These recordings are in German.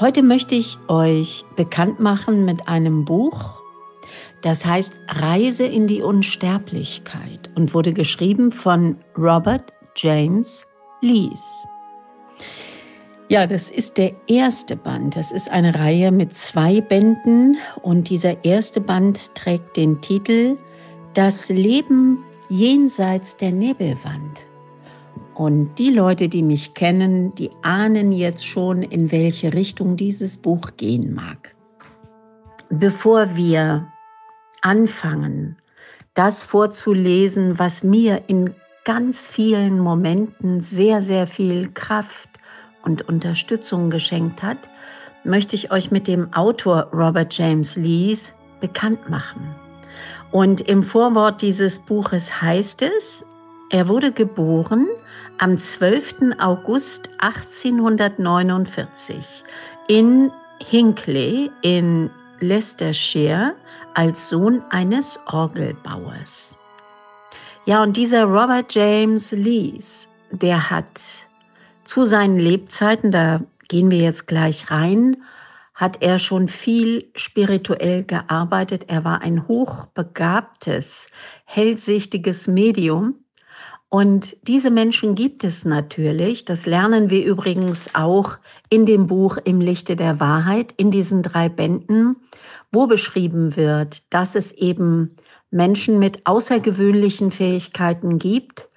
Heute möchte ich euch bekannt machen mit einem Buch, das heißt Reise in die Unsterblichkeit und wurde geschrieben von Robert James Lees. Ja, das ist der erste Band. Das ist eine Reihe mit zwei Bänden und dieser erste Band trägt den Titel Das Leben jenseits der Nebelwand. Und die Leute, die mich kennen, die ahnen jetzt schon, in welche Richtung dieses Buch gehen mag. Bevor wir anfangen, das vorzulesen, was mir in ganz vielen Momenten sehr, sehr viel Kraft und Unterstützung geschenkt hat, möchte ich euch mit dem Autor Robert James Lees bekannt machen. Und im Vorwort dieses Buches heißt es, er wurde geboren am 12. August 1849 in Hinckley in Leicestershire als Sohn eines Orgelbauers. Ja, und dieser Robert James Lees, der hat zu seinen Lebzeiten, da gehen wir jetzt gleich rein, hat er schon viel spirituell gearbeitet. Er war ein hochbegabtes, hellsichtiges Medium und diese Menschen gibt es natürlich. Das lernen wir übrigens auch in dem Buch Im Lichte der Wahrheit, in diesen drei Bänden, wo beschrieben wird, dass es eben Menschen mit außergewöhnlichen Fähigkeiten gibt,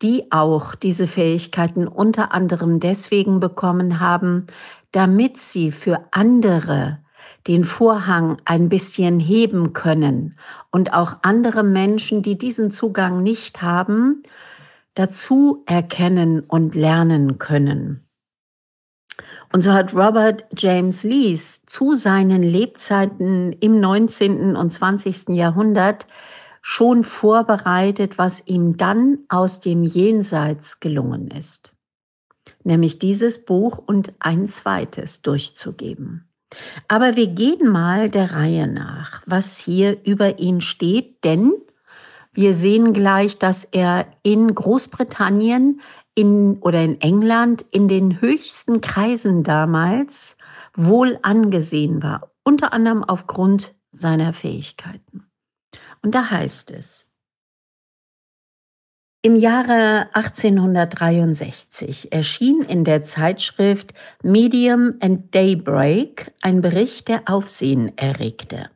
die auch diese Fähigkeiten unter anderem deswegen bekommen haben, damit sie für andere den Vorhang ein bisschen heben können und auch andere Menschen, die diesen Zugang nicht haben, dazu erkennen und lernen können. Und so hat Robert James Lees zu seinen Lebzeiten im 19. und 20. Jahrhundert schon vorbereitet, was ihm dann aus dem Jenseits gelungen ist. Nämlich dieses Buch und ein zweites durchzugeben. Aber wir gehen mal der Reihe nach, was hier über ihn steht, denn wir sehen gleich, dass er in Großbritannien in, oder in England in den höchsten Kreisen damals wohl angesehen war, unter anderem aufgrund seiner Fähigkeiten. Und da heißt es, im Jahre 1863 erschien in der Zeitschrift Medium and Daybreak ein Bericht, der Aufsehen erregte.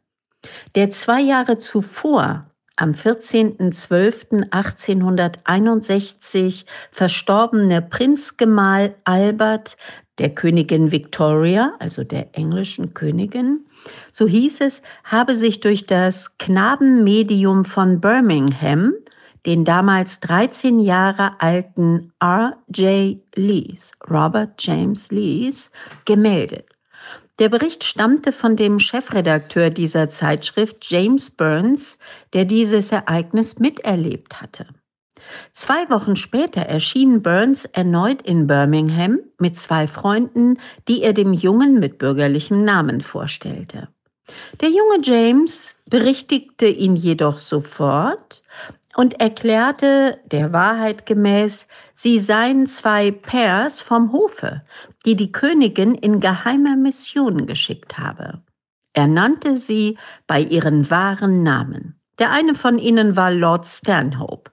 Der zwei Jahre zuvor am 14.12.1861 verstorbene Prinzgemahl Albert der Königin Victoria, also der englischen Königin, so hieß es, habe sich durch das Knabenmedium von Birmingham, den damals 13 Jahre alten R.J. Lees, Robert James Lees, gemeldet. Der Bericht stammte von dem Chefredakteur dieser Zeitschrift, James Burns, der dieses Ereignis miterlebt hatte. Zwei Wochen später erschien Burns erneut in Birmingham mit zwei Freunden, die er dem Jungen mit bürgerlichem Namen vorstellte. Der junge James berichtigte ihn jedoch sofort und erklärte, der Wahrheit gemäß, sie seien zwei Pairs vom Hofe, die die Königin in geheimer Mission geschickt habe. Er nannte sie bei ihren wahren Namen. Der eine von ihnen war Lord Stanhope.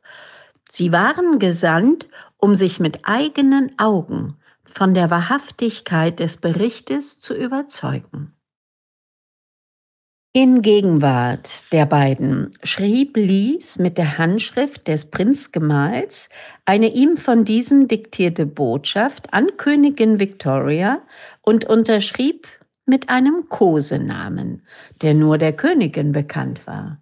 Sie waren gesandt, um sich mit eigenen Augen von der Wahrhaftigkeit des Berichtes zu überzeugen. In Gegenwart der beiden schrieb Lies mit der Handschrift des Prinzgemahls eine ihm von diesem diktierte Botschaft an Königin Victoria und unterschrieb mit einem Kosenamen, der nur der Königin bekannt war.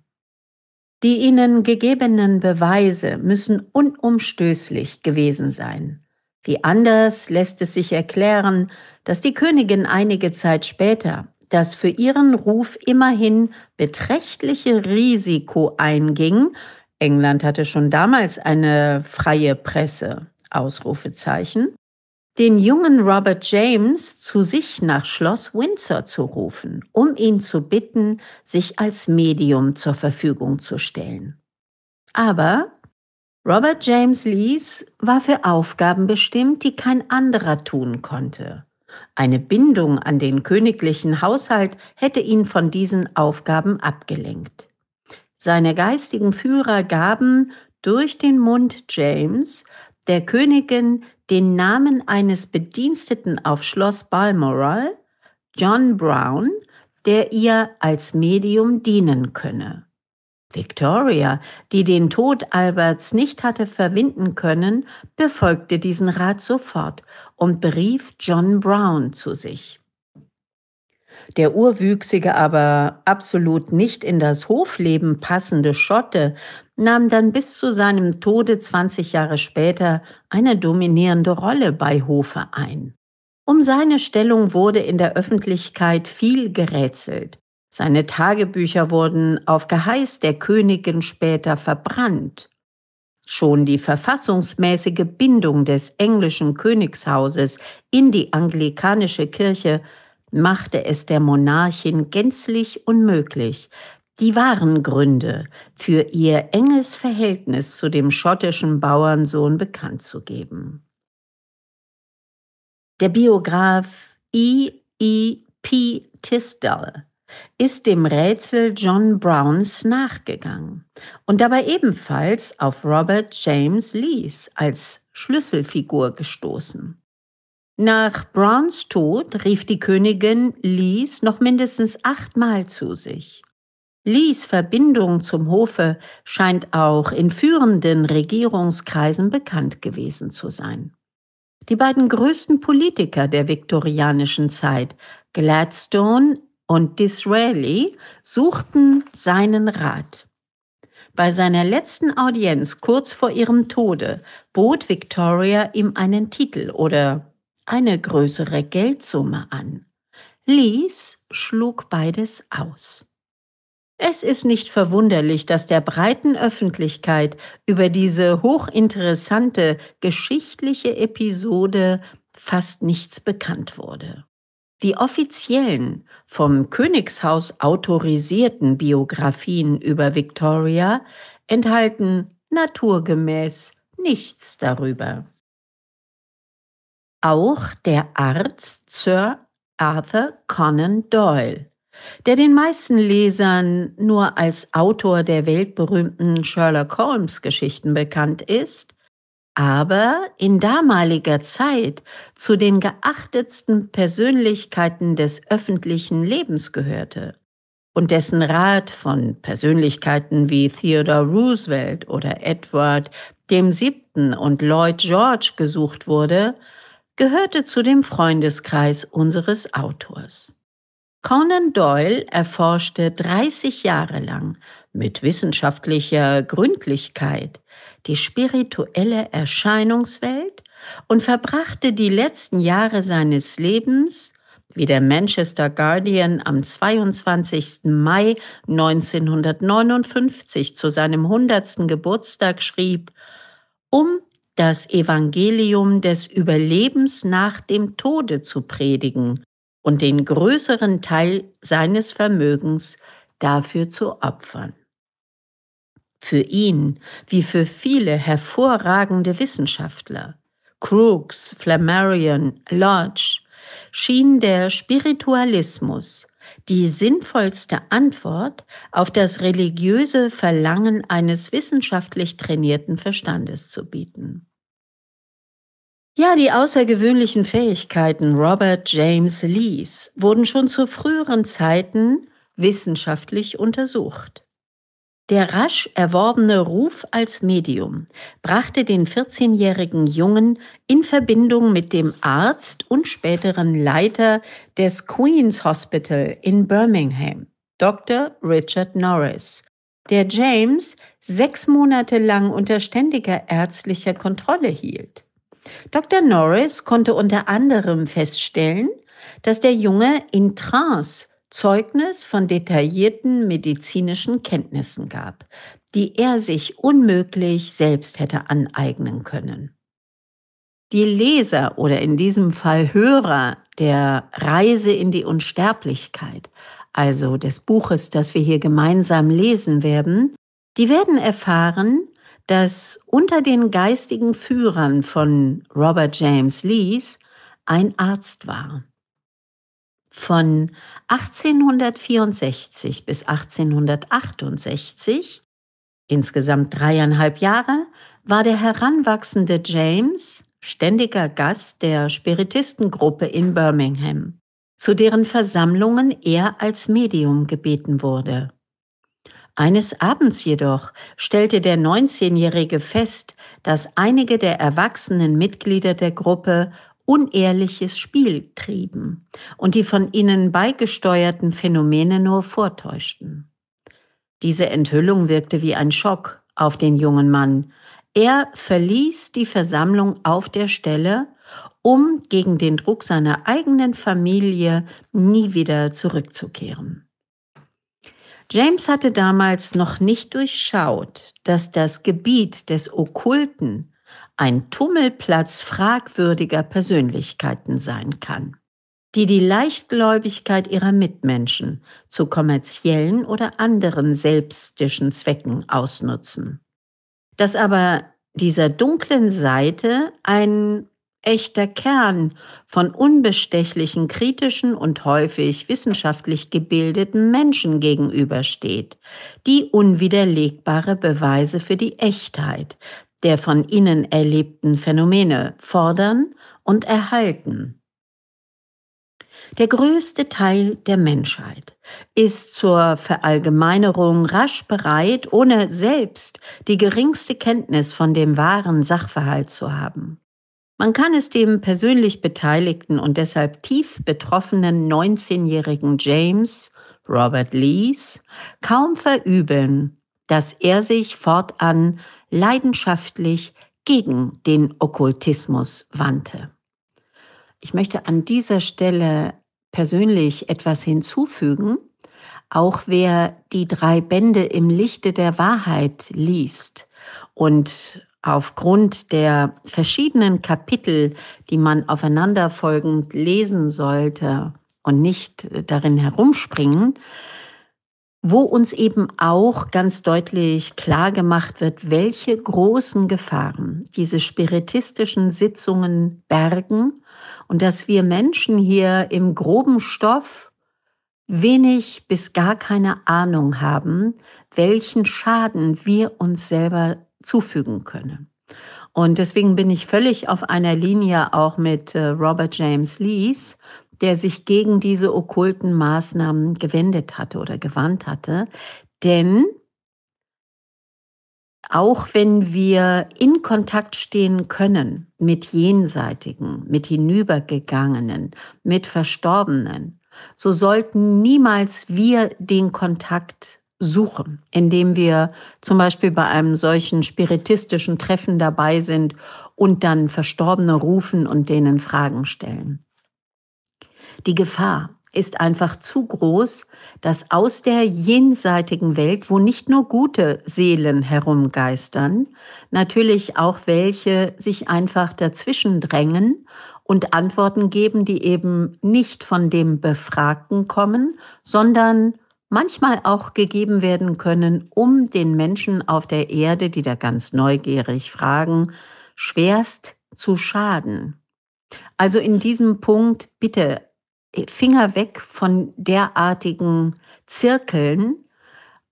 Die ihnen gegebenen Beweise müssen unumstößlich gewesen sein. Wie anders lässt es sich erklären, dass die Königin einige Zeit später das für ihren Ruf immerhin beträchtliche Risiko einging. England hatte schon damals eine freie Presse, Ausrufezeichen, den jungen Robert James zu sich nach Schloss Windsor zu rufen, um ihn zu bitten, sich als Medium zur Verfügung zu stellen. Aber Robert James Lees war für Aufgaben bestimmt, die kein anderer tun konnte. Eine Bindung an den königlichen Haushalt hätte ihn von diesen Aufgaben abgelenkt. Seine geistigen Führer gaben durch den Mund James der Königin den Namen eines Bediensteten auf Schloss Balmoral, John Brown, der ihr als Medium dienen könne. Victoria, die den Tod Alberts nicht hatte verwinden können, befolgte diesen Rat sofort und berief John Brown zu sich. Der urwüchsige, aber absolut nicht in das Hofleben passende Schotte nahm dann bis zu seinem Tode 20 Jahre später eine dominierende Rolle bei Hofe ein. Um seine Stellung wurde in der Öffentlichkeit viel gerätselt. Seine Tagebücher wurden auf Geheiß der Königin später verbrannt. Schon die verfassungsmäßige Bindung des englischen Königshauses in die anglikanische Kirche machte es der Monarchin gänzlich unmöglich, die wahren Gründe für ihr enges Verhältnis zu dem schottischen Bauernsohn bekannt zu geben. Der Biograf E. E. P. Tisdall ist dem Rätsel John Browns nachgegangen und dabei ebenfalls auf Robert James Lees als Schlüsselfigur gestoßen. Nach Browns Tod rief die Königin Lees noch mindestens achtmal zu sich. Lees Verbindung zum Hofe scheint auch in führenden Regierungskreisen bekannt gewesen zu sein. Die beiden größten Politiker der viktorianischen Zeit, Gladstone und Disraeli suchten seinen Rat. Bei seiner letzten Audienz kurz vor ihrem Tode bot Victoria ihm einen Titel oder eine größere Geldsumme an. Lies schlug beides aus. Es ist nicht verwunderlich, dass der breiten Öffentlichkeit über diese hochinteressante geschichtliche Episode fast nichts bekannt wurde. Die offiziellen, vom Königshaus autorisierten Biografien über Victoria enthalten naturgemäß nichts darüber. Auch der Arzt Sir Arthur Conan Doyle, der den meisten Lesern nur als Autor der weltberühmten Sherlock Holmes Geschichten bekannt ist, aber in damaliger Zeit zu den geachtetsten Persönlichkeiten des öffentlichen Lebens gehörte und dessen Rat von Persönlichkeiten wie Theodore Roosevelt oder Edward dem Siebten und Lloyd George gesucht wurde, gehörte zu dem Freundeskreis unseres Autors. Conan Doyle erforschte 30 Jahre lang mit wissenschaftlicher Gründlichkeit die spirituelle Erscheinungswelt und verbrachte die letzten Jahre seines Lebens, wie der Manchester Guardian am 22. Mai 1959 zu seinem 100. Geburtstag schrieb, um das Evangelium des Überlebens nach dem Tode zu predigen und den größeren Teil seines Vermögens dafür zu opfern für ihn wie für viele hervorragende Wissenschaftler, Crookes, Flammarion, Lodge, schien der Spiritualismus die sinnvollste Antwort auf das religiöse Verlangen eines wissenschaftlich trainierten Verstandes zu bieten. Ja, die außergewöhnlichen Fähigkeiten Robert James Lees wurden schon zu früheren Zeiten wissenschaftlich untersucht. Der rasch erworbene Ruf als Medium brachte den 14-jährigen Jungen in Verbindung mit dem Arzt und späteren Leiter des Queen's Hospital in Birmingham, Dr. Richard Norris, der James sechs Monate lang unter ständiger ärztlicher Kontrolle hielt. Dr. Norris konnte unter anderem feststellen, dass der Junge in Trance Zeugnis von detaillierten medizinischen Kenntnissen gab, die er sich unmöglich selbst hätte aneignen können. Die Leser oder in diesem Fall Hörer der Reise in die Unsterblichkeit, also des Buches, das wir hier gemeinsam lesen werden, die werden erfahren, dass unter den geistigen Führern von Robert James Lees ein Arzt war. Von 1864 bis 1868, insgesamt dreieinhalb Jahre, war der heranwachsende James ständiger Gast der Spiritistengruppe in Birmingham, zu deren Versammlungen er als Medium gebeten wurde. Eines Abends jedoch stellte der 19-Jährige fest, dass einige der erwachsenen Mitglieder der Gruppe unehrliches Spiel trieben und die von ihnen beigesteuerten Phänomene nur vortäuschten. Diese Enthüllung wirkte wie ein Schock auf den jungen Mann. Er verließ die Versammlung auf der Stelle, um gegen den Druck seiner eigenen Familie nie wieder zurückzukehren. James hatte damals noch nicht durchschaut, dass das Gebiet des Okkulten ein Tummelplatz fragwürdiger Persönlichkeiten sein kann, die die Leichtgläubigkeit ihrer Mitmenschen zu kommerziellen oder anderen selbstischen Zwecken ausnutzen. Dass aber dieser dunklen Seite ein echter Kern von unbestechlichen, kritischen und häufig wissenschaftlich gebildeten Menschen gegenübersteht, die unwiderlegbare Beweise für die Echtheit der von ihnen erlebten Phänomene fordern und erhalten. Der größte Teil der Menschheit ist zur Verallgemeinerung rasch bereit, ohne selbst die geringste Kenntnis von dem wahren Sachverhalt zu haben. Man kann es dem persönlich beteiligten und deshalb tief betroffenen 19-jährigen James Robert Lees kaum verübeln, dass er sich fortan leidenschaftlich gegen den Okkultismus wandte. Ich möchte an dieser Stelle persönlich etwas hinzufügen. Auch wer die drei Bände im Lichte der Wahrheit liest und aufgrund der verschiedenen Kapitel, die man aufeinanderfolgend lesen sollte und nicht darin herumspringen, wo uns eben auch ganz deutlich klar gemacht wird, welche großen Gefahren diese spiritistischen Sitzungen bergen und dass wir Menschen hier im groben Stoff wenig bis gar keine Ahnung haben, welchen Schaden wir uns selber zufügen können. Und deswegen bin ich völlig auf einer Linie auch mit äh, Robert James Lees der sich gegen diese okkulten Maßnahmen gewendet hatte oder gewandt hatte. Denn auch wenn wir in Kontakt stehen können mit Jenseitigen, mit Hinübergegangenen, mit Verstorbenen, so sollten niemals wir den Kontakt suchen, indem wir zum Beispiel bei einem solchen spiritistischen Treffen dabei sind und dann Verstorbene rufen und denen Fragen stellen. Die Gefahr ist einfach zu groß, dass aus der jenseitigen Welt, wo nicht nur gute Seelen herumgeistern, natürlich auch welche sich einfach dazwischen drängen und Antworten geben, die eben nicht von dem Befragten kommen, sondern manchmal auch gegeben werden können, um den Menschen auf der Erde, die da ganz neugierig fragen, schwerst zu schaden. Also in diesem Punkt bitte Finger weg von derartigen Zirkeln.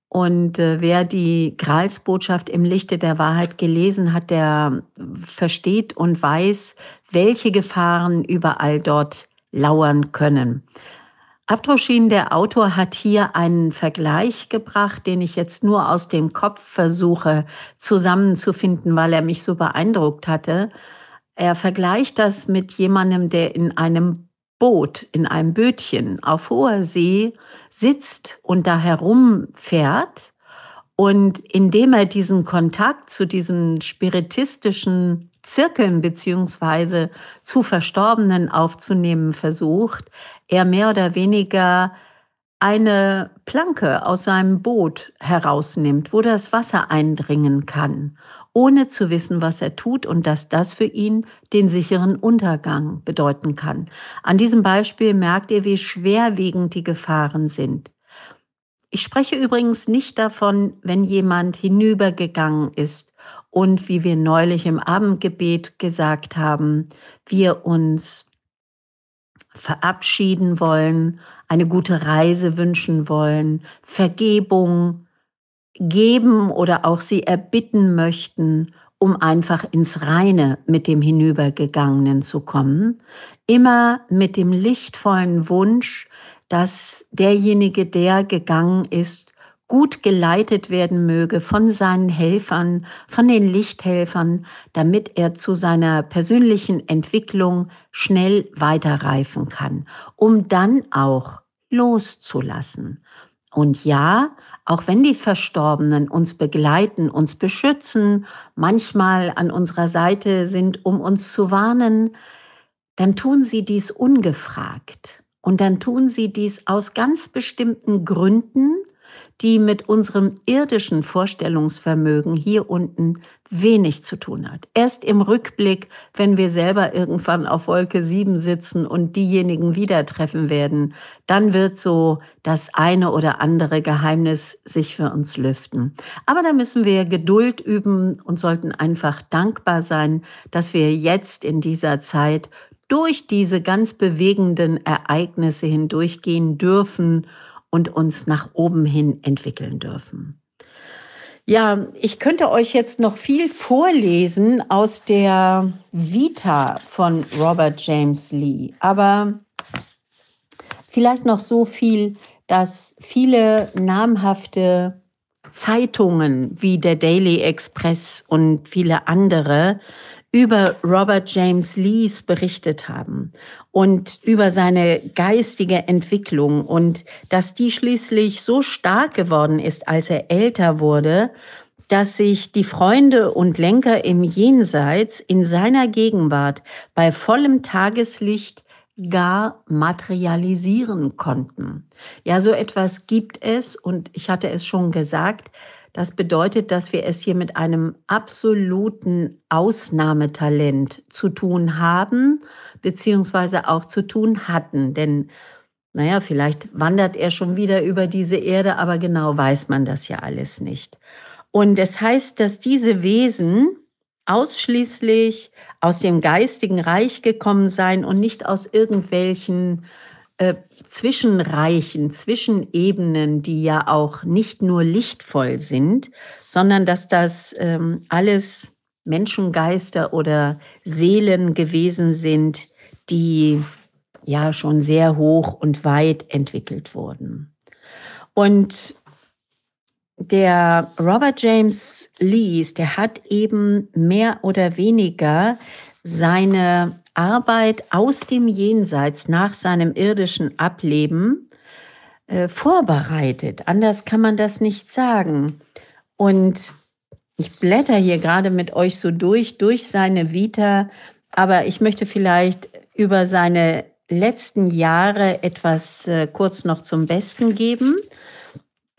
Und äh, wer die Gralsbotschaft im Lichte der Wahrheit gelesen hat, der versteht und weiß, welche Gefahren überall dort lauern können. Abtroschin, der Autor, hat hier einen Vergleich gebracht, den ich jetzt nur aus dem Kopf versuche zusammenzufinden, weil er mich so beeindruckt hatte. Er vergleicht das mit jemandem, der in einem Boot, in einem Bötchen auf hoher See sitzt und da herumfährt. Und indem er diesen Kontakt zu diesen spiritistischen Zirkeln beziehungsweise zu Verstorbenen aufzunehmen versucht, er mehr oder weniger eine Planke aus seinem Boot herausnimmt, wo das Wasser eindringen kann ohne zu wissen, was er tut und dass das für ihn den sicheren Untergang bedeuten kann. An diesem Beispiel merkt ihr, wie schwerwiegend die Gefahren sind. Ich spreche übrigens nicht davon, wenn jemand hinübergegangen ist und wie wir neulich im Abendgebet gesagt haben, wir uns verabschieden wollen, eine gute Reise wünschen wollen, Vergebung geben oder auch sie erbitten möchten, um einfach ins Reine mit dem Hinübergegangenen zu kommen, immer mit dem lichtvollen Wunsch, dass derjenige, der gegangen ist, gut geleitet werden möge von seinen Helfern, von den Lichthelfern, damit er zu seiner persönlichen Entwicklung schnell weiterreifen kann, um dann auch loszulassen. Und ja, auch wenn die Verstorbenen uns begleiten, uns beschützen, manchmal an unserer Seite sind, um uns zu warnen, dann tun sie dies ungefragt. Und dann tun sie dies aus ganz bestimmten Gründen, die mit unserem irdischen Vorstellungsvermögen hier unten wenig zu tun hat. Erst im Rückblick, wenn wir selber irgendwann auf Wolke 7 sitzen und diejenigen wieder treffen werden, dann wird so das eine oder andere Geheimnis sich für uns lüften. Aber da müssen wir Geduld üben und sollten einfach dankbar sein, dass wir jetzt in dieser Zeit durch diese ganz bewegenden Ereignisse hindurchgehen dürfen und uns nach oben hin entwickeln dürfen. Ja, ich könnte euch jetzt noch viel vorlesen aus der Vita von Robert James Lee, aber vielleicht noch so viel, dass viele namhafte Zeitungen wie der Daily Express und viele andere über Robert James Lees berichtet haben und über seine geistige Entwicklung und dass die schließlich so stark geworden ist, als er älter wurde, dass sich die Freunde und Lenker im Jenseits in seiner Gegenwart bei vollem Tageslicht gar materialisieren konnten. Ja, so etwas gibt es und ich hatte es schon gesagt, das bedeutet, dass wir es hier mit einem absoluten Ausnahmetalent zu tun haben, beziehungsweise auch zu tun hatten. Denn, naja, vielleicht wandert er schon wieder über diese Erde, aber genau weiß man das ja alles nicht. Und es das heißt, dass diese Wesen ausschließlich aus dem geistigen Reich gekommen seien und nicht aus irgendwelchen äh, zwischenreichen, Zwischenebenen, die ja auch nicht nur lichtvoll sind, sondern dass das ähm, alles Menschengeister oder Seelen gewesen sind, die ja schon sehr hoch und weit entwickelt wurden. Und der Robert James Lees, der hat eben mehr oder weniger seine Arbeit aus dem Jenseits nach seinem irdischen Ableben äh, vorbereitet. Anders kann man das nicht sagen. Und ich blätter hier gerade mit euch so durch, durch seine Vita, aber ich möchte vielleicht über seine letzten Jahre etwas äh, kurz noch zum Besten geben.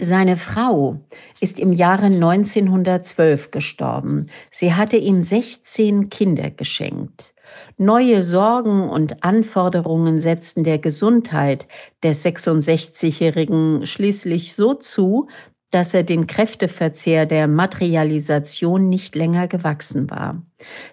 Seine Frau ist im Jahre 1912 gestorben. Sie hatte ihm 16 Kinder geschenkt. Neue Sorgen und Anforderungen setzten der Gesundheit des 66-Jährigen schließlich so zu, dass er den Kräfteverzehr der Materialisation nicht länger gewachsen war.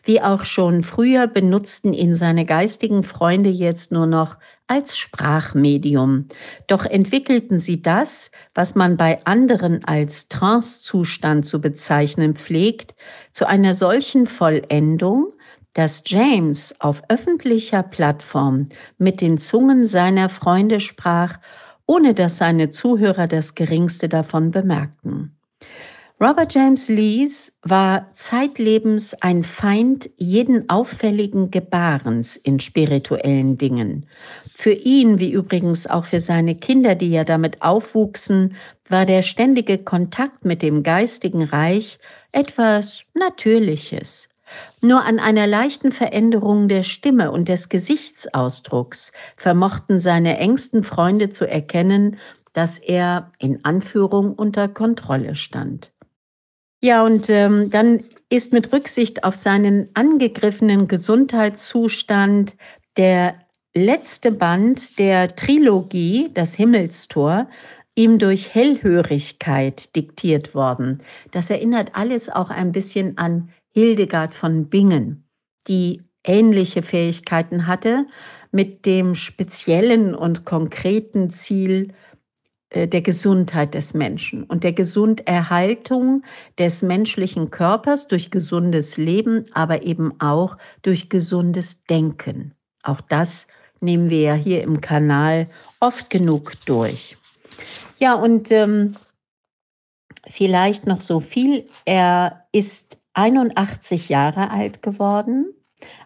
Wie auch schon früher benutzten ihn seine geistigen Freunde jetzt nur noch als Sprachmedium. Doch entwickelten sie das, was man bei anderen als Trancezustand zu bezeichnen pflegt, zu einer solchen Vollendung, dass James auf öffentlicher Plattform mit den Zungen seiner Freunde sprach, ohne dass seine Zuhörer das geringste davon bemerkten. Robert James Lees war zeitlebens ein Feind jeden auffälligen Gebarens in spirituellen Dingen. Für ihn, wie übrigens auch für seine Kinder, die ja damit aufwuchsen, war der ständige Kontakt mit dem geistigen Reich etwas Natürliches. Nur an einer leichten Veränderung der Stimme und des Gesichtsausdrucks vermochten seine engsten Freunde zu erkennen, dass er in Anführung unter Kontrolle stand. Ja, und ähm, dann ist mit Rücksicht auf seinen angegriffenen Gesundheitszustand der letzte Band der Trilogie, das Himmelstor, ihm durch Hellhörigkeit diktiert worden. Das erinnert alles auch ein bisschen an Hildegard von Bingen, die ähnliche Fähigkeiten hatte, mit dem speziellen und konkreten Ziel äh, der Gesundheit des Menschen und der Gesunderhaltung des menschlichen Körpers durch gesundes Leben, aber eben auch durch gesundes Denken. Auch das nehmen wir ja hier im Kanal oft genug durch. Ja, und ähm, vielleicht noch so viel, er ist 81 Jahre alt geworden.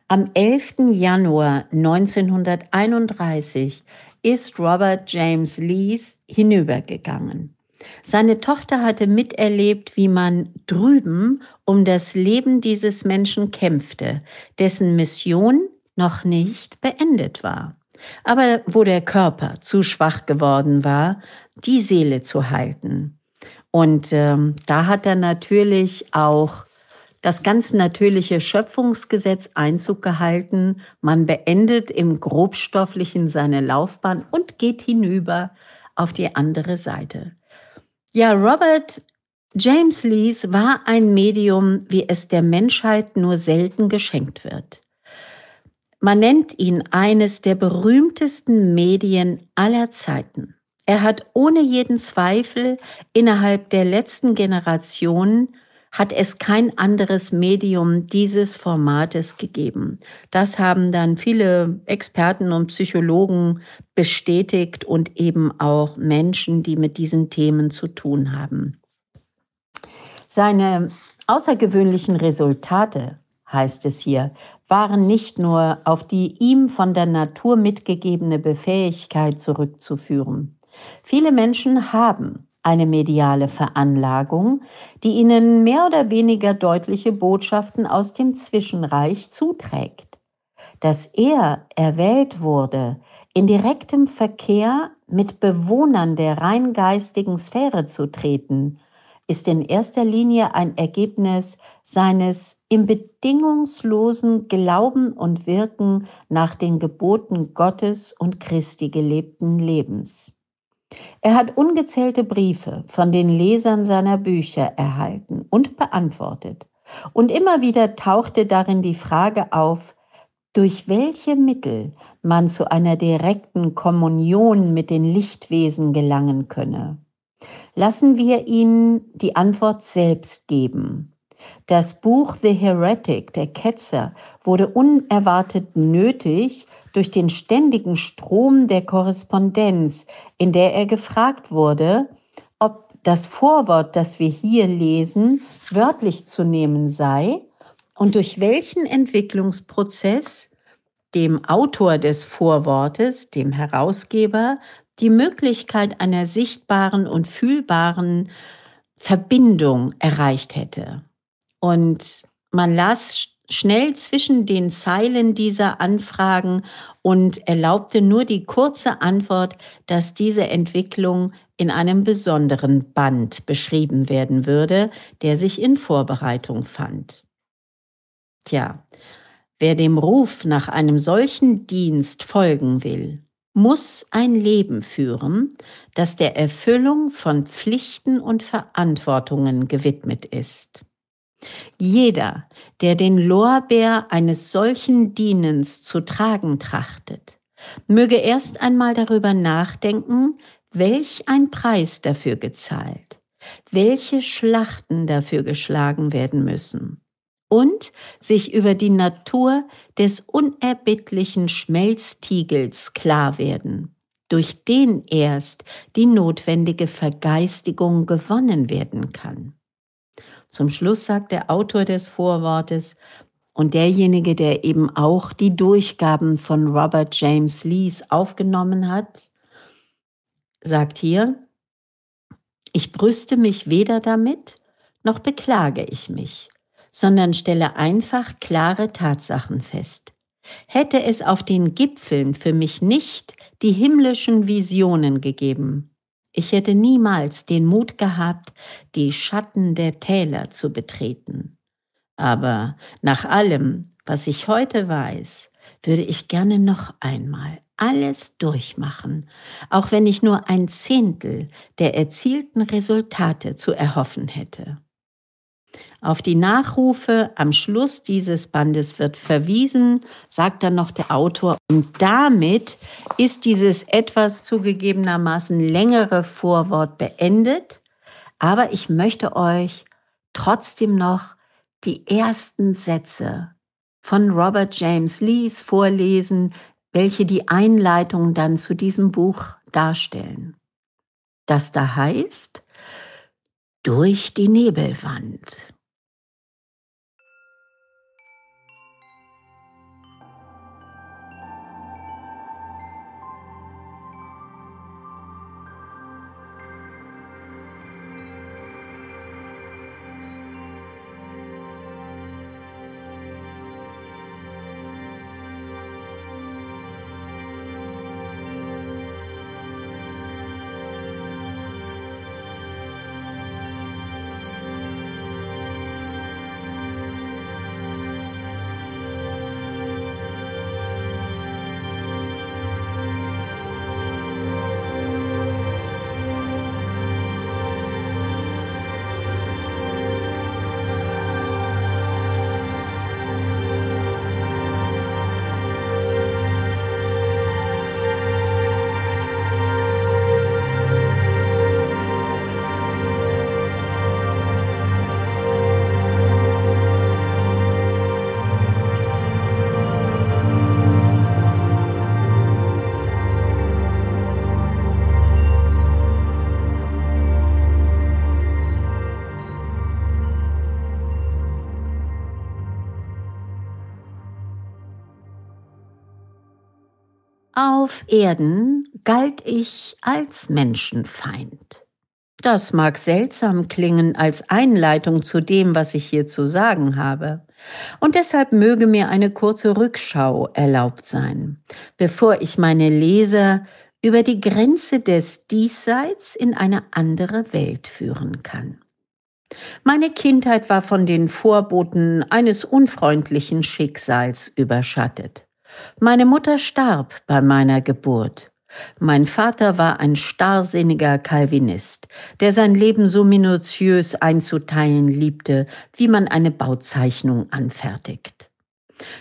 Am 11. Januar 1931 ist Robert James Lees hinübergegangen. Seine Tochter hatte miterlebt, wie man drüben um das Leben dieses Menschen kämpfte, dessen Mission noch nicht beendet war, aber wo der Körper zu schwach geworden war, die Seele zu halten. Und ähm, da hat er natürlich auch das ganz natürliche Schöpfungsgesetz Einzug gehalten. Man beendet im grobstofflichen seine Laufbahn und geht hinüber auf die andere Seite. Ja, Robert James Lees war ein Medium, wie es der Menschheit nur selten geschenkt wird. Man nennt ihn eines der berühmtesten Medien aller Zeiten. Er hat ohne jeden Zweifel innerhalb der letzten Generation hat es kein anderes Medium dieses Formates gegeben. Das haben dann viele Experten und Psychologen bestätigt und eben auch Menschen, die mit diesen Themen zu tun haben. Seine außergewöhnlichen Resultate, heißt es hier, waren nicht nur auf die ihm von der Natur mitgegebene Befähigkeit zurückzuführen. Viele Menschen haben eine mediale Veranlagung, die ihnen mehr oder weniger deutliche Botschaften aus dem Zwischenreich zuträgt. Dass er erwählt wurde, in direktem Verkehr mit Bewohnern der rein geistigen Sphäre zu treten, ist in erster Linie ein Ergebnis seines im bedingungslosen Glauben und Wirken nach den Geboten Gottes und Christi gelebten Lebens. Er hat ungezählte Briefe von den Lesern seiner Bücher erhalten und beantwortet. Und immer wieder tauchte darin die Frage auf, durch welche Mittel man zu einer direkten Kommunion mit den Lichtwesen gelangen könne. Lassen wir ihnen die Antwort selbst geben. Das Buch The Heretic, der Ketzer, wurde unerwartet nötig, durch den ständigen Strom der Korrespondenz, in der er gefragt wurde, ob das Vorwort, das wir hier lesen, wörtlich zu nehmen sei und durch welchen Entwicklungsprozess dem Autor des Vorwortes, dem Herausgeber, die Möglichkeit einer sichtbaren und fühlbaren Verbindung erreicht hätte. Und man las schnell zwischen den Zeilen dieser Anfragen und erlaubte nur die kurze Antwort, dass diese Entwicklung in einem besonderen Band beschrieben werden würde, der sich in Vorbereitung fand. Tja, wer dem Ruf nach einem solchen Dienst folgen will, muss ein Leben führen, das der Erfüllung von Pflichten und Verantwortungen gewidmet ist. Jeder, der den Lorbeer eines solchen Dienens zu tragen trachtet, möge erst einmal darüber nachdenken, welch ein Preis dafür gezahlt, welche Schlachten dafür geschlagen werden müssen und sich über die Natur des unerbittlichen Schmelztiegels klar werden, durch den erst die notwendige Vergeistigung gewonnen werden kann. Zum Schluss sagt der Autor des Vorwortes und derjenige, der eben auch die Durchgaben von Robert James Lees aufgenommen hat, sagt hier, ich brüste mich weder damit, noch beklage ich mich, sondern stelle einfach klare Tatsachen fest. Hätte es auf den Gipfeln für mich nicht die himmlischen Visionen gegeben, ich hätte niemals den Mut gehabt, die Schatten der Täler zu betreten. Aber nach allem, was ich heute weiß, würde ich gerne noch einmal alles durchmachen, auch wenn ich nur ein Zehntel der erzielten Resultate zu erhoffen hätte. Auf die Nachrufe am Schluss dieses Bandes wird verwiesen, sagt dann noch der Autor. Und damit ist dieses etwas zugegebenermaßen längere Vorwort beendet. Aber ich möchte euch trotzdem noch die ersten Sätze von Robert James Lees vorlesen, welche die Einleitung dann zu diesem Buch darstellen. Das da heißt, durch die Nebelwand. Auf Erden galt ich als Menschenfeind. Das mag seltsam klingen als Einleitung zu dem, was ich hier zu sagen habe. Und deshalb möge mir eine kurze Rückschau erlaubt sein, bevor ich meine Leser über die Grenze des Diesseits in eine andere Welt führen kann. Meine Kindheit war von den Vorboten eines unfreundlichen Schicksals überschattet. Meine Mutter starb bei meiner Geburt. Mein Vater war ein starrsinniger Calvinist, der sein Leben so minutiös einzuteilen liebte, wie man eine Bauzeichnung anfertigt.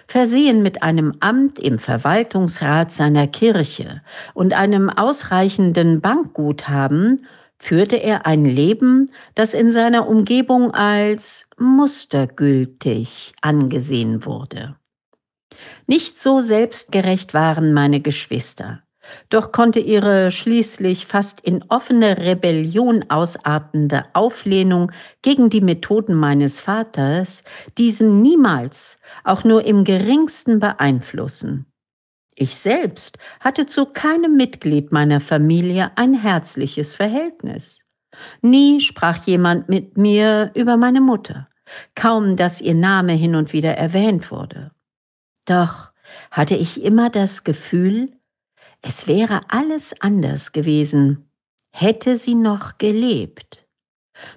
Versehen mit einem Amt im Verwaltungsrat seiner Kirche und einem ausreichenden Bankguthaben, führte er ein Leben, das in seiner Umgebung als mustergültig angesehen wurde. Nicht so selbstgerecht waren meine Geschwister. Doch konnte ihre schließlich fast in offene Rebellion ausartende Auflehnung gegen die Methoden meines Vaters diesen niemals, auch nur im geringsten beeinflussen. Ich selbst hatte zu keinem Mitglied meiner Familie ein herzliches Verhältnis. Nie sprach jemand mit mir über meine Mutter, kaum dass ihr Name hin und wieder erwähnt wurde. Doch hatte ich immer das Gefühl, es wäre alles anders gewesen, hätte sie noch gelebt.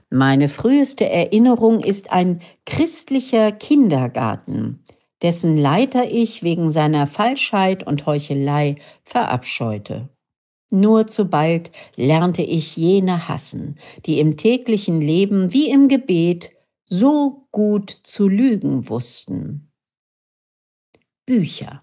Meine früheste Erinnerung ist ein christlicher Kindergarten, dessen Leiter ich wegen seiner Falschheit und Heuchelei verabscheute. Nur zu bald lernte ich jene hassen, die im täglichen Leben wie im Gebet so gut zu lügen wussten. Bücher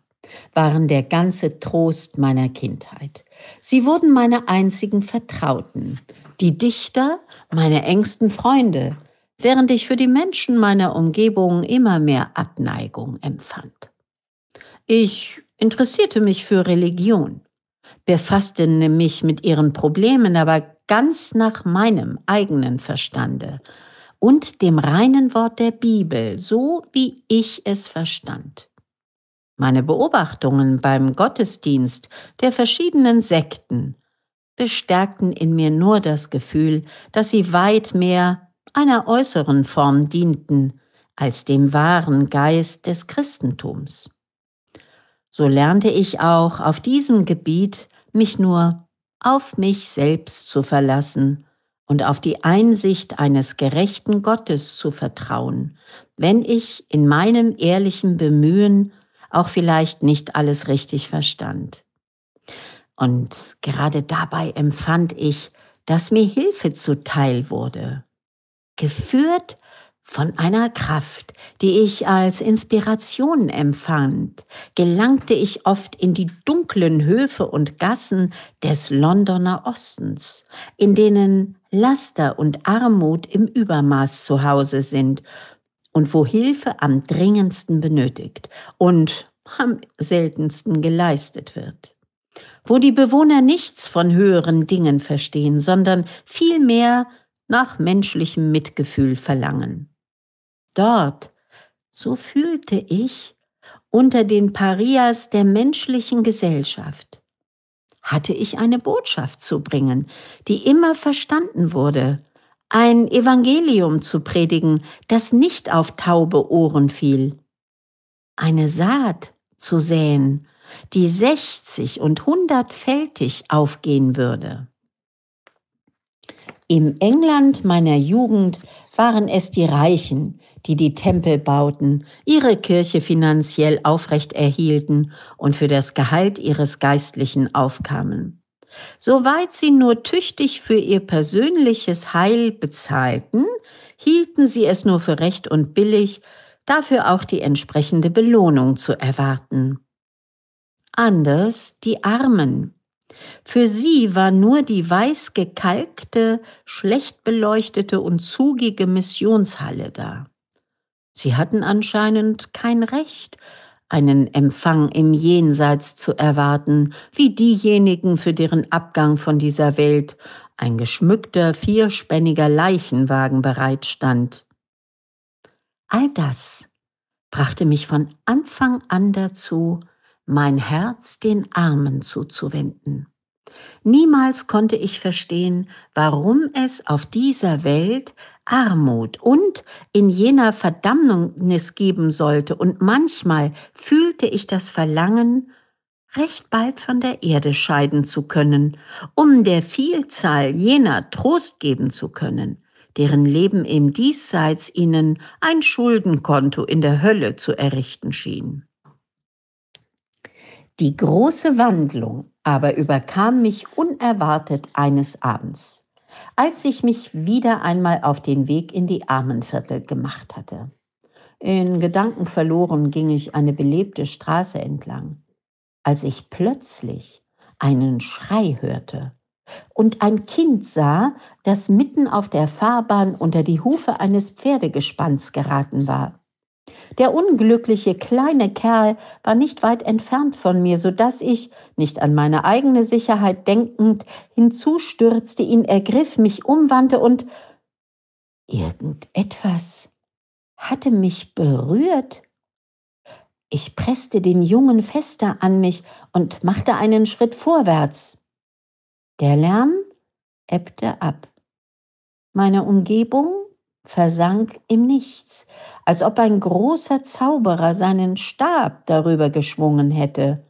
waren der ganze Trost meiner Kindheit. Sie wurden meine einzigen Vertrauten, die Dichter meine engsten Freunde, während ich für die Menschen meiner Umgebung immer mehr Abneigung empfand. Ich interessierte mich für Religion, befasste mich mit ihren Problemen, aber ganz nach meinem eigenen Verstande und dem reinen Wort der Bibel, so wie ich es verstand meine Beobachtungen beim Gottesdienst der verschiedenen Sekten bestärkten in mir nur das Gefühl, dass sie weit mehr einer äußeren Form dienten als dem wahren Geist des Christentums. So lernte ich auch auf diesem Gebiet mich nur auf mich selbst zu verlassen und auf die Einsicht eines gerechten Gottes zu vertrauen, wenn ich in meinem ehrlichen Bemühen auch vielleicht nicht alles richtig verstand. Und gerade dabei empfand ich, dass mir Hilfe zuteil wurde, geführt von einer Kraft, die ich als Inspiration empfand, gelangte ich oft in die dunklen Höfe und Gassen des Londoner Ostens, in denen Laster und Armut im Übermaß zu Hause sind und wo Hilfe am dringendsten benötigt und am seltensten geleistet wird. Wo die Bewohner nichts von höheren Dingen verstehen, sondern vielmehr nach menschlichem Mitgefühl verlangen. Dort, so fühlte ich, unter den Parias der menschlichen Gesellschaft, hatte ich eine Botschaft zu bringen, die immer verstanden wurde ein Evangelium zu predigen, das nicht auf taube Ohren fiel. Eine Saat zu säen, die sechzig 60 und hundertfältig aufgehen würde. Im England meiner Jugend waren es die Reichen, die die Tempel bauten, ihre Kirche finanziell aufrecht erhielten und für das Gehalt ihres Geistlichen aufkamen. Soweit sie nur tüchtig für ihr persönliches Heil bezahlten, hielten sie es nur für recht und billig, dafür auch die entsprechende Belohnung zu erwarten. Anders die Armen. Für sie war nur die weiß gekalkte, schlecht beleuchtete und zugige Missionshalle da. Sie hatten anscheinend kein Recht, einen Empfang im Jenseits zu erwarten, wie diejenigen, für deren Abgang von dieser Welt ein geschmückter vierspänniger Leichenwagen bereitstand. All das brachte mich von Anfang an dazu, mein Herz den Armen zuzuwenden. Niemals konnte ich verstehen, warum es auf dieser Welt Armut und in jener Verdammnis geben sollte. Und manchmal fühlte ich das Verlangen, recht bald von der Erde scheiden zu können, um der Vielzahl jener Trost geben zu können, deren Leben im Diesseits ihnen ein Schuldenkonto in der Hölle zu errichten schien. Die große Wandlung aber überkam mich unerwartet eines Abends als ich mich wieder einmal auf den Weg in die Armenviertel gemacht hatte. In Gedanken verloren ging ich eine belebte Straße entlang, als ich plötzlich einen Schrei hörte und ein Kind sah, das mitten auf der Fahrbahn unter die Hufe eines Pferdegespanns geraten war. Der unglückliche kleine Kerl war nicht weit entfernt von mir, so dass ich, nicht an meine eigene Sicherheit denkend, hinzustürzte, ihn ergriff, mich umwandte und irgendetwas hatte mich berührt. Ich presste den Jungen fester an mich und machte einen Schritt vorwärts. Der Lärm ebbte ab. Meine Umgebung versank im Nichts, als ob ein großer Zauberer seinen Stab darüber geschwungen hätte.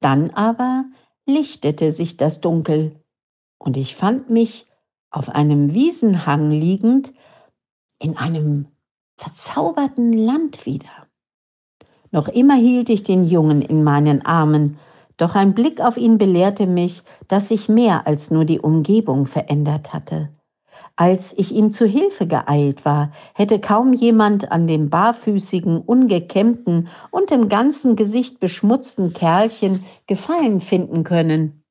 Dann aber lichtete sich das Dunkel, und ich fand mich auf einem Wiesenhang liegend in einem verzauberten Land wieder. Noch immer hielt ich den Jungen in meinen Armen, doch ein Blick auf ihn belehrte mich, dass sich mehr als nur die Umgebung verändert hatte. Als ich ihm zu Hilfe geeilt war, hätte kaum jemand an dem barfüßigen, ungekämmten und im ganzen Gesicht beschmutzten Kerlchen Gefallen finden können.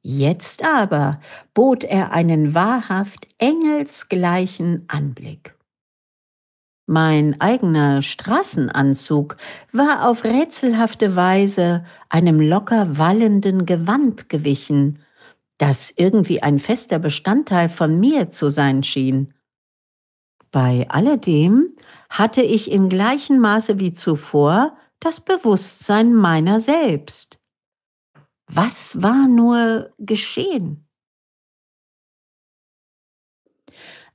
Jetzt aber bot er einen wahrhaft engelsgleichen Anblick. Mein eigener Straßenanzug war auf rätselhafte Weise einem locker wallenden Gewand gewichen, das irgendwie ein fester Bestandteil von mir zu sein schien. Bei alledem hatte ich im gleichen Maße wie zuvor das Bewusstsein meiner selbst. Was war nur geschehen?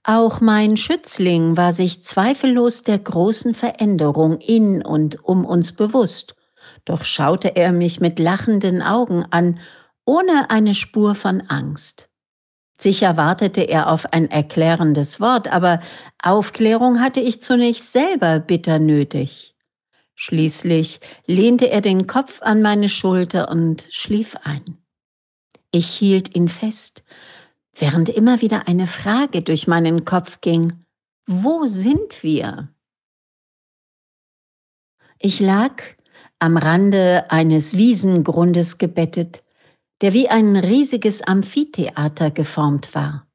Auch mein Schützling war sich zweifellos der großen Veränderung in und um uns bewusst, doch schaute er mich mit lachenden Augen an ohne eine Spur von Angst. Sicher wartete er auf ein erklärendes Wort, aber Aufklärung hatte ich zunächst selber bitter nötig. Schließlich lehnte er den Kopf an meine Schulter und schlief ein. Ich hielt ihn fest, während immer wieder eine Frage durch meinen Kopf ging. Wo sind wir? Ich lag am Rande eines Wiesengrundes gebettet, der wie ein riesiges Amphitheater geformt war.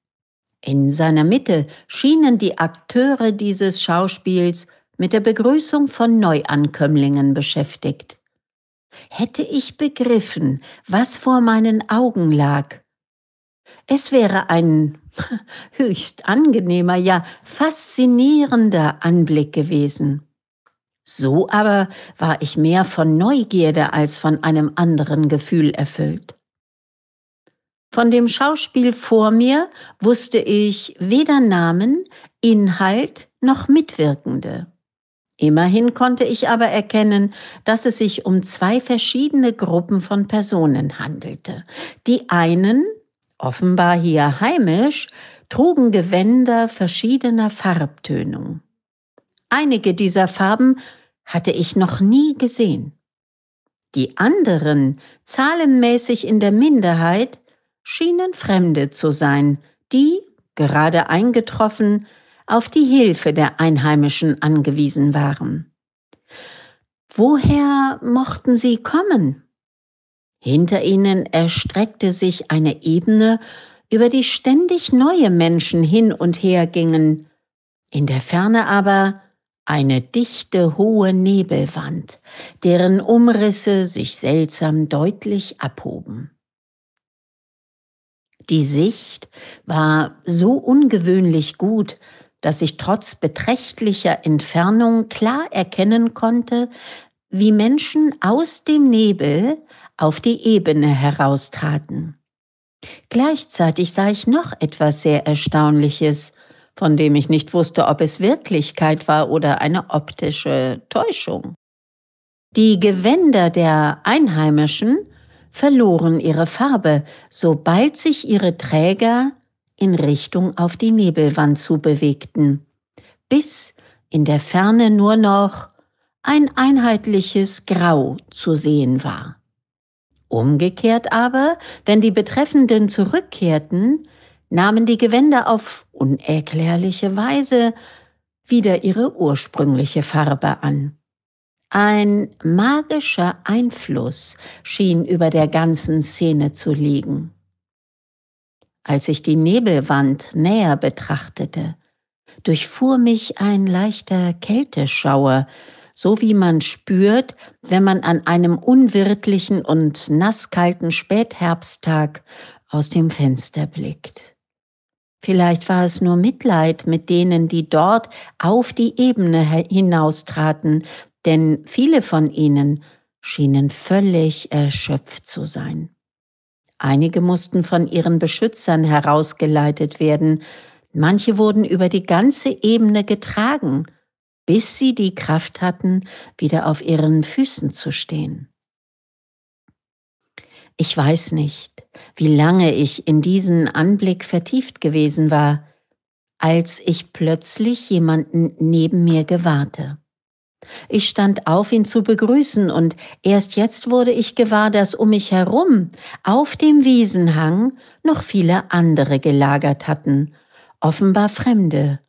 In seiner Mitte schienen die Akteure dieses Schauspiels mit der Begrüßung von Neuankömmlingen beschäftigt. Hätte ich begriffen, was vor meinen Augen lag, es wäre ein höchst angenehmer, ja faszinierender Anblick gewesen. So aber war ich mehr von Neugierde als von einem anderen Gefühl erfüllt. Von dem Schauspiel vor mir wusste ich weder Namen, Inhalt noch Mitwirkende. Immerhin konnte ich aber erkennen, dass es sich um zwei verschiedene Gruppen von Personen handelte. Die einen, offenbar hier heimisch, trugen Gewänder verschiedener Farbtönung. Einige dieser Farben hatte ich noch nie gesehen. Die anderen, zahlenmäßig in der Minderheit, schienen Fremde zu sein, die, gerade eingetroffen, auf die Hilfe der Einheimischen angewiesen waren. Woher mochten sie kommen? Hinter ihnen erstreckte sich eine Ebene, über die ständig neue Menschen hin und her gingen, in der Ferne aber eine dichte, hohe Nebelwand, deren Umrisse sich seltsam deutlich abhoben. Die Sicht war so ungewöhnlich gut, dass ich trotz beträchtlicher Entfernung klar erkennen konnte, wie Menschen aus dem Nebel auf die Ebene heraustraten. Gleichzeitig sah ich noch etwas sehr Erstaunliches, von dem ich nicht wusste, ob es Wirklichkeit war oder eine optische Täuschung. Die Gewänder der Einheimischen verloren ihre Farbe, sobald sich ihre Träger in Richtung auf die Nebelwand zubewegten, bis in der Ferne nur noch ein einheitliches Grau zu sehen war. Umgekehrt aber, wenn die Betreffenden zurückkehrten, nahmen die Gewänder auf unerklärliche Weise wieder ihre ursprüngliche Farbe an. Ein magischer Einfluss schien über der ganzen Szene zu liegen. Als ich die Nebelwand näher betrachtete, durchfuhr mich ein leichter Kälteschauer, so wie man spürt, wenn man an einem unwirtlichen und nasskalten Spätherbsttag aus dem Fenster blickt. Vielleicht war es nur Mitleid mit denen, die dort auf die Ebene hinaustraten, denn viele von ihnen schienen völlig erschöpft zu sein. Einige mussten von ihren Beschützern herausgeleitet werden, manche wurden über die ganze Ebene getragen, bis sie die Kraft hatten, wieder auf ihren Füßen zu stehen. Ich weiß nicht, wie lange ich in diesen Anblick vertieft gewesen war, als ich plötzlich jemanden neben mir gewahrte. Ich stand auf, ihn zu begrüßen, und erst jetzt wurde ich gewahr, dass um mich herum, auf dem Wiesenhang, noch viele andere gelagert hatten, offenbar Fremde,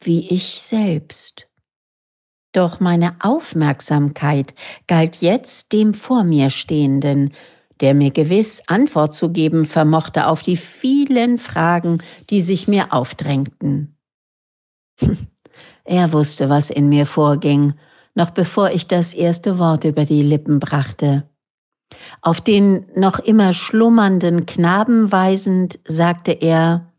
wie ich selbst. Doch meine Aufmerksamkeit galt jetzt dem vor mir stehenden, der mir gewiss Antwort zu geben vermochte auf die vielen Fragen, die sich mir aufdrängten. er wusste, was in mir vorging, noch bevor ich das erste Wort über die Lippen brachte. Auf den noch immer schlummernden Knaben weisend sagte er,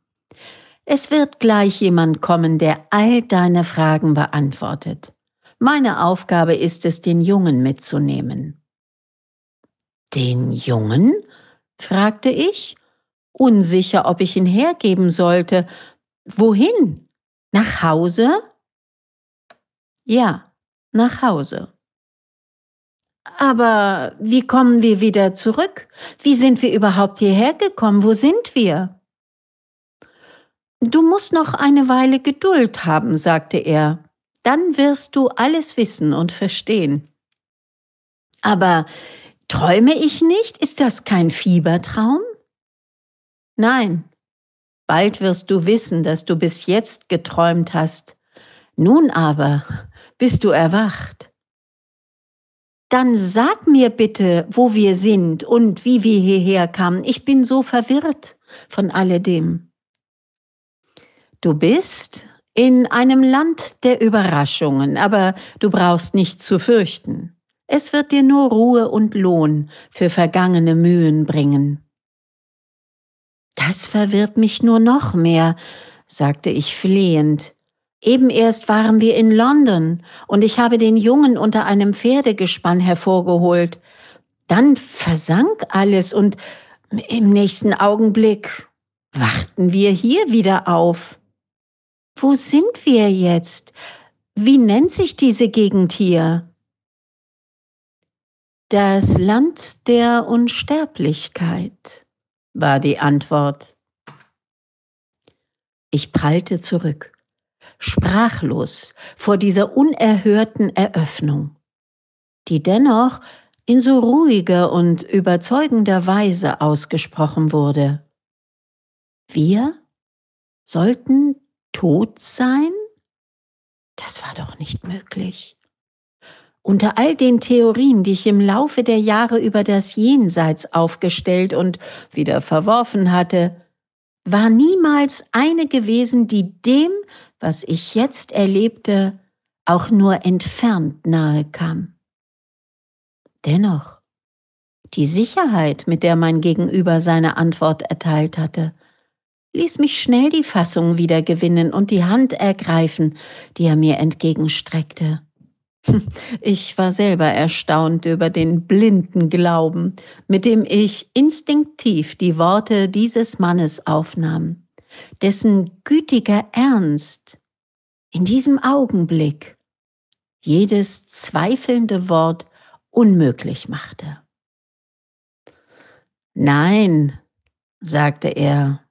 es wird gleich jemand kommen, der all deine Fragen beantwortet. Meine Aufgabe ist es, den Jungen mitzunehmen. Den Jungen? fragte ich, unsicher, ob ich ihn hergeben sollte. Wohin? Nach Hause? Ja, nach Hause. Aber wie kommen wir wieder zurück? Wie sind wir überhaupt hierher gekommen? Wo sind wir? Du musst noch eine Weile Geduld haben, sagte er. Dann wirst du alles wissen und verstehen. Aber träume ich nicht? Ist das kein Fiebertraum? Nein, bald wirst du wissen, dass du bis jetzt geträumt hast. Nun aber bist du erwacht. Dann sag mir bitte, wo wir sind und wie wir hierher kamen. Ich bin so verwirrt von alledem. Du bist in einem Land der Überraschungen, aber du brauchst nicht zu fürchten. Es wird dir nur Ruhe und Lohn für vergangene Mühen bringen. Das verwirrt mich nur noch mehr, sagte ich flehend, Eben erst waren wir in London und ich habe den Jungen unter einem Pferdegespann hervorgeholt. Dann versank alles und im nächsten Augenblick wachten wir hier wieder auf. Wo sind wir jetzt? Wie nennt sich diese Gegend hier? Das Land der Unsterblichkeit war die Antwort. Ich prallte zurück sprachlos vor dieser unerhörten Eröffnung, die dennoch in so ruhiger und überzeugender Weise ausgesprochen wurde. Wir sollten tot sein? Das war doch nicht möglich. Unter all den Theorien, die ich im Laufe der Jahre über das Jenseits aufgestellt und wieder verworfen hatte, war niemals eine gewesen, die dem was ich jetzt erlebte, auch nur entfernt nahe kam. Dennoch, die Sicherheit, mit der mein Gegenüber seine Antwort erteilt hatte, ließ mich schnell die Fassung wieder gewinnen und die Hand ergreifen, die er mir entgegenstreckte. Ich war selber erstaunt über den blinden Glauben, mit dem ich instinktiv die Worte dieses Mannes aufnahm dessen gütiger Ernst in diesem Augenblick jedes zweifelnde Wort unmöglich machte. Nein, sagte er,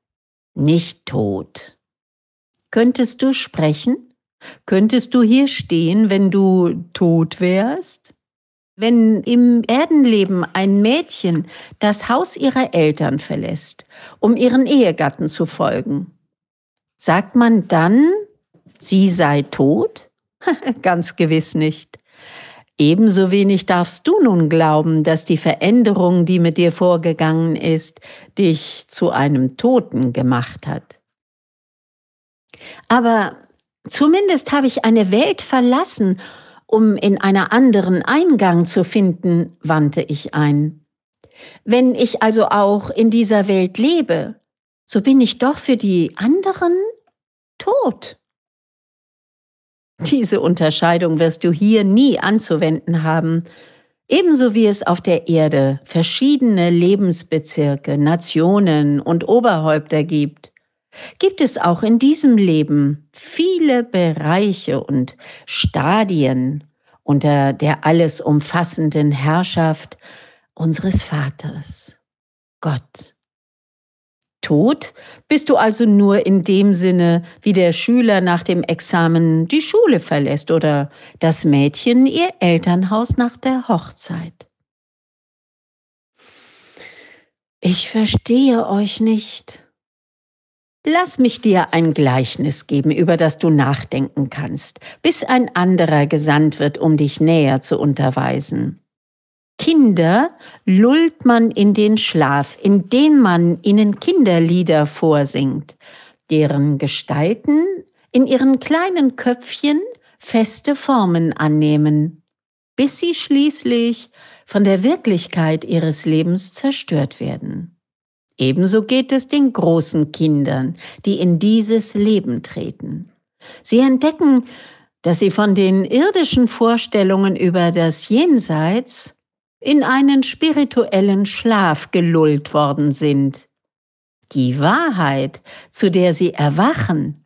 nicht tot. Könntest du sprechen? Könntest du hier stehen, wenn du tot wärst? Wenn im Erdenleben ein Mädchen das Haus ihrer Eltern verlässt, um ihren Ehegatten zu folgen, sagt man dann, sie sei tot? Ganz gewiss nicht. Ebenso wenig darfst du nun glauben, dass die Veränderung, die mit dir vorgegangen ist, dich zu einem Toten gemacht hat. Aber zumindest habe ich eine Welt verlassen, um in einer anderen Eingang zu finden, wandte ich ein. Wenn ich also auch in dieser Welt lebe, so bin ich doch für die anderen tot. Diese Unterscheidung wirst du hier nie anzuwenden haben, ebenso wie es auf der Erde verschiedene Lebensbezirke, Nationen und Oberhäupter gibt gibt es auch in diesem Leben viele Bereiche und Stadien unter der alles umfassenden Herrschaft unseres Vaters, Gott. Tod bist du also nur in dem Sinne, wie der Schüler nach dem Examen die Schule verlässt oder das Mädchen ihr Elternhaus nach der Hochzeit. Ich verstehe euch nicht, Lass mich dir ein Gleichnis geben, über das du nachdenken kannst, bis ein anderer gesandt wird, um dich näher zu unterweisen. Kinder lullt man in den Schlaf, indem man ihnen Kinderlieder vorsingt, deren Gestalten in ihren kleinen Köpfchen feste Formen annehmen, bis sie schließlich von der Wirklichkeit ihres Lebens zerstört werden. Ebenso geht es den großen Kindern, die in dieses Leben treten. Sie entdecken, dass sie von den irdischen Vorstellungen über das Jenseits in einen spirituellen Schlaf gelullt worden sind. Die Wahrheit, zu der sie erwachen,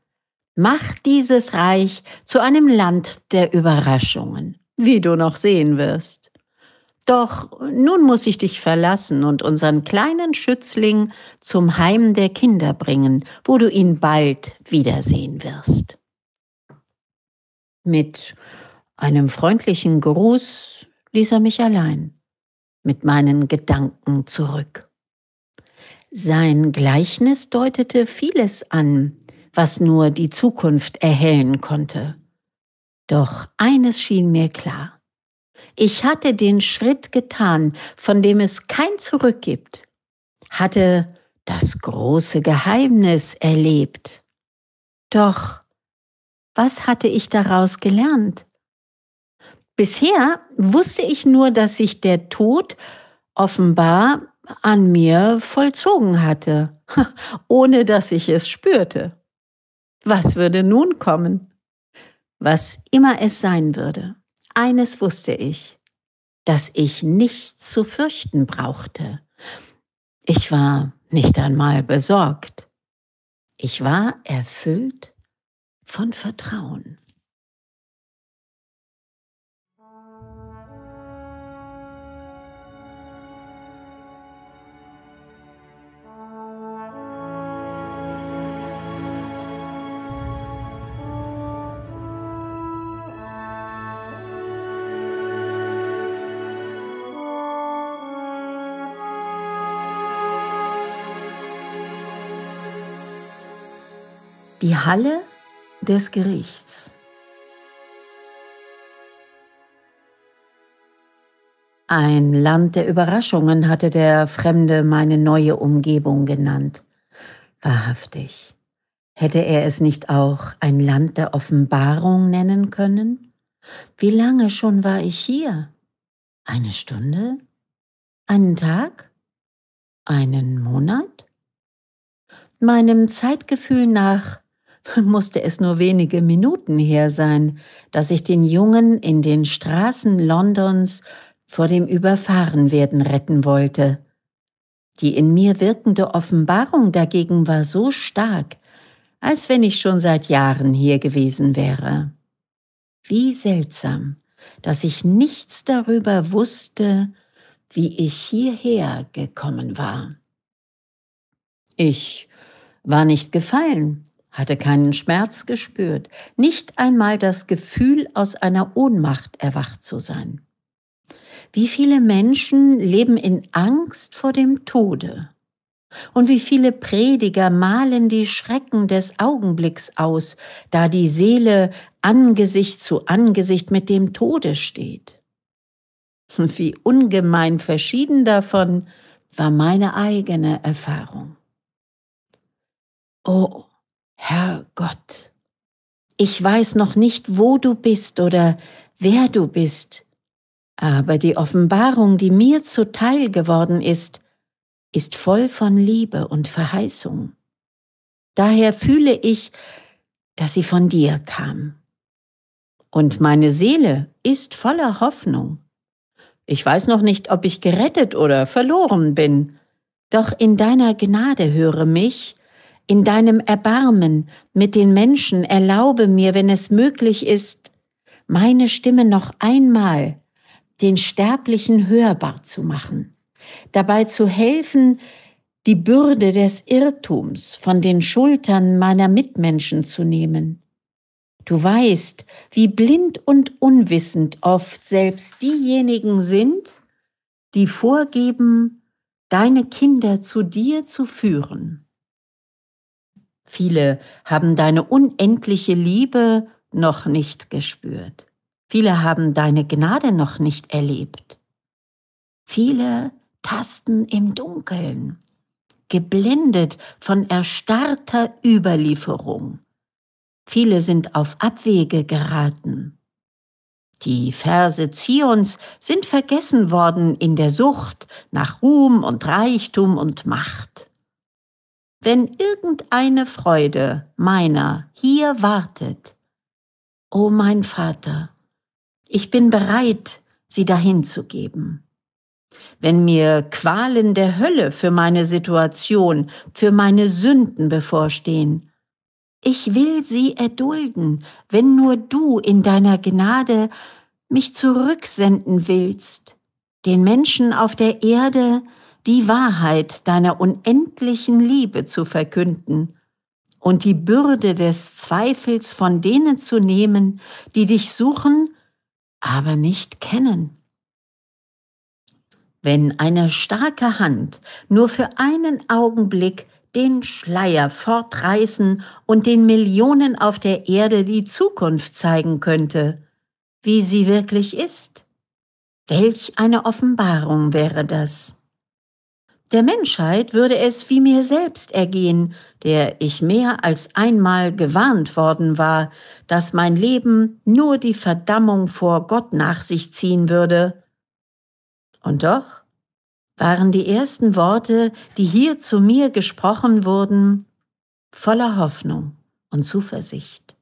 macht dieses Reich zu einem Land der Überraschungen, wie du noch sehen wirst. Doch nun muss ich dich verlassen und unseren kleinen Schützling zum Heim der Kinder bringen, wo du ihn bald wiedersehen wirst. Mit einem freundlichen Gruß ließ er mich allein, mit meinen Gedanken zurück. Sein Gleichnis deutete vieles an, was nur die Zukunft erhellen konnte. Doch eines schien mir klar. Ich hatte den Schritt getan, von dem es kein Zurück gibt, hatte das große Geheimnis erlebt. Doch was hatte ich daraus gelernt? Bisher wusste ich nur, dass sich der Tod offenbar an mir vollzogen hatte, ohne dass ich es spürte. Was würde nun kommen? Was immer es sein würde. Eines wusste ich, dass ich nichts zu fürchten brauchte. Ich war nicht einmal besorgt. Ich war erfüllt von Vertrauen. Die Halle des Gerichts. Ein Land der Überraschungen hatte der Fremde meine neue Umgebung genannt. Wahrhaftig. Hätte er es nicht auch ein Land der Offenbarung nennen können? Wie lange schon war ich hier? Eine Stunde? Einen Tag? Einen Monat? Meinem Zeitgefühl nach musste es nur wenige Minuten her sein, dass ich den Jungen in den Straßen Londons vor dem Überfahrenwerden retten wollte. Die in mir wirkende Offenbarung dagegen war so stark, als wenn ich schon seit Jahren hier gewesen wäre. Wie seltsam, dass ich nichts darüber wusste, wie ich hierher gekommen war. Ich war nicht gefallen, hatte keinen Schmerz gespürt, nicht einmal das Gefühl, aus einer Ohnmacht erwacht zu sein. Wie viele Menschen leben in Angst vor dem Tode? Und wie viele Prediger malen die Schrecken des Augenblicks aus, da die Seele Angesicht zu Angesicht mit dem Tode steht? Wie ungemein verschieden davon war meine eigene Erfahrung. Oh, Herr Gott, ich weiß noch nicht, wo du bist oder wer du bist, aber die Offenbarung, die mir zuteil geworden ist, ist voll von Liebe und Verheißung. Daher fühle ich, dass sie von dir kam. Und meine Seele ist voller Hoffnung. Ich weiß noch nicht, ob ich gerettet oder verloren bin, doch in deiner Gnade höre mich, in deinem Erbarmen mit den Menschen erlaube mir, wenn es möglich ist, meine Stimme noch einmal den Sterblichen hörbar zu machen, dabei zu helfen, die Bürde des Irrtums von den Schultern meiner Mitmenschen zu nehmen. Du weißt, wie blind und unwissend oft selbst diejenigen sind, die vorgeben, deine Kinder zu dir zu führen. Viele haben deine unendliche Liebe noch nicht gespürt. Viele haben deine Gnade noch nicht erlebt. Viele tasten im Dunkeln, geblendet von erstarrter Überlieferung. Viele sind auf Abwege geraten. Die Verse Zions sind vergessen worden in der Sucht nach Ruhm und Reichtum und Macht wenn irgendeine Freude meiner hier wartet. O mein Vater, ich bin bereit, sie dahin zu geben. Wenn mir Qualen der Hölle für meine Situation, für meine Sünden bevorstehen, ich will sie erdulden, wenn nur du in deiner Gnade mich zurücksenden willst, den Menschen auf der Erde, die Wahrheit deiner unendlichen Liebe zu verkünden und die Bürde des Zweifels von denen zu nehmen, die dich suchen, aber nicht kennen. Wenn eine starke Hand nur für einen Augenblick den Schleier fortreißen und den Millionen auf der Erde die Zukunft zeigen könnte, wie sie wirklich ist, welch eine Offenbarung wäre das. Der Menschheit würde es wie mir selbst ergehen, der ich mehr als einmal gewarnt worden war, dass mein Leben nur die Verdammung vor Gott nach sich ziehen würde. Und doch waren die ersten Worte, die hier zu mir gesprochen wurden, voller Hoffnung und Zuversicht.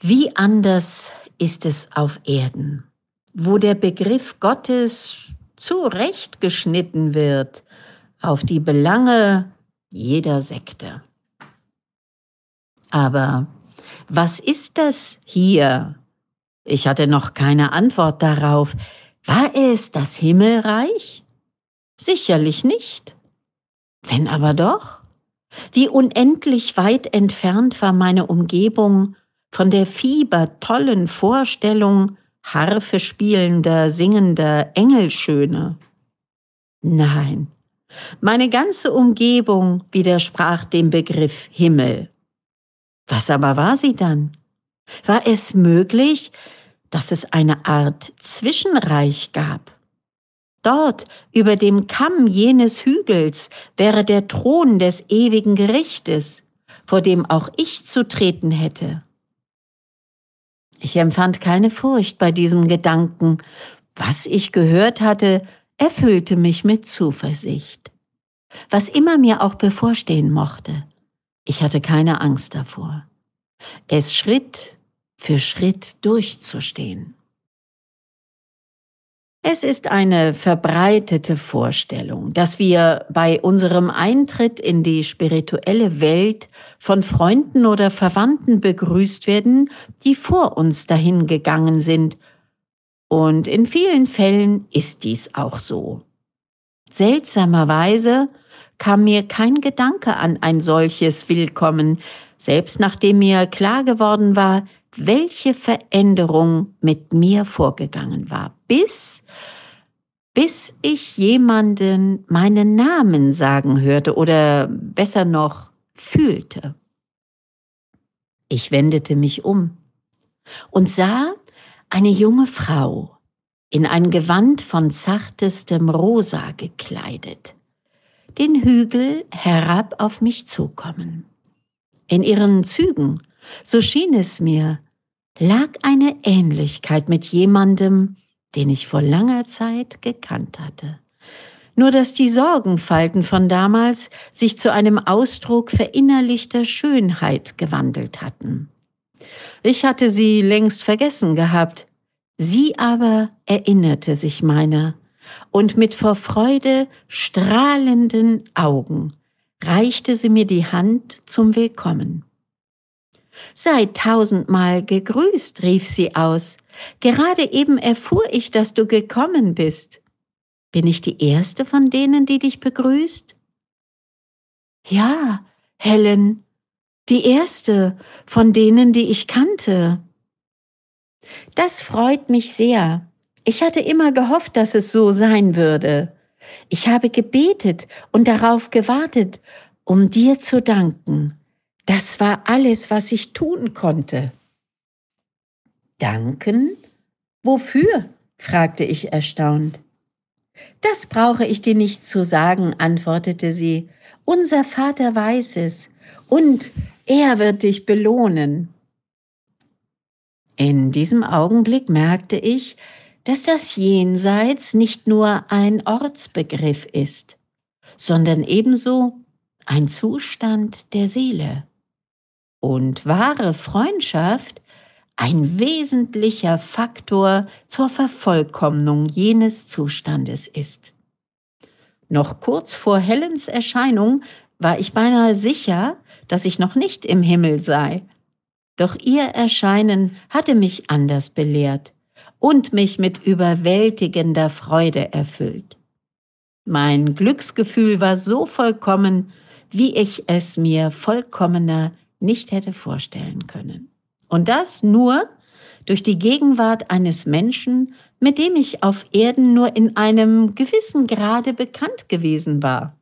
Wie anders ist es auf Erden, wo der Begriff Gottes zurechtgeschnitten wird auf die Belange jeder Sekte. Aber was ist das hier? Ich hatte noch keine Antwort darauf. War es das Himmelreich? Sicherlich nicht. Wenn aber doch? Wie unendlich weit entfernt war meine Umgebung von der fiebertollen Vorstellung, Harfe spielender, singender Engelschöne. Nein, meine ganze Umgebung widersprach dem Begriff Himmel. Was aber war sie dann? War es möglich, dass es eine Art Zwischenreich gab? Dort, über dem Kamm jenes Hügels, wäre der Thron des ewigen Gerichtes, vor dem auch ich zu treten hätte. Ich empfand keine Furcht bei diesem Gedanken. Was ich gehört hatte, erfüllte mich mit Zuversicht. Was immer mir auch bevorstehen mochte, ich hatte keine Angst davor. Es Schritt für Schritt durchzustehen. Es ist eine verbreitete Vorstellung, dass wir bei unserem Eintritt in die spirituelle Welt von Freunden oder Verwandten begrüßt werden, die vor uns dahin gegangen sind. Und in vielen Fällen ist dies auch so. Seltsamerweise kam mir kein Gedanke an ein solches Willkommen, selbst nachdem mir klar geworden war, welche Veränderung mit mir vorgegangen war, bis bis ich jemanden meinen Namen sagen hörte oder besser noch fühlte. Ich wendete mich um und sah eine junge Frau in ein Gewand von zartestem Rosa gekleidet, den Hügel herab auf mich zukommen. In ihren Zügen so schien es mir, lag eine Ähnlichkeit mit jemandem, den ich vor langer Zeit gekannt hatte. Nur dass die Sorgenfalten von damals sich zu einem Ausdruck verinnerlichter Schönheit gewandelt hatten. Ich hatte sie längst vergessen gehabt, sie aber erinnerte sich meiner, und mit vor Freude strahlenden Augen reichte sie mir die Hand zum Willkommen. Sei tausendmal gegrüßt, rief sie aus. Gerade eben erfuhr ich, dass du gekommen bist. Bin ich die erste von denen, die dich begrüßt? Ja, Helen, die erste von denen, die ich kannte. Das freut mich sehr. Ich hatte immer gehofft, dass es so sein würde. Ich habe gebetet und darauf gewartet, um dir zu danken. Das war alles, was ich tun konnte. Danken? Wofür? fragte ich erstaunt. Das brauche ich dir nicht zu sagen, antwortete sie. Unser Vater weiß es, und er wird dich belohnen. In diesem Augenblick merkte ich, dass das Jenseits nicht nur ein Ortsbegriff ist, sondern ebenso ein Zustand der Seele und wahre Freundschaft ein wesentlicher Faktor zur Vervollkommnung jenes Zustandes ist. Noch kurz vor Helens Erscheinung war ich beinahe sicher, dass ich noch nicht im Himmel sei. Doch ihr Erscheinen hatte mich anders belehrt und mich mit überwältigender Freude erfüllt. Mein Glücksgefühl war so vollkommen, wie ich es mir vollkommener nicht hätte vorstellen können. Und das nur durch die Gegenwart eines Menschen, mit dem ich auf Erden nur in einem gewissen Grade bekannt gewesen war.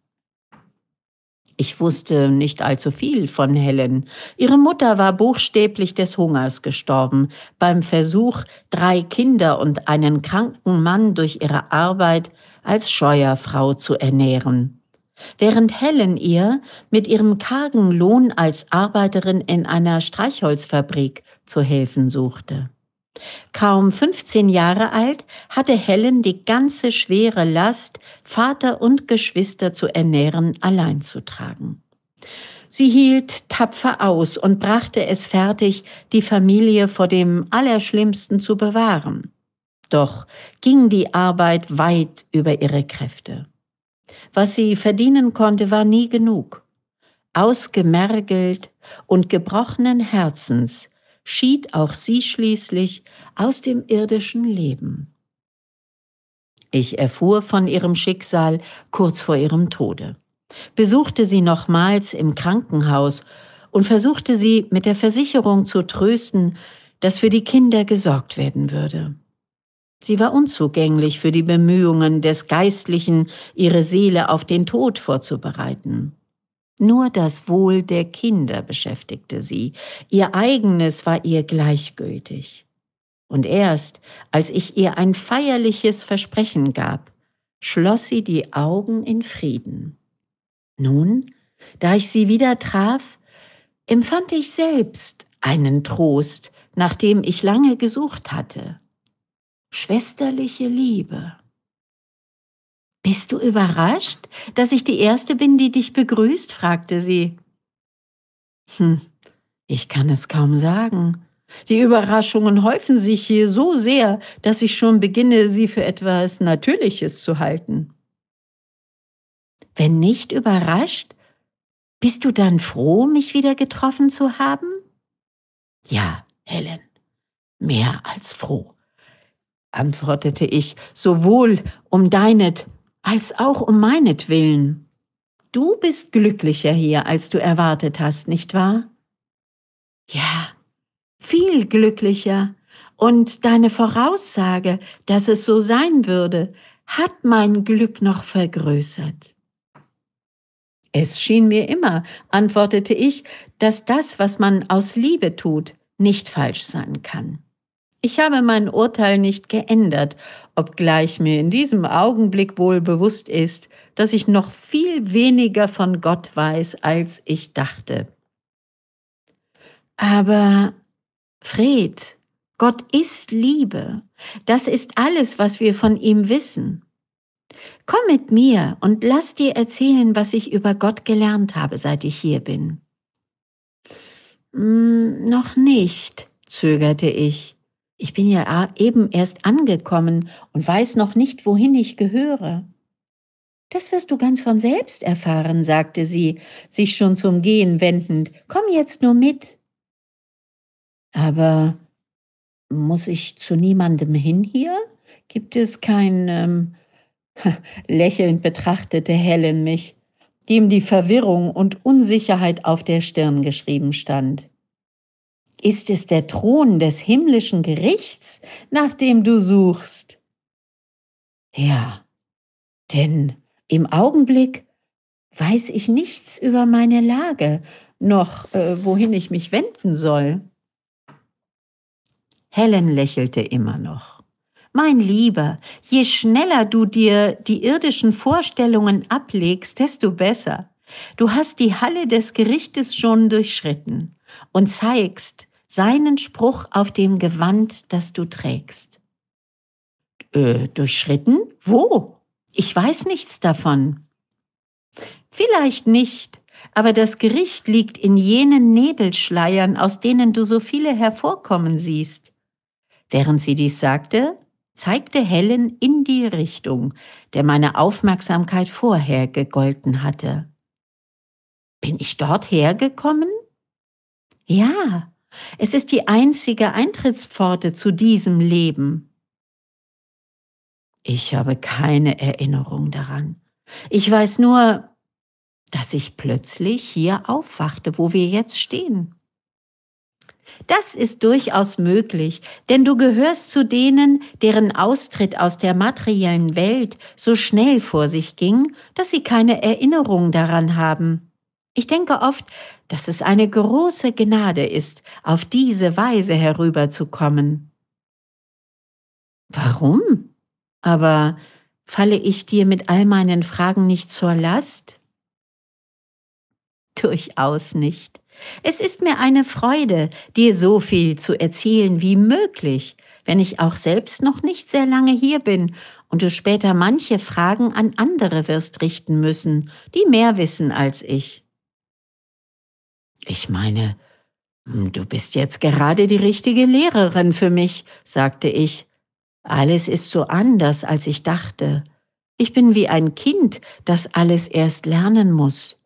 Ich wusste nicht allzu viel von Helen. Ihre Mutter war buchstäblich des Hungers gestorben, beim Versuch, drei Kinder und einen kranken Mann durch ihre Arbeit als Scheuerfrau zu ernähren. Während Helen ihr mit ihrem kargen Lohn als Arbeiterin in einer Streichholzfabrik zu helfen suchte. Kaum 15 Jahre alt hatte Helen die ganze schwere Last, Vater und Geschwister zu ernähren, allein zu tragen. Sie hielt tapfer aus und brachte es fertig, die Familie vor dem Allerschlimmsten zu bewahren. Doch ging die Arbeit weit über ihre Kräfte. Was sie verdienen konnte, war nie genug. Ausgemergelt und gebrochenen Herzens schied auch sie schließlich aus dem irdischen Leben. Ich erfuhr von ihrem Schicksal kurz vor ihrem Tode, besuchte sie nochmals im Krankenhaus und versuchte sie mit der Versicherung zu trösten, dass für die Kinder gesorgt werden würde. Sie war unzugänglich für die Bemühungen des Geistlichen, ihre Seele auf den Tod vorzubereiten. Nur das Wohl der Kinder beschäftigte sie, ihr eigenes war ihr gleichgültig. Und erst, als ich ihr ein feierliches Versprechen gab, schloss sie die Augen in Frieden. Nun, da ich sie wieder traf, empfand ich selbst einen Trost, nach dem ich lange gesucht hatte schwesterliche Liebe. Bist du überrascht, dass ich die Erste bin, die dich begrüßt? fragte sie. Hm, ich kann es kaum sagen. Die Überraschungen häufen sich hier so sehr, dass ich schon beginne, sie für etwas Natürliches zu halten. Wenn nicht überrascht, bist du dann froh, mich wieder getroffen zu haben? Ja, Helen, mehr als froh antwortete ich, sowohl um deinet als auch um meinetwillen. Du bist glücklicher hier, als du erwartet hast, nicht wahr? Ja, viel glücklicher. Und deine Voraussage, dass es so sein würde, hat mein Glück noch vergrößert. Es schien mir immer, antwortete ich, dass das, was man aus Liebe tut, nicht falsch sein kann. Ich habe mein Urteil nicht geändert, obgleich mir in diesem Augenblick wohl bewusst ist, dass ich noch viel weniger von Gott weiß, als ich dachte. Aber Fred, Gott ist Liebe. Das ist alles, was wir von ihm wissen. Komm mit mir und lass dir erzählen, was ich über Gott gelernt habe, seit ich hier bin. Hm, noch nicht, zögerte ich. Ich bin ja eben erst angekommen und weiß noch nicht, wohin ich gehöre. Das wirst du ganz von selbst erfahren, sagte sie, sich schon zum Gehen wendend. Komm jetzt nur mit. Aber muss ich zu niemandem hin hier? Gibt es kein... Ähm, lächelnd betrachtete Helen mich, dem die Verwirrung und Unsicherheit auf der Stirn geschrieben stand. Ist es der Thron des himmlischen Gerichts, nach dem du suchst? Ja, denn im Augenblick weiß ich nichts über meine Lage, noch äh, wohin ich mich wenden soll. Helen lächelte immer noch. Mein Lieber, je schneller du dir die irdischen Vorstellungen ablegst, desto besser. Du hast die Halle des Gerichtes schon durchschritten und zeigst, seinen Spruch auf dem Gewand, das du trägst. Äh, durchschritten? Wo? Ich weiß nichts davon. Vielleicht nicht, aber das Gericht liegt in jenen Nebelschleiern, aus denen du so viele hervorkommen siehst. Während sie dies sagte, zeigte Helen in die Richtung, der meine Aufmerksamkeit vorher gegolten hatte. Bin ich dort hergekommen? Ja, es ist die einzige Eintrittspforte zu diesem Leben. Ich habe keine Erinnerung daran. Ich weiß nur, dass ich plötzlich hier aufwachte, wo wir jetzt stehen. Das ist durchaus möglich, denn du gehörst zu denen, deren Austritt aus der materiellen Welt so schnell vor sich ging, dass sie keine Erinnerung daran haben. Ich denke oft, dass es eine große Gnade ist, auf diese Weise herüberzukommen. Warum? Aber falle ich dir mit all meinen Fragen nicht zur Last? Durchaus nicht. Es ist mir eine Freude, dir so viel zu erzählen wie möglich, wenn ich auch selbst noch nicht sehr lange hier bin und du später manche Fragen an andere wirst richten müssen, die mehr wissen als ich. Ich meine, du bist jetzt gerade die richtige Lehrerin für mich, sagte ich. Alles ist so anders, als ich dachte. Ich bin wie ein Kind, das alles erst lernen muss.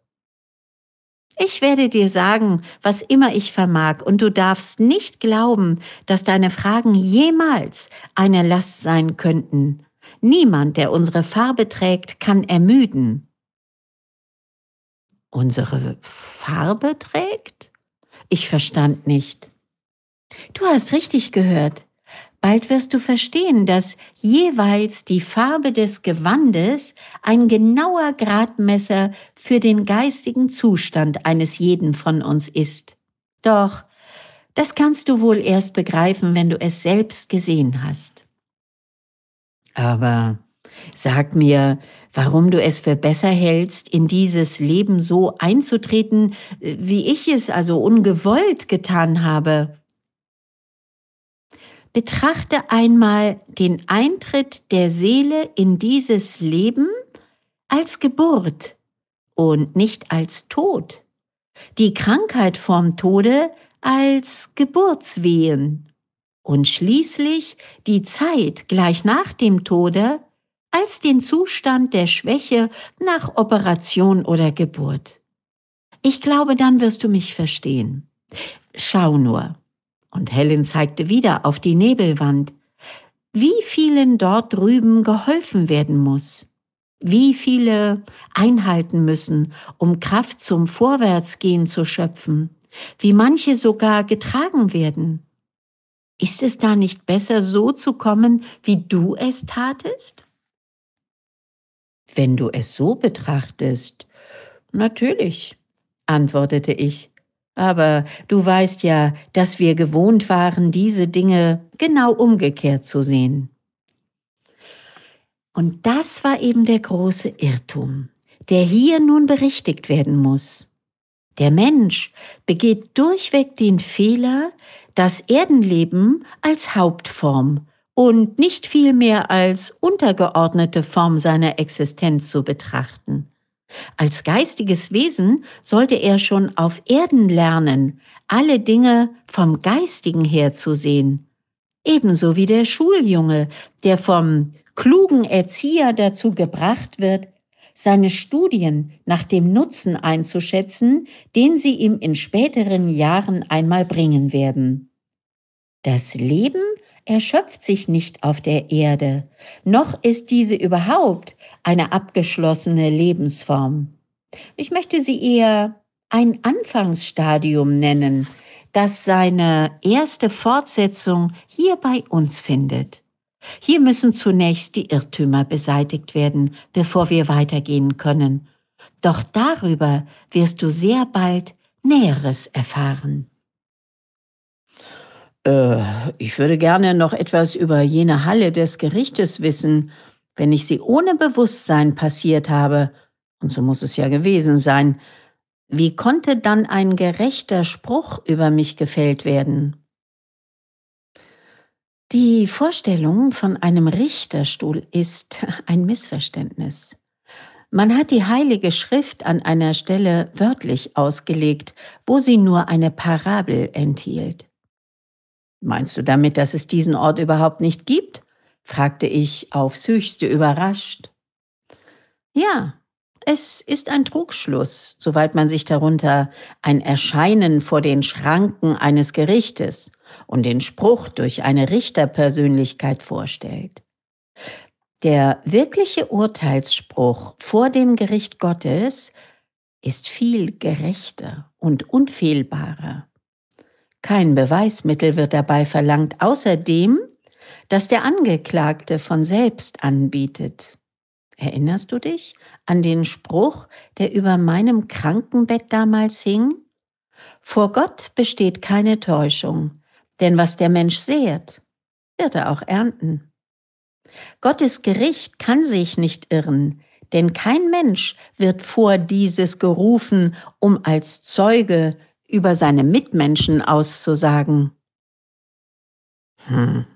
Ich werde dir sagen, was immer ich vermag, und du darfst nicht glauben, dass deine Fragen jemals eine Last sein könnten. Niemand, der unsere Farbe trägt, kann ermüden unsere Farbe trägt? Ich verstand nicht. Du hast richtig gehört. Bald wirst du verstehen, dass jeweils die Farbe des Gewandes ein genauer Gradmesser für den geistigen Zustand eines jeden von uns ist. Doch, das kannst du wohl erst begreifen, wenn du es selbst gesehen hast. Aber sag mir, warum du es für besser hältst, in dieses Leben so einzutreten, äh, wie ich es also ungewollt getan habe. Betrachte einmal den Eintritt der Seele in dieses Leben als Geburt und nicht als Tod, die Krankheit vorm Tode als Geburtswehen und schließlich die Zeit gleich nach dem Tode als den Zustand der Schwäche nach Operation oder Geburt. Ich glaube, dann wirst du mich verstehen. Schau nur. Und Helen zeigte wieder auf die Nebelwand, wie vielen dort drüben geholfen werden muss, wie viele einhalten müssen, um Kraft zum Vorwärtsgehen zu schöpfen, wie manche sogar getragen werden. Ist es da nicht besser, so zu kommen, wie du es tatest? Wenn du es so betrachtest, natürlich, antwortete ich. Aber du weißt ja, dass wir gewohnt waren, diese Dinge genau umgekehrt zu sehen. Und das war eben der große Irrtum, der hier nun berichtigt werden muss. Der Mensch begeht durchweg den Fehler, das Erdenleben als Hauptform und nicht viel mehr als untergeordnete Form seiner Existenz zu betrachten. Als geistiges Wesen sollte er schon auf Erden lernen, alle Dinge vom Geistigen her zu sehen. Ebenso wie der Schuljunge, der vom klugen Erzieher dazu gebracht wird, seine Studien nach dem Nutzen einzuschätzen, den sie ihm in späteren Jahren einmal bringen werden. Das Leben erschöpft sich nicht auf der Erde, noch ist diese überhaupt eine abgeschlossene Lebensform. Ich möchte sie eher ein Anfangsstadium nennen, das seine erste Fortsetzung hier bei uns findet. Hier müssen zunächst die Irrtümer beseitigt werden, bevor wir weitergehen können. Doch darüber wirst du sehr bald Näheres erfahren. Äh, ich würde gerne noch etwas über jene Halle des Gerichtes wissen, wenn ich sie ohne Bewusstsein passiert habe, und so muss es ja gewesen sein, wie konnte dann ein gerechter Spruch über mich gefällt werden? Die Vorstellung von einem Richterstuhl ist ein Missverständnis. Man hat die Heilige Schrift an einer Stelle wörtlich ausgelegt, wo sie nur eine Parabel enthielt. Meinst du damit, dass es diesen Ort überhaupt nicht gibt? fragte ich aufs höchste überrascht. Ja, es ist ein Trugschluss, soweit man sich darunter ein Erscheinen vor den Schranken eines Gerichtes und den Spruch durch eine Richterpersönlichkeit vorstellt. Der wirkliche Urteilsspruch vor dem Gericht Gottes ist viel gerechter und unfehlbarer. Kein Beweismittel wird dabei verlangt, außerdem, dass der Angeklagte von selbst anbietet. Erinnerst du dich an den Spruch, der über meinem Krankenbett damals hing? Vor Gott besteht keine Täuschung, denn was der Mensch sät, wird er auch ernten. Gottes Gericht kann sich nicht irren, denn kein Mensch wird vor dieses gerufen, um als Zeuge über seine Mitmenschen auszusagen. Hm.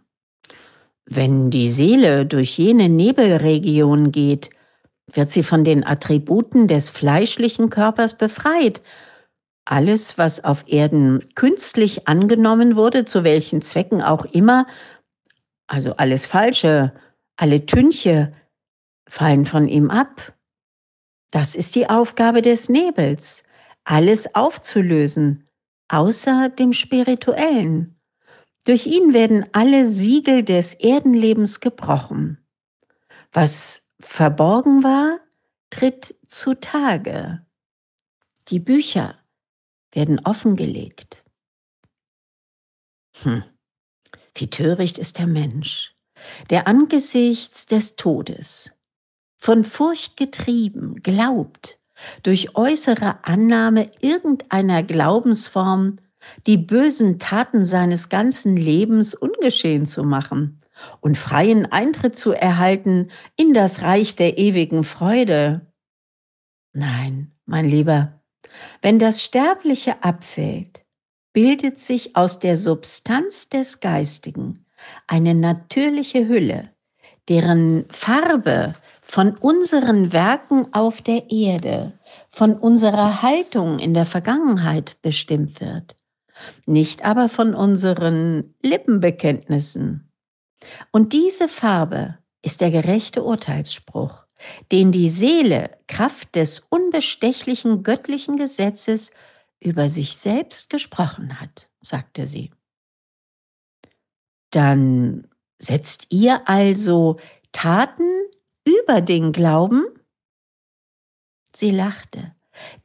Wenn die Seele durch jene Nebelregion geht, wird sie von den Attributen des fleischlichen Körpers befreit. Alles, was auf Erden künstlich angenommen wurde, zu welchen Zwecken auch immer, also alles Falsche, alle Tünche, fallen von ihm ab. Das ist die Aufgabe des Nebels alles aufzulösen, außer dem spirituellen. Durch ihn werden alle Siegel des Erdenlebens gebrochen. Was verborgen war, tritt zutage. Die Bücher werden offengelegt. Hm, wie töricht ist der Mensch, der angesichts des Todes, von Furcht getrieben, glaubt, durch äußere Annahme irgendeiner Glaubensform die bösen Taten seines ganzen Lebens ungeschehen zu machen und freien Eintritt zu erhalten in das Reich der ewigen Freude. Nein, mein Lieber, wenn das Sterbliche abfällt, bildet sich aus der Substanz des Geistigen eine natürliche Hülle, deren Farbe von unseren Werken auf der Erde, von unserer Haltung in der Vergangenheit bestimmt wird, nicht aber von unseren Lippenbekenntnissen. Und diese Farbe ist der gerechte Urteilsspruch, den die Seele Kraft des unbestechlichen göttlichen Gesetzes über sich selbst gesprochen hat, sagte sie. Dann setzt ihr also Taten über den Glauben? Sie lachte.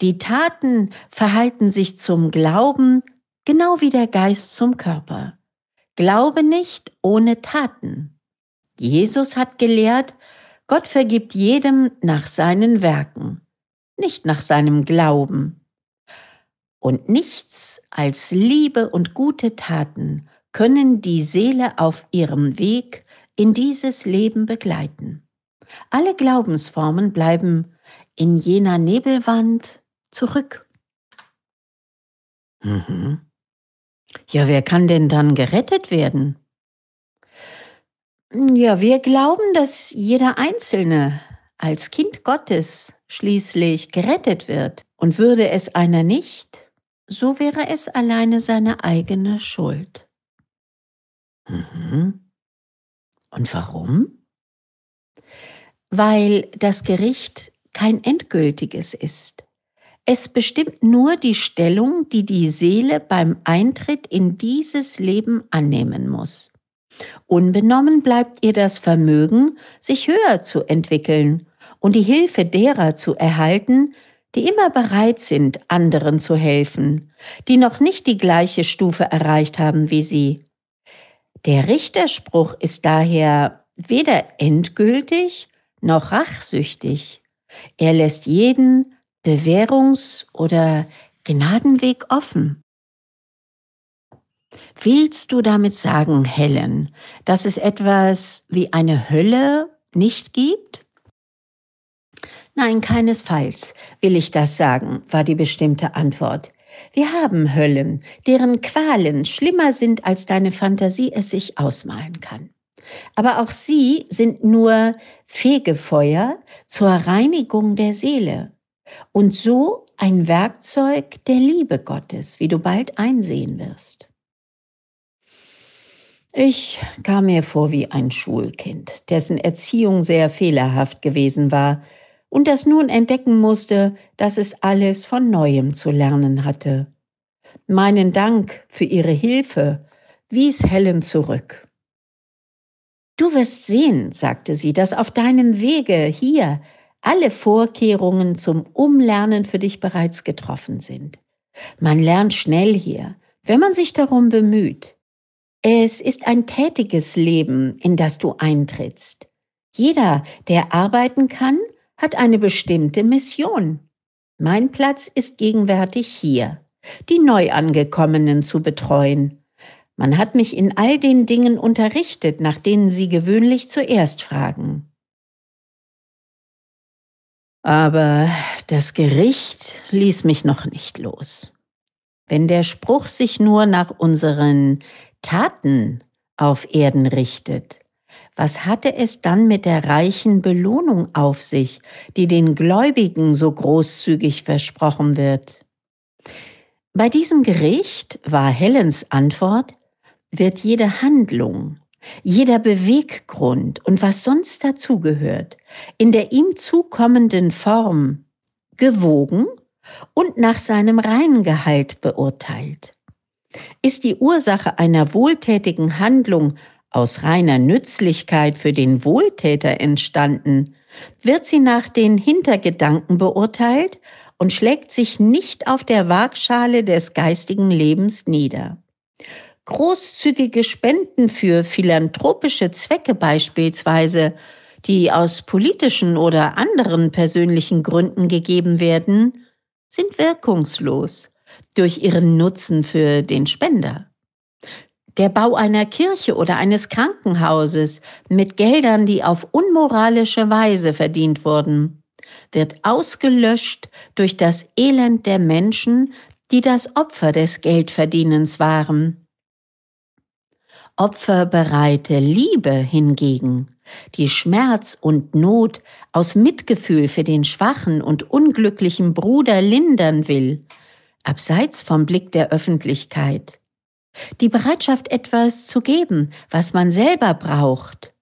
Die Taten verhalten sich zum Glauben, genau wie der Geist zum Körper. Glaube nicht ohne Taten. Jesus hat gelehrt, Gott vergibt jedem nach seinen Werken, nicht nach seinem Glauben. Und nichts als Liebe und gute Taten können die Seele auf ihrem Weg in dieses Leben begleiten. Alle Glaubensformen bleiben in jener Nebelwand zurück. Mhm. Ja, wer kann denn dann gerettet werden? Ja, wir glauben, dass jeder Einzelne als Kind Gottes schließlich gerettet wird. Und würde es einer nicht, so wäre es alleine seine eigene Schuld. Mhm. Und warum? weil das Gericht kein endgültiges ist. Es bestimmt nur die Stellung, die die Seele beim Eintritt in dieses Leben annehmen muss. Unbenommen bleibt ihr das Vermögen, sich höher zu entwickeln und die Hilfe derer zu erhalten, die immer bereit sind, anderen zu helfen, die noch nicht die gleiche Stufe erreicht haben wie sie. Der Richterspruch ist daher weder endgültig noch rachsüchtig. Er lässt jeden Bewährungs- oder Gnadenweg offen. Willst du damit sagen, Helen, dass es etwas wie eine Hölle nicht gibt? Nein, keinesfalls will ich das sagen, war die bestimmte Antwort. Wir haben Höllen, deren Qualen schlimmer sind, als deine Fantasie es sich ausmalen kann. Aber auch sie sind nur Fegefeuer zur Reinigung der Seele und so ein Werkzeug der Liebe Gottes, wie du bald einsehen wirst. Ich kam mir vor wie ein Schulkind, dessen Erziehung sehr fehlerhaft gewesen war und das nun entdecken musste, dass es alles von neuem zu lernen hatte. Meinen Dank für ihre Hilfe wies Helen zurück. Du wirst sehen, sagte sie, dass auf deinem Wege hier alle Vorkehrungen zum Umlernen für dich bereits getroffen sind. Man lernt schnell hier, wenn man sich darum bemüht. Es ist ein tätiges Leben, in das du eintrittst. Jeder, der arbeiten kann, hat eine bestimmte Mission. Mein Platz ist gegenwärtig hier, die Neuangekommenen zu betreuen man hat mich in all den Dingen unterrichtet, nach denen Sie gewöhnlich zuerst fragen. Aber das Gericht ließ mich noch nicht los. Wenn der Spruch sich nur nach unseren Taten auf Erden richtet, was hatte es dann mit der reichen Belohnung auf sich, die den Gläubigen so großzügig versprochen wird? Bei diesem Gericht war Helens Antwort, wird jede Handlung, jeder Beweggrund und was sonst dazugehört, in der ihm zukommenden Form gewogen und nach seinem reinen Gehalt beurteilt. Ist die Ursache einer wohltätigen Handlung aus reiner Nützlichkeit für den Wohltäter entstanden, wird sie nach den Hintergedanken beurteilt und schlägt sich nicht auf der Waagschale des geistigen Lebens nieder großzügige Spenden für philanthropische Zwecke beispielsweise, die aus politischen oder anderen persönlichen Gründen gegeben werden, sind wirkungslos durch ihren Nutzen für den Spender. Der Bau einer Kirche oder eines Krankenhauses mit Geldern, die auf unmoralische Weise verdient wurden, wird ausgelöscht durch das Elend der Menschen, die das Opfer des Geldverdienens waren. Opferbereite Liebe hingegen, die Schmerz und Not aus Mitgefühl für den schwachen und unglücklichen Bruder lindern will, abseits vom Blick der Öffentlichkeit. Die Bereitschaft, etwas zu geben, was man selber braucht.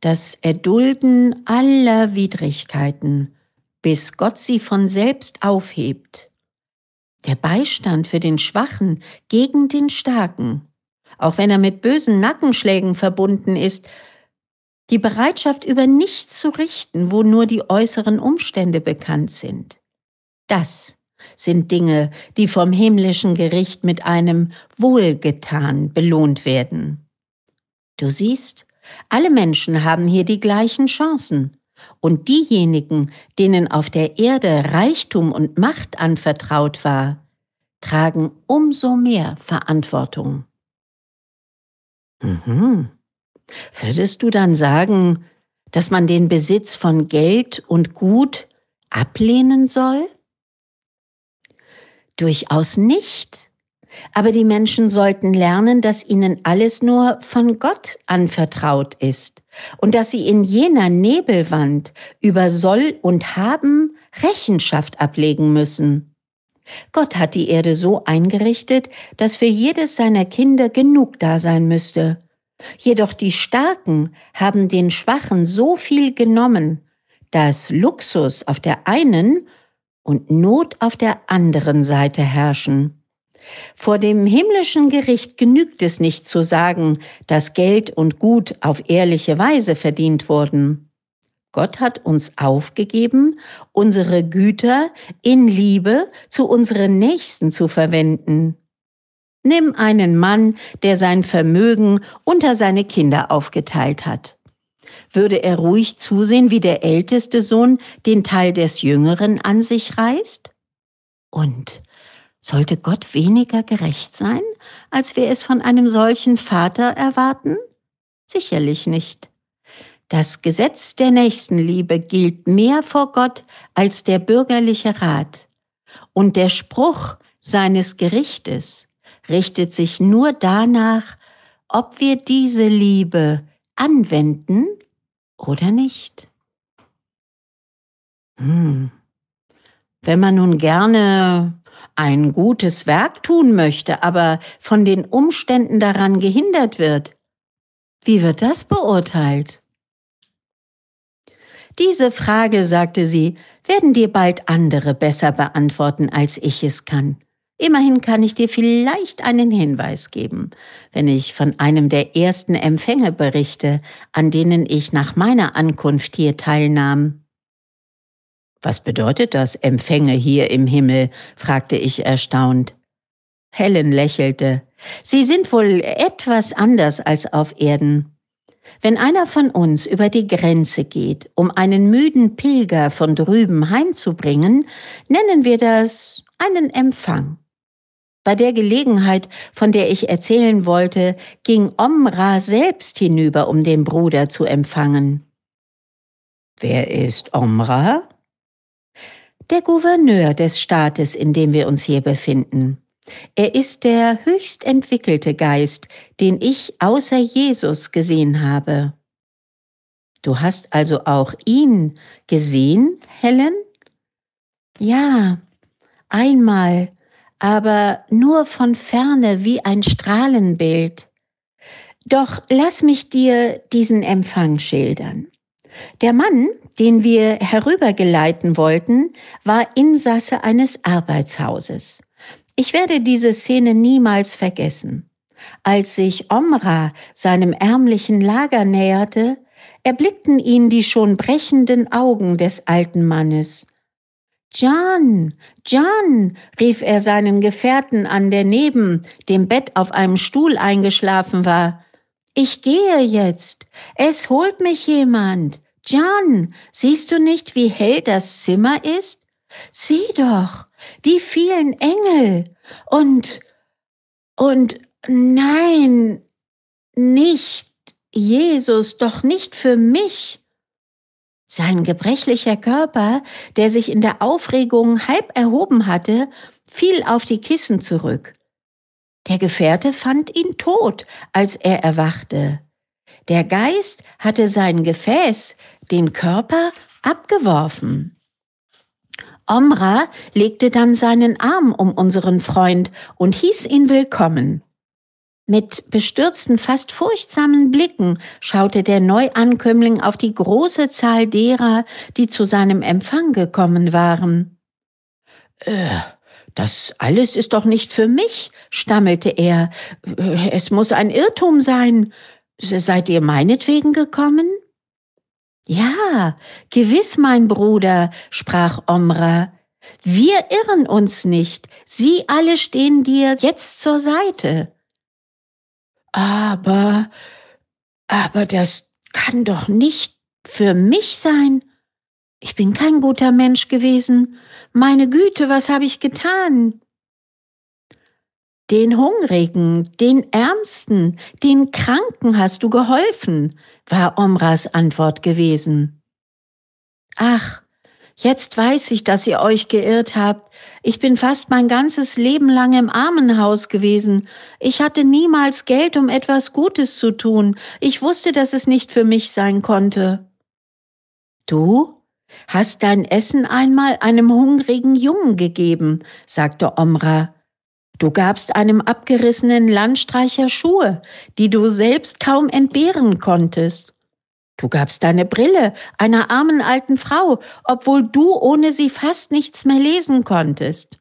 Das Erdulden aller Widrigkeiten, bis Gott sie von selbst aufhebt. Der Beistand für den Schwachen gegen den Starken auch wenn er mit bösen Nackenschlägen verbunden ist, die Bereitschaft, über nichts zu richten, wo nur die äußeren Umstände bekannt sind. Das sind Dinge, die vom himmlischen Gericht mit einem Wohlgetan belohnt werden. Du siehst, alle Menschen haben hier die gleichen Chancen. Und diejenigen, denen auf der Erde Reichtum und Macht anvertraut war, tragen umso mehr Verantwortung. Mhm. Würdest du dann sagen, dass man den Besitz von Geld und Gut ablehnen soll? Durchaus nicht. Aber die Menschen sollten lernen, dass ihnen alles nur von Gott anvertraut ist und dass sie in jener Nebelwand über Soll und Haben Rechenschaft ablegen müssen. Gott hat die Erde so eingerichtet, dass für jedes seiner Kinder genug da sein müsste. Jedoch die Starken haben den Schwachen so viel genommen, dass Luxus auf der einen und Not auf der anderen Seite herrschen. Vor dem himmlischen Gericht genügt es nicht zu sagen, dass Geld und Gut auf ehrliche Weise verdient wurden. Gott hat uns aufgegeben, unsere Güter in Liebe zu unseren Nächsten zu verwenden. Nimm einen Mann, der sein Vermögen unter seine Kinder aufgeteilt hat. Würde er ruhig zusehen, wie der älteste Sohn den Teil des Jüngeren an sich reißt? Und sollte Gott weniger gerecht sein, als wir es von einem solchen Vater erwarten? Sicherlich nicht. Das Gesetz der Nächstenliebe gilt mehr vor Gott als der bürgerliche Rat. Und der Spruch seines Gerichtes richtet sich nur danach, ob wir diese Liebe anwenden oder nicht. Hm. Wenn man nun gerne ein gutes Werk tun möchte, aber von den Umständen daran gehindert wird, wie wird das beurteilt? Diese Frage, sagte sie, werden dir bald andere besser beantworten, als ich es kann. Immerhin kann ich dir vielleicht einen Hinweis geben, wenn ich von einem der ersten Empfänge berichte, an denen ich nach meiner Ankunft hier teilnahm. Was bedeutet das Empfänge hier im Himmel? fragte ich erstaunt. Helen lächelte. Sie sind wohl etwas anders als auf Erden. Wenn einer von uns über die Grenze geht, um einen müden Pilger von drüben heimzubringen, nennen wir das einen Empfang. Bei der Gelegenheit, von der ich erzählen wollte, ging Omra selbst hinüber, um den Bruder zu empfangen. Wer ist Omra? Der Gouverneur des Staates, in dem wir uns hier befinden. Er ist der höchst entwickelte Geist, den ich außer Jesus gesehen habe. Du hast also auch ihn gesehen, Helen? Ja, einmal, aber nur von ferne wie ein Strahlenbild. Doch lass mich dir diesen Empfang schildern. Der Mann, den wir herübergeleiten wollten, war Insasse eines Arbeitshauses. Ich werde diese Szene niemals vergessen. Als sich Omra seinem ärmlichen Lager näherte, erblickten ihn die schon brechenden Augen des alten Mannes. John, John, rief er seinen Gefährten an, der neben dem Bett auf einem Stuhl eingeschlafen war. Ich gehe jetzt. Es holt mich jemand. John, siehst du nicht, wie hell das Zimmer ist? Sieh doch, die vielen Engel und, und nein, nicht Jesus, doch nicht für mich. Sein gebrechlicher Körper, der sich in der Aufregung halb erhoben hatte, fiel auf die Kissen zurück. Der Gefährte fand ihn tot, als er erwachte. Der Geist hatte sein Gefäß, den Körper, abgeworfen. Omra legte dann seinen Arm um unseren Freund und hieß ihn willkommen. Mit bestürzten, fast furchtsamen Blicken schaute der Neuankömmling auf die große Zahl derer, die zu seinem Empfang gekommen waren. Äh, das alles ist doch nicht für mich, stammelte er. Äh, es muss ein Irrtum sein. Seid ihr meinetwegen gekommen? Ja, gewiss, mein Bruder, sprach Omra. Wir irren uns nicht. Sie alle stehen dir jetzt zur Seite. Aber, aber das kann doch nicht für mich sein. Ich bin kein guter Mensch gewesen. Meine Güte, was habe ich getan? Den Hungrigen, den Ärmsten, den Kranken hast du geholfen, war Omras Antwort gewesen. Ach, jetzt weiß ich, dass ihr euch geirrt habt. Ich bin fast mein ganzes Leben lang im Armenhaus gewesen. Ich hatte niemals Geld, um etwas Gutes zu tun. Ich wusste, dass es nicht für mich sein konnte. Du? Hast dein Essen einmal einem hungrigen Jungen gegeben, sagte Omra. Du gabst einem abgerissenen Landstreicher Schuhe, die du selbst kaum entbehren konntest. Du gabst deine Brille einer armen alten Frau, obwohl du ohne sie fast nichts mehr lesen konntest.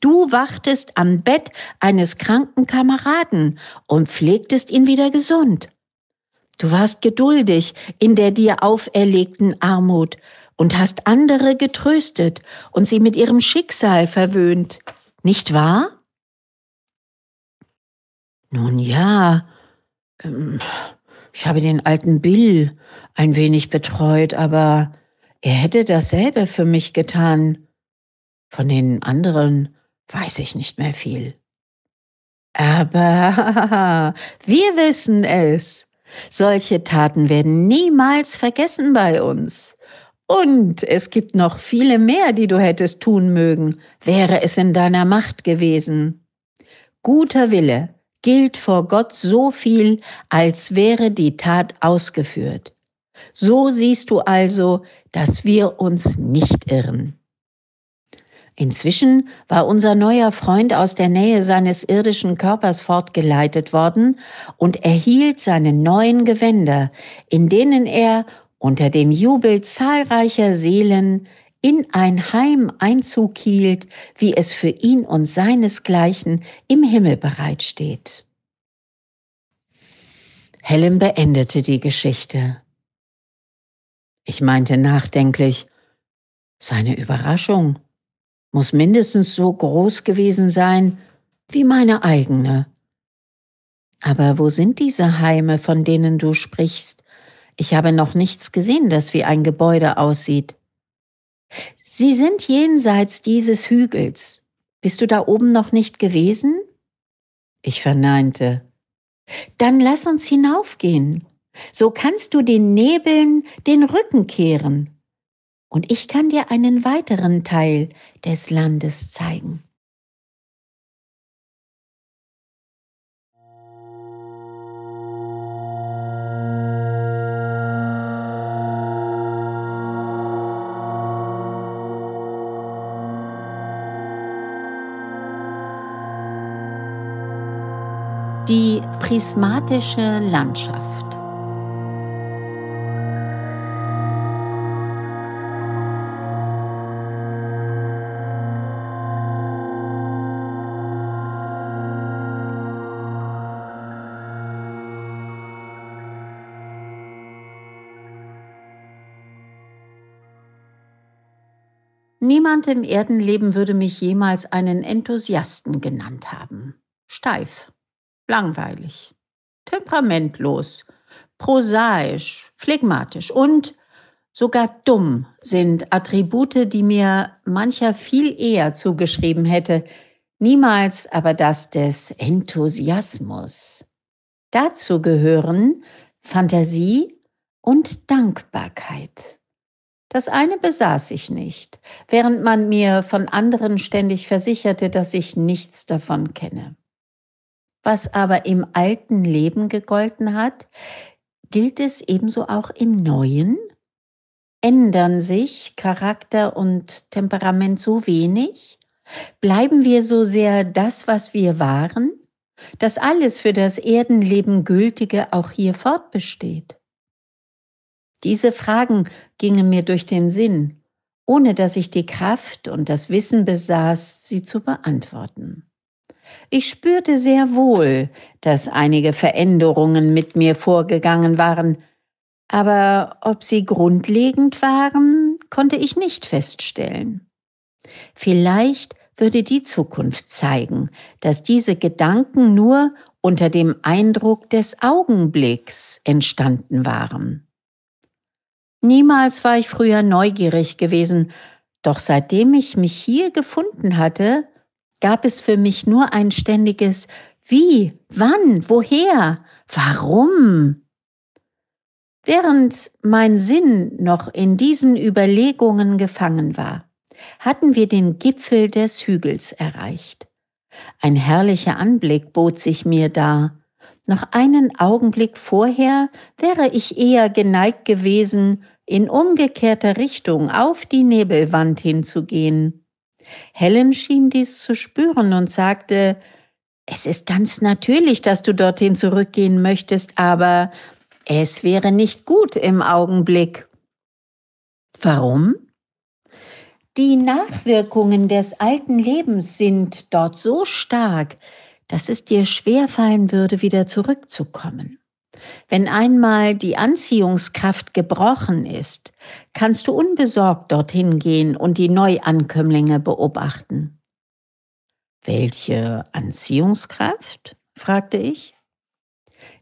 Du wachtest am Bett eines kranken Kameraden und pflegtest ihn wieder gesund. Du warst geduldig in der dir auferlegten Armut und hast andere getröstet und sie mit ihrem Schicksal verwöhnt, nicht wahr? Nun ja, ähm, ich habe den alten Bill ein wenig betreut, aber er hätte dasselbe für mich getan. Von den anderen weiß ich nicht mehr viel. Aber wir wissen es. Solche Taten werden niemals vergessen bei uns. Und es gibt noch viele mehr, die du hättest tun mögen, wäre es in deiner Macht gewesen. Guter Wille, gilt vor Gott so viel, als wäre die Tat ausgeführt. So siehst du also, dass wir uns nicht irren. Inzwischen war unser neuer Freund aus der Nähe seines irdischen Körpers fortgeleitet worden und erhielt seine neuen Gewänder, in denen er unter dem Jubel zahlreicher Seelen in ein Heim Einzug hielt, wie es für ihn und seinesgleichen im Himmel bereitsteht. Helen beendete die Geschichte. Ich meinte nachdenklich, seine Überraschung muss mindestens so groß gewesen sein wie meine eigene. Aber wo sind diese Heime, von denen du sprichst? Ich habe noch nichts gesehen, das wie ein Gebäude aussieht. Sie sind jenseits dieses Hügels. Bist du da oben noch nicht gewesen? Ich verneinte. Dann lass uns hinaufgehen. So kannst du den Nebeln den Rücken kehren. Und ich kann dir einen weiteren Teil des Landes zeigen. Die prismatische Landschaft. Niemand im Erdenleben würde mich jemals einen Enthusiasten genannt haben. Steif, langweilig, temperamentlos, prosaisch, phlegmatisch und sogar dumm sind Attribute, die mir mancher viel eher zugeschrieben hätte, niemals aber das des Enthusiasmus. Dazu gehören Fantasie und Dankbarkeit. Das eine besaß ich nicht, während man mir von anderen ständig versicherte, dass ich nichts davon kenne was aber im alten Leben gegolten hat, gilt es ebenso auch im neuen? Ändern sich Charakter und Temperament so wenig? Bleiben wir so sehr das, was wir waren, dass alles für das Erdenleben Gültige auch hier fortbesteht? Diese Fragen gingen mir durch den Sinn, ohne dass ich die Kraft und das Wissen besaß, sie zu beantworten. Ich spürte sehr wohl, dass einige Veränderungen mit mir vorgegangen waren, aber ob sie grundlegend waren, konnte ich nicht feststellen. Vielleicht würde die Zukunft zeigen, dass diese Gedanken nur unter dem Eindruck des Augenblicks entstanden waren. Niemals war ich früher neugierig gewesen, doch seitdem ich mich hier gefunden hatte, gab es für mich nur ein ständiges Wie, wann, woher, warum. Während mein Sinn noch in diesen Überlegungen gefangen war, hatten wir den Gipfel des Hügels erreicht. Ein herrlicher Anblick bot sich mir dar. Noch einen Augenblick vorher wäre ich eher geneigt gewesen, in umgekehrter Richtung auf die Nebelwand hinzugehen. Helen schien dies zu spüren und sagte, es ist ganz natürlich, dass du dorthin zurückgehen möchtest, aber es wäre nicht gut im Augenblick. Warum? Die Nachwirkungen des alten Lebens sind dort so stark, dass es dir schwerfallen würde, wieder zurückzukommen. Wenn einmal die Anziehungskraft gebrochen ist, kannst du unbesorgt dorthin gehen und die Neuankömmlinge beobachten. Welche Anziehungskraft? fragte ich.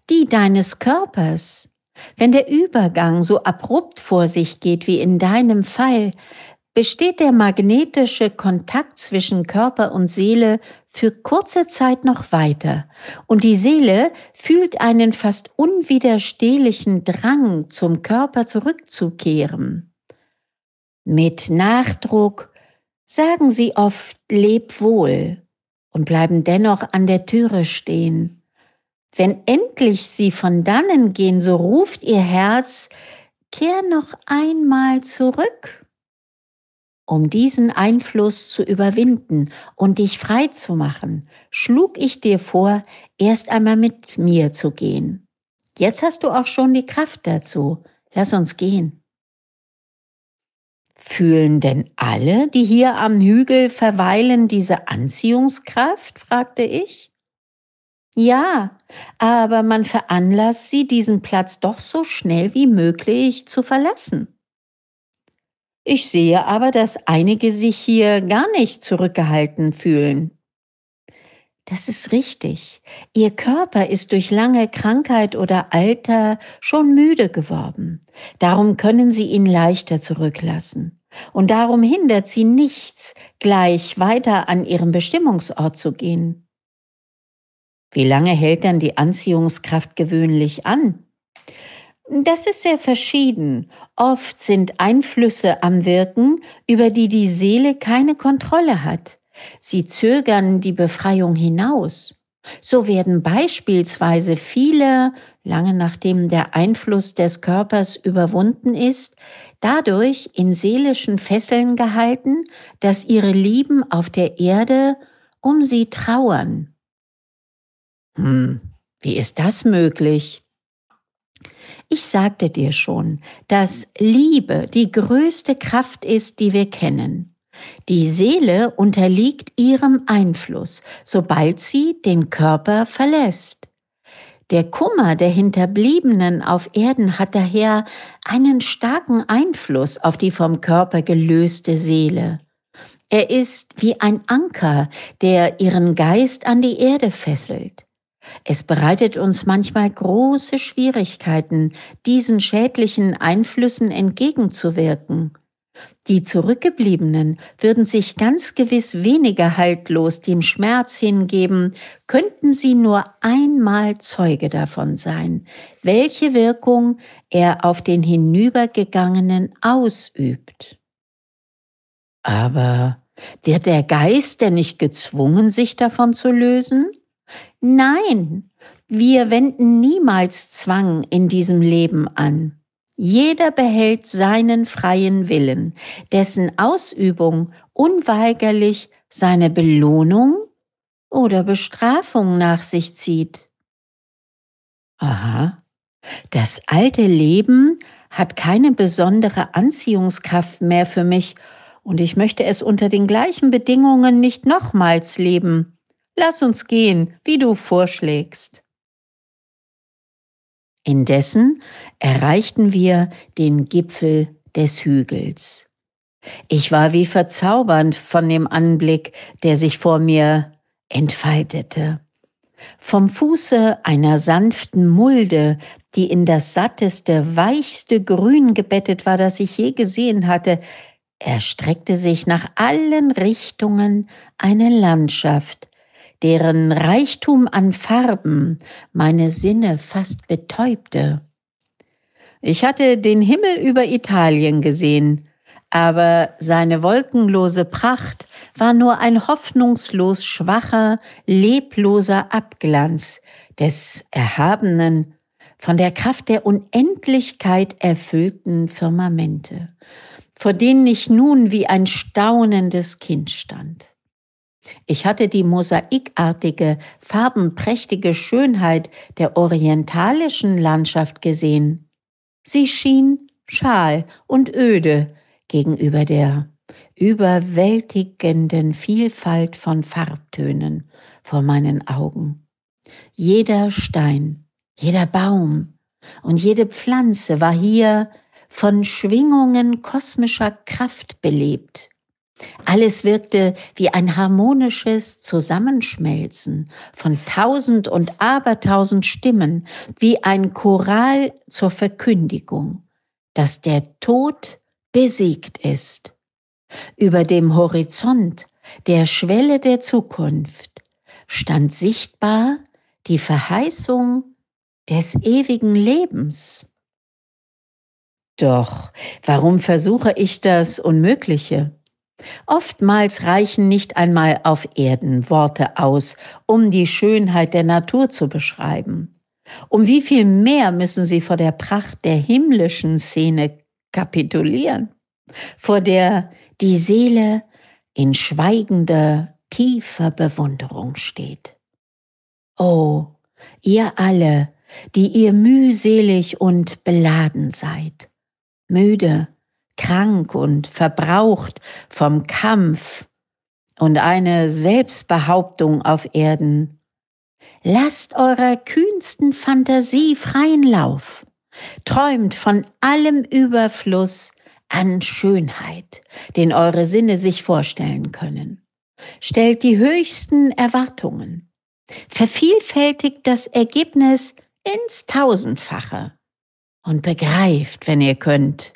Die deines Körpers. Wenn der Übergang so abrupt vor sich geht wie in deinem Fall, besteht der magnetische Kontakt zwischen Körper und Seele für kurze Zeit noch weiter und die Seele fühlt einen fast unwiderstehlichen Drang, zum Körper zurückzukehren. Mit Nachdruck sagen sie oft Leb wohl und bleiben dennoch an der Türe stehen. Wenn endlich sie von dannen gehen, so ruft ihr Herz, Kehr noch einmal zurück. Um diesen Einfluss zu überwinden und dich frei zu machen, schlug ich dir vor, erst einmal mit mir zu gehen. Jetzt hast du auch schon die Kraft dazu. Lass uns gehen. Fühlen denn alle, die hier am Hügel verweilen, diese Anziehungskraft? fragte ich. Ja, aber man veranlasst sie, diesen Platz doch so schnell wie möglich zu verlassen. Ich sehe aber, dass einige sich hier gar nicht zurückgehalten fühlen. Das ist richtig. Ihr Körper ist durch lange Krankheit oder Alter schon müde geworden. Darum können Sie ihn leichter zurücklassen. Und darum hindert Sie nichts, gleich weiter an Ihren Bestimmungsort zu gehen. Wie lange hält dann die Anziehungskraft gewöhnlich an? Das ist sehr verschieden. Oft sind Einflüsse am Wirken, über die die Seele keine Kontrolle hat. Sie zögern die Befreiung hinaus. So werden beispielsweise viele, lange nachdem der Einfluss des Körpers überwunden ist, dadurch in seelischen Fesseln gehalten, dass ihre Lieben auf der Erde um sie trauern. Hm, wie ist das möglich? Ich sagte dir schon, dass Liebe die größte Kraft ist, die wir kennen. Die Seele unterliegt ihrem Einfluss, sobald sie den Körper verlässt. Der Kummer der Hinterbliebenen auf Erden hat daher einen starken Einfluss auf die vom Körper gelöste Seele. Er ist wie ein Anker, der ihren Geist an die Erde fesselt. Es bereitet uns manchmal große Schwierigkeiten, diesen schädlichen Einflüssen entgegenzuwirken. Die Zurückgebliebenen würden sich ganz gewiss weniger haltlos dem Schmerz hingeben, könnten sie nur einmal Zeuge davon sein, welche Wirkung er auf den Hinübergegangenen ausübt. Aber wird der Geist denn nicht gezwungen, sich davon zu lösen? Nein, wir wenden niemals Zwang in diesem Leben an. Jeder behält seinen freien Willen, dessen Ausübung unweigerlich seine Belohnung oder Bestrafung nach sich zieht. Aha, das alte Leben hat keine besondere Anziehungskraft mehr für mich und ich möchte es unter den gleichen Bedingungen nicht nochmals leben. Lass uns gehen, wie du vorschlägst. Indessen erreichten wir den Gipfel des Hügels. Ich war wie verzaubernd von dem Anblick, der sich vor mir entfaltete. Vom Fuße einer sanften Mulde, die in das satteste, weichste Grün gebettet war, das ich je gesehen hatte, erstreckte sich nach allen Richtungen eine Landschaft, deren Reichtum an Farben meine Sinne fast betäubte. Ich hatte den Himmel über Italien gesehen, aber seine wolkenlose Pracht war nur ein hoffnungslos schwacher, lebloser Abglanz des erhabenen, von der Kraft der Unendlichkeit erfüllten Firmamente, vor denen ich nun wie ein staunendes Kind stand. Ich hatte die mosaikartige, farbenprächtige Schönheit der orientalischen Landschaft gesehen. Sie schien schal und öde gegenüber der überwältigenden Vielfalt von Farbtönen vor meinen Augen. Jeder Stein, jeder Baum und jede Pflanze war hier von Schwingungen kosmischer Kraft belebt. Alles wirkte wie ein harmonisches Zusammenschmelzen von tausend und abertausend Stimmen, wie ein Choral zur Verkündigung, dass der Tod besiegt ist. Über dem Horizont, der Schwelle der Zukunft, stand sichtbar die Verheißung des ewigen Lebens. Doch warum versuche ich das Unmögliche? Oftmals reichen nicht einmal auf Erden Worte aus, um die Schönheit der Natur zu beschreiben. Um wie viel mehr müssen sie vor der Pracht der himmlischen Szene kapitulieren, vor der die Seele in schweigender, tiefer Bewunderung steht. Oh, ihr alle, die ihr mühselig und beladen seid, müde, krank und verbraucht vom Kampf und eine Selbstbehauptung auf Erden. Lasst eurer kühnsten Fantasie freien Lauf, träumt von allem Überfluss an Schönheit, den eure Sinne sich vorstellen können. Stellt die höchsten Erwartungen, vervielfältigt das Ergebnis ins Tausendfache und begreift, wenn ihr könnt,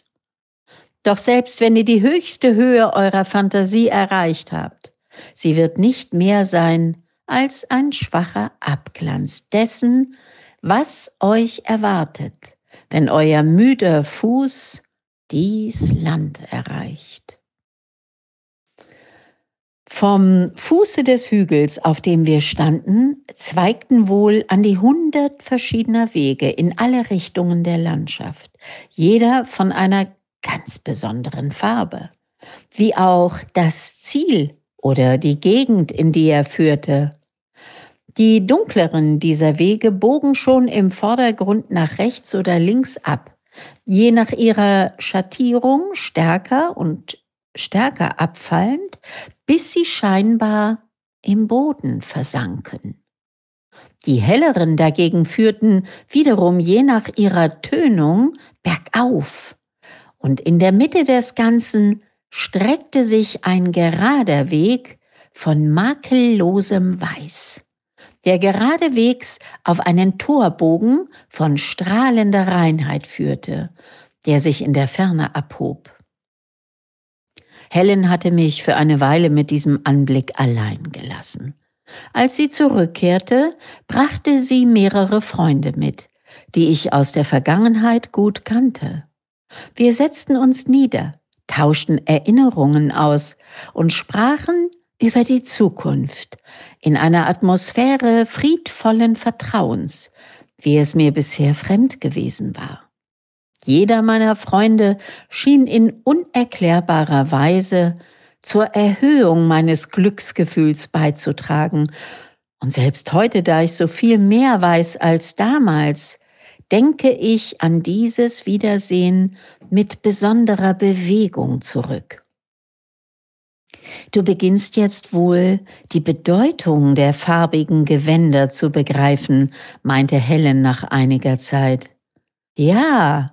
doch selbst wenn ihr die höchste Höhe eurer Fantasie erreicht habt, sie wird nicht mehr sein als ein schwacher Abglanz dessen, was euch erwartet, wenn euer müder Fuß dies Land erreicht. Vom Fuße des Hügels, auf dem wir standen, zweigten wohl an die hundert verschiedener Wege in alle Richtungen der Landschaft, jeder von einer ganz besonderen Farbe, wie auch das Ziel oder die Gegend, in die er führte. Die dunkleren dieser Wege bogen schon im Vordergrund nach rechts oder links ab, je nach ihrer Schattierung stärker und stärker abfallend, bis sie scheinbar im Boden versanken. Die helleren dagegen führten wiederum je nach ihrer Tönung bergauf und in der Mitte des Ganzen streckte sich ein gerader Weg von makellosem Weiß, der geradewegs auf einen Torbogen von strahlender Reinheit führte, der sich in der Ferne abhob. Helen hatte mich für eine Weile mit diesem Anblick allein gelassen. Als sie zurückkehrte, brachte sie mehrere Freunde mit, die ich aus der Vergangenheit gut kannte. Wir setzten uns nieder, tauschten Erinnerungen aus und sprachen über die Zukunft in einer Atmosphäre friedvollen Vertrauens, wie es mir bisher fremd gewesen war. Jeder meiner Freunde schien in unerklärbarer Weise zur Erhöhung meines Glücksgefühls beizutragen. Und selbst heute, da ich so viel mehr weiß als damals, denke ich an dieses Wiedersehen mit besonderer Bewegung zurück. Du beginnst jetzt wohl, die Bedeutung der farbigen Gewänder zu begreifen, meinte Helen nach einiger Zeit. Ja,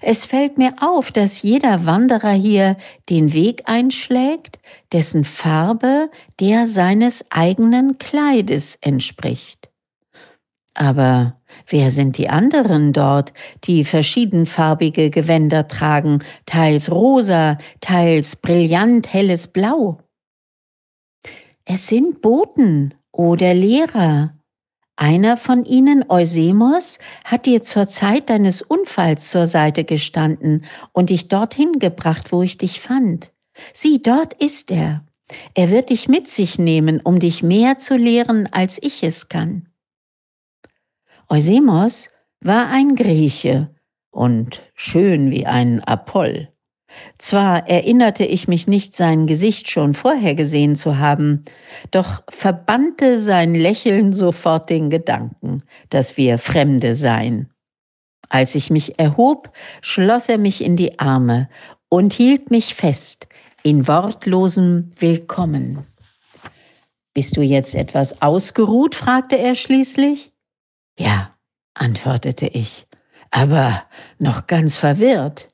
es fällt mir auf, dass jeder Wanderer hier den Weg einschlägt, dessen Farbe der seines eigenen Kleides entspricht. Aber Wer sind die anderen dort, die verschiedenfarbige Gewänder tragen, teils rosa, teils brillant helles Blau? Es sind Boten oder Lehrer. Einer von ihnen, Eusemos, hat dir zur Zeit deines Unfalls zur Seite gestanden und dich dorthin gebracht, wo ich dich fand. Sieh, dort ist er. Er wird dich mit sich nehmen, um dich mehr zu lehren, als ich es kann. Eusemos war ein Grieche und schön wie ein Apoll. Zwar erinnerte ich mich nicht, sein Gesicht schon vorher gesehen zu haben, doch verbannte sein Lächeln sofort den Gedanken, dass wir Fremde seien. Als ich mich erhob, schloss er mich in die Arme und hielt mich fest in wortlosem Willkommen. Bist du jetzt etwas ausgeruht? fragte er schließlich. Ja, antwortete ich, aber noch ganz verwirrt.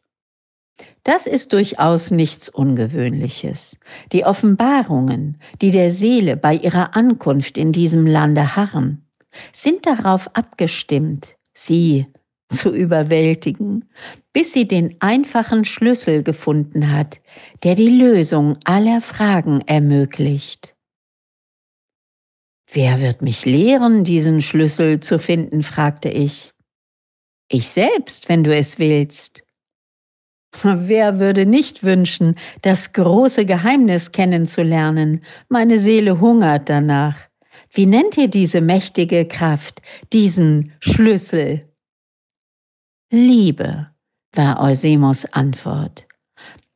Das ist durchaus nichts Ungewöhnliches. Die Offenbarungen, die der Seele bei ihrer Ankunft in diesem Lande harren, sind darauf abgestimmt, sie zu überwältigen, bis sie den einfachen Schlüssel gefunden hat, der die Lösung aller Fragen ermöglicht. Wer wird mich lehren, diesen Schlüssel zu finden? fragte ich. Ich selbst, wenn du es willst. Wer würde nicht wünschen, das große Geheimnis kennenzulernen? Meine Seele hungert danach. Wie nennt ihr diese mächtige Kraft, diesen Schlüssel? Liebe, war Eusemos Antwort.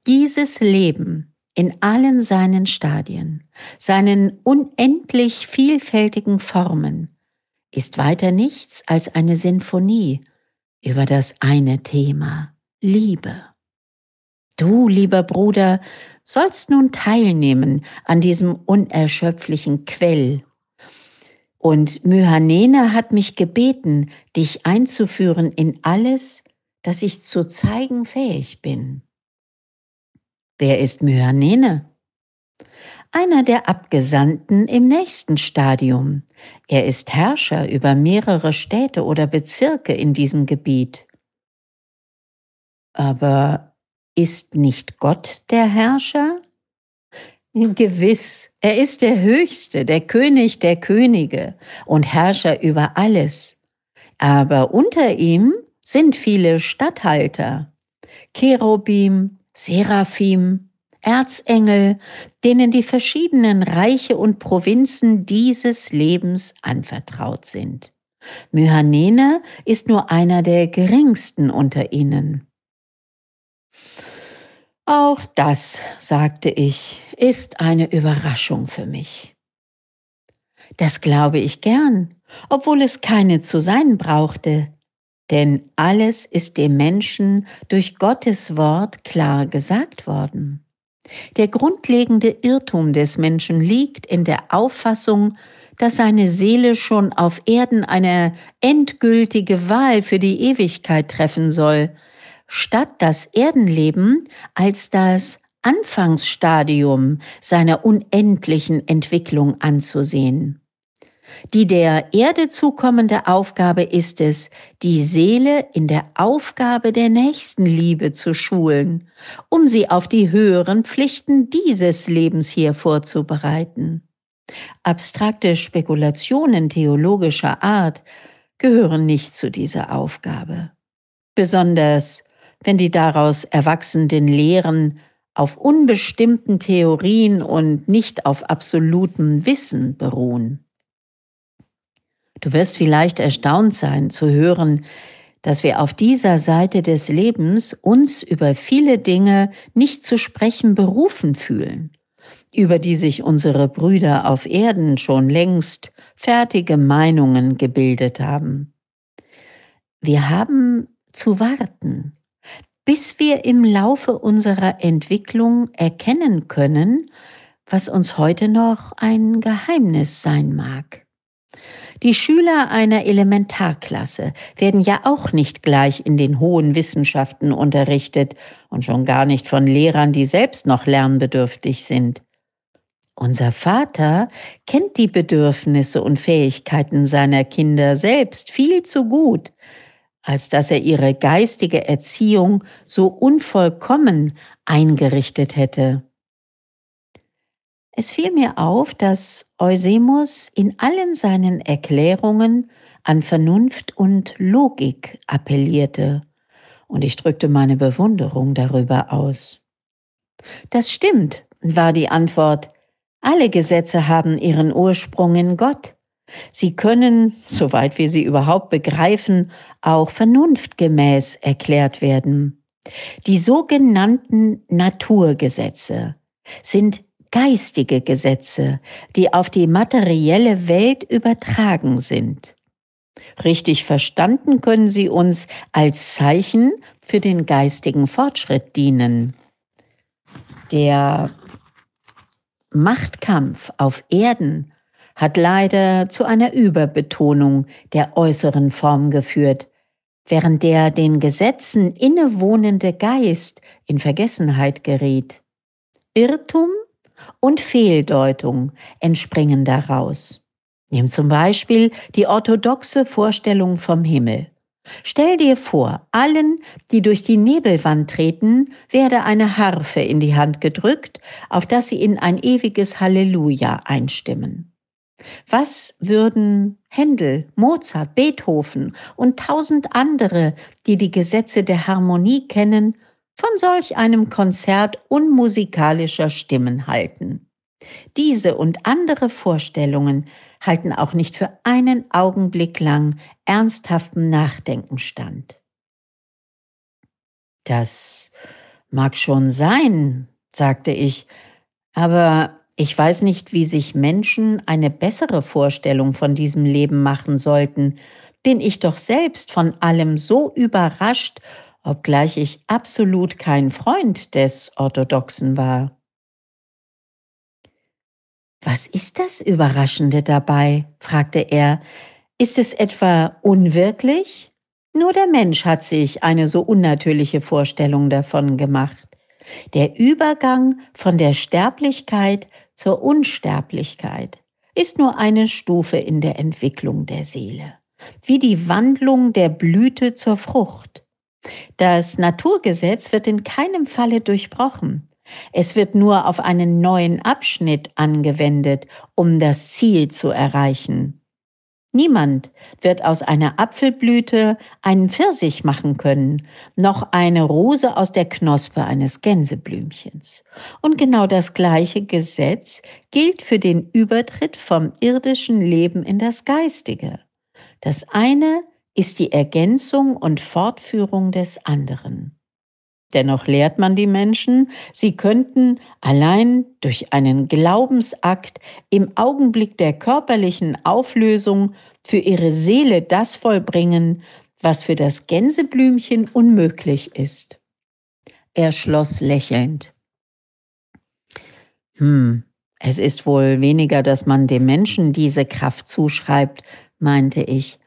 Dieses Leben, in allen seinen Stadien, seinen unendlich vielfältigen Formen, ist weiter nichts als eine Sinfonie über das eine Thema Liebe. Du, lieber Bruder, sollst nun teilnehmen an diesem unerschöpflichen Quell. Und Myhanene hat mich gebeten, dich einzuführen in alles, dass ich zu zeigen fähig bin. Wer ist Myanene? Einer der Abgesandten im nächsten Stadium. Er ist Herrscher über mehrere Städte oder Bezirke in diesem Gebiet. Aber ist nicht Gott der Herrscher? Gewiss, er ist der Höchste, der König der Könige und Herrscher über alles. Aber unter ihm sind viele Statthalter, Cherubim, Seraphim, Erzengel, denen die verschiedenen Reiche und Provinzen dieses Lebens anvertraut sind. Myhanene ist nur einer der geringsten unter ihnen. Auch das, sagte ich, ist eine Überraschung für mich. Das glaube ich gern, obwohl es keine zu sein brauchte, denn alles ist dem Menschen durch Gottes Wort klar gesagt worden. Der grundlegende Irrtum des Menschen liegt in der Auffassung, dass seine Seele schon auf Erden eine endgültige Wahl für die Ewigkeit treffen soll, statt das Erdenleben als das Anfangsstadium seiner unendlichen Entwicklung anzusehen. Die der Erde zukommende Aufgabe ist es, die Seele in der Aufgabe der Nächstenliebe zu schulen, um sie auf die höheren Pflichten dieses Lebens hier vorzubereiten. Abstrakte Spekulationen theologischer Art gehören nicht zu dieser Aufgabe. Besonders wenn die daraus erwachsenden Lehren auf unbestimmten Theorien und nicht auf absolutem Wissen beruhen. Du wirst vielleicht erstaunt sein zu hören, dass wir auf dieser Seite des Lebens uns über viele Dinge nicht zu sprechen berufen fühlen, über die sich unsere Brüder auf Erden schon längst fertige Meinungen gebildet haben. Wir haben zu warten, bis wir im Laufe unserer Entwicklung erkennen können, was uns heute noch ein Geheimnis sein mag. Die Schüler einer Elementarklasse werden ja auch nicht gleich in den hohen Wissenschaften unterrichtet und schon gar nicht von Lehrern, die selbst noch lernbedürftig sind. Unser Vater kennt die Bedürfnisse und Fähigkeiten seiner Kinder selbst viel zu gut, als dass er ihre geistige Erziehung so unvollkommen eingerichtet hätte. Es fiel mir auf, dass Eusemus in allen seinen Erklärungen an Vernunft und Logik appellierte, und ich drückte meine Bewunderung darüber aus. Das stimmt, war die Antwort. Alle Gesetze haben ihren Ursprung in Gott. Sie können, soweit wir sie überhaupt begreifen, auch vernunftgemäß erklärt werden. Die sogenannten Naturgesetze sind geistige Gesetze, die auf die materielle Welt übertragen sind. Richtig verstanden können sie uns als Zeichen für den geistigen Fortschritt dienen. Der Machtkampf auf Erden hat leider zu einer Überbetonung der äußeren Form geführt, während der den Gesetzen innewohnende Geist in Vergessenheit geriet. Irrtum und Fehldeutungen entspringen daraus. Nimm zum Beispiel die orthodoxe Vorstellung vom Himmel. Stell dir vor, allen, die durch die Nebelwand treten, werde eine Harfe in die Hand gedrückt, auf das sie in ein ewiges Halleluja einstimmen. Was würden Händel, Mozart, Beethoven und tausend andere, die die Gesetze der Harmonie kennen, von solch einem Konzert unmusikalischer Stimmen halten. Diese und andere Vorstellungen halten auch nicht für einen Augenblick lang ernsthaften Nachdenken stand. Das mag schon sein, sagte ich, aber ich weiß nicht, wie sich Menschen eine bessere Vorstellung von diesem Leben machen sollten, bin ich doch selbst von allem so überrascht obgleich ich absolut kein Freund des Orthodoxen war. Was ist das Überraschende dabei? fragte er. Ist es etwa unwirklich? Nur der Mensch hat sich eine so unnatürliche Vorstellung davon gemacht. Der Übergang von der Sterblichkeit zur Unsterblichkeit ist nur eine Stufe in der Entwicklung der Seele, wie die Wandlung der Blüte zur Frucht. Das Naturgesetz wird in keinem Falle durchbrochen. Es wird nur auf einen neuen Abschnitt angewendet, um das Ziel zu erreichen. Niemand wird aus einer Apfelblüte einen Pfirsich machen können, noch eine Rose aus der Knospe eines Gänseblümchens. Und genau das gleiche Gesetz gilt für den Übertritt vom irdischen Leben in das Geistige. Das eine ist die Ergänzung und Fortführung des anderen. Dennoch lehrt man die Menschen, sie könnten allein durch einen Glaubensakt im Augenblick der körperlichen Auflösung für ihre Seele das vollbringen, was für das Gänseblümchen unmöglich ist. Er schloss lächelnd. Hm, es ist wohl weniger, dass man dem Menschen diese Kraft zuschreibt, meinte ich,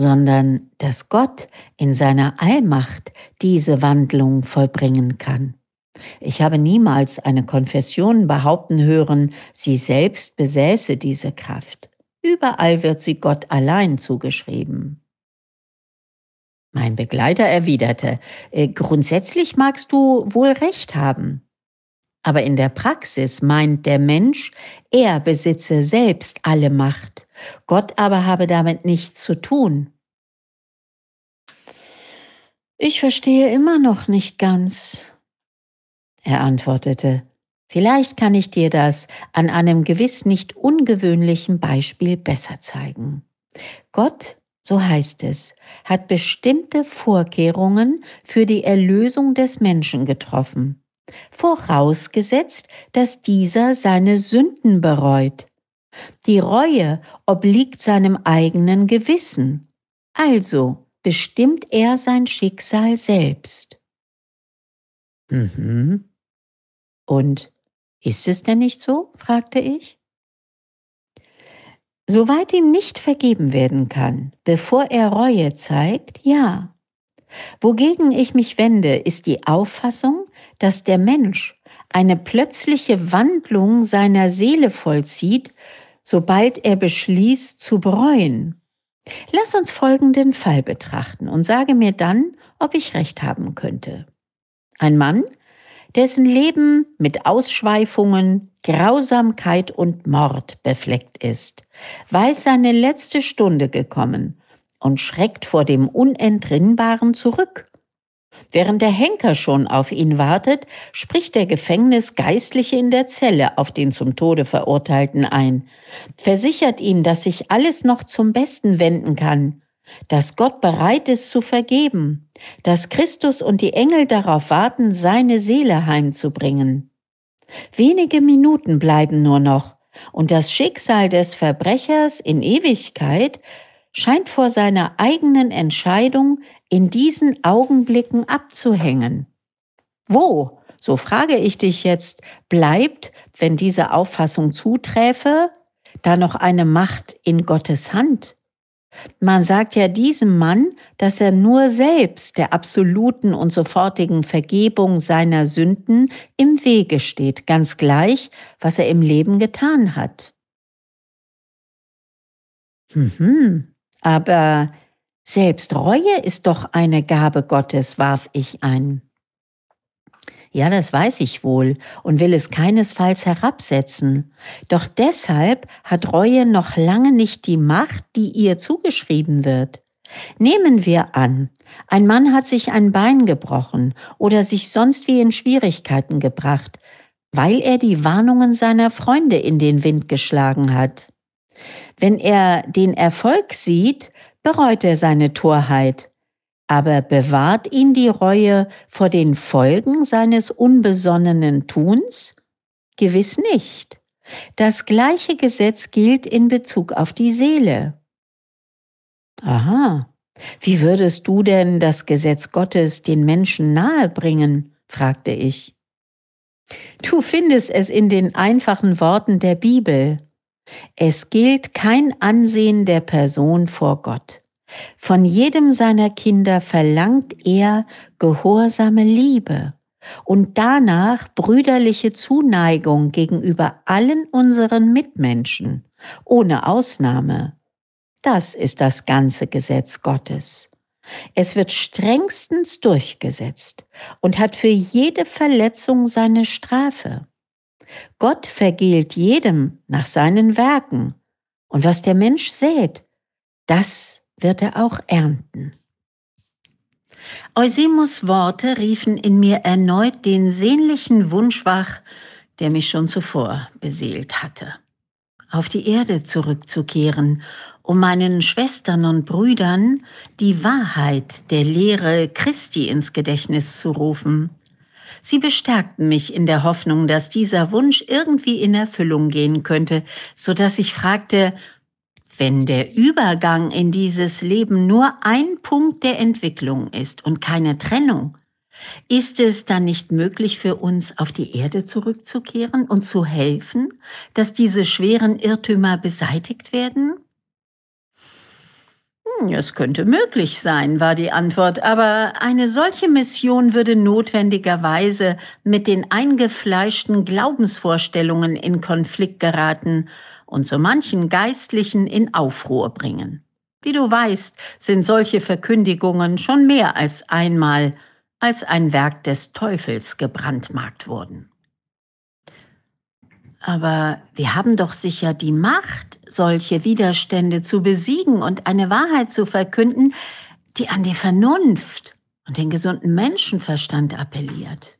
sondern dass Gott in seiner Allmacht diese Wandlung vollbringen kann. Ich habe niemals eine Konfession behaupten hören, sie selbst besäße diese Kraft. Überall wird sie Gott allein zugeschrieben. Mein Begleiter erwiderte, äh, grundsätzlich magst du wohl recht haben. Aber in der Praxis meint der Mensch, er besitze selbst alle Macht Gott aber habe damit nichts zu tun. Ich verstehe immer noch nicht ganz. Er antwortete, Vielleicht kann ich dir das an einem gewiss nicht ungewöhnlichen Beispiel besser zeigen. Gott, so heißt es, hat bestimmte Vorkehrungen für die Erlösung des Menschen getroffen, vorausgesetzt, dass dieser seine Sünden bereut die Reue obliegt seinem eigenen Gewissen. Also bestimmt er sein Schicksal selbst. Mhm. Und ist es denn nicht so? fragte ich. Soweit ihm nicht vergeben werden kann, bevor er Reue zeigt, ja. Wogegen ich mich wende, ist die Auffassung, dass der Mensch eine plötzliche Wandlung seiner Seele vollzieht sobald er beschließt zu bereuen. Lass uns folgenden Fall betrachten und sage mir dann, ob ich recht haben könnte. Ein Mann, dessen Leben mit Ausschweifungen, Grausamkeit und Mord befleckt ist, weiß seine letzte Stunde gekommen und schreckt vor dem Unentrinnbaren zurück Während der Henker schon auf ihn wartet, spricht der Gefängnisgeistliche in der Zelle auf den zum Tode Verurteilten ein, versichert ihm, dass sich alles noch zum Besten wenden kann, dass Gott bereit ist zu vergeben, dass Christus und die Engel darauf warten, seine Seele heimzubringen. Wenige Minuten bleiben nur noch, und das Schicksal des Verbrechers in Ewigkeit scheint vor seiner eigenen Entscheidung in diesen Augenblicken abzuhängen? Wo, so frage ich dich jetzt, bleibt, wenn diese Auffassung zuträfe, da noch eine Macht in Gottes Hand? Man sagt ja diesem Mann, dass er nur selbst der absoluten und sofortigen Vergebung seiner Sünden im Wege steht, ganz gleich, was er im Leben getan hat. Mhm. Aber selbst Reue ist doch eine Gabe Gottes, warf ich ein. Ja, das weiß ich wohl und will es keinesfalls herabsetzen. Doch deshalb hat Reue noch lange nicht die Macht, die ihr zugeschrieben wird. Nehmen wir an, ein Mann hat sich ein Bein gebrochen oder sich sonst wie in Schwierigkeiten gebracht, weil er die Warnungen seiner Freunde in den Wind geschlagen hat. Wenn er den Erfolg sieht, bereut er seine Torheit, aber bewahrt ihn die Reue vor den Folgen seines unbesonnenen Tuns? Gewiss nicht. Das gleiche Gesetz gilt in Bezug auf die Seele. Aha, wie würdest du denn das Gesetz Gottes den Menschen nahebringen? fragte ich. Du findest es in den einfachen Worten der Bibel. Es gilt kein Ansehen der Person vor Gott. Von jedem seiner Kinder verlangt er gehorsame Liebe und danach brüderliche Zuneigung gegenüber allen unseren Mitmenschen, ohne Ausnahme. Das ist das ganze Gesetz Gottes. Es wird strengstens durchgesetzt und hat für jede Verletzung seine Strafe. Gott vergilt jedem nach seinen Werken. Und was der Mensch sät, das wird er auch ernten. Eusimus Worte riefen in mir erneut den sehnlichen Wunsch wach, der mich schon zuvor beseelt hatte. Auf die Erde zurückzukehren, um meinen Schwestern und Brüdern die Wahrheit der Lehre Christi ins Gedächtnis zu rufen Sie bestärkten mich in der Hoffnung, dass dieser Wunsch irgendwie in Erfüllung gehen könnte, so dass ich fragte, wenn der Übergang in dieses Leben nur ein Punkt der Entwicklung ist und keine Trennung, ist es dann nicht möglich für uns, auf die Erde zurückzukehren und zu helfen, dass diese schweren Irrtümer beseitigt werden? Hm, es könnte möglich sein, war die Antwort, aber eine solche Mission würde notwendigerweise mit den eingefleischten Glaubensvorstellungen in Konflikt geraten und so manchen Geistlichen in Aufruhr bringen. Wie du weißt, sind solche Verkündigungen schon mehr als einmal als ein Werk des Teufels gebrandmarkt worden. Aber wir haben doch sicher die Macht, solche Widerstände zu besiegen und eine Wahrheit zu verkünden, die an die Vernunft und den gesunden Menschenverstand appelliert.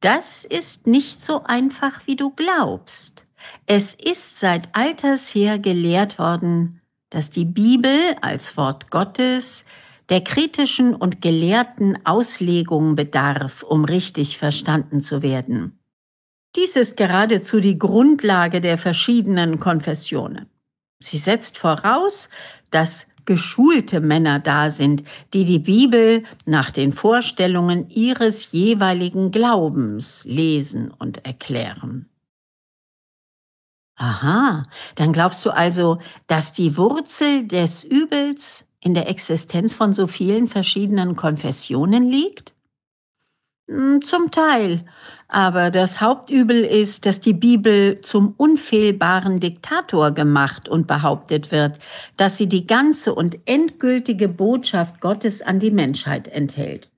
Das ist nicht so einfach, wie du glaubst. Es ist seit alters her gelehrt worden, dass die Bibel als Wort Gottes der kritischen und gelehrten Auslegung bedarf, um richtig verstanden zu werden. Dies ist geradezu die Grundlage der verschiedenen Konfessionen. Sie setzt voraus, dass geschulte Männer da sind, die die Bibel nach den Vorstellungen ihres jeweiligen Glaubens lesen und erklären. Aha, dann glaubst du also, dass die Wurzel des Übels in der Existenz von so vielen verschiedenen Konfessionen liegt? Hm, zum Teil, aber das Hauptübel ist, dass die Bibel zum unfehlbaren Diktator gemacht und behauptet wird, dass sie die ganze und endgültige Botschaft Gottes an die Menschheit enthält.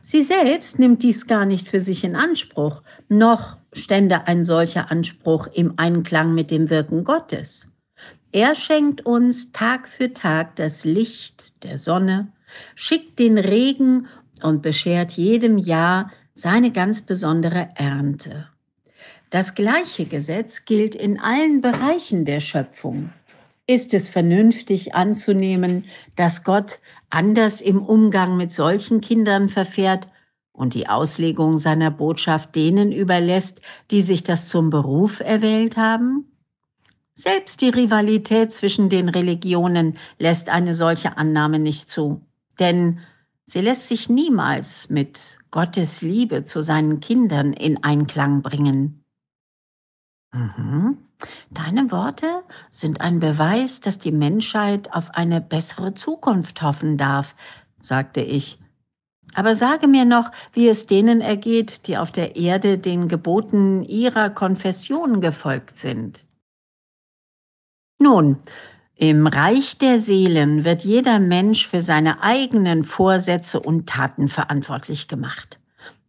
Sie selbst nimmt dies gar nicht für sich in Anspruch, noch stände ein solcher Anspruch im Einklang mit dem Wirken Gottes. Er schenkt uns Tag für Tag das Licht der Sonne, schickt den Regen und beschert jedem Jahr seine ganz besondere Ernte. Das gleiche Gesetz gilt in allen Bereichen der Schöpfung. Ist es vernünftig anzunehmen, dass Gott anders im Umgang mit solchen Kindern verfährt und die Auslegung seiner Botschaft denen überlässt, die sich das zum Beruf erwählt haben? Selbst die Rivalität zwischen den Religionen lässt eine solche Annahme nicht zu, denn sie lässt sich niemals mit Gottes Liebe zu seinen Kindern in Einklang bringen. Mhm. Deine Worte sind ein Beweis, dass die Menschheit auf eine bessere Zukunft hoffen darf, sagte ich. Aber sage mir noch, wie es denen ergeht, die auf der Erde den Geboten ihrer Konfession gefolgt sind. Nun, im Reich der Seelen wird jeder Mensch für seine eigenen Vorsätze und Taten verantwortlich gemacht.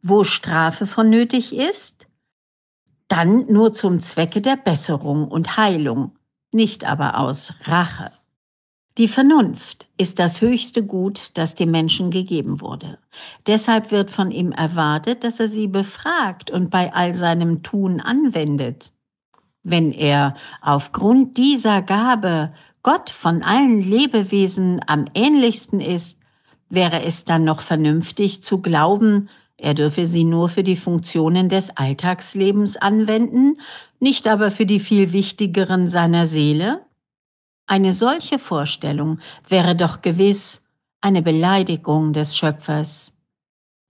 Wo Strafe von nötig ist, dann nur zum Zwecke der Besserung und Heilung, nicht aber aus Rache. Die Vernunft ist das höchste Gut, das dem Menschen gegeben wurde. Deshalb wird von ihm erwartet, dass er sie befragt und bei all seinem Tun anwendet. Wenn er aufgrund dieser Gabe Gott von allen Lebewesen am ähnlichsten ist, wäre es dann noch vernünftig zu glauben, er dürfe sie nur für die Funktionen des Alltagslebens anwenden, nicht aber für die viel wichtigeren seiner Seele? Eine solche Vorstellung wäre doch gewiss eine Beleidigung des Schöpfers.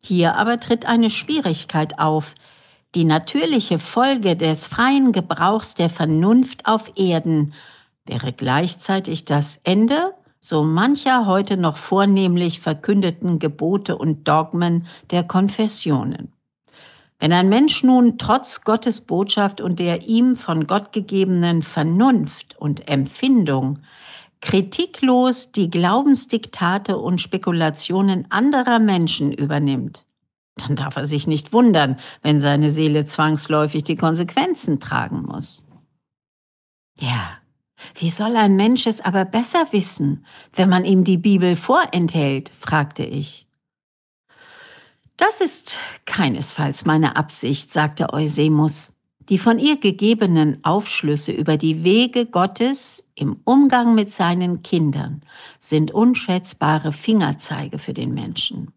Hier aber tritt eine Schwierigkeit auf, die natürliche Folge des freien Gebrauchs der Vernunft auf Erden wäre gleichzeitig das Ende so mancher heute noch vornehmlich verkündeten Gebote und Dogmen der Konfessionen. Wenn ein Mensch nun trotz Gottes Botschaft und der ihm von Gott gegebenen Vernunft und Empfindung kritiklos die Glaubensdiktate und Spekulationen anderer Menschen übernimmt, dann darf er sich nicht wundern, wenn seine Seele zwangsläufig die Konsequenzen tragen muss. Ja, wie soll ein Mensch es aber besser wissen, wenn man ihm die Bibel vorenthält? fragte ich. Das ist keinesfalls meine Absicht, sagte Eusemus. Die von ihr gegebenen Aufschlüsse über die Wege Gottes im Umgang mit seinen Kindern sind unschätzbare Fingerzeige für den Menschen.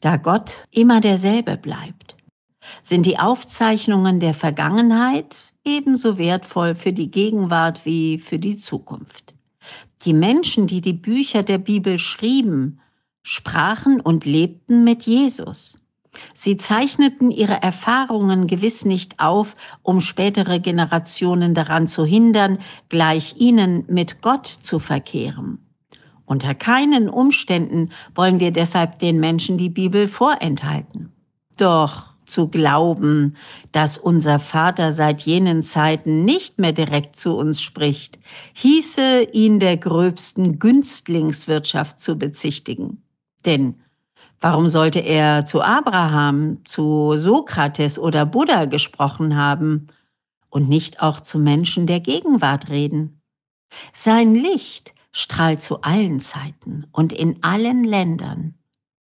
Da Gott immer derselbe bleibt, sind die Aufzeichnungen der Vergangenheit, ebenso wertvoll für die Gegenwart wie für die Zukunft. Die Menschen, die die Bücher der Bibel schrieben, sprachen und lebten mit Jesus. Sie zeichneten ihre Erfahrungen gewiss nicht auf, um spätere Generationen daran zu hindern, gleich ihnen mit Gott zu verkehren. Unter keinen Umständen wollen wir deshalb den Menschen die Bibel vorenthalten. Doch zu glauben, dass unser Vater seit jenen Zeiten nicht mehr direkt zu uns spricht, hieße ihn der gröbsten Günstlingswirtschaft zu bezichtigen. Denn warum sollte er zu Abraham, zu Sokrates oder Buddha gesprochen haben und nicht auch zu Menschen der Gegenwart reden? Sein Licht strahlt zu allen Zeiten und in allen Ländern.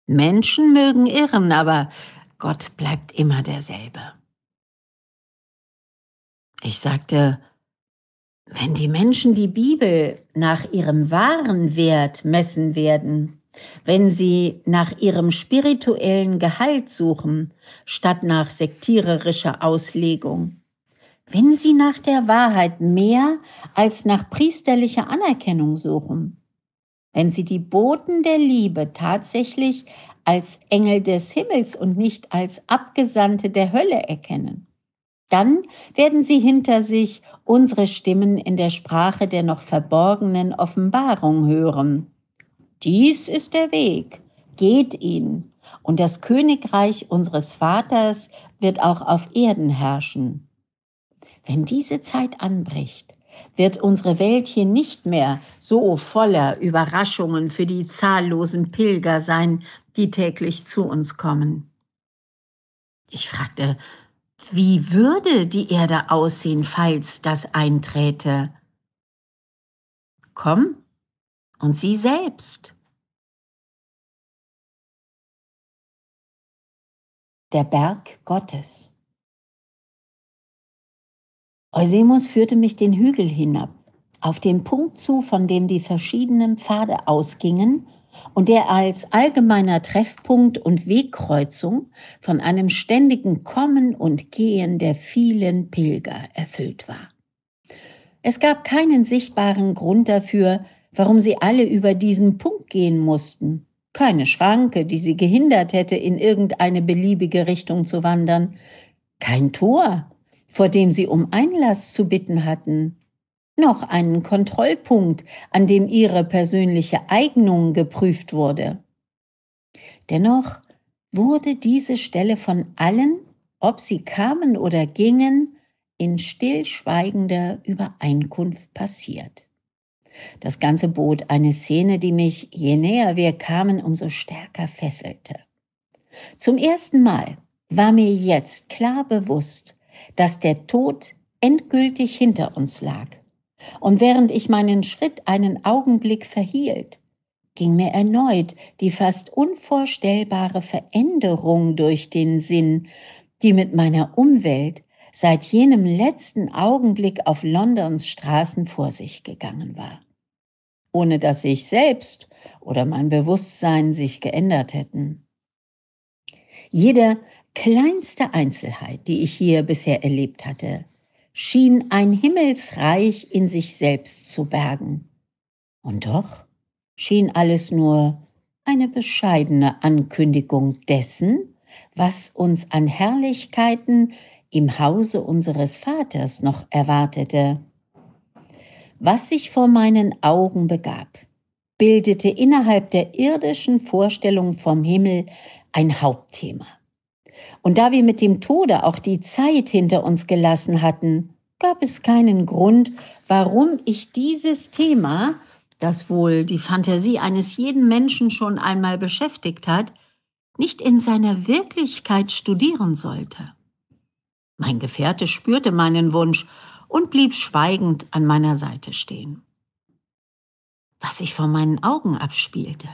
Menschen mögen irren, aber Gott bleibt immer derselbe. Ich sagte, wenn die Menschen die Bibel nach ihrem wahren Wert messen werden, wenn sie nach ihrem spirituellen Gehalt suchen, statt nach sektiererischer Auslegung, wenn sie nach der Wahrheit mehr als nach priesterlicher Anerkennung suchen, wenn sie die Boten der Liebe tatsächlich als Engel des Himmels und nicht als Abgesandte der Hölle erkennen. Dann werden sie hinter sich unsere Stimmen in der Sprache der noch verborgenen Offenbarung hören. Dies ist der Weg, geht ihn, und das Königreich unseres Vaters wird auch auf Erden herrschen. Wenn diese Zeit anbricht, wird unsere Welt hier nicht mehr so voller Überraschungen für die zahllosen Pilger sein, die täglich zu uns kommen. Ich fragte, wie würde die Erde aussehen, falls das einträte? Komm und sie selbst. Der Berg Gottes. Eusemus führte mich den Hügel hinab, auf den Punkt zu, von dem die verschiedenen Pfade ausgingen und der als allgemeiner Treffpunkt und Wegkreuzung von einem ständigen Kommen und Gehen der vielen Pilger erfüllt war. Es gab keinen sichtbaren Grund dafür, warum sie alle über diesen Punkt gehen mussten. Keine Schranke, die sie gehindert hätte, in irgendeine beliebige Richtung zu wandern. Kein Tor, vor dem sie um Einlass zu bitten hatten noch einen Kontrollpunkt, an dem ihre persönliche Eignung geprüft wurde. Dennoch wurde diese Stelle von allen, ob sie kamen oder gingen, in stillschweigender Übereinkunft passiert. Das Ganze bot eine Szene, die mich, je näher wir kamen, umso stärker fesselte. Zum ersten Mal war mir jetzt klar bewusst, dass der Tod endgültig hinter uns lag. Und während ich meinen Schritt einen Augenblick verhielt, ging mir erneut die fast unvorstellbare Veränderung durch den Sinn, die mit meiner Umwelt seit jenem letzten Augenblick auf Londons Straßen vor sich gegangen war, ohne dass ich selbst oder mein Bewusstsein sich geändert hätten. Jede kleinste Einzelheit, die ich hier bisher erlebt hatte, schien ein Himmelsreich in sich selbst zu bergen. Und doch schien alles nur eine bescheidene Ankündigung dessen, was uns an Herrlichkeiten im Hause unseres Vaters noch erwartete. Was sich vor meinen Augen begab, bildete innerhalb der irdischen Vorstellung vom Himmel ein Hauptthema. Und da wir mit dem Tode auch die Zeit hinter uns gelassen hatten, gab es keinen Grund, warum ich dieses Thema, das wohl die Fantasie eines jeden Menschen schon einmal beschäftigt hat, nicht in seiner Wirklichkeit studieren sollte. Mein Gefährte spürte meinen Wunsch und blieb schweigend an meiner Seite stehen. Was sich vor meinen Augen abspielte,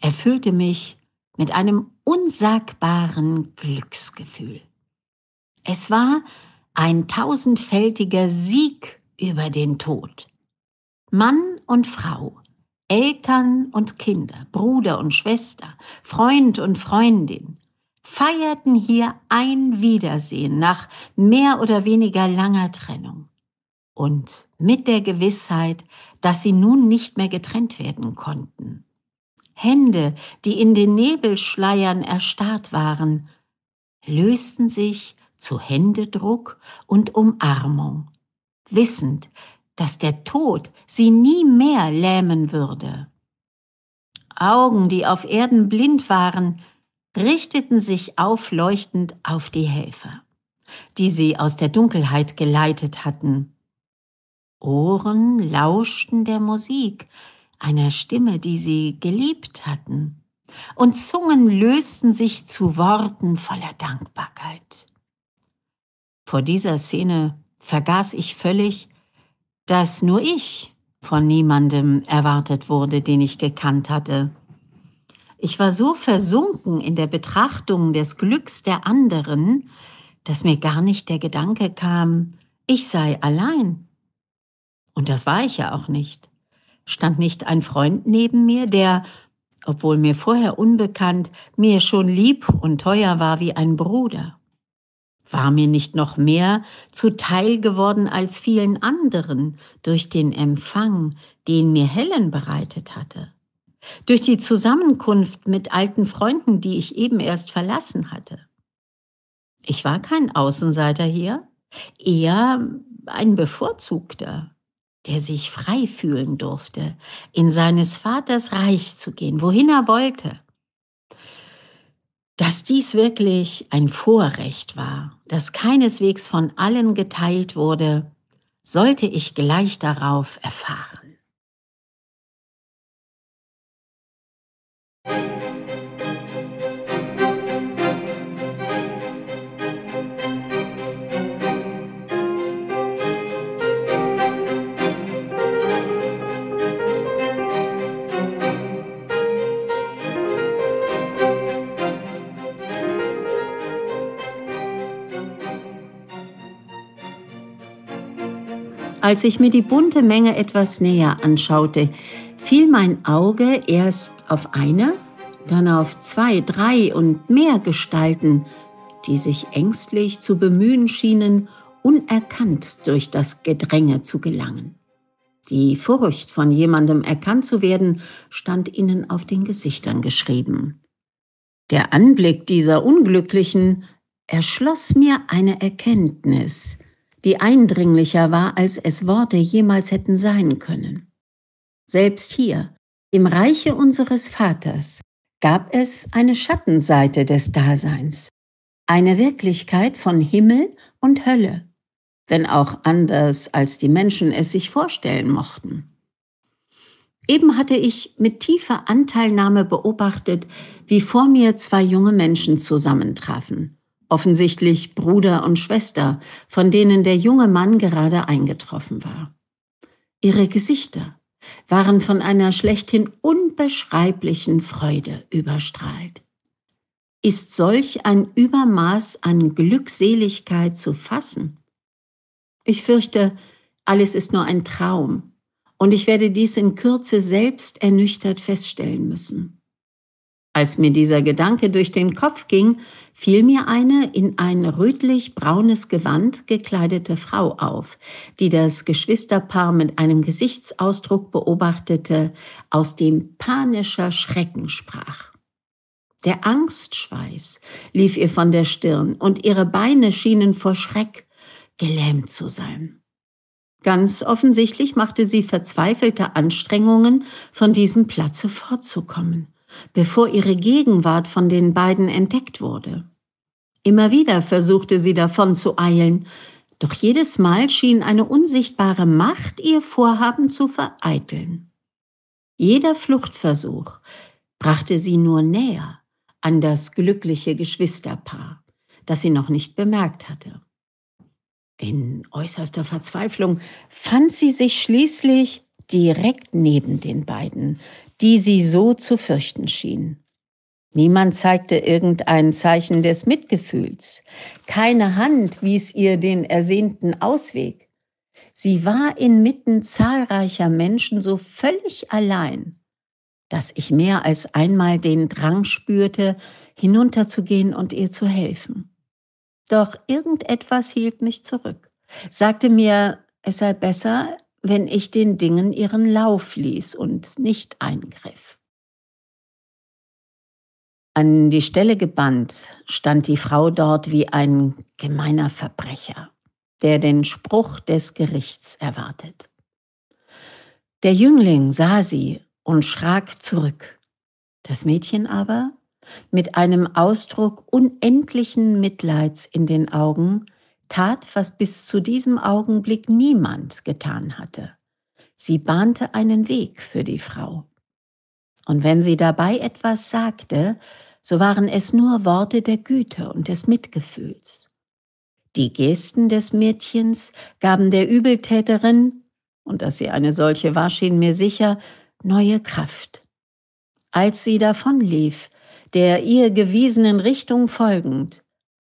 erfüllte mich mit einem unsagbaren Glücksgefühl. Es war ein tausendfältiger Sieg über den Tod. Mann und Frau, Eltern und Kinder, Bruder und Schwester, Freund und Freundin feierten hier ein Wiedersehen nach mehr oder weniger langer Trennung und mit der Gewissheit, dass sie nun nicht mehr getrennt werden konnten. Hände, die in den Nebelschleiern erstarrt waren, lösten sich zu Händedruck und Umarmung, wissend, dass der Tod sie nie mehr lähmen würde. Augen, die auf Erden blind waren, richteten sich aufleuchtend auf die Helfer, die sie aus der Dunkelheit geleitet hatten. Ohren lauschten der Musik, einer Stimme, die sie geliebt hatten, und Zungen lösten sich zu Worten voller Dankbarkeit. Vor dieser Szene vergaß ich völlig, dass nur ich von niemandem erwartet wurde, den ich gekannt hatte. Ich war so versunken in der Betrachtung des Glücks der anderen, dass mir gar nicht der Gedanke kam, ich sei allein. Und das war ich ja auch nicht stand nicht ein Freund neben mir, der, obwohl mir vorher unbekannt, mir schon lieb und teuer war wie ein Bruder? War mir nicht noch mehr zuteil geworden als vielen anderen durch den Empfang, den mir Helen bereitet hatte? Durch die Zusammenkunft mit alten Freunden, die ich eben erst verlassen hatte? Ich war kein Außenseiter hier, eher ein Bevorzugter der sich frei fühlen durfte, in seines Vaters Reich zu gehen, wohin er wollte. Dass dies wirklich ein Vorrecht war, das keineswegs von allen geteilt wurde, sollte ich gleich darauf erfahren. Als ich mir die bunte Menge etwas näher anschaute, fiel mein Auge erst auf eine, dann auf zwei, drei und mehr Gestalten, die sich ängstlich zu bemühen schienen, unerkannt durch das Gedränge zu gelangen. Die Furcht, von jemandem erkannt zu werden, stand ihnen auf den Gesichtern geschrieben. Der Anblick dieser Unglücklichen erschloss mir eine Erkenntnis, die eindringlicher war, als es Worte jemals hätten sein können. Selbst hier, im Reiche unseres Vaters, gab es eine Schattenseite des Daseins, eine Wirklichkeit von Himmel und Hölle, wenn auch anders, als die Menschen es sich vorstellen mochten. Eben hatte ich mit tiefer Anteilnahme beobachtet, wie vor mir zwei junge Menschen zusammentrafen offensichtlich Bruder und Schwester, von denen der junge Mann gerade eingetroffen war. Ihre Gesichter waren von einer schlechthin unbeschreiblichen Freude überstrahlt. Ist solch ein Übermaß an Glückseligkeit zu fassen? Ich fürchte, alles ist nur ein Traum, und ich werde dies in Kürze selbst ernüchtert feststellen müssen. Als mir dieser Gedanke durch den Kopf ging, fiel mir eine in ein rötlich-braunes Gewand gekleidete Frau auf, die das Geschwisterpaar mit einem Gesichtsausdruck beobachtete, aus dem panischer Schrecken sprach. Der Angstschweiß lief ihr von der Stirn und ihre Beine schienen vor Schreck gelähmt zu sein. Ganz offensichtlich machte sie verzweifelte Anstrengungen, von diesem Platze fortzukommen bevor ihre Gegenwart von den beiden entdeckt wurde. Immer wieder versuchte sie davon zu eilen, doch jedes Mal schien eine unsichtbare Macht ihr Vorhaben zu vereiteln. Jeder Fluchtversuch brachte sie nur näher an das glückliche Geschwisterpaar, das sie noch nicht bemerkt hatte. In äußerster Verzweiflung fand sie sich schließlich direkt neben den beiden, die sie so zu fürchten schien. Niemand zeigte irgendein Zeichen des Mitgefühls, keine Hand wies ihr den ersehnten Ausweg. Sie war inmitten zahlreicher Menschen so völlig allein, dass ich mehr als einmal den Drang spürte, hinunterzugehen und ihr zu helfen. Doch irgendetwas hielt mich zurück, sagte mir, es sei besser, wenn ich den Dingen ihren Lauf ließ und nicht eingriff. An die Stelle gebannt stand die Frau dort wie ein gemeiner Verbrecher, der den Spruch des Gerichts erwartet. Der Jüngling sah sie und schrak zurück. Das Mädchen aber, mit einem Ausdruck unendlichen Mitleids in den Augen, tat, was bis zu diesem Augenblick niemand getan hatte. Sie bahnte einen Weg für die Frau. Und wenn sie dabei etwas sagte, so waren es nur Worte der Güte und des Mitgefühls. Die Gesten des Mädchens gaben der Übeltäterin, und dass sie eine solche war, schien mir sicher, neue Kraft. Als sie davonlief, der ihr gewiesenen Richtung folgend,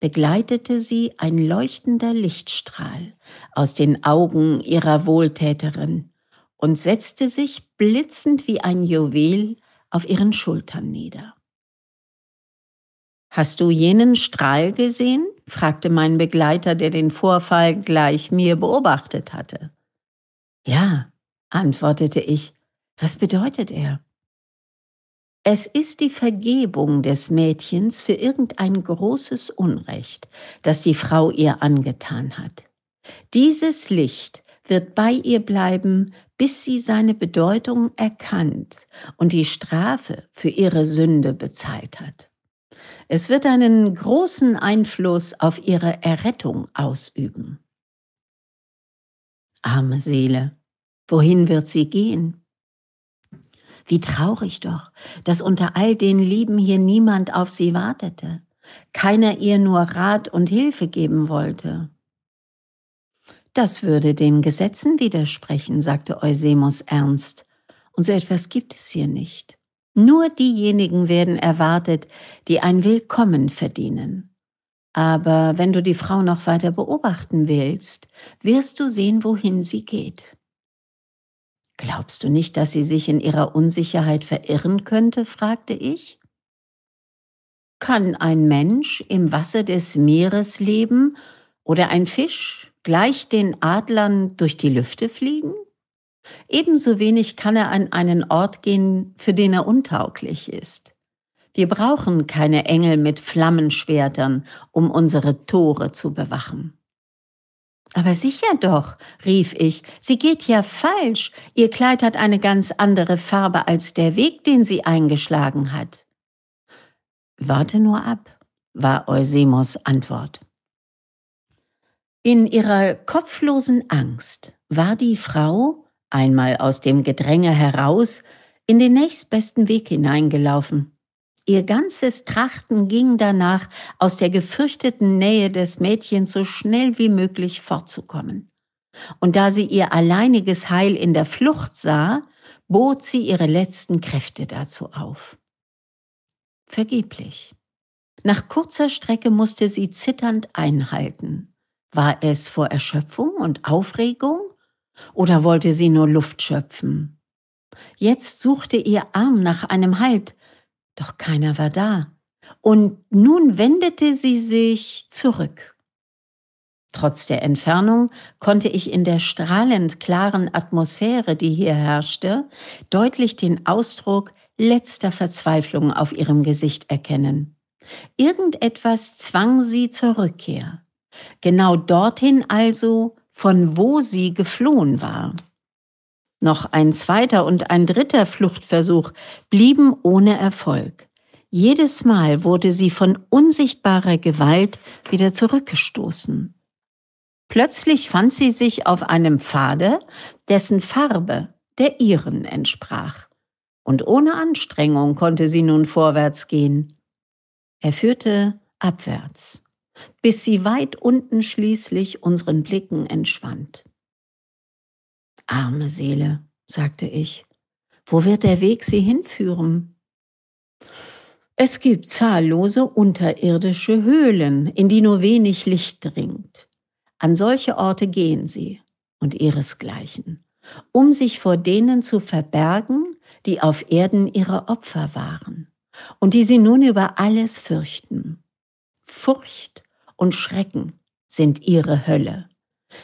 begleitete sie ein leuchtender Lichtstrahl aus den Augen ihrer Wohltäterin und setzte sich blitzend wie ein Juwel auf ihren Schultern nieder. Hast du jenen Strahl gesehen? fragte mein Begleiter, der den Vorfall gleich mir beobachtet hatte. Ja, antwortete ich. Was bedeutet er? Es ist die Vergebung des Mädchens für irgendein großes Unrecht, das die Frau ihr angetan hat. Dieses Licht wird bei ihr bleiben, bis sie seine Bedeutung erkannt und die Strafe für ihre Sünde bezahlt hat. Es wird einen großen Einfluss auf ihre Errettung ausüben. Arme Seele, wohin wird sie gehen? Wie traurig doch, dass unter all den Lieben hier niemand auf sie wartete, keiner ihr nur Rat und Hilfe geben wollte. Das würde den Gesetzen widersprechen, sagte Eusemus ernst, und so etwas gibt es hier nicht. Nur diejenigen werden erwartet, die ein Willkommen verdienen. Aber wenn du die Frau noch weiter beobachten willst, wirst du sehen, wohin sie geht. Glaubst du nicht, dass sie sich in ihrer Unsicherheit verirren könnte? fragte ich. Kann ein Mensch im Wasser des Meeres leben oder ein Fisch gleich den Adlern durch die Lüfte fliegen? Ebenso wenig kann er an einen Ort gehen, für den er untauglich ist. Wir brauchen keine Engel mit Flammenschwertern, um unsere Tore zu bewachen. Aber sicher doch, rief ich, sie geht ja falsch. Ihr Kleid hat eine ganz andere Farbe als der Weg, den sie eingeschlagen hat. Warte nur ab, war Eusemos Antwort. In ihrer kopflosen Angst war die Frau, einmal aus dem Gedränge heraus, in den nächstbesten Weg hineingelaufen. Ihr ganzes Trachten ging danach, aus der gefürchteten Nähe des Mädchens so schnell wie möglich fortzukommen. Und da sie ihr alleiniges Heil in der Flucht sah, bot sie ihre letzten Kräfte dazu auf. Vergeblich. Nach kurzer Strecke musste sie zitternd einhalten. War es vor Erschöpfung und Aufregung oder wollte sie nur Luft schöpfen? Jetzt suchte ihr Arm nach einem Halt, doch keiner war da. Und nun wendete sie sich zurück. Trotz der Entfernung konnte ich in der strahlend klaren Atmosphäre, die hier herrschte, deutlich den Ausdruck letzter Verzweiflung auf ihrem Gesicht erkennen. Irgendetwas zwang sie zur Rückkehr. Genau dorthin also, von wo sie geflohen war. Noch ein zweiter und ein dritter Fluchtversuch blieben ohne Erfolg. Jedes Mal wurde sie von unsichtbarer Gewalt wieder zurückgestoßen. Plötzlich fand sie sich auf einem Pfade, dessen Farbe der ihren entsprach. Und ohne Anstrengung konnte sie nun vorwärts gehen. Er führte abwärts, bis sie weit unten schließlich unseren Blicken entschwand. Arme Seele, sagte ich, wo wird der Weg sie hinführen? Es gibt zahllose unterirdische Höhlen, in die nur wenig Licht dringt. An solche Orte gehen sie und ihresgleichen, um sich vor denen zu verbergen, die auf Erden ihre Opfer waren und die sie nun über alles fürchten. Furcht und Schrecken sind ihre Hölle.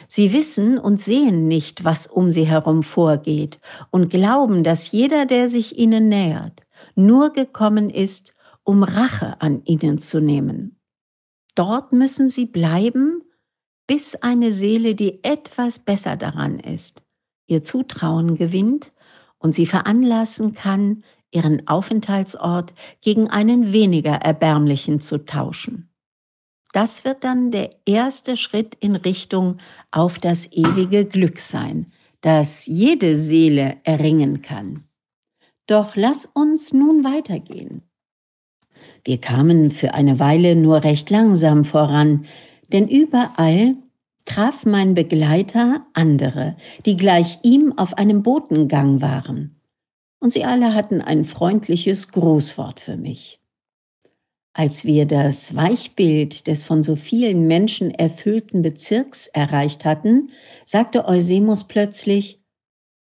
Sie wissen und sehen nicht, was um sie herum vorgeht und glauben, dass jeder, der sich ihnen nähert, nur gekommen ist, um Rache an ihnen zu nehmen. Dort müssen sie bleiben, bis eine Seele, die etwas besser daran ist, ihr Zutrauen gewinnt und sie veranlassen kann, ihren Aufenthaltsort gegen einen weniger erbärmlichen zu tauschen. Das wird dann der erste Schritt in Richtung auf das ewige Glück sein, das jede Seele erringen kann. Doch lass uns nun weitergehen. Wir kamen für eine Weile nur recht langsam voran, denn überall traf mein Begleiter andere, die gleich ihm auf einem Botengang waren. Und sie alle hatten ein freundliches Grußwort für mich. Als wir das Weichbild des von so vielen Menschen erfüllten Bezirks erreicht hatten, sagte Eusemus plötzlich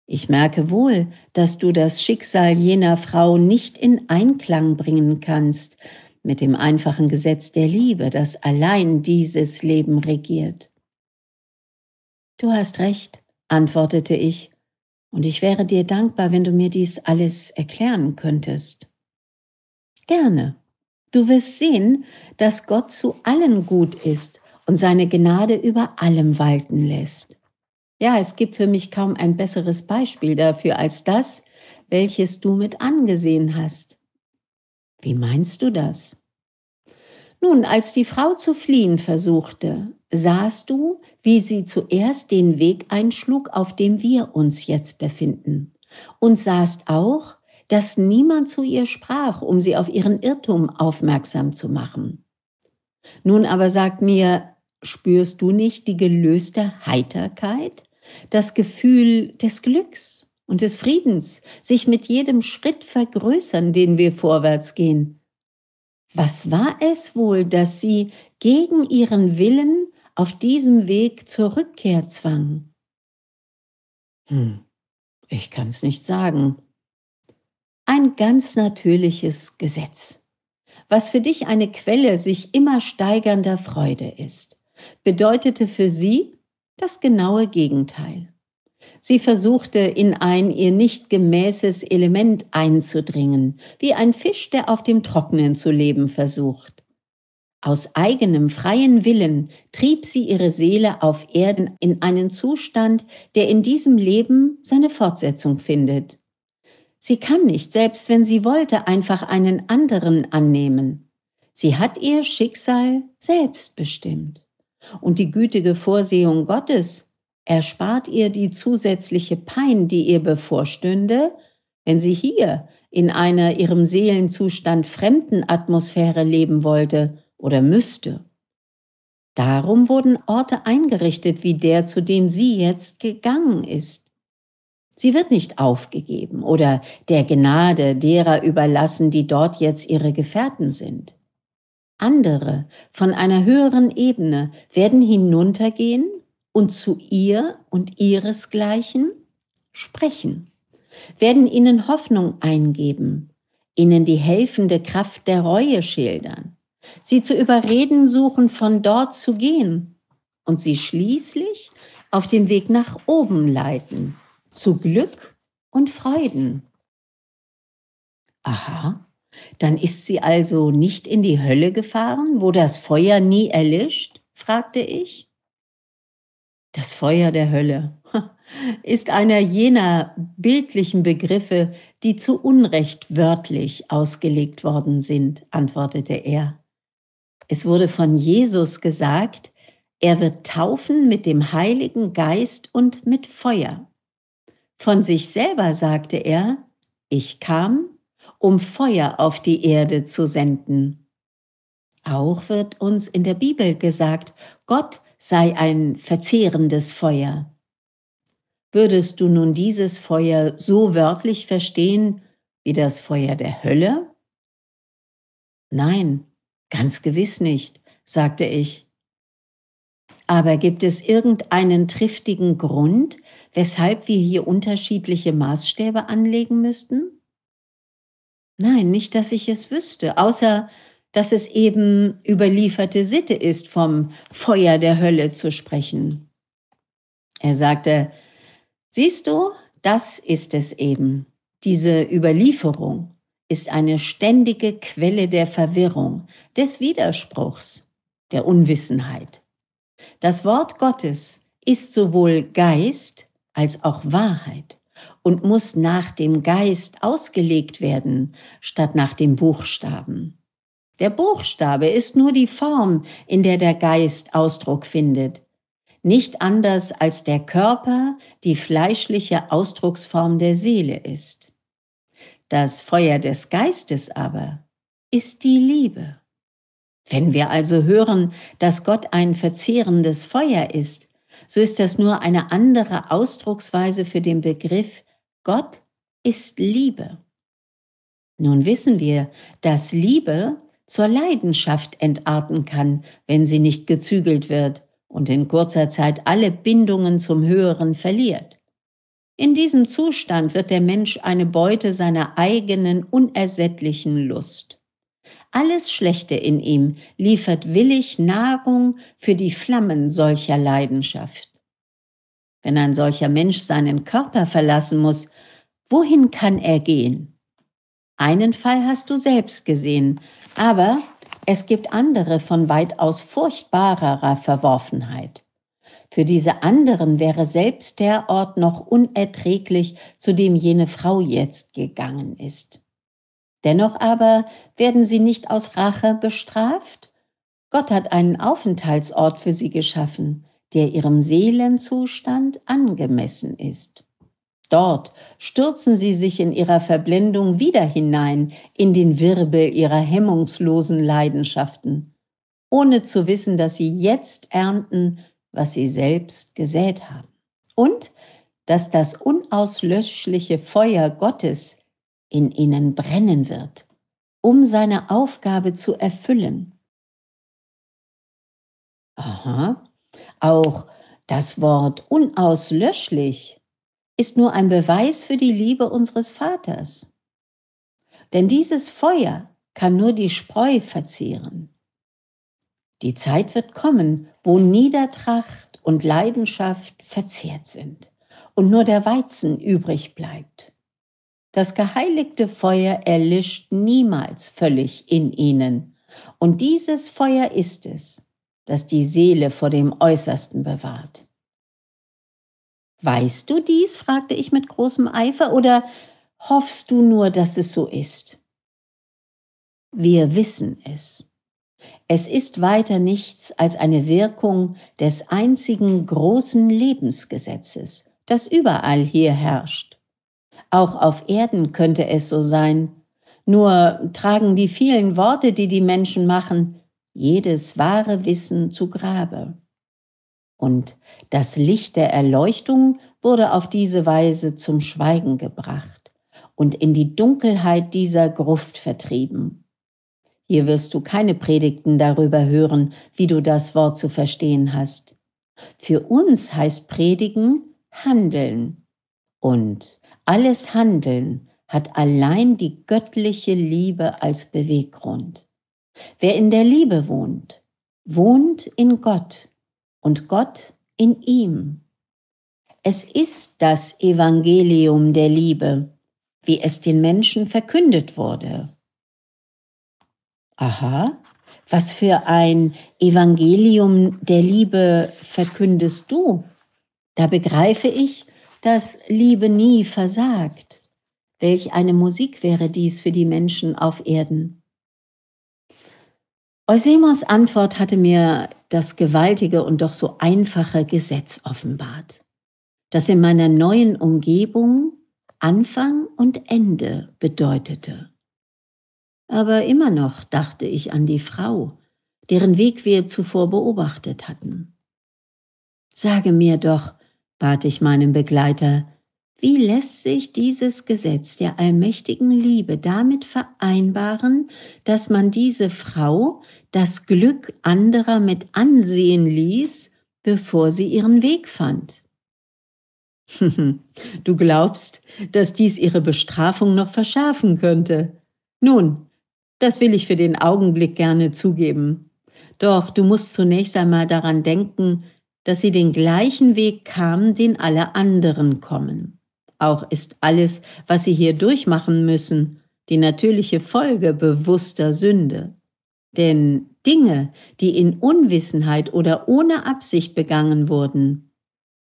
Ich merke wohl, dass du das Schicksal jener Frau nicht in Einklang bringen kannst mit dem einfachen Gesetz der Liebe, das allein dieses Leben regiert. Du hast recht, antwortete ich, und ich wäre dir dankbar, wenn du mir dies alles erklären könntest. Gerne, Du wirst sehen, dass Gott zu allen gut ist und seine Gnade über allem walten lässt. Ja, es gibt für mich kaum ein besseres Beispiel dafür als das, welches du mit angesehen hast. Wie meinst du das? Nun, als die Frau zu fliehen versuchte, sahst du, wie sie zuerst den Weg einschlug, auf dem wir uns jetzt befinden, und sahst auch, dass niemand zu ihr sprach, um sie auf ihren Irrtum aufmerksam zu machen. Nun aber sag mir, spürst du nicht die gelöste Heiterkeit, das Gefühl des Glücks und des Friedens, sich mit jedem Schritt vergrößern, den wir vorwärts gehen? Was war es wohl, dass sie gegen ihren Willen auf diesem Weg zur Rückkehr zwang? Hm, ich kann's nicht sagen, ein ganz natürliches Gesetz, was für dich eine Quelle sich immer steigernder Freude ist, bedeutete für sie das genaue Gegenteil. Sie versuchte, in ein ihr nicht gemäßes Element einzudringen, wie ein Fisch, der auf dem Trockenen zu leben versucht. Aus eigenem freien Willen trieb sie ihre Seele auf Erden in einen Zustand, der in diesem Leben seine Fortsetzung findet. Sie kann nicht, selbst wenn sie wollte, einfach einen anderen annehmen. Sie hat ihr Schicksal selbst bestimmt. Und die gütige Vorsehung Gottes erspart ihr die zusätzliche Pein, die ihr bevorstünde, wenn sie hier in einer ihrem Seelenzustand fremden Atmosphäre leben wollte oder müsste. Darum wurden Orte eingerichtet wie der, zu dem sie jetzt gegangen ist. Sie wird nicht aufgegeben oder der Gnade derer überlassen, die dort jetzt ihre Gefährten sind. Andere von einer höheren Ebene werden hinuntergehen und zu ihr und ihresgleichen sprechen, werden ihnen Hoffnung eingeben, ihnen die helfende Kraft der Reue schildern, sie zu überreden suchen, von dort zu gehen und sie schließlich auf den Weg nach oben leiten, zu Glück und Freuden. Aha, dann ist sie also nicht in die Hölle gefahren, wo das Feuer nie erlischt? fragte ich. Das Feuer der Hölle ist einer jener bildlichen Begriffe, die zu Unrecht wörtlich ausgelegt worden sind, antwortete er. Es wurde von Jesus gesagt, er wird taufen mit dem Heiligen Geist und mit Feuer. Von sich selber sagte er, ich kam, um Feuer auf die Erde zu senden. Auch wird uns in der Bibel gesagt, Gott sei ein verzehrendes Feuer. Würdest du nun dieses Feuer so wörtlich verstehen wie das Feuer der Hölle? Nein, ganz gewiss nicht, sagte ich. Aber gibt es irgendeinen triftigen Grund, weshalb wir hier unterschiedliche Maßstäbe anlegen müssten? Nein, nicht, dass ich es wüsste, außer dass es eben überlieferte Sitte ist, vom Feuer der Hölle zu sprechen. Er sagte, siehst du, das ist es eben. Diese Überlieferung ist eine ständige Quelle der Verwirrung, des Widerspruchs, der Unwissenheit. Das Wort Gottes ist sowohl Geist als auch Wahrheit und muss nach dem Geist ausgelegt werden, statt nach dem Buchstaben. Der Buchstabe ist nur die Form, in der der Geist Ausdruck findet, nicht anders als der Körper die fleischliche Ausdrucksform der Seele ist. Das Feuer des Geistes aber ist die Liebe. Wenn wir also hören, dass Gott ein verzehrendes Feuer ist, so ist das nur eine andere Ausdrucksweise für den Begriff Gott ist Liebe. Nun wissen wir, dass Liebe zur Leidenschaft entarten kann, wenn sie nicht gezügelt wird und in kurzer Zeit alle Bindungen zum Höheren verliert. In diesem Zustand wird der Mensch eine Beute seiner eigenen unersättlichen Lust. Alles Schlechte in ihm liefert willig Nahrung für die Flammen solcher Leidenschaft. Wenn ein solcher Mensch seinen Körper verlassen muss, wohin kann er gehen? Einen Fall hast du selbst gesehen, aber es gibt andere von weitaus furchtbarerer Verworfenheit. Für diese anderen wäre selbst der Ort noch unerträglich, zu dem jene Frau jetzt gegangen ist. Dennoch aber werden sie nicht aus Rache bestraft. Gott hat einen Aufenthaltsort für sie geschaffen, der ihrem Seelenzustand angemessen ist. Dort stürzen sie sich in ihrer Verblendung wieder hinein in den Wirbel ihrer hemmungslosen Leidenschaften, ohne zu wissen, dass sie jetzt ernten, was sie selbst gesät haben. Und dass das unauslöschliche Feuer Gottes in ihnen brennen wird, um seine Aufgabe zu erfüllen. Aha, auch das Wort unauslöschlich ist nur ein Beweis für die Liebe unseres Vaters. Denn dieses Feuer kann nur die Spreu verzehren. Die Zeit wird kommen, wo Niedertracht und Leidenschaft verzehrt sind und nur der Weizen übrig bleibt. Das geheiligte Feuer erlischt niemals völlig in ihnen. Und dieses Feuer ist es, das die Seele vor dem Äußersten bewahrt. Weißt du dies? fragte ich mit großem Eifer, oder hoffst du nur, dass es so ist? Wir wissen es. Es ist weiter nichts als eine Wirkung des einzigen großen Lebensgesetzes, das überall hier herrscht auch auf Erden könnte es so sein. Nur tragen die vielen Worte, die die Menschen machen, jedes wahre Wissen zu Grabe. Und das Licht der Erleuchtung wurde auf diese Weise zum Schweigen gebracht und in die Dunkelheit dieser Gruft vertrieben. Hier wirst du keine Predigten darüber hören, wie du das Wort zu verstehen hast. Für uns heißt Predigen Handeln. Und alles Handeln hat allein die göttliche Liebe als Beweggrund. Wer in der Liebe wohnt, wohnt in Gott und Gott in ihm. Es ist das Evangelium der Liebe, wie es den Menschen verkündet wurde. Aha, was für ein Evangelium der Liebe verkündest du? Da begreife ich, dass Liebe nie versagt. Welch eine Musik wäre dies für die Menschen auf Erden? Eusemos Antwort hatte mir das gewaltige und doch so einfache Gesetz offenbart, das in meiner neuen Umgebung Anfang und Ende bedeutete. Aber immer noch dachte ich an die Frau, deren Weg wir zuvor beobachtet hatten. Sage mir doch, bat ich meinen Begleiter, wie lässt sich dieses Gesetz der allmächtigen Liebe damit vereinbaren, dass man diese Frau das Glück anderer mit ansehen ließ, bevor sie ihren Weg fand? du glaubst, dass dies ihre Bestrafung noch verschärfen könnte. Nun, das will ich für den Augenblick gerne zugeben. Doch du musst zunächst einmal daran denken, dass sie den gleichen Weg kamen, den alle anderen kommen. Auch ist alles, was sie hier durchmachen müssen, die natürliche Folge bewusster Sünde. Denn Dinge, die in Unwissenheit oder ohne Absicht begangen wurden,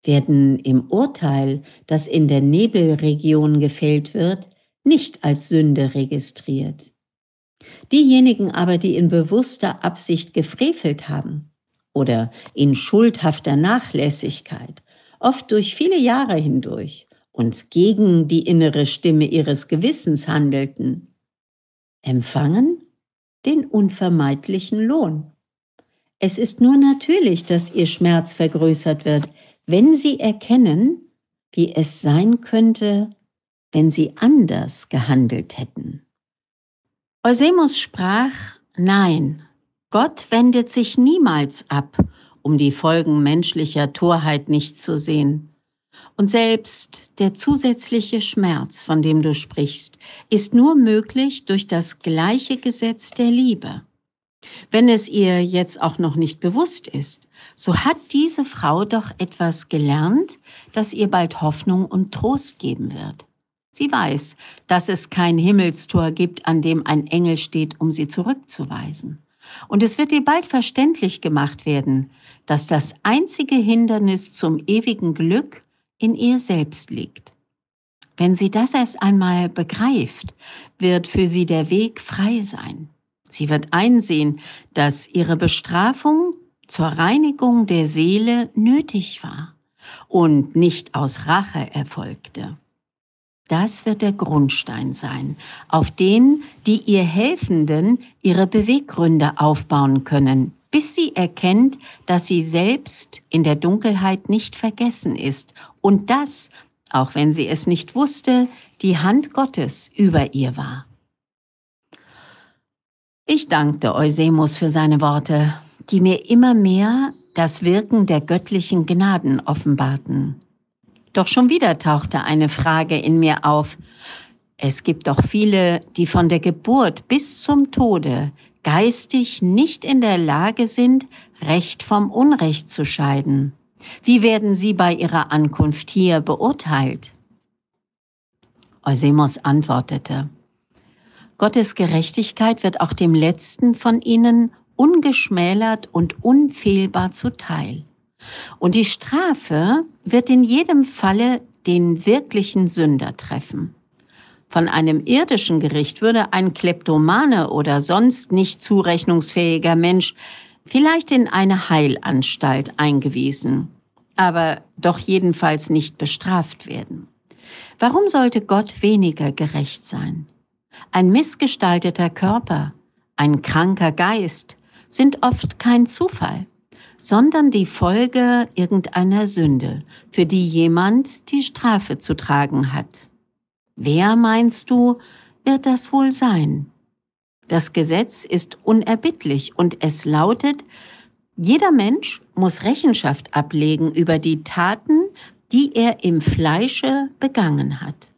werden im Urteil, das in der Nebelregion gefällt wird, nicht als Sünde registriert. Diejenigen aber, die in bewusster Absicht gefrevelt haben, oder in schuldhafter Nachlässigkeit, oft durch viele Jahre hindurch und gegen die innere Stimme ihres Gewissens handelten, empfangen den unvermeidlichen Lohn. Es ist nur natürlich, dass ihr Schmerz vergrößert wird, wenn sie erkennen, wie es sein könnte, wenn sie anders gehandelt hätten. Eusemus sprach, nein, Gott wendet sich niemals ab, um die Folgen menschlicher Torheit nicht zu sehen. Und selbst der zusätzliche Schmerz, von dem du sprichst, ist nur möglich durch das gleiche Gesetz der Liebe. Wenn es ihr jetzt auch noch nicht bewusst ist, so hat diese Frau doch etwas gelernt, das ihr bald Hoffnung und Trost geben wird. Sie weiß, dass es kein Himmelstor gibt, an dem ein Engel steht, um sie zurückzuweisen. Und es wird dir bald verständlich gemacht werden, dass das einzige Hindernis zum ewigen Glück in ihr selbst liegt. Wenn sie das erst einmal begreift, wird für sie der Weg frei sein. Sie wird einsehen, dass ihre Bestrafung zur Reinigung der Seele nötig war und nicht aus Rache erfolgte. Das wird der Grundstein sein, auf den die ihr Helfenden ihre Beweggründe aufbauen können, bis sie erkennt, dass sie selbst in der Dunkelheit nicht vergessen ist und dass, auch wenn sie es nicht wusste, die Hand Gottes über ihr war. Ich dankte Eusemus für seine Worte, die mir immer mehr das Wirken der göttlichen Gnaden offenbarten. Doch schon wieder tauchte eine Frage in mir auf. Es gibt doch viele, die von der Geburt bis zum Tode geistig nicht in der Lage sind, Recht vom Unrecht zu scheiden. Wie werden sie bei ihrer Ankunft hier beurteilt? Eusemos antwortete, Gottes Gerechtigkeit wird auch dem Letzten von ihnen ungeschmälert und unfehlbar zuteil. Und die Strafe wird in jedem Falle den wirklichen Sünder treffen. Von einem irdischen Gericht würde ein Kleptomane oder sonst nicht zurechnungsfähiger Mensch vielleicht in eine Heilanstalt eingewiesen, aber doch jedenfalls nicht bestraft werden. Warum sollte Gott weniger gerecht sein? Ein missgestalteter Körper, ein kranker Geist sind oft kein Zufall sondern die Folge irgendeiner Sünde, für die jemand die Strafe zu tragen hat. Wer, meinst du, wird das wohl sein? Das Gesetz ist unerbittlich und es lautet, jeder Mensch muss Rechenschaft ablegen über die Taten, die er im Fleische begangen hat.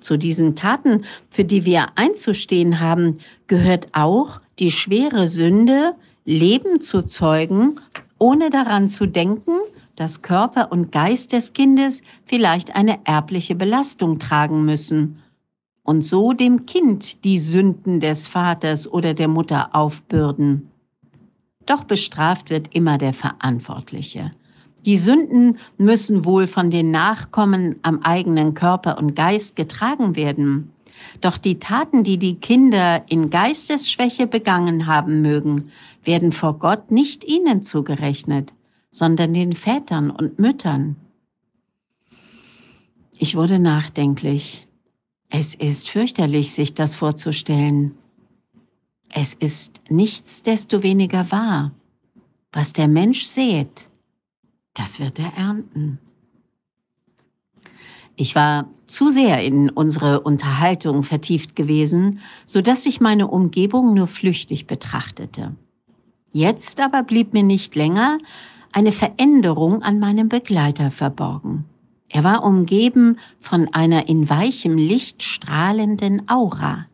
Zu diesen Taten, für die wir einzustehen haben, gehört auch die schwere Sünde, Leben zu zeugen ohne daran zu denken, dass Körper und Geist des Kindes vielleicht eine erbliche Belastung tragen müssen und so dem Kind die Sünden des Vaters oder der Mutter aufbürden. Doch bestraft wird immer der Verantwortliche. Die Sünden müssen wohl von den Nachkommen am eigenen Körper und Geist getragen werden. Doch die Taten, die die Kinder in Geistesschwäche begangen haben mögen, werden vor Gott nicht ihnen zugerechnet, sondern den Vätern und Müttern. Ich wurde nachdenklich. Es ist fürchterlich, sich das vorzustellen. Es ist nichtsdestoweniger wahr. Was der Mensch sät, das wird er ernten. Ich war zu sehr in unsere Unterhaltung vertieft gewesen, so dass ich meine Umgebung nur flüchtig betrachtete. Jetzt aber blieb mir nicht länger eine Veränderung an meinem Begleiter verborgen. Er war umgeben von einer in weichem Licht strahlenden Aura,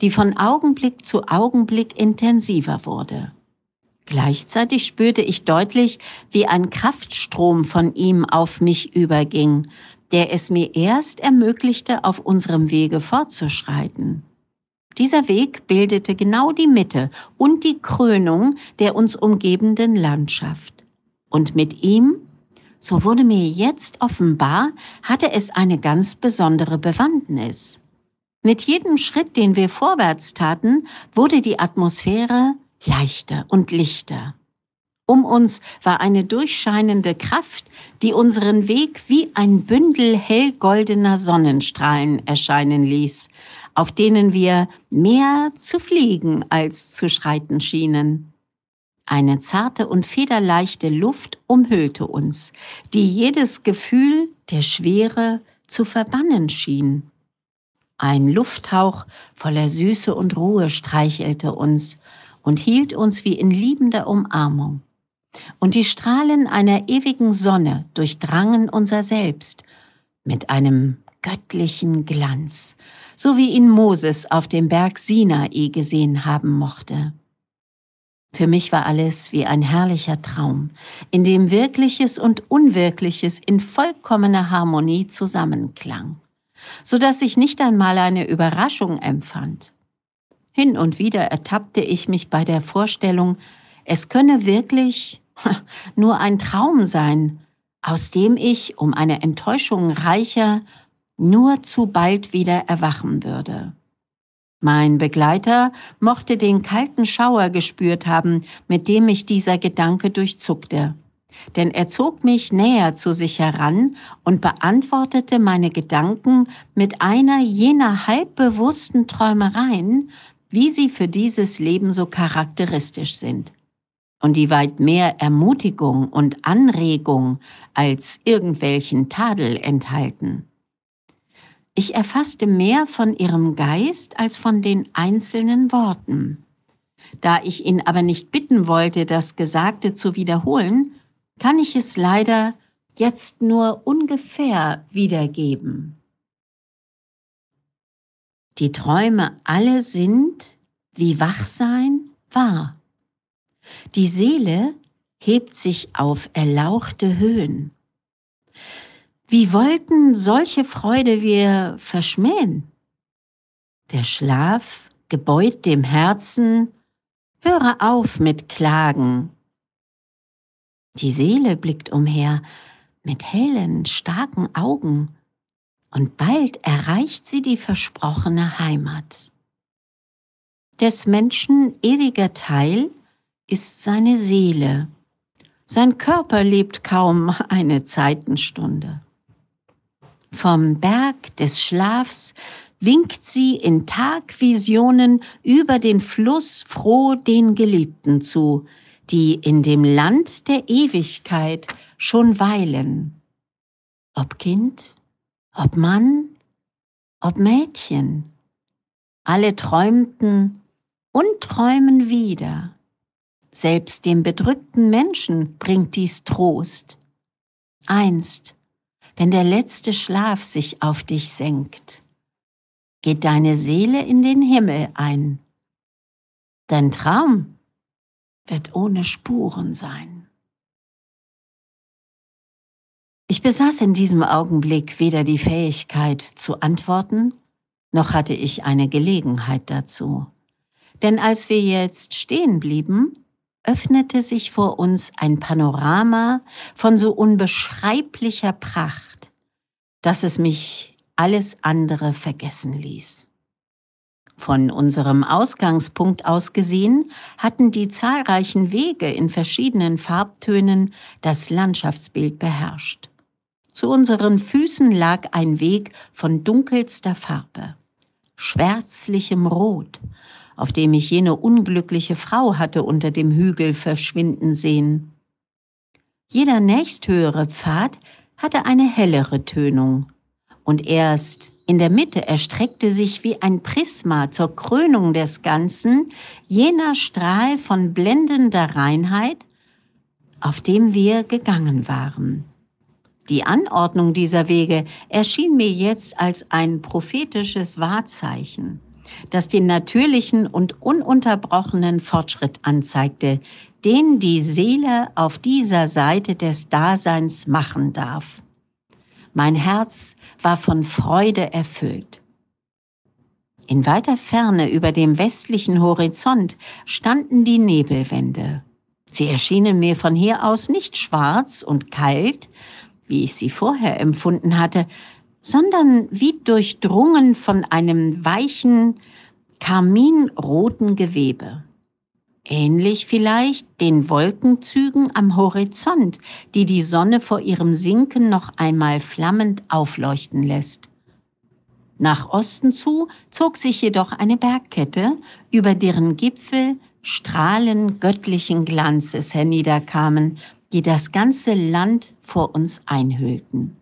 die von Augenblick zu Augenblick intensiver wurde. Gleichzeitig spürte ich deutlich, wie ein Kraftstrom von ihm auf mich überging, der es mir erst ermöglichte, auf unserem Wege fortzuschreiten. Dieser Weg bildete genau die Mitte und die Krönung der uns umgebenden Landschaft. Und mit ihm, so wurde mir jetzt offenbar, hatte es eine ganz besondere Bewandtnis. Mit jedem Schritt, den wir vorwärts taten, wurde die Atmosphäre leichter und lichter. Um uns war eine durchscheinende Kraft, die unseren Weg wie ein Bündel hellgoldener Sonnenstrahlen erscheinen ließ, auf denen wir mehr zu fliegen als zu schreiten schienen. Eine zarte und federleichte Luft umhüllte uns, die jedes Gefühl der Schwere zu verbannen schien. Ein Lufthauch voller Süße und Ruhe streichelte uns und hielt uns wie in liebender Umarmung und die Strahlen einer ewigen Sonne durchdrangen unser Selbst mit einem göttlichen Glanz, so wie ihn Moses auf dem Berg Sinai gesehen haben mochte. Für mich war alles wie ein herrlicher Traum, in dem Wirkliches und Unwirkliches in vollkommener Harmonie zusammenklang, so dass ich nicht einmal eine Überraschung empfand. Hin und wieder ertappte ich mich bei der Vorstellung, es könne wirklich nur ein Traum sein, aus dem ich, um eine Enttäuschung reicher, nur zu bald wieder erwachen würde. Mein Begleiter mochte den kalten Schauer gespürt haben, mit dem mich dieser Gedanke durchzuckte, denn er zog mich näher zu sich heran und beantwortete meine Gedanken mit einer jener halbbewussten Träumereien, wie sie für dieses Leben so charakteristisch sind und die weit mehr Ermutigung und Anregung als irgendwelchen Tadel enthalten. Ich erfasste mehr von ihrem Geist als von den einzelnen Worten. Da ich ihn aber nicht bitten wollte, das Gesagte zu wiederholen, kann ich es leider jetzt nur ungefähr wiedergeben. Die Träume alle sind, wie Wachsein wahr. Die Seele hebt sich auf erlauchte Höhen. Wie wollten solche Freude wir verschmähen? Der Schlaf gebeut dem Herzen, höre auf mit Klagen. Die Seele blickt umher mit hellen, starken Augen, und bald erreicht sie die versprochene Heimat. Des Menschen ewiger Teil ist seine Seele. Sein Körper lebt kaum eine Zeitenstunde. Vom Berg des Schlafs winkt sie in Tagvisionen über den Fluss froh den Geliebten zu, die in dem Land der Ewigkeit schon weilen. Ob Kind, ob Mann, ob Mädchen, alle träumten und träumen wieder. Selbst dem bedrückten Menschen bringt dies Trost. Einst, wenn der letzte Schlaf sich auf dich senkt, geht deine Seele in den Himmel ein. Dein Traum wird ohne Spuren sein. Ich besaß in diesem Augenblick weder die Fähigkeit zu antworten, noch hatte ich eine Gelegenheit dazu. Denn als wir jetzt stehen blieben, öffnete sich vor uns ein Panorama von so unbeschreiblicher Pracht, dass es mich alles andere vergessen ließ. Von unserem Ausgangspunkt aus gesehen hatten die zahlreichen Wege in verschiedenen Farbtönen das Landschaftsbild beherrscht. Zu unseren Füßen lag ein Weg von dunkelster Farbe, schwärzlichem Rot, auf dem ich jene unglückliche Frau hatte unter dem Hügel verschwinden sehen. Jeder nächsthöhere Pfad hatte eine hellere Tönung. Und erst in der Mitte erstreckte sich wie ein Prisma zur Krönung des Ganzen jener Strahl von blendender Reinheit, auf dem wir gegangen waren. Die Anordnung dieser Wege erschien mir jetzt als ein prophetisches Wahrzeichen das den natürlichen und ununterbrochenen Fortschritt anzeigte, den die Seele auf dieser Seite des Daseins machen darf. Mein Herz war von Freude erfüllt. In weiter Ferne über dem westlichen Horizont standen die Nebelwände. Sie erschienen mir von hier aus nicht schwarz und kalt, wie ich sie vorher empfunden hatte, sondern wie durchdrungen von einem weichen, karminroten Gewebe. Ähnlich vielleicht den Wolkenzügen am Horizont, die die Sonne vor ihrem Sinken noch einmal flammend aufleuchten lässt. Nach Osten zu zog sich jedoch eine Bergkette, über deren Gipfel Strahlen göttlichen Glanzes herniederkamen, die das ganze Land vor uns einhüllten.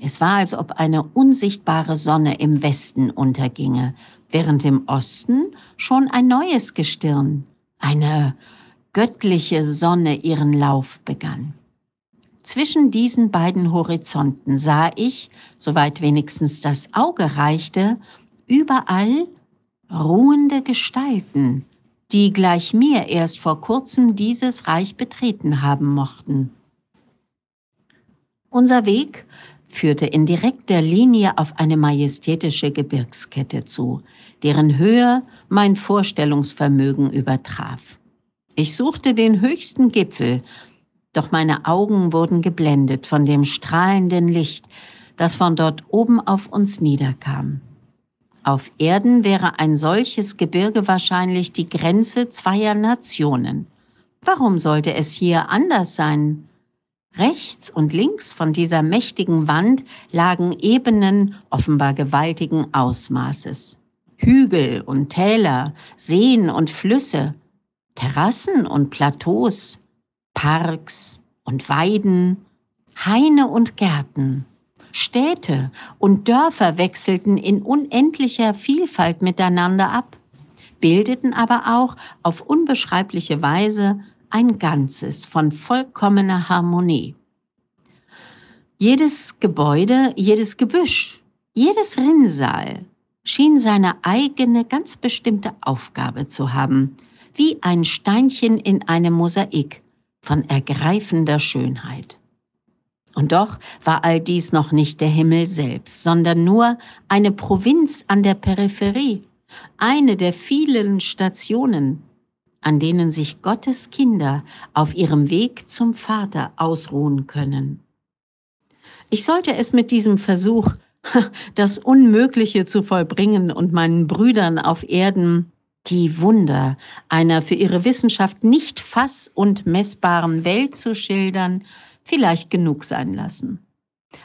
Es war, als ob eine unsichtbare Sonne im Westen unterginge, während im Osten schon ein neues Gestirn, eine göttliche Sonne ihren Lauf begann. Zwischen diesen beiden Horizonten sah ich, soweit wenigstens das Auge reichte, überall ruhende Gestalten, die gleich mir erst vor kurzem dieses Reich betreten haben mochten. Unser Weg führte in direkter Linie auf eine majestätische Gebirgskette zu, deren Höhe mein Vorstellungsvermögen übertraf. Ich suchte den höchsten Gipfel, doch meine Augen wurden geblendet von dem strahlenden Licht, das von dort oben auf uns niederkam. Auf Erden wäre ein solches Gebirge wahrscheinlich die Grenze zweier Nationen. Warum sollte es hier anders sein? Rechts und links von dieser mächtigen Wand lagen Ebenen offenbar gewaltigen Ausmaßes. Hügel und Täler, Seen und Flüsse, Terrassen und Plateaus, Parks und Weiden, Haine und Gärten. Städte und Dörfer wechselten in unendlicher Vielfalt miteinander ab, bildeten aber auch auf unbeschreibliche Weise ein Ganzes von vollkommener Harmonie. Jedes Gebäude, jedes Gebüsch, jedes Rinnsal schien seine eigene ganz bestimmte Aufgabe zu haben, wie ein Steinchen in einem Mosaik von ergreifender Schönheit. Und doch war all dies noch nicht der Himmel selbst, sondern nur eine Provinz an der Peripherie, eine der vielen Stationen, an denen sich Gottes Kinder auf ihrem Weg zum Vater ausruhen können. Ich sollte es mit diesem Versuch, das Unmögliche zu vollbringen und meinen Brüdern auf Erden die Wunder einer für ihre Wissenschaft nicht fass- und messbaren Welt zu schildern, vielleicht genug sein lassen.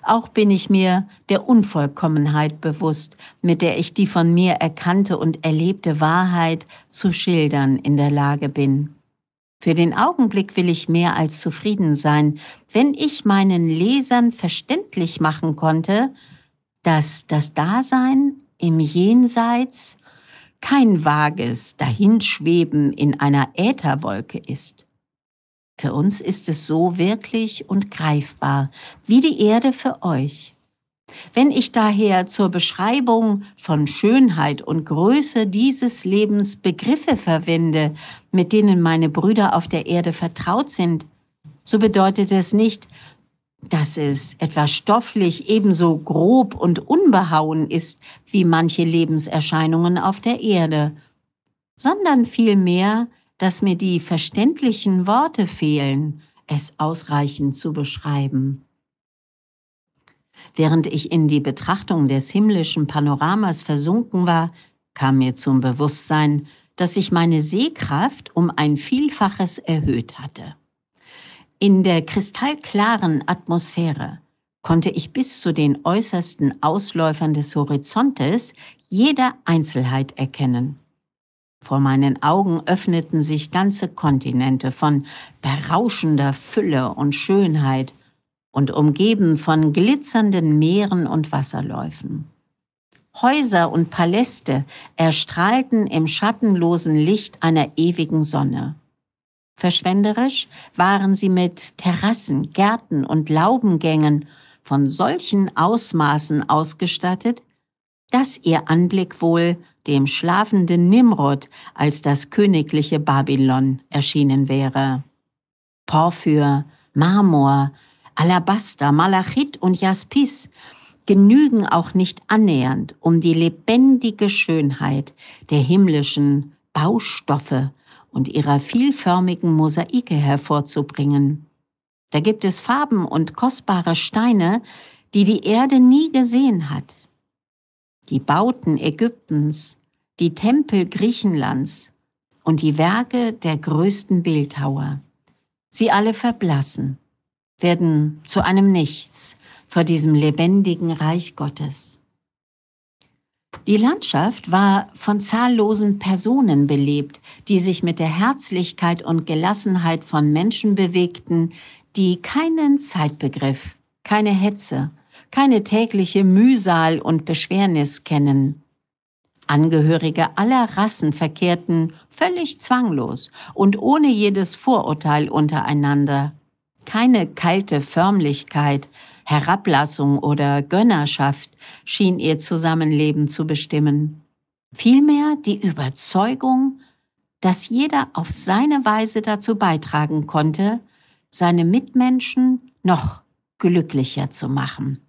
Auch bin ich mir der Unvollkommenheit bewusst, mit der ich die von mir erkannte und erlebte Wahrheit zu schildern in der Lage bin. Für den Augenblick will ich mehr als zufrieden sein, wenn ich meinen Lesern verständlich machen konnte, dass das Dasein im Jenseits kein vages Dahinschweben in einer Ätherwolke ist. Für uns ist es so wirklich und greifbar, wie die Erde für euch. Wenn ich daher zur Beschreibung von Schönheit und Größe dieses Lebens Begriffe verwende, mit denen meine Brüder auf der Erde vertraut sind, so bedeutet es nicht, dass es etwas stofflich ebenso grob und unbehauen ist wie manche Lebenserscheinungen auf der Erde, sondern vielmehr, dass mir die verständlichen Worte fehlen, es ausreichend zu beschreiben. Während ich in die Betrachtung des himmlischen Panoramas versunken war, kam mir zum Bewusstsein, dass ich meine Sehkraft um ein Vielfaches erhöht hatte. In der kristallklaren Atmosphäre konnte ich bis zu den äußersten Ausläufern des Horizontes jede Einzelheit erkennen. Vor meinen Augen öffneten sich ganze Kontinente von berauschender Fülle und Schönheit und umgeben von glitzernden Meeren und Wasserläufen. Häuser und Paläste erstrahlten im schattenlosen Licht einer ewigen Sonne. Verschwenderisch waren sie mit Terrassen, Gärten und Laubengängen von solchen Ausmaßen ausgestattet, dass ihr Anblick wohl dem schlafenden Nimrod als das königliche Babylon erschienen wäre. Porphyr, Marmor, Alabaster, Malachit und Jaspis genügen auch nicht annähernd, um die lebendige Schönheit der himmlischen Baustoffe und ihrer vielförmigen Mosaike hervorzubringen. Da gibt es Farben und kostbare Steine, die die Erde nie gesehen hat, die Bauten Ägyptens, die Tempel Griechenlands und die Werke der größten Bildhauer. Sie alle verblassen, werden zu einem Nichts vor diesem lebendigen Reich Gottes. Die Landschaft war von zahllosen Personen belebt, die sich mit der Herzlichkeit und Gelassenheit von Menschen bewegten, die keinen Zeitbegriff, keine Hetze keine tägliche Mühsal und Beschwernis kennen. Angehörige aller Rassen verkehrten völlig zwanglos und ohne jedes Vorurteil untereinander. Keine kalte Förmlichkeit, Herablassung oder Gönnerschaft schien ihr Zusammenleben zu bestimmen. Vielmehr die Überzeugung, dass jeder auf seine Weise dazu beitragen konnte, seine Mitmenschen noch glücklicher zu machen.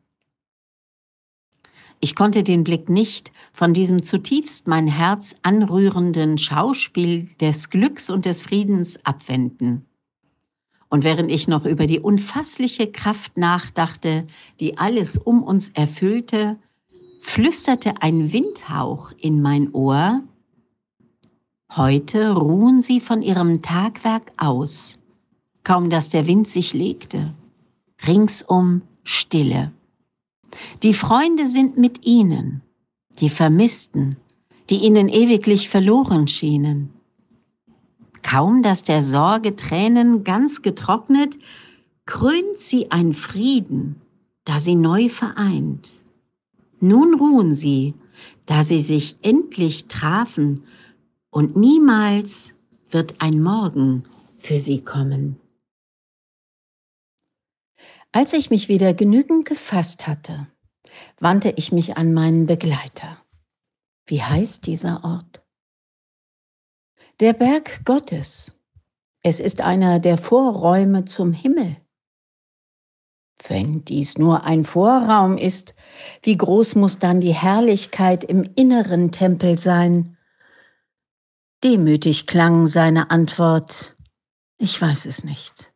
Ich konnte den Blick nicht von diesem zutiefst mein Herz anrührenden Schauspiel des Glücks und des Friedens abwenden. Und während ich noch über die unfassliche Kraft nachdachte, die alles um uns erfüllte, flüsterte ein Windhauch in mein Ohr, Heute ruhen sie von ihrem Tagwerk aus, kaum dass der Wind sich legte. Ringsum Stille. Die Freunde sind mit ihnen, die Vermissten, die ihnen ewiglich verloren schienen. Kaum dass der Sorge Tränen ganz getrocknet, krönt sie ein Frieden, da sie neu vereint. Nun ruhen sie, da sie sich endlich trafen, und niemals wird ein Morgen für sie kommen. Als ich mich wieder genügend gefasst hatte, wandte ich mich an meinen Begleiter. Wie heißt dieser Ort? Der Berg Gottes. Es ist einer der Vorräume zum Himmel. Wenn dies nur ein Vorraum ist, wie groß muss dann die Herrlichkeit im inneren Tempel sein? Demütig klang seine Antwort, ich weiß es nicht.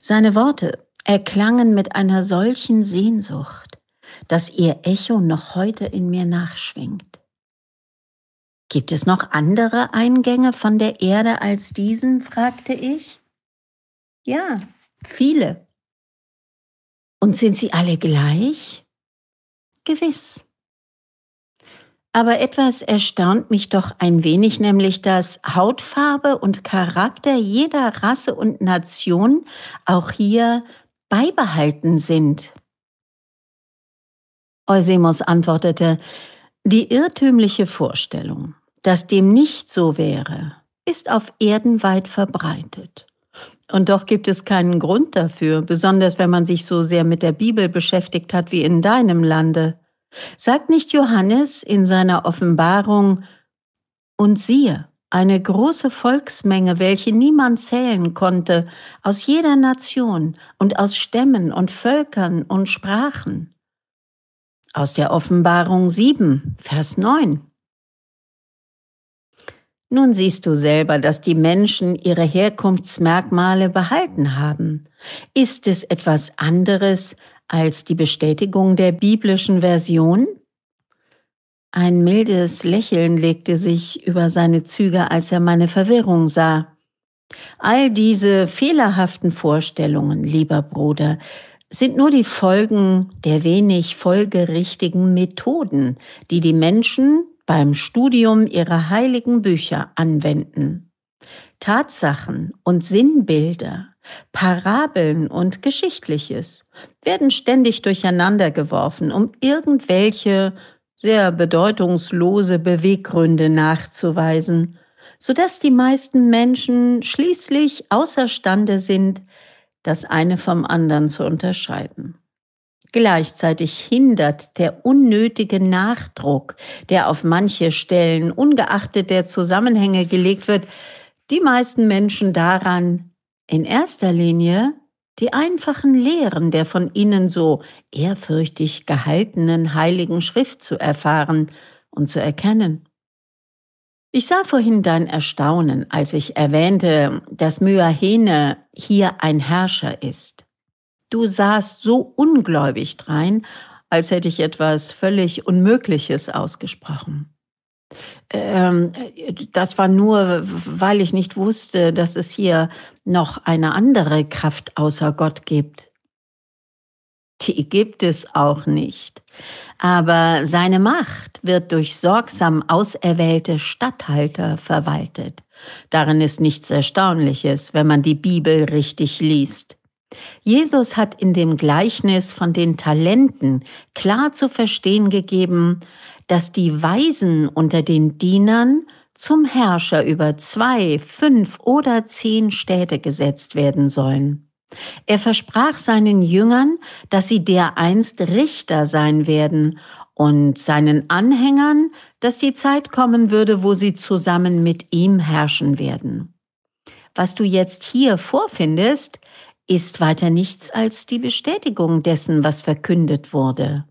Seine Worte erklangen mit einer solchen Sehnsucht, dass ihr Echo noch heute in mir nachschwingt. Gibt es noch andere Eingänge von der Erde als diesen? fragte ich. Ja, viele. Und sind sie alle gleich? Gewiss. Aber etwas erstaunt mich doch ein wenig, nämlich dass Hautfarbe und Charakter jeder Rasse und Nation auch hier beibehalten sind? Eusemus antwortete, die irrtümliche Vorstellung, dass dem nicht so wäre, ist auf Erden weit verbreitet. Und doch gibt es keinen Grund dafür, besonders wenn man sich so sehr mit der Bibel beschäftigt hat wie in deinem Lande. Sagt nicht Johannes in seiner Offenbarung, und siehe, eine große Volksmenge, welche niemand zählen konnte, aus jeder Nation und aus Stämmen und Völkern und Sprachen. Aus der Offenbarung 7, Vers 9. Nun siehst du selber, dass die Menschen ihre Herkunftsmerkmale behalten haben. Ist es etwas anderes als die Bestätigung der biblischen Version? Ein mildes Lächeln legte sich über seine Züge, als er meine Verwirrung sah. All diese fehlerhaften Vorstellungen, lieber Bruder, sind nur die Folgen der wenig folgerichtigen Methoden, die die Menschen beim Studium ihrer heiligen Bücher anwenden. Tatsachen und Sinnbilder, Parabeln und Geschichtliches werden ständig durcheinandergeworfen, um irgendwelche sehr bedeutungslose Beweggründe nachzuweisen, so dass die meisten Menschen schließlich außerstande sind, das eine vom anderen zu unterscheiden. Gleichzeitig hindert der unnötige Nachdruck, der auf manche Stellen ungeachtet der Zusammenhänge gelegt wird, die meisten Menschen daran, in erster Linie die einfachen Lehren der von ihnen so ehrfürchtig gehaltenen heiligen Schrift zu erfahren und zu erkennen. Ich sah vorhin dein Erstaunen, als ich erwähnte, dass Myahene hier ein Herrscher ist. Du sahst so ungläubig drein, als hätte ich etwas völlig Unmögliches ausgesprochen. Ähm, äh, das war nur, weil ich nicht wusste, dass es hier noch eine andere Kraft außer Gott gibt. Die gibt es auch nicht. Aber seine Macht wird durch sorgsam auserwählte Statthalter verwaltet. Darin ist nichts Erstaunliches, wenn man die Bibel richtig liest. Jesus hat in dem Gleichnis von den Talenten klar zu verstehen gegeben, dass die Weisen unter den Dienern zum Herrscher über zwei, fünf oder zehn Städte gesetzt werden sollen. Er versprach seinen Jüngern, dass sie dereinst Richter sein werden und seinen Anhängern, dass die Zeit kommen würde, wo sie zusammen mit ihm herrschen werden. Was du jetzt hier vorfindest, ist weiter nichts als die Bestätigung dessen, was verkündet wurde.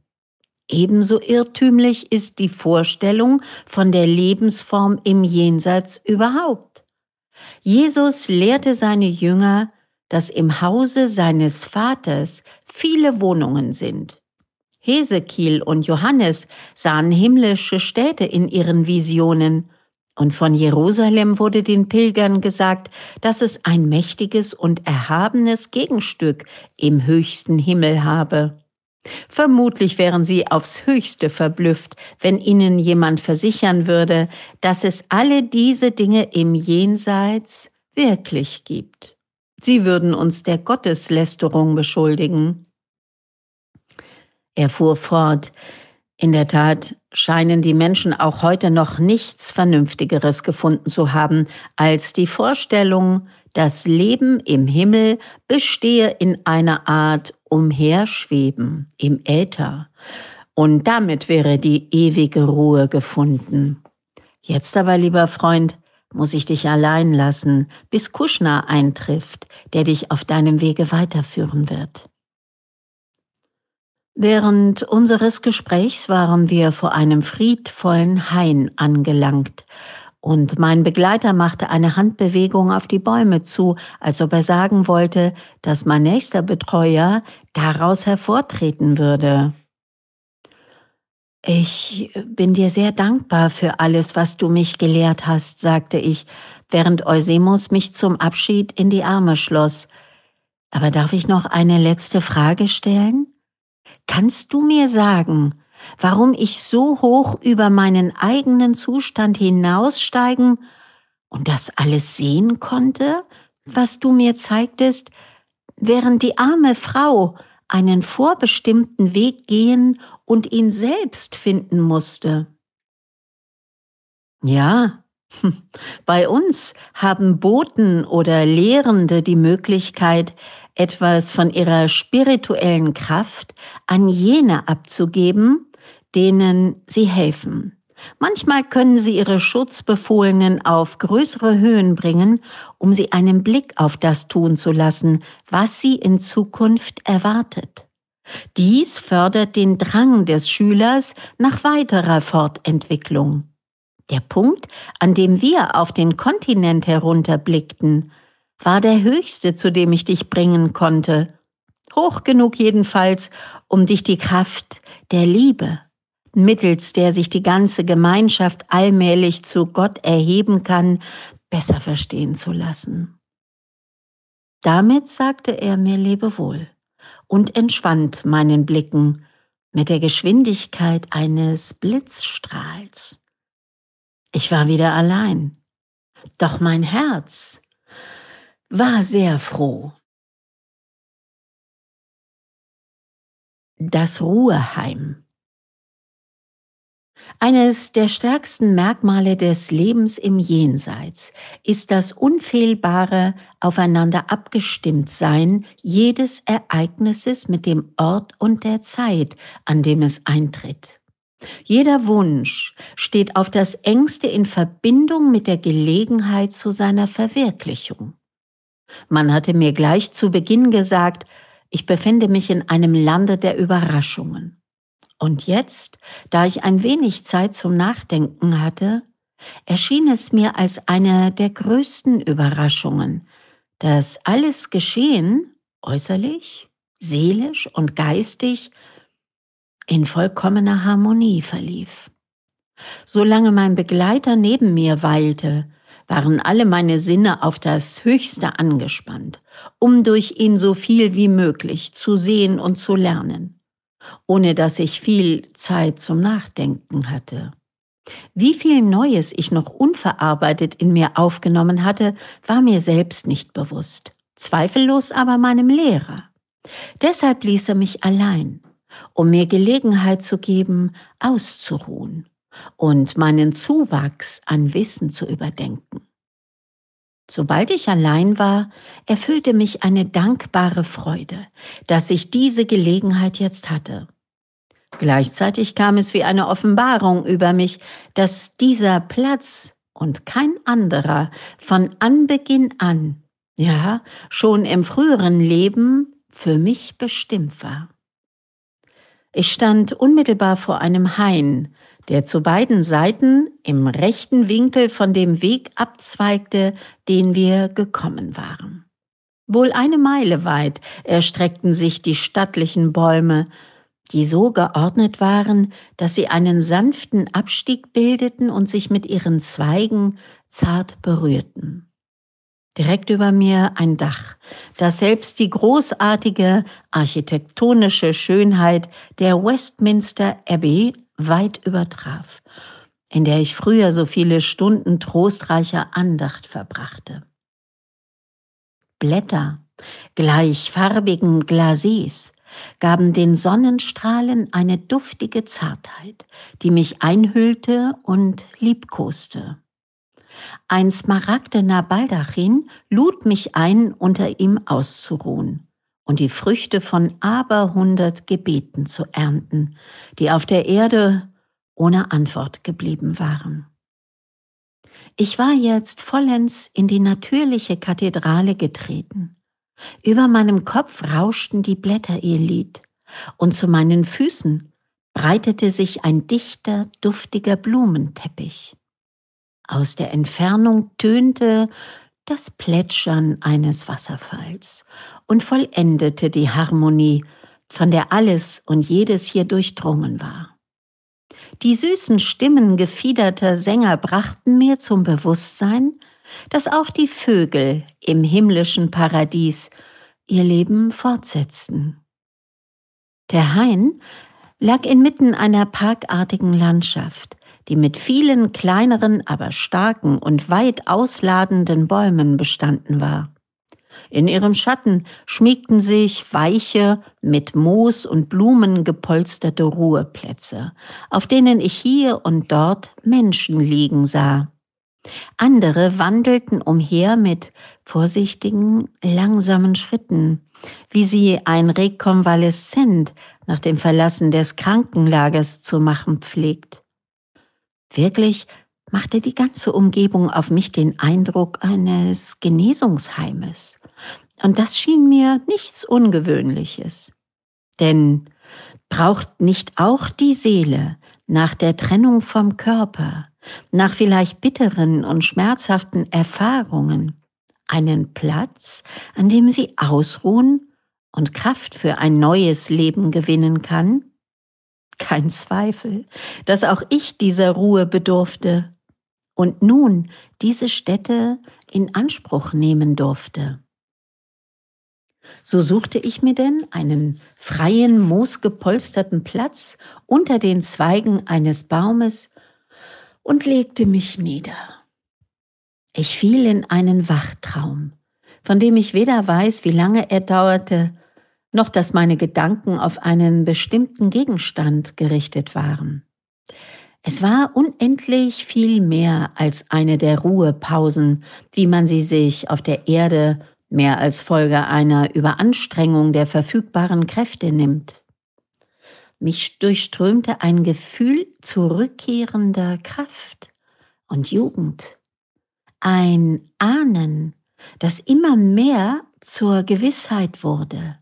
Ebenso irrtümlich ist die Vorstellung von der Lebensform im Jenseits überhaupt. Jesus lehrte seine Jünger, dass im Hause seines Vaters viele Wohnungen sind. Hesekiel und Johannes sahen himmlische Städte in ihren Visionen, und von Jerusalem wurde den Pilgern gesagt, dass es ein mächtiges und erhabenes Gegenstück im höchsten Himmel habe. Vermutlich wären sie aufs höchste verblüfft, wenn ihnen jemand versichern würde, dass es alle diese Dinge im Jenseits wirklich gibt. Sie würden uns der Gotteslästerung beschuldigen. Er fuhr fort, in der Tat scheinen die Menschen auch heute noch nichts Vernünftigeres gefunden zu haben als die Vorstellung, das Leben im Himmel bestehe in einer Art umherschweben im Äther. Und damit wäre die ewige Ruhe gefunden. Jetzt aber, lieber Freund, muss ich dich allein lassen, bis Kuschner eintrifft, der dich auf deinem Wege weiterführen wird. Während unseres Gesprächs waren wir vor einem friedvollen Hain angelangt, und mein Begleiter machte eine Handbewegung auf die Bäume zu, als ob er sagen wollte, dass mein nächster Betreuer daraus hervortreten würde. Ich bin dir sehr dankbar für alles, was du mich gelehrt hast, sagte ich, während Eusemus mich zum Abschied in die Arme schloss. Aber darf ich noch eine letzte Frage stellen? Kannst du mir sagen, warum ich so hoch über meinen eigenen Zustand hinaussteigen und das alles sehen konnte, was du mir zeigtest, während die arme Frau einen vorbestimmten Weg gehen und ihn selbst finden musste. Ja, bei uns haben Boten oder Lehrende die Möglichkeit, etwas von ihrer spirituellen Kraft an jene abzugeben, denen sie helfen. Manchmal können sie ihre Schutzbefohlenen auf größere Höhen bringen, um sie einen Blick auf das tun zu lassen, was sie in Zukunft erwartet. Dies fördert den Drang des Schülers nach weiterer Fortentwicklung. Der Punkt, an dem wir auf den Kontinent herunterblickten, war der höchste, zu dem ich dich bringen konnte. Hoch genug jedenfalls, um dich die Kraft der Liebe mittels der sich die ganze Gemeinschaft allmählich zu Gott erheben kann, besser verstehen zu lassen. Damit sagte er mir Lebewohl und entschwand meinen Blicken mit der Geschwindigkeit eines Blitzstrahls. Ich war wieder allein, doch mein Herz war sehr froh. Das Ruheheim eines der stärksten Merkmale des Lebens im Jenseits ist das unfehlbare aufeinander abgestimmt sein jedes Ereignisses mit dem Ort und der Zeit, an dem es eintritt. Jeder Wunsch steht auf das engste in Verbindung mit der Gelegenheit zu seiner Verwirklichung. Man hatte mir gleich zu Beginn gesagt, ich befände mich in einem Lande der Überraschungen. Und jetzt, da ich ein wenig Zeit zum Nachdenken hatte, erschien es mir als eine der größten Überraschungen, dass alles Geschehen, äußerlich, seelisch und geistig, in vollkommener Harmonie verlief. Solange mein Begleiter neben mir weilte, waren alle meine Sinne auf das Höchste angespannt, um durch ihn so viel wie möglich zu sehen und zu lernen ohne dass ich viel Zeit zum Nachdenken hatte. Wie viel Neues ich noch unverarbeitet in mir aufgenommen hatte, war mir selbst nicht bewusst, zweifellos aber meinem Lehrer. Deshalb ließ er mich allein, um mir Gelegenheit zu geben, auszuruhen und meinen Zuwachs an Wissen zu überdenken. Sobald ich allein war, erfüllte mich eine dankbare Freude, dass ich diese Gelegenheit jetzt hatte. Gleichzeitig kam es wie eine Offenbarung über mich, dass dieser Platz und kein anderer von Anbeginn an, ja, schon im früheren Leben für mich bestimmt war. Ich stand unmittelbar vor einem Hain, der zu beiden Seiten im rechten Winkel von dem Weg abzweigte, den wir gekommen waren. Wohl eine Meile weit erstreckten sich die stattlichen Bäume, die so geordnet waren, dass sie einen sanften Abstieg bildeten und sich mit ihren Zweigen zart berührten. Direkt über mir ein Dach, das selbst die großartige architektonische Schönheit der Westminster Abbey weit übertraf, in der ich früher so viele Stunden trostreicher Andacht verbrachte. Blätter, gleich farbigen Glacés, gaben den Sonnenstrahlen eine duftige Zartheit, die mich einhüllte und liebkoste. Ein smaragdener Baldachin lud mich ein, unter ihm auszuruhen und die Früchte von aberhundert Gebeten zu ernten, die auf der Erde ohne Antwort geblieben waren. Ich war jetzt vollends in die natürliche Kathedrale getreten. Über meinem Kopf rauschten die Blätter ihr Lied, und zu meinen Füßen breitete sich ein dichter, duftiger Blumenteppich. Aus der Entfernung tönte das Plätschern eines Wasserfalls und vollendete die Harmonie, von der alles und jedes hier durchdrungen war. Die süßen Stimmen gefiederter Sänger brachten mir zum Bewusstsein, dass auch die Vögel im himmlischen Paradies ihr Leben fortsetzten. Der Hain lag inmitten einer parkartigen Landschaft, die mit vielen kleineren, aber starken und weit ausladenden Bäumen bestanden war. In ihrem Schatten schmiegten sich weiche, mit Moos und Blumen gepolsterte Ruheplätze, auf denen ich hier und dort Menschen liegen sah. Andere wandelten umher mit vorsichtigen, langsamen Schritten, wie sie ein Rekonvaleszent nach dem Verlassen des Krankenlagers zu machen pflegt. Wirklich machte die ganze Umgebung auf mich den Eindruck eines Genesungsheimes. Und das schien mir nichts Ungewöhnliches. Denn braucht nicht auch die Seele nach der Trennung vom Körper, nach vielleicht bitteren und schmerzhaften Erfahrungen, einen Platz, an dem sie ausruhen und Kraft für ein neues Leben gewinnen kann? Kein Zweifel, dass auch ich dieser Ruhe bedurfte und nun diese Stätte in Anspruch nehmen durfte. So suchte ich mir denn einen freien, moosgepolsterten Platz unter den Zweigen eines Baumes und legte mich nieder. Ich fiel in einen Wachtraum, von dem ich weder weiß, wie lange er dauerte, noch dass meine Gedanken auf einen bestimmten Gegenstand gerichtet waren. Es war unendlich viel mehr als eine der Ruhepausen, wie man sie sich auf der Erde mehr als Folge einer Überanstrengung der verfügbaren Kräfte nimmt. Mich durchströmte ein Gefühl zurückkehrender Kraft und Jugend, ein Ahnen, das immer mehr zur Gewissheit wurde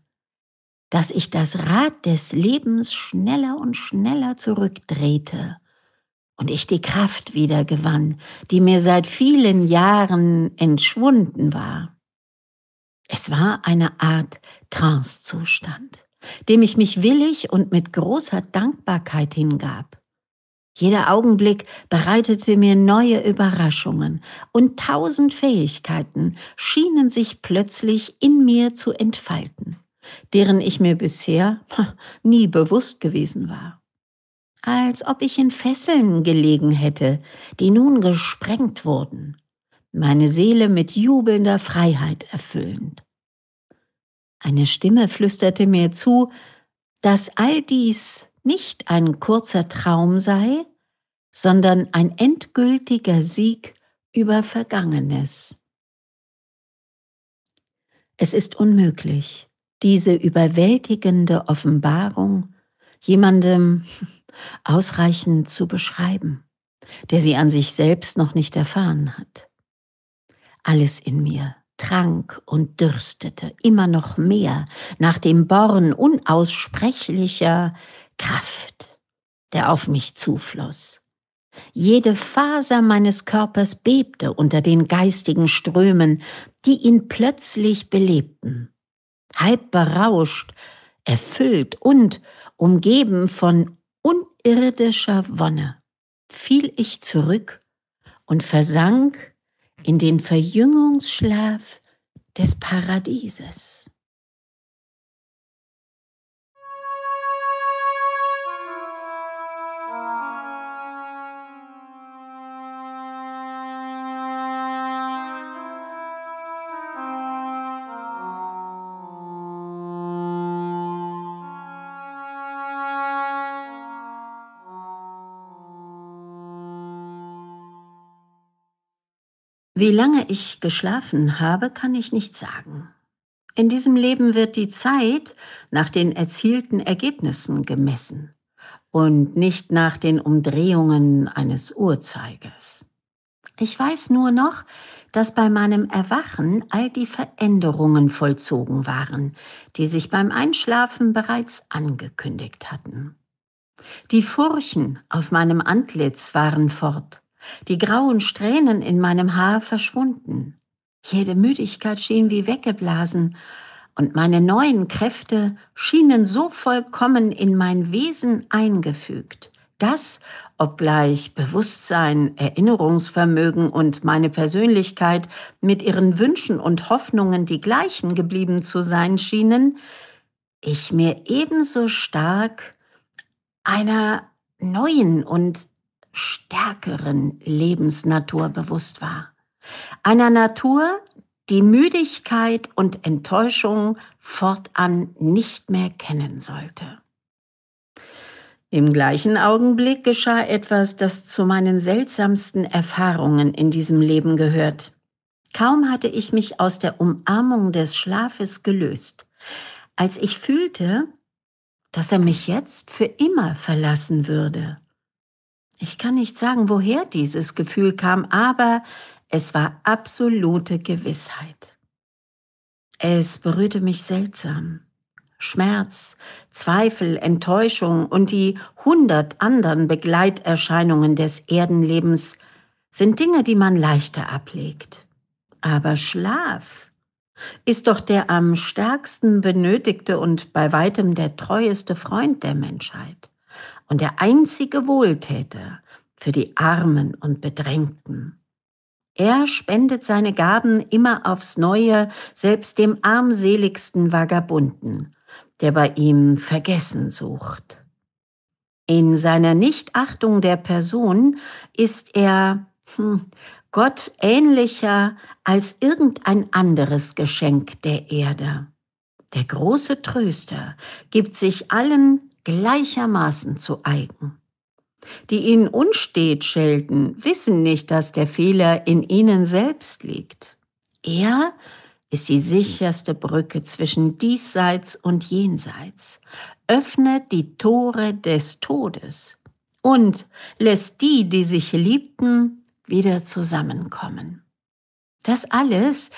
dass ich das Rad des Lebens schneller und schneller zurückdrehte und ich die Kraft wieder gewann, die mir seit vielen Jahren entschwunden war. Es war eine Art Trancezustand, dem ich mich willig und mit großer Dankbarkeit hingab. Jeder Augenblick bereitete mir neue Überraschungen und tausend Fähigkeiten schienen sich plötzlich in mir zu entfalten deren ich mir bisher nie bewusst gewesen war. Als ob ich in Fesseln gelegen hätte, die nun gesprengt wurden, meine Seele mit jubelnder Freiheit erfüllend. Eine Stimme flüsterte mir zu, dass all dies nicht ein kurzer Traum sei, sondern ein endgültiger Sieg über Vergangenes. Es ist unmöglich, diese überwältigende Offenbarung jemandem ausreichend zu beschreiben, der sie an sich selbst noch nicht erfahren hat. Alles in mir trank und dürstete immer noch mehr nach dem Born unaussprechlicher Kraft, der auf mich zufloss. Jede Faser meines Körpers bebte unter den geistigen Strömen, die ihn plötzlich belebten halb berauscht, erfüllt und umgeben von unirdischer Wonne, fiel ich zurück und versank in den Verjüngungsschlaf des Paradieses. Wie lange ich geschlafen habe, kann ich nicht sagen. In diesem Leben wird die Zeit nach den erzielten Ergebnissen gemessen und nicht nach den Umdrehungen eines Uhrzeigers. Ich weiß nur noch, dass bei meinem Erwachen all die Veränderungen vollzogen waren, die sich beim Einschlafen bereits angekündigt hatten. Die Furchen auf meinem Antlitz waren fort, die grauen Strähnen in meinem Haar verschwunden. Jede Müdigkeit schien wie weggeblasen, und meine neuen Kräfte schienen so vollkommen in mein Wesen eingefügt, dass, obgleich Bewusstsein, Erinnerungsvermögen und meine Persönlichkeit mit ihren Wünschen und Hoffnungen die gleichen geblieben zu sein schienen, ich mir ebenso stark einer neuen und stärkeren Lebensnatur bewusst war. Einer Natur, die Müdigkeit und Enttäuschung fortan nicht mehr kennen sollte. Im gleichen Augenblick geschah etwas, das zu meinen seltsamsten Erfahrungen in diesem Leben gehört. Kaum hatte ich mich aus der Umarmung des Schlafes gelöst, als ich fühlte, dass er mich jetzt für immer verlassen würde. Ich kann nicht sagen, woher dieses Gefühl kam, aber es war absolute Gewissheit. Es berührte mich seltsam. Schmerz, Zweifel, Enttäuschung und die hundert anderen Begleiterscheinungen des Erdenlebens sind Dinge, die man leichter ablegt. Aber Schlaf ist doch der am stärksten benötigte und bei weitem der treueste Freund der Menschheit und der einzige Wohltäter für die Armen und Bedrängten. Er spendet seine Gaben immer aufs Neue, selbst dem armseligsten Vagabunden, der bei ihm Vergessen sucht. In seiner Nichtachtung der Person ist er hm, Gott ähnlicher als irgendein anderes Geschenk der Erde. Der große Tröster gibt sich allen gleichermaßen zu eigen. Die ihnen unstet schelten, wissen nicht, dass der Fehler in ihnen selbst liegt. Er ist die sicherste Brücke zwischen diesseits und jenseits, öffnet die Tore des Todes und lässt die, die sich liebten, wieder zusammenkommen. Das alles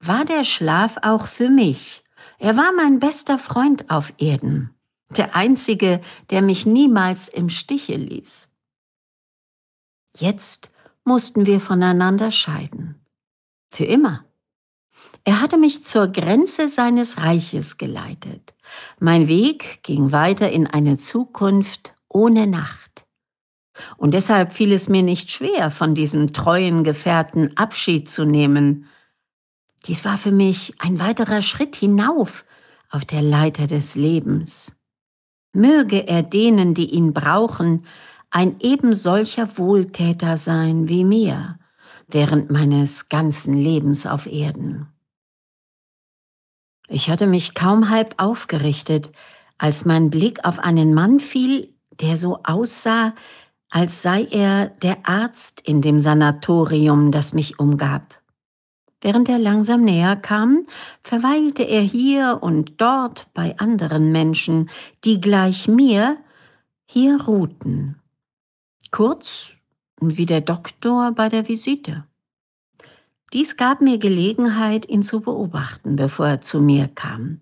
war der Schlaf auch für mich. Er war mein bester Freund auf Erden der Einzige, der mich niemals im Stiche ließ. Jetzt mussten wir voneinander scheiden. Für immer. Er hatte mich zur Grenze seines Reiches geleitet. Mein Weg ging weiter in eine Zukunft ohne Nacht. Und deshalb fiel es mir nicht schwer, von diesem treuen Gefährten Abschied zu nehmen. Dies war für mich ein weiterer Schritt hinauf auf der Leiter des Lebens. Möge er denen, die ihn brauchen, ein ebensolcher Wohltäter sein wie mir während meines ganzen Lebens auf Erden. Ich hatte mich kaum halb aufgerichtet, als mein Blick auf einen Mann fiel, der so aussah, als sei er der Arzt in dem Sanatorium, das mich umgab. Während er langsam näher kam, verweilte er hier und dort bei anderen Menschen, die gleich mir hier ruhten. Kurz wie der Doktor bei der Visite. Dies gab mir Gelegenheit, ihn zu beobachten, bevor er zu mir kam,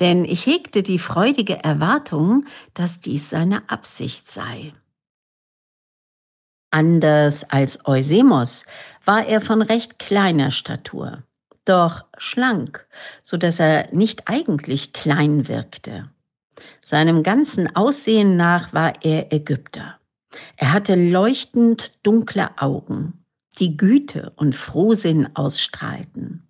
denn ich hegte die freudige Erwartung, dass dies seine Absicht sei. Anders als Eusemos war er von recht kleiner Statur, doch schlank, so dass er nicht eigentlich klein wirkte. Seinem ganzen Aussehen nach war er Ägypter. Er hatte leuchtend dunkle Augen, die Güte und Frohsinn ausstrahlten.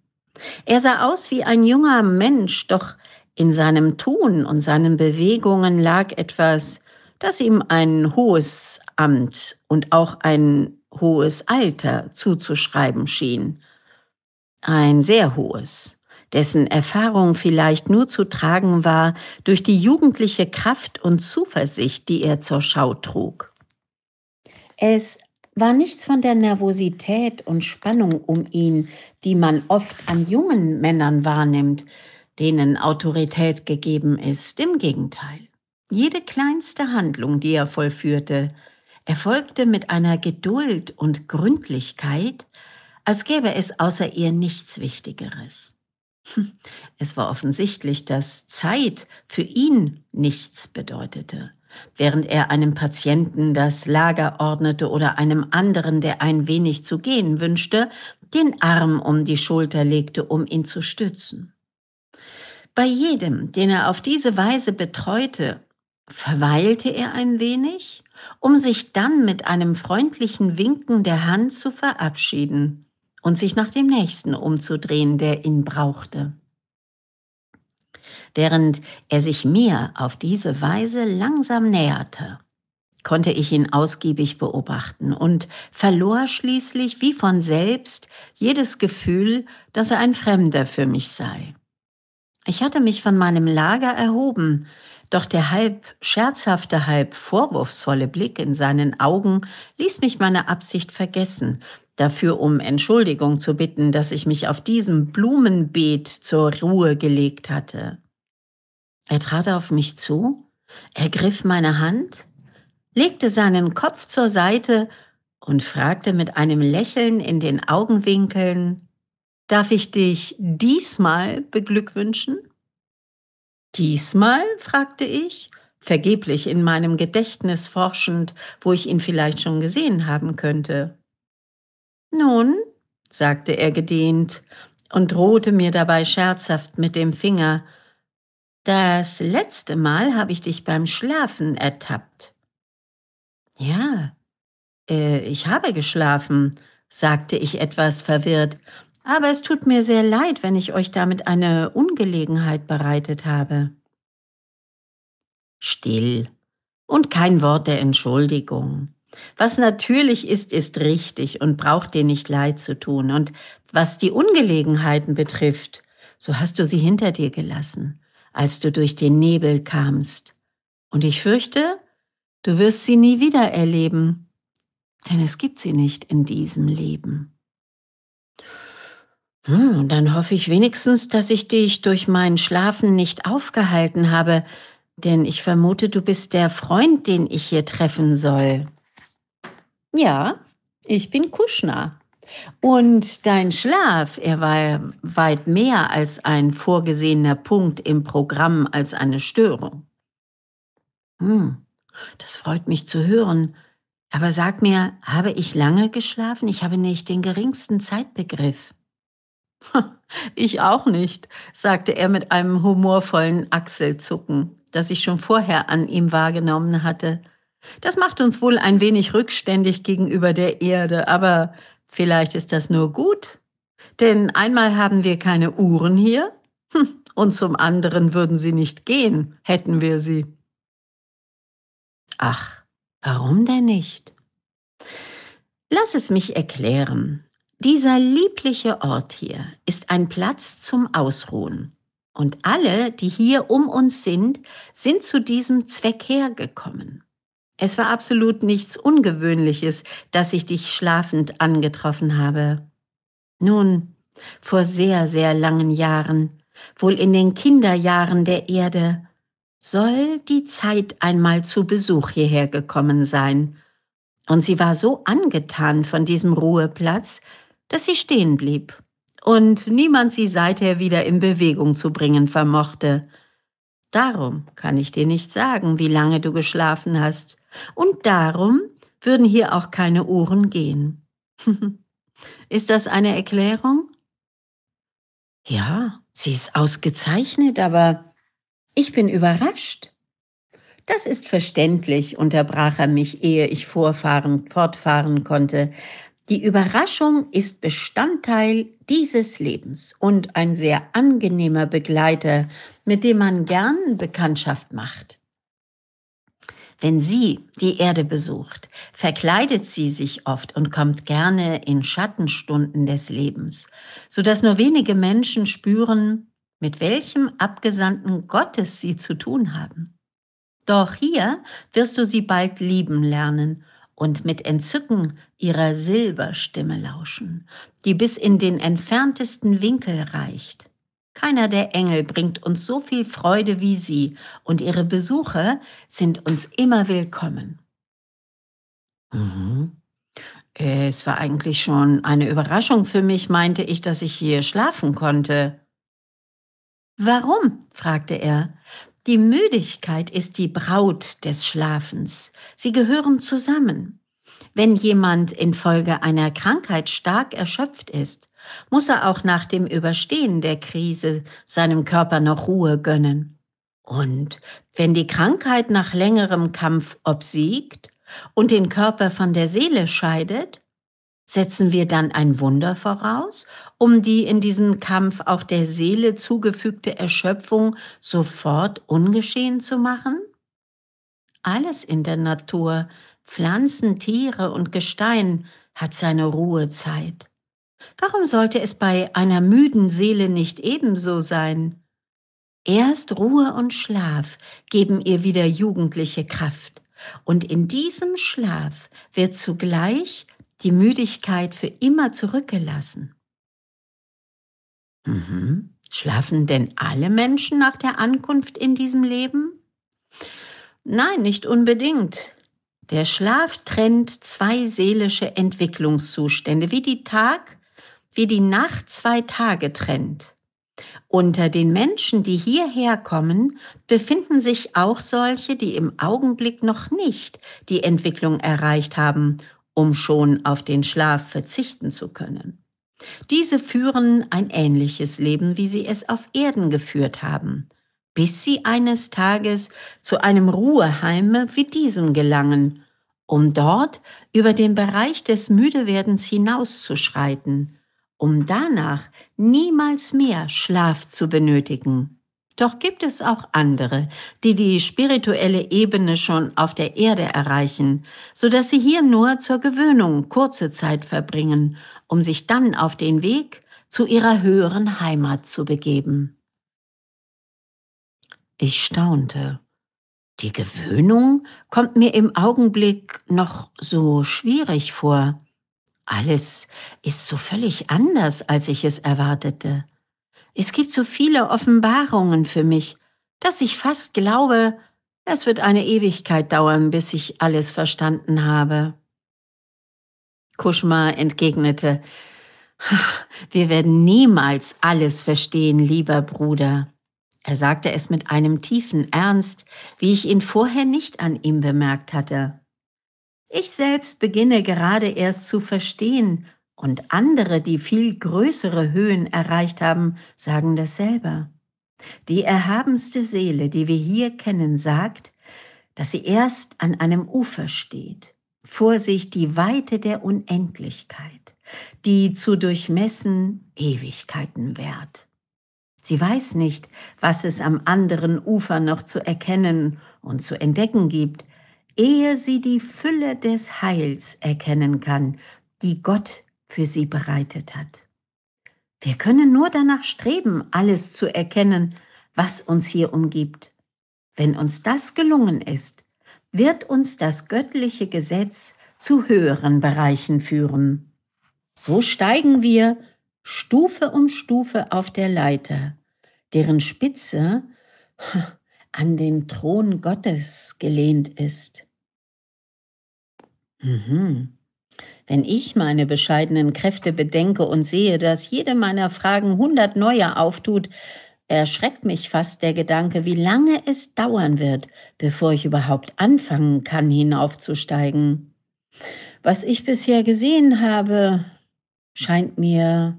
Er sah aus wie ein junger Mensch, doch in seinem Tun und seinen Bewegungen lag etwas das ihm ein hohes Amt und auch ein hohes Alter zuzuschreiben schien. Ein sehr hohes, dessen Erfahrung vielleicht nur zu tragen war durch die jugendliche Kraft und Zuversicht, die er zur Schau trug. Es war nichts von der Nervosität und Spannung um ihn, die man oft an jungen Männern wahrnimmt, denen Autorität gegeben ist. Im Gegenteil. Jede kleinste Handlung, die er vollführte, erfolgte mit einer Geduld und Gründlichkeit, als gäbe es außer ihr nichts Wichtigeres. Hm, es war offensichtlich, dass Zeit für ihn nichts bedeutete. Während er einem Patienten das Lager ordnete oder einem anderen, der ein wenig zu gehen wünschte, den Arm um die Schulter legte, um ihn zu stützen. Bei jedem, den er auf diese Weise betreute verweilte er ein wenig, um sich dann mit einem freundlichen Winken der Hand zu verabschieden und sich nach dem nächsten umzudrehen, der ihn brauchte. Während er sich mir auf diese Weise langsam näherte, konnte ich ihn ausgiebig beobachten und verlor schließlich wie von selbst jedes Gefühl, dass er ein Fremder für mich sei. Ich hatte mich von meinem Lager erhoben, doch der halb scherzhafte, halb vorwurfsvolle Blick in seinen Augen ließ mich meine Absicht vergessen, dafür um Entschuldigung zu bitten, dass ich mich auf diesem Blumenbeet zur Ruhe gelegt hatte. Er trat auf mich zu, ergriff meine Hand, legte seinen Kopf zur Seite und fragte mit einem Lächeln in den Augenwinkeln, Darf ich dich diesmal beglückwünschen? Diesmal? fragte ich, vergeblich in meinem Gedächtnis forschend, wo ich ihn vielleicht schon gesehen haben könnte. Nun, sagte er gedehnt und drohte mir dabei scherzhaft mit dem Finger. Das letzte Mal habe ich dich beim Schlafen ertappt. Ja, äh, ich habe geschlafen, sagte ich etwas verwirrt, aber es tut mir sehr leid, wenn ich euch damit eine Ungelegenheit bereitet habe. Still und kein Wort der Entschuldigung. Was natürlich ist, ist richtig und braucht dir nicht leid zu tun. Und was die Ungelegenheiten betrifft, so hast du sie hinter dir gelassen, als du durch den Nebel kamst. Und ich fürchte, du wirst sie nie wieder erleben, denn es gibt sie nicht in diesem Leben. Hm, dann hoffe ich wenigstens, dass ich dich durch mein Schlafen nicht aufgehalten habe, denn ich vermute, du bist der Freund, den ich hier treffen soll. Ja, ich bin Kuschner. Und dein Schlaf, er war weit mehr als ein vorgesehener Punkt im Programm als eine Störung. Hm, das freut mich zu hören. Aber sag mir, habe ich lange geschlafen? Ich habe nicht den geringsten Zeitbegriff. Ich auch nicht, sagte er mit einem humorvollen Achselzucken, das ich schon vorher an ihm wahrgenommen hatte. Das macht uns wohl ein wenig rückständig gegenüber der Erde, aber vielleicht ist das nur gut. Denn einmal haben wir keine Uhren hier hm, und zum anderen würden sie nicht gehen, hätten wir sie. Ach, warum denn nicht? Lass es mich erklären. Dieser liebliche Ort hier ist ein Platz zum Ausruhen. Und alle, die hier um uns sind, sind zu diesem Zweck hergekommen. Es war absolut nichts Ungewöhnliches, dass ich dich schlafend angetroffen habe. Nun, vor sehr, sehr langen Jahren, wohl in den Kinderjahren der Erde, soll die Zeit einmal zu Besuch hierher gekommen sein. Und sie war so angetan von diesem Ruheplatz, dass sie stehen blieb und niemand sie seither wieder in Bewegung zu bringen vermochte. Darum kann ich dir nicht sagen, wie lange du geschlafen hast, und darum würden hier auch keine Uhren gehen. ist das eine Erklärung? Ja, sie ist ausgezeichnet, aber ich bin überrascht. Das ist verständlich, unterbrach er mich, ehe ich fortfahren konnte. Die Überraschung ist Bestandteil dieses Lebens und ein sehr angenehmer Begleiter, mit dem man gern Bekanntschaft macht. Wenn sie die Erde besucht, verkleidet sie sich oft und kommt gerne in Schattenstunden des Lebens, so dass nur wenige Menschen spüren, mit welchem Abgesandten Gottes sie zu tun haben. Doch hier wirst du sie bald lieben lernen und mit Entzücken ihrer Silberstimme lauschen, die bis in den entferntesten Winkel reicht. Keiner der Engel bringt uns so viel Freude wie sie, und ihre Besuche sind uns immer willkommen. Mhm. Es war eigentlich schon eine Überraschung für mich, meinte ich, dass ich hier schlafen konnte. Warum? fragte er. Die Müdigkeit ist die Braut des Schlafens. Sie gehören zusammen. Wenn jemand infolge einer Krankheit stark erschöpft ist, muss er auch nach dem Überstehen der Krise seinem Körper noch Ruhe gönnen. Und wenn die Krankheit nach längerem Kampf obsiegt und den Körper von der Seele scheidet, Setzen wir dann ein Wunder voraus, um die in diesem Kampf auch der Seele zugefügte Erschöpfung sofort ungeschehen zu machen? Alles in der Natur, Pflanzen, Tiere und Gestein, hat seine Ruhezeit. Warum sollte es bei einer müden Seele nicht ebenso sein? Erst Ruhe und Schlaf geben ihr wieder jugendliche Kraft, und in diesem Schlaf wird zugleich die Müdigkeit für immer zurückgelassen. Mhm. Schlafen denn alle Menschen nach der Ankunft in diesem Leben? Nein, nicht unbedingt. Der Schlaf trennt zwei seelische Entwicklungszustände, wie die Tag, wie die Nacht zwei Tage trennt. Unter den Menschen, die hierher kommen, befinden sich auch solche, die im Augenblick noch nicht die Entwicklung erreicht haben um schon auf den Schlaf verzichten zu können. Diese führen ein ähnliches Leben, wie sie es auf Erden geführt haben, bis sie eines Tages zu einem Ruheheime wie diesem gelangen, um dort über den Bereich des Müdewerdens hinauszuschreiten, um danach niemals mehr Schlaf zu benötigen. Doch gibt es auch andere, die die spirituelle Ebene schon auf der Erde erreichen, so dass sie hier nur zur Gewöhnung kurze Zeit verbringen, um sich dann auf den Weg zu ihrer höheren Heimat zu begeben. Ich staunte. Die Gewöhnung kommt mir im Augenblick noch so schwierig vor. Alles ist so völlig anders, als ich es erwartete. Es gibt so viele Offenbarungen für mich, dass ich fast glaube, es wird eine Ewigkeit dauern, bis ich alles verstanden habe. Kuschma entgegnete, wir werden niemals alles verstehen, lieber Bruder. Er sagte es mit einem tiefen Ernst, wie ich ihn vorher nicht an ihm bemerkt hatte. Ich selbst beginne gerade erst zu verstehen, und andere, die viel größere Höhen erreicht haben, sagen dasselbe. Die erhabenste Seele, die wir hier kennen, sagt, dass sie erst an einem Ufer steht. Vor sich die Weite der Unendlichkeit, die zu durchmessen Ewigkeiten währt. Sie weiß nicht, was es am anderen Ufer noch zu erkennen und zu entdecken gibt, ehe sie die Fülle des Heils erkennen kann, die Gott für sie bereitet hat. Wir können nur danach streben, alles zu erkennen, was uns hier umgibt. Wenn uns das gelungen ist, wird uns das göttliche Gesetz zu höheren Bereichen führen. So steigen wir Stufe um Stufe auf der Leiter, deren Spitze an den Thron Gottes gelehnt ist. Mhm. Wenn ich meine bescheidenen Kräfte bedenke und sehe, dass jede meiner Fragen hundert neue auftut, erschreckt mich fast der Gedanke, wie lange es dauern wird, bevor ich überhaupt anfangen kann, hinaufzusteigen. Was ich bisher gesehen habe, scheint mir,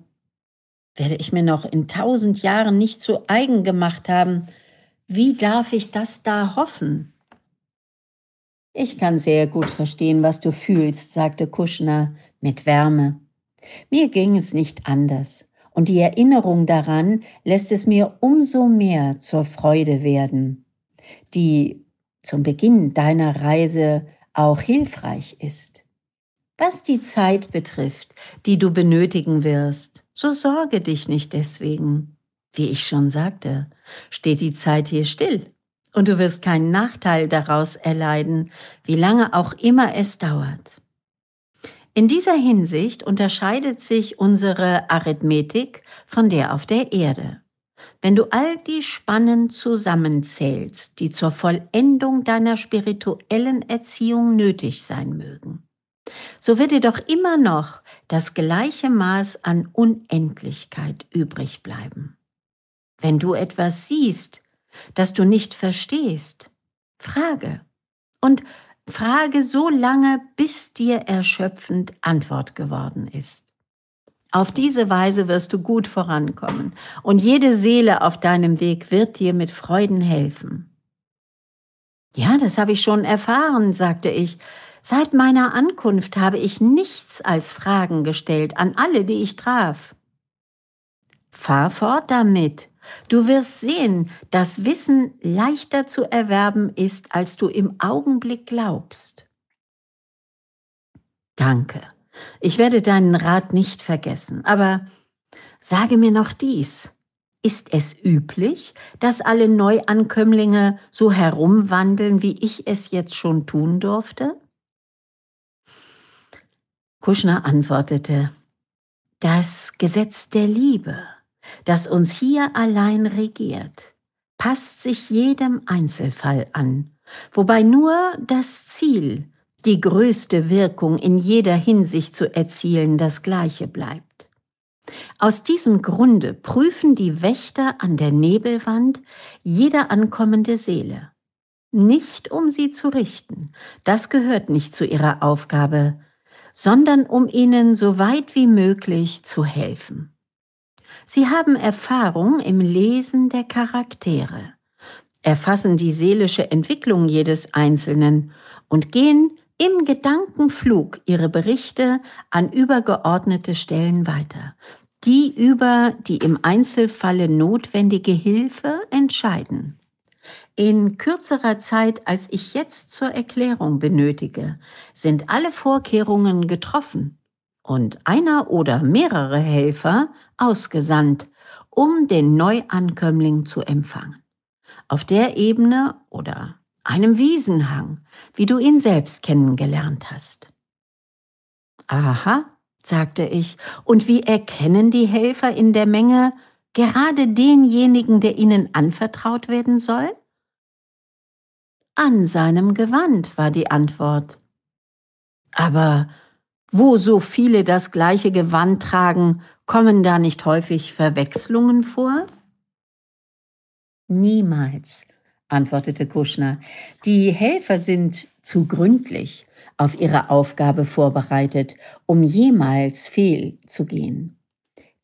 werde ich mir noch in tausend Jahren nicht zu eigen gemacht haben. Wie darf ich das da hoffen? Ich kann sehr gut verstehen, was du fühlst, sagte Kuschner mit Wärme. Mir ging es nicht anders, und die Erinnerung daran lässt es mir umso mehr zur Freude werden, die zum Beginn deiner Reise auch hilfreich ist. Was die Zeit betrifft, die du benötigen wirst, so sorge dich nicht deswegen. Wie ich schon sagte, steht die Zeit hier still und du wirst keinen Nachteil daraus erleiden, wie lange auch immer es dauert. In dieser Hinsicht unterscheidet sich unsere Arithmetik von der auf der Erde. Wenn du all die Spannen zusammenzählst, die zur Vollendung deiner spirituellen Erziehung nötig sein mögen, so wird dir doch immer noch das gleiche Maß an Unendlichkeit übrig bleiben. Wenn du etwas siehst, das du nicht verstehst? Frage. Und frage so lange, bis dir erschöpfend Antwort geworden ist. Auf diese Weise wirst du gut vorankommen und jede Seele auf deinem Weg wird dir mit Freuden helfen. Ja, das habe ich schon erfahren, sagte ich. Seit meiner Ankunft habe ich nichts als Fragen gestellt an alle, die ich traf. Fahr fort damit, Du wirst sehen, dass Wissen leichter zu erwerben ist, als du im Augenblick glaubst. Danke. Ich werde deinen Rat nicht vergessen, aber sage mir noch dies. Ist es üblich, dass alle Neuankömmlinge so herumwandeln, wie ich es jetzt schon tun durfte? Kuschner antwortete, das Gesetz der Liebe das uns hier allein regiert, passt sich jedem Einzelfall an, wobei nur das Ziel, die größte Wirkung in jeder Hinsicht zu erzielen, das gleiche bleibt. Aus diesem Grunde prüfen die Wächter an der Nebelwand jede ankommende Seele. Nicht um sie zu richten, das gehört nicht zu ihrer Aufgabe, sondern um ihnen so weit wie möglich zu helfen. Sie haben Erfahrung im Lesen der Charaktere, erfassen die seelische Entwicklung jedes Einzelnen und gehen im Gedankenflug ihre Berichte an übergeordnete Stellen weiter, die über die im Einzelfalle notwendige Hilfe entscheiden. In kürzerer Zeit, als ich jetzt zur Erklärung benötige, sind alle Vorkehrungen getroffen und einer oder mehrere Helfer ausgesandt, um den Neuankömmling zu empfangen. Auf der Ebene oder einem Wiesenhang, wie du ihn selbst kennengelernt hast. Aha, sagte ich, und wie erkennen die Helfer in der Menge gerade denjenigen, der ihnen anvertraut werden soll? An seinem Gewand war die Antwort. Aber wo so viele das gleiche Gewand tragen, kommen da nicht häufig Verwechslungen vor? Niemals, antwortete Kuschner. Die Helfer sind zu gründlich auf ihre Aufgabe vorbereitet, um jemals fehlzugehen.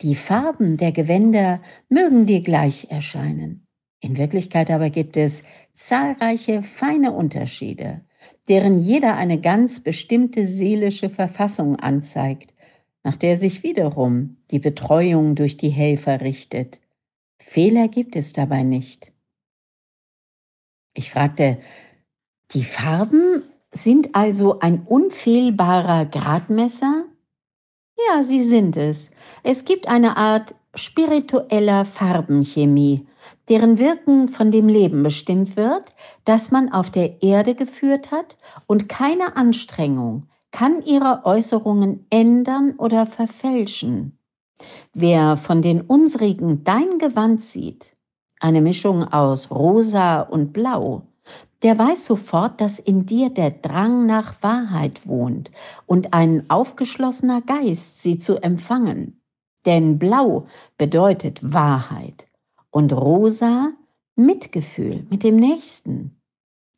Die Farben der Gewänder mögen dir gleich erscheinen. In Wirklichkeit aber gibt es zahlreiche feine Unterschiede, deren jeder eine ganz bestimmte seelische Verfassung anzeigt, nach der sich wiederum die Betreuung durch die Helfer richtet. Fehler gibt es dabei nicht. Ich fragte, die Farben sind also ein unfehlbarer Gradmesser? Ja, sie sind es. Es gibt eine Art spiritueller Farbenchemie, deren Wirken von dem Leben bestimmt wird, das man auf der Erde geführt hat, und keine Anstrengung kann ihre Äußerungen ändern oder verfälschen. Wer von den unsrigen dein Gewand sieht, eine Mischung aus rosa und blau, der weiß sofort, dass in dir der Drang nach Wahrheit wohnt und ein aufgeschlossener Geist, sie zu empfangen. Denn blau bedeutet Wahrheit, und rosa Mitgefühl mit dem Nächsten.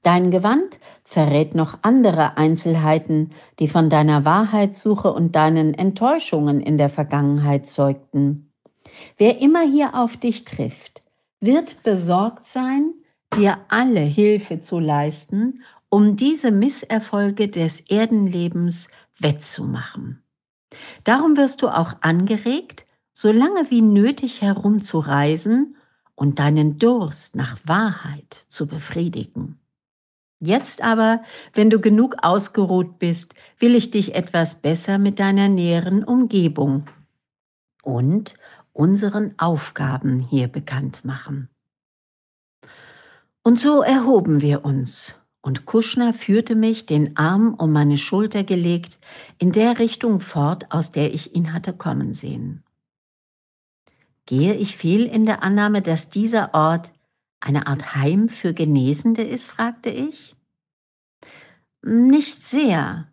Dein Gewand verrät noch andere Einzelheiten, die von deiner Wahrheitssuche und deinen Enttäuschungen in der Vergangenheit zeugten. Wer immer hier auf dich trifft, wird besorgt sein, dir alle Hilfe zu leisten, um diese Misserfolge des Erdenlebens wettzumachen. Darum wirst du auch angeregt, so lange wie nötig herumzureisen und deinen Durst nach Wahrheit zu befriedigen. Jetzt aber, wenn du genug ausgeruht bist, will ich dich etwas besser mit deiner näheren Umgebung und unseren Aufgaben hier bekannt machen. Und so erhoben wir uns, und Kuschner führte mich, den Arm um meine Schulter gelegt, in der Richtung fort, aus der ich ihn hatte kommen sehen. Gehe ich fehl in der Annahme, dass dieser Ort eine Art Heim für Genesende ist? fragte ich. Nicht sehr.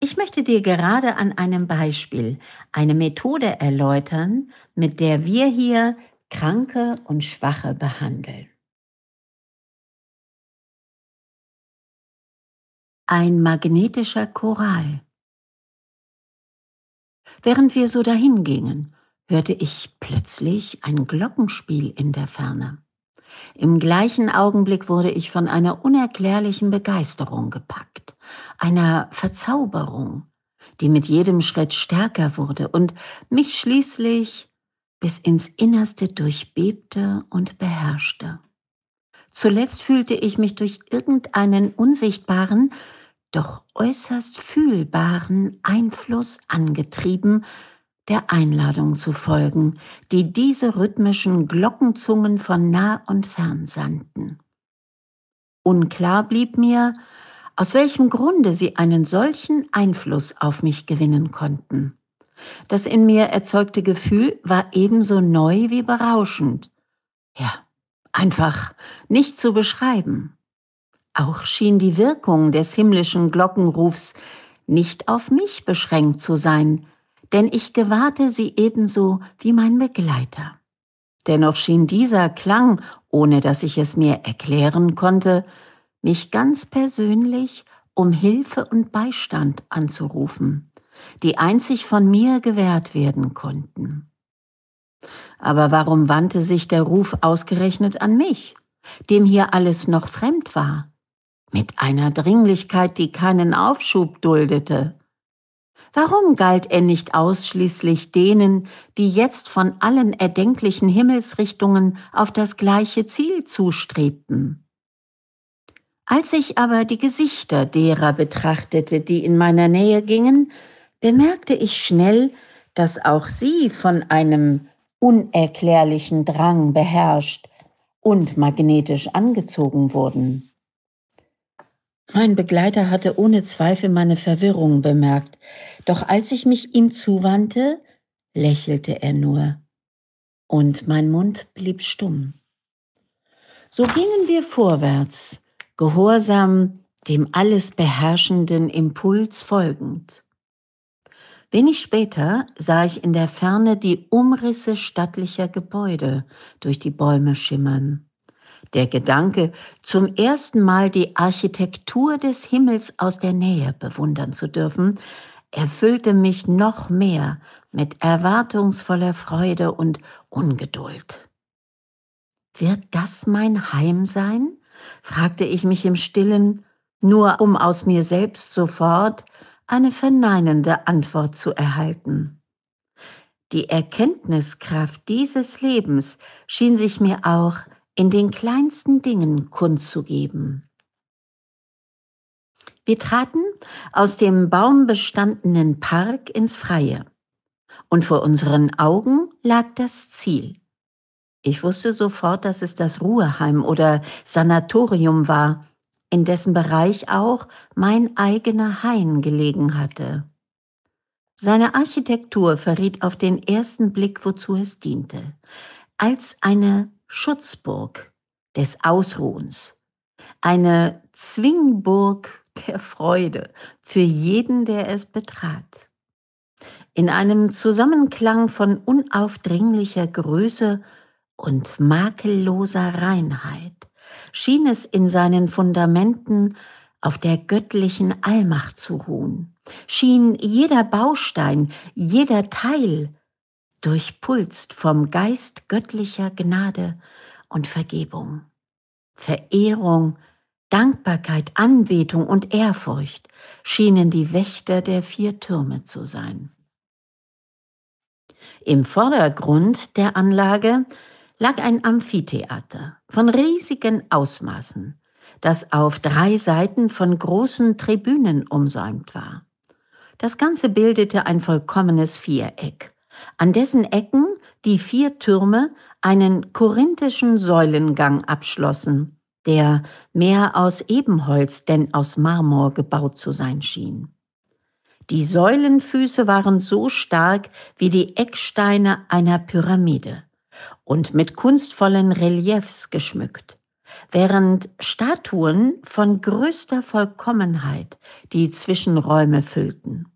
Ich möchte dir gerade an einem Beispiel eine Methode erläutern, mit der wir hier Kranke und Schwache behandeln. Ein magnetischer Choral. Während wir so dahingingen, hörte ich plötzlich ein Glockenspiel in der Ferne. Im gleichen Augenblick wurde ich von einer unerklärlichen Begeisterung gepackt, einer Verzauberung, die mit jedem Schritt stärker wurde und mich schließlich bis ins Innerste durchbebte und beherrschte. Zuletzt fühlte ich mich durch irgendeinen unsichtbaren, doch äußerst fühlbaren Einfluss angetrieben, der Einladung zu folgen, die diese rhythmischen Glockenzungen von nah und fern sandten. Unklar blieb mir, aus welchem Grunde sie einen solchen Einfluss auf mich gewinnen konnten. Das in mir erzeugte Gefühl war ebenso neu wie berauschend. Ja, einfach nicht zu beschreiben. Auch schien die Wirkung des himmlischen Glockenrufs nicht auf mich beschränkt zu sein, denn ich gewahrte sie ebenso wie mein Begleiter. Dennoch schien dieser Klang, ohne dass ich es mir erklären konnte, mich ganz persönlich um Hilfe und Beistand anzurufen, die einzig von mir gewährt werden konnten. Aber warum wandte sich der Ruf ausgerechnet an mich, dem hier alles noch fremd war, mit einer Dringlichkeit, die keinen Aufschub duldete? Warum galt er nicht ausschließlich denen, die jetzt von allen erdenklichen Himmelsrichtungen auf das gleiche Ziel zustrebten? Als ich aber die Gesichter derer betrachtete, die in meiner Nähe gingen, bemerkte ich schnell, dass auch sie von einem unerklärlichen Drang beherrscht und magnetisch angezogen wurden. Mein Begleiter hatte ohne Zweifel meine Verwirrung bemerkt, doch als ich mich ihm zuwandte, lächelte er nur, und mein Mund blieb stumm. So gingen wir vorwärts, gehorsam dem alles beherrschenden Impuls folgend. Wenig später sah ich in der Ferne die Umrisse stattlicher Gebäude durch die Bäume schimmern. Der Gedanke, zum ersten Mal die Architektur des Himmels aus der Nähe bewundern zu dürfen, erfüllte mich noch mehr mit erwartungsvoller Freude und Ungeduld. Wird das mein Heim sein? fragte ich mich im stillen, nur um aus mir selbst sofort eine verneinende Antwort zu erhalten. Die Erkenntniskraft dieses Lebens schien sich mir auch in den kleinsten Dingen kundzugeben. Wir traten aus dem baumbestandenen Park ins Freie und vor unseren Augen lag das Ziel. Ich wusste sofort, dass es das Ruheheim oder Sanatorium war, in dessen Bereich auch mein eigener Hain gelegen hatte. Seine Architektur verriet auf den ersten Blick, wozu es diente. Als eine Schutzburg des Ausruhens, eine Zwingburg der Freude für jeden, der es betrat. In einem Zusammenklang von unaufdringlicher Größe und makelloser Reinheit schien es in seinen Fundamenten auf der göttlichen Allmacht zu ruhen, schien jeder Baustein, jeder Teil durchpulst vom Geist göttlicher Gnade und Vergebung. Verehrung, Dankbarkeit, Anbetung und Ehrfurcht schienen die Wächter der vier Türme zu sein. Im Vordergrund der Anlage lag ein Amphitheater von riesigen Ausmaßen, das auf drei Seiten von großen Tribünen umsäumt war. Das Ganze bildete ein vollkommenes Viereck, an dessen Ecken die vier Türme einen korinthischen Säulengang abschlossen, der mehr aus Ebenholz denn aus Marmor gebaut zu sein schien. Die Säulenfüße waren so stark wie die Ecksteine einer Pyramide und mit kunstvollen Reliefs geschmückt, während Statuen von größter Vollkommenheit die Zwischenräume füllten.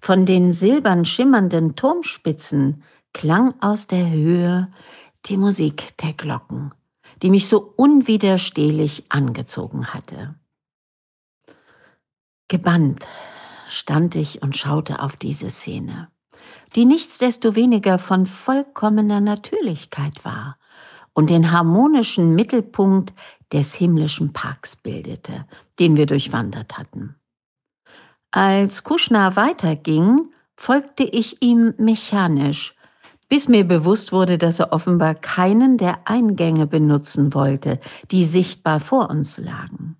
Von den silbern schimmernden Turmspitzen klang aus der Höhe die Musik der Glocken, die mich so unwiderstehlich angezogen hatte. Gebannt stand ich und schaute auf diese Szene, die nichtsdestoweniger von vollkommener Natürlichkeit war und den harmonischen Mittelpunkt des himmlischen Parks bildete, den wir durchwandert hatten. Als Kuschner weiterging, folgte ich ihm mechanisch, bis mir bewusst wurde, dass er offenbar keinen der Eingänge benutzen wollte, die sichtbar vor uns lagen.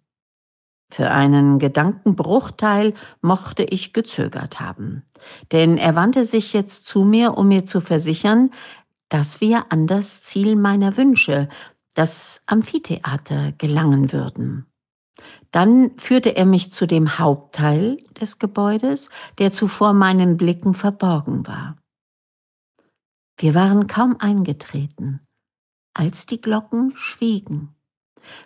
Für einen Gedankenbruchteil mochte ich gezögert haben, denn er wandte sich jetzt zu mir, um mir zu versichern, dass wir an das Ziel meiner Wünsche, das Amphitheater, gelangen würden. Dann führte er mich zu dem Hauptteil des Gebäudes, der zuvor meinen Blicken verborgen war. Wir waren kaum eingetreten, als die Glocken schwiegen,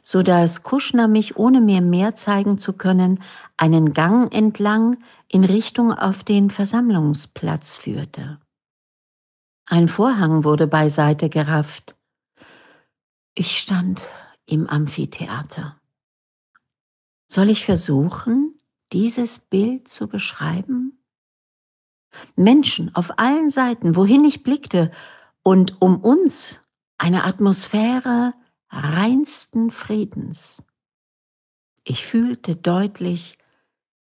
so dass Kuschner mich, ohne mir mehr zeigen zu können, einen Gang entlang in Richtung auf den Versammlungsplatz führte. Ein Vorhang wurde beiseite gerafft. Ich stand im Amphitheater. Soll ich versuchen, dieses Bild zu beschreiben? Menschen auf allen Seiten, wohin ich blickte, und um uns eine Atmosphäre reinsten Friedens. Ich fühlte deutlich,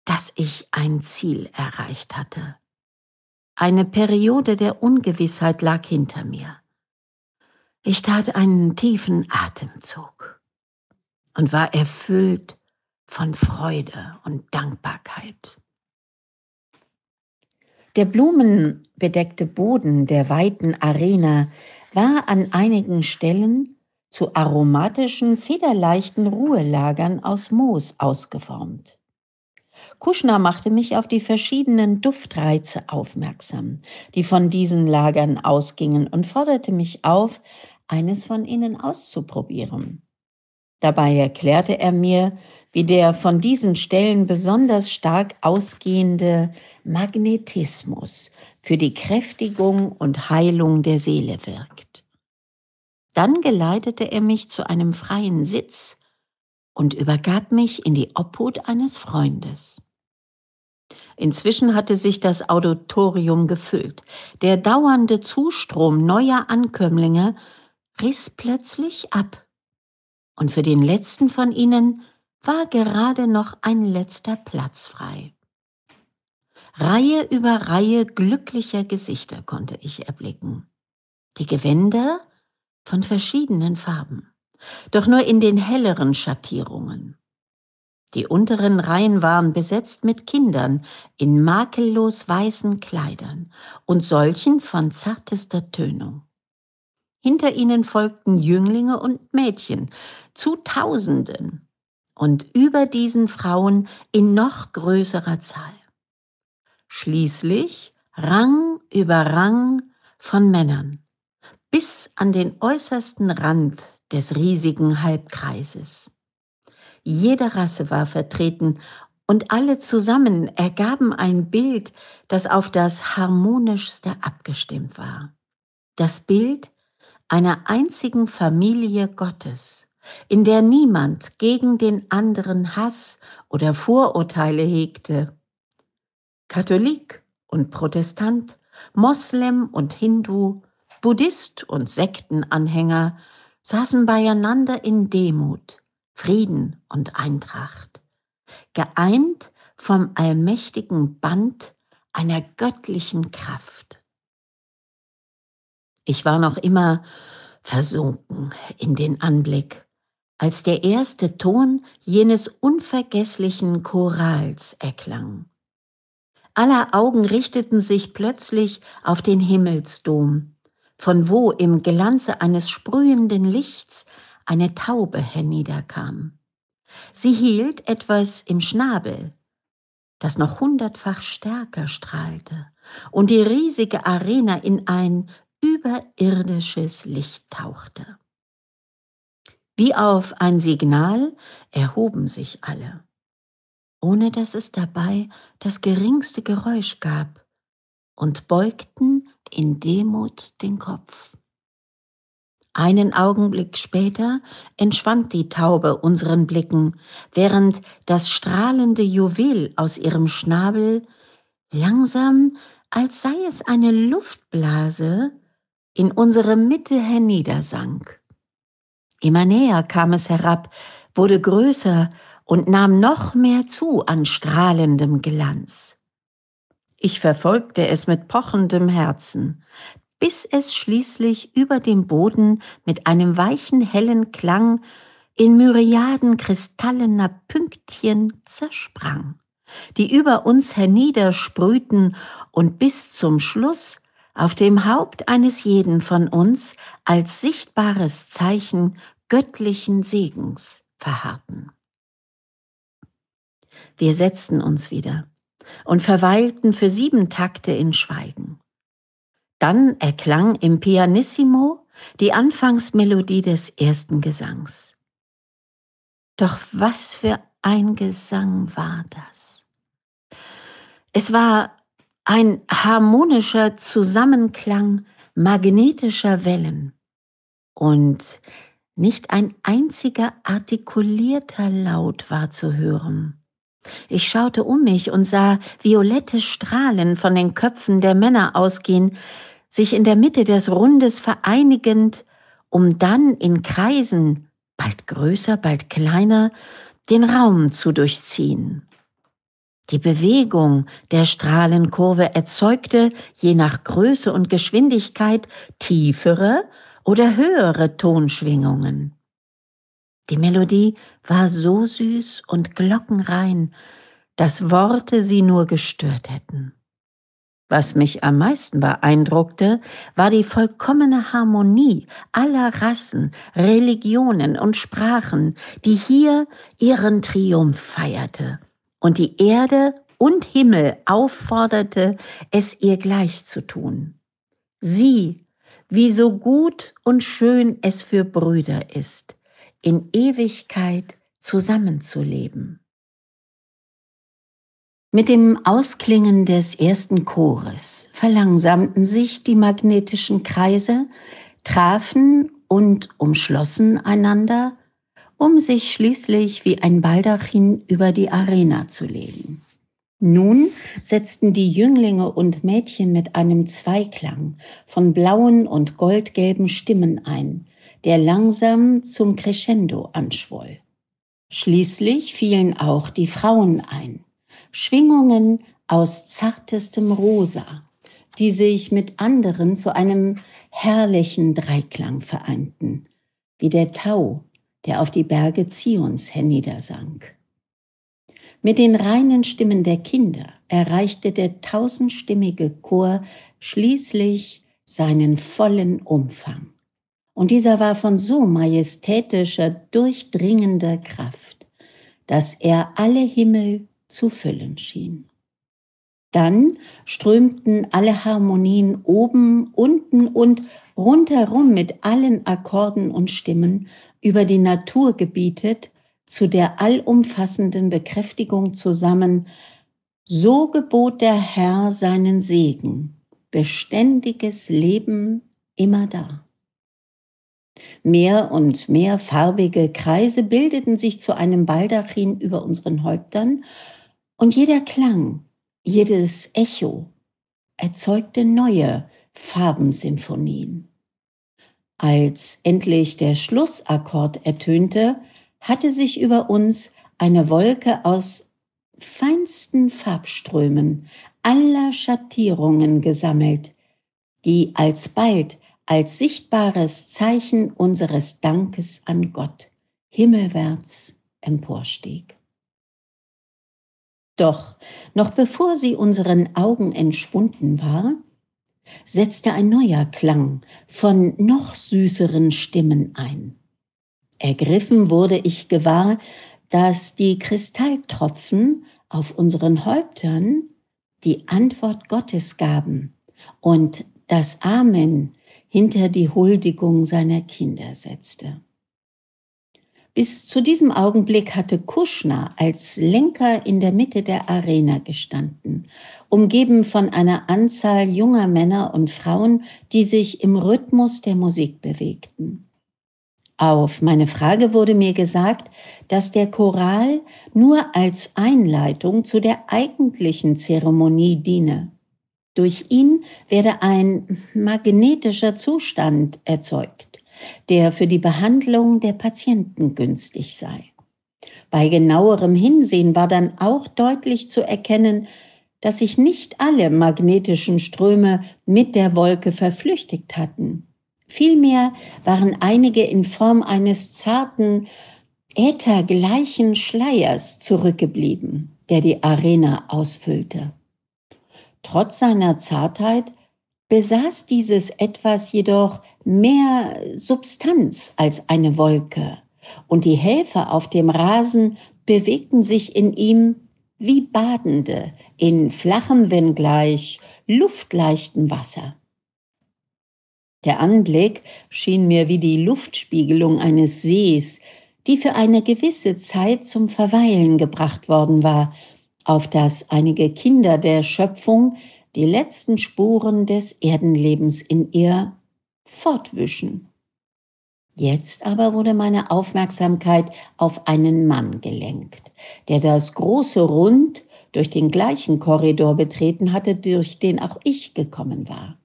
dass ich ein Ziel erreicht hatte. Eine Periode der Ungewissheit lag hinter mir. Ich tat einen tiefen Atemzug und war erfüllt von Freude und Dankbarkeit. Der blumenbedeckte Boden der weiten Arena war an einigen Stellen zu aromatischen, federleichten Ruhelagern aus Moos ausgeformt. Kuschner machte mich auf die verschiedenen Duftreize aufmerksam, die von diesen Lagern ausgingen und forderte mich auf, eines von ihnen auszuprobieren. Dabei erklärte er mir, wie der von diesen Stellen besonders stark ausgehende Magnetismus für die Kräftigung und Heilung der Seele wirkt. Dann geleitete er mich zu einem freien Sitz und übergab mich in die Obhut eines Freundes. Inzwischen hatte sich das Auditorium gefüllt. Der dauernde Zustrom neuer Ankömmlinge riss plötzlich ab. Und für den letzten von ihnen war gerade noch ein letzter Platz frei. Reihe über Reihe glücklicher Gesichter konnte ich erblicken. Die Gewänder von verschiedenen Farben, doch nur in den helleren Schattierungen. Die unteren Reihen waren besetzt mit Kindern in makellos weißen Kleidern und solchen von zartester Tönung. Hinter ihnen folgten Jünglinge und Mädchen, zu Tausenden, und über diesen Frauen in noch größerer Zahl. Schließlich Rang über Rang von Männern bis an den äußersten Rand des riesigen Halbkreises. Jede Rasse war vertreten und alle zusammen ergaben ein Bild, das auf das harmonischste abgestimmt war. Das Bild einer einzigen Familie Gottes, in der niemand gegen den anderen Hass oder Vorurteile hegte. Katholik und Protestant, Moslem und Hindu, Buddhist und Sektenanhänger saßen beieinander in Demut, Frieden und Eintracht, geeint vom allmächtigen Band einer göttlichen Kraft. Ich war noch immer versunken in den Anblick als der erste Ton jenes unvergesslichen Chorals erklang. Aller Augen richteten sich plötzlich auf den Himmelsdom, von wo im Glanze eines sprühenden Lichts eine Taube herniederkam. Sie hielt etwas im Schnabel, das noch hundertfach stärker strahlte und die riesige Arena in ein überirdisches Licht tauchte. Wie auf ein Signal erhoben sich alle, ohne dass es dabei das geringste Geräusch gab, und beugten in Demut den Kopf. Einen Augenblick später entschwand die Taube unseren Blicken, während das strahlende Juwel aus ihrem Schnabel langsam, als sei es eine Luftblase, in unsere Mitte herniedersank. Immer näher kam es herab, wurde größer und nahm noch mehr zu an strahlendem Glanz. Ich verfolgte es mit pochendem Herzen, bis es schließlich über dem Boden mit einem weichen, hellen Klang in Myriaden kristallener Pünktchen zersprang, die über uns herniedersprühten und bis zum Schluss auf dem Haupt eines jeden von uns als sichtbares Zeichen göttlichen Segens verharrten. Wir setzten uns wieder und verweilten für sieben Takte in Schweigen. Dann erklang im Pianissimo die Anfangsmelodie des ersten Gesangs. Doch was für ein Gesang war das? Es war ein harmonischer Zusammenklang magnetischer Wellen und nicht ein einziger artikulierter Laut war zu hören. Ich schaute um mich und sah violette Strahlen von den Köpfen der Männer ausgehen, sich in der Mitte des Rundes vereinigend, um dann in Kreisen, bald größer, bald kleiner, den Raum zu durchziehen. Die Bewegung der Strahlenkurve erzeugte, je nach Größe und Geschwindigkeit, tiefere oder höhere Tonschwingungen. Die Melodie war so süß und glockenrein, dass Worte sie nur gestört hätten. Was mich am meisten beeindruckte, war die vollkommene Harmonie aller Rassen, Religionen und Sprachen, die hier ihren Triumph feierte und die Erde und Himmel aufforderte, es ihr gleich zu tun. Sie wie so gut und schön es für Brüder ist, in Ewigkeit zusammenzuleben. Mit dem Ausklingen des ersten Chores verlangsamten sich die magnetischen Kreise, trafen und umschlossen einander, um sich schließlich wie ein Baldachin über die Arena zu legen. Nun setzten die Jünglinge und Mädchen mit einem Zweiklang von blauen und goldgelben Stimmen ein, der langsam zum Crescendo anschwoll. Schließlich fielen auch die Frauen ein, Schwingungen aus zartestem Rosa, die sich mit anderen zu einem herrlichen Dreiklang vereinten, wie der Tau, der auf die Berge Zions herniedersank. Mit den reinen Stimmen der Kinder erreichte der tausendstimmige Chor schließlich seinen vollen Umfang. Und dieser war von so majestätischer, durchdringender Kraft, dass er alle Himmel zu füllen schien. Dann strömten alle Harmonien oben, unten und rundherum mit allen Akkorden und Stimmen über die Natur gebietet zu der allumfassenden Bekräftigung zusammen, so gebot der Herr seinen Segen, beständiges Leben immer da. Mehr und mehr farbige Kreise bildeten sich zu einem Baldachin über unseren Häuptern, und jeder Klang, jedes Echo erzeugte neue Farbensymphonien. Als endlich der Schlussakkord ertönte, hatte sich über uns eine Wolke aus feinsten Farbströmen aller Schattierungen gesammelt, die alsbald als sichtbares Zeichen unseres Dankes an Gott himmelwärts emporstieg. Doch noch bevor sie unseren Augen entschwunden war, setzte ein neuer Klang von noch süßeren Stimmen ein. Ergriffen wurde ich gewahr, dass die Kristalltropfen auf unseren Häuptern die Antwort Gottes gaben und das Amen hinter die Huldigung seiner Kinder setzte. Bis zu diesem Augenblick hatte Kuschner als Lenker in der Mitte der Arena gestanden, umgeben von einer Anzahl junger Männer und Frauen, die sich im Rhythmus der Musik bewegten auf meine Frage wurde mir gesagt, dass der Choral nur als Einleitung zu der eigentlichen Zeremonie diene. Durch ihn werde ein magnetischer Zustand erzeugt, der für die Behandlung der Patienten günstig sei. Bei genauerem Hinsehen war dann auch deutlich zu erkennen, dass sich nicht alle magnetischen Ströme mit der Wolke verflüchtigt hatten Vielmehr waren einige in Form eines zarten, äthergleichen Schleiers zurückgeblieben, der die Arena ausfüllte. Trotz seiner Zartheit besaß dieses etwas jedoch mehr Substanz als eine Wolke, und die Helfer auf dem Rasen bewegten sich in ihm wie Badende in flachem, wenn gleich luftleichtem Wasser. Der Anblick schien mir wie die Luftspiegelung eines Sees, die für eine gewisse Zeit zum Verweilen gebracht worden war, auf das einige Kinder der Schöpfung die letzten Spuren des Erdenlebens in ihr fortwischen. Jetzt aber wurde meine Aufmerksamkeit auf einen Mann gelenkt, der das große Rund durch den gleichen Korridor betreten hatte, durch den auch ich gekommen war.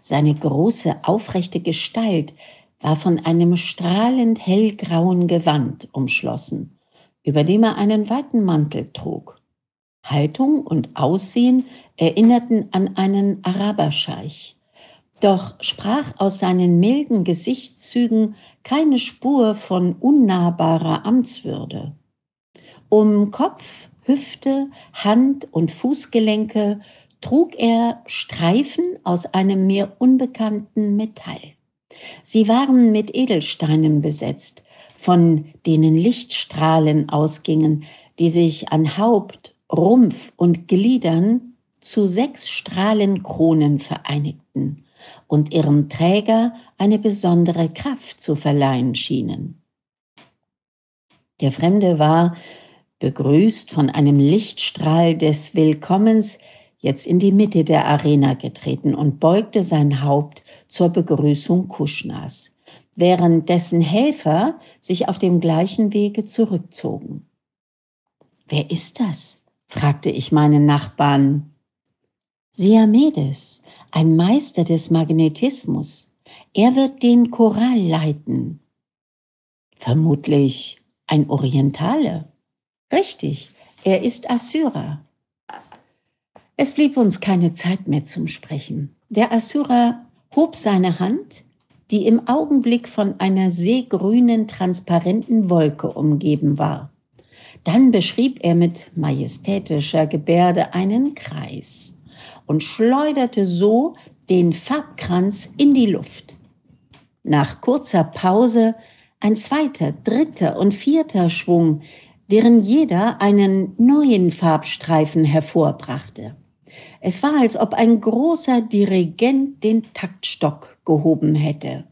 Seine große, aufrechte Gestalt war von einem strahlend hellgrauen Gewand umschlossen, über dem er einen weiten Mantel trug. Haltung und Aussehen erinnerten an einen Araberscheich. Doch sprach aus seinen milden Gesichtszügen keine Spur von unnahbarer Amtswürde. Um Kopf, Hüfte, Hand und Fußgelenke trug er Streifen aus einem mir unbekannten Metall. Sie waren mit Edelsteinen besetzt, von denen Lichtstrahlen ausgingen, die sich an Haupt, Rumpf und Gliedern zu sechs Strahlenkronen vereinigten und ihrem Träger eine besondere Kraft zu verleihen schienen. Der Fremde war, begrüßt von einem Lichtstrahl des Willkommens, jetzt in die Mitte der Arena getreten und beugte sein Haupt zur Begrüßung Kuschners, während dessen Helfer sich auf dem gleichen Wege zurückzogen. Wer ist das? fragte ich meinen Nachbarn. Siamedes, ein Meister des Magnetismus. Er wird den Choral leiten. Vermutlich ein Orientale. Richtig, er ist Assyrer. Es blieb uns keine Zeit mehr zum Sprechen. Der Assyrer hob seine Hand, die im Augenblick von einer seegrünen, transparenten Wolke umgeben war. Dann beschrieb er mit majestätischer Gebärde einen Kreis und schleuderte so den Farbkranz in die Luft. Nach kurzer Pause ein zweiter, dritter und vierter Schwung, deren jeder einen neuen Farbstreifen hervorbrachte. Es war, als ob ein großer Dirigent den Taktstock gehoben hätte.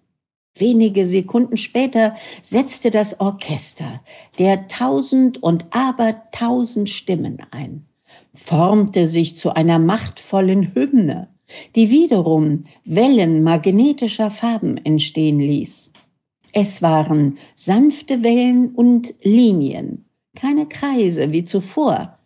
Wenige Sekunden später setzte das Orchester der tausend und abertausend Stimmen ein, formte sich zu einer machtvollen Hymne, die wiederum Wellen magnetischer Farben entstehen ließ. Es waren sanfte Wellen und Linien, keine Kreise wie zuvor.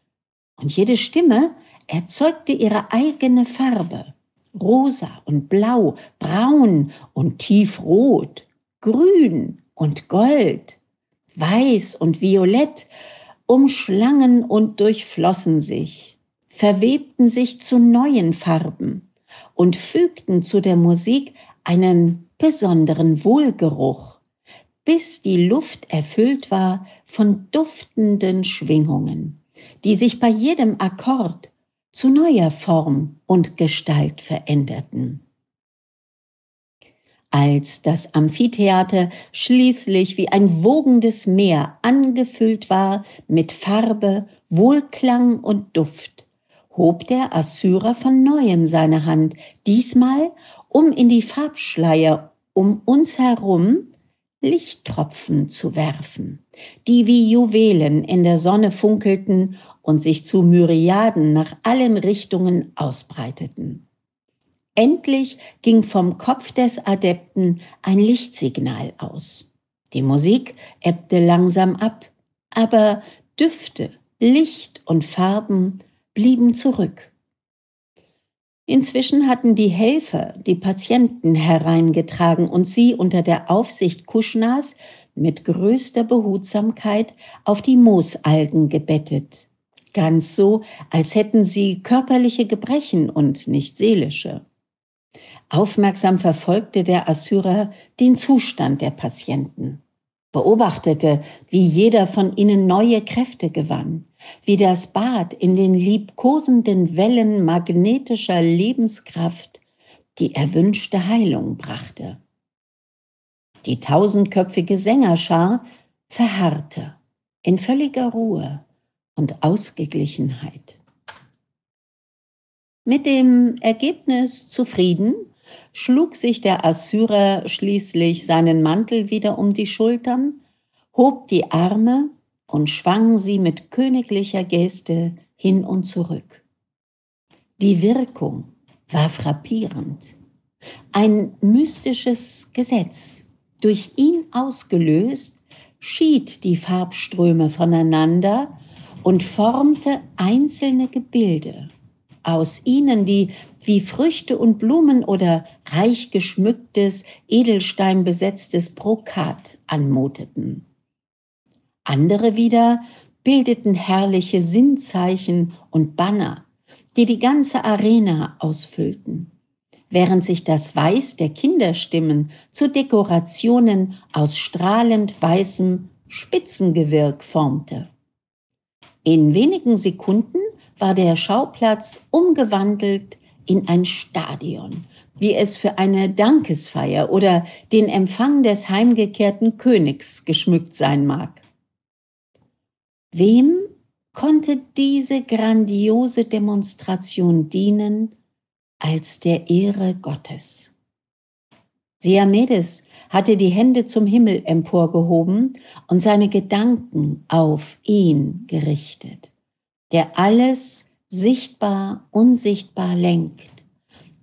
Und jede Stimme erzeugte ihre eigene Farbe. Rosa und blau, braun und tiefrot, grün und gold, weiß und violett umschlangen und durchflossen sich, verwebten sich zu neuen Farben und fügten zu der Musik einen besonderen Wohlgeruch, bis die Luft erfüllt war von duftenden Schwingungen, die sich bei jedem Akkord zu neuer Form und Gestalt veränderten. Als das Amphitheater schließlich wie ein wogendes Meer angefüllt war mit Farbe, Wohlklang und Duft, hob der Assyrer von neuem seine Hand, diesmal um in die Farbschleier um uns herum Lichttropfen zu werfen, die wie Juwelen in der Sonne funkelten und sich zu Myriaden nach allen Richtungen ausbreiteten. Endlich ging vom Kopf des Adepten ein Lichtsignal aus. Die Musik ebbte langsam ab, aber Düfte, Licht und Farben blieben zurück. Inzwischen hatten die Helfer die Patienten hereingetragen und sie unter der Aufsicht Kuschnas mit größter Behutsamkeit auf die Moosalgen gebettet ganz so, als hätten sie körperliche Gebrechen und nicht seelische. Aufmerksam verfolgte der Assyrer den Zustand der Patienten, beobachtete, wie jeder von ihnen neue Kräfte gewann, wie das Bad in den liebkosenden Wellen magnetischer Lebenskraft die erwünschte Heilung brachte. Die tausendköpfige Sängerschar verharrte in völliger Ruhe und Ausgeglichenheit. Mit dem Ergebnis zufrieden schlug sich der Assyrer schließlich seinen Mantel wieder um die Schultern, hob die Arme und schwang sie mit königlicher Geste hin und zurück. Die Wirkung war frappierend. Ein mystisches Gesetz, durch ihn ausgelöst, schied die Farbströme voneinander und formte einzelne Gebilde. Aus ihnen, die wie Früchte und Blumen oder reich geschmücktes, edelsteinbesetztes Brokat anmuteten. Andere wieder bildeten herrliche Sinnzeichen und Banner, die die ganze Arena ausfüllten, während sich das Weiß der Kinderstimmen zu Dekorationen aus strahlend weißem Spitzengewirk formte. In wenigen Sekunden war der Schauplatz umgewandelt in ein Stadion, wie es für eine Dankesfeier oder den Empfang des heimgekehrten Königs geschmückt sein mag. Wem konnte diese grandiose Demonstration dienen als der Ehre Gottes? Siamedes hatte die Hände zum Himmel emporgehoben und seine Gedanken auf ihn gerichtet, der alles sichtbar, unsichtbar lenkt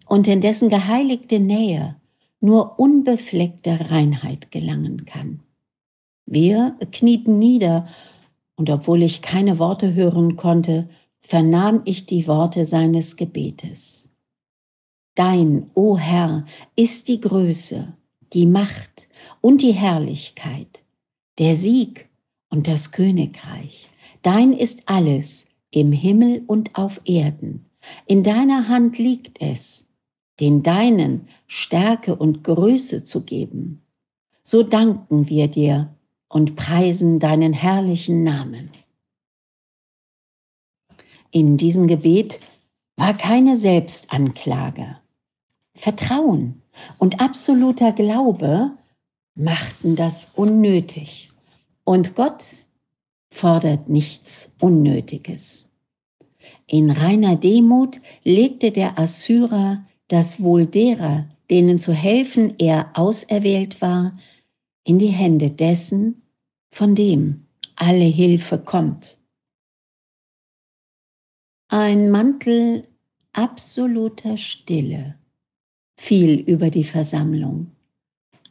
und in dessen geheiligte Nähe nur unbefleckte Reinheit gelangen kann. Wir knieten nieder, und obwohl ich keine Worte hören konnte, vernahm ich die Worte seines Gebetes. Dein, o oh Herr, ist die Größe, die Macht und die Herrlichkeit, der Sieg und das Königreich. Dein ist alles im Himmel und auf Erden. In deiner Hand liegt es, den Deinen Stärke und Größe zu geben. So danken wir dir und preisen deinen herrlichen Namen. In diesem Gebet war keine Selbstanklage. Vertrauen und absoluter Glaube machten das unnötig. Und Gott fordert nichts Unnötiges. In reiner Demut legte der Assyrer das Wohl derer, denen zu helfen er auserwählt war, in die Hände dessen, von dem alle Hilfe kommt. Ein Mantel absoluter Stille fiel über die Versammlung,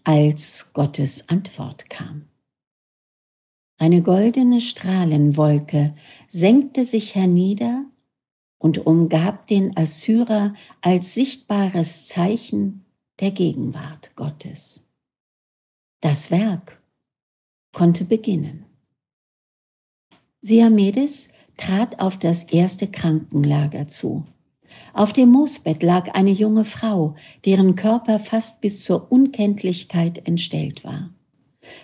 als Gottes Antwort kam. Eine goldene Strahlenwolke senkte sich hernieder und umgab den Assyrer als sichtbares Zeichen der Gegenwart Gottes. Das Werk konnte beginnen. Siamedes trat auf das erste Krankenlager zu auf dem Moosbett lag eine junge Frau, deren Körper fast bis zur Unkenntlichkeit entstellt war.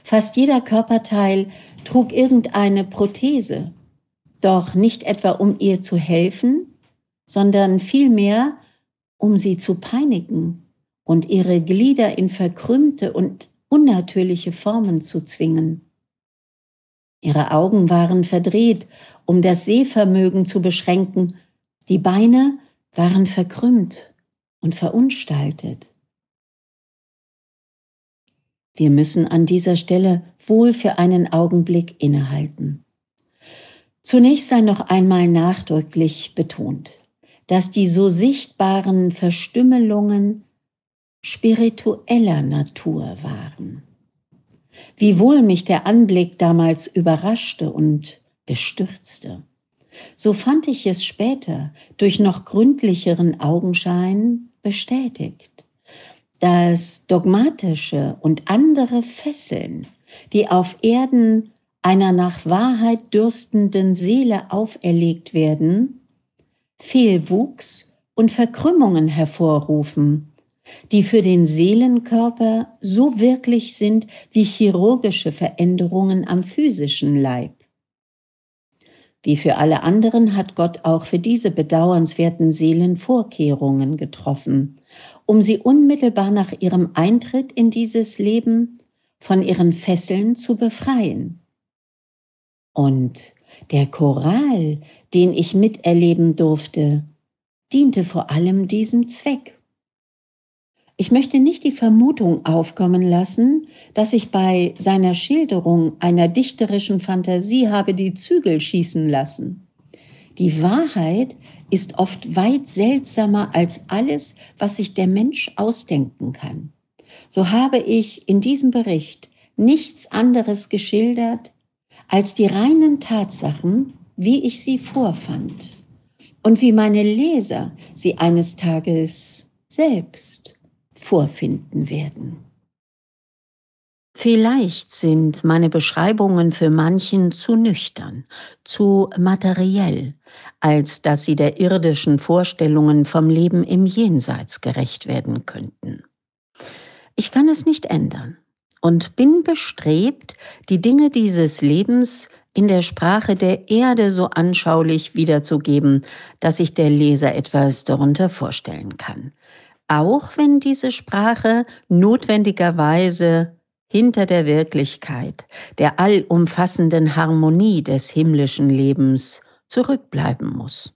Fast jeder Körperteil trug irgendeine Prothese, doch nicht etwa um ihr zu helfen, sondern vielmehr um sie zu peinigen und ihre Glieder in verkrümmte und unnatürliche Formen zu zwingen. Ihre Augen waren verdreht, um das Sehvermögen zu beschränken, die Beine waren verkrümmt und verunstaltet. Wir müssen an dieser Stelle wohl für einen Augenblick innehalten. Zunächst sei noch einmal nachdrücklich betont, dass die so sichtbaren Verstümmelungen spiritueller Natur waren. Wie wohl mich der Anblick damals überraschte und bestürzte. So fand ich es später durch noch gründlicheren Augenschein bestätigt. Das Dogmatische und andere Fesseln, die auf Erden einer nach Wahrheit dürstenden Seele auferlegt werden, Fehlwuchs und Verkrümmungen hervorrufen, die für den Seelenkörper so wirklich sind wie chirurgische Veränderungen am physischen Leib. Wie für alle anderen hat Gott auch für diese bedauernswerten Seelen Vorkehrungen getroffen, um sie unmittelbar nach ihrem Eintritt in dieses Leben von ihren Fesseln zu befreien. Und der Choral, den ich miterleben durfte, diente vor allem diesem Zweck. Ich möchte nicht die Vermutung aufkommen lassen, dass ich bei seiner Schilderung einer dichterischen Fantasie habe die Zügel schießen lassen. Die Wahrheit ist oft weit seltsamer als alles, was sich der Mensch ausdenken kann. So habe ich in diesem Bericht nichts anderes geschildert als die reinen Tatsachen, wie ich sie vorfand und wie meine Leser sie eines Tages selbst vorfinden werden. Vielleicht sind meine Beschreibungen für manchen zu nüchtern, zu materiell, als dass sie der irdischen Vorstellungen vom Leben im Jenseits gerecht werden könnten. Ich kann es nicht ändern und bin bestrebt, die Dinge dieses Lebens in der Sprache der Erde so anschaulich wiederzugeben, dass sich der Leser etwas darunter vorstellen kann auch wenn diese Sprache notwendigerweise hinter der Wirklichkeit, der allumfassenden Harmonie des himmlischen Lebens zurückbleiben muss.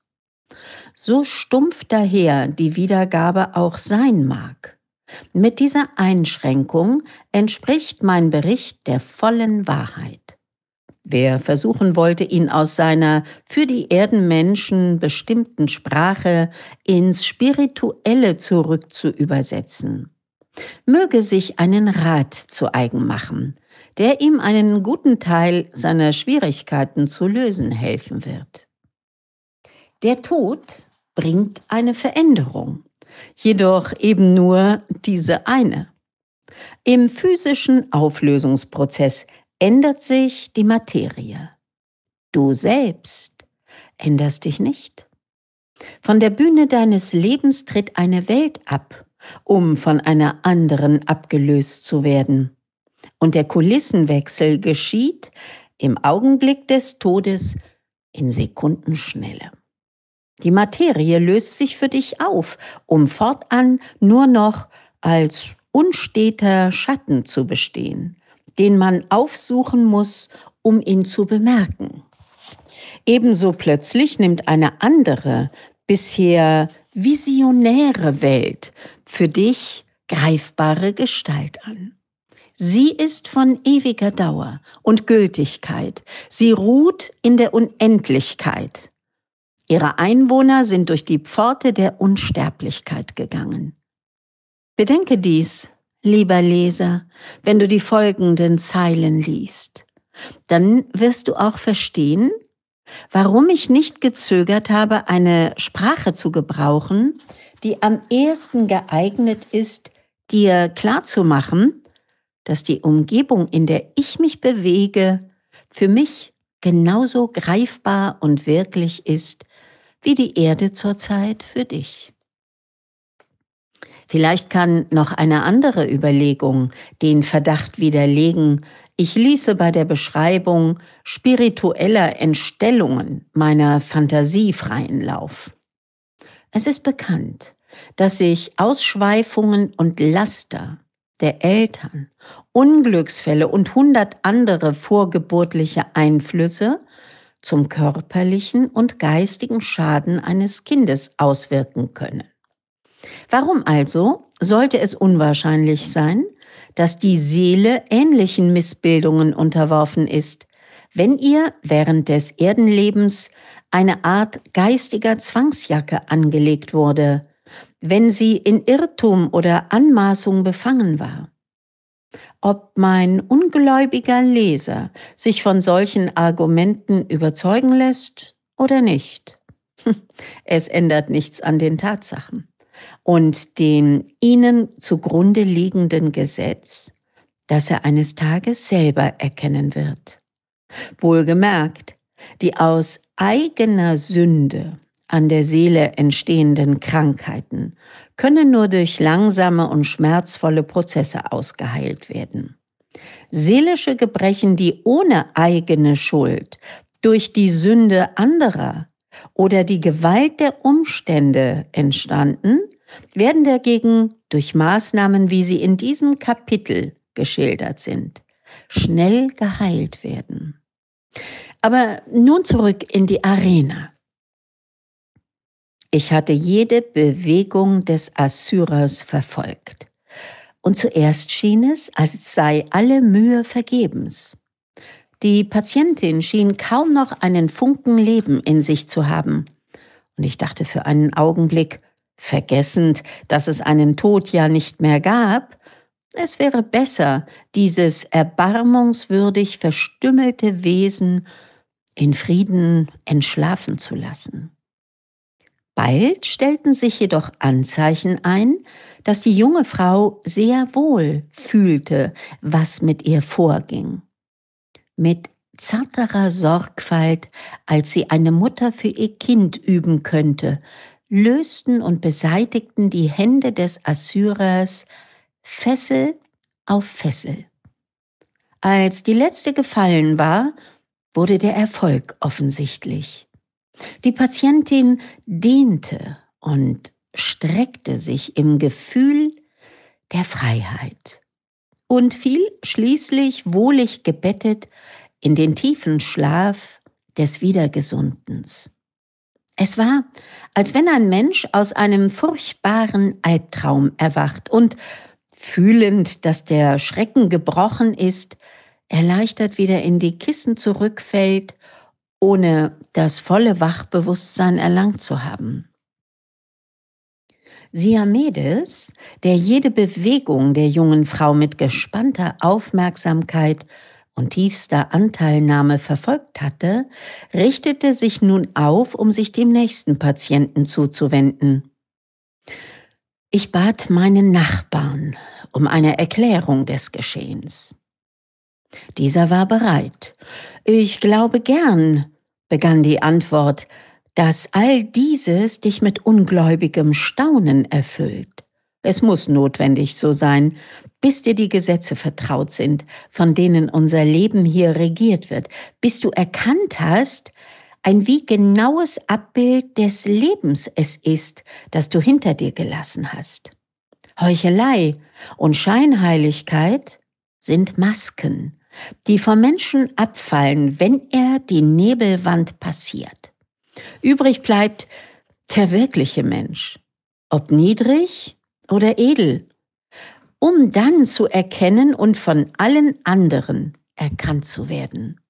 So stumpf daher die Wiedergabe auch sein mag. Mit dieser Einschränkung entspricht mein Bericht der vollen Wahrheit. Wer versuchen wollte, ihn aus seiner für die Erdenmenschen bestimmten Sprache ins Spirituelle zurückzuübersetzen. Möge sich einen Rat zu eigen machen, der ihm einen guten Teil seiner Schwierigkeiten zu lösen helfen wird. Der Tod bringt eine Veränderung, jedoch eben nur diese eine. Im physischen Auflösungsprozess ändert sich die Materie. Du selbst änderst dich nicht. Von der Bühne deines Lebens tritt eine Welt ab, um von einer anderen abgelöst zu werden. Und der Kulissenwechsel geschieht im Augenblick des Todes in Sekundenschnelle. Die Materie löst sich für dich auf, um fortan nur noch als unsteter Schatten zu bestehen den man aufsuchen muss, um ihn zu bemerken. Ebenso plötzlich nimmt eine andere, bisher visionäre Welt für dich greifbare Gestalt an. Sie ist von ewiger Dauer und Gültigkeit. Sie ruht in der Unendlichkeit. Ihre Einwohner sind durch die Pforte der Unsterblichkeit gegangen. Bedenke dies, lieber Leser, wenn du die folgenden Zeilen liest. Dann wirst du auch verstehen, warum ich nicht gezögert habe, eine Sprache zu gebrauchen, die am ehesten geeignet ist, dir klarzumachen, dass die Umgebung, in der ich mich bewege, für mich genauso greifbar und wirklich ist, wie die Erde zurzeit für dich. Vielleicht kann noch eine andere Überlegung den Verdacht widerlegen, ich ließe bei der Beschreibung spiritueller Entstellungen meiner Fantasie freien Lauf. Es ist bekannt, dass sich Ausschweifungen und Laster der Eltern, Unglücksfälle und hundert andere vorgeburtliche Einflüsse zum körperlichen und geistigen Schaden eines Kindes auswirken können. Warum also sollte es unwahrscheinlich sein, dass die Seele ähnlichen Missbildungen unterworfen ist, wenn ihr während des Erdenlebens eine Art geistiger Zwangsjacke angelegt wurde, wenn sie in Irrtum oder Anmaßung befangen war? Ob mein ungläubiger Leser sich von solchen Argumenten überzeugen lässt oder nicht, es ändert nichts an den Tatsachen und dem ihnen zugrunde liegenden Gesetz, das er eines Tages selber erkennen wird. Wohlgemerkt, die aus eigener Sünde an der Seele entstehenden Krankheiten können nur durch langsame und schmerzvolle Prozesse ausgeheilt werden. Seelische Gebrechen, die ohne eigene Schuld durch die Sünde anderer oder die Gewalt der Umstände entstanden, werden dagegen durch Maßnahmen, wie sie in diesem Kapitel geschildert sind, schnell geheilt werden. Aber nun zurück in die Arena. Ich hatte jede Bewegung des Assyrers verfolgt. Und zuerst schien es, als sei alle Mühe vergebens. Die Patientin schien kaum noch einen Funken Leben in sich zu haben. Und ich dachte für einen Augenblick, vergessend, dass es einen Tod ja nicht mehr gab, es wäre besser, dieses erbarmungswürdig verstümmelte Wesen in Frieden entschlafen zu lassen. Bald stellten sich jedoch Anzeichen ein, dass die junge Frau sehr wohl fühlte, was mit ihr vorging. Mit zarterer Sorgfalt, als sie eine Mutter für ihr Kind üben könnte, lösten und beseitigten die Hände des Assyrers Fessel auf Fessel. Als die letzte gefallen war, wurde der Erfolg offensichtlich. Die Patientin dehnte und streckte sich im Gefühl der Freiheit und fiel schließlich wohlig gebettet in den tiefen Schlaf des Wiedergesundens. Es war, als wenn ein Mensch aus einem furchtbaren Albtraum erwacht und, fühlend, dass der Schrecken gebrochen ist, erleichtert wieder in die Kissen zurückfällt, ohne das volle Wachbewusstsein erlangt zu haben. Siamedes, der jede Bewegung der jungen Frau mit gespannter Aufmerksamkeit und tiefster Anteilnahme verfolgt hatte, richtete sich nun auf, um sich dem nächsten Patienten zuzuwenden. Ich bat meinen Nachbarn um eine Erklärung des Geschehens. Dieser war bereit. Ich glaube gern, begann die Antwort, dass all dieses dich mit ungläubigem Staunen erfüllt. Es muss notwendig so sein, bis dir die Gesetze vertraut sind, von denen unser Leben hier regiert wird, bis du erkannt hast, ein wie genaues Abbild des Lebens es ist, das du hinter dir gelassen hast. Heuchelei und Scheinheiligkeit sind Masken, die vom Menschen abfallen, wenn er die Nebelwand passiert. Übrig bleibt der wirkliche Mensch, ob niedrig oder edel, um dann zu erkennen und von allen anderen erkannt zu werden.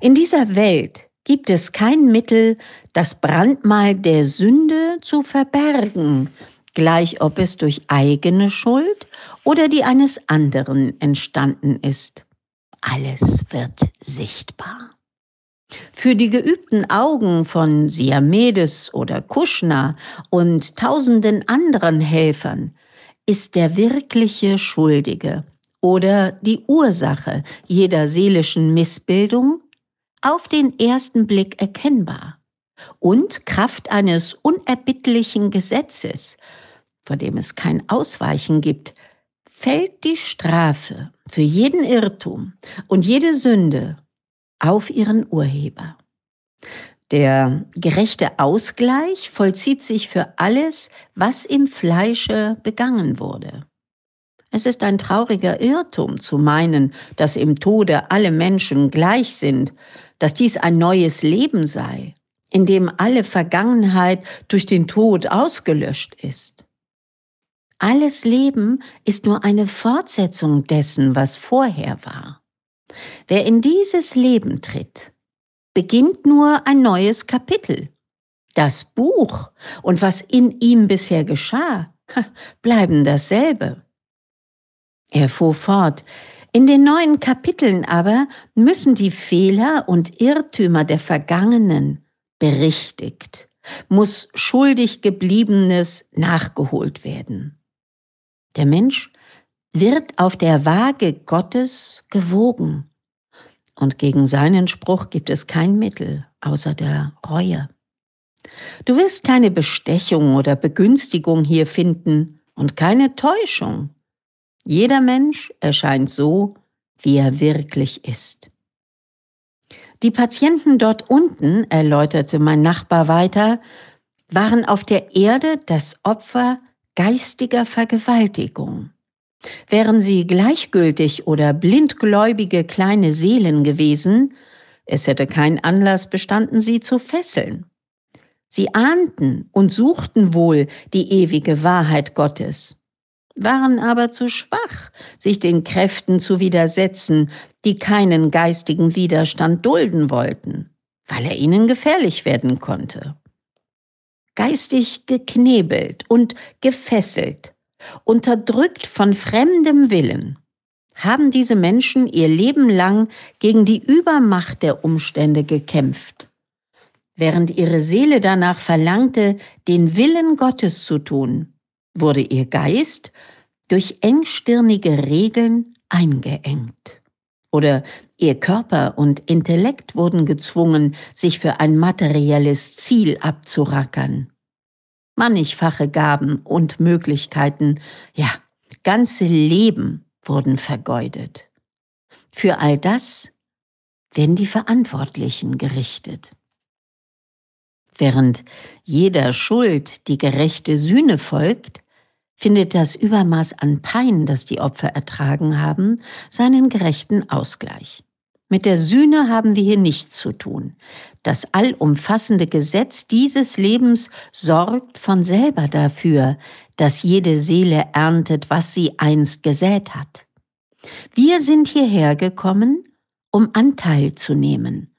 In dieser Welt gibt es kein Mittel, das Brandmal der Sünde zu verbergen, gleich ob es durch eigene Schuld oder die eines anderen entstanden ist. Alles wird sichtbar. Für die geübten Augen von Siamedes oder Kuschner und tausenden anderen Helfern ist der wirkliche Schuldige oder die Ursache jeder seelischen Missbildung auf den ersten Blick erkennbar und Kraft eines unerbittlichen Gesetzes, vor dem es kein Ausweichen gibt, fällt die Strafe für jeden Irrtum und jede Sünde auf ihren Urheber. Der gerechte Ausgleich vollzieht sich für alles, was im Fleische begangen wurde. Es ist ein trauriger Irrtum zu meinen, dass im Tode alle Menschen gleich sind, dass dies ein neues Leben sei, in dem alle Vergangenheit durch den Tod ausgelöscht ist. Alles Leben ist nur eine Fortsetzung dessen, was vorher war. Wer in dieses Leben tritt, beginnt nur ein neues Kapitel. Das Buch und was in ihm bisher geschah, bleiben dasselbe. Er fuhr fort, in den neuen Kapiteln aber müssen die Fehler und Irrtümer der Vergangenen berichtigt, muss schuldig gebliebenes nachgeholt werden. Der Mensch wird auf der Waage Gottes gewogen und gegen seinen Spruch gibt es kein Mittel außer der Reue. Du wirst keine Bestechung oder Begünstigung hier finden und keine Täuschung. Jeder Mensch erscheint so, wie er wirklich ist. Die Patienten dort unten, erläuterte mein Nachbar weiter, waren auf der Erde das Opfer geistiger Vergewaltigung. Wären sie gleichgültig oder blindgläubige kleine Seelen gewesen, es hätte kein Anlass bestanden, sie zu fesseln. Sie ahnten und suchten wohl die ewige Wahrheit Gottes, waren aber zu schwach, sich den Kräften zu widersetzen, die keinen geistigen Widerstand dulden wollten, weil er ihnen gefährlich werden konnte. Geistig geknebelt und gefesselt Unterdrückt von fremdem Willen haben diese Menschen ihr Leben lang gegen die Übermacht der Umstände gekämpft, während ihre Seele danach verlangte, den Willen Gottes zu tun, wurde ihr Geist durch engstirnige Regeln eingeengt. Oder ihr Körper und Intellekt wurden gezwungen, sich für ein materielles Ziel abzurackern mannigfache Gaben und Möglichkeiten, ja, ganze Leben wurden vergeudet. Für all das werden die Verantwortlichen gerichtet. Während jeder Schuld die gerechte Sühne folgt, findet das Übermaß an Pein, das die Opfer ertragen haben, seinen gerechten Ausgleich. Mit der Sühne haben wir hier nichts zu tun. Das allumfassende Gesetz dieses Lebens sorgt von selber dafür, dass jede Seele erntet, was sie einst gesät hat. Wir sind hierher gekommen, um Anteil zu nehmen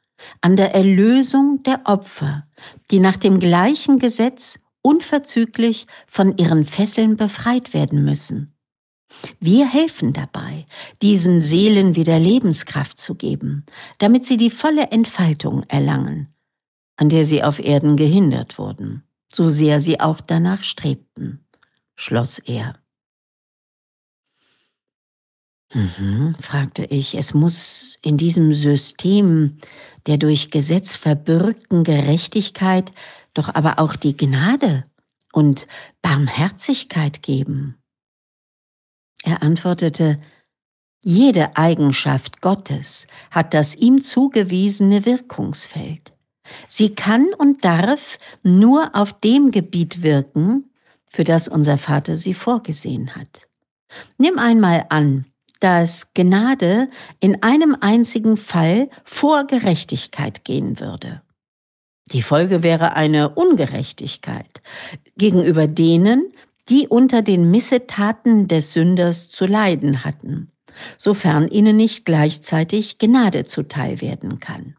an der Erlösung der Opfer, die nach dem gleichen Gesetz unverzüglich von ihren Fesseln befreit werden müssen. Wir helfen dabei, diesen Seelen wieder Lebenskraft zu geben, damit sie die volle Entfaltung erlangen, an der sie auf Erden gehindert wurden, so sehr sie auch danach strebten, schloss er. Mhm, fragte ich, es muss in diesem System der durch Gesetz verbürgten Gerechtigkeit doch aber auch die Gnade und Barmherzigkeit geben. Er antwortete, jede Eigenschaft Gottes hat das ihm zugewiesene Wirkungsfeld. Sie kann und darf nur auf dem Gebiet wirken, für das unser Vater sie vorgesehen hat. Nimm einmal an, dass Gnade in einem einzigen Fall vor Gerechtigkeit gehen würde. Die Folge wäre eine Ungerechtigkeit gegenüber denen, die unter den Missetaten des Sünders zu leiden hatten, sofern ihnen nicht gleichzeitig Gnade zuteil werden kann.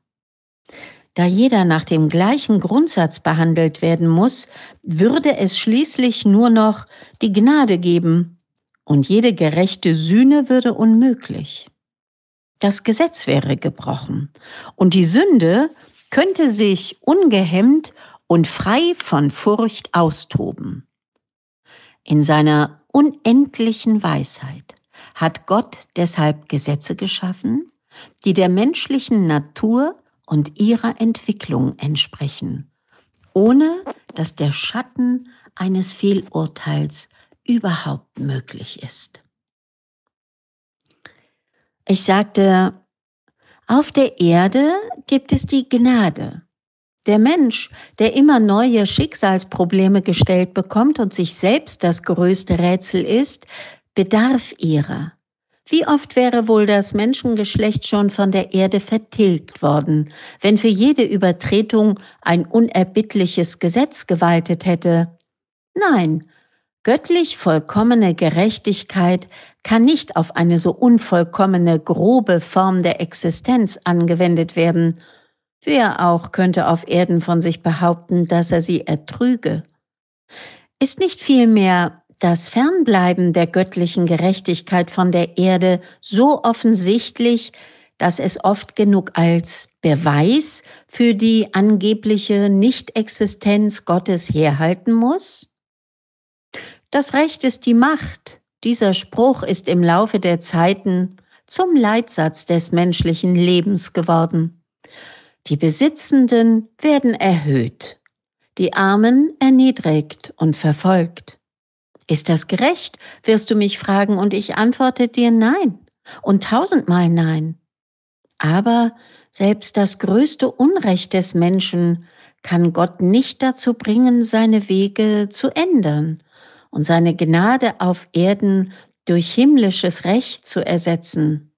Da jeder nach dem gleichen Grundsatz behandelt werden muss, würde es schließlich nur noch die Gnade geben und jede gerechte Sühne würde unmöglich. Das Gesetz wäre gebrochen und die Sünde könnte sich ungehemmt und frei von Furcht austoben. In seiner unendlichen Weisheit hat Gott deshalb Gesetze geschaffen, die der menschlichen Natur und ihrer Entwicklung entsprechen, ohne dass der Schatten eines Fehlurteils überhaupt möglich ist. Ich sagte, auf der Erde gibt es die Gnade, der Mensch, der immer neue Schicksalsprobleme gestellt bekommt und sich selbst das größte Rätsel ist, bedarf ihrer. Wie oft wäre wohl das Menschengeschlecht schon von der Erde vertilgt worden, wenn für jede Übertretung ein unerbittliches Gesetz gewaltet hätte? Nein, göttlich vollkommene Gerechtigkeit kann nicht auf eine so unvollkommene, grobe Form der Existenz angewendet werden, Wer auch könnte auf Erden von sich behaupten, dass er sie ertrüge? Ist nicht vielmehr das Fernbleiben der göttlichen Gerechtigkeit von der Erde so offensichtlich, dass es oft genug als Beweis für die angebliche Nichtexistenz Gottes herhalten muss? Das Recht ist die Macht. Dieser Spruch ist im Laufe der Zeiten zum Leitsatz des menschlichen Lebens geworden. Die Besitzenden werden erhöht, die Armen erniedrigt und verfolgt. Ist das gerecht, wirst du mich fragen, und ich antworte dir nein und tausendmal nein. Aber selbst das größte Unrecht des Menschen kann Gott nicht dazu bringen, seine Wege zu ändern und seine Gnade auf Erden durch himmlisches Recht zu ersetzen.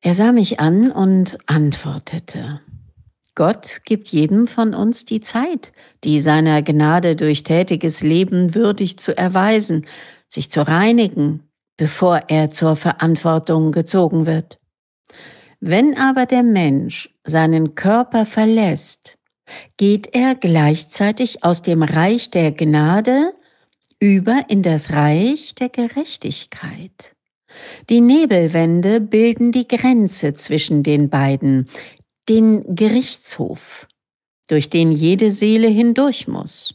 Er sah mich an und antwortete. Gott gibt jedem von uns die Zeit, die seiner Gnade durch tätiges Leben würdig zu erweisen, sich zu reinigen, bevor er zur Verantwortung gezogen wird. Wenn aber der Mensch seinen Körper verlässt, geht er gleichzeitig aus dem Reich der Gnade über in das Reich der Gerechtigkeit. Die Nebelwände bilden die Grenze zwischen den beiden, den Gerichtshof, durch den jede Seele hindurch muss.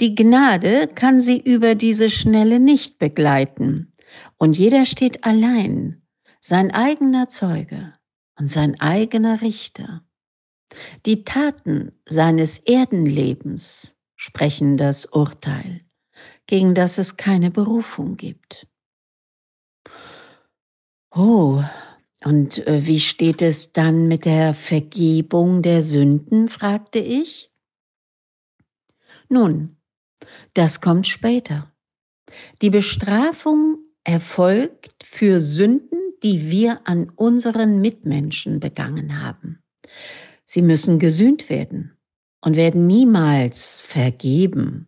Die Gnade kann sie über diese Schnelle nicht begleiten, und jeder steht allein, sein eigener Zeuge und sein eigener Richter. Die Taten seines Erdenlebens sprechen das Urteil, gegen das es keine Berufung gibt. Oh, und äh, wie steht es dann mit der Vergebung der Sünden? fragte ich. Nun, das kommt später. Die Bestrafung erfolgt für Sünden, die wir an unseren Mitmenschen begangen haben. Sie müssen gesühnt werden und werden niemals vergeben.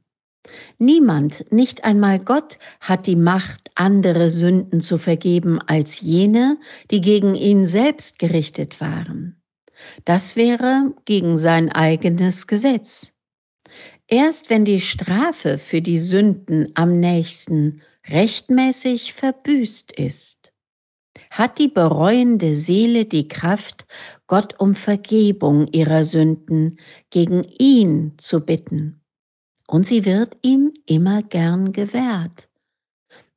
Niemand, nicht einmal Gott, hat die Macht, andere Sünden zu vergeben als jene, die gegen ihn selbst gerichtet waren. Das wäre gegen sein eigenes Gesetz. Erst wenn die Strafe für die Sünden am nächsten rechtmäßig verbüßt ist, hat die bereuende Seele die Kraft, Gott um Vergebung ihrer Sünden gegen ihn zu bitten und sie wird ihm immer gern gewährt.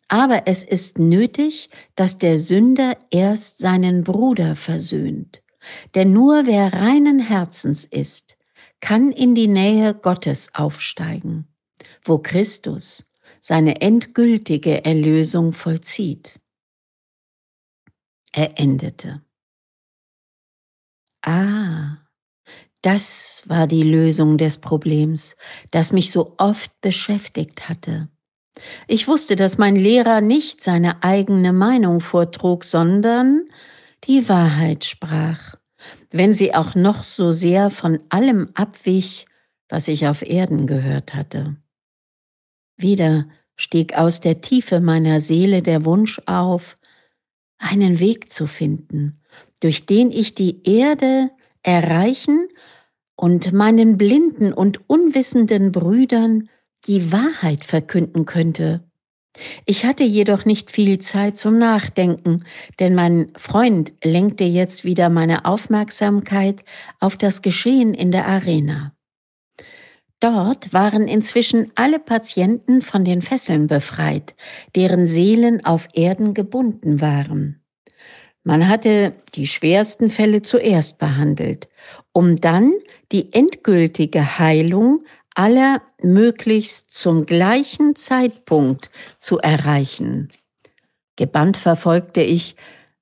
Aber es ist nötig, dass der Sünder erst seinen Bruder versöhnt. Denn nur wer reinen Herzens ist, kann in die Nähe Gottes aufsteigen, wo Christus seine endgültige Erlösung vollzieht. Er endete. Ah. Das war die Lösung des Problems, das mich so oft beschäftigt hatte. Ich wusste, dass mein Lehrer nicht seine eigene Meinung vortrug, sondern die Wahrheit sprach, wenn sie auch noch so sehr von allem abwich, was ich auf Erden gehört hatte. Wieder stieg aus der Tiefe meiner Seele der Wunsch auf, einen Weg zu finden, durch den ich die Erde erreichen und meinen blinden und unwissenden Brüdern die Wahrheit verkünden könnte. Ich hatte jedoch nicht viel Zeit zum Nachdenken, denn mein Freund lenkte jetzt wieder meine Aufmerksamkeit auf das Geschehen in der Arena. Dort waren inzwischen alle Patienten von den Fesseln befreit, deren Seelen auf Erden gebunden waren. Man hatte die schwersten Fälle zuerst behandelt, um dann die endgültige Heilung aller möglichst zum gleichen Zeitpunkt zu erreichen. Gebannt verfolgte ich,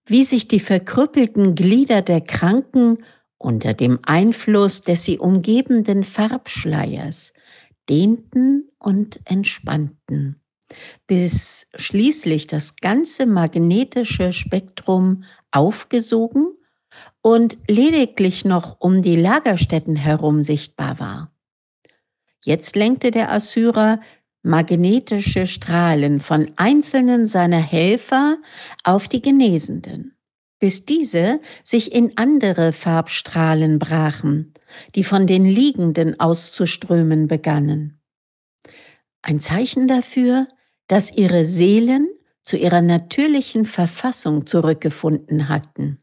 wie sich die verkrüppelten Glieder der Kranken unter dem Einfluss des sie umgebenden Farbschleiers dehnten und entspannten bis schließlich das ganze magnetische Spektrum aufgesogen und lediglich noch um die Lagerstätten herum sichtbar war. Jetzt lenkte der Assyrer magnetische Strahlen von einzelnen seiner Helfer auf die Genesenden, bis diese sich in andere Farbstrahlen brachen, die von den Liegenden auszuströmen begannen. Ein Zeichen dafür, dass ihre Seelen zu ihrer natürlichen Verfassung zurückgefunden hatten.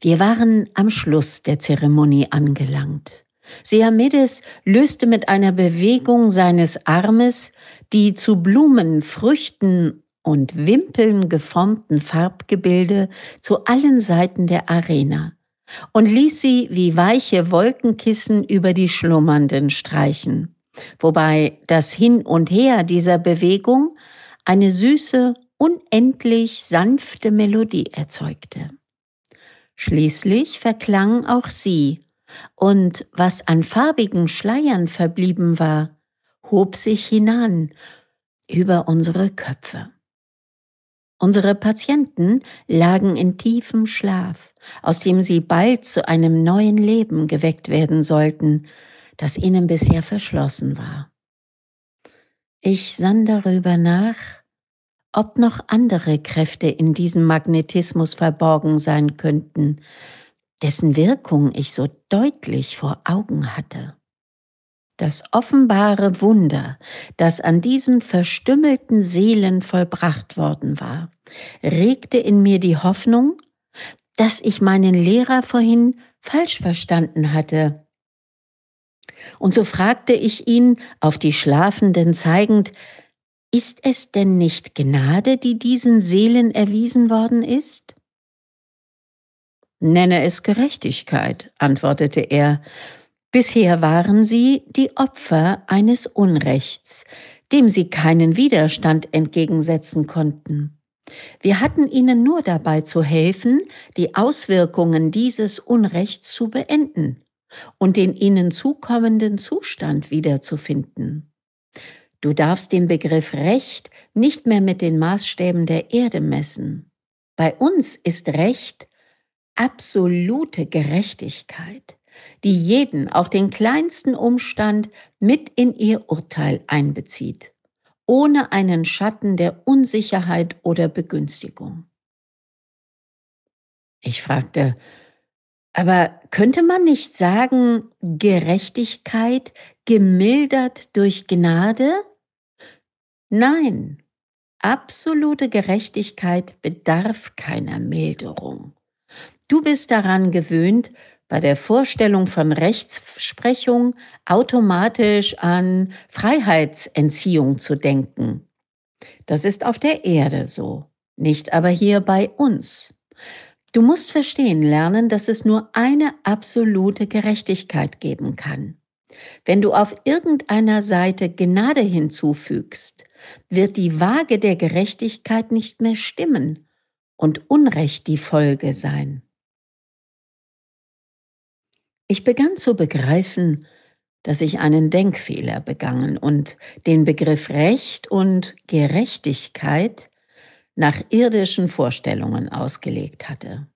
Wir waren am Schluss der Zeremonie angelangt. Siamedes löste mit einer Bewegung seines Armes die zu Blumen, Früchten und Wimpeln geformten Farbgebilde zu allen Seiten der Arena und ließ sie wie weiche Wolkenkissen über die Schlummernden streichen. Wobei das Hin und Her dieser Bewegung eine süße, unendlich sanfte Melodie erzeugte. Schließlich verklang auch sie, und was an farbigen Schleiern verblieben war, hob sich hinan über unsere Köpfe. Unsere Patienten lagen in tiefem Schlaf, aus dem sie bald zu einem neuen Leben geweckt werden sollten, das ihnen bisher verschlossen war. Ich sann darüber nach, ob noch andere Kräfte in diesem Magnetismus verborgen sein könnten, dessen Wirkung ich so deutlich vor Augen hatte. Das offenbare Wunder, das an diesen verstümmelten Seelen vollbracht worden war, regte in mir die Hoffnung, dass ich meinen Lehrer vorhin falsch verstanden hatte und so fragte ich ihn, auf die Schlafenden zeigend, ist es denn nicht Gnade, die diesen Seelen erwiesen worden ist? Nenne es Gerechtigkeit, antwortete er. Bisher waren sie die Opfer eines Unrechts, dem sie keinen Widerstand entgegensetzen konnten. Wir hatten ihnen nur dabei zu helfen, die Auswirkungen dieses Unrechts zu beenden und den ihnen zukommenden Zustand wiederzufinden. Du darfst den Begriff Recht nicht mehr mit den Maßstäben der Erde messen. Bei uns ist Recht absolute Gerechtigkeit, die jeden, auch den kleinsten Umstand, mit in ihr Urteil einbezieht, ohne einen Schatten der Unsicherheit oder Begünstigung. Ich fragte, aber könnte man nicht sagen, Gerechtigkeit gemildert durch Gnade? Nein, absolute Gerechtigkeit bedarf keiner Milderung. Du bist daran gewöhnt, bei der Vorstellung von Rechtsprechung automatisch an Freiheitsentziehung zu denken. Das ist auf der Erde so, nicht aber hier bei uns. Du musst verstehen lernen, dass es nur eine absolute Gerechtigkeit geben kann. Wenn du auf irgendeiner Seite Gnade hinzufügst, wird die Waage der Gerechtigkeit nicht mehr stimmen und Unrecht die Folge sein. Ich begann zu begreifen, dass ich einen Denkfehler begangen und den Begriff Recht und Gerechtigkeit nach irdischen Vorstellungen ausgelegt hatte.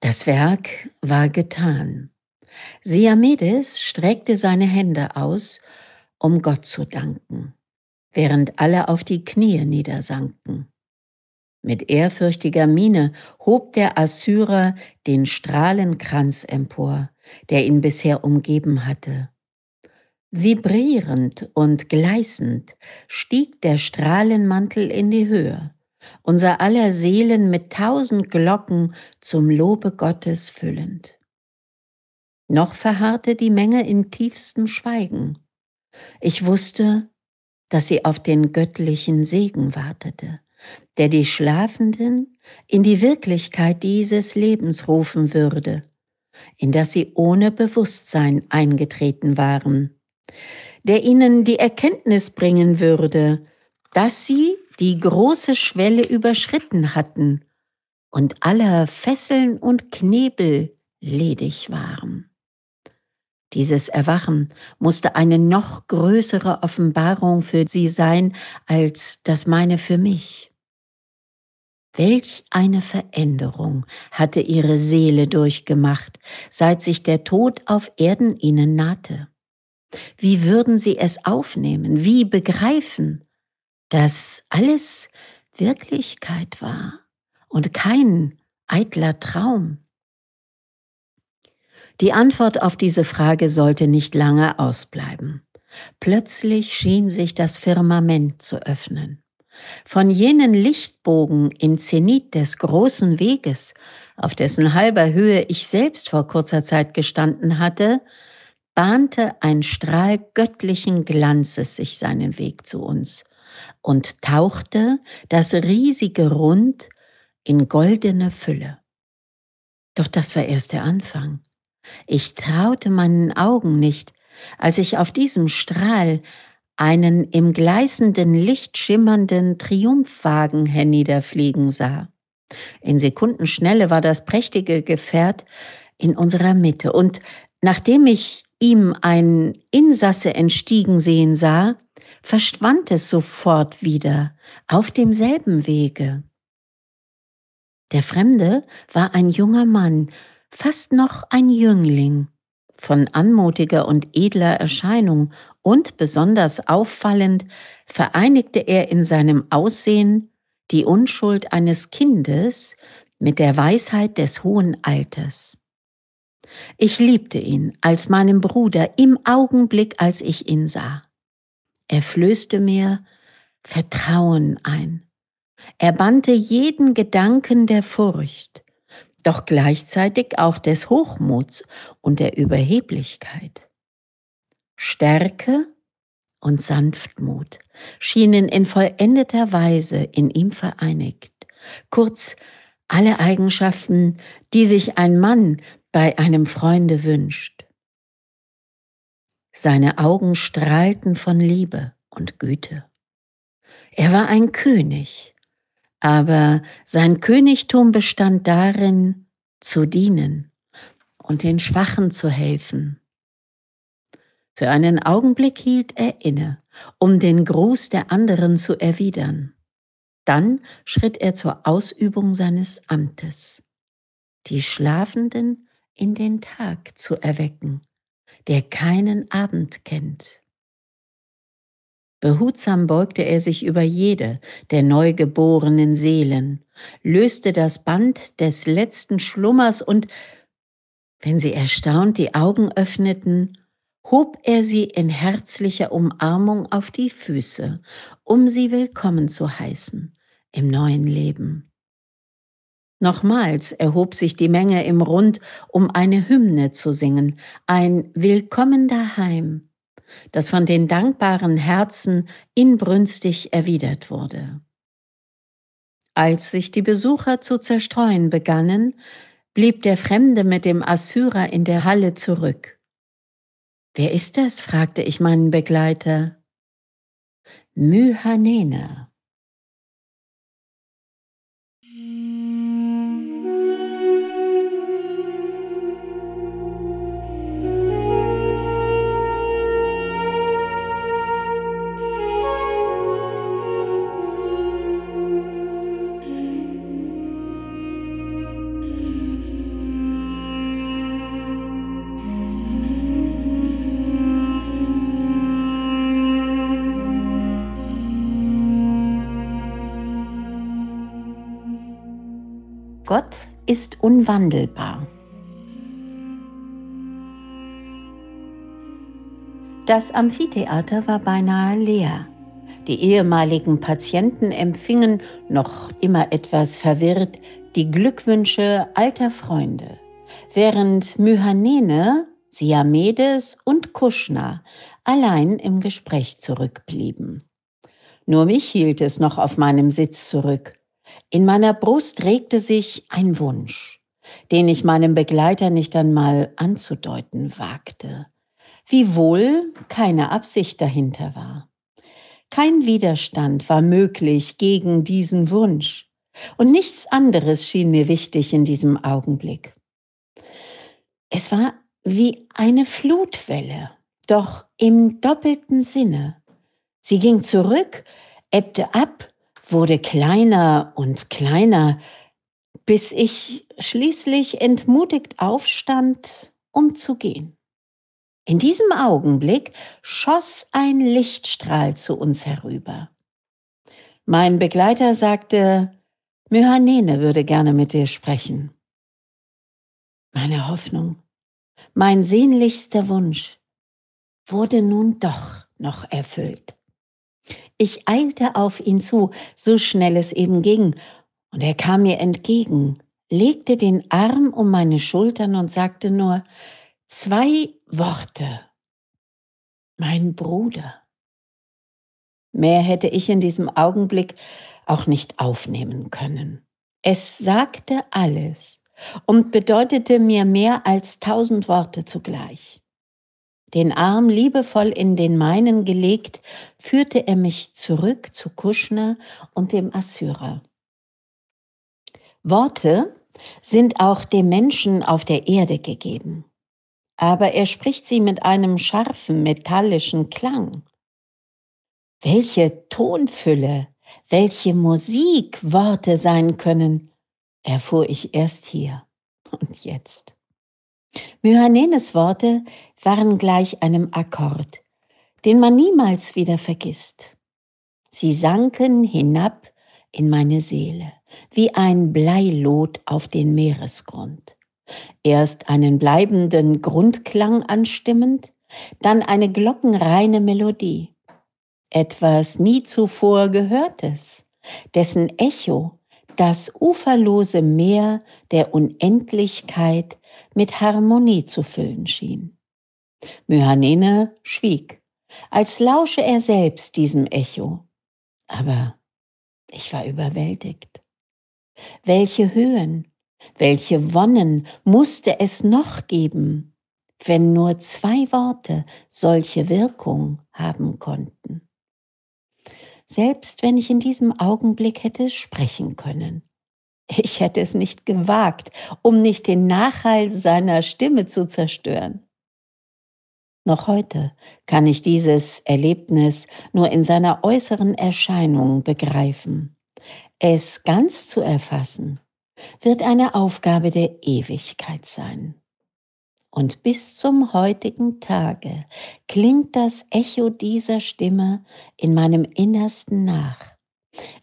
Das Werk war getan. Siamedes streckte seine Hände aus, um Gott zu danken, während alle auf die Knie niedersanken. Mit ehrfürchtiger Miene hob der Assyrer den Strahlenkranz empor, der ihn bisher umgeben hatte, Vibrierend und gleißend stieg der Strahlenmantel in die Höhe, unser aller Seelen mit tausend Glocken zum Lobe Gottes füllend. Noch verharrte die Menge in tiefstem Schweigen. Ich wusste, dass sie auf den göttlichen Segen wartete, der die Schlafenden in die Wirklichkeit dieses Lebens rufen würde, in das sie ohne Bewusstsein eingetreten waren der ihnen die Erkenntnis bringen würde, dass sie die große Schwelle überschritten hatten und aller Fesseln und Knebel ledig waren. Dieses Erwachen musste eine noch größere Offenbarung für sie sein als das meine für mich. Welch eine Veränderung hatte ihre Seele durchgemacht, seit sich der Tod auf Erden ihnen nahte. Wie würden sie es aufnehmen? Wie begreifen, dass alles Wirklichkeit war und kein eitler Traum? Die Antwort auf diese Frage sollte nicht lange ausbleiben. Plötzlich schien sich das Firmament zu öffnen. Von jenen Lichtbogen im Zenit des großen Weges, auf dessen halber Höhe ich selbst vor kurzer Zeit gestanden hatte, bahnte ein Strahl göttlichen Glanzes sich seinen Weg zu uns und tauchte das riesige Rund in goldene Fülle. Doch das war erst der Anfang. Ich traute meinen Augen nicht, als ich auf diesem Strahl einen im gleißenden Licht schimmernden Triumphwagen herniederfliegen sah. In Sekundenschnelle war das prächtige Gefährt in unserer Mitte, und nachdem ich ihm ein Insasse entstiegen sehen sah, verschwand es sofort wieder auf demselben Wege. Der Fremde war ein junger Mann, fast noch ein Jüngling, von anmutiger und edler Erscheinung und besonders auffallend vereinigte er in seinem Aussehen die Unschuld eines Kindes mit der Weisheit des hohen Alters. Ich liebte ihn als meinen Bruder im Augenblick, als ich ihn sah. Er flößte mir Vertrauen ein. Er bannte jeden Gedanken der Furcht, doch gleichzeitig auch des Hochmuts und der Überheblichkeit. Stärke und Sanftmut schienen in vollendeter Weise in ihm vereinigt. Kurz alle Eigenschaften, die sich ein Mann, bei einem Freunde wünscht. Seine Augen strahlten von Liebe und Güte. Er war ein König, aber sein Königtum bestand darin, zu dienen und den Schwachen zu helfen. Für einen Augenblick hielt er inne, um den Gruß der anderen zu erwidern. Dann schritt er zur Ausübung seines Amtes. Die Schlafenden in den Tag zu erwecken, der keinen Abend kennt. Behutsam beugte er sich über jede der neugeborenen Seelen, löste das Band des letzten Schlummers und, wenn sie erstaunt die Augen öffneten, hob er sie in herzlicher Umarmung auf die Füße, um sie willkommen zu heißen im neuen Leben. Nochmals erhob sich die Menge im Rund, um eine Hymne zu singen, ein Willkommen daheim, das von den dankbaren Herzen inbrünstig erwidert wurde. Als sich die Besucher zu zerstreuen begannen, blieb der Fremde mit dem Assyrer in der Halle zurück. Wer ist das? fragte ich meinen Begleiter. Myhanene, ist unwandelbar. Das Amphitheater war beinahe leer. Die ehemaligen Patienten empfingen, noch immer etwas verwirrt, die Glückwünsche alter Freunde, während Myhanene, Siamedes und Kuschner allein im Gespräch zurückblieben. Nur mich hielt es noch auf meinem Sitz zurück. In meiner Brust regte sich ein Wunsch, den ich meinem Begleiter nicht einmal anzudeuten wagte, wiewohl keine Absicht dahinter war. Kein Widerstand war möglich gegen diesen Wunsch, und nichts anderes schien mir wichtig in diesem Augenblick. Es war wie eine Flutwelle, doch im doppelten Sinne. Sie ging zurück, ebbte ab wurde kleiner und kleiner, bis ich schließlich entmutigt aufstand, um zu gehen. In diesem Augenblick schoss ein Lichtstrahl zu uns herüber. Mein Begleiter sagte, Myhanene würde gerne mit dir sprechen. Meine Hoffnung, mein sehnlichster Wunsch wurde nun doch noch erfüllt. Ich eilte auf ihn zu, so schnell es eben ging, und er kam mir entgegen, legte den Arm um meine Schultern und sagte nur zwei Worte. Mein Bruder. Mehr hätte ich in diesem Augenblick auch nicht aufnehmen können. Es sagte alles und bedeutete mir mehr als tausend Worte zugleich. Den Arm liebevoll in den meinen gelegt, führte er mich zurück zu Kuschner und dem Assyrer. Worte sind auch dem Menschen auf der Erde gegeben, aber er spricht sie mit einem scharfen, metallischen Klang. Welche Tonfülle, welche Musik Worte sein können, erfuhr ich erst hier und jetzt. Myhanenes Worte waren gleich einem Akkord, den man niemals wieder vergisst. Sie sanken hinab in meine Seele, wie ein Bleilot auf den Meeresgrund. Erst einen bleibenden Grundklang anstimmend, dann eine glockenreine Melodie. Etwas nie zuvor Gehörtes, dessen Echo das uferlose Meer der Unendlichkeit mit Harmonie zu füllen schien. Myhanene schwieg, als lausche er selbst diesem Echo. Aber ich war überwältigt. Welche Höhen, welche Wonnen musste es noch geben, wenn nur zwei Worte solche Wirkung haben konnten? Selbst wenn ich in diesem Augenblick hätte sprechen können, ich hätte es nicht gewagt, um nicht den Nachhall seiner Stimme zu zerstören. Noch heute kann ich dieses Erlebnis nur in seiner äußeren Erscheinung begreifen. Es ganz zu erfassen, wird eine Aufgabe der Ewigkeit sein. Und bis zum heutigen Tage klingt das Echo dieser Stimme in meinem Innersten nach,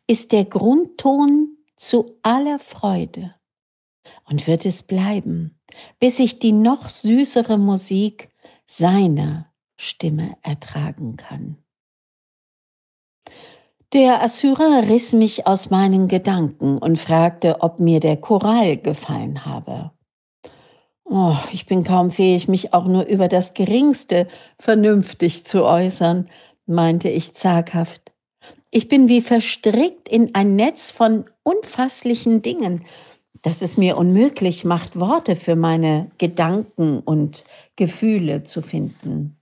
ist der Grundton zu aller Freude und wird es bleiben, bis ich die noch süßere Musik seiner Stimme ertragen kann. Der Assyrer riss mich aus meinen Gedanken und fragte, ob mir der Choral gefallen habe. Oh, ich bin kaum fähig, mich auch nur über das Geringste vernünftig zu äußern, meinte ich zaghaft. Ich bin wie verstrickt in ein Netz von unfasslichen Dingen, dass es mir unmöglich macht, Worte für meine Gedanken und Gefühle zu finden.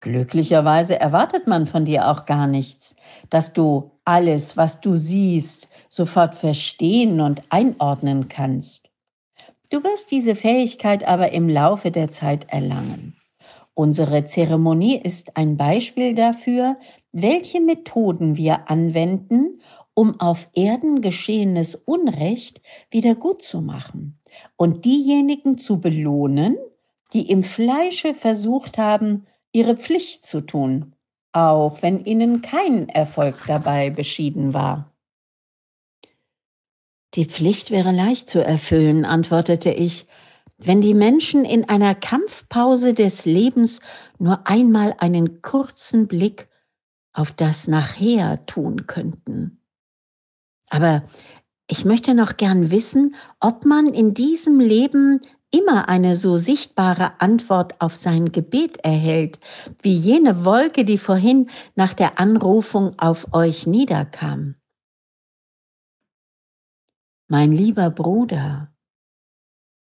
Glücklicherweise erwartet man von dir auch gar nichts, dass du alles, was du siehst, sofort verstehen und einordnen kannst. Du wirst diese Fähigkeit aber im Laufe der Zeit erlangen. Unsere Zeremonie ist ein Beispiel dafür, welche Methoden wir anwenden, um auf Erden geschehenes Unrecht wieder gut zu machen und diejenigen zu belohnen, die im Fleische versucht haben, ihre Pflicht zu tun, auch wenn ihnen kein Erfolg dabei beschieden war. Die Pflicht wäre leicht zu erfüllen, antwortete ich, wenn die Menschen in einer Kampfpause des Lebens nur einmal einen kurzen Blick auf das Nachher tun könnten. Aber ich möchte noch gern wissen, ob man in diesem Leben immer eine so sichtbare Antwort auf sein Gebet erhält, wie jene Wolke, die vorhin nach der Anrufung auf euch niederkam. Mein lieber Bruder,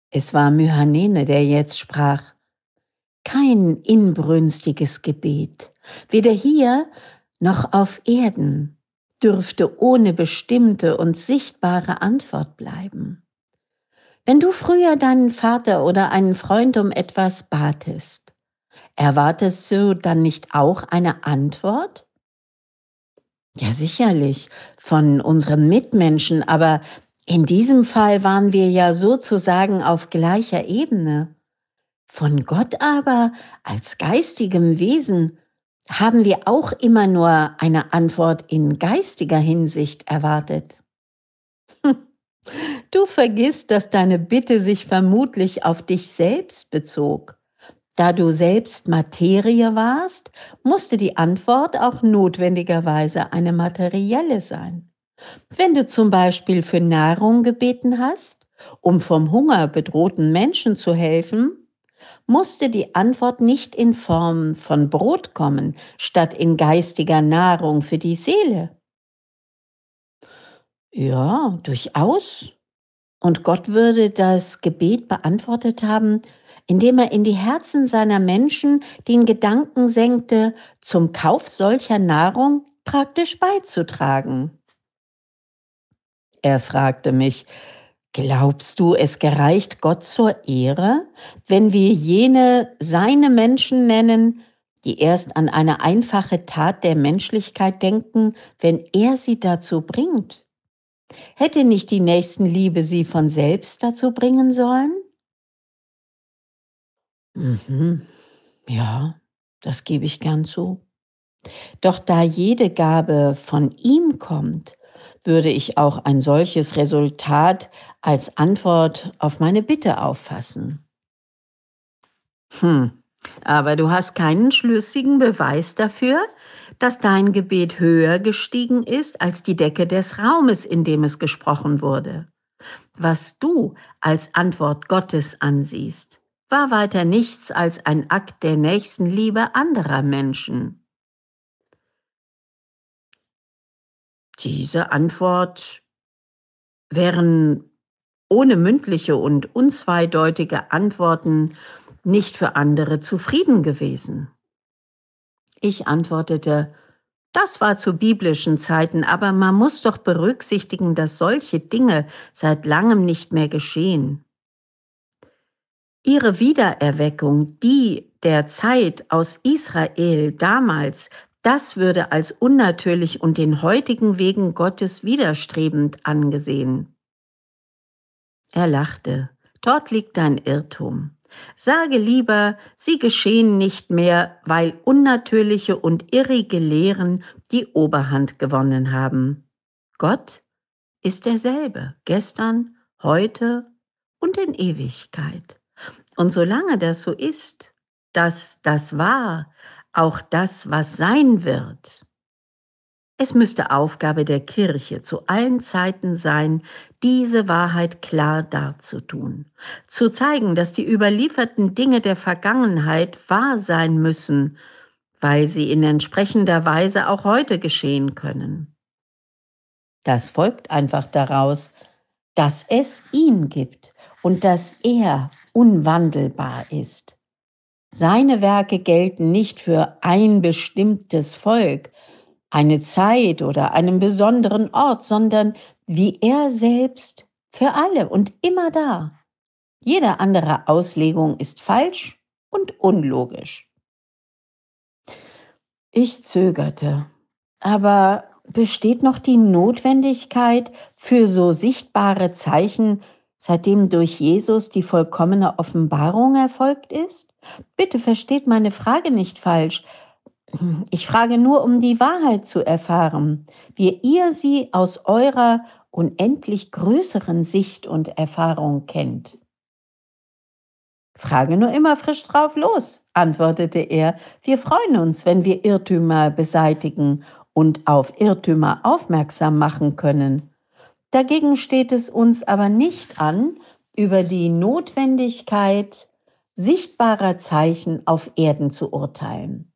es war Myhanene, der jetzt sprach, kein inbrünstiges Gebet, weder hier noch auf Erden, dürfte ohne bestimmte und sichtbare Antwort bleiben. Wenn du früher deinen Vater oder einen Freund um etwas batest, erwartest du dann nicht auch eine Antwort? Ja, sicherlich, von unseren Mitmenschen, aber in diesem Fall waren wir ja sozusagen auf gleicher Ebene. Von Gott aber als geistigem Wesen haben wir auch immer nur eine Antwort in geistiger Hinsicht erwartet. Du vergisst, dass deine Bitte sich vermutlich auf dich selbst bezog. Da du selbst Materie warst, musste die Antwort auch notwendigerweise eine materielle sein. Wenn du zum Beispiel für Nahrung gebeten hast, um vom Hunger bedrohten Menschen zu helfen, musste die Antwort nicht in Form von Brot kommen, statt in geistiger Nahrung für die Seele. Ja, durchaus. Und Gott würde das Gebet beantwortet haben, indem er in die Herzen seiner Menschen den Gedanken senkte, zum Kauf solcher Nahrung praktisch beizutragen. Er fragte mich, Glaubst du, es gereicht Gott zur Ehre, wenn wir jene seine Menschen nennen, die erst an eine einfache Tat der Menschlichkeit denken, wenn er sie dazu bringt? Hätte nicht die Nächstenliebe sie von selbst dazu bringen sollen? Mhm. Ja, das gebe ich gern zu. Doch da jede Gabe von ihm kommt, würde ich auch ein solches Resultat als Antwort auf meine Bitte auffassen. Hm, aber du hast keinen schlüssigen Beweis dafür, dass dein Gebet höher gestiegen ist als die Decke des Raumes, in dem es gesprochen wurde. Was du als Antwort Gottes ansiehst, war weiter nichts als ein Akt der Nächstenliebe anderer Menschen. Diese Antwort wären ohne mündliche und unzweideutige Antworten nicht für andere zufrieden gewesen. Ich antwortete, das war zu biblischen Zeiten, aber man muss doch berücksichtigen, dass solche Dinge seit langem nicht mehr geschehen. Ihre Wiedererweckung, die der Zeit aus Israel damals, das würde als unnatürlich und den heutigen Wegen Gottes widerstrebend angesehen. Er lachte. Dort liegt dein Irrtum. Sage lieber, sie geschehen nicht mehr, weil unnatürliche und irrige Lehren die Oberhand gewonnen haben. Gott ist derselbe, gestern, heute und in Ewigkeit. Und solange das so ist, dass das war, auch das, was sein wird, es müsste Aufgabe der Kirche zu allen Zeiten sein, diese Wahrheit klar darzutun, zu zeigen, dass die überlieferten Dinge der Vergangenheit wahr sein müssen, weil sie in entsprechender Weise auch heute geschehen können. Das folgt einfach daraus, dass es ihn gibt und dass er unwandelbar ist. Seine Werke gelten nicht für ein bestimmtes Volk, eine Zeit oder einem besonderen Ort, sondern wie er selbst für alle und immer da. Jede andere Auslegung ist falsch und unlogisch. Ich zögerte, aber besteht noch die Notwendigkeit für so sichtbare Zeichen, seitdem durch Jesus die vollkommene Offenbarung erfolgt ist? Bitte versteht meine Frage nicht falsch. Ich frage nur, um die Wahrheit zu erfahren, wie ihr sie aus eurer unendlich größeren Sicht und Erfahrung kennt. Frage nur immer frisch drauf los, antwortete er. Wir freuen uns, wenn wir Irrtümer beseitigen und auf Irrtümer aufmerksam machen können. Dagegen steht es uns aber nicht an, über die Notwendigkeit sichtbarer Zeichen auf Erden zu urteilen.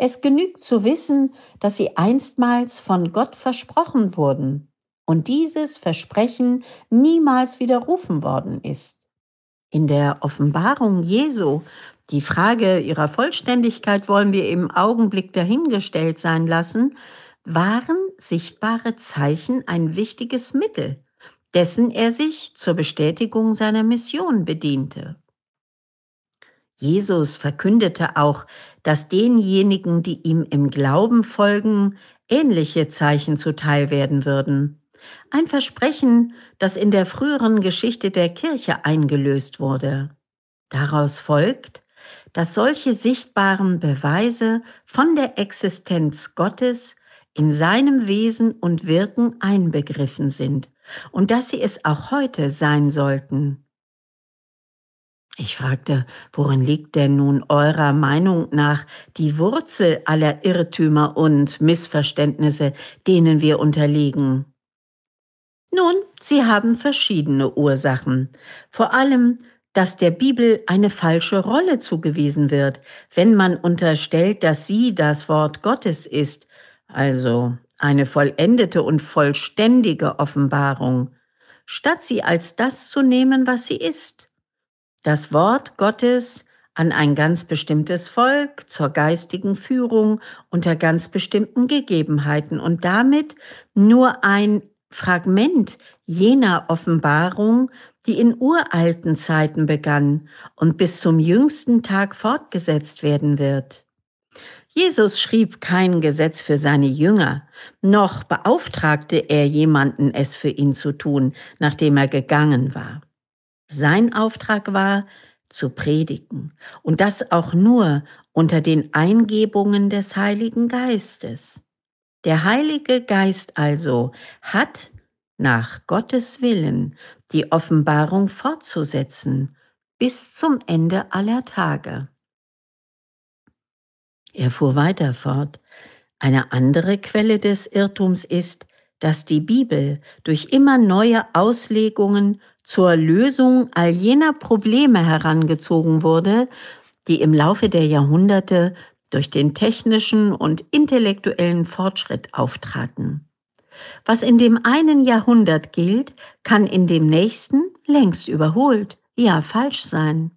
Es genügt zu wissen, dass sie einstmals von Gott versprochen wurden und dieses Versprechen niemals widerrufen worden ist. In der Offenbarung Jesu, die Frage ihrer Vollständigkeit wollen wir im Augenblick dahingestellt sein lassen, waren sichtbare Zeichen ein wichtiges Mittel, dessen er sich zur Bestätigung seiner Mission bediente. Jesus verkündete auch, dass denjenigen, die ihm im Glauben folgen, ähnliche Zeichen zuteil werden würden. Ein Versprechen, das in der früheren Geschichte der Kirche eingelöst wurde. Daraus folgt, dass solche sichtbaren Beweise von der Existenz Gottes in seinem Wesen und Wirken einbegriffen sind und dass sie es auch heute sein sollten. Ich fragte, worin liegt denn nun eurer Meinung nach die Wurzel aller Irrtümer und Missverständnisse, denen wir unterliegen? Nun, sie haben verschiedene Ursachen. Vor allem, dass der Bibel eine falsche Rolle zugewiesen wird, wenn man unterstellt, dass sie das Wort Gottes ist, also eine vollendete und vollständige Offenbarung, statt sie als das zu nehmen, was sie ist das Wort Gottes an ein ganz bestimmtes Volk zur geistigen Führung unter ganz bestimmten Gegebenheiten und damit nur ein Fragment jener Offenbarung, die in uralten Zeiten begann und bis zum jüngsten Tag fortgesetzt werden wird. Jesus schrieb kein Gesetz für seine Jünger, noch beauftragte er jemanden, es für ihn zu tun, nachdem er gegangen war. Sein Auftrag war, zu predigen und das auch nur unter den Eingebungen des Heiligen Geistes. Der Heilige Geist also hat nach Gottes Willen die Offenbarung fortzusetzen bis zum Ende aller Tage. Er fuhr weiter fort. Eine andere Quelle des Irrtums ist, dass die Bibel durch immer neue Auslegungen zur Lösung all jener Probleme herangezogen wurde, die im Laufe der Jahrhunderte durch den technischen und intellektuellen Fortschritt auftraten. Was in dem einen Jahrhundert gilt, kann in dem nächsten längst überholt, ja falsch sein.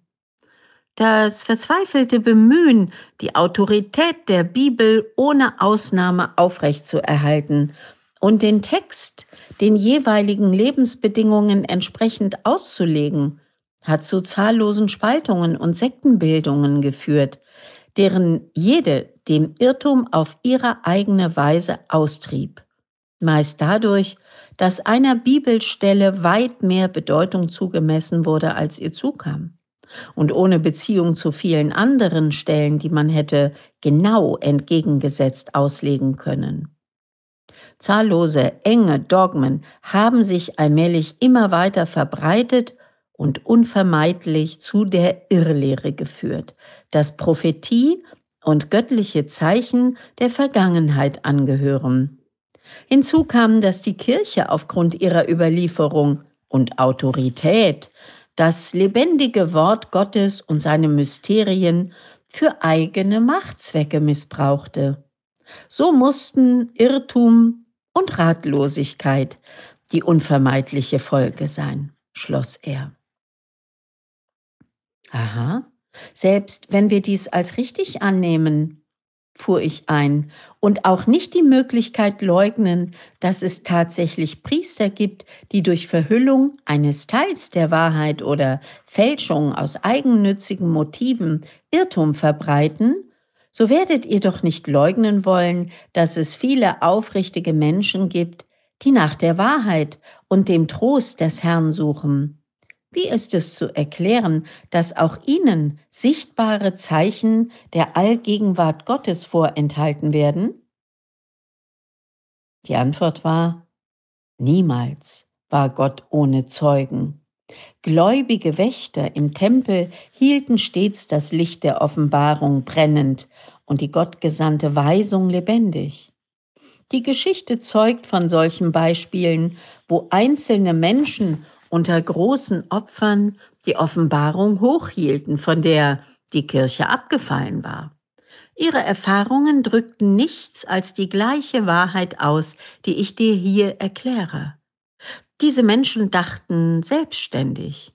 Das verzweifelte Bemühen, die Autorität der Bibel ohne Ausnahme aufrechtzuerhalten und den Text den jeweiligen Lebensbedingungen entsprechend auszulegen, hat zu zahllosen Spaltungen und Sektenbildungen geführt, deren jede dem Irrtum auf ihre eigene Weise austrieb. Meist dadurch, dass einer Bibelstelle weit mehr Bedeutung zugemessen wurde, als ihr zukam. Und ohne Beziehung zu vielen anderen Stellen, die man hätte genau entgegengesetzt auslegen können. Zahllose, enge Dogmen haben sich allmählich immer weiter verbreitet und unvermeidlich zu der Irrlehre geführt, dass Prophetie und göttliche Zeichen der Vergangenheit angehören. Hinzu kam, dass die Kirche aufgrund ihrer Überlieferung und Autorität das lebendige Wort Gottes und seine Mysterien für eigene Machtzwecke missbrauchte. So mussten Irrtum, und Ratlosigkeit die unvermeidliche Folge sein, schloss er. Aha, selbst wenn wir dies als richtig annehmen, fuhr ich ein, und auch nicht die Möglichkeit leugnen, dass es tatsächlich Priester gibt, die durch Verhüllung eines Teils der Wahrheit oder Fälschung aus eigennützigen Motiven Irrtum verbreiten so werdet ihr doch nicht leugnen wollen, dass es viele aufrichtige Menschen gibt, die nach der Wahrheit und dem Trost des Herrn suchen. Wie ist es zu erklären, dass auch ihnen sichtbare Zeichen der Allgegenwart Gottes vorenthalten werden? Die Antwort war, niemals war Gott ohne Zeugen. Gläubige Wächter im Tempel hielten stets das Licht der Offenbarung brennend und die gottgesandte Weisung lebendig. Die Geschichte zeugt von solchen Beispielen, wo einzelne Menschen unter großen Opfern die Offenbarung hochhielten, von der die Kirche abgefallen war. Ihre Erfahrungen drückten nichts als die gleiche Wahrheit aus, die ich dir hier erkläre. Diese Menschen dachten selbstständig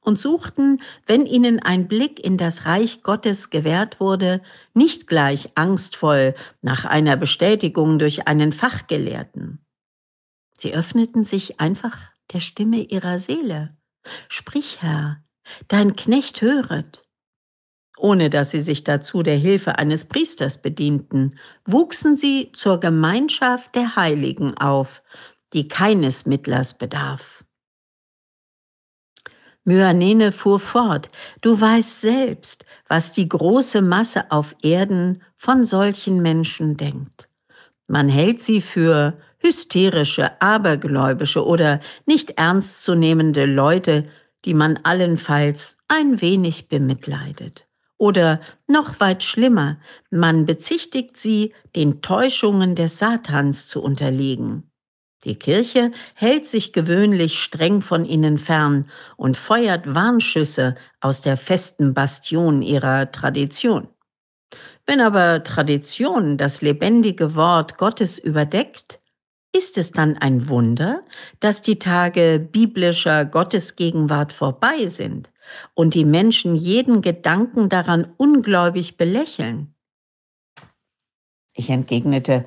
und suchten, wenn ihnen ein Blick in das Reich Gottes gewährt wurde, nicht gleich angstvoll nach einer Bestätigung durch einen Fachgelehrten. Sie öffneten sich einfach der Stimme ihrer Seele. Sprich, Herr, dein Knecht höret. Ohne dass sie sich dazu der Hilfe eines Priesters bedienten, wuchsen sie zur Gemeinschaft der Heiligen auf, die keines Mittlers bedarf. Myanene fuhr fort, du weißt selbst, was die große Masse auf Erden von solchen Menschen denkt. Man hält sie für hysterische, abergläubische oder nicht ernstzunehmende Leute, die man allenfalls ein wenig bemitleidet. Oder noch weit schlimmer, man bezichtigt sie, den Täuschungen des Satans zu unterliegen. Die Kirche hält sich gewöhnlich streng von ihnen fern und feuert Warnschüsse aus der festen Bastion ihrer Tradition. Wenn aber Tradition das lebendige Wort Gottes überdeckt, ist es dann ein Wunder, dass die Tage biblischer Gottesgegenwart vorbei sind und die Menschen jeden Gedanken daran ungläubig belächeln? Ich entgegnete,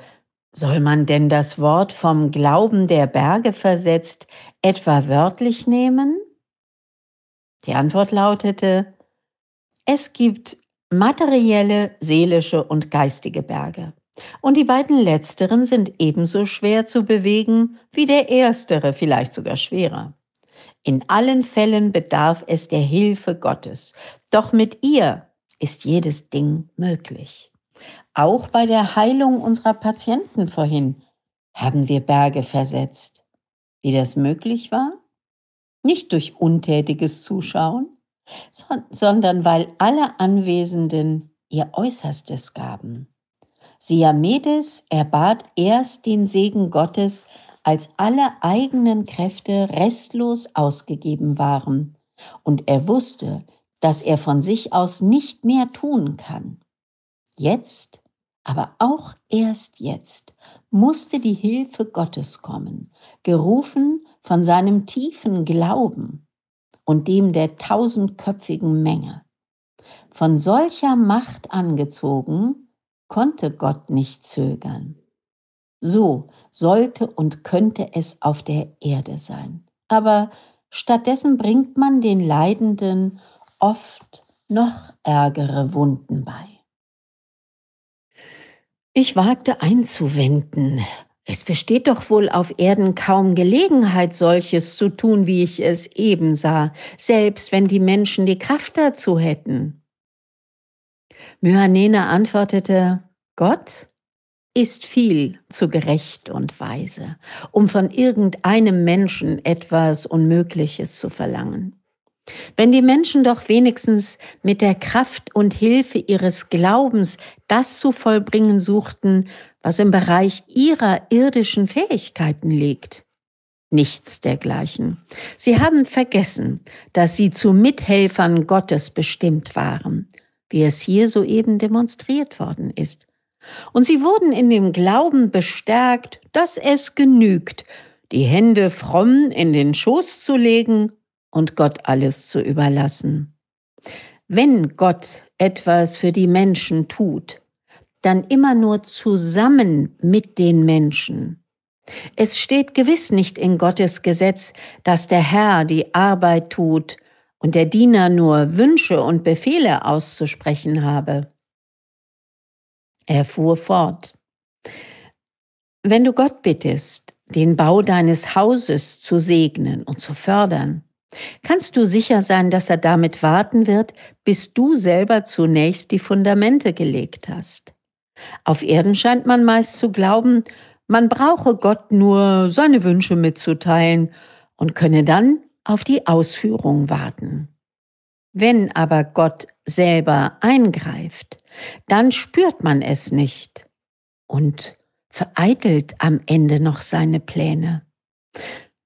soll man denn das Wort vom Glauben der Berge versetzt etwa wörtlich nehmen? Die Antwort lautete, es gibt materielle, seelische und geistige Berge. Und die beiden letzteren sind ebenso schwer zu bewegen wie der erstere, vielleicht sogar schwerer. In allen Fällen bedarf es der Hilfe Gottes, doch mit ihr ist jedes Ding möglich. Auch bei der Heilung unserer Patienten vorhin haben wir Berge versetzt. Wie das möglich war? Nicht durch untätiges Zuschauen, sondern weil alle Anwesenden ihr Äußerstes gaben. Siamedes erbat erst den Segen Gottes, als alle eigenen Kräfte restlos ausgegeben waren, und er wusste, dass er von sich aus nicht mehr tun kann. Jetzt aber auch erst jetzt musste die Hilfe Gottes kommen, gerufen von seinem tiefen Glauben und dem der tausendköpfigen Menge. Von solcher Macht angezogen, konnte Gott nicht zögern. So sollte und könnte es auf der Erde sein. Aber stattdessen bringt man den Leidenden oft noch ärgere Wunden bei. Ich wagte einzuwenden. Es besteht doch wohl auf Erden kaum Gelegenheit, solches zu tun, wie ich es eben sah, selbst wenn die Menschen die Kraft dazu hätten. Myanene antwortete, Gott ist viel zu gerecht und weise, um von irgendeinem Menschen etwas Unmögliches zu verlangen. Wenn die Menschen doch wenigstens mit der Kraft und Hilfe ihres Glaubens das zu vollbringen suchten, was im Bereich ihrer irdischen Fähigkeiten liegt. Nichts dergleichen. Sie haben vergessen, dass sie zu Mithelfern Gottes bestimmt waren, wie es hier soeben demonstriert worden ist. Und sie wurden in dem Glauben bestärkt, dass es genügt, die Hände fromm in den Schoß zu legen und Gott alles zu überlassen. Wenn Gott etwas für die Menschen tut, dann immer nur zusammen mit den Menschen. Es steht gewiss nicht in Gottes Gesetz, dass der Herr die Arbeit tut und der Diener nur Wünsche und Befehle auszusprechen habe. Er fuhr fort. Wenn du Gott bittest, den Bau deines Hauses zu segnen und zu fördern, Kannst du sicher sein, dass er damit warten wird, bis du selber zunächst die Fundamente gelegt hast? Auf Erden scheint man meist zu glauben, man brauche Gott nur seine Wünsche mitzuteilen und könne dann auf die Ausführung warten. Wenn aber Gott selber eingreift, dann spürt man es nicht und vereitelt am Ende noch seine Pläne.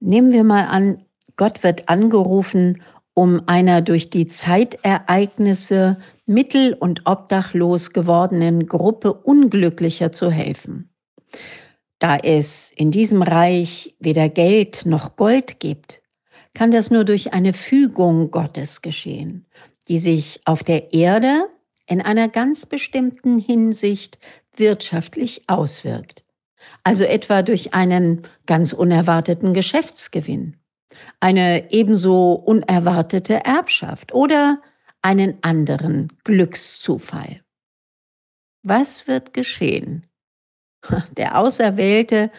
Nehmen wir mal an, Gott wird angerufen, um einer durch die Zeitereignisse mittel- und obdachlos gewordenen Gruppe Unglücklicher zu helfen. Da es in diesem Reich weder Geld noch Gold gibt, kann das nur durch eine Fügung Gottes geschehen, die sich auf der Erde in einer ganz bestimmten Hinsicht wirtschaftlich auswirkt, also etwa durch einen ganz unerwarteten Geschäftsgewinn eine ebenso unerwartete Erbschaft oder einen anderen Glückszufall. Was wird geschehen? Der Auserwählte,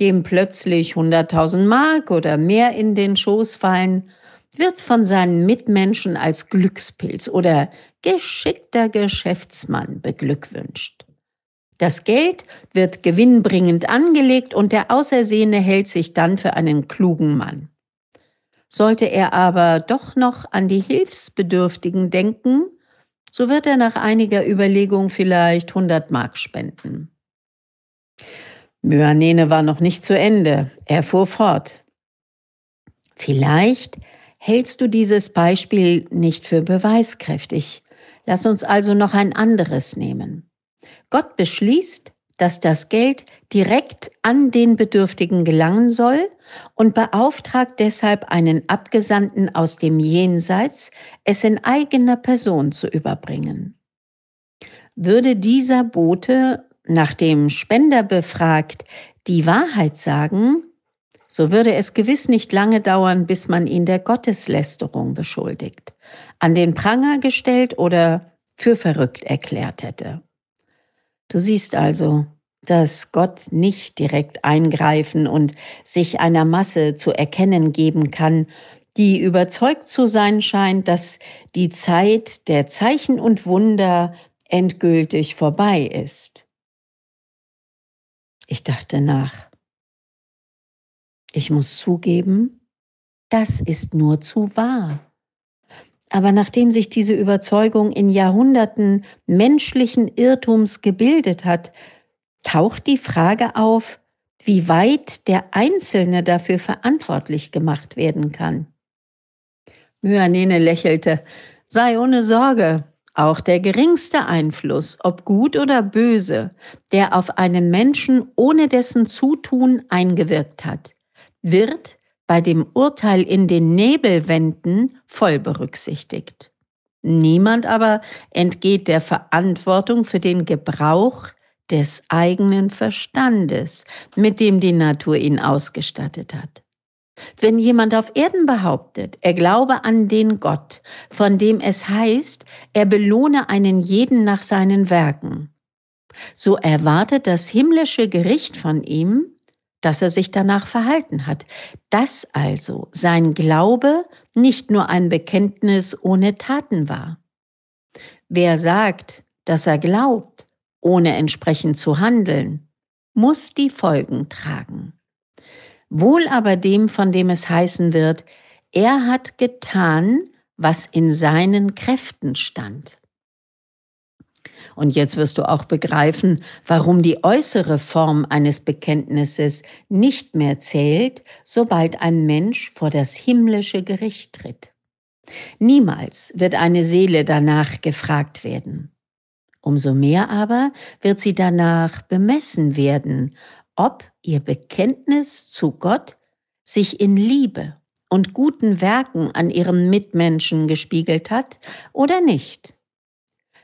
dem plötzlich 100.000 Mark oder mehr in den Schoß fallen, wird von seinen Mitmenschen als Glückspilz oder geschickter Geschäftsmann beglückwünscht. Das Geld wird gewinnbringend angelegt und der Ausersehene hält sich dann für einen klugen Mann. Sollte er aber doch noch an die Hilfsbedürftigen denken, so wird er nach einiger Überlegung vielleicht 100 Mark spenden. Myanene war noch nicht zu Ende. Er fuhr fort. Vielleicht hältst du dieses Beispiel nicht für beweiskräftig. Lass uns also noch ein anderes nehmen. Gott beschließt, dass das Geld direkt an den Bedürftigen gelangen soll und beauftragt deshalb einen Abgesandten aus dem Jenseits, es in eigener Person zu überbringen. Würde dieser Bote, nach dem Spender befragt, die Wahrheit sagen, so würde es gewiss nicht lange dauern, bis man ihn der Gotteslästerung beschuldigt, an den Pranger gestellt oder für verrückt erklärt hätte. Du siehst also, dass Gott nicht direkt eingreifen und sich einer Masse zu erkennen geben kann, die überzeugt zu sein scheint, dass die Zeit der Zeichen und Wunder endgültig vorbei ist. Ich dachte nach. Ich muss zugeben, das ist nur zu wahr. Aber nachdem sich diese Überzeugung in Jahrhunderten menschlichen Irrtums gebildet hat, taucht die Frage auf, wie weit der Einzelne dafür verantwortlich gemacht werden kann. Myanene lächelte. Sei ohne Sorge, auch der geringste Einfluss, ob gut oder böse, der auf einen Menschen ohne dessen Zutun eingewirkt hat, wird bei dem Urteil in den Nebelwänden voll berücksichtigt. Niemand aber entgeht der Verantwortung für den Gebrauch des eigenen Verstandes, mit dem die Natur ihn ausgestattet hat. Wenn jemand auf Erden behauptet, er glaube an den Gott, von dem es heißt, er belohne einen jeden nach seinen Werken, so erwartet das himmlische Gericht von ihm, dass er sich danach verhalten hat, dass also sein Glaube nicht nur ein Bekenntnis ohne Taten war. Wer sagt, dass er glaubt, ohne entsprechend zu handeln, muss die Folgen tragen. Wohl aber dem, von dem es heißen wird, er hat getan, was in seinen Kräften stand. Und jetzt wirst du auch begreifen, warum die äußere Form eines Bekenntnisses nicht mehr zählt, sobald ein Mensch vor das himmlische Gericht tritt. Niemals wird eine Seele danach gefragt werden. Umso mehr aber wird sie danach bemessen werden, ob ihr Bekenntnis zu Gott sich in Liebe und guten Werken an ihren Mitmenschen gespiegelt hat oder nicht.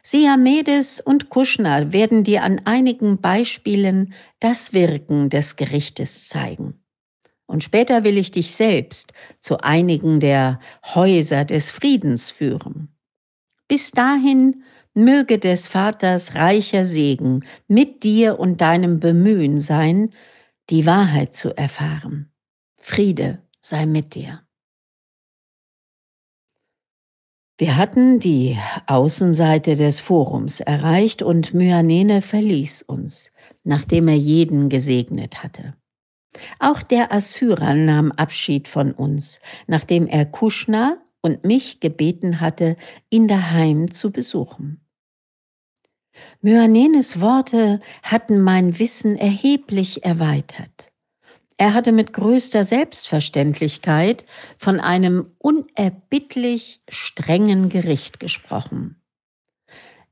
Siamedes und Kuschner werden dir an einigen Beispielen das Wirken des Gerichtes zeigen. Und später will ich dich selbst zu einigen der Häuser des Friedens führen. Bis dahin möge des Vaters reicher Segen mit dir und deinem Bemühen sein, die Wahrheit zu erfahren. Friede sei mit dir. Wir hatten die Außenseite des Forums erreicht und Myanene verließ uns, nachdem er jeden gesegnet hatte. Auch der Assyrer nahm Abschied von uns, nachdem er Kushna und mich gebeten hatte, ihn daheim zu besuchen. Myanenes Worte hatten mein Wissen erheblich erweitert. Er hatte mit größter Selbstverständlichkeit von einem unerbittlich strengen Gericht gesprochen.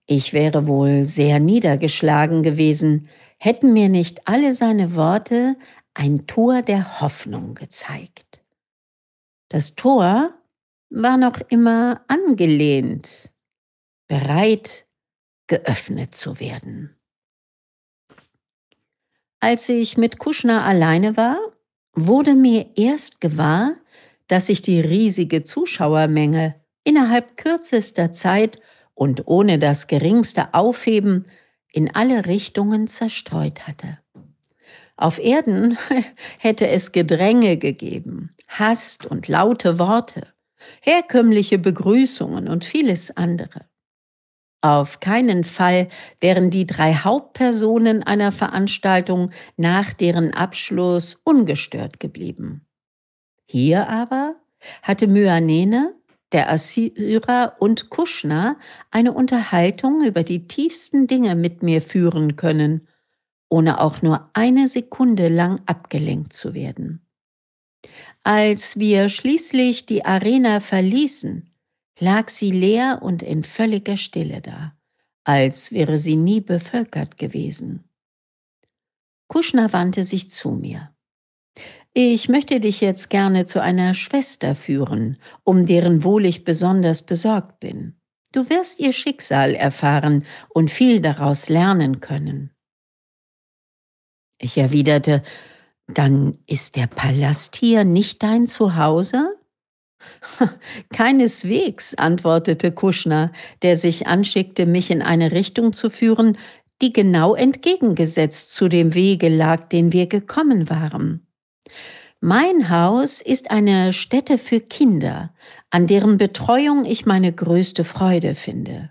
Ich wäre wohl sehr niedergeschlagen gewesen, hätten mir nicht alle seine Worte ein Tor der Hoffnung gezeigt. Das Tor war noch immer angelehnt, bereit geöffnet zu werden. Als ich mit Kuschner alleine war, wurde mir erst gewahr, dass sich die riesige Zuschauermenge innerhalb kürzester Zeit und ohne das geringste Aufheben in alle Richtungen zerstreut hatte. Auf Erden hätte es Gedränge gegeben, Hast und laute Worte, herkömmliche Begrüßungen und vieles andere. Auf keinen Fall wären die drei Hauptpersonen einer Veranstaltung nach deren Abschluss ungestört geblieben. Hier aber hatte Myanene, der Assyrer und Kuschner eine Unterhaltung über die tiefsten Dinge mit mir führen können, ohne auch nur eine Sekunde lang abgelenkt zu werden. Als wir schließlich die Arena verließen lag sie leer und in völliger Stille da, als wäre sie nie bevölkert gewesen. Kuschner wandte sich zu mir. Ich möchte dich jetzt gerne zu einer Schwester führen, um deren Wohl ich besonders besorgt bin. Du wirst ihr Schicksal erfahren und viel daraus lernen können. Ich erwiderte, dann ist der Palast hier nicht dein Zuhause? Keineswegs, antwortete Kuschner, der sich anschickte, mich in eine Richtung zu führen, die genau entgegengesetzt zu dem Wege lag, den wir gekommen waren. Mein Haus ist eine Stätte für Kinder, an deren Betreuung ich meine größte Freude finde.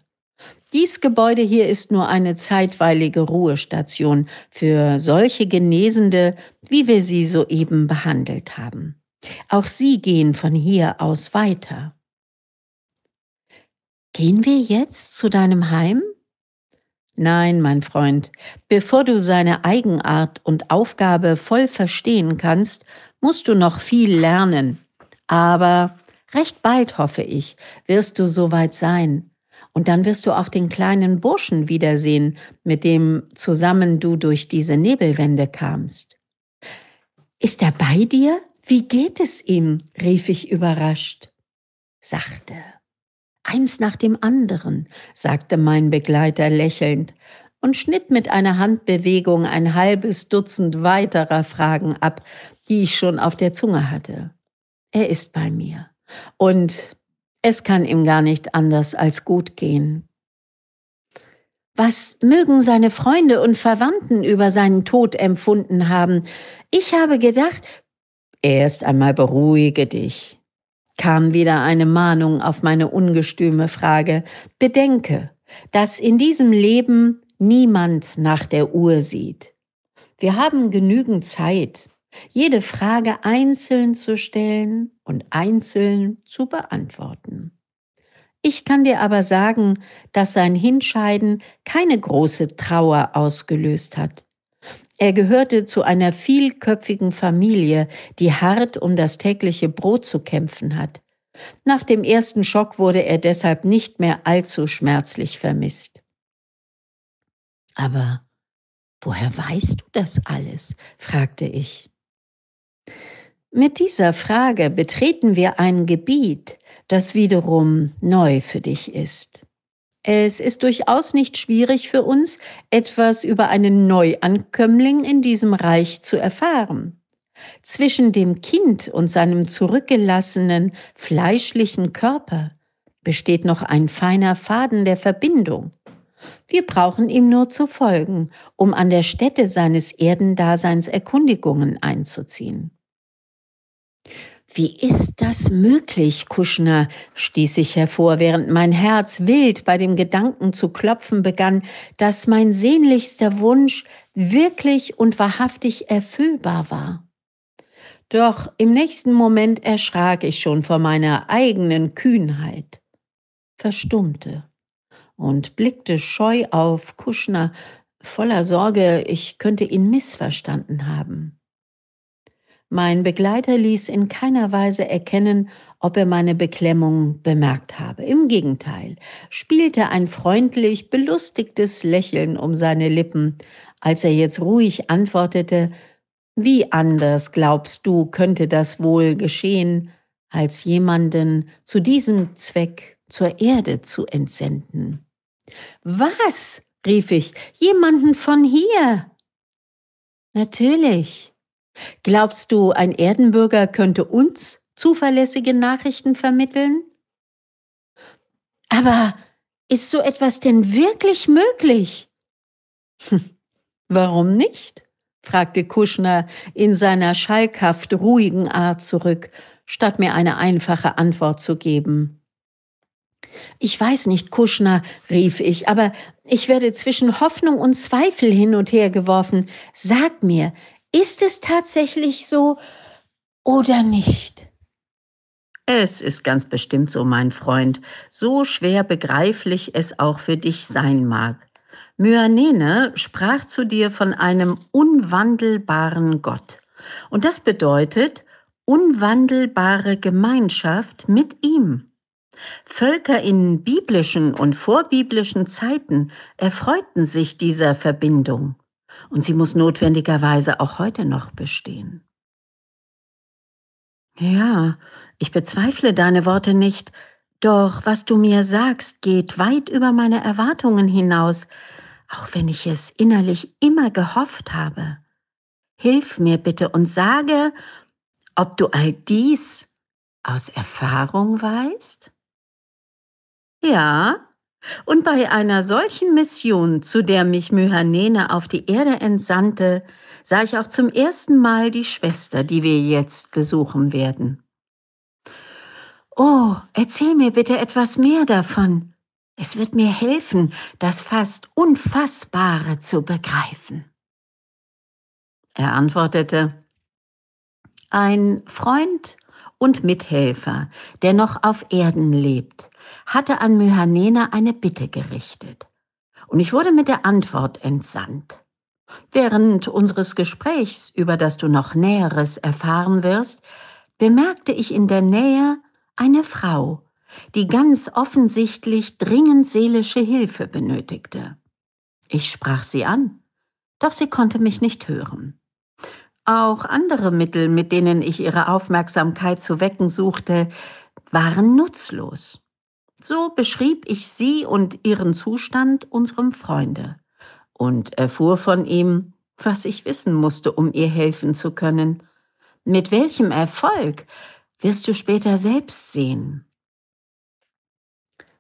Dies Gebäude hier ist nur eine zeitweilige Ruhestation für solche Genesende, wie wir sie soeben behandelt haben. Auch sie gehen von hier aus weiter. Gehen wir jetzt zu deinem Heim? Nein, mein Freund, bevor du seine Eigenart und Aufgabe voll verstehen kannst, musst du noch viel lernen. Aber recht bald, hoffe ich, wirst du soweit sein. Und dann wirst du auch den kleinen Burschen wiedersehen, mit dem zusammen du durch diese Nebelwände kamst. Ist er bei dir? Wie geht es ihm? rief ich überrascht. Sachte. Eins nach dem anderen, sagte mein Begleiter lächelnd und schnitt mit einer Handbewegung ein halbes Dutzend weiterer Fragen ab, die ich schon auf der Zunge hatte. Er ist bei mir. Und es kann ihm gar nicht anders als gut gehen. Was mögen seine Freunde und Verwandten über seinen Tod empfunden haben? Ich habe gedacht, Erst einmal beruhige dich. Kam wieder eine Mahnung auf meine ungestüme Frage, bedenke, dass in diesem Leben niemand nach der Uhr sieht. Wir haben genügend Zeit, jede Frage einzeln zu stellen und einzeln zu beantworten. Ich kann dir aber sagen, dass sein Hinscheiden keine große Trauer ausgelöst hat. Er gehörte zu einer vielköpfigen Familie, die hart um das tägliche Brot zu kämpfen hat. Nach dem ersten Schock wurde er deshalb nicht mehr allzu schmerzlich vermisst. Aber woher weißt du das alles? fragte ich. Mit dieser Frage betreten wir ein Gebiet, das wiederum neu für dich ist. Es ist durchaus nicht schwierig für uns, etwas über einen Neuankömmling in diesem Reich zu erfahren. Zwischen dem Kind und seinem zurückgelassenen, fleischlichen Körper besteht noch ein feiner Faden der Verbindung. Wir brauchen ihm nur zu folgen, um an der Stätte seines Erdendaseins Erkundigungen einzuziehen. Wie ist das möglich, Kuschner? stieß ich hervor, während mein Herz wild bei dem Gedanken zu klopfen begann, dass mein sehnlichster Wunsch wirklich und wahrhaftig erfüllbar war. Doch im nächsten Moment erschrak ich schon vor meiner eigenen Kühnheit, verstummte und blickte scheu auf Kuschner, voller Sorge, ich könnte ihn missverstanden haben. Mein Begleiter ließ in keiner Weise erkennen, ob er meine Beklemmung bemerkt habe. Im Gegenteil, spielte ein freundlich, belustigtes Lächeln um seine Lippen, als er jetzt ruhig antwortete, wie anders, glaubst du, könnte das wohl geschehen, als jemanden zu diesem Zweck zur Erde zu entsenden? Was? rief ich, jemanden von hier? Natürlich, Glaubst du, ein Erdenbürger könnte uns zuverlässige Nachrichten vermitteln? Aber ist so etwas denn wirklich möglich? Hm, warum nicht? fragte Kuschner in seiner schalkhaft ruhigen Art zurück, statt mir eine einfache Antwort zu geben. Ich weiß nicht, Kuschner, rief ich, aber ich werde zwischen Hoffnung und Zweifel hin und her geworfen. Sag mir, ist es tatsächlich so oder nicht? Es ist ganz bestimmt so, mein Freund, so schwer begreiflich es auch für dich sein mag. Myanene sprach zu dir von einem unwandelbaren Gott. Und das bedeutet unwandelbare Gemeinschaft mit ihm. Völker in biblischen und vorbiblischen Zeiten erfreuten sich dieser Verbindung und sie muss notwendigerweise auch heute noch bestehen. Ja, ich bezweifle deine Worte nicht, doch was du mir sagst, geht weit über meine Erwartungen hinaus, auch wenn ich es innerlich immer gehofft habe. Hilf mir bitte und sage, ob du all dies aus Erfahrung weißt? Ja, und bei einer solchen Mission, zu der mich Myhanene auf die Erde entsandte, sah ich auch zum ersten Mal die Schwester, die wir jetzt besuchen werden. Oh, erzähl mir bitte etwas mehr davon. Es wird mir helfen, das fast Unfassbare zu begreifen. Er antwortete, ein Freund und Mithelfer, der noch auf Erden lebt, hatte an Myhanena eine Bitte gerichtet. Und ich wurde mit der Antwort entsandt. Während unseres Gesprächs, über das du noch Näheres erfahren wirst, bemerkte ich in der Nähe eine Frau, die ganz offensichtlich dringend seelische Hilfe benötigte. Ich sprach sie an, doch sie konnte mich nicht hören. Auch andere Mittel, mit denen ich ihre Aufmerksamkeit zu wecken suchte, waren nutzlos. So beschrieb ich sie und ihren Zustand unserem Freunde und erfuhr von ihm, was ich wissen musste, um ihr helfen zu können. Mit welchem Erfolg wirst du später selbst sehen.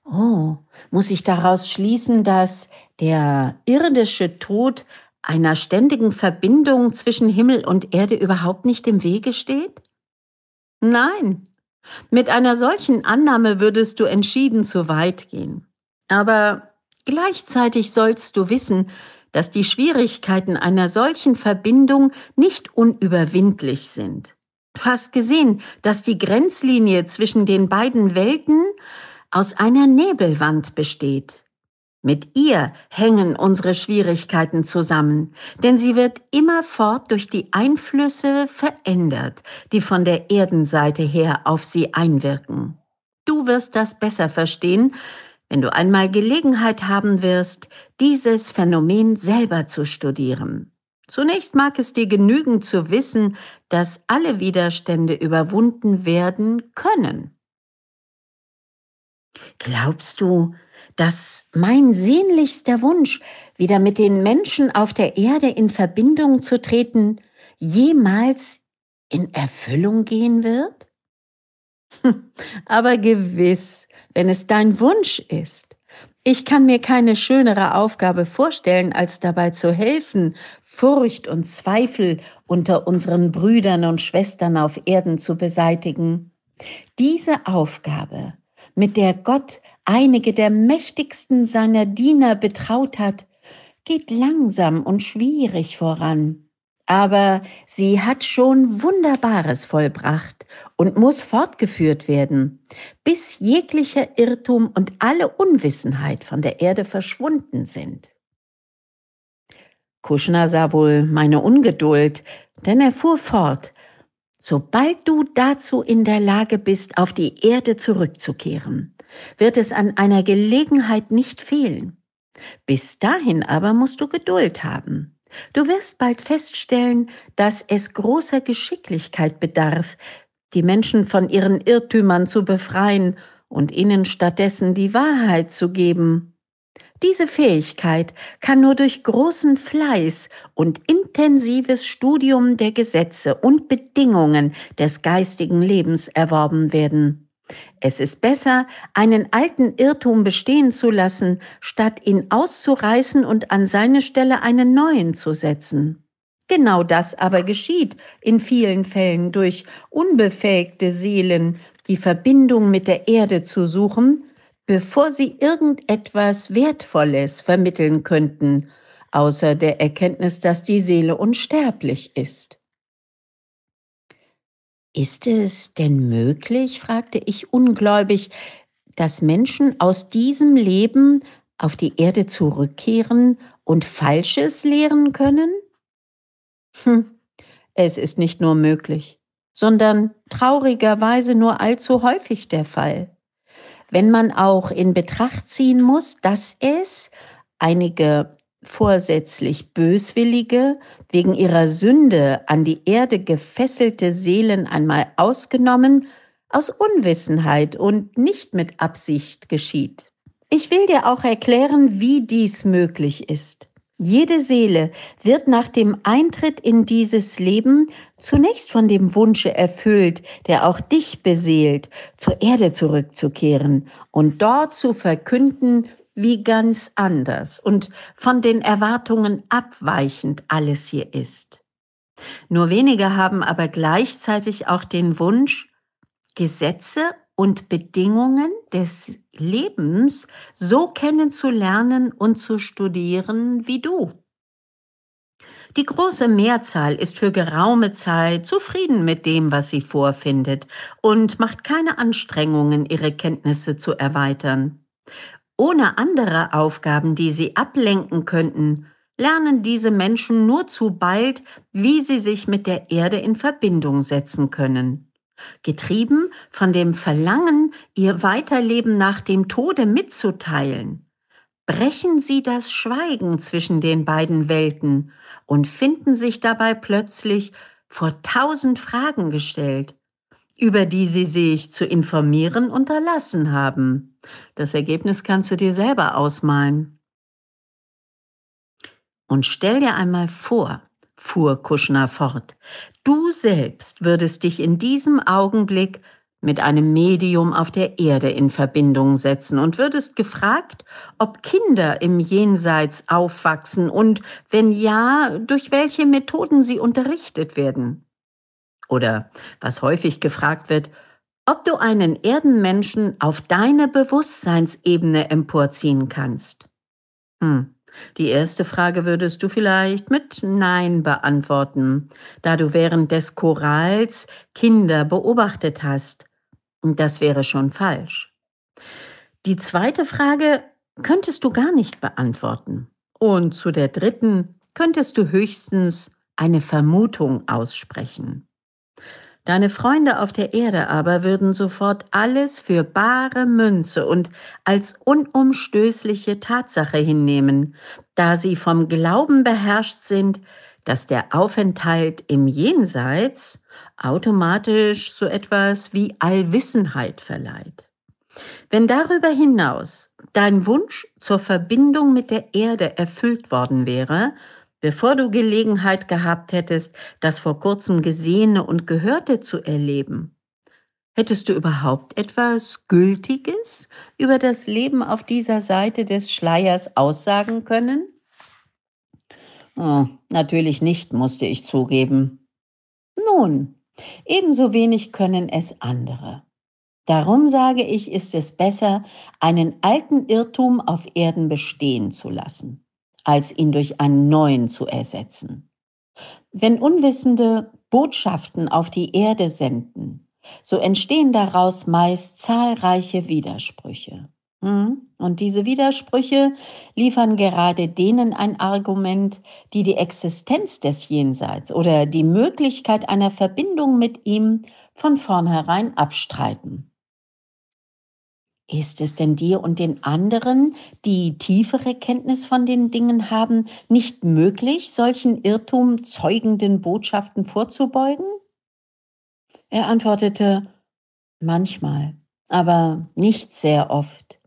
Oh, muss ich daraus schließen, dass der irdische Tod einer ständigen Verbindung zwischen Himmel und Erde überhaupt nicht im Wege steht? Nein, mit einer solchen Annahme würdest du entschieden zu weit gehen. Aber gleichzeitig sollst du wissen, dass die Schwierigkeiten einer solchen Verbindung nicht unüberwindlich sind. Du hast gesehen, dass die Grenzlinie zwischen den beiden Welten aus einer Nebelwand besteht. Mit ihr hängen unsere Schwierigkeiten zusammen, denn sie wird immerfort durch die Einflüsse verändert, die von der Erdenseite her auf sie einwirken. Du wirst das besser verstehen, wenn du einmal Gelegenheit haben wirst, dieses Phänomen selber zu studieren. Zunächst mag es dir genügen zu wissen, dass alle Widerstände überwunden werden können. Glaubst du, dass mein sehnlichster Wunsch, wieder mit den Menschen auf der Erde in Verbindung zu treten, jemals in Erfüllung gehen wird? Aber gewiss, wenn es dein Wunsch ist. Ich kann mir keine schönere Aufgabe vorstellen, als dabei zu helfen, Furcht und Zweifel unter unseren Brüdern und Schwestern auf Erden zu beseitigen. Diese Aufgabe, mit der Gott einige der mächtigsten seiner Diener betraut hat, geht langsam und schwierig voran. Aber sie hat schon Wunderbares vollbracht und muss fortgeführt werden, bis jeglicher Irrtum und alle Unwissenheit von der Erde verschwunden sind. Kuschner sah wohl meine Ungeduld, denn er fuhr fort, sobald du dazu in der Lage bist, auf die Erde zurückzukehren, wird es an einer Gelegenheit nicht fehlen. Bis dahin aber musst du Geduld haben. Du wirst bald feststellen, dass es großer Geschicklichkeit bedarf, die Menschen von ihren Irrtümern zu befreien und ihnen stattdessen die Wahrheit zu geben. Diese Fähigkeit kann nur durch großen Fleiß und intensives Studium der Gesetze und Bedingungen des geistigen Lebens erworben werden. Es ist besser, einen alten Irrtum bestehen zu lassen, statt ihn auszureißen und an seine Stelle einen neuen zu setzen. Genau das aber geschieht in vielen Fällen durch unbefähigte Seelen, die Verbindung mit der Erde zu suchen, bevor sie irgendetwas Wertvolles vermitteln könnten, außer der Erkenntnis, dass die Seele unsterblich ist. Ist es denn möglich, fragte ich ungläubig, dass Menschen aus diesem Leben auf die Erde zurückkehren und Falsches lehren können? Hm, es ist nicht nur möglich, sondern traurigerweise nur allzu häufig der Fall. Wenn man auch in Betracht ziehen muss, dass es einige vorsätzlich böswillige, wegen ihrer Sünde an die Erde gefesselte Seelen einmal ausgenommen, aus Unwissenheit und nicht mit Absicht geschieht. Ich will dir auch erklären, wie dies möglich ist. Jede Seele wird nach dem Eintritt in dieses Leben zunächst von dem Wunsche erfüllt, der auch dich beseelt, zur Erde zurückzukehren und dort zu verkünden, wie ganz anders und von den Erwartungen abweichend alles hier ist. Nur wenige haben aber gleichzeitig auch den Wunsch, Gesetze und Bedingungen des Lebens so kennenzulernen und zu studieren wie du. Die große Mehrzahl ist für geraume Zeit zufrieden mit dem, was sie vorfindet und macht keine Anstrengungen, ihre Kenntnisse zu erweitern. Ohne andere Aufgaben, die sie ablenken könnten, lernen diese Menschen nur zu bald, wie sie sich mit der Erde in Verbindung setzen können. Getrieben von dem Verlangen, ihr Weiterleben nach dem Tode mitzuteilen, brechen sie das Schweigen zwischen den beiden Welten und finden sich dabei plötzlich vor tausend Fragen gestellt, über die sie sich zu informieren unterlassen haben. Das Ergebnis kannst du dir selber ausmalen. Und stell dir einmal vor, fuhr Kuschner fort, du selbst würdest dich in diesem Augenblick mit einem Medium auf der Erde in Verbindung setzen und würdest gefragt, ob Kinder im Jenseits aufwachsen und wenn ja, durch welche Methoden sie unterrichtet werden. Oder was häufig gefragt wird, ob du einen Erdenmenschen auf deine Bewusstseinsebene emporziehen kannst. Hm. Die erste Frage würdest du vielleicht mit Nein beantworten, da du während des Chorals Kinder beobachtet hast. Und Das wäre schon falsch. Die zweite Frage könntest du gar nicht beantworten. Und zu der dritten könntest du höchstens eine Vermutung aussprechen. Deine Freunde auf der Erde aber würden sofort alles für bare Münze und als unumstößliche Tatsache hinnehmen, da sie vom Glauben beherrscht sind, dass der Aufenthalt im Jenseits automatisch so etwas wie Allwissenheit verleiht. Wenn darüber hinaus dein Wunsch zur Verbindung mit der Erde erfüllt worden wäre, bevor du Gelegenheit gehabt hättest, das vor kurzem Gesehene und Gehörte zu erleben? Hättest du überhaupt etwas Gültiges über das Leben auf dieser Seite des Schleiers aussagen können? Hm, natürlich nicht, musste ich zugeben. Nun, ebenso wenig können es andere. Darum sage ich, ist es besser, einen alten Irrtum auf Erden bestehen zu lassen als ihn durch einen neuen zu ersetzen. Wenn Unwissende Botschaften auf die Erde senden, so entstehen daraus meist zahlreiche Widersprüche. Hm? Und diese Widersprüche liefern gerade denen ein Argument, die die Existenz des Jenseits oder die Möglichkeit einer Verbindung mit ihm von vornherein abstreiten. Ist es denn dir und den anderen, die tiefere Kenntnis von den Dingen haben, nicht möglich, solchen Irrtum zeugenden Botschaften vorzubeugen? Er antwortete, manchmal, aber nicht sehr oft.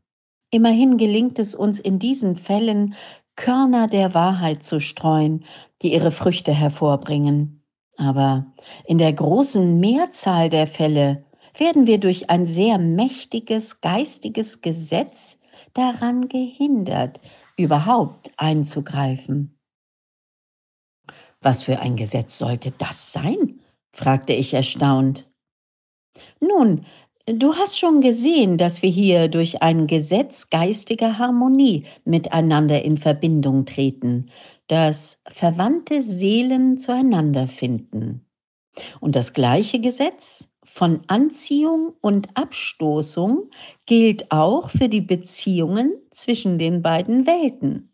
Immerhin gelingt es uns in diesen Fällen, Körner der Wahrheit zu streuen, die ihre Früchte hervorbringen. Aber in der großen Mehrzahl der Fälle werden wir durch ein sehr mächtiges geistiges Gesetz daran gehindert, überhaupt einzugreifen. Was für ein Gesetz sollte das sein? fragte ich erstaunt. Nun, du hast schon gesehen, dass wir hier durch ein Gesetz geistiger Harmonie miteinander in Verbindung treten, dass verwandte Seelen zueinander finden. Und das gleiche Gesetz von Anziehung und Abstoßung gilt auch für die Beziehungen zwischen den beiden Welten.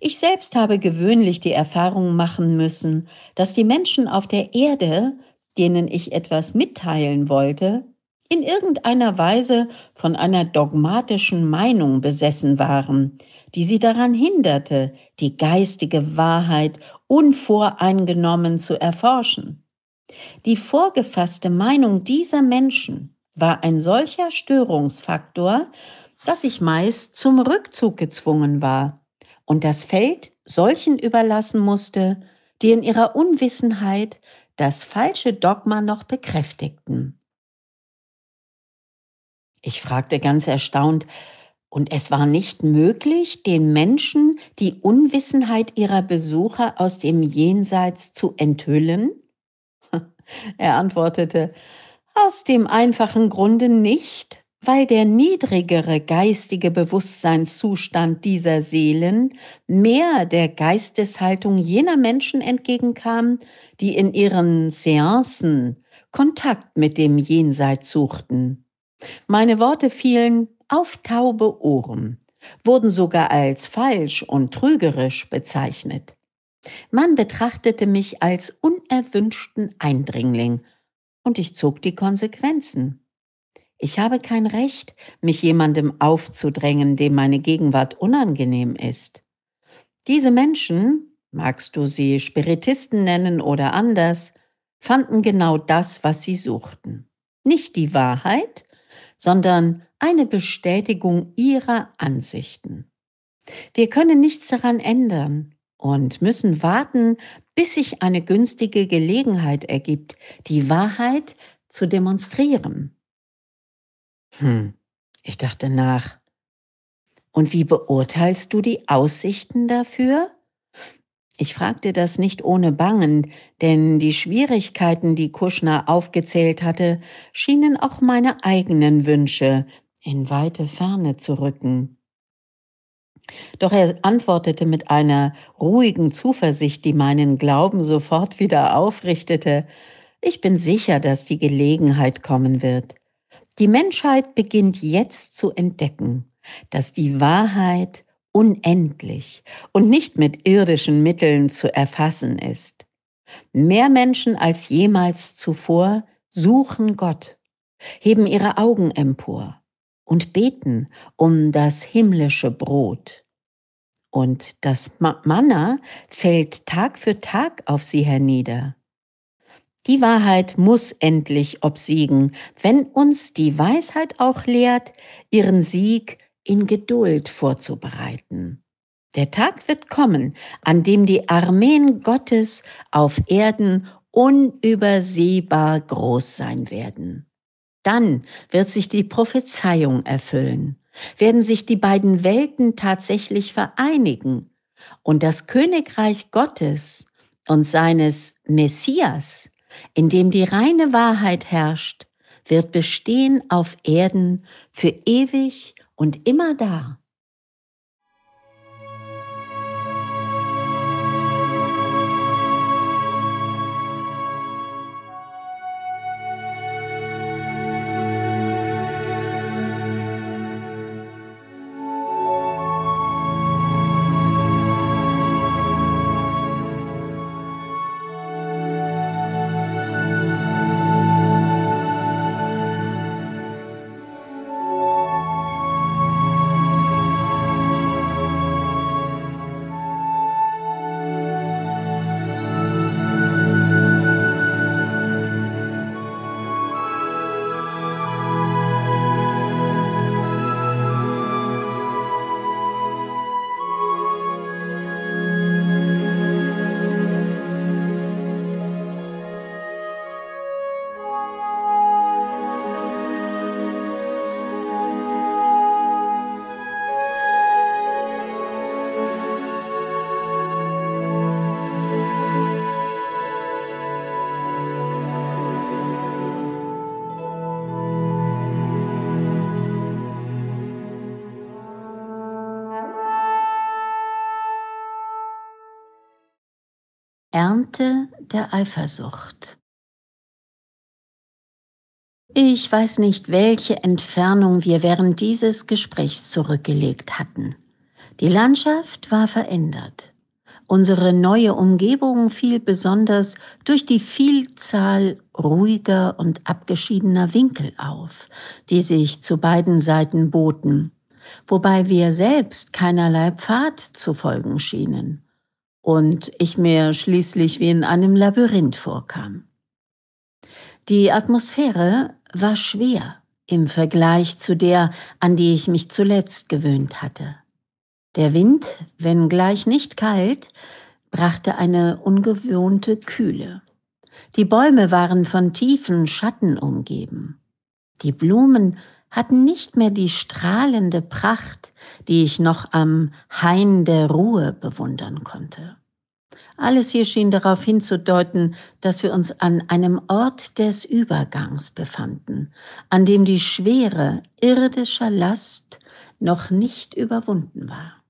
Ich selbst habe gewöhnlich die Erfahrung machen müssen, dass die Menschen auf der Erde, denen ich etwas mitteilen wollte, in irgendeiner Weise von einer dogmatischen Meinung besessen waren, die sie daran hinderte, die geistige Wahrheit unvoreingenommen zu erforschen. Die vorgefasste Meinung dieser Menschen war ein solcher Störungsfaktor, dass ich meist zum Rückzug gezwungen war und das Feld solchen überlassen musste, die in ihrer Unwissenheit das falsche Dogma noch bekräftigten. Ich fragte ganz erstaunt, und es war nicht möglich, den Menschen die Unwissenheit ihrer Besucher aus dem Jenseits zu enthüllen? Er antwortete, aus dem einfachen Grunde nicht, weil der niedrigere geistige Bewusstseinszustand dieser Seelen mehr der Geisteshaltung jener Menschen entgegenkam, die in ihren Seancen Kontakt mit dem Jenseits suchten. Meine Worte fielen auf taube Ohren, wurden sogar als falsch und trügerisch bezeichnet. Man betrachtete mich als unerwünschten Eindringling und ich zog die Konsequenzen. Ich habe kein Recht, mich jemandem aufzudrängen, dem meine Gegenwart unangenehm ist. Diese Menschen, magst du sie Spiritisten nennen oder anders, fanden genau das, was sie suchten. Nicht die Wahrheit, sondern eine Bestätigung ihrer Ansichten. Wir können nichts daran ändern, und müssen warten, bis sich eine günstige Gelegenheit ergibt, die Wahrheit zu demonstrieren. Hm, ich dachte nach. Und wie beurteilst du die Aussichten dafür? Ich fragte das nicht ohne Bangen, denn die Schwierigkeiten, die Kuschner aufgezählt hatte, schienen auch meine eigenen Wünsche in weite Ferne zu rücken. Doch er antwortete mit einer ruhigen Zuversicht, die meinen Glauben sofort wieder aufrichtete. Ich bin sicher, dass die Gelegenheit kommen wird. Die Menschheit beginnt jetzt zu entdecken, dass die Wahrheit unendlich und nicht mit irdischen Mitteln zu erfassen ist. Mehr Menschen als jemals zuvor suchen Gott, heben ihre Augen empor und beten um das himmlische Brot. Und das Manna fällt Tag für Tag auf sie hernieder. Die Wahrheit muss endlich obsiegen, wenn uns die Weisheit auch lehrt, ihren Sieg in Geduld vorzubereiten. Der Tag wird kommen, an dem die Armeen Gottes auf Erden unübersehbar groß sein werden. Dann wird sich die Prophezeiung erfüllen, werden sich die beiden Welten tatsächlich vereinigen und das Königreich Gottes und seines Messias, in dem die reine Wahrheit herrscht, wird bestehen auf Erden für ewig und immer da. Ernte der Eifersucht. Ich weiß nicht, welche Entfernung wir während dieses Gesprächs zurückgelegt hatten. Die Landschaft war verändert. Unsere neue Umgebung fiel besonders durch die Vielzahl ruhiger und abgeschiedener Winkel auf, die sich zu beiden Seiten boten, wobei wir selbst keinerlei Pfad zu folgen schienen und ich mir schließlich wie in einem Labyrinth vorkam. Die Atmosphäre war schwer im Vergleich zu der, an die ich mich zuletzt gewöhnt hatte. Der Wind, wenngleich nicht kalt, brachte eine ungewohnte Kühle. Die Bäume waren von tiefen Schatten umgeben. Die Blumen hatten nicht mehr die strahlende Pracht, die ich noch am Hain der Ruhe bewundern konnte. Alles hier schien darauf hinzudeuten, dass wir uns an einem Ort des Übergangs befanden, an dem die schwere irdischer Last noch nicht überwunden war.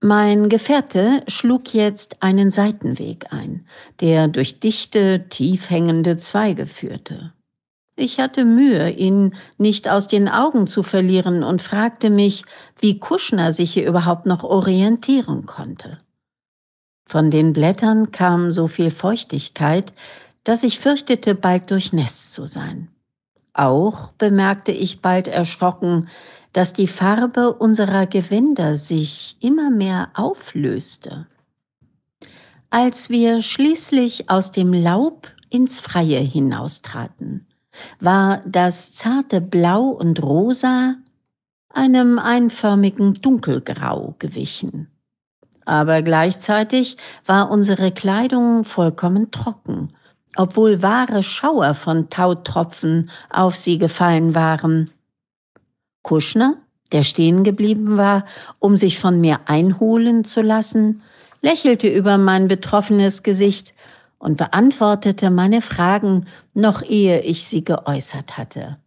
Mein Gefährte schlug jetzt einen Seitenweg ein, der durch dichte, tief hängende Zweige führte. Ich hatte Mühe, ihn nicht aus den Augen zu verlieren und fragte mich, wie Kuschner sich hier überhaupt noch orientieren konnte. Von den Blättern kam so viel Feuchtigkeit, dass ich fürchtete, bald durchnässt zu sein. Auch bemerkte ich bald erschrocken, dass die Farbe unserer Gewänder sich immer mehr auflöste. Als wir schließlich aus dem Laub ins Freie hinaustraten, war das zarte Blau und Rosa einem einförmigen Dunkelgrau gewichen. Aber gleichzeitig war unsere Kleidung vollkommen trocken, obwohl wahre Schauer von Tautropfen auf sie gefallen waren. Kuschner, der stehen geblieben war, um sich von mir einholen zu lassen, lächelte über mein betroffenes Gesicht und beantwortete meine Fragen, noch ehe ich sie geäußert hatte.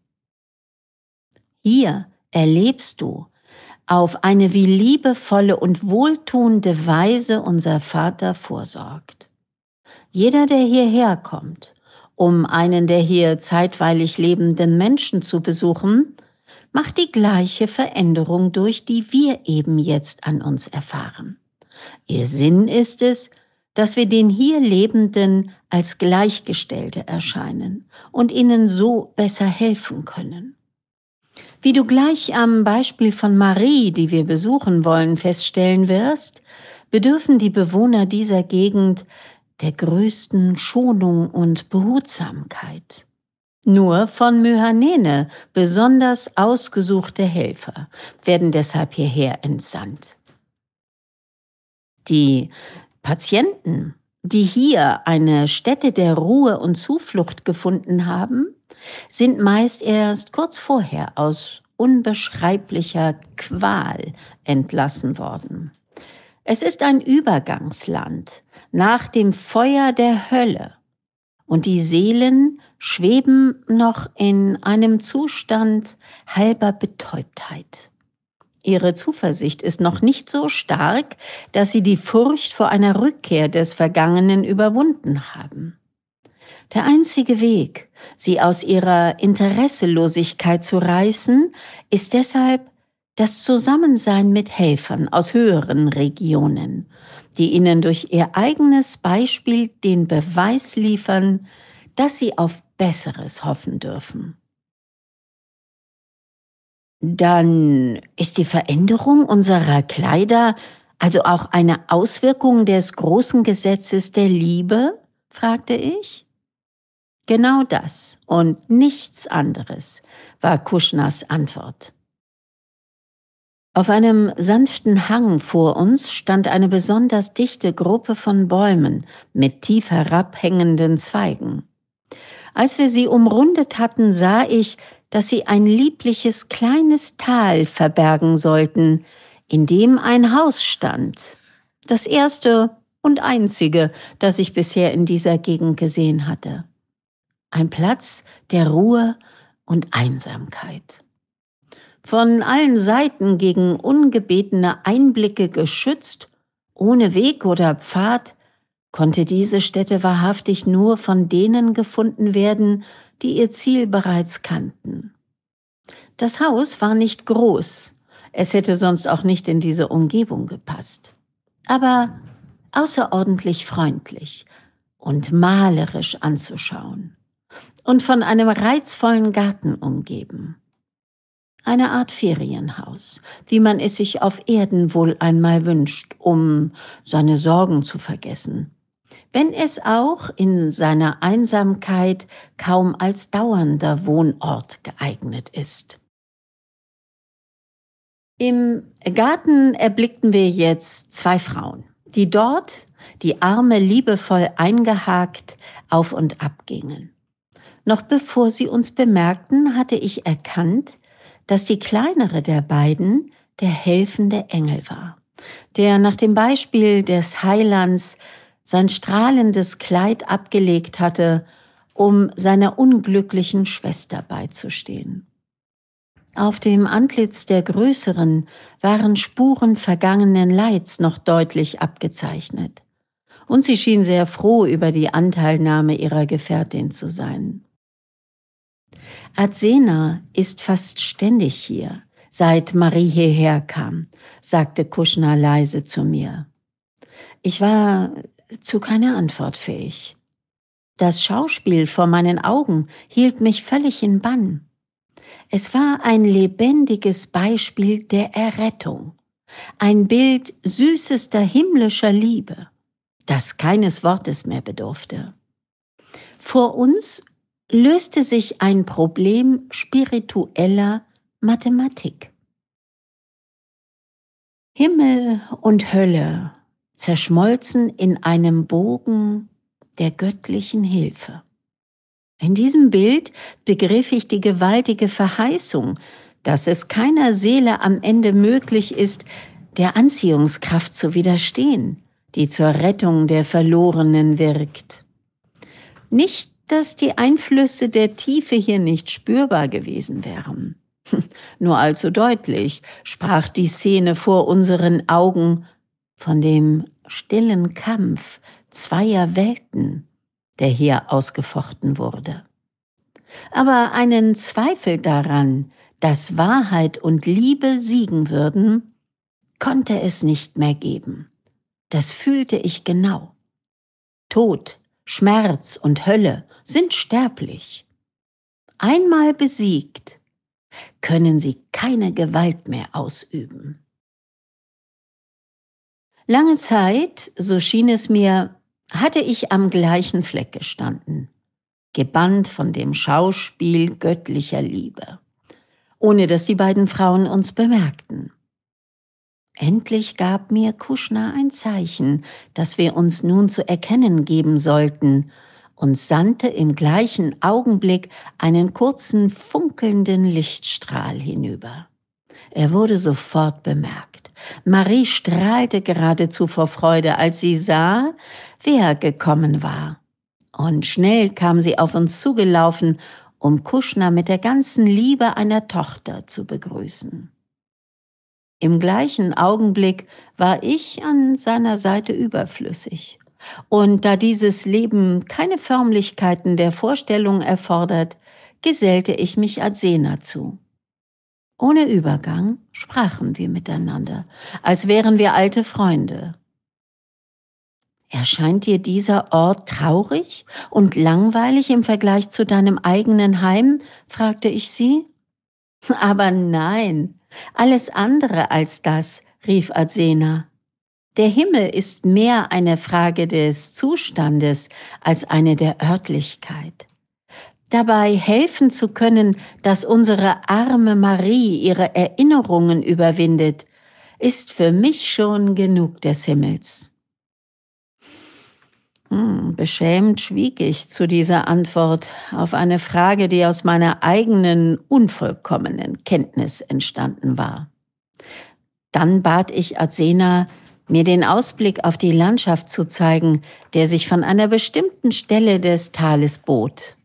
Hier erlebst du auf eine wie liebevolle und wohltuende Weise unser Vater vorsorgt. Jeder, der hierher kommt, um einen der hier zeitweilig lebenden Menschen zu besuchen, macht die gleiche Veränderung durch, die wir eben jetzt an uns erfahren. Ihr Sinn ist es, dass wir den hier Lebenden als Gleichgestellte erscheinen und ihnen so besser helfen können. Wie du gleich am Beispiel von Marie, die wir besuchen wollen, feststellen wirst, bedürfen die Bewohner dieser Gegend der größten Schonung und Behutsamkeit. Nur von Myhanene, besonders ausgesuchte Helfer, werden deshalb hierher entsandt. Die Patienten, die hier eine Stätte der Ruhe und Zuflucht gefunden haben, sind meist erst kurz vorher aus unbeschreiblicher Qual entlassen worden. Es ist ein Übergangsland nach dem Feuer der Hölle und die Seelen schweben noch in einem Zustand halber Betäubtheit. Ihre Zuversicht ist noch nicht so stark, dass Sie die Furcht vor einer Rückkehr des Vergangenen überwunden haben. Der einzige Weg, Sie aus Ihrer Interesselosigkeit zu reißen, ist deshalb das Zusammensein mit Helfern aus höheren Regionen, die Ihnen durch Ihr eigenes Beispiel den Beweis liefern, dass Sie auf Besseres hoffen dürfen. Dann ist die Veränderung unserer Kleider also auch eine Auswirkung des großen Gesetzes der Liebe? fragte ich. Genau das und nichts anderes war Kushnas Antwort. Auf einem sanften Hang vor uns stand eine besonders dichte Gruppe von Bäumen mit tief herabhängenden Zweigen. Als wir sie umrundet hatten, sah ich, dass sie ein liebliches kleines Tal verbergen sollten, in dem ein Haus stand. Das erste und einzige, das ich bisher in dieser Gegend gesehen hatte. Ein Platz der Ruhe und Einsamkeit. Von allen Seiten gegen ungebetene Einblicke geschützt, ohne Weg oder Pfad, konnte diese Stätte wahrhaftig nur von denen gefunden werden, die ihr Ziel bereits kannten. Das Haus war nicht groß, es hätte sonst auch nicht in diese Umgebung gepasst, aber außerordentlich freundlich und malerisch anzuschauen und von einem reizvollen Garten umgeben. Eine Art Ferienhaus, wie man es sich auf Erden wohl einmal wünscht, um seine Sorgen zu vergessen wenn es auch in seiner Einsamkeit kaum als dauernder Wohnort geeignet ist. Im Garten erblickten wir jetzt zwei Frauen, die dort die Arme liebevoll eingehakt auf und ab gingen. Noch bevor sie uns bemerkten, hatte ich erkannt, dass die kleinere der beiden der helfende Engel war, der nach dem Beispiel des Heilands sein strahlendes Kleid abgelegt hatte, um seiner unglücklichen Schwester beizustehen. Auf dem Antlitz der Größeren waren Spuren vergangenen Leids noch deutlich abgezeichnet. Und sie schien sehr froh über die Anteilnahme ihrer Gefährtin zu sein. Arsena ist fast ständig hier, seit Marie hierher kam, sagte Kuschner leise zu mir. Ich war zu keiner Antwort fähig. Das Schauspiel vor meinen Augen hielt mich völlig in Bann. Es war ein lebendiges Beispiel der Errettung, ein Bild süßester himmlischer Liebe, das keines Wortes mehr bedurfte. Vor uns löste sich ein Problem spiritueller Mathematik. Himmel und Hölle zerschmolzen in einem Bogen der göttlichen Hilfe. In diesem Bild begriff ich die gewaltige Verheißung, dass es keiner Seele am Ende möglich ist, der Anziehungskraft zu widerstehen, die zur Rettung der Verlorenen wirkt. Nicht, dass die Einflüsse der Tiefe hier nicht spürbar gewesen wären. Nur allzu deutlich sprach die Szene vor unseren Augen von dem stillen Kampf zweier Welten, der hier ausgefochten wurde. Aber einen Zweifel daran, dass Wahrheit und Liebe siegen würden, konnte es nicht mehr geben. Das fühlte ich genau. Tod, Schmerz und Hölle sind sterblich. Einmal besiegt, können sie keine Gewalt mehr ausüben. Lange Zeit, so schien es mir, hatte ich am gleichen Fleck gestanden, gebannt von dem Schauspiel göttlicher Liebe, ohne dass die beiden Frauen uns bemerkten. Endlich gab mir Kuschner ein Zeichen, dass wir uns nun zu erkennen geben sollten, und sandte im gleichen Augenblick einen kurzen funkelnden Lichtstrahl hinüber. Er wurde sofort bemerkt. Marie strahlte geradezu vor Freude, als sie sah, wer gekommen war. Und schnell kam sie auf uns zugelaufen, um Kuschner mit der ganzen Liebe einer Tochter zu begrüßen. Im gleichen Augenblick war ich an seiner Seite überflüssig. Und da dieses Leben keine Förmlichkeiten der Vorstellung erfordert, gesellte ich mich Adsena zu. Ohne Übergang sprachen wir miteinander, als wären wir alte Freunde. Erscheint dir dieser Ort traurig und langweilig im Vergleich zu deinem eigenen Heim? fragte ich sie. Aber nein, alles andere als das, rief Arsena. Der Himmel ist mehr eine Frage des Zustandes als eine der Örtlichkeit dabei helfen zu können, dass unsere arme Marie ihre Erinnerungen überwindet, ist für mich schon genug des Himmels. Hm, beschämt schwieg ich zu dieser Antwort auf eine Frage, die aus meiner eigenen unvollkommenen Kenntnis entstanden war. Dann bat ich Arsena, mir den Ausblick auf die Landschaft zu zeigen, der sich von einer bestimmten Stelle des Tales bot.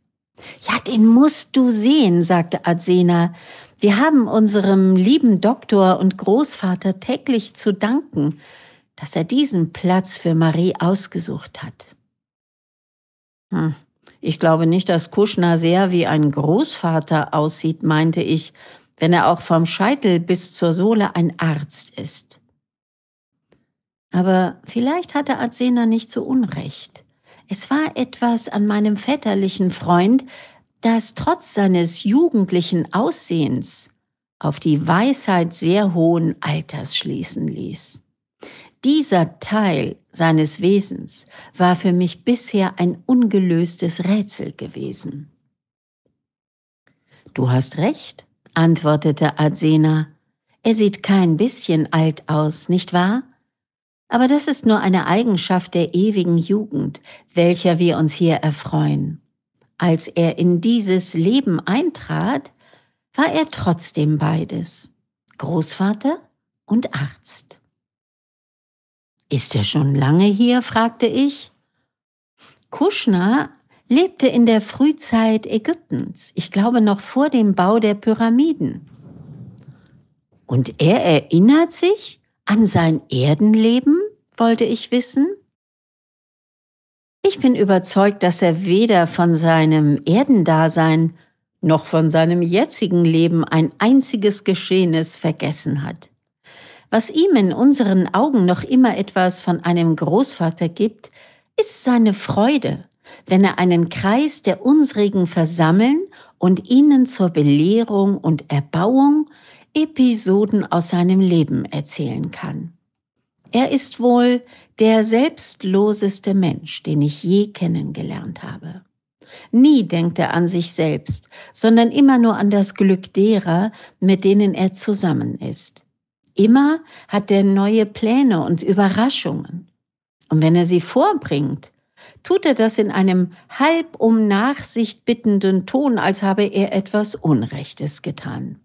Ja, den musst du sehen, sagte Adsena. Wir haben unserem lieben Doktor und Großvater täglich zu danken, dass er diesen Platz für Marie ausgesucht hat. Hm, ich glaube nicht, dass Kuschner sehr wie ein Großvater aussieht, meinte ich, wenn er auch vom Scheitel bis zur Sohle ein Arzt ist. Aber vielleicht hatte Adsena nicht so unrecht. Es war etwas an meinem väterlichen Freund, das trotz seines jugendlichen Aussehens auf die Weisheit sehr hohen Alters schließen ließ. Dieser Teil seines Wesens war für mich bisher ein ungelöstes Rätsel gewesen. Du hast recht, antwortete Arsena. Er sieht kein bisschen alt aus, nicht wahr? Aber das ist nur eine Eigenschaft der ewigen Jugend, welcher wir uns hier erfreuen. Als er in dieses Leben eintrat, war er trotzdem beides, Großvater und Arzt. Ist er schon lange hier? fragte ich. Kuschner lebte in der Frühzeit Ägyptens, ich glaube noch vor dem Bau der Pyramiden. Und er erinnert sich? An sein Erdenleben, wollte ich wissen? Ich bin überzeugt, dass er weder von seinem Erdendasein noch von seinem jetzigen Leben ein einziges Geschehenes vergessen hat. Was ihm in unseren Augen noch immer etwas von einem Großvater gibt, ist seine Freude, wenn er einen Kreis der unsrigen versammeln und ihnen zur Belehrung und Erbauung Episoden aus seinem Leben erzählen kann. Er ist wohl der selbstloseste Mensch, den ich je kennengelernt habe. Nie denkt er an sich selbst, sondern immer nur an das Glück derer, mit denen er zusammen ist. Immer hat er neue Pläne und Überraschungen. Und wenn er sie vorbringt, tut er das in einem halb um Nachsicht bittenden Ton, als habe er etwas Unrechtes getan.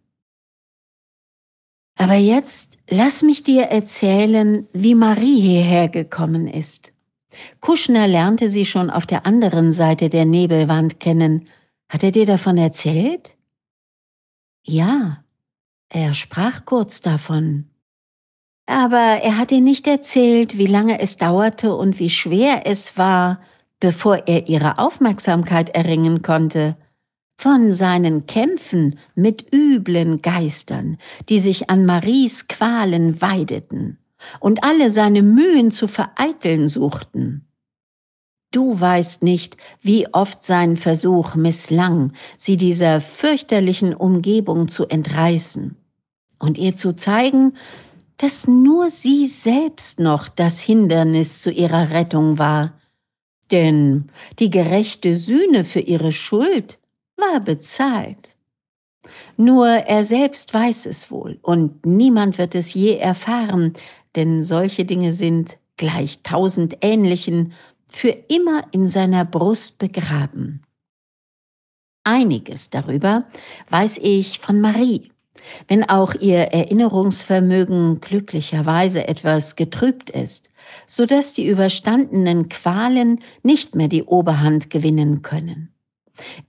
Aber jetzt lass mich dir erzählen, wie Marie hierher gekommen ist. Kuschner lernte sie schon auf der anderen Seite der Nebelwand kennen. Hat er dir davon erzählt? Ja, er sprach kurz davon. Aber er hat ihr nicht erzählt, wie lange es dauerte und wie schwer es war, bevor er ihre Aufmerksamkeit erringen konnte von seinen Kämpfen mit üblen Geistern, die sich an Maries Qualen weideten und alle seine Mühen zu vereiteln suchten. Du weißt nicht, wie oft sein Versuch misslang, sie dieser fürchterlichen Umgebung zu entreißen und ihr zu zeigen, dass nur sie selbst noch das Hindernis zu ihrer Rettung war. Denn die gerechte Sühne für ihre Schuld war bezahlt. Nur er selbst weiß es wohl, und niemand wird es je erfahren, denn solche Dinge sind, gleich tausend ähnlichen, für immer in seiner Brust begraben. Einiges darüber weiß ich von Marie, wenn auch ihr Erinnerungsvermögen glücklicherweise etwas getrübt ist, so dass die überstandenen Qualen nicht mehr die Oberhand gewinnen können.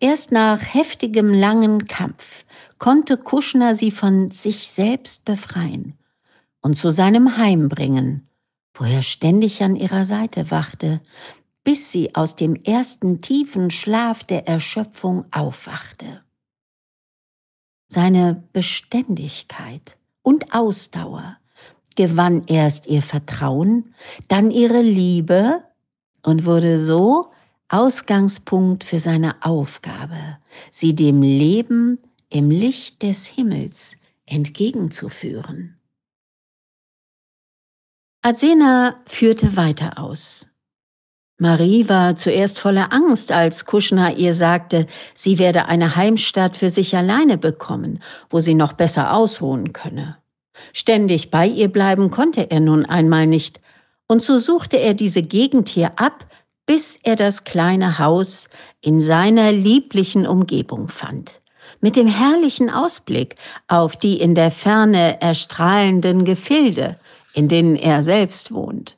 Erst nach heftigem langen Kampf konnte Kuschner sie von sich selbst befreien und zu seinem Heim bringen, wo er ständig an ihrer Seite wachte, bis sie aus dem ersten tiefen Schlaf der Erschöpfung aufwachte. Seine Beständigkeit und Ausdauer gewann erst ihr Vertrauen, dann ihre Liebe und wurde so Ausgangspunkt für seine Aufgabe, sie dem Leben im Licht des Himmels entgegenzuführen. Athena führte weiter aus. Marie war zuerst voller Angst, als Kuschner ihr sagte, sie werde eine Heimstatt für sich alleine bekommen, wo sie noch besser ausruhen könne. Ständig bei ihr bleiben konnte er nun einmal nicht, und so suchte er diese Gegend hier ab, bis er das kleine Haus in seiner lieblichen Umgebung fand, mit dem herrlichen Ausblick auf die in der Ferne erstrahlenden Gefilde, in denen er selbst wohnt.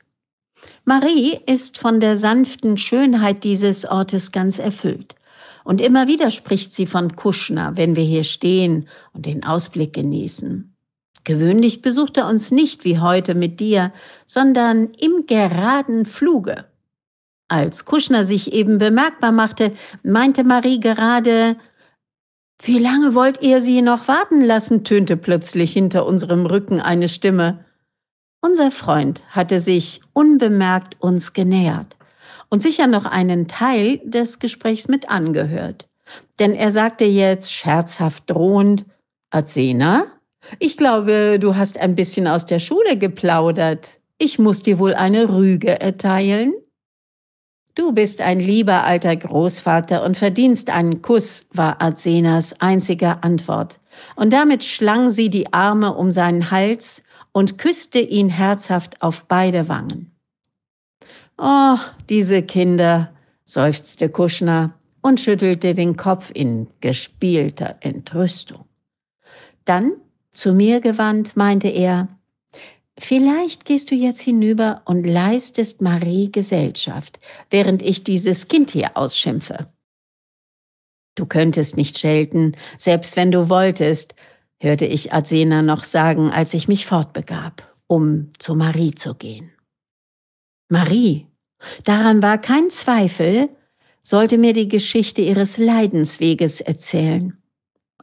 Marie ist von der sanften Schönheit dieses Ortes ganz erfüllt. Und immer wieder spricht sie von Kuschner, wenn wir hier stehen und den Ausblick genießen. Gewöhnlich besucht er uns nicht wie heute mit dir, sondern im geraden Fluge. Als Kuschner sich eben bemerkbar machte, meinte Marie gerade, wie lange wollt ihr sie noch warten lassen? tönte plötzlich hinter unserem Rücken eine Stimme. Unser Freund hatte sich unbemerkt uns genähert und sicher noch einen Teil des Gesprächs mit angehört. Denn er sagte jetzt scherzhaft drohend, Azena, ich glaube, du hast ein bisschen aus der Schule geplaudert. Ich muss dir wohl eine Rüge erteilen. Du bist ein lieber alter Großvater und verdienst einen Kuss, war Arsenas einzige Antwort. Und damit schlang sie die Arme um seinen Hals und küsste ihn herzhaft auf beide Wangen. Oh, diese Kinder, seufzte Kuschner und schüttelte den Kopf in gespielter Entrüstung. Dann, zu mir gewandt, meinte er, Vielleicht gehst du jetzt hinüber und leistest Marie Gesellschaft, während ich dieses Kind hier ausschimpfe. Du könntest nicht schelten, selbst wenn du wolltest, hörte ich Arsena noch sagen, als ich mich fortbegab, um zu Marie zu gehen. Marie, daran war kein Zweifel, sollte mir die Geschichte ihres Leidensweges erzählen.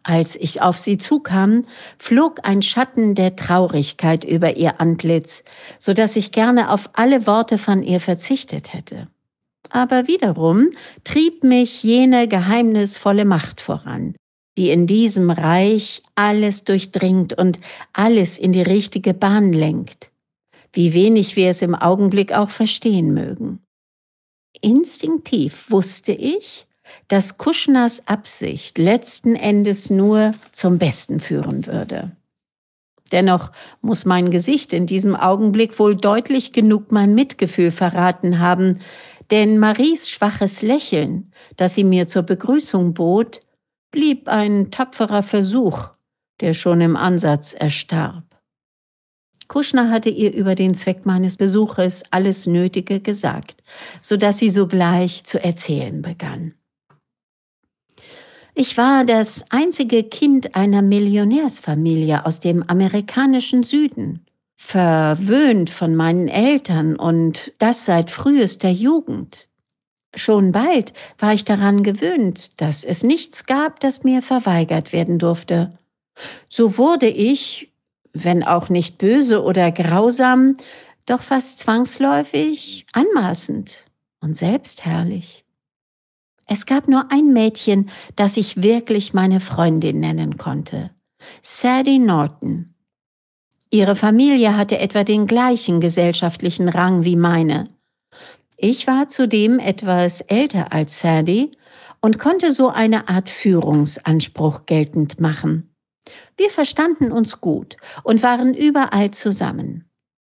Als ich auf sie zukam, flog ein Schatten der Traurigkeit über ihr Antlitz, so dass ich gerne auf alle Worte von ihr verzichtet hätte. Aber wiederum trieb mich jene geheimnisvolle Macht voran, die in diesem Reich alles durchdringt und alles in die richtige Bahn lenkt, wie wenig wir es im Augenblick auch verstehen mögen. Instinktiv wusste ich, dass Kuschners Absicht letzten Endes nur zum Besten führen würde. Dennoch muss mein Gesicht in diesem Augenblick wohl deutlich genug mein Mitgefühl verraten haben, denn Maries schwaches Lächeln, das sie mir zur Begrüßung bot, blieb ein tapferer Versuch, der schon im Ansatz erstarb. Kuschner hatte ihr über den Zweck meines Besuches alles Nötige gesagt, so dass sie sogleich zu erzählen begann. Ich war das einzige Kind einer Millionärsfamilie aus dem amerikanischen Süden, verwöhnt von meinen Eltern und das seit frühester Jugend. Schon bald war ich daran gewöhnt, dass es nichts gab, das mir verweigert werden durfte. So wurde ich, wenn auch nicht böse oder grausam, doch fast zwangsläufig anmaßend und selbstherrlich. Es gab nur ein Mädchen, das ich wirklich meine Freundin nennen konnte. Sadie Norton. Ihre Familie hatte etwa den gleichen gesellschaftlichen Rang wie meine. Ich war zudem etwas älter als Sadie und konnte so eine Art Führungsanspruch geltend machen. Wir verstanden uns gut und waren überall zusammen.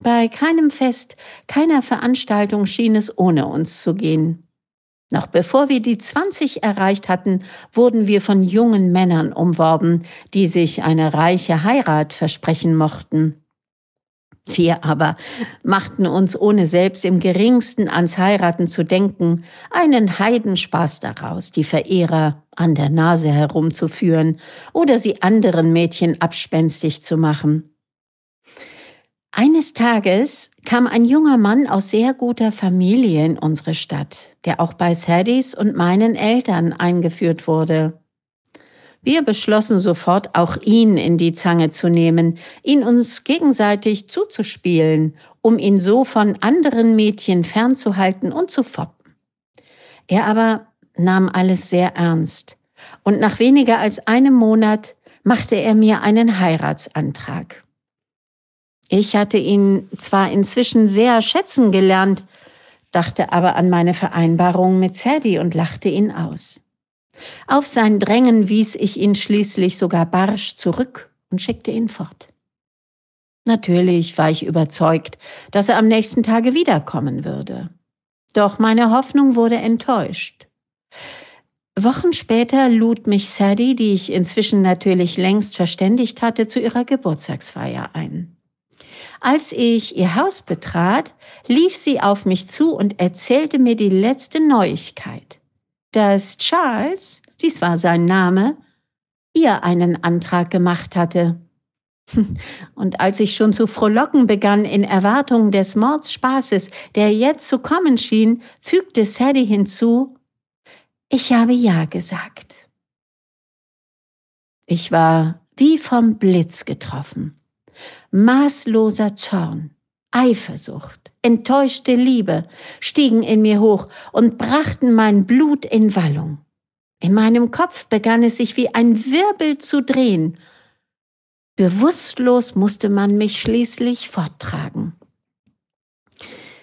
Bei keinem Fest, keiner Veranstaltung schien es ohne uns zu gehen. Noch bevor wir die 20 erreicht hatten, wurden wir von jungen Männern umworben, die sich eine reiche Heirat versprechen mochten. Wir aber machten uns, ohne selbst im geringsten ans Heiraten zu denken, einen Heidenspaß daraus, die Verehrer an der Nase herumzuführen oder sie anderen Mädchen abspenstig zu machen. Eines Tages kam ein junger Mann aus sehr guter Familie in unsere Stadt, der auch bei Saddys und meinen Eltern eingeführt wurde. Wir beschlossen sofort, auch ihn in die Zange zu nehmen, ihn uns gegenseitig zuzuspielen, um ihn so von anderen Mädchen fernzuhalten und zu foppen. Er aber nahm alles sehr ernst, und nach weniger als einem Monat machte er mir einen Heiratsantrag. Ich hatte ihn zwar inzwischen sehr schätzen gelernt, dachte aber an meine Vereinbarung mit Sadie und lachte ihn aus. Auf sein Drängen wies ich ihn schließlich sogar barsch zurück und schickte ihn fort. Natürlich war ich überzeugt, dass er am nächsten Tage wiederkommen würde. Doch meine Hoffnung wurde enttäuscht. Wochen später lud mich Sadie, die ich inzwischen natürlich längst verständigt hatte, zu ihrer Geburtstagsfeier ein. Als ich ihr Haus betrat, lief sie auf mich zu und erzählte mir die letzte Neuigkeit, dass Charles, dies war sein Name, ihr einen Antrag gemacht hatte. Und als ich schon zu frohlocken begann in Erwartung des Mordspaßes, der jetzt zu kommen schien, fügte Sadie hinzu, ich habe ja gesagt. Ich war wie vom Blitz getroffen maßloser Zorn, Eifersucht, enttäuschte Liebe stiegen in mir hoch und brachten mein Blut in Wallung. In meinem Kopf begann es sich wie ein Wirbel zu drehen. Bewusstlos musste man mich schließlich forttragen.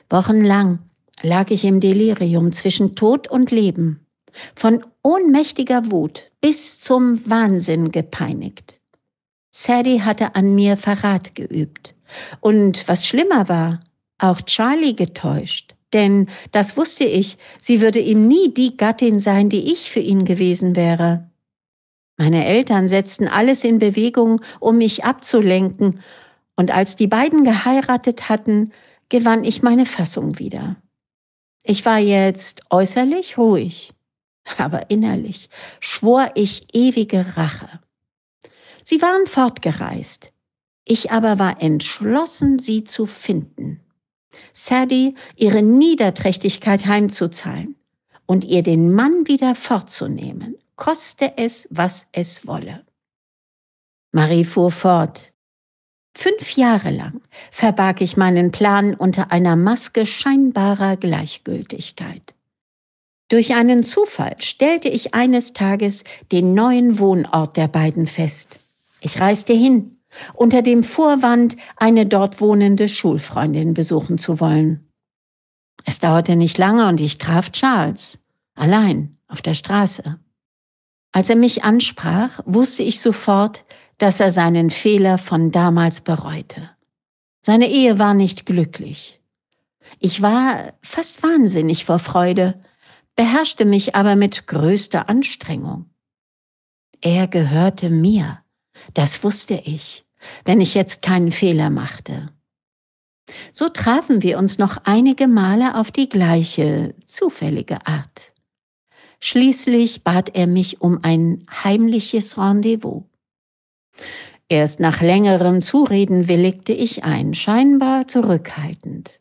Wochenlang lag ich im Delirium zwischen Tod und Leben, von ohnmächtiger Wut bis zum Wahnsinn gepeinigt. Sadie hatte an mir Verrat geübt. Und was schlimmer war, auch Charlie getäuscht. Denn das wusste ich, sie würde ihm nie die Gattin sein, die ich für ihn gewesen wäre. Meine Eltern setzten alles in Bewegung, um mich abzulenken, und als die beiden geheiratet hatten, gewann ich meine Fassung wieder. Ich war jetzt äußerlich ruhig, aber innerlich schwor ich ewige Rache. Sie waren fortgereist. Ich aber war entschlossen, sie zu finden. Sadie ihre Niederträchtigkeit heimzuzahlen und ihr den Mann wieder fortzunehmen, koste es, was es wolle. Marie fuhr fort. Fünf Jahre lang verbarg ich meinen Plan unter einer Maske scheinbarer Gleichgültigkeit. Durch einen Zufall stellte ich eines Tages den neuen Wohnort der beiden fest. Ich reiste hin, unter dem Vorwand, eine dort wohnende Schulfreundin besuchen zu wollen. Es dauerte nicht lange und ich traf Charles, allein, auf der Straße. Als er mich ansprach, wusste ich sofort, dass er seinen Fehler von damals bereute. Seine Ehe war nicht glücklich. Ich war fast wahnsinnig vor Freude, beherrschte mich aber mit größter Anstrengung. Er gehörte mir. Das wusste ich, wenn ich jetzt keinen Fehler machte. So trafen wir uns noch einige Male auf die gleiche, zufällige Art. Schließlich bat er mich um ein heimliches Rendezvous. Erst nach längerem Zureden willigte ich ein, scheinbar zurückhaltend.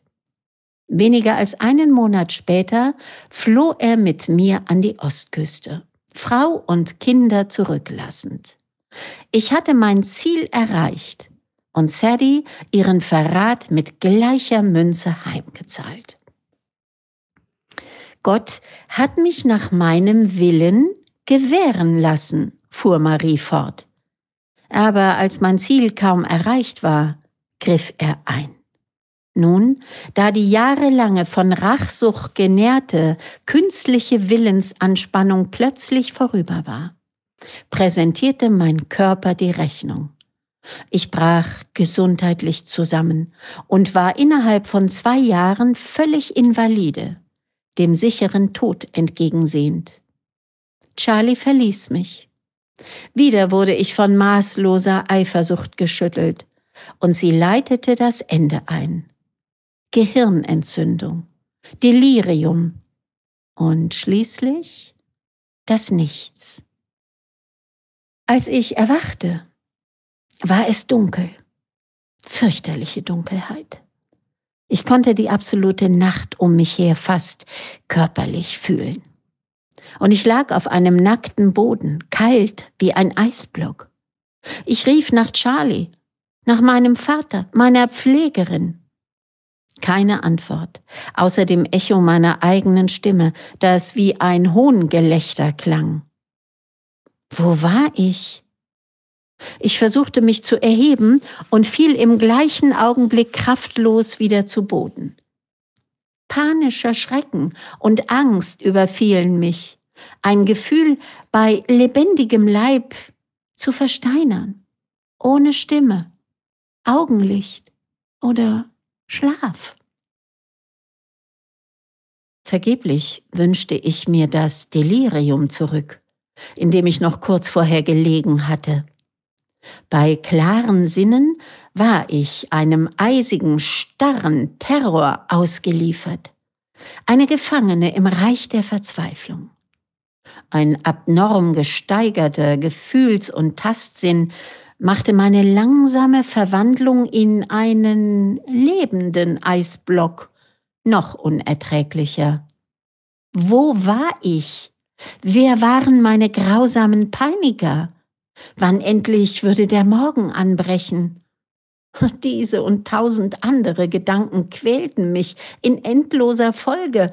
Weniger als einen Monat später floh er mit mir an die Ostküste, Frau und Kinder zurücklassend. Ich hatte mein Ziel erreicht und Sadie ihren Verrat mit gleicher Münze heimgezahlt. Gott hat mich nach meinem Willen gewähren lassen, fuhr Marie fort. Aber als mein Ziel kaum erreicht war, griff er ein. Nun, da die jahrelange von Rachsucht genährte, künstliche Willensanspannung plötzlich vorüber war, präsentierte mein Körper die Rechnung. Ich brach gesundheitlich zusammen und war innerhalb von zwei Jahren völlig invalide, dem sicheren Tod entgegensehend. Charlie verließ mich. Wieder wurde ich von maßloser Eifersucht geschüttelt und sie leitete das Ende ein. Gehirnentzündung, Delirium und schließlich das Nichts. Als ich erwachte, war es dunkel, fürchterliche Dunkelheit. Ich konnte die absolute Nacht um mich her fast körperlich fühlen. Und ich lag auf einem nackten Boden, kalt wie ein Eisblock. Ich rief nach Charlie, nach meinem Vater, meiner Pflegerin. Keine Antwort, außer dem Echo meiner eigenen Stimme, das wie ein Hohngelächter klang. Wo war ich? Ich versuchte mich zu erheben und fiel im gleichen Augenblick kraftlos wieder zu Boden. Panischer Schrecken und Angst überfielen mich, ein Gefühl, bei lebendigem Leib zu versteinern, ohne Stimme, Augenlicht oder Schlaf. Vergeblich wünschte ich mir das Delirium zurück in dem ich noch kurz vorher gelegen hatte. Bei klaren Sinnen war ich einem eisigen, starren Terror ausgeliefert, eine Gefangene im Reich der Verzweiflung. Ein abnorm gesteigerter Gefühls- und Tastsinn machte meine langsame Verwandlung in einen lebenden Eisblock noch unerträglicher. Wo war ich? Wer waren meine grausamen Peiniger? Wann endlich würde der Morgen anbrechen? Diese und tausend andere Gedanken quälten mich in endloser Folge,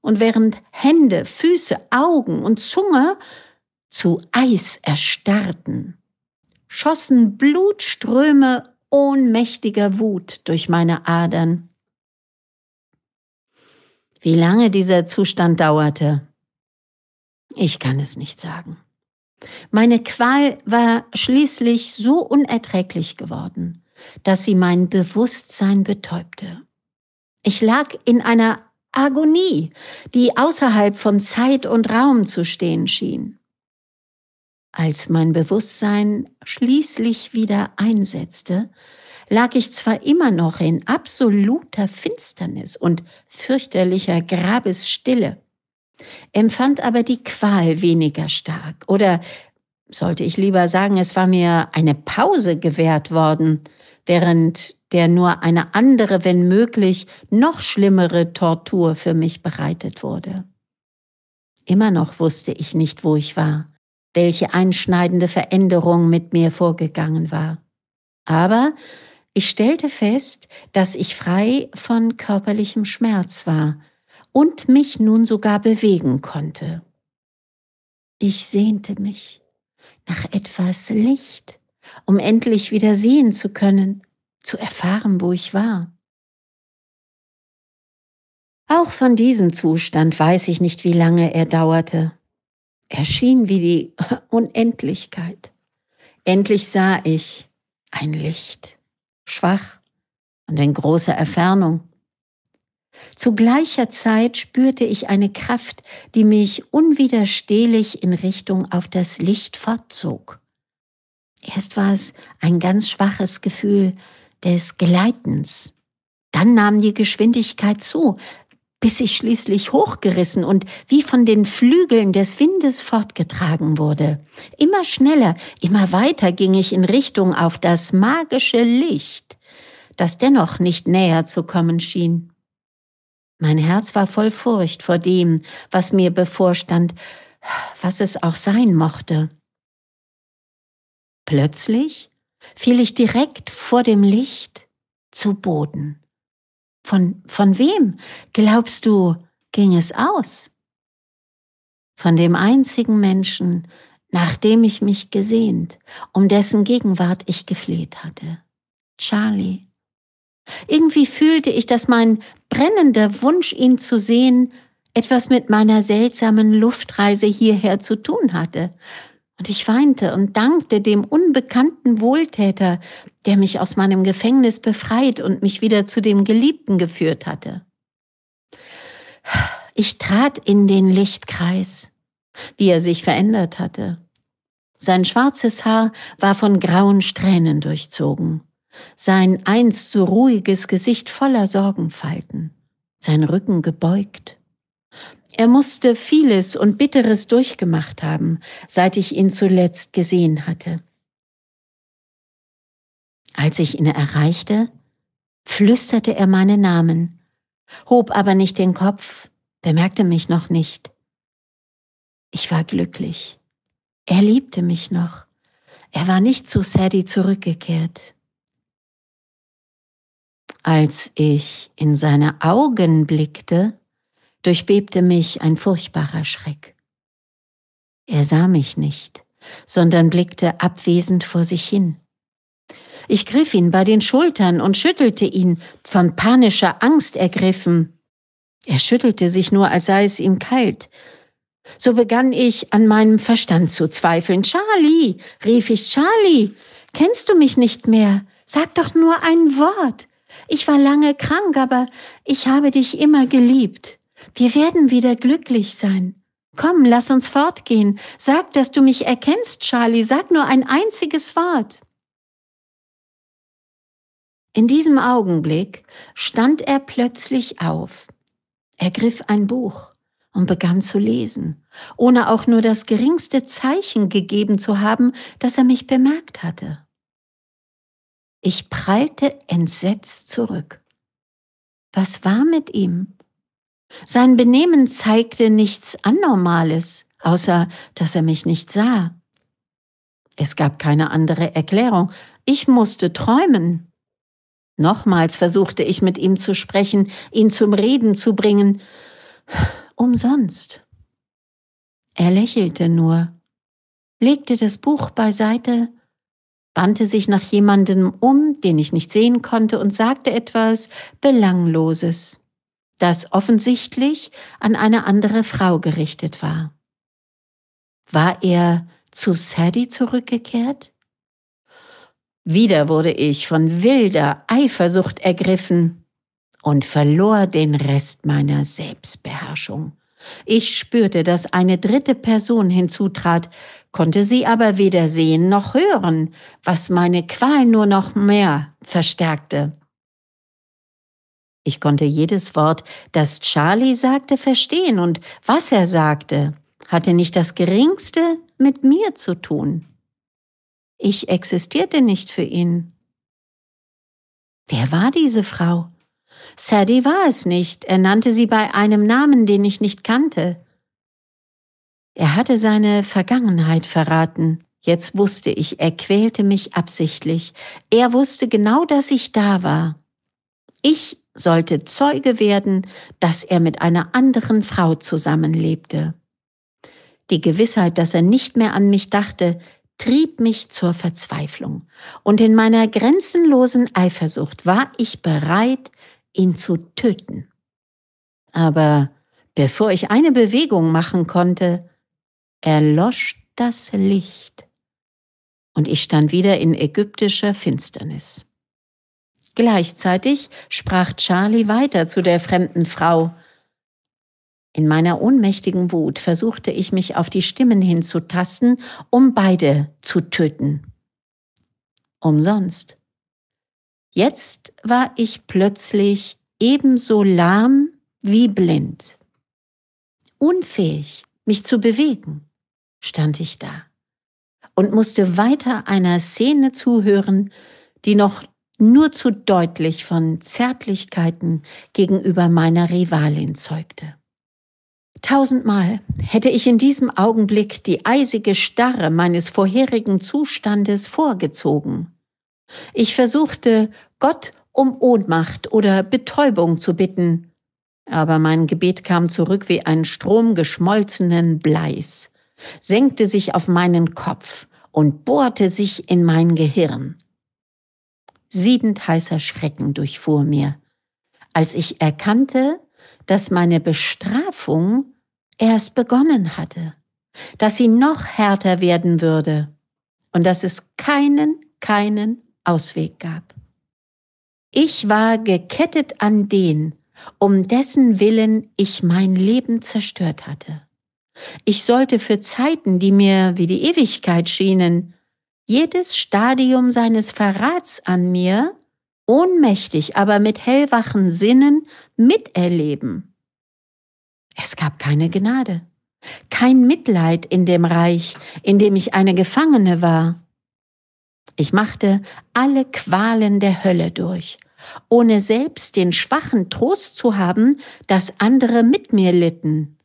und während Hände, Füße, Augen und Zunge zu Eis erstarrten, schossen Blutströme ohnmächtiger Wut durch meine Adern. Wie lange dieser Zustand dauerte, ich kann es nicht sagen. Meine Qual war schließlich so unerträglich geworden, dass sie mein Bewusstsein betäubte. Ich lag in einer Agonie, die außerhalb von Zeit und Raum zu stehen schien. Als mein Bewusstsein schließlich wieder einsetzte, lag ich zwar immer noch in absoluter Finsternis und fürchterlicher Grabesstille, empfand aber die Qual weniger stark oder sollte ich lieber sagen, es war mir eine Pause gewährt worden, während der nur eine andere, wenn möglich, noch schlimmere Tortur für mich bereitet wurde. Immer noch wusste ich nicht, wo ich war, welche einschneidende Veränderung mit mir vorgegangen war. Aber ich stellte fest, dass ich frei von körperlichem Schmerz war, und mich nun sogar bewegen konnte. Ich sehnte mich nach etwas Licht, um endlich wieder sehen zu können, zu erfahren, wo ich war. Auch von diesem Zustand weiß ich nicht, wie lange er dauerte. Er schien wie die Unendlichkeit. Endlich sah ich ein Licht, schwach und in großer Erfernung. Zu gleicher Zeit spürte ich eine Kraft, die mich unwiderstehlich in Richtung auf das Licht fortzog. Erst war es ein ganz schwaches Gefühl des Geleitens. Dann nahm die Geschwindigkeit zu, bis ich schließlich hochgerissen und wie von den Flügeln des Windes fortgetragen wurde. Immer schneller, immer weiter ging ich in Richtung auf das magische Licht, das dennoch nicht näher zu kommen schien. Mein Herz war voll Furcht vor dem, was mir bevorstand, was es auch sein mochte. Plötzlich fiel ich direkt vor dem Licht zu Boden. Von, von wem, glaubst du, ging es aus? Von dem einzigen Menschen, nach dem ich mich gesehnt, um dessen Gegenwart ich gefleht hatte. Charlie. Irgendwie fühlte ich, dass mein brennender Wunsch, ihn zu sehen, etwas mit meiner seltsamen Luftreise hierher zu tun hatte. Und ich weinte und dankte dem unbekannten Wohltäter, der mich aus meinem Gefängnis befreit und mich wieder zu dem Geliebten geführt hatte. Ich trat in den Lichtkreis, wie er sich verändert hatte. Sein schwarzes Haar war von grauen Strähnen durchzogen sein einst so ruhiges Gesicht voller Sorgenfalten, sein Rücken gebeugt. Er musste vieles und Bitteres durchgemacht haben, seit ich ihn zuletzt gesehen hatte. Als ich ihn erreichte, flüsterte er meinen Namen, hob aber nicht den Kopf, bemerkte mich noch nicht. Ich war glücklich. Er liebte mich noch. Er war nicht zu Sadie zurückgekehrt. Als ich in seine Augen blickte, durchbebte mich ein furchtbarer Schreck. Er sah mich nicht, sondern blickte abwesend vor sich hin. Ich griff ihn bei den Schultern und schüttelte ihn, von panischer Angst ergriffen. Er schüttelte sich nur, als sei es ihm kalt. So begann ich an meinem Verstand zu zweifeln. Charlie, rief ich, Charlie, kennst du mich nicht mehr? Sag doch nur ein Wort. Ich war lange krank, aber ich habe dich immer geliebt. Wir werden wieder glücklich sein. Komm, lass uns fortgehen. Sag, dass du mich erkennst, Charlie. Sag nur ein einziges Wort. In diesem Augenblick stand er plötzlich auf. Er griff ein Buch und begann zu lesen, ohne auch nur das geringste Zeichen gegeben zu haben, dass er mich bemerkt hatte. Ich prallte entsetzt zurück. Was war mit ihm? Sein Benehmen zeigte nichts Anormales, außer dass er mich nicht sah. Es gab keine andere Erklärung. Ich musste träumen. Nochmals versuchte ich mit ihm zu sprechen, ihn zum Reden zu bringen. Umsonst. Er lächelte nur, legte das Buch beiseite wandte sich nach jemandem um, den ich nicht sehen konnte, und sagte etwas Belangloses, das offensichtlich an eine andere Frau gerichtet war. War er zu Sadie zurückgekehrt? Wieder wurde ich von wilder Eifersucht ergriffen und verlor den Rest meiner Selbstbeherrschung. Ich spürte, dass eine dritte Person hinzutrat, konnte sie aber weder sehen noch hören, was meine Qual nur noch mehr verstärkte. Ich konnte jedes Wort, das Charlie sagte, verstehen und was er sagte, hatte nicht das geringste mit mir zu tun. Ich existierte nicht für ihn. Wer war diese Frau? Sadie war es nicht, er nannte sie bei einem Namen, den ich nicht kannte. Er hatte seine Vergangenheit verraten. Jetzt wusste ich, er quälte mich absichtlich. Er wusste genau, dass ich da war. Ich sollte Zeuge werden, dass er mit einer anderen Frau zusammenlebte. Die Gewissheit, dass er nicht mehr an mich dachte, trieb mich zur Verzweiflung. Und in meiner grenzenlosen Eifersucht war ich bereit, ihn zu töten. Aber bevor ich eine Bewegung machen konnte, erlosch das Licht und ich stand wieder in ägyptischer Finsternis. Gleichzeitig sprach Charlie weiter zu der fremden Frau. In meiner ohnmächtigen Wut versuchte ich mich auf die Stimmen hinzutasten, um beide zu töten. Umsonst. Jetzt war ich plötzlich ebenso lahm wie blind, unfähig, mich zu bewegen stand ich da und musste weiter einer Szene zuhören, die noch nur zu deutlich von Zärtlichkeiten gegenüber meiner Rivalin zeugte. Tausendmal hätte ich in diesem Augenblick die eisige Starre meines vorherigen Zustandes vorgezogen. Ich versuchte, Gott um Ohnmacht oder Betäubung zu bitten, aber mein Gebet kam zurück wie ein Strom geschmolzenen Bleis senkte sich auf meinen Kopf und bohrte sich in mein Gehirn. Siedend heißer Schrecken durchfuhr mir, als ich erkannte, dass meine Bestrafung erst begonnen hatte, dass sie noch härter werden würde und dass es keinen, keinen Ausweg gab. Ich war gekettet an den, um dessen Willen ich mein Leben zerstört hatte. Ich sollte für Zeiten, die mir wie die Ewigkeit schienen, jedes Stadium seines Verrats an mir, ohnmächtig, aber mit hellwachen Sinnen, miterleben. Es gab keine Gnade, kein Mitleid in dem Reich, in dem ich eine Gefangene war. Ich machte alle Qualen der Hölle durch, ohne selbst den schwachen Trost zu haben, dass andere mit mir litten.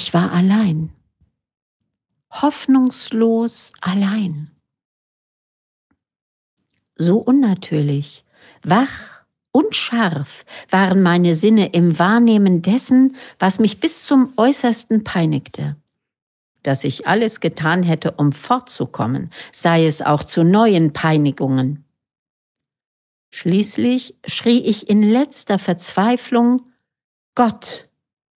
Ich war allein, hoffnungslos allein. So unnatürlich, wach und scharf waren meine Sinne im Wahrnehmen dessen, was mich bis zum äußersten peinigte. Dass ich alles getan hätte, um fortzukommen, sei es auch zu neuen Peinigungen. Schließlich schrie ich in letzter Verzweiflung, Gott,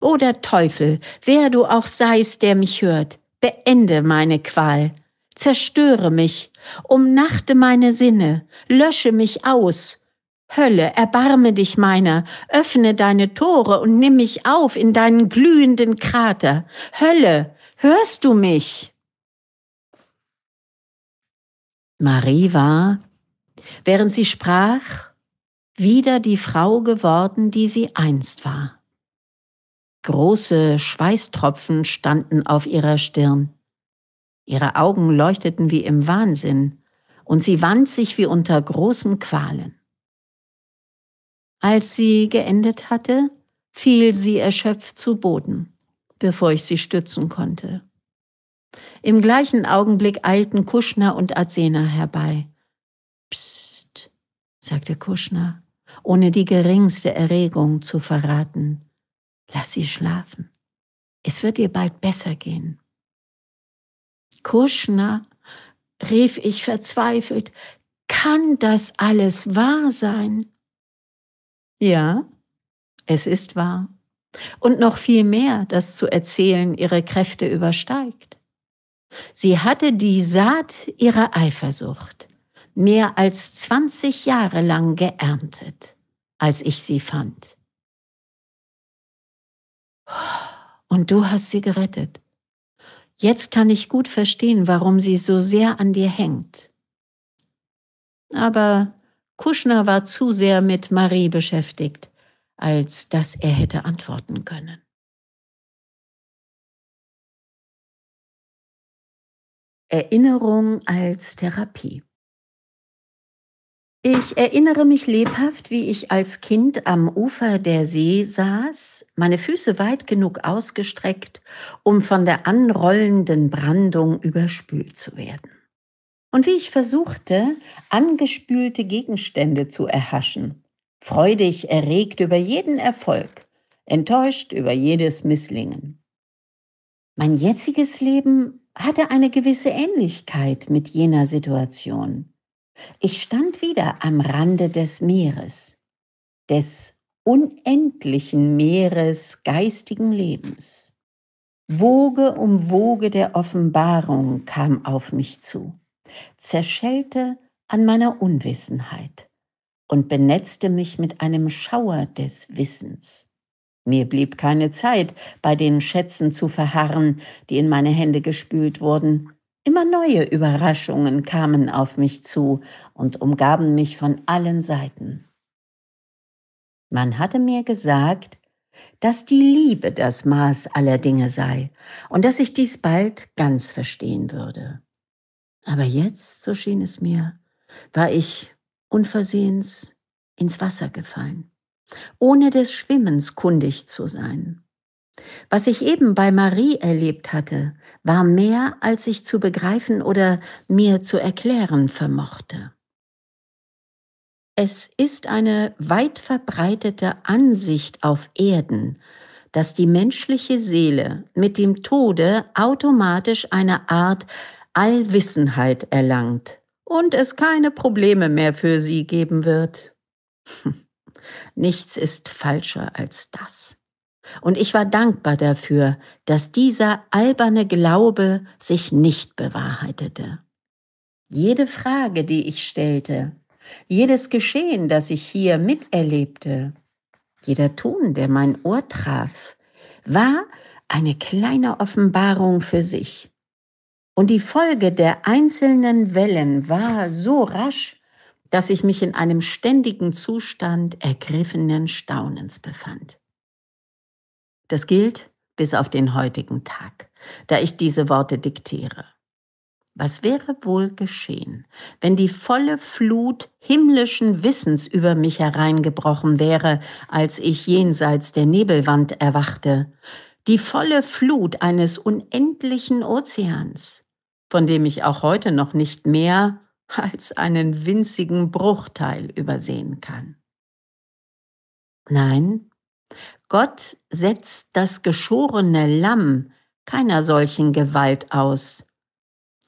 O der Teufel, wer du auch seist, der mich hört, beende meine Qual, zerstöre mich, umnachte meine Sinne, lösche mich aus. Hölle, erbarme dich meiner, öffne deine Tore und nimm mich auf in deinen glühenden Krater. Hölle, hörst du mich? Marie war, während sie sprach, wieder die Frau geworden, die sie einst war. Große Schweißtropfen standen auf ihrer Stirn. Ihre Augen leuchteten wie im Wahnsinn, und sie wand sich wie unter großen Qualen. Als sie geendet hatte, fiel sie erschöpft zu Boden, bevor ich sie stützen konnte. Im gleichen Augenblick eilten Kuschner und Azena herbei. Psst, sagte Kuschner, ohne die geringste Erregung zu verraten. Lass sie schlafen. Es wird ihr bald besser gehen. Kuschner, rief ich verzweifelt, kann das alles wahr sein? Ja, es ist wahr. Und noch viel mehr, das zu erzählen ihre Kräfte übersteigt. Sie hatte die Saat ihrer Eifersucht mehr als 20 Jahre lang geerntet, als ich sie fand. Und du hast sie gerettet. Jetzt kann ich gut verstehen, warum sie so sehr an dir hängt. Aber Kuschner war zu sehr mit Marie beschäftigt, als dass er hätte antworten können. Erinnerung als Therapie. Ich erinnere mich lebhaft, wie ich als Kind am Ufer der See saß, meine Füße weit genug ausgestreckt, um von der anrollenden Brandung überspült zu werden. Und wie ich versuchte, angespülte Gegenstände zu erhaschen, freudig erregt über jeden Erfolg, enttäuscht über jedes Misslingen. Mein jetziges Leben hatte eine gewisse Ähnlichkeit mit jener Situation. Ich stand wieder am Rande des Meeres, des unendlichen Meeres geistigen Lebens. Woge um Woge der Offenbarung kam auf mich zu, zerschellte an meiner Unwissenheit und benetzte mich mit einem Schauer des Wissens. Mir blieb keine Zeit, bei den Schätzen zu verharren, die in meine Hände gespült wurden. Immer neue Überraschungen kamen auf mich zu und umgaben mich von allen Seiten. Man hatte mir gesagt, dass die Liebe das Maß aller Dinge sei und dass ich dies bald ganz verstehen würde. Aber jetzt, so schien es mir, war ich unversehens ins Wasser gefallen, ohne des Schwimmens kundig zu sein. Was ich eben bei Marie erlebt hatte, war mehr, als ich zu begreifen oder mir zu erklären vermochte. Es ist eine weit verbreitete Ansicht auf Erden, dass die menschliche Seele mit dem Tode automatisch eine Art Allwissenheit erlangt und es keine Probleme mehr für sie geben wird. Nichts ist falscher als das. Und ich war dankbar dafür, dass dieser alberne Glaube sich nicht bewahrheitete. Jede Frage, die ich stellte, jedes Geschehen, das ich hier miterlebte, jeder Ton, der mein Ohr traf, war eine kleine Offenbarung für sich. Und die Folge der einzelnen Wellen war so rasch, dass ich mich in einem ständigen Zustand ergriffenen Staunens befand. Das gilt bis auf den heutigen Tag, da ich diese Worte diktiere. Was wäre wohl geschehen, wenn die volle Flut himmlischen Wissens über mich hereingebrochen wäre, als ich jenseits der Nebelwand erwachte, die volle Flut eines unendlichen Ozeans, von dem ich auch heute noch nicht mehr als einen winzigen Bruchteil übersehen kann. Nein, Gott setzt das geschorene Lamm keiner solchen Gewalt aus.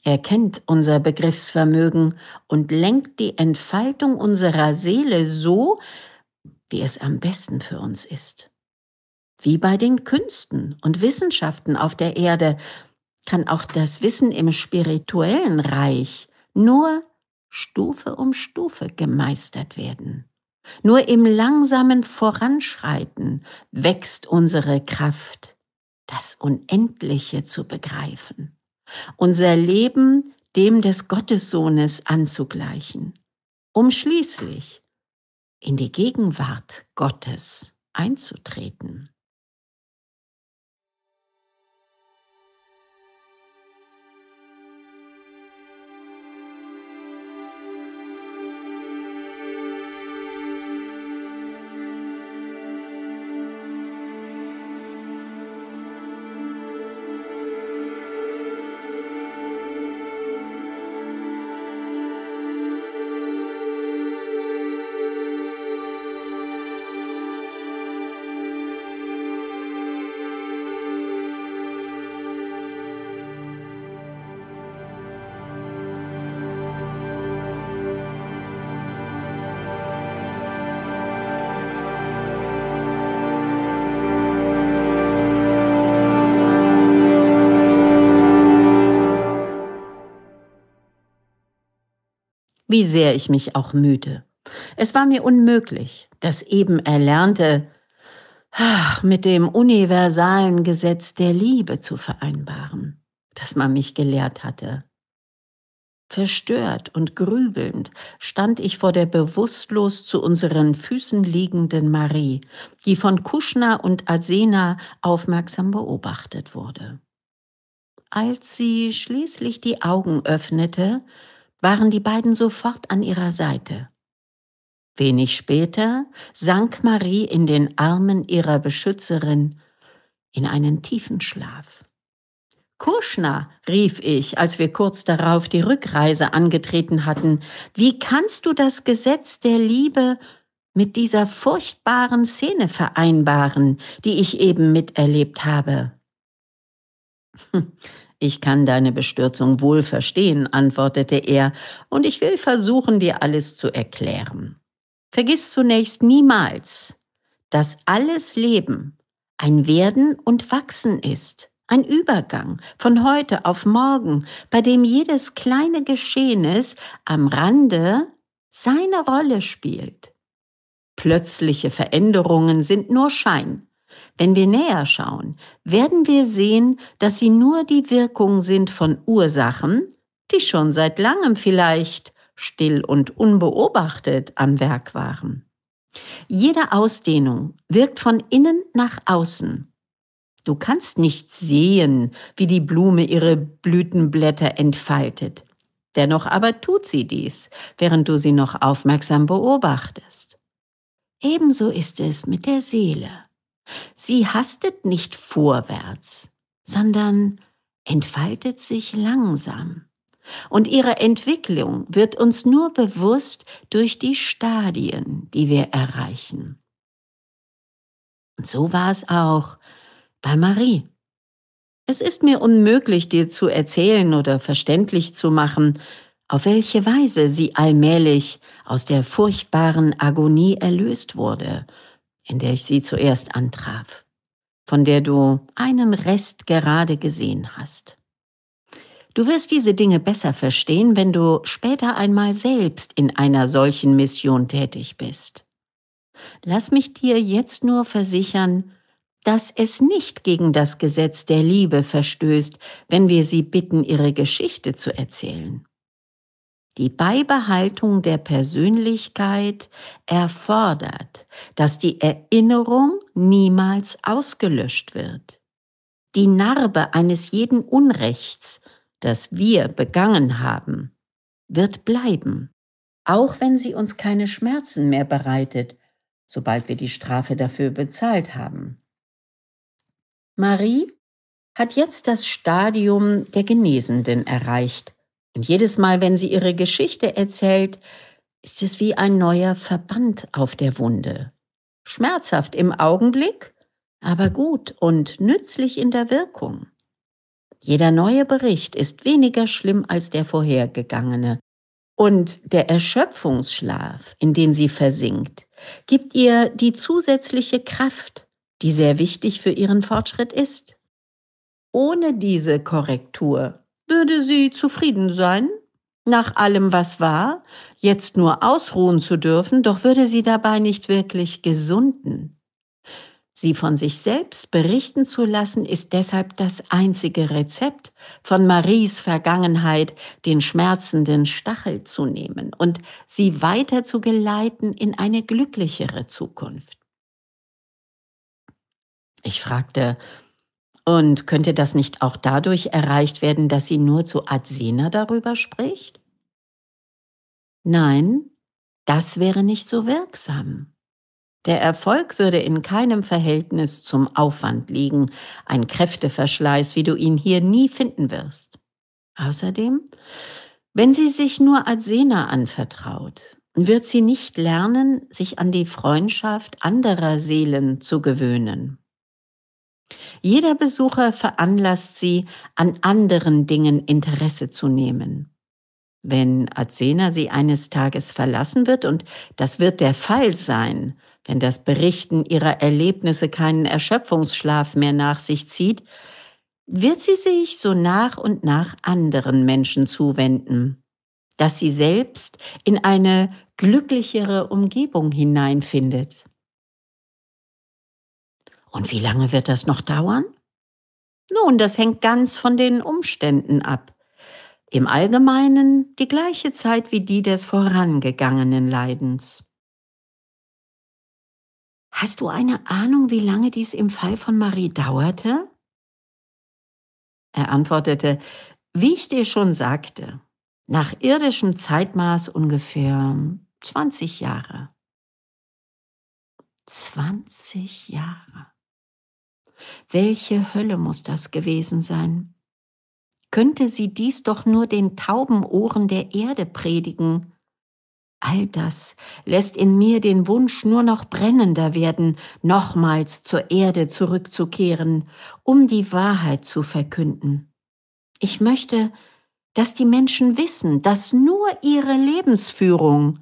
Er kennt unser Begriffsvermögen und lenkt die Entfaltung unserer Seele so, wie es am besten für uns ist. Wie bei den Künsten und Wissenschaften auf der Erde kann auch das Wissen im spirituellen Reich nur Stufe um Stufe gemeistert werden. Nur im langsamen Voranschreiten wächst unsere Kraft, das Unendliche zu begreifen, unser Leben dem des Gottessohnes anzugleichen, um schließlich in die Gegenwart Gottes einzutreten. wie sehr ich mich auch mühte. Es war mir unmöglich, das eben Erlernte mit dem universalen Gesetz der Liebe zu vereinbaren, das man mich gelehrt hatte. Verstört und grübelnd stand ich vor der bewusstlos zu unseren Füßen liegenden Marie, die von Kuschner und Arsena aufmerksam beobachtet wurde. Als sie schließlich die Augen öffnete, waren die beiden sofort an ihrer Seite. Wenig später sank Marie in den Armen ihrer Beschützerin in einen tiefen Schlaf. Kuschner, rief ich, als wir kurz darauf die Rückreise angetreten hatten, wie kannst du das Gesetz der Liebe mit dieser furchtbaren Szene vereinbaren, die ich eben miterlebt habe? Hm. Ich kann deine Bestürzung wohl verstehen, antwortete er, und ich will versuchen, dir alles zu erklären. Vergiss zunächst niemals, dass alles Leben ein Werden und Wachsen ist, ein Übergang von heute auf morgen, bei dem jedes kleine Geschehnis am Rande seine Rolle spielt. Plötzliche Veränderungen sind nur Schein, wenn wir näher schauen, werden wir sehen, dass sie nur die Wirkung sind von Ursachen, die schon seit langem vielleicht still und unbeobachtet am Werk waren. Jede Ausdehnung wirkt von innen nach außen. Du kannst nicht sehen, wie die Blume ihre Blütenblätter entfaltet. Dennoch aber tut sie dies, während du sie noch aufmerksam beobachtest. Ebenso ist es mit der Seele. Sie hastet nicht vorwärts, sondern entfaltet sich langsam. Und ihre Entwicklung wird uns nur bewusst durch die Stadien, die wir erreichen. Und so war es auch bei Marie. Es ist mir unmöglich, dir zu erzählen oder verständlich zu machen, auf welche Weise sie allmählich aus der furchtbaren Agonie erlöst wurde in der ich sie zuerst antraf, von der du einen Rest gerade gesehen hast. Du wirst diese Dinge besser verstehen, wenn du später einmal selbst in einer solchen Mission tätig bist. Lass mich dir jetzt nur versichern, dass es nicht gegen das Gesetz der Liebe verstößt, wenn wir sie bitten, ihre Geschichte zu erzählen. Die Beibehaltung der Persönlichkeit erfordert, dass die Erinnerung niemals ausgelöscht wird. Die Narbe eines jeden Unrechts, das wir begangen haben, wird bleiben, auch wenn sie uns keine Schmerzen mehr bereitet, sobald wir die Strafe dafür bezahlt haben. Marie hat jetzt das Stadium der Genesenden erreicht und jedes Mal, wenn sie ihre Geschichte erzählt, ist es wie ein neuer Verband auf der Wunde. Schmerzhaft im Augenblick, aber gut und nützlich in der Wirkung. Jeder neue Bericht ist weniger schlimm als der vorhergegangene. Und der Erschöpfungsschlaf, in den sie versinkt, gibt ihr die zusätzliche Kraft, die sehr wichtig für ihren Fortschritt ist. Ohne diese Korrektur würde sie zufrieden sein, nach allem, was war, jetzt nur ausruhen zu dürfen, doch würde sie dabei nicht wirklich gesunden. Sie von sich selbst berichten zu lassen, ist deshalb das einzige Rezept, von Maries Vergangenheit den schmerzenden Stachel zu nehmen und sie weiter zu geleiten in eine glücklichere Zukunft. Ich fragte, und könnte das nicht auch dadurch erreicht werden, dass sie nur zu Adsena darüber spricht? Nein, das wäre nicht so wirksam. Der Erfolg würde in keinem Verhältnis zum Aufwand liegen, ein Kräfteverschleiß, wie du ihn hier nie finden wirst. Außerdem, wenn sie sich nur Adsena anvertraut, wird sie nicht lernen, sich an die Freundschaft anderer Seelen zu gewöhnen. Jeder Besucher veranlasst sie, an anderen Dingen Interesse zu nehmen. Wenn Azena sie eines Tages verlassen wird, und das wird der Fall sein, wenn das Berichten ihrer Erlebnisse keinen Erschöpfungsschlaf mehr nach sich zieht, wird sie sich so nach und nach anderen Menschen zuwenden, dass sie selbst in eine glücklichere Umgebung hineinfindet. Und wie lange wird das noch dauern? Nun, das hängt ganz von den Umständen ab. Im Allgemeinen die gleiche Zeit wie die des vorangegangenen Leidens. Hast du eine Ahnung, wie lange dies im Fall von Marie dauerte? Er antwortete, wie ich dir schon sagte, nach irdischem Zeitmaß ungefähr 20 Jahre. 20 Jahre. Welche Hölle muss das gewesen sein? Könnte sie dies doch nur den tauben Ohren der Erde predigen? All das lässt in mir den Wunsch nur noch brennender werden, nochmals zur Erde zurückzukehren, um die Wahrheit zu verkünden. Ich möchte, dass die Menschen wissen, dass nur ihre Lebensführung,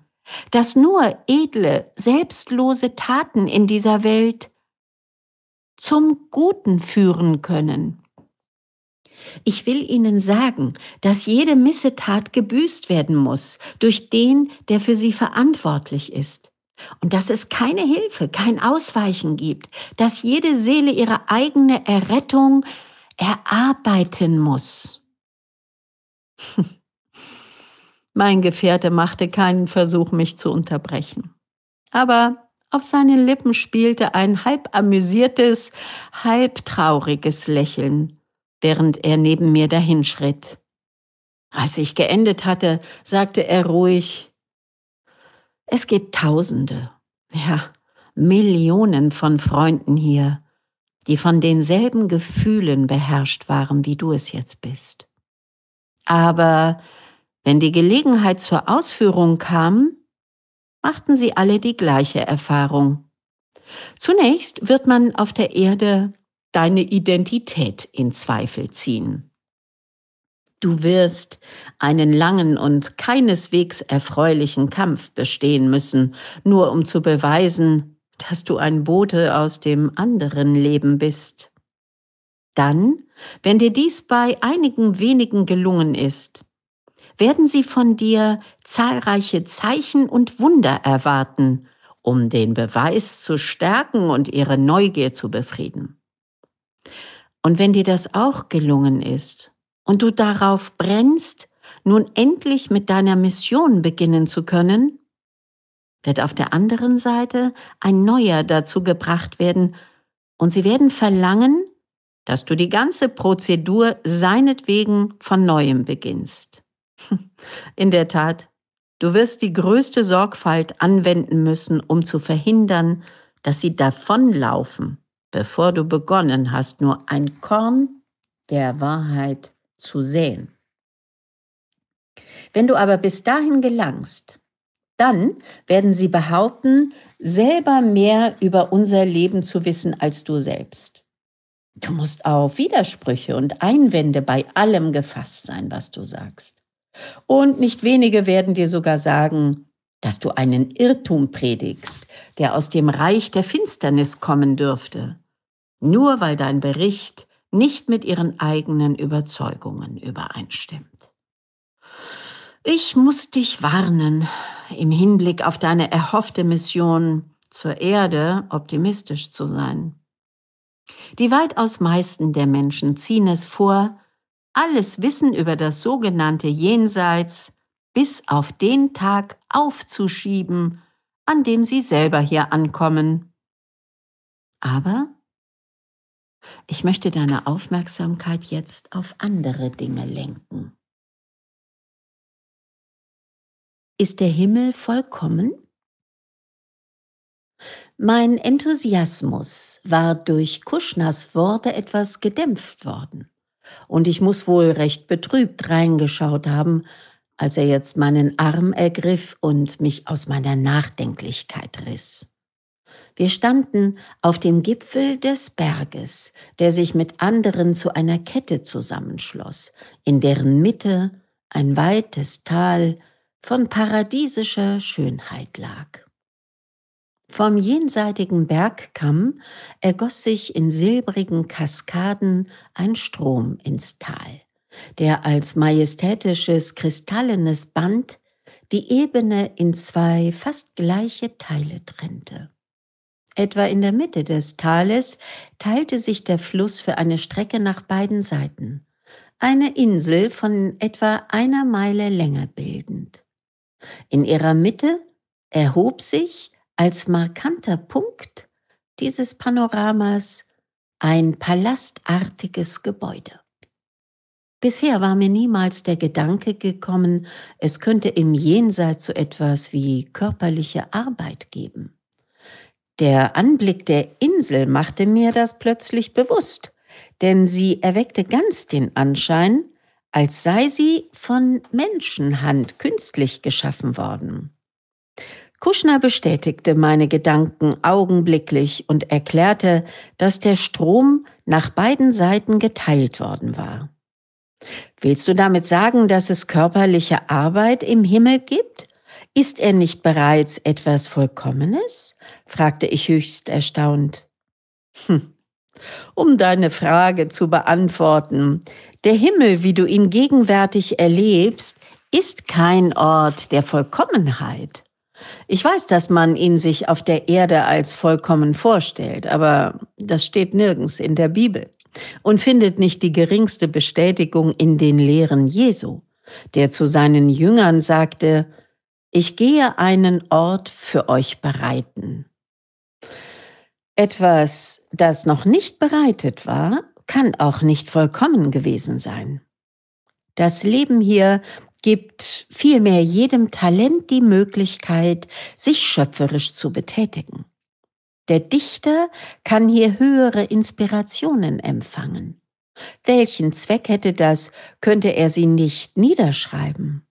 dass nur edle, selbstlose Taten in dieser Welt zum Guten führen können. Ich will Ihnen sagen, dass jede Missetat gebüßt werden muss durch den, der für sie verantwortlich ist. Und dass es keine Hilfe, kein Ausweichen gibt, dass jede Seele ihre eigene Errettung erarbeiten muss. mein Gefährte machte keinen Versuch, mich zu unterbrechen. Aber auf seinen Lippen spielte ein halb amüsiertes, halb trauriges Lächeln, während er neben mir dahinschritt. Als ich geendet hatte, sagte er ruhig, es gibt Tausende, ja, Millionen von Freunden hier, die von denselben Gefühlen beherrscht waren, wie du es jetzt bist. Aber wenn die Gelegenheit zur Ausführung kam, machten sie alle die gleiche Erfahrung. Zunächst wird man auf der Erde deine Identität in Zweifel ziehen. Du wirst einen langen und keineswegs erfreulichen Kampf bestehen müssen, nur um zu beweisen, dass du ein Bote aus dem anderen Leben bist. Dann, wenn dir dies bei einigen wenigen gelungen ist, werden sie von dir zahlreiche Zeichen und Wunder erwarten, um den Beweis zu stärken und ihre Neugier zu befrieden. Und wenn dir das auch gelungen ist und du darauf brennst, nun endlich mit deiner Mission beginnen zu können, wird auf der anderen Seite ein neuer dazu gebracht werden und sie werden verlangen, dass du die ganze Prozedur seinetwegen von neuem beginnst. In der Tat, du wirst die größte Sorgfalt anwenden müssen, um zu verhindern, dass sie davonlaufen, bevor du begonnen hast, nur ein Korn der Wahrheit zu säen. Wenn du aber bis dahin gelangst, dann werden sie behaupten, selber mehr über unser Leben zu wissen als du selbst. Du musst auf Widersprüche und Einwände bei allem gefasst sein, was du sagst. Und nicht wenige werden dir sogar sagen, dass du einen Irrtum predigst, der aus dem Reich der Finsternis kommen dürfte, nur weil dein Bericht nicht mit ihren eigenen Überzeugungen übereinstimmt. Ich muss dich warnen, im Hinblick auf deine erhoffte Mission zur Erde optimistisch zu sein. Die weitaus meisten der Menschen ziehen es vor, alles Wissen über das sogenannte Jenseits bis auf den Tag aufzuschieben, an dem sie selber hier ankommen. Aber ich möchte deine Aufmerksamkeit jetzt auf andere Dinge lenken. Ist der Himmel vollkommen? Mein Enthusiasmus war durch Kuschners Worte etwas gedämpft worden und ich muss wohl recht betrübt reingeschaut haben, als er jetzt meinen Arm ergriff und mich aus meiner Nachdenklichkeit riss. Wir standen auf dem Gipfel des Berges, der sich mit anderen zu einer Kette zusammenschloss, in deren Mitte ein weites Tal von paradiesischer Schönheit lag. Vom jenseitigen Bergkamm ergoss sich in silbrigen Kaskaden ein Strom ins Tal, der als majestätisches kristallenes Band die Ebene in zwei fast gleiche Teile trennte. Etwa in der Mitte des Tales teilte sich der Fluss für eine Strecke nach beiden Seiten, eine Insel von etwa einer Meile Länge bildend. In ihrer Mitte erhob sich als markanter Punkt dieses Panoramas ein palastartiges Gebäude. Bisher war mir niemals der Gedanke gekommen, es könnte im Jenseits so etwas wie körperliche Arbeit geben. Der Anblick der Insel machte mir das plötzlich bewusst, denn sie erweckte ganz den Anschein, als sei sie von Menschenhand künstlich geschaffen worden. Kuschner bestätigte meine Gedanken augenblicklich und erklärte, dass der Strom nach beiden Seiten geteilt worden war. Willst du damit sagen, dass es körperliche Arbeit im Himmel gibt? Ist er nicht bereits etwas Vollkommenes? fragte ich höchst erstaunt. Hm. Um deine Frage zu beantworten, der Himmel, wie du ihn gegenwärtig erlebst, ist kein Ort der Vollkommenheit. Ich weiß, dass man ihn sich auf der Erde als vollkommen vorstellt, aber das steht nirgends in der Bibel und findet nicht die geringste Bestätigung in den Lehren Jesu, der zu seinen Jüngern sagte, ich gehe einen Ort für euch bereiten. Etwas, das noch nicht bereitet war, kann auch nicht vollkommen gewesen sein. Das Leben hier gibt vielmehr jedem Talent die Möglichkeit, sich schöpferisch zu betätigen. Der Dichter kann hier höhere Inspirationen empfangen. Welchen Zweck hätte das, könnte er sie nicht niederschreiben?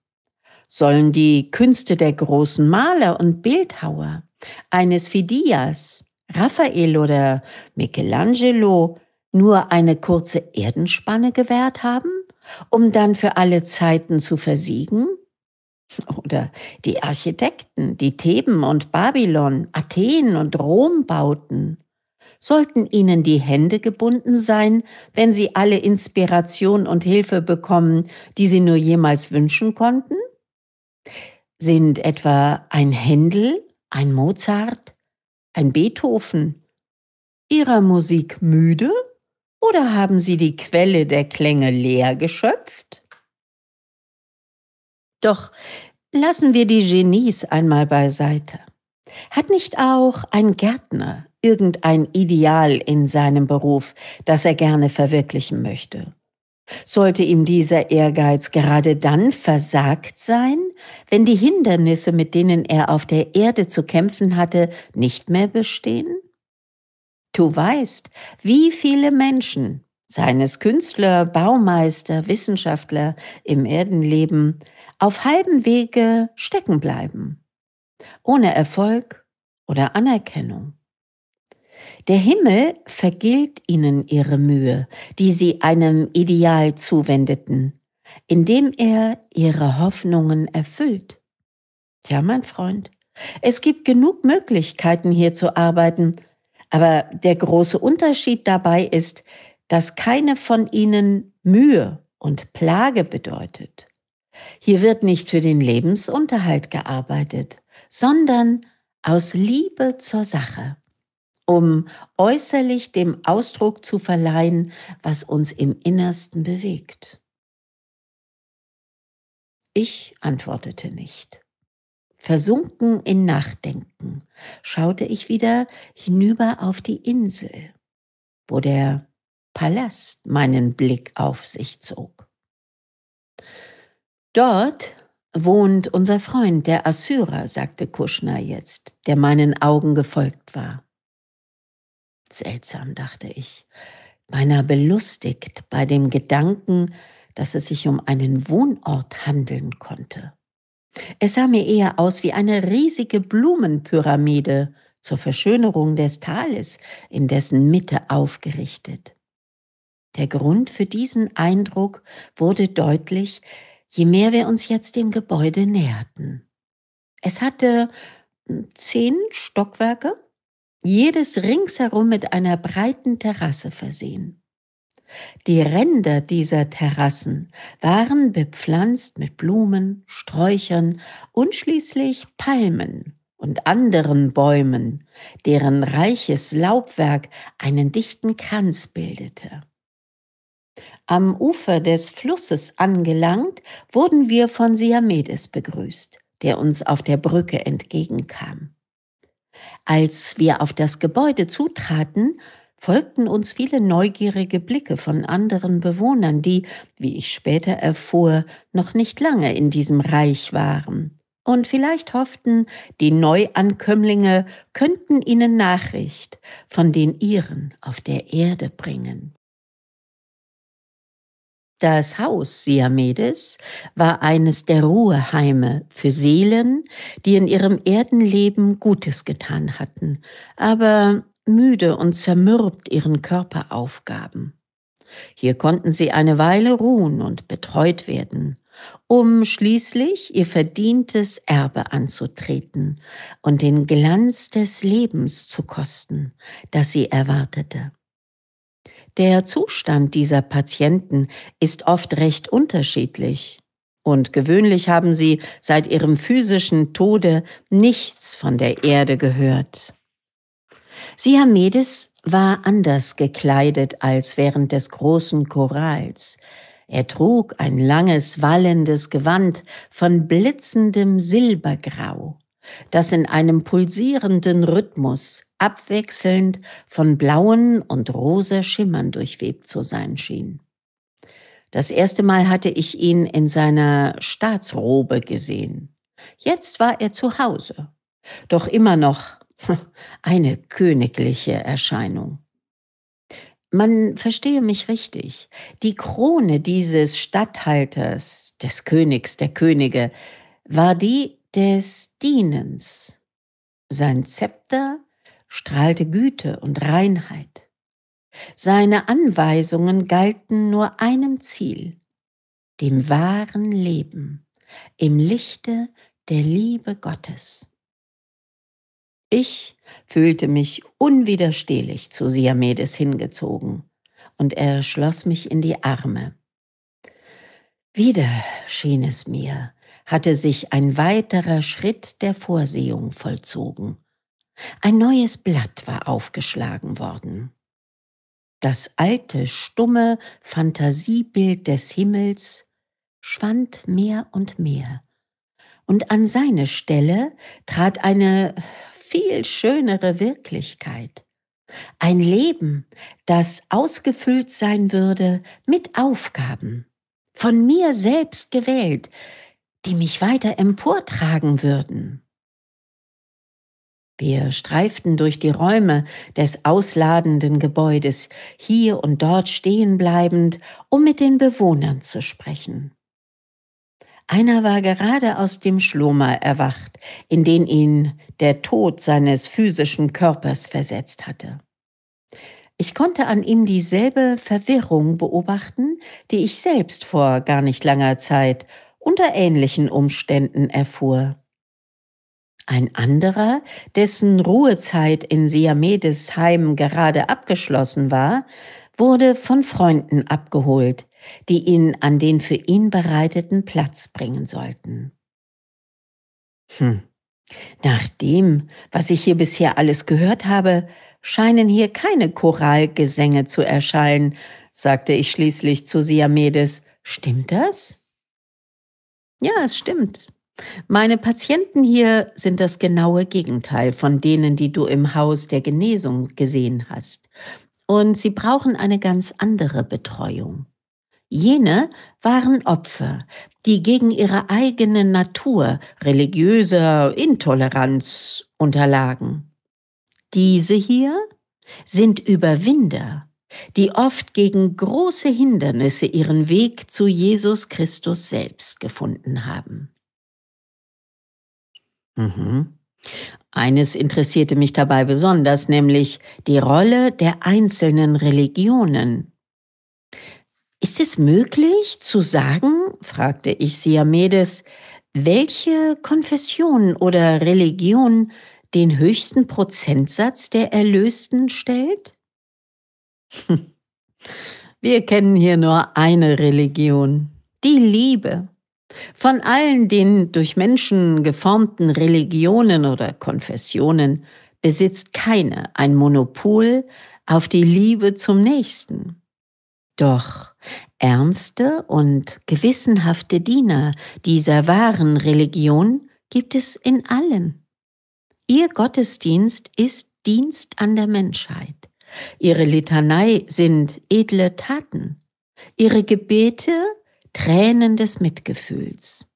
Sollen die Künste der großen Maler und Bildhauer, eines Fidias, Raphael oder Michelangelo, nur eine kurze Erdenspanne gewährt haben? um dann für alle Zeiten zu versiegen? Oder die Architekten, die Theben und Babylon, Athen und Rom bauten? Sollten ihnen die Hände gebunden sein, wenn sie alle Inspiration und Hilfe bekommen, die sie nur jemals wünschen konnten? Sind etwa ein Händel, ein Mozart, ein Beethoven ihrer Musik müde? Oder haben Sie die Quelle der Klänge leer geschöpft? Doch lassen wir die Genies einmal beiseite. Hat nicht auch ein Gärtner irgendein Ideal in seinem Beruf, das er gerne verwirklichen möchte? Sollte ihm dieser Ehrgeiz gerade dann versagt sein, wenn die Hindernisse, mit denen er auf der Erde zu kämpfen hatte, nicht mehr bestehen? Du weißt, wie viele Menschen, seien es Künstler, Baumeister, Wissenschaftler im Erdenleben, auf halbem Wege stecken bleiben, ohne Erfolg oder Anerkennung. Der Himmel vergilt ihnen ihre Mühe, die sie einem Ideal zuwendeten, indem er ihre Hoffnungen erfüllt. Tja, mein Freund, es gibt genug Möglichkeiten hier zu arbeiten, aber der große Unterschied dabei ist, dass keine von ihnen Mühe und Plage bedeutet. Hier wird nicht für den Lebensunterhalt gearbeitet, sondern aus Liebe zur Sache, um äußerlich dem Ausdruck zu verleihen, was uns im Innersten bewegt. Ich antwortete nicht. Versunken in Nachdenken schaute ich wieder hinüber auf die Insel, wo der Palast meinen Blick auf sich zog. Dort wohnt unser Freund, der Assyrer, sagte Kuschner jetzt, der meinen Augen gefolgt war. Seltsam, dachte ich, beinahe belustigt bei dem Gedanken, dass es sich um einen Wohnort handeln konnte. Es sah mir eher aus wie eine riesige Blumenpyramide zur Verschönerung des Tales, in dessen Mitte aufgerichtet. Der Grund für diesen Eindruck wurde deutlich, je mehr wir uns jetzt dem Gebäude näherten. Es hatte hm, zehn Stockwerke, jedes ringsherum mit einer breiten Terrasse versehen. Die Ränder dieser Terrassen waren bepflanzt mit Blumen, Sträuchern und schließlich Palmen und anderen Bäumen, deren reiches Laubwerk einen dichten Kranz bildete. Am Ufer des Flusses angelangt, wurden wir von Siamedes begrüßt, der uns auf der Brücke entgegenkam. Als wir auf das Gebäude zutraten, folgten uns viele neugierige Blicke von anderen Bewohnern, die, wie ich später erfuhr, noch nicht lange in diesem Reich waren. Und vielleicht hofften, die Neuankömmlinge könnten ihnen Nachricht von den ihren auf der Erde bringen. Das Haus Siamedes war eines der Ruheheime für Seelen, die in ihrem Erdenleben Gutes getan hatten, aber müde und zermürbt ihren Körperaufgaben. Hier konnten sie eine Weile ruhen und betreut werden, um schließlich ihr verdientes Erbe anzutreten und den Glanz des Lebens zu kosten, das sie erwartete. Der Zustand dieser Patienten ist oft recht unterschiedlich. Und gewöhnlich haben sie seit ihrem physischen Tode nichts von der Erde gehört. Siamedes war anders gekleidet als während des großen Chorals. Er trug ein langes, wallendes Gewand von blitzendem Silbergrau, das in einem pulsierenden Rhythmus abwechselnd von blauen und rosa Schimmern durchwebt zu sein schien. Das erste Mal hatte ich ihn in seiner Staatsrobe gesehen. Jetzt war er zu Hause, doch immer noch Eine königliche Erscheinung. Man verstehe mich richtig, die Krone dieses Statthalters, des Königs der Könige, war die des Dienens. Sein Zepter strahlte Güte und Reinheit. Seine Anweisungen galten nur einem Ziel, dem wahren Leben im Lichte der Liebe Gottes. Ich fühlte mich unwiderstehlich zu Siamedes hingezogen und er schloss mich in die Arme. Wieder schien es mir, hatte sich ein weiterer Schritt der Vorsehung vollzogen. Ein neues Blatt war aufgeschlagen worden. Das alte, stumme Fantasiebild des Himmels schwand mehr und mehr, und an seine Stelle trat eine viel schönere Wirklichkeit. Ein Leben, das ausgefüllt sein würde mit Aufgaben, von mir selbst gewählt, die mich weiter emportragen würden. Wir streiften durch die Räume des ausladenden Gebäudes, hier und dort stehen bleibend, um mit den Bewohnern zu sprechen. Einer war gerade aus dem Schloma erwacht, in den ihn der Tod seines physischen Körpers versetzt hatte. Ich konnte an ihm dieselbe Verwirrung beobachten, die ich selbst vor gar nicht langer Zeit unter ähnlichen Umständen erfuhr. Ein anderer, dessen Ruhezeit in Siamedes Heim gerade abgeschlossen war, wurde von Freunden abgeholt, die ihn an den für ihn bereiteten Platz bringen sollten. Hm. Nach dem, was ich hier bisher alles gehört habe, scheinen hier keine Choralgesänge zu erschallen, sagte ich schließlich zu Siamedes. Stimmt das? Ja, es stimmt. Meine Patienten hier sind das genaue Gegenteil von denen, die du im Haus der Genesung gesehen hast. Und sie brauchen eine ganz andere Betreuung. Jene waren Opfer, die gegen ihre eigene Natur religiöser Intoleranz unterlagen. Diese hier sind Überwinder, die oft gegen große Hindernisse ihren Weg zu Jesus Christus selbst gefunden haben. Mhm. Eines interessierte mich dabei besonders, nämlich die Rolle der einzelnen Religionen ist es möglich zu sagen, fragte ich Siamedes, welche Konfession oder Religion den höchsten Prozentsatz der Erlösten stellt? Wir kennen hier nur eine Religion, die Liebe. Von allen den durch Menschen geformten Religionen oder Konfessionen besitzt keine ein Monopol auf die Liebe zum Nächsten. Doch Ernste und gewissenhafte Diener dieser wahren Religion gibt es in allen. Ihr Gottesdienst ist Dienst an der Menschheit. Ihre Litanei sind edle Taten. Ihre Gebete Tränen des Mitgefühls.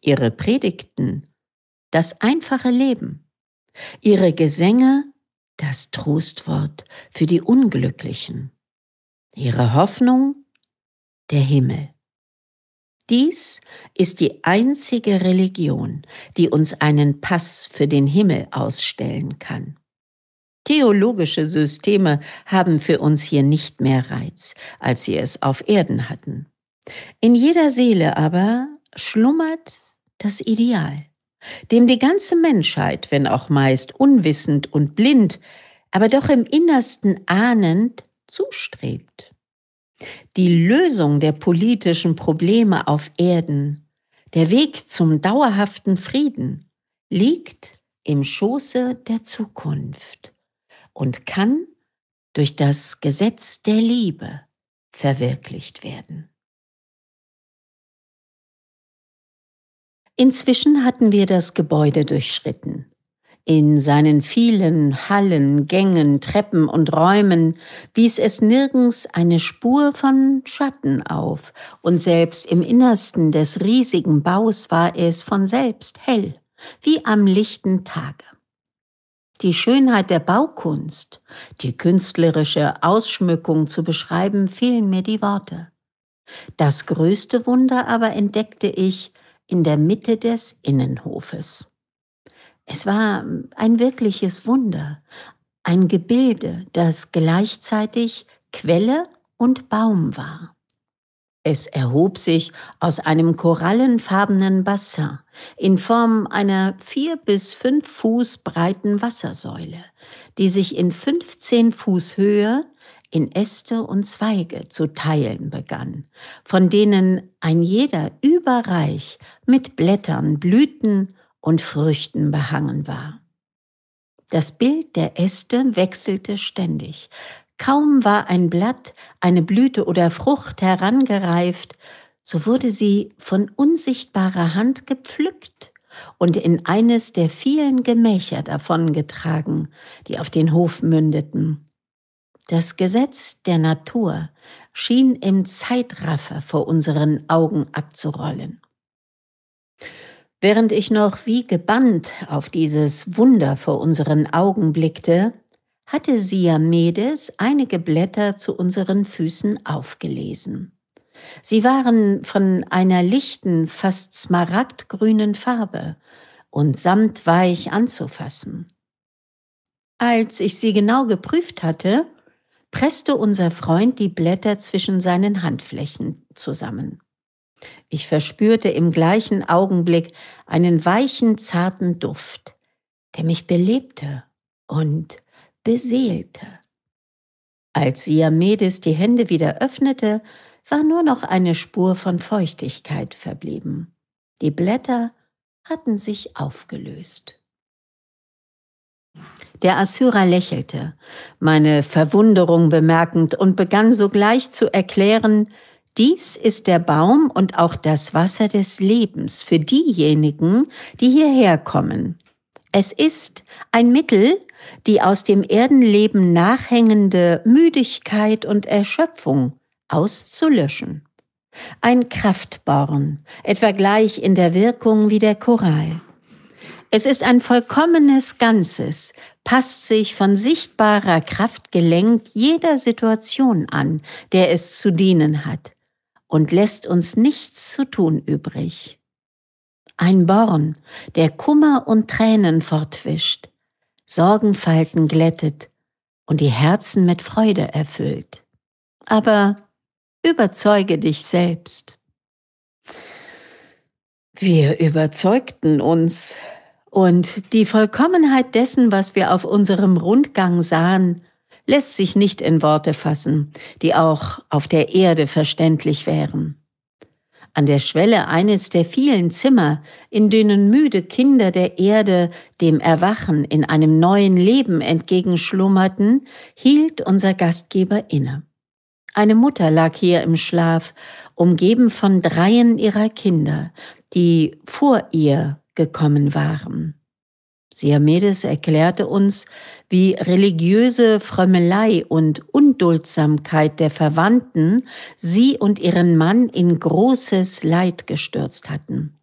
Ihre Predigten das einfache Leben. Ihre Gesänge das Trostwort für die Unglücklichen. Ihre Hoffnung der Himmel. Dies ist die einzige Religion, die uns einen Pass für den Himmel ausstellen kann. Theologische Systeme haben für uns hier nicht mehr Reiz, als sie es auf Erden hatten. In jeder Seele aber schlummert das Ideal, dem die ganze Menschheit, wenn auch meist unwissend und blind, aber doch im Innersten ahnend, zustrebt. Die Lösung der politischen Probleme auf Erden, der Weg zum dauerhaften Frieden, liegt im Schoße der Zukunft und kann durch das Gesetz der Liebe verwirklicht werden. Inzwischen hatten wir das Gebäude durchschritten in seinen vielen Hallen, Gängen, Treppen und Räumen wies es nirgends eine Spur von Schatten auf, und selbst im Innersten des riesigen Baus war es von selbst hell, wie am lichten Tage. Die Schönheit der Baukunst, die künstlerische Ausschmückung zu beschreiben, fehlen mir die Worte. Das größte Wunder aber entdeckte ich in der Mitte des Innenhofes. Es war ähm, ein wirkliches Wunder, ein Gebilde, das gleichzeitig Quelle und Baum war. Es erhob sich aus einem korallenfarbenen Bassin in Form einer vier bis fünf Fuß breiten Wassersäule, die sich in 15 Fuß Höhe in Äste und Zweige zu teilen begann, von denen ein jeder überreich mit Blättern, Blüten und Früchten behangen war. Das Bild der Äste wechselte ständig. Kaum war ein Blatt, eine Blüte oder Frucht herangereift, so wurde sie von unsichtbarer Hand gepflückt und in eines der vielen Gemächer davongetragen, die auf den Hof mündeten. Das Gesetz der Natur schien im Zeitraffer vor unseren Augen abzurollen. Während ich noch wie gebannt auf dieses Wunder vor unseren Augen blickte, hatte Siamedes einige Blätter zu unseren Füßen aufgelesen. Sie waren von einer lichten, fast smaragdgrünen Farbe und samtweich anzufassen. Als ich sie genau geprüft hatte, presste unser Freund die Blätter zwischen seinen Handflächen zusammen. Ich verspürte im gleichen Augenblick einen weichen, zarten Duft, der mich belebte und beseelte. Als Siamedes die Hände wieder öffnete, war nur noch eine Spur von Feuchtigkeit verblieben. Die Blätter hatten sich aufgelöst. Der Assyrer lächelte, meine Verwunderung bemerkend, und begann sogleich zu erklären, dies ist der Baum und auch das Wasser des Lebens für diejenigen, die hierher kommen. Es ist ein Mittel, die aus dem Erdenleben nachhängende Müdigkeit und Erschöpfung auszulöschen. Ein Kraftborn, etwa gleich in der Wirkung wie der Korall. Es ist ein vollkommenes Ganzes, passt sich von sichtbarer Kraft gelenkt jeder Situation an, der es zu dienen hat und lässt uns nichts zu tun übrig. Ein Born, der Kummer und Tränen fortwischt, Sorgenfalten glättet und die Herzen mit Freude erfüllt. Aber überzeuge dich selbst. Wir überzeugten uns, und die Vollkommenheit dessen, was wir auf unserem Rundgang sahen, lässt sich nicht in Worte fassen, die auch auf der Erde verständlich wären. An der Schwelle eines der vielen Zimmer, in denen müde Kinder der Erde dem Erwachen in einem neuen Leben entgegenschlummerten, hielt unser Gastgeber inne. Eine Mutter lag hier im Schlaf, umgeben von dreien ihrer Kinder, die vor ihr gekommen waren. Siamedes erklärte uns, wie religiöse Frömmelei und Unduldsamkeit der Verwandten sie und ihren Mann in großes Leid gestürzt hatten,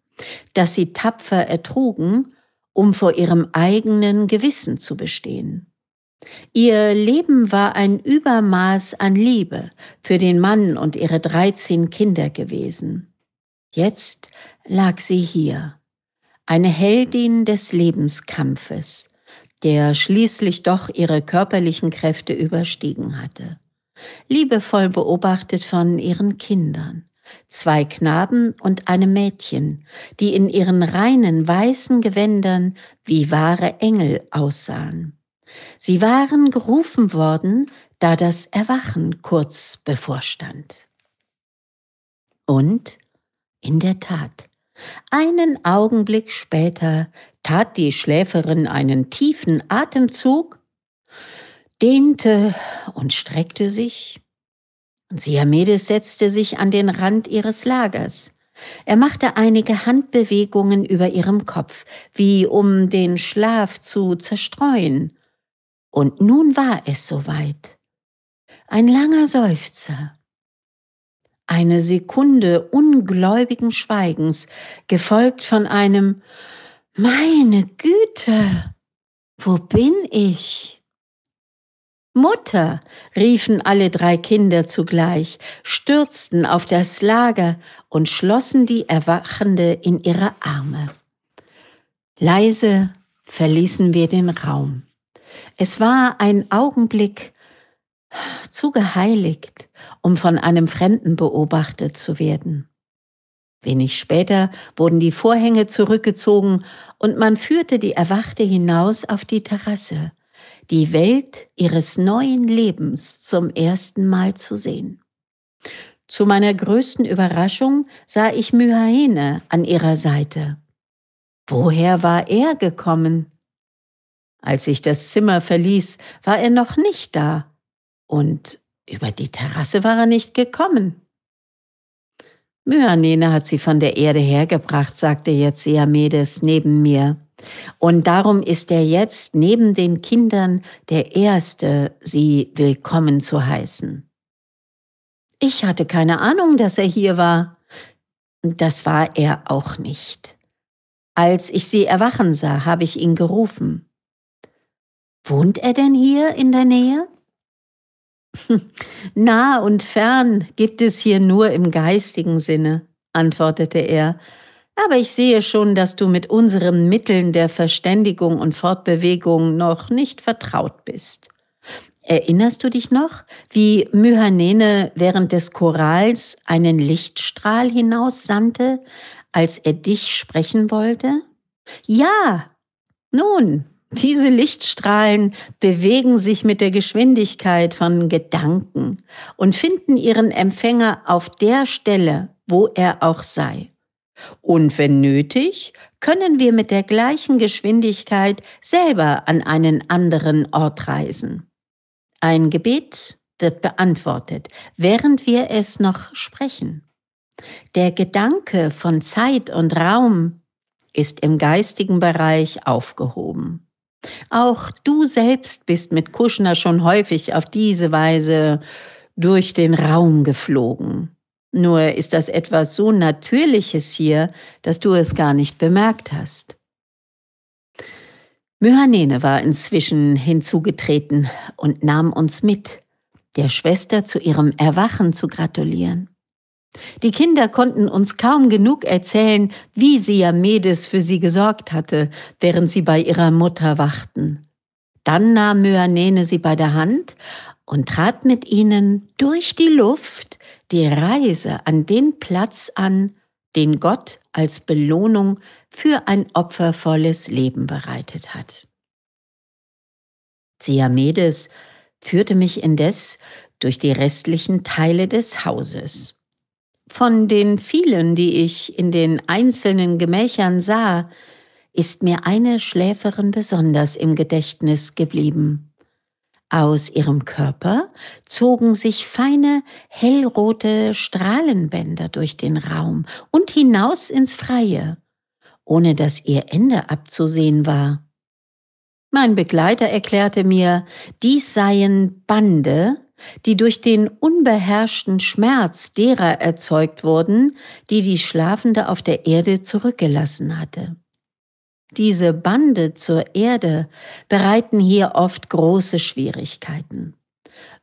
dass sie tapfer ertrugen, um vor ihrem eigenen Gewissen zu bestehen. Ihr Leben war ein Übermaß an Liebe für den Mann und ihre 13 Kinder gewesen. Jetzt lag sie hier eine Heldin des Lebenskampfes, der schließlich doch ihre körperlichen Kräfte überstiegen hatte. Liebevoll beobachtet von ihren Kindern, zwei Knaben und einem Mädchen, die in ihren reinen weißen Gewändern wie wahre Engel aussahen. Sie waren gerufen worden, da das Erwachen kurz bevorstand. Und in der Tat, einen Augenblick später tat die Schläferin einen tiefen Atemzug, dehnte und streckte sich. Siamedes setzte sich an den Rand ihres Lagers. Er machte einige Handbewegungen über ihrem Kopf, wie um den Schlaf zu zerstreuen. Und nun war es soweit. Ein langer Seufzer eine Sekunde ungläubigen Schweigens, gefolgt von einem Meine Güte, wo bin ich? Mutter, riefen alle drei Kinder zugleich, stürzten auf das Lager und schlossen die Erwachende in ihre Arme. Leise verließen wir den Raum. Es war ein Augenblick zu geheiligt, um von einem Fremden beobachtet zu werden. Wenig später wurden die Vorhänge zurückgezogen und man führte die Erwachte hinaus auf die Terrasse, die Welt ihres neuen Lebens zum ersten Mal zu sehen. Zu meiner größten Überraschung sah ich Myhaene an ihrer Seite. Woher war er gekommen? Als ich das Zimmer verließ, war er noch nicht da. Und über die Terrasse war er nicht gekommen. Myanene hat sie von der Erde hergebracht, sagte jetzt Siamedes neben mir. Und darum ist er jetzt neben den Kindern der Erste, sie willkommen zu heißen. Ich hatte keine Ahnung, dass er hier war. Das war er auch nicht. Als ich sie erwachen sah, habe ich ihn gerufen. Wohnt er denn hier in der Nähe? Nah und fern gibt es hier nur im geistigen Sinne, antwortete er. Aber ich sehe schon, dass du mit unseren Mitteln der Verständigung und Fortbewegung noch nicht vertraut bist. Erinnerst du dich noch, wie Myhanene während des Chorals einen Lichtstrahl hinaussandte, als er dich sprechen wollte? Ja, nun, diese Lichtstrahlen bewegen sich mit der Geschwindigkeit von Gedanken und finden ihren Empfänger auf der Stelle, wo er auch sei. Und wenn nötig, können wir mit der gleichen Geschwindigkeit selber an einen anderen Ort reisen. Ein Gebet wird beantwortet, während wir es noch sprechen. Der Gedanke von Zeit und Raum ist im geistigen Bereich aufgehoben. Auch du selbst bist mit Kuschner schon häufig auf diese Weise durch den Raum geflogen. Nur ist das etwas so Natürliches hier, dass du es gar nicht bemerkt hast. Myhanene war inzwischen hinzugetreten und nahm uns mit, der Schwester zu ihrem Erwachen zu gratulieren. Die Kinder konnten uns kaum genug erzählen, wie Siamedes für sie gesorgt hatte, während sie bei ihrer Mutter wachten. Dann nahm Myanene sie bei der Hand und trat mit ihnen durch die Luft die Reise an den Platz an, den Gott als Belohnung für ein opfervolles Leben bereitet hat. Siamedes führte mich indes durch die restlichen Teile des Hauses. Von den vielen, die ich in den einzelnen Gemächern sah, ist mir eine Schläferin besonders im Gedächtnis geblieben. Aus ihrem Körper zogen sich feine, hellrote Strahlenbänder durch den Raum und hinaus ins Freie, ohne dass ihr Ende abzusehen war. Mein Begleiter erklärte mir, dies seien Bande, die durch den unbeherrschten Schmerz derer erzeugt wurden, die die Schlafende auf der Erde zurückgelassen hatte. Diese Bande zur Erde bereiten hier oft große Schwierigkeiten.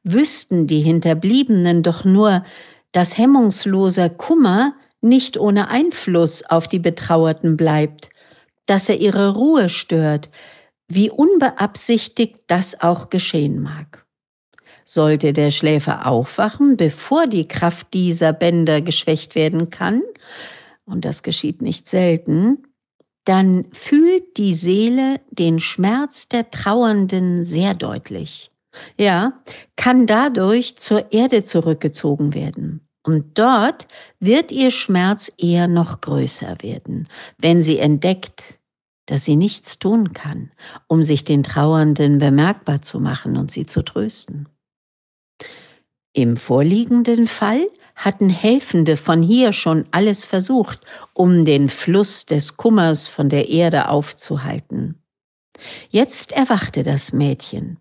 Wüssten die Hinterbliebenen doch nur, dass hemmungsloser Kummer nicht ohne Einfluss auf die Betrauerten bleibt, dass er ihre Ruhe stört, wie unbeabsichtigt das auch geschehen mag. Sollte der Schläfer aufwachen, bevor die Kraft dieser Bänder geschwächt werden kann, und das geschieht nicht selten, dann fühlt die Seele den Schmerz der Trauernden sehr deutlich. Ja, kann dadurch zur Erde zurückgezogen werden. Und dort wird ihr Schmerz eher noch größer werden, wenn sie entdeckt, dass sie nichts tun kann, um sich den Trauernden bemerkbar zu machen und sie zu trösten. Im vorliegenden Fall hatten Helfende von hier schon alles versucht, um den Fluss des Kummers von der Erde aufzuhalten. Jetzt erwachte das Mädchen,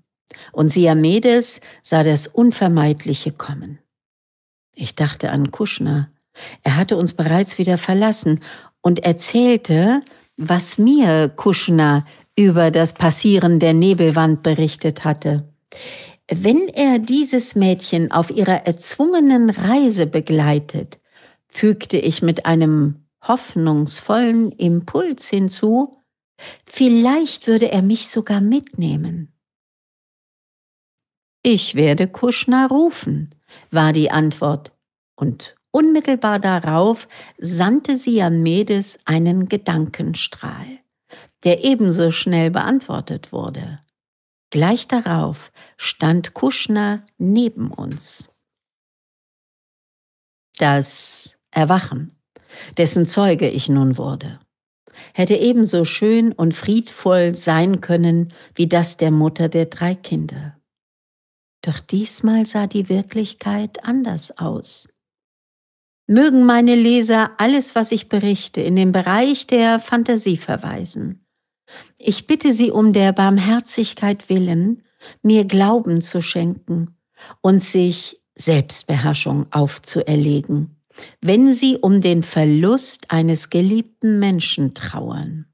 und Siamedes sah das Unvermeidliche kommen. Ich dachte an Kuschner. Er hatte uns bereits wieder verlassen und erzählte, was mir Kuschner über das Passieren der Nebelwand berichtet hatte. Wenn er dieses Mädchen auf ihrer erzwungenen Reise begleitet, fügte ich mit einem hoffnungsvollen Impuls hinzu, vielleicht würde er mich sogar mitnehmen. Ich werde Kuschner rufen, war die Antwort, und unmittelbar darauf sandte sie an Medes einen Gedankenstrahl, der ebenso schnell beantwortet wurde. Gleich darauf stand Kuschner neben uns. Das Erwachen, dessen Zeuge ich nun wurde, hätte ebenso schön und friedvoll sein können wie das der Mutter der drei Kinder. Doch diesmal sah die Wirklichkeit anders aus. Mögen meine Leser alles, was ich berichte, in den Bereich der Fantasie verweisen. Ich bitte sie um der Barmherzigkeit willen, mir Glauben zu schenken und sich Selbstbeherrschung aufzuerlegen, wenn sie um den Verlust eines geliebten Menschen trauern.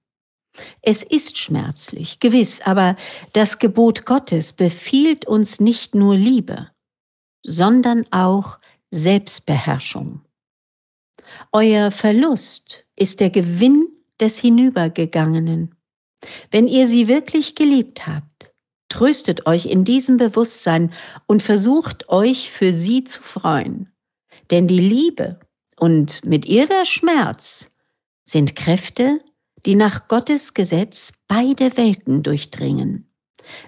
Es ist schmerzlich, gewiss, aber das Gebot Gottes befiehlt uns nicht nur Liebe, sondern auch Selbstbeherrschung. Euer Verlust ist der Gewinn des Hinübergegangenen. Wenn ihr sie wirklich geliebt habt, Tröstet euch in diesem Bewusstsein und versucht euch für sie zu freuen. Denn die Liebe und mit ihr der Schmerz sind Kräfte, die nach Gottes Gesetz beide Welten durchdringen.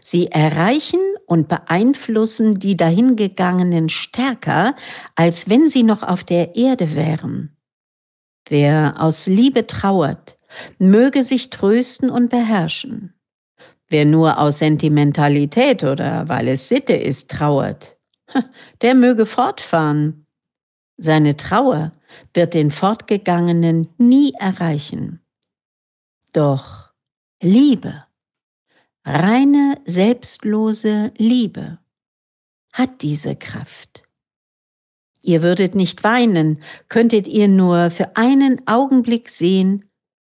Sie erreichen und beeinflussen die dahingegangenen stärker, als wenn sie noch auf der Erde wären. Wer aus Liebe trauert, möge sich trösten und beherrschen. Wer nur aus Sentimentalität oder weil es Sitte ist trauert, der möge fortfahren. Seine Trauer wird den Fortgegangenen nie erreichen. Doch Liebe, reine, selbstlose Liebe hat diese Kraft. Ihr würdet nicht weinen, könntet ihr nur für einen Augenblick sehen,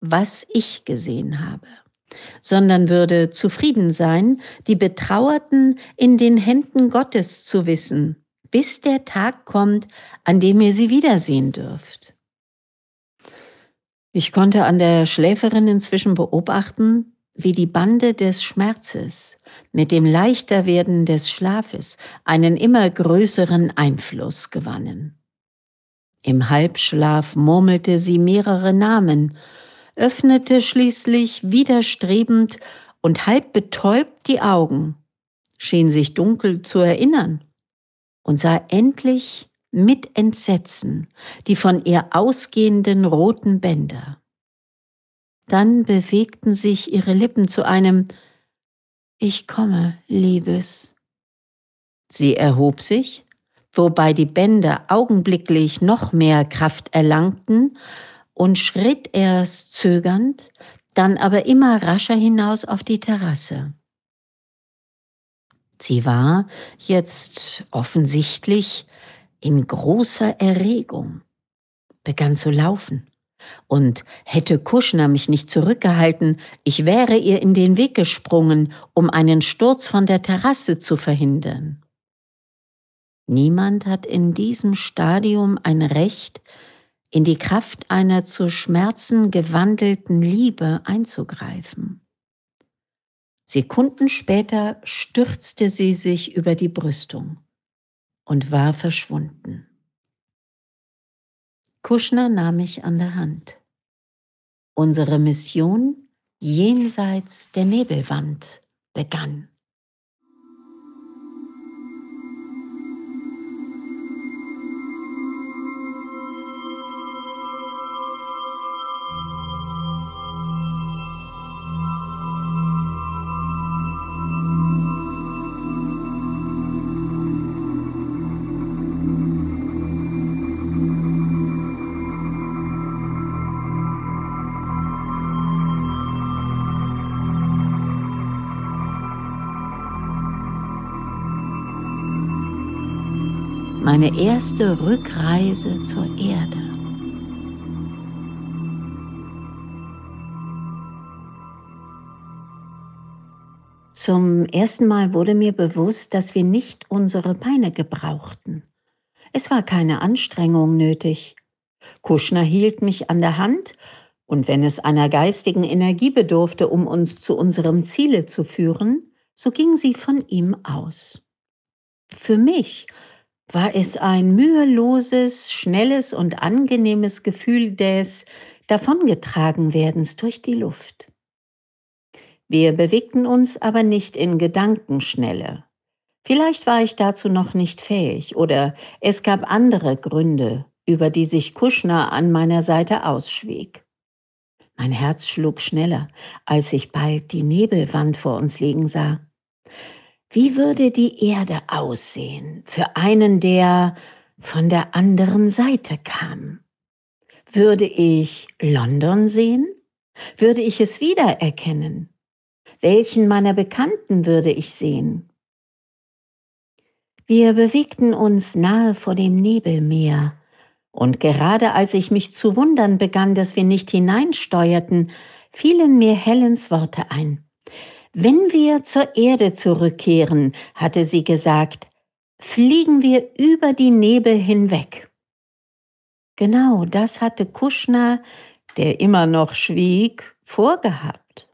was ich gesehen habe sondern würde zufrieden sein, die Betrauerten in den Händen Gottes zu wissen, bis der Tag kommt, an dem ihr sie wiedersehen dürft. Ich konnte an der Schläferin inzwischen beobachten, wie die Bande des Schmerzes mit dem Leichterwerden des Schlafes einen immer größeren Einfluss gewannen. Im Halbschlaf murmelte sie mehrere Namen öffnete schließlich widerstrebend und halb betäubt die Augen, schien sich dunkel zu erinnern und sah endlich mit Entsetzen die von ihr ausgehenden roten Bänder. Dann bewegten sich ihre Lippen zu einem Ich komme, Liebes. Sie erhob sich, wobei die Bänder augenblicklich noch mehr Kraft erlangten und schritt erst zögernd, dann aber immer rascher hinaus auf die Terrasse. Sie war jetzt offensichtlich in großer Erregung, begann zu laufen. Und hätte Kuschner mich nicht zurückgehalten, ich wäre ihr in den Weg gesprungen, um einen Sturz von der Terrasse zu verhindern. Niemand hat in diesem Stadium ein Recht, in die Kraft einer zu Schmerzen gewandelten Liebe einzugreifen. Sekunden später stürzte sie sich über die Brüstung und war verschwunden. Kuschner nahm mich an der Hand. Unsere Mission jenseits der Nebelwand begann. Meine erste Rückreise zur Erde. Zum ersten Mal wurde mir bewusst, dass wir nicht unsere Beine gebrauchten. Es war keine Anstrengung nötig. Kuschner hielt mich an der Hand, und wenn es einer geistigen Energie bedurfte, um uns zu unserem Ziele zu führen, so ging sie von ihm aus. Für mich war es ein müheloses, schnelles und angenehmes Gefühl des Davongetragenwerdens durch die Luft. Wir bewegten uns aber nicht in Gedankenschnelle. Vielleicht war ich dazu noch nicht fähig oder es gab andere Gründe, über die sich Kuschner an meiner Seite ausschwieg. Mein Herz schlug schneller, als ich bald die Nebelwand vor uns liegen sah. Wie würde die Erde aussehen für einen, der von der anderen Seite kam? Würde ich London sehen? Würde ich es wiedererkennen? Welchen meiner Bekannten würde ich sehen? Wir bewegten uns nahe vor dem Nebelmeer, und gerade als ich mich zu wundern begann, dass wir nicht hineinsteuerten, fielen mir Helens Worte ein. Wenn wir zur Erde zurückkehren, hatte sie gesagt, fliegen wir über die Nebel hinweg. Genau das hatte Kuschner, der immer noch schwieg, vorgehabt.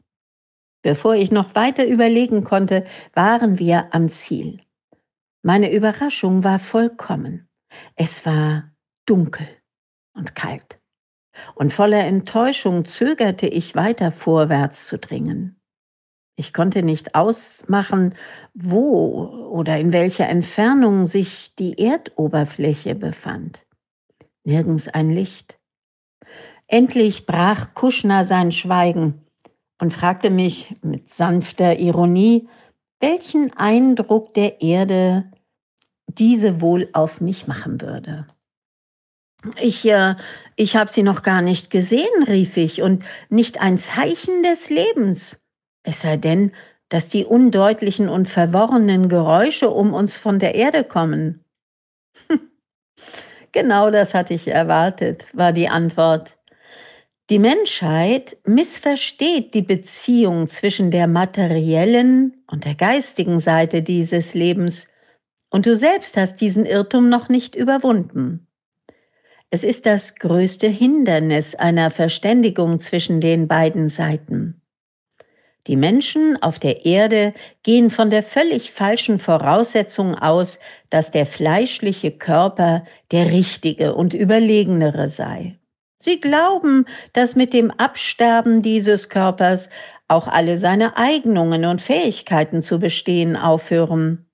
Bevor ich noch weiter überlegen konnte, waren wir am Ziel. Meine Überraschung war vollkommen. Es war dunkel und kalt. Und voller Enttäuschung zögerte ich weiter vorwärts zu dringen. Ich konnte nicht ausmachen, wo oder in welcher Entfernung sich die Erdoberfläche befand. Nirgends ein Licht. Endlich brach Kuschner sein Schweigen und fragte mich mit sanfter Ironie, welchen Eindruck der Erde diese wohl auf mich machen würde. Ich, äh, ich habe sie noch gar nicht gesehen, rief ich, und nicht ein Zeichen des Lebens. Es sei denn, dass die undeutlichen und verworrenen Geräusche um uns von der Erde kommen. genau das hatte ich erwartet, war die Antwort. Die Menschheit missversteht die Beziehung zwischen der materiellen und der geistigen Seite dieses Lebens, und du selbst hast diesen Irrtum noch nicht überwunden. Es ist das größte Hindernis einer Verständigung zwischen den beiden Seiten. Die Menschen auf der Erde gehen von der völlig falschen Voraussetzung aus, dass der fleischliche Körper der richtige und überlegenere sei. Sie glauben, dass mit dem Absterben dieses Körpers auch alle seine Eignungen und Fähigkeiten zu bestehen aufhören.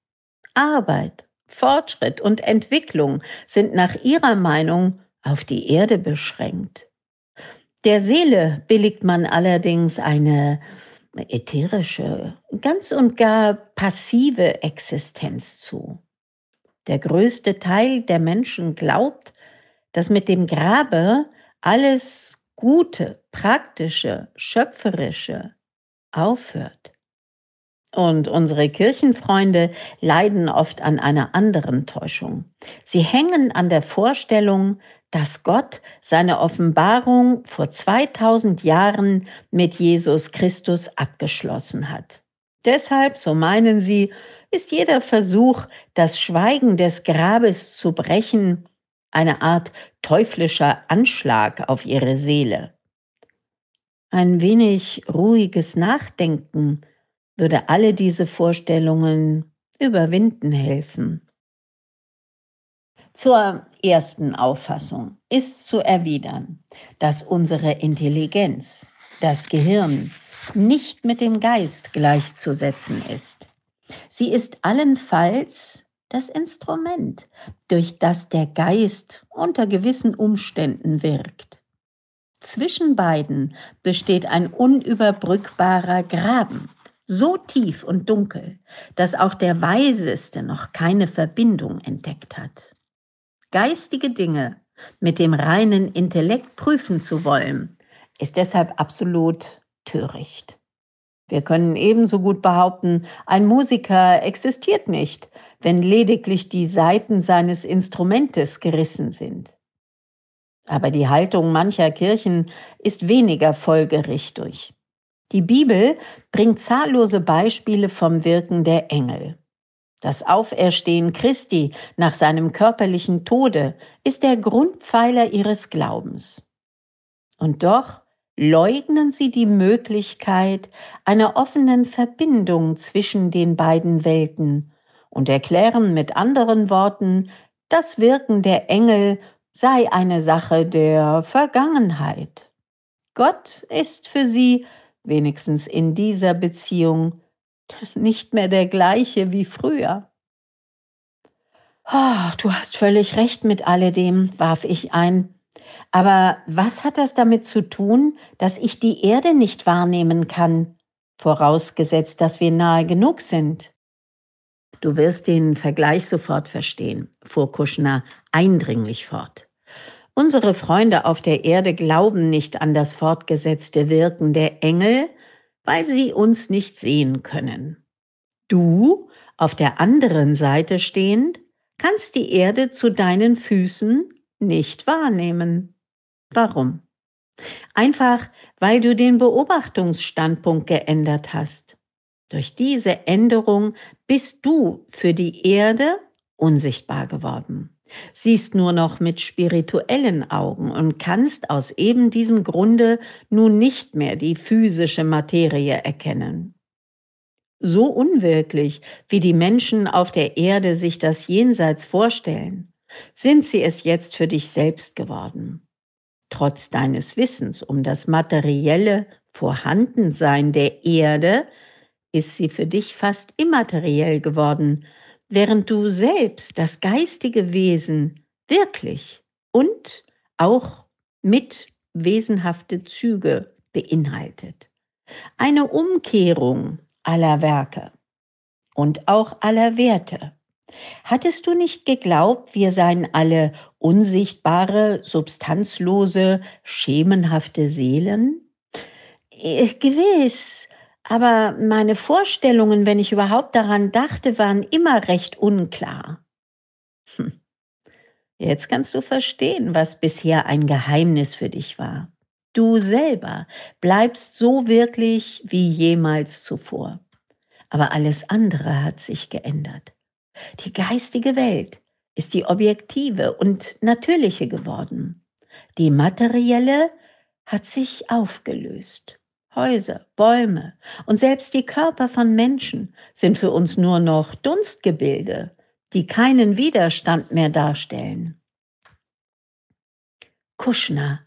Arbeit, Fortschritt und Entwicklung sind nach ihrer Meinung auf die Erde beschränkt. Der Seele billigt man allerdings eine ätherische, ganz und gar passive Existenz zu. Der größte Teil der Menschen glaubt, dass mit dem Grabe alles Gute, Praktische, Schöpferische aufhört. Und unsere Kirchenfreunde leiden oft an einer anderen Täuschung. Sie hängen an der Vorstellung, dass Gott seine Offenbarung vor 2000 Jahren mit Jesus Christus abgeschlossen hat. Deshalb, so meinen sie, ist jeder Versuch, das Schweigen des Grabes zu brechen, eine Art teuflischer Anschlag auf ihre Seele. Ein wenig ruhiges Nachdenken würde alle diese Vorstellungen überwinden helfen. Zur ersten Auffassung ist zu erwidern, dass unsere Intelligenz, das Gehirn, nicht mit dem Geist gleichzusetzen ist. Sie ist allenfalls das Instrument, durch das der Geist unter gewissen Umständen wirkt. Zwischen beiden besteht ein unüberbrückbarer Graben so tief und dunkel, dass auch der Weiseste noch keine Verbindung entdeckt hat. Geistige Dinge mit dem reinen Intellekt prüfen zu wollen, ist deshalb absolut töricht. Wir können ebenso gut behaupten, ein Musiker existiert nicht, wenn lediglich die Saiten seines Instrumentes gerissen sind. Aber die Haltung mancher Kirchen ist weniger folgerichtig. Die Bibel bringt zahllose Beispiele vom Wirken der Engel. Das Auferstehen Christi nach seinem körperlichen Tode ist der Grundpfeiler ihres Glaubens. Und doch leugnen sie die Möglichkeit einer offenen Verbindung zwischen den beiden Welten und erklären mit anderen Worten, das Wirken der Engel sei eine Sache der Vergangenheit. Gott ist für sie wenigstens in dieser Beziehung, nicht mehr der gleiche wie früher. Oh, du hast völlig recht mit alledem, warf ich ein. Aber was hat das damit zu tun, dass ich die Erde nicht wahrnehmen kann, vorausgesetzt, dass wir nahe genug sind? Du wirst den Vergleich sofort verstehen, fuhr Kuschner eindringlich fort. Unsere Freunde auf der Erde glauben nicht an das fortgesetzte Wirken der Engel, weil sie uns nicht sehen können. Du, auf der anderen Seite stehend, kannst die Erde zu deinen Füßen nicht wahrnehmen. Warum? Einfach, weil du den Beobachtungsstandpunkt geändert hast. Durch diese Änderung bist du für die Erde unsichtbar geworden siehst nur noch mit spirituellen Augen und kannst aus eben diesem Grunde nun nicht mehr die physische Materie erkennen. So unwirklich, wie die Menschen auf der Erde sich das Jenseits vorstellen, sind sie es jetzt für dich selbst geworden. Trotz deines Wissens um das materielle Vorhandensein der Erde ist sie für dich fast immateriell geworden, während du selbst das geistige Wesen wirklich und auch mit wesenhafte Züge beinhaltet. Eine Umkehrung aller Werke und auch aller Werte. Hattest du nicht geglaubt, wir seien alle unsichtbare, substanzlose, schemenhafte Seelen? Äh, gewiss, aber meine Vorstellungen, wenn ich überhaupt daran dachte, waren immer recht unklar. Hm. Jetzt kannst du verstehen, was bisher ein Geheimnis für dich war. Du selber bleibst so wirklich wie jemals zuvor. Aber alles andere hat sich geändert. Die geistige Welt ist die objektive und natürliche geworden. Die materielle hat sich aufgelöst. Häuser, Bäume und selbst die Körper von Menschen sind für uns nur noch Dunstgebilde, die keinen Widerstand mehr darstellen. Kuschner,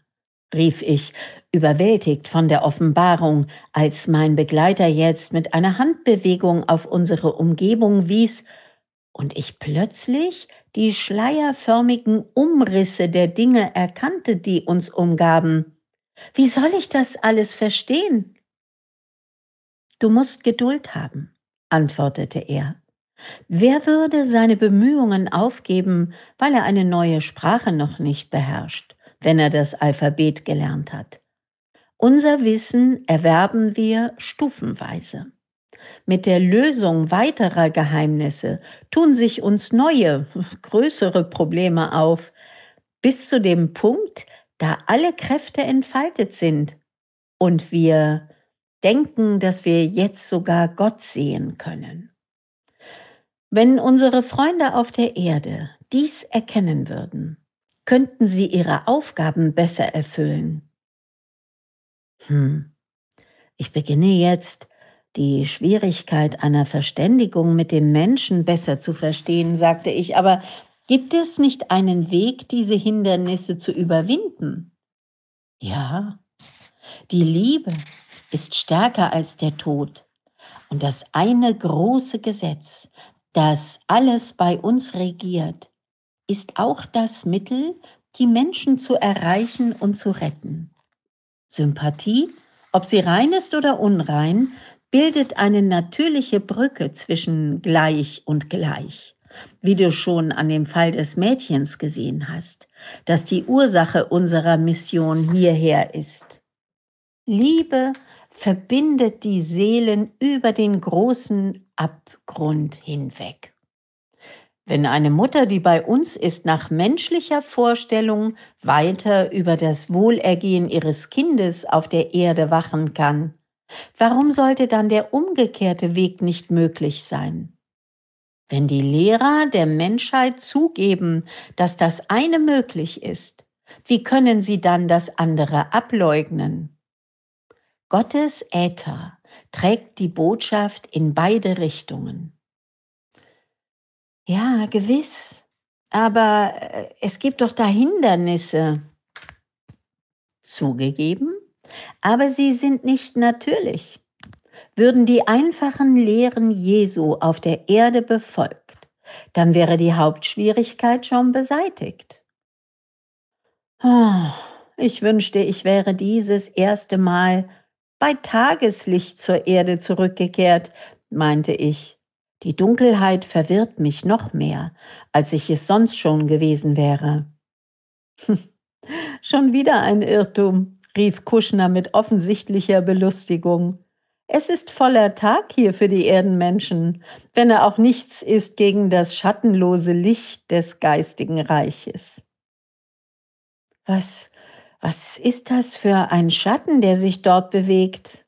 rief ich, überwältigt von der Offenbarung, als mein Begleiter jetzt mit einer Handbewegung auf unsere Umgebung wies und ich plötzlich die schleierförmigen Umrisse der Dinge erkannte, die uns umgaben. Wie soll ich das alles verstehen? Du musst Geduld haben, antwortete er. Wer würde seine Bemühungen aufgeben, weil er eine neue Sprache noch nicht beherrscht, wenn er das Alphabet gelernt hat? Unser Wissen erwerben wir stufenweise. Mit der Lösung weiterer Geheimnisse tun sich uns neue, größere Probleme auf, bis zu dem Punkt, da alle Kräfte entfaltet sind und wir denken, dass wir jetzt sogar Gott sehen können. Wenn unsere Freunde auf der Erde dies erkennen würden, könnten sie ihre Aufgaben besser erfüllen. Hm, ich beginne jetzt, die Schwierigkeit einer Verständigung mit den Menschen besser zu verstehen, sagte ich, aber Gibt es nicht einen Weg, diese Hindernisse zu überwinden? Ja, die Liebe ist stärker als der Tod. Und das eine große Gesetz, das alles bei uns regiert, ist auch das Mittel, die Menschen zu erreichen und zu retten. Sympathie, ob sie rein ist oder unrein, bildet eine natürliche Brücke zwischen gleich und gleich wie du schon an dem Fall des Mädchens gesehen hast, dass die Ursache unserer Mission hierher ist. Liebe verbindet die Seelen über den großen Abgrund hinweg. Wenn eine Mutter, die bei uns ist, nach menschlicher Vorstellung weiter über das Wohlergehen ihres Kindes auf der Erde wachen kann, warum sollte dann der umgekehrte Weg nicht möglich sein? Wenn die Lehrer der Menschheit zugeben, dass das eine möglich ist, wie können sie dann das andere ableugnen? Gottes Äther trägt die Botschaft in beide Richtungen. Ja, gewiss, aber äh, es gibt doch da Hindernisse. Zugegeben, aber sie sind nicht natürlich würden die einfachen Lehren Jesu auf der Erde befolgt, dann wäre die Hauptschwierigkeit schon beseitigt. Ah, ich wünschte, ich wäre dieses erste Mal bei Tageslicht zur Erde zurückgekehrt, meinte ich. Die Dunkelheit verwirrt mich noch mehr, als ich es sonst schon gewesen wäre. Hm, schon wieder ein Irrtum, rief Kuschner mit offensichtlicher Belustigung. Es ist voller Tag hier für die Erdenmenschen, wenn er auch nichts ist gegen das schattenlose Licht des geistigen Reiches. Was, was ist das für ein Schatten, der sich dort bewegt?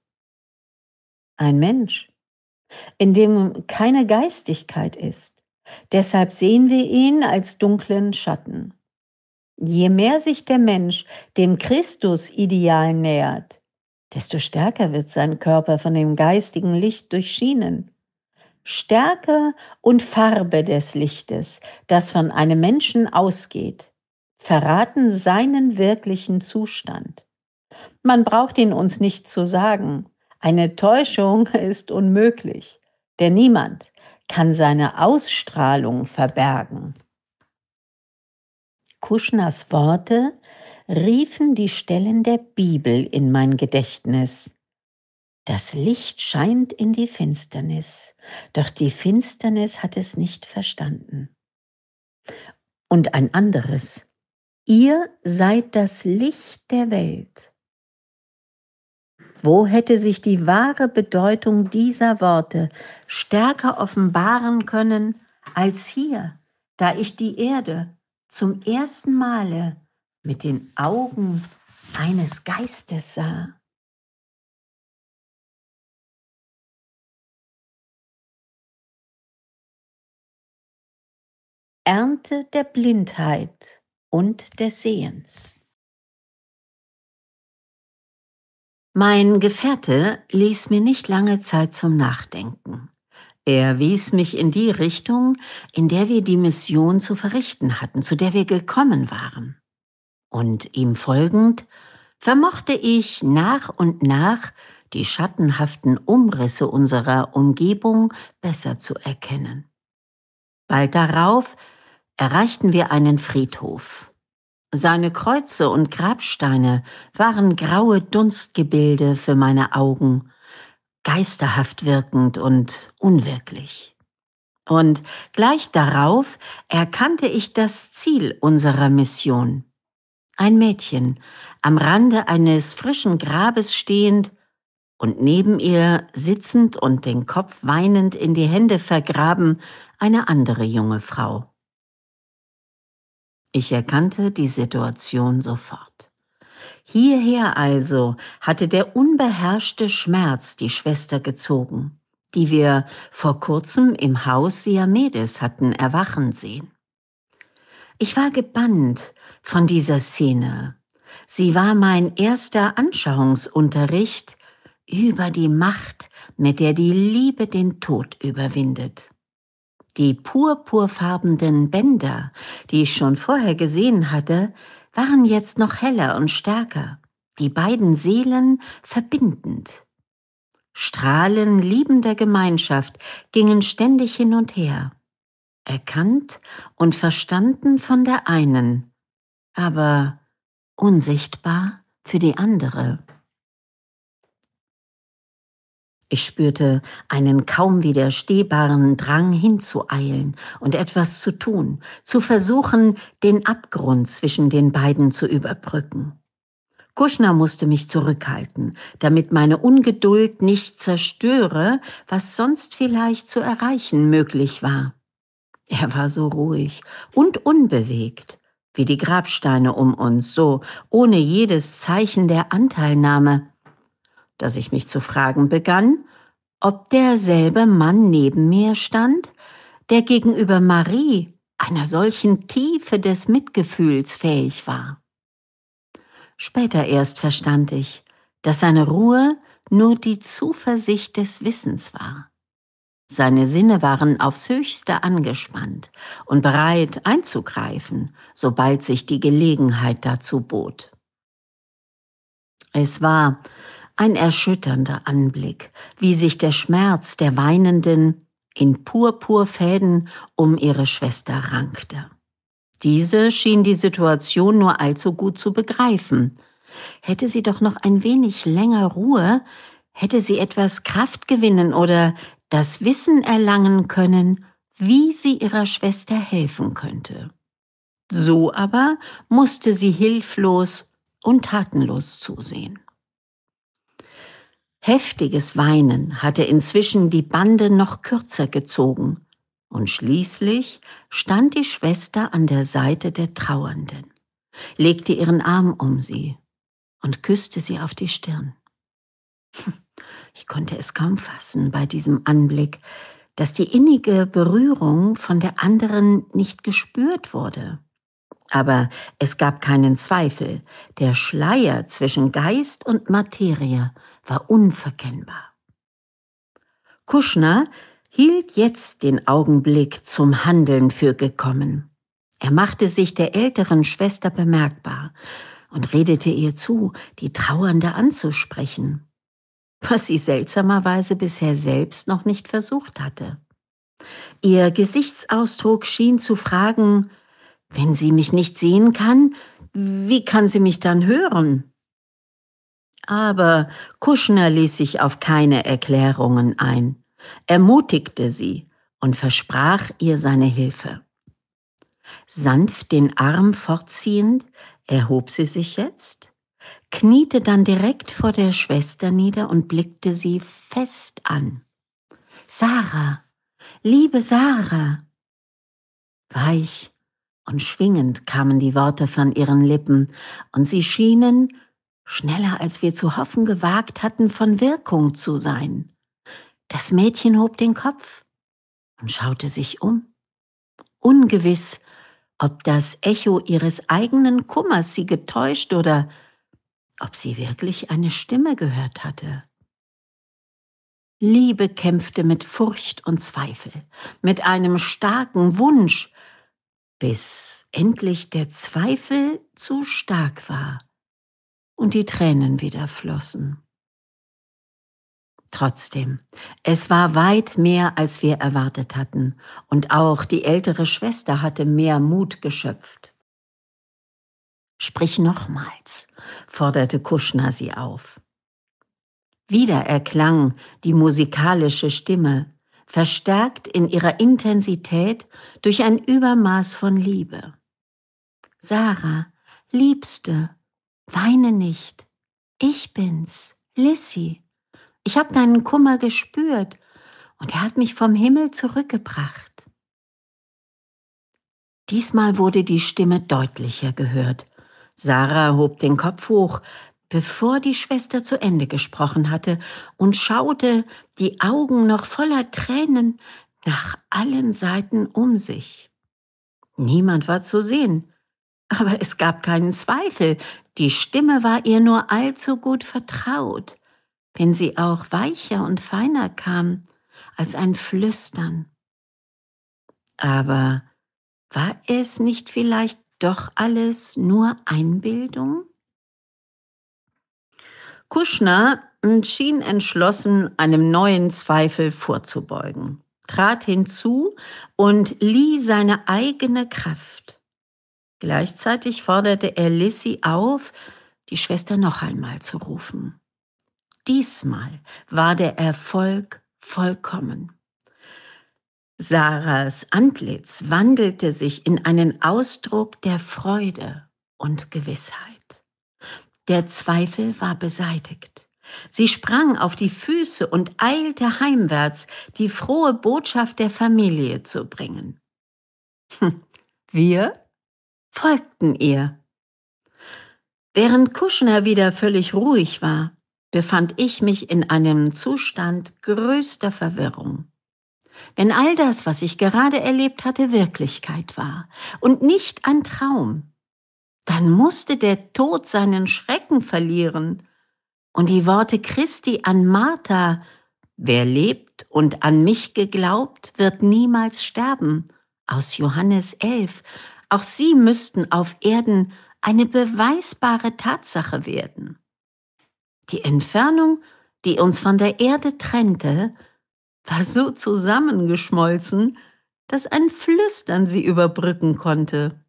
Ein Mensch, in dem keine Geistigkeit ist. Deshalb sehen wir ihn als dunklen Schatten. Je mehr sich der Mensch dem Christus-Ideal nähert, desto stärker wird sein Körper von dem geistigen Licht durchschienen. Stärke und Farbe des Lichtes, das von einem Menschen ausgeht, verraten seinen wirklichen Zustand. Man braucht ihn uns nicht zu sagen. Eine Täuschung ist unmöglich, denn niemand kann seine Ausstrahlung verbergen. Kuschners Worte riefen die Stellen der Bibel in mein Gedächtnis. Das Licht scheint in die Finsternis, doch die Finsternis hat es nicht verstanden. Und ein anderes. Ihr seid das Licht der Welt. Wo hätte sich die wahre Bedeutung dieser Worte stärker offenbaren können als hier, da ich die Erde zum ersten Male mit den Augen eines Geistes sah. Ernte der Blindheit und des Sehens. Mein Gefährte ließ mir nicht lange Zeit zum Nachdenken. Er wies mich in die Richtung, in der wir die Mission zu verrichten hatten, zu der wir gekommen waren und ihm folgend vermochte ich nach und nach die schattenhaften Umrisse unserer Umgebung besser zu erkennen. Bald darauf erreichten wir einen Friedhof. Seine Kreuze und Grabsteine waren graue Dunstgebilde für meine Augen, geisterhaft wirkend und unwirklich. Und gleich darauf erkannte ich das Ziel unserer Mission ein Mädchen, am Rande eines frischen Grabes stehend und neben ihr sitzend und den Kopf weinend in die Hände vergraben, eine andere junge Frau. Ich erkannte die Situation sofort. Hierher also hatte der unbeherrschte Schmerz die Schwester gezogen, die wir vor kurzem im Haus Siamedes hatten erwachen sehen. Ich war gebannt, von dieser Szene. Sie war mein erster Anschauungsunterricht über die Macht, mit der die Liebe den Tod überwindet. Die purpurfarbenen Bänder, die ich schon vorher gesehen hatte, waren jetzt noch heller und stärker, die beiden Seelen verbindend. Strahlen liebender Gemeinschaft gingen ständig hin und her, erkannt und verstanden von der einen, aber unsichtbar für die andere. Ich spürte einen kaum widerstehbaren Drang hinzueilen und etwas zu tun, zu versuchen, den Abgrund zwischen den beiden zu überbrücken. Kuschner musste mich zurückhalten, damit meine Ungeduld nicht zerstöre, was sonst vielleicht zu erreichen möglich war. Er war so ruhig und unbewegt, wie die Grabsteine um uns, so ohne jedes Zeichen der Anteilnahme, dass ich mich zu fragen begann, ob derselbe Mann neben mir stand, der gegenüber Marie einer solchen Tiefe des Mitgefühls fähig war. Später erst verstand ich, dass seine Ruhe nur die Zuversicht des Wissens war. Seine Sinne waren aufs höchste angespannt und bereit einzugreifen, sobald sich die Gelegenheit dazu bot. Es war ein erschütternder Anblick, wie sich der Schmerz der Weinenden in Purpurfäden um ihre Schwester rankte. Diese schien die Situation nur allzu gut zu begreifen. Hätte sie doch noch ein wenig länger Ruhe, hätte sie etwas Kraft gewinnen oder das Wissen erlangen können, wie sie ihrer Schwester helfen könnte. So aber musste sie hilflos und tatenlos zusehen. Heftiges Weinen hatte inzwischen die Bande noch kürzer gezogen, und schließlich stand die Schwester an der Seite der Trauernden, legte ihren Arm um sie und küsste sie auf die Stirn. Ich konnte es kaum fassen bei diesem Anblick, dass die innige Berührung von der anderen nicht gespürt wurde. Aber es gab keinen Zweifel, der Schleier zwischen Geist und Materie war unverkennbar. Kuschner hielt jetzt den Augenblick zum Handeln für gekommen. Er machte sich der älteren Schwester bemerkbar und redete ihr zu, die Trauernde anzusprechen was sie seltsamerweise bisher selbst noch nicht versucht hatte. Ihr Gesichtsausdruck schien zu fragen, wenn sie mich nicht sehen kann, wie kann sie mich dann hören? Aber Kuschner ließ sich auf keine Erklärungen ein, ermutigte sie und versprach ihr seine Hilfe. Sanft den Arm fortziehend, erhob sie sich jetzt, kniete dann direkt vor der Schwester nieder und blickte sie fest an. Sarah, liebe Sarah. Weich und schwingend kamen die Worte von ihren Lippen, und sie schienen, schneller als wir zu hoffen gewagt hatten, von Wirkung zu sein. Das Mädchen hob den Kopf und schaute sich um, ungewiss, ob das Echo ihres eigenen Kummers sie getäuscht oder ob sie wirklich eine Stimme gehört hatte. Liebe kämpfte mit Furcht und Zweifel, mit einem starken Wunsch, bis endlich der Zweifel zu stark war und die Tränen wieder flossen. Trotzdem, es war weit mehr, als wir erwartet hatten, und auch die ältere Schwester hatte mehr Mut geschöpft. Sprich nochmals, forderte Kuschner sie auf. Wieder erklang die musikalische Stimme, verstärkt in ihrer Intensität durch ein Übermaß von Liebe. Sarah, Liebste, weine nicht. Ich bin's, Lissy. Ich hab deinen Kummer gespürt und er hat mich vom Himmel zurückgebracht. Diesmal wurde die Stimme deutlicher gehört Sarah hob den Kopf hoch, bevor die Schwester zu Ende gesprochen hatte, und schaute, die Augen noch voller Tränen, nach allen Seiten um sich. Niemand war zu sehen, aber es gab keinen Zweifel, die Stimme war ihr nur allzu gut vertraut, wenn sie auch weicher und feiner kam als ein Flüstern. Aber war es nicht vielleicht doch alles nur Einbildung? Kuschner schien entschlossen, einem neuen Zweifel vorzubeugen, trat hinzu und lieh seine eigene Kraft. Gleichzeitig forderte er Lissy auf, die Schwester noch einmal zu rufen. Diesmal war der Erfolg vollkommen. Sarahs Antlitz wandelte sich in einen Ausdruck der Freude und Gewissheit. Der Zweifel war beseitigt. Sie sprang auf die Füße und eilte heimwärts, die frohe Botschaft der Familie zu bringen. Hm, wir folgten ihr. Während Kuschner wieder völlig ruhig war, befand ich mich in einem Zustand größter Verwirrung wenn all das, was ich gerade erlebt hatte, Wirklichkeit war und nicht ein Traum, dann musste der Tod seinen Schrecken verlieren und die Worte Christi an Martha, wer lebt und an mich geglaubt, wird niemals sterben, aus Johannes 11, auch sie müssten auf Erden eine beweisbare Tatsache werden. Die Entfernung, die uns von der Erde trennte, war so zusammengeschmolzen, dass ein Flüstern sie überbrücken konnte.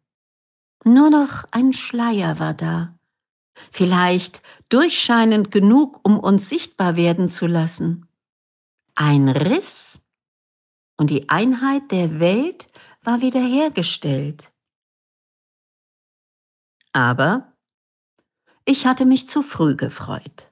Nur noch ein Schleier war da, vielleicht durchscheinend genug, um uns sichtbar werden zu lassen. Ein Riss und die Einheit der Welt war wiederhergestellt. Aber ich hatte mich zu früh gefreut.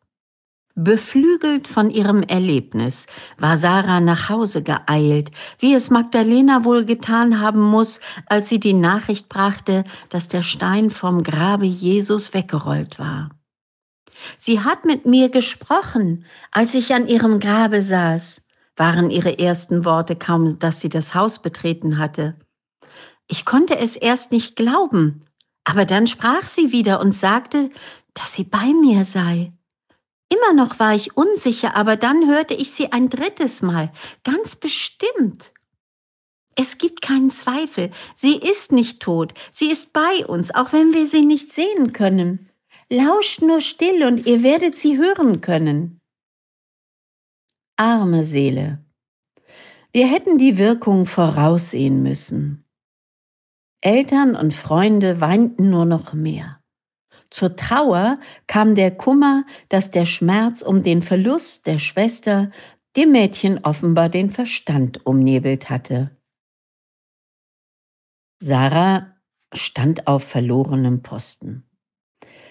Beflügelt von ihrem Erlebnis war Sarah nach Hause geeilt, wie es Magdalena wohl getan haben muss, als sie die Nachricht brachte, dass der Stein vom Grabe Jesus weggerollt war. Sie hat mit mir gesprochen, als ich an ihrem Grabe saß, waren ihre ersten Worte kaum, dass sie das Haus betreten hatte. Ich konnte es erst nicht glauben, aber dann sprach sie wieder und sagte, dass sie bei mir sei. Immer noch war ich unsicher, aber dann hörte ich sie ein drittes Mal, ganz bestimmt. Es gibt keinen Zweifel, sie ist nicht tot, sie ist bei uns, auch wenn wir sie nicht sehen können. Lauscht nur still und ihr werdet sie hören können. Arme Seele, wir hätten die Wirkung voraussehen müssen. Eltern und Freunde weinten nur noch mehr. Zur Trauer kam der Kummer, dass der Schmerz um den Verlust der Schwester dem Mädchen offenbar den Verstand umnebelt hatte. Sarah stand auf verlorenem Posten.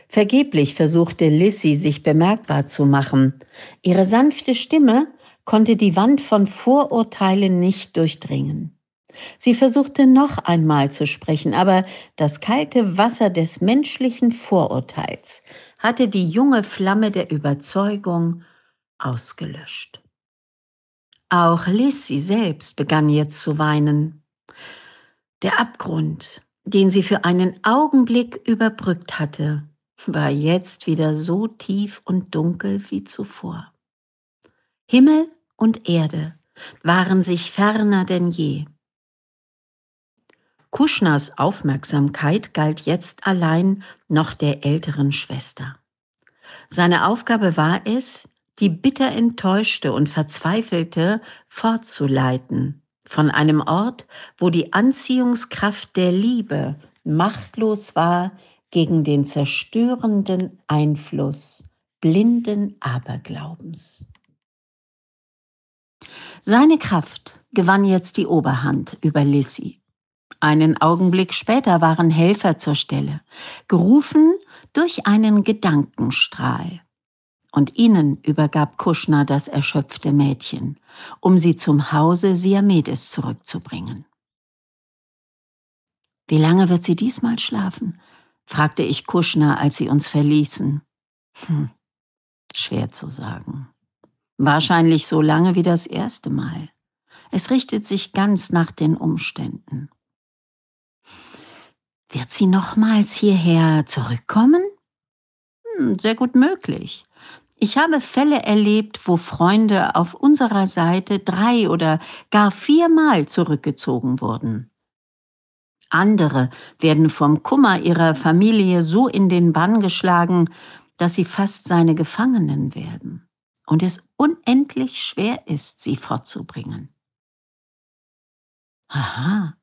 Vergeblich versuchte Lissy, sich bemerkbar zu machen. Ihre sanfte Stimme konnte die Wand von Vorurteilen nicht durchdringen. Sie versuchte noch einmal zu sprechen, aber das kalte Wasser des menschlichen Vorurteils hatte die junge Flamme der Überzeugung ausgelöscht. Auch Lissy selbst begann jetzt zu weinen. Der Abgrund, den sie für einen Augenblick überbrückt hatte, war jetzt wieder so tief und dunkel wie zuvor. Himmel und Erde waren sich ferner denn je. Kuschners Aufmerksamkeit galt jetzt allein noch der älteren Schwester. Seine Aufgabe war es, die bitter enttäuschte und verzweifelte fortzuleiten von einem Ort, wo die Anziehungskraft der Liebe machtlos war gegen den zerstörenden Einfluss blinden Aberglaubens. Seine Kraft gewann jetzt die Oberhand über Lissy. Einen Augenblick später waren Helfer zur Stelle, gerufen durch einen Gedankenstrahl. Und ihnen übergab Kuschner das erschöpfte Mädchen, um sie zum Hause Siamedes zurückzubringen. Wie lange wird sie diesmal schlafen? fragte ich Kuschner, als sie uns verließen. Hm, schwer zu sagen. Wahrscheinlich so lange wie das erste Mal. Es richtet sich ganz nach den Umständen. Wird sie nochmals hierher zurückkommen? Hm, sehr gut möglich. Ich habe Fälle erlebt, wo Freunde auf unserer Seite drei oder gar viermal zurückgezogen wurden. Andere werden vom Kummer ihrer Familie so in den Bann geschlagen, dass sie fast seine Gefangenen werden und es unendlich schwer ist, sie fortzubringen. Aha,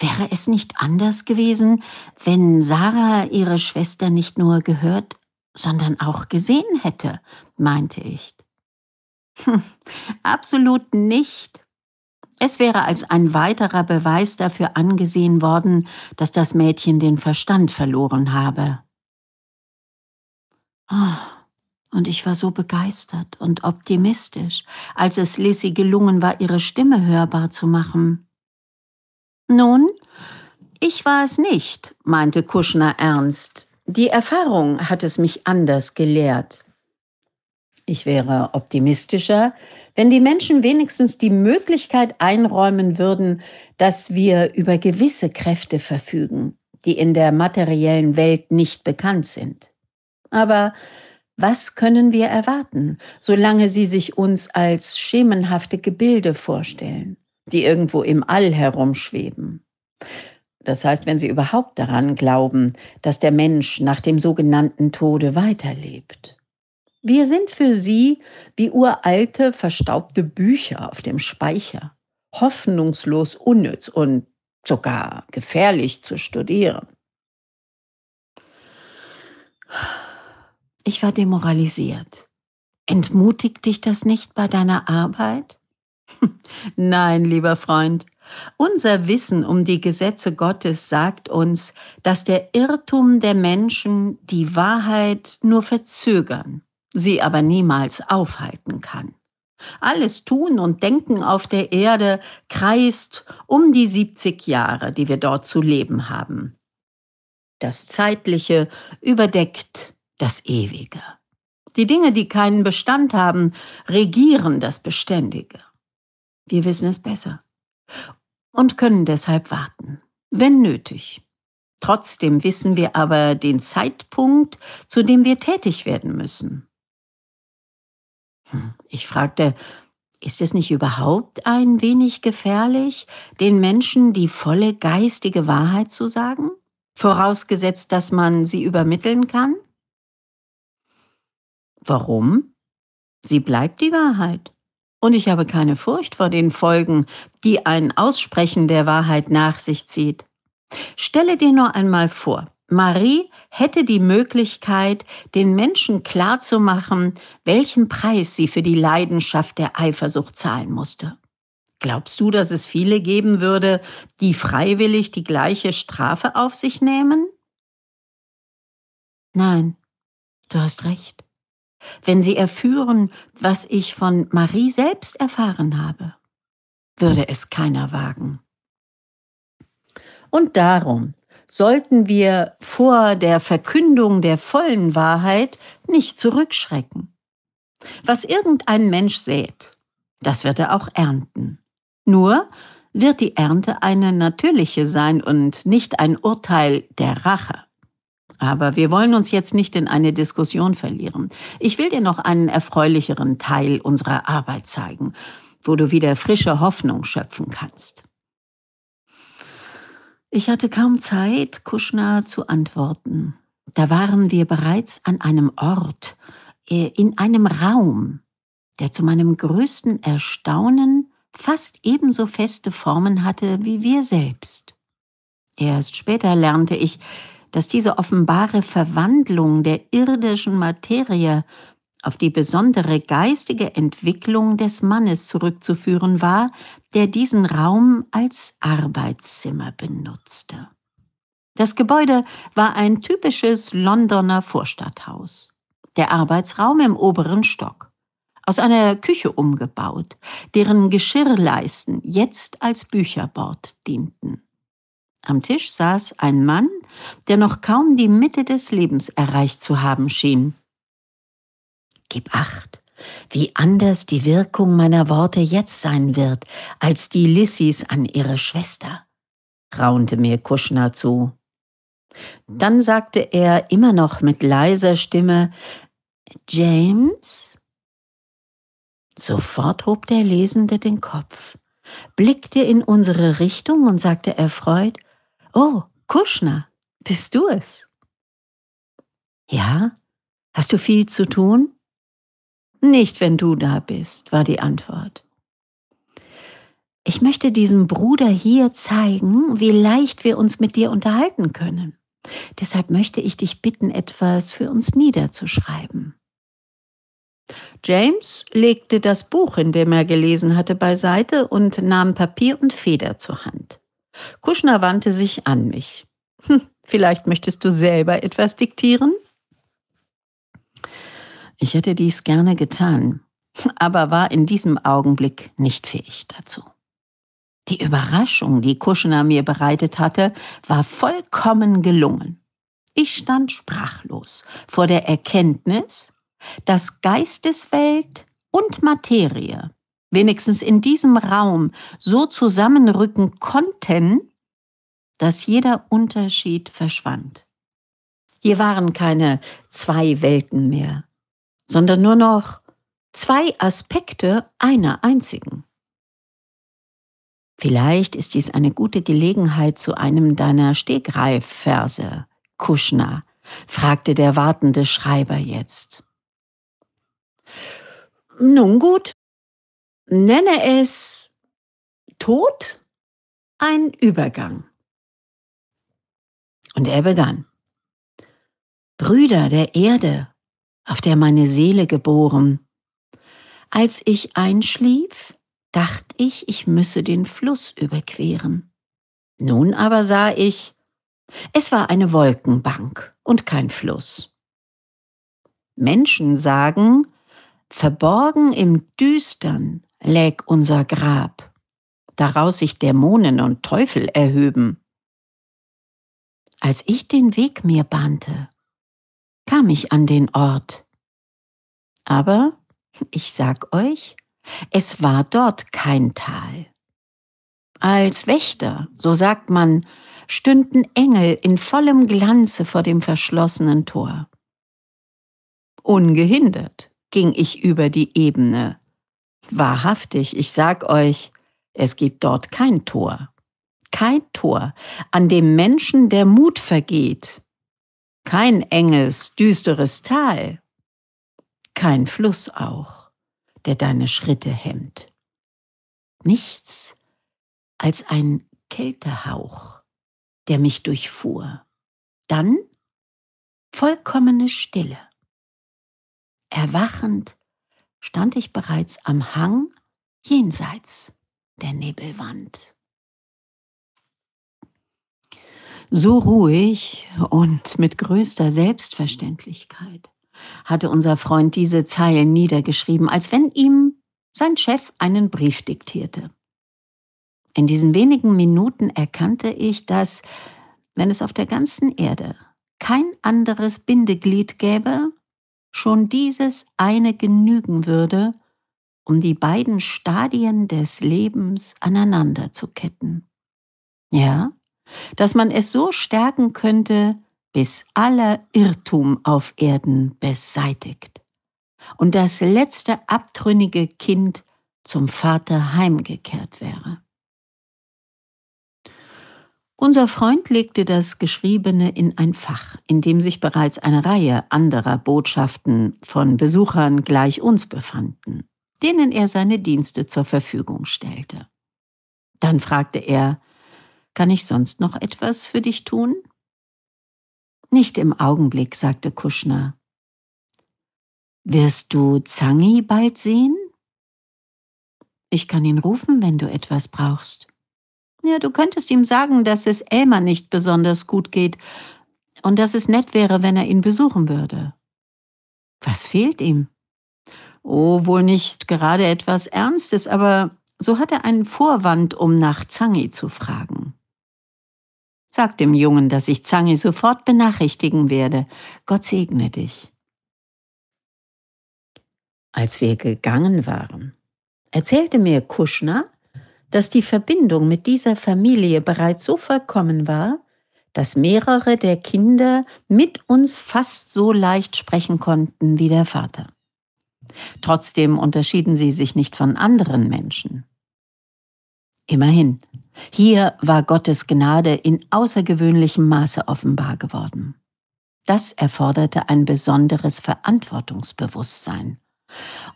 Wäre es nicht anders gewesen, wenn Sarah ihre Schwester nicht nur gehört, sondern auch gesehen hätte, meinte ich. Hm, absolut nicht. Es wäre als ein weiterer Beweis dafür angesehen worden, dass das Mädchen den Verstand verloren habe. Oh, und ich war so begeistert und optimistisch, als es Lissy gelungen war, ihre Stimme hörbar zu machen. Nun, ich war es nicht, meinte Kuschner ernst. Die Erfahrung hat es mich anders gelehrt. Ich wäre optimistischer, wenn die Menschen wenigstens die Möglichkeit einräumen würden, dass wir über gewisse Kräfte verfügen, die in der materiellen Welt nicht bekannt sind. Aber was können wir erwarten, solange sie sich uns als schemenhafte Gebilde vorstellen? die irgendwo im All herumschweben. Das heißt, wenn Sie überhaupt daran glauben, dass der Mensch nach dem sogenannten Tode weiterlebt. Wir sind für Sie wie uralte, verstaubte Bücher auf dem Speicher, hoffnungslos unnütz und sogar gefährlich zu studieren. Ich war demoralisiert. Entmutigt dich das nicht bei deiner Arbeit? Nein, lieber Freund. Unser Wissen um die Gesetze Gottes sagt uns, dass der Irrtum der Menschen die Wahrheit nur verzögern, sie aber niemals aufhalten kann. Alles Tun und Denken auf der Erde kreist um die 70 Jahre, die wir dort zu leben haben. Das Zeitliche überdeckt das Ewige. Die Dinge, die keinen Bestand haben, regieren das Beständige. Wir wissen es besser und können deshalb warten, wenn nötig. Trotzdem wissen wir aber den Zeitpunkt, zu dem wir tätig werden müssen. Hm, ich fragte, ist es nicht überhaupt ein wenig gefährlich, den Menschen die volle geistige Wahrheit zu sagen, vorausgesetzt, dass man sie übermitteln kann? Warum? Sie bleibt die Wahrheit. Und ich habe keine Furcht vor den Folgen, die ein Aussprechen der Wahrheit nach sich zieht. Stelle dir nur einmal vor, Marie hätte die Möglichkeit, den Menschen klarzumachen, welchen Preis sie für die Leidenschaft der Eifersucht zahlen musste. Glaubst du, dass es viele geben würde, die freiwillig die gleiche Strafe auf sich nehmen? Nein, du hast recht wenn sie erführen, was ich von Marie selbst erfahren habe, würde es keiner wagen. Und darum sollten wir vor der Verkündung der vollen Wahrheit nicht zurückschrecken. Was irgendein Mensch sät, das wird er auch ernten. Nur wird die Ernte eine natürliche sein und nicht ein Urteil der Rache. Aber wir wollen uns jetzt nicht in eine Diskussion verlieren. Ich will dir noch einen erfreulicheren Teil unserer Arbeit zeigen, wo du wieder frische Hoffnung schöpfen kannst. Ich hatte kaum Zeit, Kuschner zu antworten. Da waren wir bereits an einem Ort, äh, in einem Raum, der zu meinem größten Erstaunen fast ebenso feste Formen hatte wie wir selbst. Erst später lernte ich, dass diese offenbare Verwandlung der irdischen Materie auf die besondere geistige Entwicklung des Mannes zurückzuführen war, der diesen Raum als Arbeitszimmer benutzte. Das Gebäude war ein typisches Londoner Vorstadthaus. Der Arbeitsraum im oberen Stock, aus einer Küche umgebaut, deren Geschirrleisten jetzt als Bücherbord dienten. Am Tisch saß ein Mann, der noch kaum die Mitte des Lebens erreicht zu haben schien. Gib acht, wie anders die Wirkung meiner Worte jetzt sein wird, als die Lissys an ihre Schwester, raunte mir Kuschner zu. Dann sagte er immer noch mit leiser Stimme, James? Sofort hob der Lesende den Kopf, blickte in unsere Richtung und sagte erfreut, Oh, Kuschner, bist du es? Ja, hast du viel zu tun? Nicht, wenn du da bist, war die Antwort. Ich möchte diesem Bruder hier zeigen, wie leicht wir uns mit dir unterhalten können. Deshalb möchte ich dich bitten, etwas für uns niederzuschreiben. James legte das Buch, in dem er gelesen hatte, beiseite und nahm Papier und Feder zur Hand. Kuschner wandte sich an mich. Hm, vielleicht möchtest du selber etwas diktieren? Ich hätte dies gerne getan, aber war in diesem Augenblick nicht fähig dazu. Die Überraschung, die Kuschner mir bereitet hatte, war vollkommen gelungen. Ich stand sprachlos vor der Erkenntnis, dass Geisteswelt und Materie wenigstens in diesem Raum so zusammenrücken konnten, dass jeder Unterschied verschwand. Hier waren keine zwei Welten mehr, sondern nur noch zwei Aspekte einer einzigen. Vielleicht ist dies eine gute Gelegenheit zu einem deiner Stegreifverse, Kuschner, fragte der wartende Schreiber jetzt. Nun gut, nenne es Tod, ein Übergang. Und er begann. Brüder der Erde, auf der meine Seele geboren. Als ich einschlief, dachte ich, ich müsse den Fluss überqueren. Nun aber sah ich, es war eine Wolkenbank und kein Fluss. Menschen sagen, verborgen im Düstern läg unser Grab, daraus sich Dämonen und Teufel erhöben. Als ich den Weg mir bahnte, kam ich an den Ort. Aber, ich sag euch, es war dort kein Tal. Als Wächter, so sagt man, stünden Engel in vollem Glanze vor dem verschlossenen Tor. Ungehindert ging ich über die Ebene Wahrhaftig, ich sag euch, es gibt dort kein Tor. Kein Tor, an dem Menschen der Mut vergeht. Kein enges, düsteres Tal. Kein Fluss auch, der deine Schritte hemmt. Nichts als ein Kältehauch, der mich durchfuhr. Dann vollkommene Stille. Erwachend stand ich bereits am Hang jenseits der Nebelwand. So ruhig und mit größter Selbstverständlichkeit hatte unser Freund diese Zeilen niedergeschrieben, als wenn ihm sein Chef einen Brief diktierte. In diesen wenigen Minuten erkannte ich, dass, wenn es auf der ganzen Erde kein anderes Bindeglied gäbe, Schon dieses eine genügen würde, um die beiden Stadien des Lebens aneinander zu ketten. Ja, dass man es so stärken könnte, bis aller Irrtum auf Erden beseitigt und das letzte abtrünnige Kind zum Vater heimgekehrt wäre. Unser Freund legte das Geschriebene in ein Fach, in dem sich bereits eine Reihe anderer Botschaften von Besuchern gleich uns befanden, denen er seine Dienste zur Verfügung stellte. Dann fragte er, kann ich sonst noch etwas für dich tun? Nicht im Augenblick, sagte Kuschner. Wirst du Zangi bald sehen? Ich kann ihn rufen, wenn du etwas brauchst. Ja, du könntest ihm sagen, dass es Elmer nicht besonders gut geht und dass es nett wäre, wenn er ihn besuchen würde. Was fehlt ihm? Oh, wohl nicht gerade etwas Ernstes, aber so hat er einen Vorwand, um nach Zangi zu fragen. Sag dem Jungen, dass ich Zangi sofort benachrichtigen werde. Gott segne dich. Als wir gegangen waren, erzählte mir Kuschner, dass die Verbindung mit dieser Familie bereits so vollkommen war, dass mehrere der Kinder mit uns fast so leicht sprechen konnten wie der Vater. Trotzdem unterschieden sie sich nicht von anderen Menschen. Immerhin, hier war Gottes Gnade in außergewöhnlichem Maße offenbar geworden. Das erforderte ein besonderes Verantwortungsbewusstsein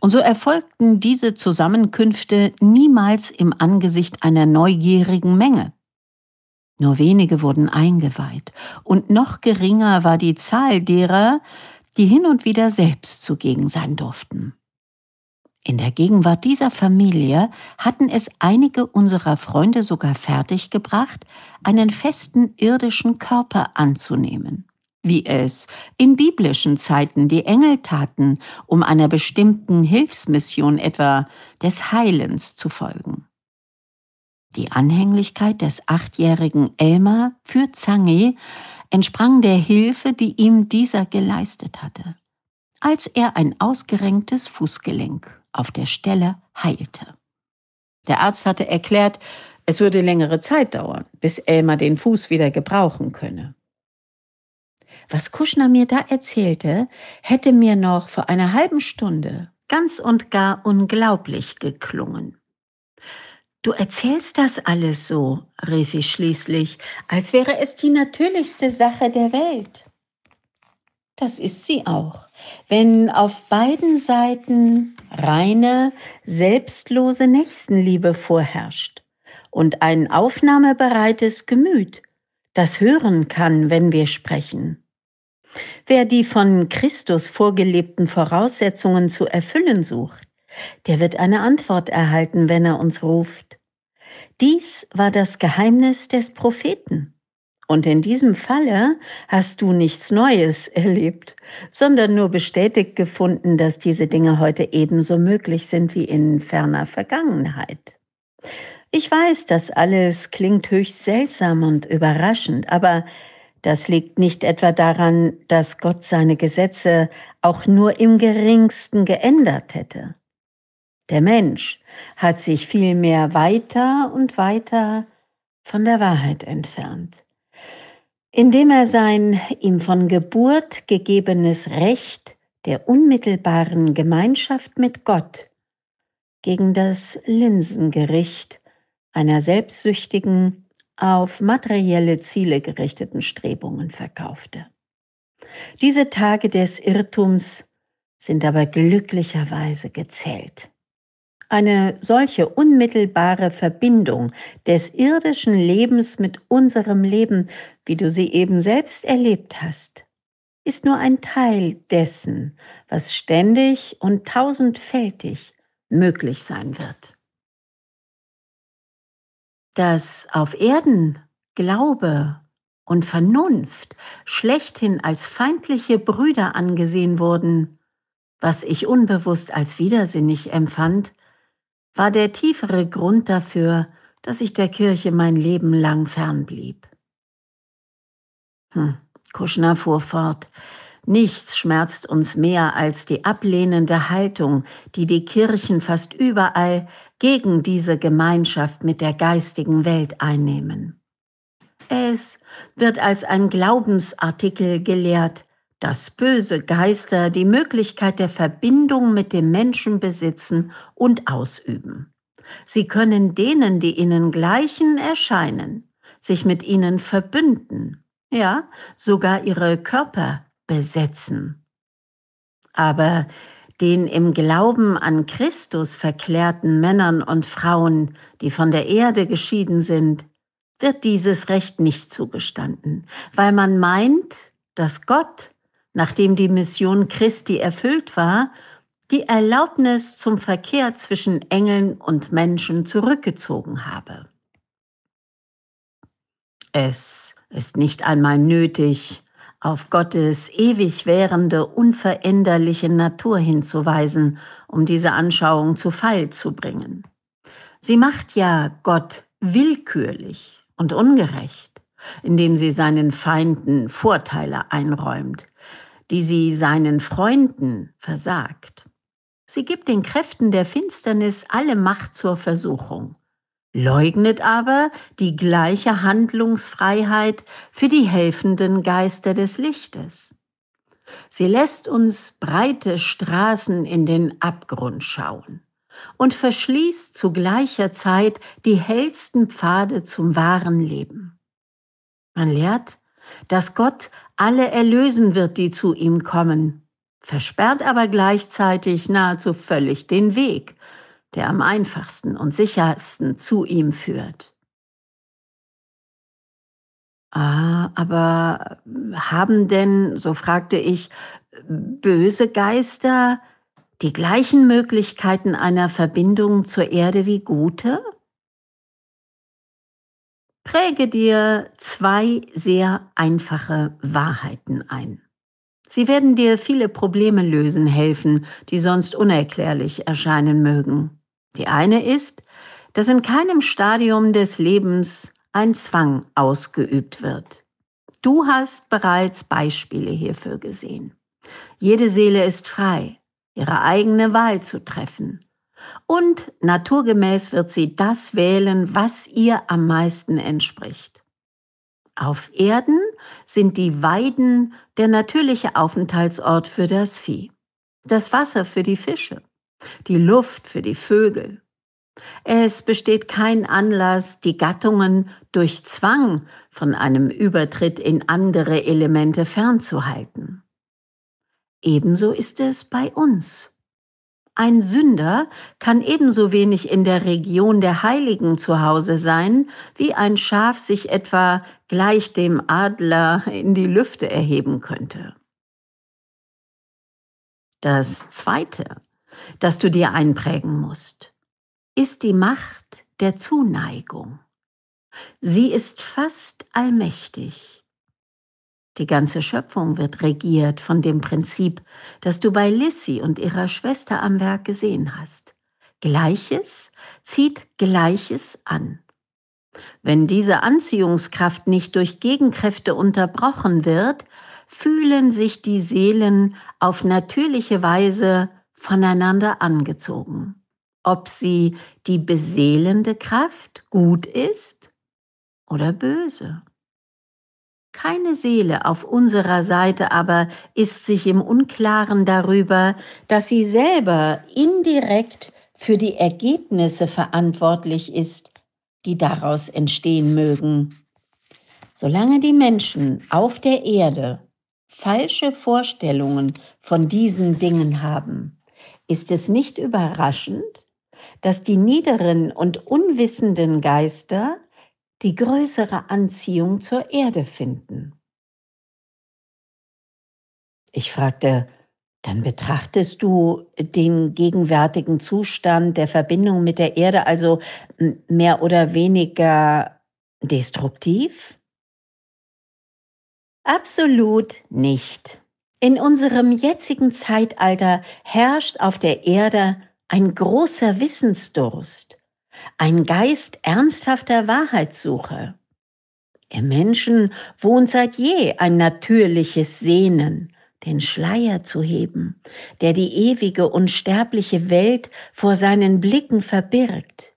und so erfolgten diese Zusammenkünfte niemals im Angesicht einer neugierigen Menge. Nur wenige wurden eingeweiht, und noch geringer war die Zahl derer, die hin und wieder selbst zugegen sein durften. In der Gegenwart dieser Familie hatten es einige unserer Freunde sogar fertiggebracht, einen festen irdischen Körper anzunehmen wie es in biblischen Zeiten die Engel taten, um einer bestimmten Hilfsmission etwa des Heilens zu folgen. Die Anhänglichkeit des achtjährigen Elmer für Zange entsprang der Hilfe, die ihm dieser geleistet hatte, als er ein ausgerenktes Fußgelenk auf der Stelle heilte. Der Arzt hatte erklärt, es würde längere Zeit dauern, bis Elmer den Fuß wieder gebrauchen könne was Kuschner mir da erzählte, hätte mir noch vor einer halben Stunde ganz und gar unglaublich geklungen. Du erzählst das alles so, rief ich schließlich, als wäre es die natürlichste Sache der Welt. Das ist sie auch, wenn auf beiden Seiten reine, selbstlose Nächstenliebe vorherrscht und ein aufnahmebereites Gemüt, das hören kann, wenn wir sprechen. Wer die von Christus vorgelebten Voraussetzungen zu erfüllen sucht, der wird eine Antwort erhalten, wenn er uns ruft. Dies war das Geheimnis des Propheten. Und in diesem Falle hast du nichts Neues erlebt, sondern nur bestätigt gefunden, dass diese Dinge heute ebenso möglich sind wie in ferner Vergangenheit. Ich weiß, das alles klingt höchst seltsam und überraschend, aber das liegt nicht etwa daran, dass Gott seine Gesetze auch nur im geringsten geändert hätte. Der Mensch hat sich vielmehr weiter und weiter von der Wahrheit entfernt. Indem er sein ihm von Geburt gegebenes Recht der unmittelbaren Gemeinschaft mit Gott gegen das Linsengericht einer selbstsüchtigen, auf materielle Ziele gerichteten Strebungen verkaufte. Diese Tage des Irrtums sind aber glücklicherweise gezählt. Eine solche unmittelbare Verbindung des irdischen Lebens mit unserem Leben, wie du sie eben selbst erlebt hast, ist nur ein Teil dessen, was ständig und tausendfältig möglich sein wird dass auf Erden Glaube und Vernunft schlechthin als feindliche Brüder angesehen wurden, was ich unbewusst als widersinnig empfand, war der tiefere Grund dafür, dass ich der Kirche mein Leben lang fernblieb. Hm, Kuschner fuhr fort. Nichts schmerzt uns mehr als die ablehnende Haltung, die die Kirchen fast überall gegen diese Gemeinschaft mit der geistigen Welt einnehmen. Es wird als ein Glaubensartikel gelehrt, dass böse Geister die Möglichkeit der Verbindung mit dem Menschen besitzen und ausüben. Sie können denen, die ihnen gleichen, erscheinen, sich mit ihnen verbünden, ja, sogar ihre Körper besetzen. Aber den im Glauben an Christus verklärten Männern und Frauen, die von der Erde geschieden sind, wird dieses Recht nicht zugestanden, weil man meint, dass Gott, nachdem die Mission Christi erfüllt war, die Erlaubnis zum Verkehr zwischen Engeln und Menschen zurückgezogen habe. Es ist nicht einmal nötig, auf Gottes ewig währende, unveränderliche Natur hinzuweisen, um diese Anschauung zu Fall zu bringen. Sie macht ja Gott willkürlich und ungerecht, indem sie seinen Feinden Vorteile einräumt, die sie seinen Freunden versagt. Sie gibt den Kräften der Finsternis alle Macht zur Versuchung leugnet aber die gleiche Handlungsfreiheit für die helfenden Geister des Lichtes. Sie lässt uns breite Straßen in den Abgrund schauen und verschließt zu gleicher Zeit die hellsten Pfade zum wahren Leben. Man lehrt, dass Gott alle erlösen wird, die zu ihm kommen, versperrt aber gleichzeitig nahezu völlig den Weg der am einfachsten und sichersten zu ihm führt. Ah, aber äh, haben denn, so fragte ich, böse Geister die gleichen Möglichkeiten einer Verbindung zur Erde wie gute? Präge dir zwei sehr einfache Wahrheiten ein. Sie werden dir viele Probleme lösen helfen, die sonst unerklärlich erscheinen mögen. Die eine ist, dass in keinem Stadium des Lebens ein Zwang ausgeübt wird. Du hast bereits Beispiele hierfür gesehen. Jede Seele ist frei, ihre eigene Wahl zu treffen. Und naturgemäß wird sie das wählen, was ihr am meisten entspricht. Auf Erden sind die Weiden der natürliche Aufenthaltsort für das Vieh, das Wasser für die Fische, die Luft für die Vögel. Es besteht kein Anlass, die Gattungen durch Zwang von einem Übertritt in andere Elemente fernzuhalten. Ebenso ist es bei uns. Ein Sünder kann ebenso wenig in der Region der Heiligen zu Hause sein, wie ein Schaf sich etwa gleich dem Adler in die Lüfte erheben könnte. Das Zweite, das du dir einprägen musst, ist die Macht der Zuneigung. Sie ist fast allmächtig. Die ganze Schöpfung wird regiert von dem Prinzip, das du bei Lissy und ihrer Schwester am Werk gesehen hast. Gleiches zieht Gleiches an. Wenn diese Anziehungskraft nicht durch Gegenkräfte unterbrochen wird, fühlen sich die Seelen auf natürliche Weise voneinander angezogen. Ob sie die beseelende Kraft gut ist oder böse. Keine Seele auf unserer Seite aber ist sich im Unklaren darüber, dass sie selber indirekt für die Ergebnisse verantwortlich ist, die daraus entstehen mögen. Solange die Menschen auf der Erde falsche Vorstellungen von diesen Dingen haben, ist es nicht überraschend, dass die niederen und unwissenden Geister die größere Anziehung zur Erde finden? Ich fragte, dann betrachtest du den gegenwärtigen Zustand der Verbindung mit der Erde also mehr oder weniger destruktiv? Absolut nicht. In unserem jetzigen Zeitalter herrscht auf der Erde ein großer Wissensdurst, ein Geist ernsthafter Wahrheitssuche. Im Menschen wohnt seit je ein natürliches Sehnen, den Schleier zu heben, der die ewige, unsterbliche Welt vor seinen Blicken verbirgt.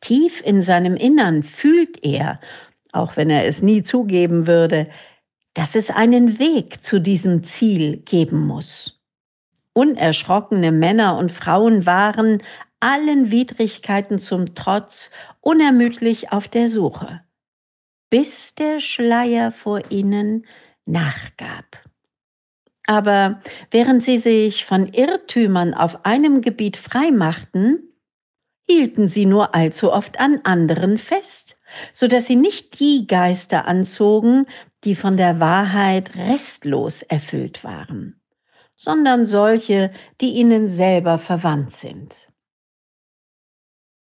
Tief in seinem Innern fühlt er, auch wenn er es nie zugeben würde, dass es einen Weg zu diesem Ziel geben muss. Unerschrockene Männer und Frauen waren allen Widrigkeiten zum Trotz unermüdlich auf der Suche, bis der Schleier vor ihnen nachgab. Aber während sie sich von Irrtümern auf einem Gebiet freimachten, hielten sie nur allzu oft an anderen fest, so dass sie nicht die Geister anzogen, die von der Wahrheit restlos erfüllt waren, sondern solche, die ihnen selber verwandt sind.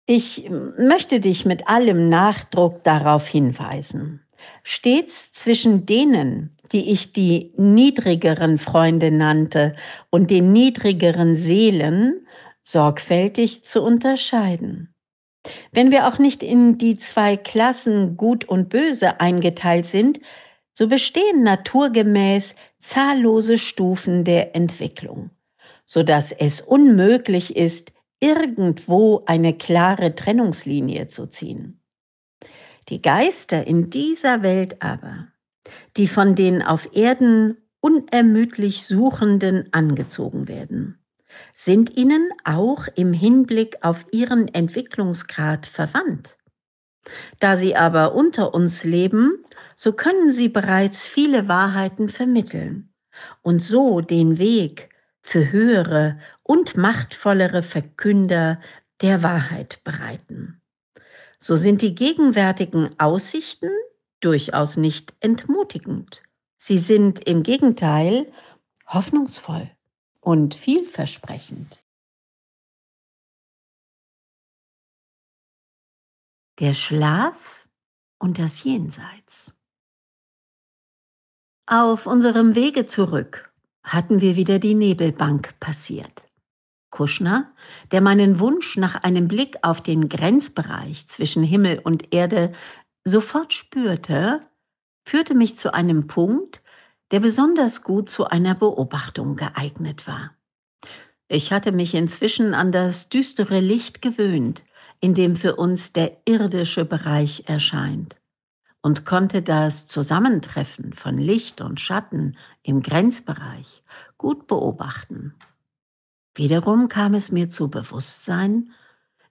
Ich möchte dich mit allem Nachdruck darauf hinweisen. Stets zwischen denen, die ich die niedrigeren Freunde nannte, und den niedrigeren Seelen sorgfältig zu unterscheiden. Wenn wir auch nicht in die zwei Klassen gut und böse eingeteilt sind, so bestehen naturgemäß zahllose Stufen der Entwicklung, sodass es unmöglich ist, irgendwo eine klare Trennungslinie zu ziehen. Die Geister in dieser Welt aber, die von den auf Erden unermüdlich Suchenden angezogen werden, sind ihnen auch im Hinblick auf ihren Entwicklungsgrad verwandt. Da sie aber unter uns leben so können sie bereits viele Wahrheiten vermitteln und so den Weg für höhere und machtvollere Verkünder der Wahrheit bereiten. So sind die gegenwärtigen Aussichten durchaus nicht entmutigend. Sie sind im Gegenteil hoffnungsvoll und vielversprechend. Der Schlaf und das Jenseits. Auf unserem Wege zurück hatten wir wieder die Nebelbank passiert. Kuschner, der meinen Wunsch nach einem Blick auf den Grenzbereich zwischen Himmel und Erde sofort spürte, führte mich zu einem Punkt, der besonders gut zu einer Beobachtung geeignet war. Ich hatte mich inzwischen an das düstere Licht gewöhnt, in dem für uns der irdische Bereich erscheint und konnte das Zusammentreffen von Licht und Schatten im Grenzbereich gut beobachten. Wiederum kam es mir zu Bewusstsein,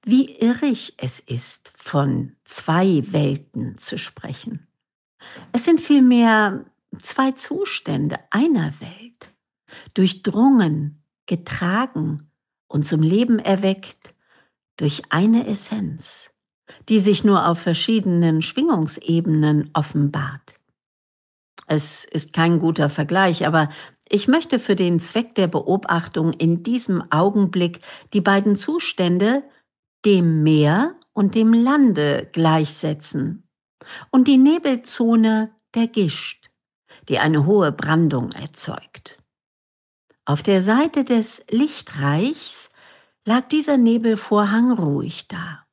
wie irrig es ist, von zwei Welten zu sprechen. Es sind vielmehr zwei Zustände einer Welt, durchdrungen, getragen und zum Leben erweckt durch eine Essenz, die sich nur auf verschiedenen Schwingungsebenen offenbart. Es ist kein guter Vergleich, aber ich möchte für den Zweck der Beobachtung in diesem Augenblick die beiden Zustände, dem Meer und dem Lande, gleichsetzen und die Nebelzone der Gischt, die eine hohe Brandung erzeugt. Auf der Seite des Lichtreichs lag dieser Nebelvorhang ruhig da.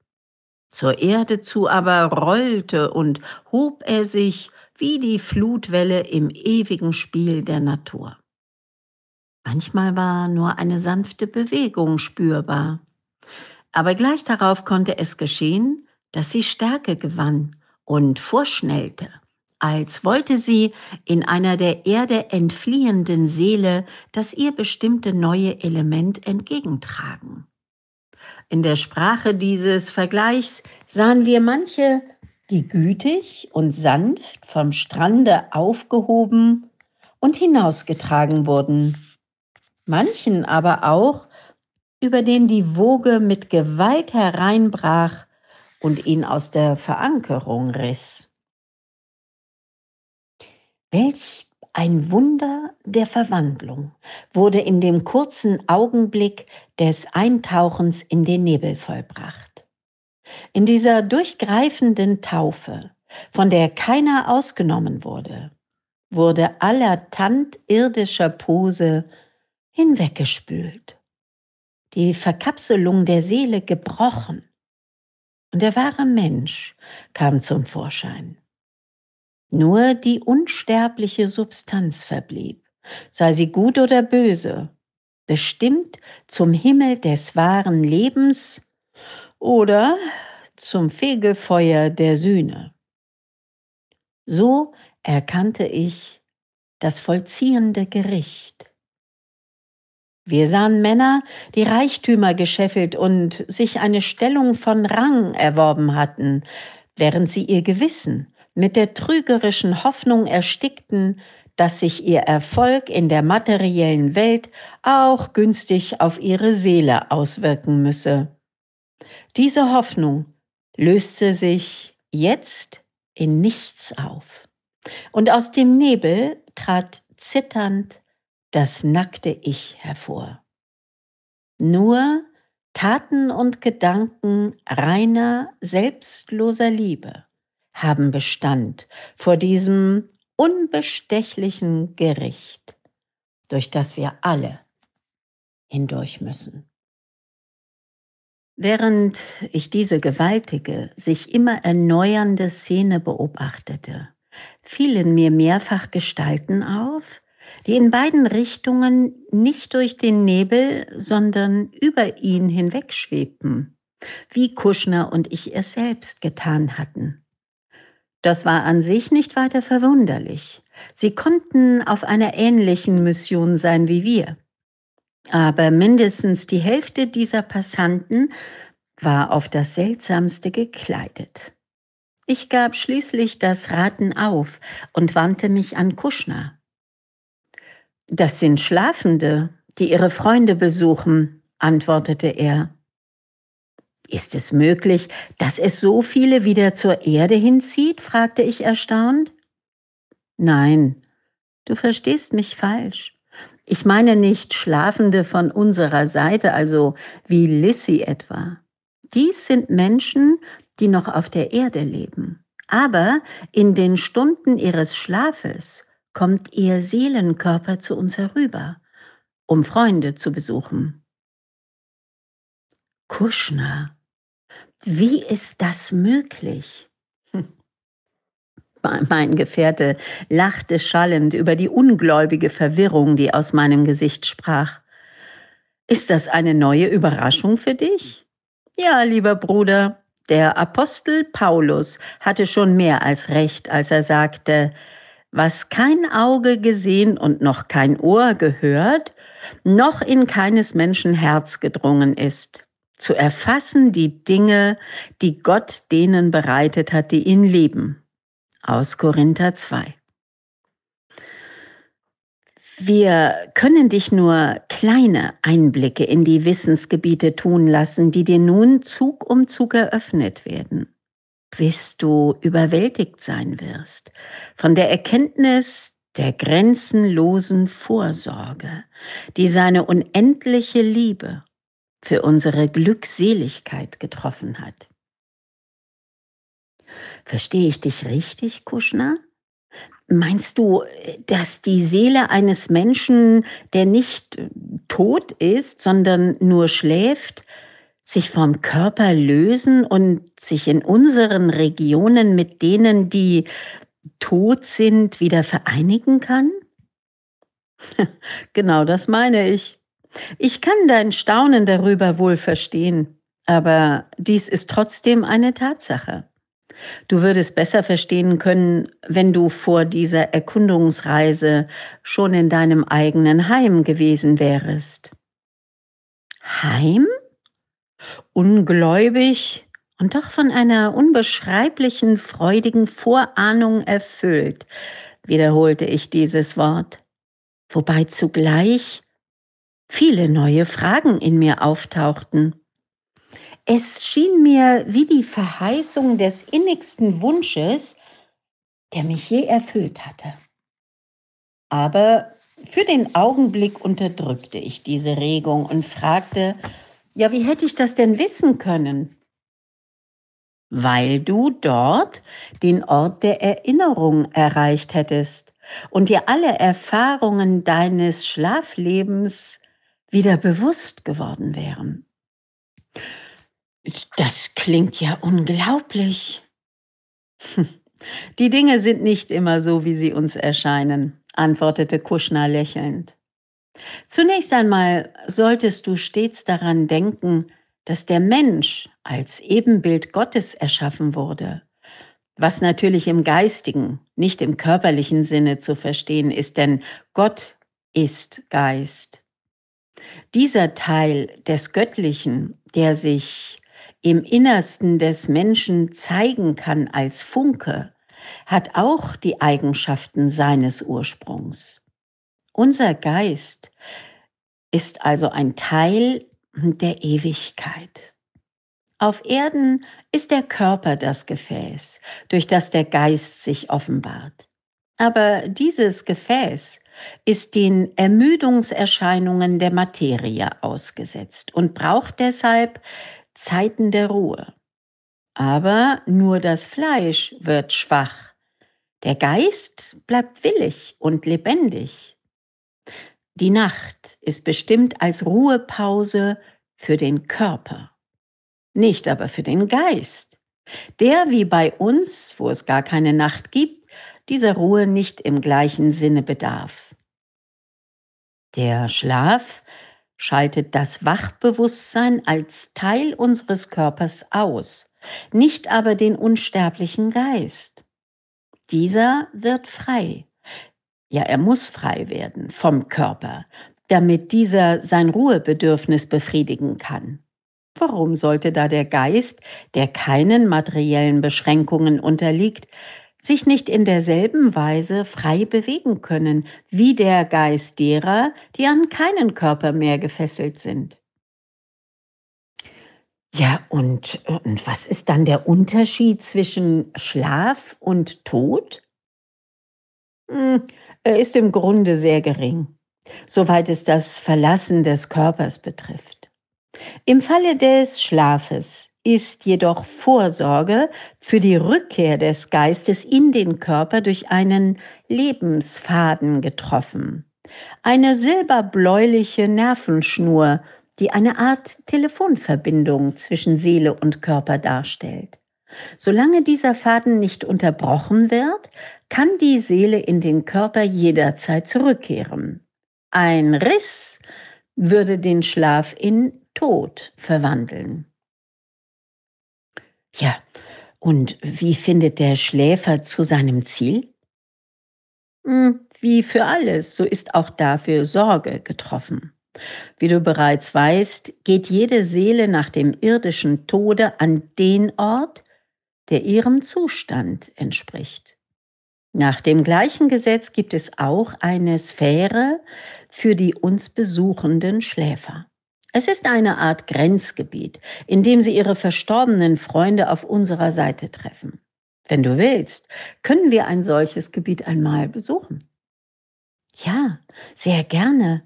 Zur Erde zu aber rollte und hob er sich wie die Flutwelle im ewigen Spiel der Natur. Manchmal war nur eine sanfte Bewegung spürbar, aber gleich darauf konnte es geschehen, dass sie Stärke gewann und vorschnellte, als wollte sie in einer der Erde entfliehenden Seele das ihr bestimmte neue Element entgegentragen. In der Sprache dieses Vergleichs sahen wir manche, die gütig und sanft vom Strande aufgehoben und hinausgetragen wurden, manchen aber auch, über den die Woge mit Gewalt hereinbrach und ihn aus der Verankerung riss. Welch ein Wunder der Verwandlung wurde in dem kurzen Augenblick des Eintauchens in den Nebel vollbracht. In dieser durchgreifenden Taufe, von der keiner ausgenommen wurde, wurde aller Tant irdischer Pose hinweggespült, die Verkapselung der Seele gebrochen und der wahre Mensch kam zum Vorschein. Nur die unsterbliche Substanz verblieb, sei sie gut oder böse, bestimmt zum Himmel des wahren Lebens oder zum Fegefeuer der Sühne. So erkannte ich das vollziehende Gericht. Wir sahen Männer, die Reichtümer gescheffelt und sich eine Stellung von Rang erworben hatten, während sie ihr Gewissen mit der trügerischen Hoffnung erstickten, dass sich ihr Erfolg in der materiellen Welt auch günstig auf ihre Seele auswirken müsse. Diese Hoffnung löste sich jetzt in nichts auf. Und aus dem Nebel trat zitternd das nackte Ich hervor. Nur Taten und Gedanken reiner, selbstloser Liebe haben Bestand vor diesem unbestechlichen Gericht, durch das wir alle hindurch müssen. Während ich diese gewaltige, sich immer erneuernde Szene beobachtete, fielen mir mehrfach Gestalten auf, die in beiden Richtungen nicht durch den Nebel, sondern über ihn hinwegschwebten, wie Kuschner und ich es selbst getan hatten. Das war an sich nicht weiter verwunderlich. Sie konnten auf einer ähnlichen Mission sein wie wir. Aber mindestens die Hälfte dieser Passanten war auf das Seltsamste gekleidet. Ich gab schließlich das Raten auf und wandte mich an Kuschner. Das sind Schlafende, die ihre Freunde besuchen, antwortete er. Ist es möglich, dass es so viele wieder zur Erde hinzieht? fragte ich erstaunt. Nein, du verstehst mich falsch. Ich meine nicht Schlafende von unserer Seite, also wie Lissy etwa. Dies sind Menschen, die noch auf der Erde leben. Aber in den Stunden ihres Schlafes kommt ihr Seelenkörper zu uns herüber, um Freunde zu besuchen. Kuschner. Wie ist das möglich? Mein Gefährte lachte schallend über die ungläubige Verwirrung, die aus meinem Gesicht sprach. Ist das eine neue Überraschung für dich? Ja, lieber Bruder, der Apostel Paulus hatte schon mehr als recht, als er sagte, was kein Auge gesehen und noch kein Ohr gehört, noch in keines Menschen Herz gedrungen ist, zu erfassen die Dinge, die Gott denen bereitet hat, die ihn lieben. Aus Korinther 2. Wir können dich nur kleine Einblicke in die Wissensgebiete tun lassen, die dir nun Zug um Zug eröffnet werden, bis du überwältigt sein wirst von der Erkenntnis der grenzenlosen Vorsorge, die seine unendliche Liebe für unsere Glückseligkeit getroffen hat. Verstehe ich dich richtig, Kuschner? Meinst du, dass die Seele eines Menschen, der nicht äh, tot ist, sondern nur schläft, sich vom Körper lösen und sich in unseren Regionen mit denen, die tot sind, wieder vereinigen kann? genau das meine ich. Ich kann dein Staunen darüber wohl verstehen, aber dies ist trotzdem eine Tatsache. Du würdest besser verstehen können, wenn du vor dieser Erkundungsreise schon in deinem eigenen Heim gewesen wärest. Heim? Ungläubig und doch von einer unbeschreiblichen, freudigen Vorahnung erfüllt, wiederholte ich dieses Wort, wobei zugleich viele neue Fragen in mir auftauchten. Es schien mir wie die Verheißung des innigsten Wunsches, der mich je erfüllt hatte. Aber für den Augenblick unterdrückte ich diese Regung und fragte, ja, wie hätte ich das denn wissen können? Weil du dort den Ort der Erinnerung erreicht hättest und dir alle Erfahrungen deines Schlaflebens wieder bewusst geworden wären. Das klingt ja unglaublich. Hm. Die Dinge sind nicht immer so, wie sie uns erscheinen, antwortete Kuschner lächelnd. Zunächst einmal solltest du stets daran denken, dass der Mensch als Ebenbild Gottes erschaffen wurde. Was natürlich im geistigen, nicht im körperlichen Sinne zu verstehen ist, denn Gott ist Geist. Dieser Teil des Göttlichen, der sich im Innersten des Menschen zeigen kann als Funke, hat auch die Eigenschaften seines Ursprungs. Unser Geist ist also ein Teil der Ewigkeit. Auf Erden ist der Körper das Gefäß, durch das der Geist sich offenbart. Aber dieses Gefäß ist den Ermüdungserscheinungen der Materie ausgesetzt und braucht deshalb Zeiten der Ruhe. Aber nur das Fleisch wird schwach. Der Geist bleibt willig und lebendig. Die Nacht ist bestimmt als Ruhepause für den Körper, nicht aber für den Geist, der wie bei uns, wo es gar keine Nacht gibt, dieser Ruhe nicht im gleichen Sinne bedarf. Der Schlaf schaltet das Wachbewusstsein als Teil unseres Körpers aus, nicht aber den unsterblichen Geist. Dieser wird frei. Ja, er muss frei werden vom Körper, damit dieser sein Ruhebedürfnis befriedigen kann. Warum sollte da der Geist, der keinen materiellen Beschränkungen unterliegt, sich nicht in derselben Weise frei bewegen können wie der Geist derer, die an keinen Körper mehr gefesselt sind. Ja, und, und was ist dann der Unterschied zwischen Schlaf und Tod? Hm, er ist im Grunde sehr gering, soweit es das Verlassen des Körpers betrifft. Im Falle des Schlafes ist jedoch Vorsorge für die Rückkehr des Geistes in den Körper durch einen Lebensfaden getroffen. Eine silberbläuliche Nervenschnur, die eine Art Telefonverbindung zwischen Seele und Körper darstellt. Solange dieser Faden nicht unterbrochen wird, kann die Seele in den Körper jederzeit zurückkehren. Ein Riss würde den Schlaf in Tod verwandeln. Ja, und wie findet der Schläfer zu seinem Ziel? Hm, Wie für alles, so ist auch dafür Sorge getroffen. Wie du bereits weißt, geht jede Seele nach dem irdischen Tode an den Ort, der ihrem Zustand entspricht. Nach dem gleichen Gesetz gibt es auch eine Sphäre für die uns besuchenden Schläfer. Es ist eine Art Grenzgebiet, in dem sie ihre verstorbenen Freunde auf unserer Seite treffen. Wenn du willst, können wir ein solches Gebiet einmal besuchen. Ja, sehr gerne.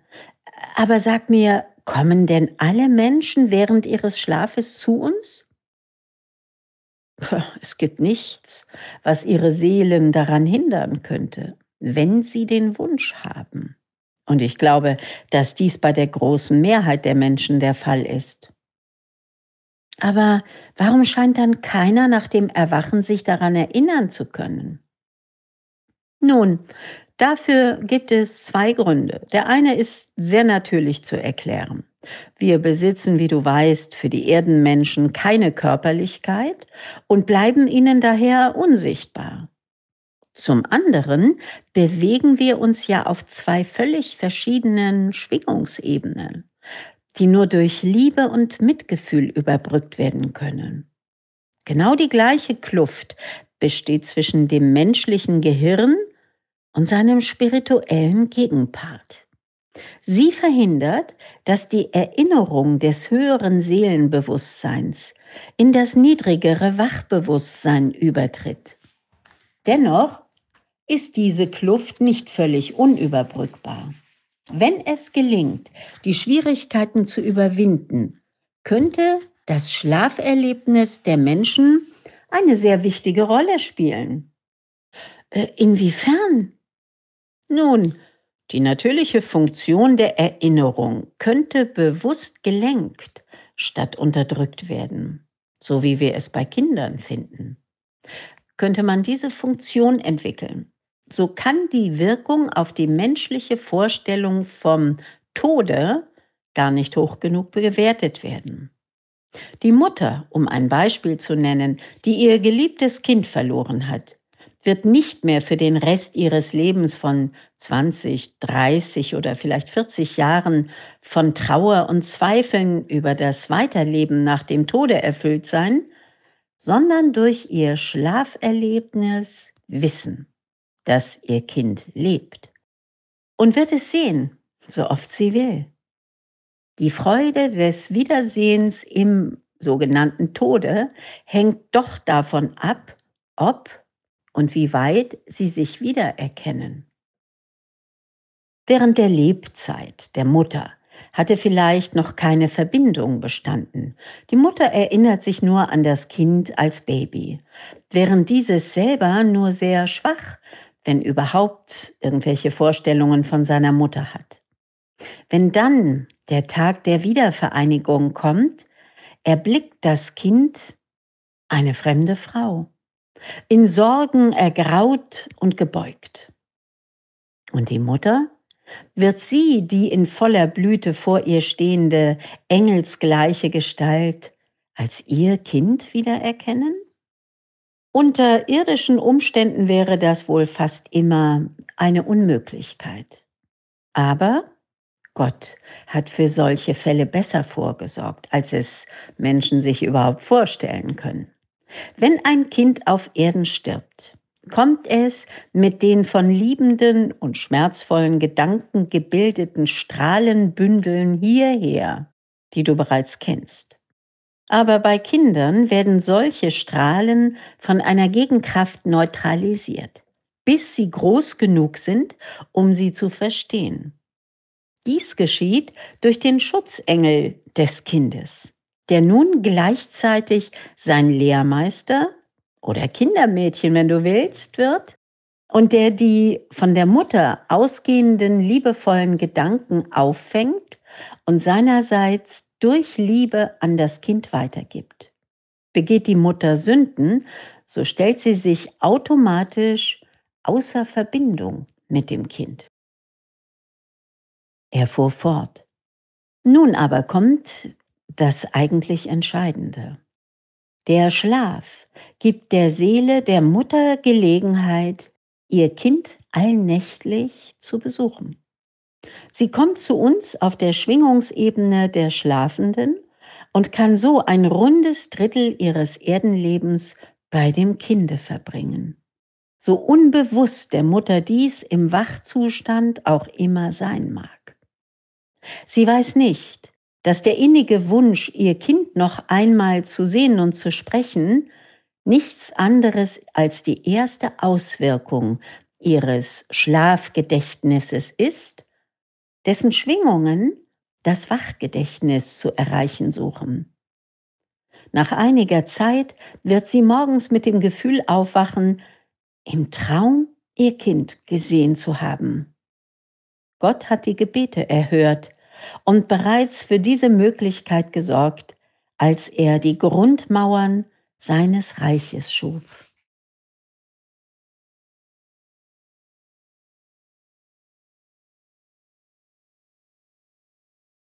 Aber sag mir, kommen denn alle Menschen während ihres Schlafes zu uns? Es gibt nichts, was ihre Seelen daran hindern könnte, wenn sie den Wunsch haben. Und ich glaube, dass dies bei der großen Mehrheit der Menschen der Fall ist. Aber warum scheint dann keiner nach dem Erwachen sich daran erinnern zu können? Nun, dafür gibt es zwei Gründe. Der eine ist sehr natürlich zu erklären. Wir besitzen, wie du weißt, für die Erdenmenschen keine Körperlichkeit und bleiben ihnen daher unsichtbar. Zum anderen bewegen wir uns ja auf zwei völlig verschiedenen Schwingungsebenen, die nur durch Liebe und Mitgefühl überbrückt werden können. Genau die gleiche Kluft besteht zwischen dem menschlichen Gehirn und seinem spirituellen Gegenpart. Sie verhindert, dass die Erinnerung des höheren Seelenbewusstseins in das niedrigere Wachbewusstsein übertritt. Dennoch ist diese Kluft nicht völlig unüberbrückbar. Wenn es gelingt, die Schwierigkeiten zu überwinden, könnte das Schlaferlebnis der Menschen eine sehr wichtige Rolle spielen. Äh, inwiefern? Nun, die natürliche Funktion der Erinnerung könnte bewusst gelenkt statt unterdrückt werden, so wie wir es bei Kindern finden. Könnte man diese Funktion entwickeln, so kann die Wirkung auf die menschliche Vorstellung vom Tode gar nicht hoch genug bewertet werden. Die Mutter, um ein Beispiel zu nennen, die ihr geliebtes Kind verloren hat, wird nicht mehr für den Rest ihres Lebens von 20, 30 oder vielleicht 40 Jahren von Trauer und Zweifeln über das Weiterleben nach dem Tode erfüllt sein, sondern durch ihr Schlaferlebnis wissen dass ihr Kind lebt. Und wird es sehen, so oft sie will. Die Freude des Wiedersehens im sogenannten Tode hängt doch davon ab, ob und wie weit sie sich wiedererkennen. Während der Lebzeit der Mutter hatte vielleicht noch keine Verbindung bestanden. Die Mutter erinnert sich nur an das Kind als Baby, während dieses selber nur sehr schwach wenn überhaupt irgendwelche Vorstellungen von seiner Mutter hat. Wenn dann der Tag der Wiedervereinigung kommt, erblickt das Kind eine fremde Frau, in Sorgen ergraut und gebeugt. Und die Mutter? Wird sie, die in voller Blüte vor ihr stehende, engelsgleiche Gestalt, als ihr Kind wiedererkennen? Unter irdischen Umständen wäre das wohl fast immer eine Unmöglichkeit. Aber Gott hat für solche Fälle besser vorgesorgt, als es Menschen sich überhaupt vorstellen können. Wenn ein Kind auf Erden stirbt, kommt es mit den von liebenden und schmerzvollen Gedanken gebildeten Strahlenbündeln hierher, die du bereits kennst. Aber bei Kindern werden solche Strahlen von einer Gegenkraft neutralisiert, bis sie groß genug sind, um sie zu verstehen. Dies geschieht durch den Schutzengel des Kindes, der nun gleichzeitig sein Lehrmeister oder Kindermädchen, wenn du willst, wird und der die von der Mutter ausgehenden liebevollen Gedanken auffängt und seinerseits durch Liebe an das Kind weitergibt. Begeht die Mutter Sünden, so stellt sie sich automatisch außer Verbindung mit dem Kind. Er fuhr fort. Nun aber kommt das eigentlich Entscheidende. Der Schlaf gibt der Seele der Mutter Gelegenheit, ihr Kind allnächtlich zu besuchen. Sie kommt zu uns auf der Schwingungsebene der Schlafenden und kann so ein rundes Drittel ihres Erdenlebens bei dem Kinde verbringen. So unbewusst der Mutter dies im Wachzustand auch immer sein mag. Sie weiß nicht, dass der innige Wunsch, ihr Kind noch einmal zu sehen und zu sprechen, nichts anderes als die erste Auswirkung ihres Schlafgedächtnisses ist dessen Schwingungen das Wachgedächtnis zu erreichen suchen. Nach einiger Zeit wird sie morgens mit dem Gefühl aufwachen, im Traum ihr Kind gesehen zu haben. Gott hat die Gebete erhört und bereits für diese Möglichkeit gesorgt, als er die Grundmauern seines Reiches schuf.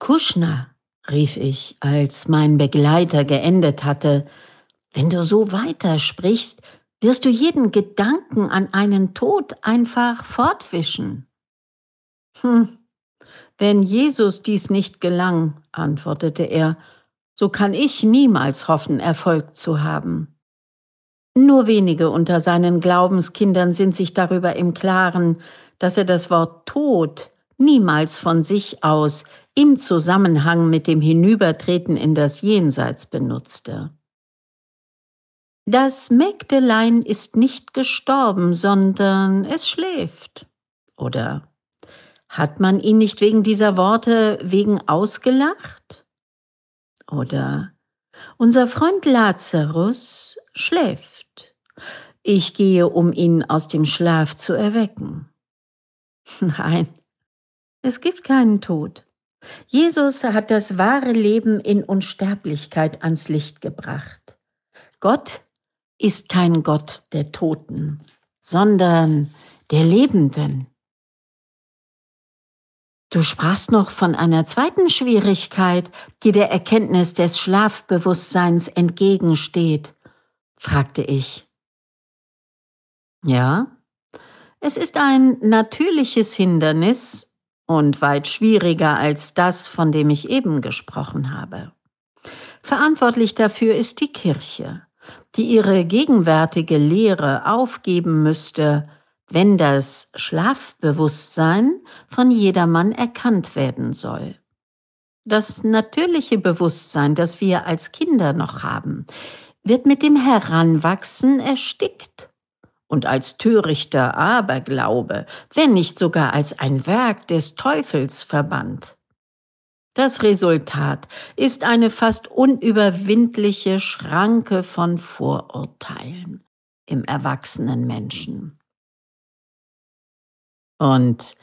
Kuschner, rief ich, als mein Begleiter geendet hatte, wenn du so weitersprichst, wirst du jeden Gedanken an einen Tod einfach fortwischen. Hm, wenn Jesus dies nicht gelang, antwortete er, so kann ich niemals hoffen, Erfolg zu haben. Nur wenige unter seinen Glaubenskindern sind sich darüber im Klaren, dass er das Wort Tod niemals von sich aus im Zusammenhang mit dem Hinübertreten in das Jenseits benutzte. Das Mägdelein ist nicht gestorben, sondern es schläft. Oder hat man ihn nicht wegen dieser Worte wegen ausgelacht? Oder unser Freund Lazarus schläft. Ich gehe, um ihn aus dem Schlaf zu erwecken. Nein, es gibt keinen Tod. Jesus hat das wahre Leben in Unsterblichkeit ans Licht gebracht. Gott ist kein Gott der Toten, sondern der Lebenden. Du sprachst noch von einer zweiten Schwierigkeit, die der Erkenntnis des Schlafbewusstseins entgegensteht, fragte ich. Ja, es ist ein natürliches Hindernis, und weit schwieriger als das, von dem ich eben gesprochen habe. Verantwortlich dafür ist die Kirche, die ihre gegenwärtige Lehre aufgeben müsste, wenn das Schlafbewusstsein von jedermann erkannt werden soll. Das natürliche Bewusstsein, das wir als Kinder noch haben, wird mit dem Heranwachsen erstickt und als törichter Aberglaube, wenn nicht sogar als ein Werk des Teufels verbannt. Das Resultat ist eine fast unüberwindliche Schranke von Vorurteilen im erwachsenen Menschen. Und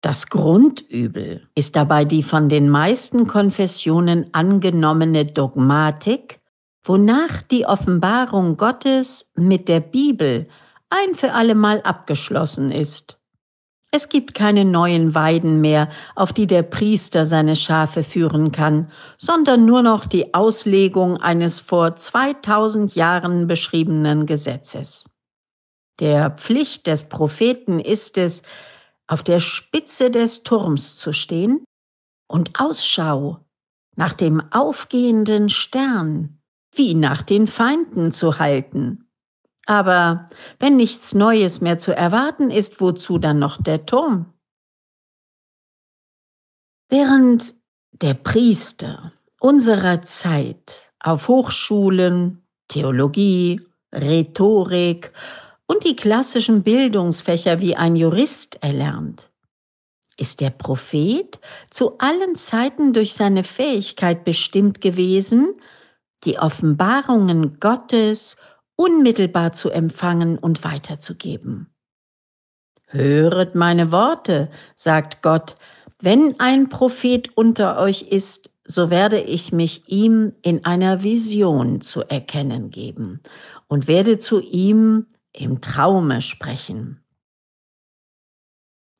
das Grundübel ist dabei die von den meisten Konfessionen angenommene Dogmatik, wonach die Offenbarung Gottes mit der Bibel ein für allemal abgeschlossen ist. Es gibt keine neuen Weiden mehr, auf die der Priester seine Schafe führen kann, sondern nur noch die Auslegung eines vor 2000 Jahren beschriebenen Gesetzes. Der Pflicht des Propheten ist es, auf der Spitze des Turms zu stehen und Ausschau nach dem aufgehenden Stern wie nach den Feinden zu halten. Aber wenn nichts Neues mehr zu erwarten ist, wozu dann noch der Turm? Während der Priester unserer Zeit auf Hochschulen, Theologie, Rhetorik und die klassischen Bildungsfächer wie ein Jurist erlernt, ist der Prophet zu allen Zeiten durch seine Fähigkeit bestimmt gewesen, die Offenbarungen Gottes unmittelbar zu empfangen und weiterzugeben. Höret meine Worte, sagt Gott, wenn ein Prophet unter euch ist, so werde ich mich ihm in einer Vision zu erkennen geben und werde zu ihm im Traume sprechen.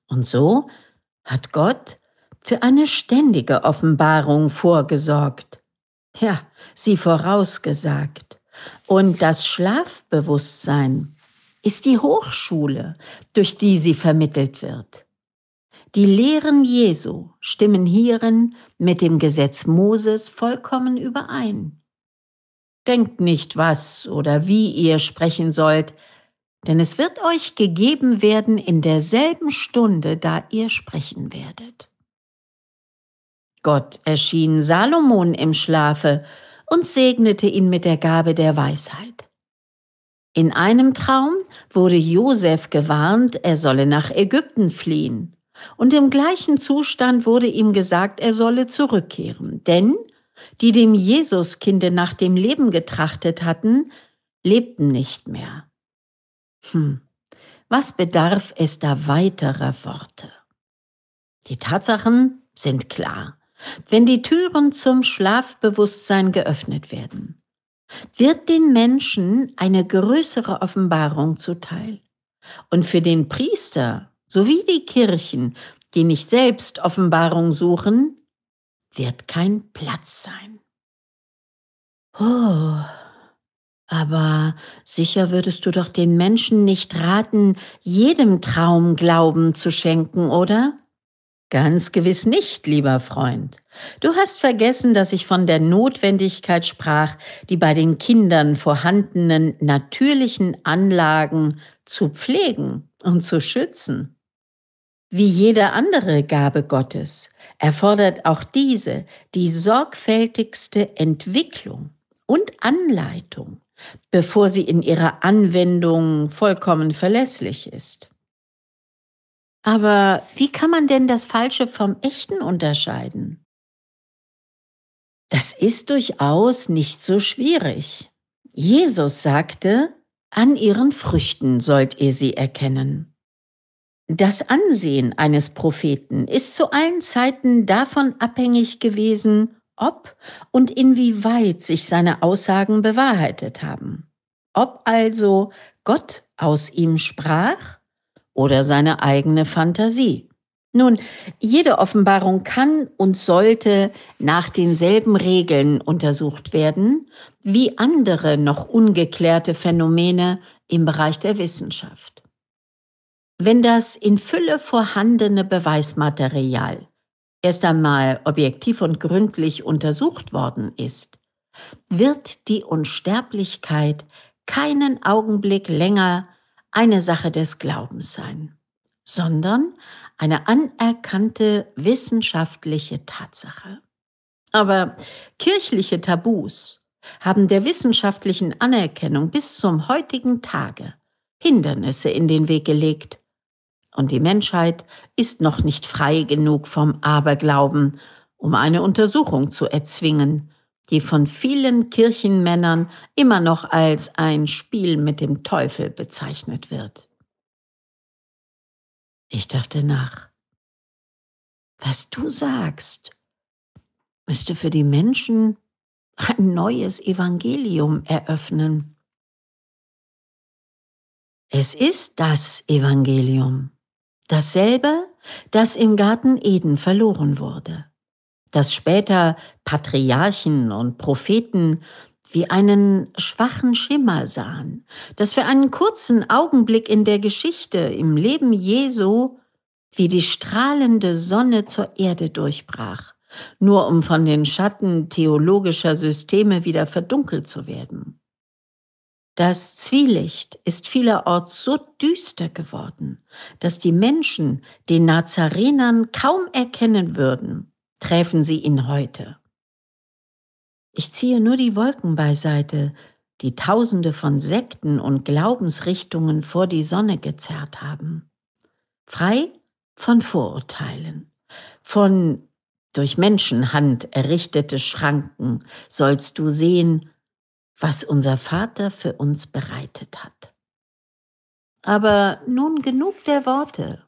Und so hat Gott für eine ständige Offenbarung vorgesorgt, ja, sie vorausgesagt. Und das Schlafbewusstsein ist die Hochschule, durch die sie vermittelt wird. Die Lehren Jesu stimmen hierin mit dem Gesetz Moses vollkommen überein. Denkt nicht, was oder wie ihr sprechen sollt, denn es wird euch gegeben werden in derselben Stunde, da ihr sprechen werdet. Gott erschien Salomon im Schlafe und segnete ihn mit der Gabe der Weisheit. In einem Traum wurde Josef gewarnt, er solle nach Ägypten fliehen. Und im gleichen Zustand wurde ihm gesagt, er solle zurückkehren, denn die dem Jesuskinde nach dem Leben getrachtet hatten, lebten nicht mehr. Hm, was bedarf es da weiterer Worte? Die Tatsachen sind klar. Wenn die Türen zum Schlafbewusstsein geöffnet werden, wird den Menschen eine größere Offenbarung zuteil. Und für den Priester sowie die Kirchen, die nicht selbst Offenbarung suchen, wird kein Platz sein. Oh, aber sicher würdest du doch den Menschen nicht raten, jedem Traum Glauben zu schenken, oder? Ganz gewiss nicht, lieber Freund. Du hast vergessen, dass ich von der Notwendigkeit sprach, die bei den Kindern vorhandenen natürlichen Anlagen zu pflegen und zu schützen. Wie jede andere Gabe Gottes erfordert auch diese die sorgfältigste Entwicklung und Anleitung, bevor sie in ihrer Anwendung vollkommen verlässlich ist. Aber wie kann man denn das Falsche vom Echten unterscheiden? Das ist durchaus nicht so schwierig. Jesus sagte, an ihren Früchten sollt ihr sie erkennen. Das Ansehen eines Propheten ist zu allen Zeiten davon abhängig gewesen, ob und inwieweit sich seine Aussagen bewahrheitet haben. Ob also Gott aus ihm sprach oder seine eigene Fantasie. Nun, jede Offenbarung kann und sollte nach denselben Regeln untersucht werden wie andere noch ungeklärte Phänomene im Bereich der Wissenschaft. Wenn das in Fülle vorhandene Beweismaterial erst einmal objektiv und gründlich untersucht worden ist, wird die Unsterblichkeit keinen Augenblick länger eine Sache des Glaubens sein, sondern eine anerkannte wissenschaftliche Tatsache. Aber kirchliche Tabus haben der wissenschaftlichen Anerkennung bis zum heutigen Tage Hindernisse in den Weg gelegt. Und die Menschheit ist noch nicht frei genug vom Aberglauben, um eine Untersuchung zu erzwingen, die von vielen Kirchenmännern immer noch als ein Spiel mit dem Teufel bezeichnet wird. Ich dachte nach. Was du sagst, müsste für die Menschen ein neues Evangelium eröffnen. Es ist das Evangelium, dasselbe, das im Garten Eden verloren wurde dass später Patriarchen und Propheten wie einen schwachen Schimmer sahen, dass für einen kurzen Augenblick in der Geschichte, im Leben Jesu, wie die strahlende Sonne zur Erde durchbrach, nur um von den Schatten theologischer Systeme wieder verdunkelt zu werden. Das Zwielicht ist vielerorts so düster geworden, dass die Menschen den Nazarenern kaum erkennen würden, Träfen sie ihn heute. Ich ziehe nur die Wolken beiseite, die Tausende von Sekten und Glaubensrichtungen vor die Sonne gezerrt haben. Frei von Vorurteilen, von durch Menschenhand errichtete Schranken sollst du sehen, was unser Vater für uns bereitet hat. Aber nun genug der Worte.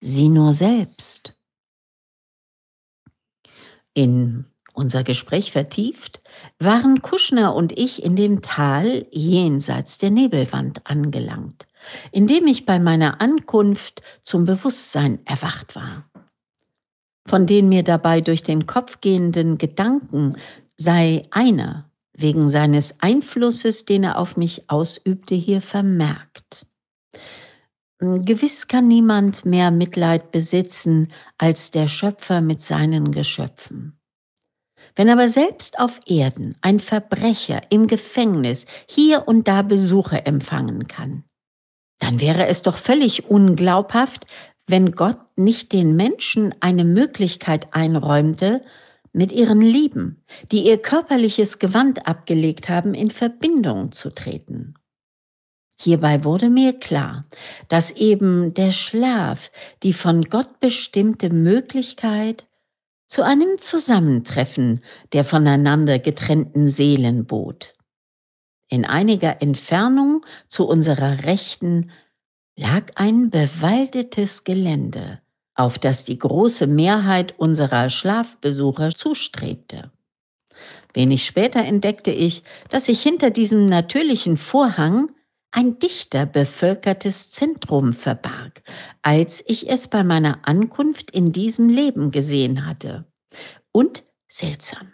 Sieh nur selbst. In unser Gespräch vertieft, waren Kuschner und ich in dem Tal jenseits der Nebelwand angelangt, in dem ich bei meiner Ankunft zum Bewusstsein erwacht war. Von den mir dabei durch den Kopf gehenden Gedanken sei einer wegen seines Einflusses, den er auf mich ausübte, hier vermerkt. Hm, gewiss kann niemand mehr Mitleid besitzen als der Schöpfer mit seinen Geschöpfen. Wenn aber selbst auf Erden ein Verbrecher im Gefängnis hier und da Besuche empfangen kann, dann wäre es doch völlig unglaubhaft, wenn Gott nicht den Menschen eine Möglichkeit einräumte, mit ihren Lieben, die ihr körperliches Gewand abgelegt haben, in Verbindung zu treten. Hierbei wurde mir klar, dass eben der Schlaf die von Gott bestimmte Möglichkeit zu einem Zusammentreffen der voneinander getrennten Seelen bot. In einiger Entfernung zu unserer Rechten lag ein bewaldetes Gelände, auf das die große Mehrheit unserer Schlafbesucher zustrebte. Wenig später entdeckte ich, dass sich hinter diesem natürlichen Vorhang ein dichter bevölkertes Zentrum verbarg, als ich es bei meiner Ankunft in diesem Leben gesehen hatte. Und seltsam.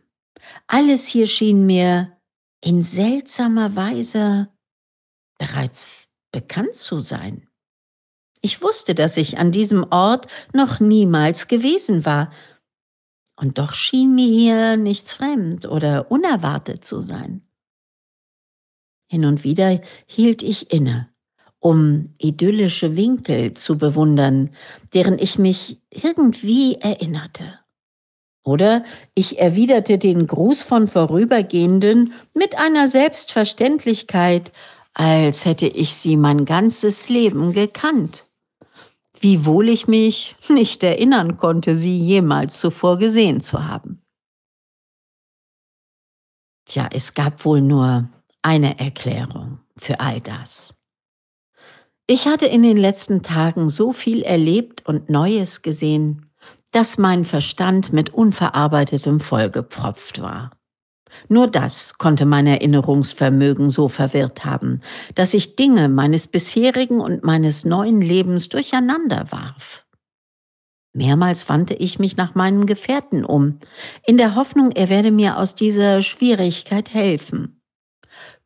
Alles hier schien mir in seltsamer Weise bereits bekannt zu sein. Ich wusste, dass ich an diesem Ort noch niemals gewesen war, und doch schien mir hier nichts fremd oder unerwartet zu sein. Hin und wieder hielt ich inne, um idyllische Winkel zu bewundern, deren ich mich irgendwie erinnerte. Oder ich erwiderte den Gruß von Vorübergehenden mit einer Selbstverständlichkeit, als hätte ich sie mein ganzes Leben gekannt, wiewohl ich mich nicht erinnern konnte, sie jemals zuvor gesehen zu haben. Tja, es gab wohl nur eine Erklärung für all das. Ich hatte in den letzten Tagen so viel erlebt und Neues gesehen, dass mein Verstand mit unverarbeitetem vollgepfropft war. Nur das konnte mein Erinnerungsvermögen so verwirrt haben, dass ich Dinge meines bisherigen und meines neuen Lebens durcheinander warf. Mehrmals wandte ich mich nach meinem Gefährten um, in der Hoffnung, er werde mir aus dieser Schwierigkeit helfen.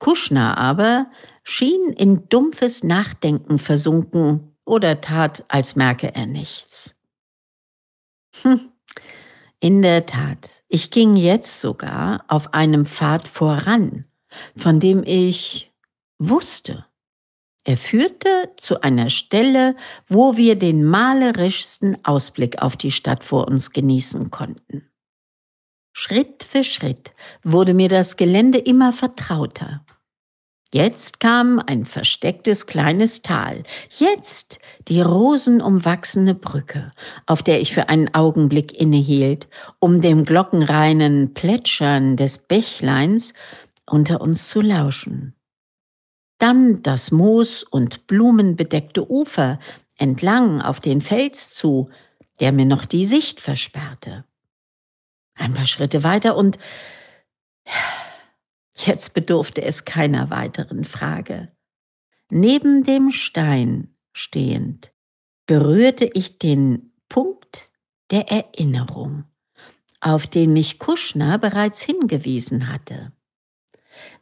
Kuschner aber schien in dumpfes Nachdenken versunken oder tat, als merke er nichts. Hm, in der Tat, ich ging jetzt sogar auf einem Pfad voran, von dem ich wusste. Er führte zu einer Stelle, wo wir den malerischsten Ausblick auf die Stadt vor uns genießen konnten. Schritt für Schritt wurde mir das Gelände immer vertrauter. Jetzt kam ein verstecktes kleines Tal, jetzt die rosenumwachsene Brücke, auf der ich für einen Augenblick innehielt, um dem glockenreinen Plätschern des Bächleins unter uns zu lauschen. Dann das moos- und blumenbedeckte Ufer entlang auf den Fels zu, der mir noch die Sicht versperrte. Ein paar Schritte weiter und jetzt bedurfte es keiner weiteren Frage. Neben dem Stein stehend berührte ich den Punkt der Erinnerung, auf den mich Kuschner bereits hingewiesen hatte.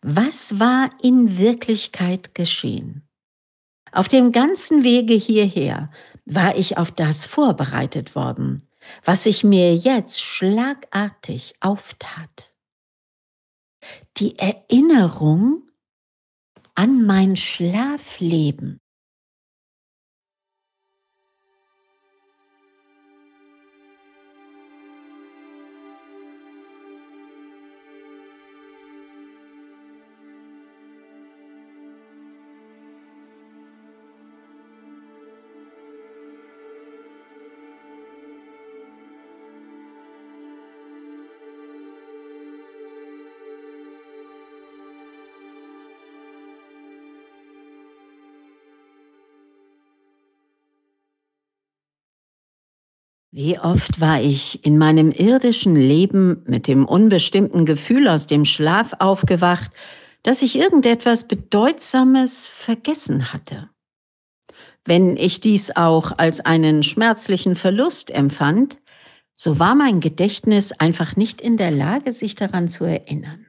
Was war in Wirklichkeit geschehen? Auf dem ganzen Wege hierher war ich auf das vorbereitet worden, was sich mir jetzt schlagartig auftat. Die Erinnerung an mein Schlafleben Wie oft war ich in meinem irdischen Leben mit dem unbestimmten Gefühl aus dem Schlaf aufgewacht, dass ich irgendetwas Bedeutsames vergessen hatte. Wenn ich dies auch als einen schmerzlichen Verlust empfand, so war mein Gedächtnis einfach nicht in der Lage, sich daran zu erinnern.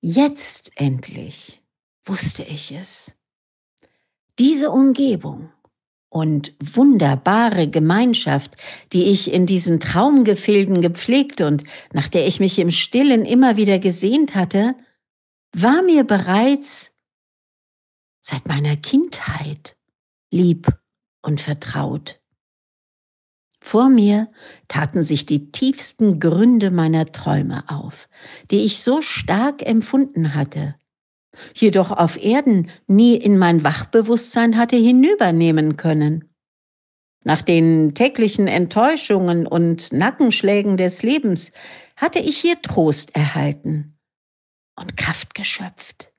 Jetzt endlich wusste ich es. Diese Umgebung, und wunderbare Gemeinschaft, die ich in diesen Traumgefilden gepflegt und nach der ich mich im stillen immer wieder gesehnt hatte, war mir bereits seit meiner Kindheit lieb und vertraut. Vor mir taten sich die tiefsten Gründe meiner Träume auf, die ich so stark empfunden hatte, jedoch auf Erden nie in mein Wachbewusstsein hatte hinübernehmen können. Nach den täglichen Enttäuschungen und Nackenschlägen des Lebens hatte ich hier Trost erhalten und Kraft geschöpft.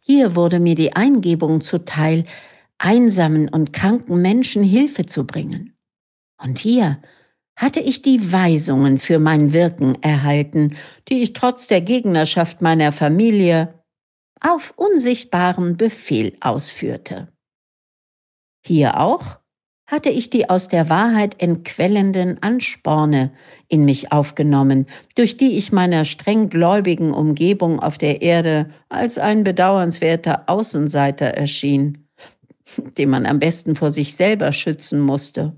Hier wurde mir die Eingebung zuteil, einsamen und kranken Menschen Hilfe zu bringen. Und hier hatte ich die Weisungen für mein Wirken erhalten, die ich trotz der Gegnerschaft meiner Familie, auf unsichtbaren Befehl ausführte. Hier auch hatte ich die aus der Wahrheit entquellenden Ansporne in mich aufgenommen, durch die ich meiner streng gläubigen Umgebung auf der Erde als ein bedauernswerter Außenseiter erschien, den man am besten vor sich selber schützen musste.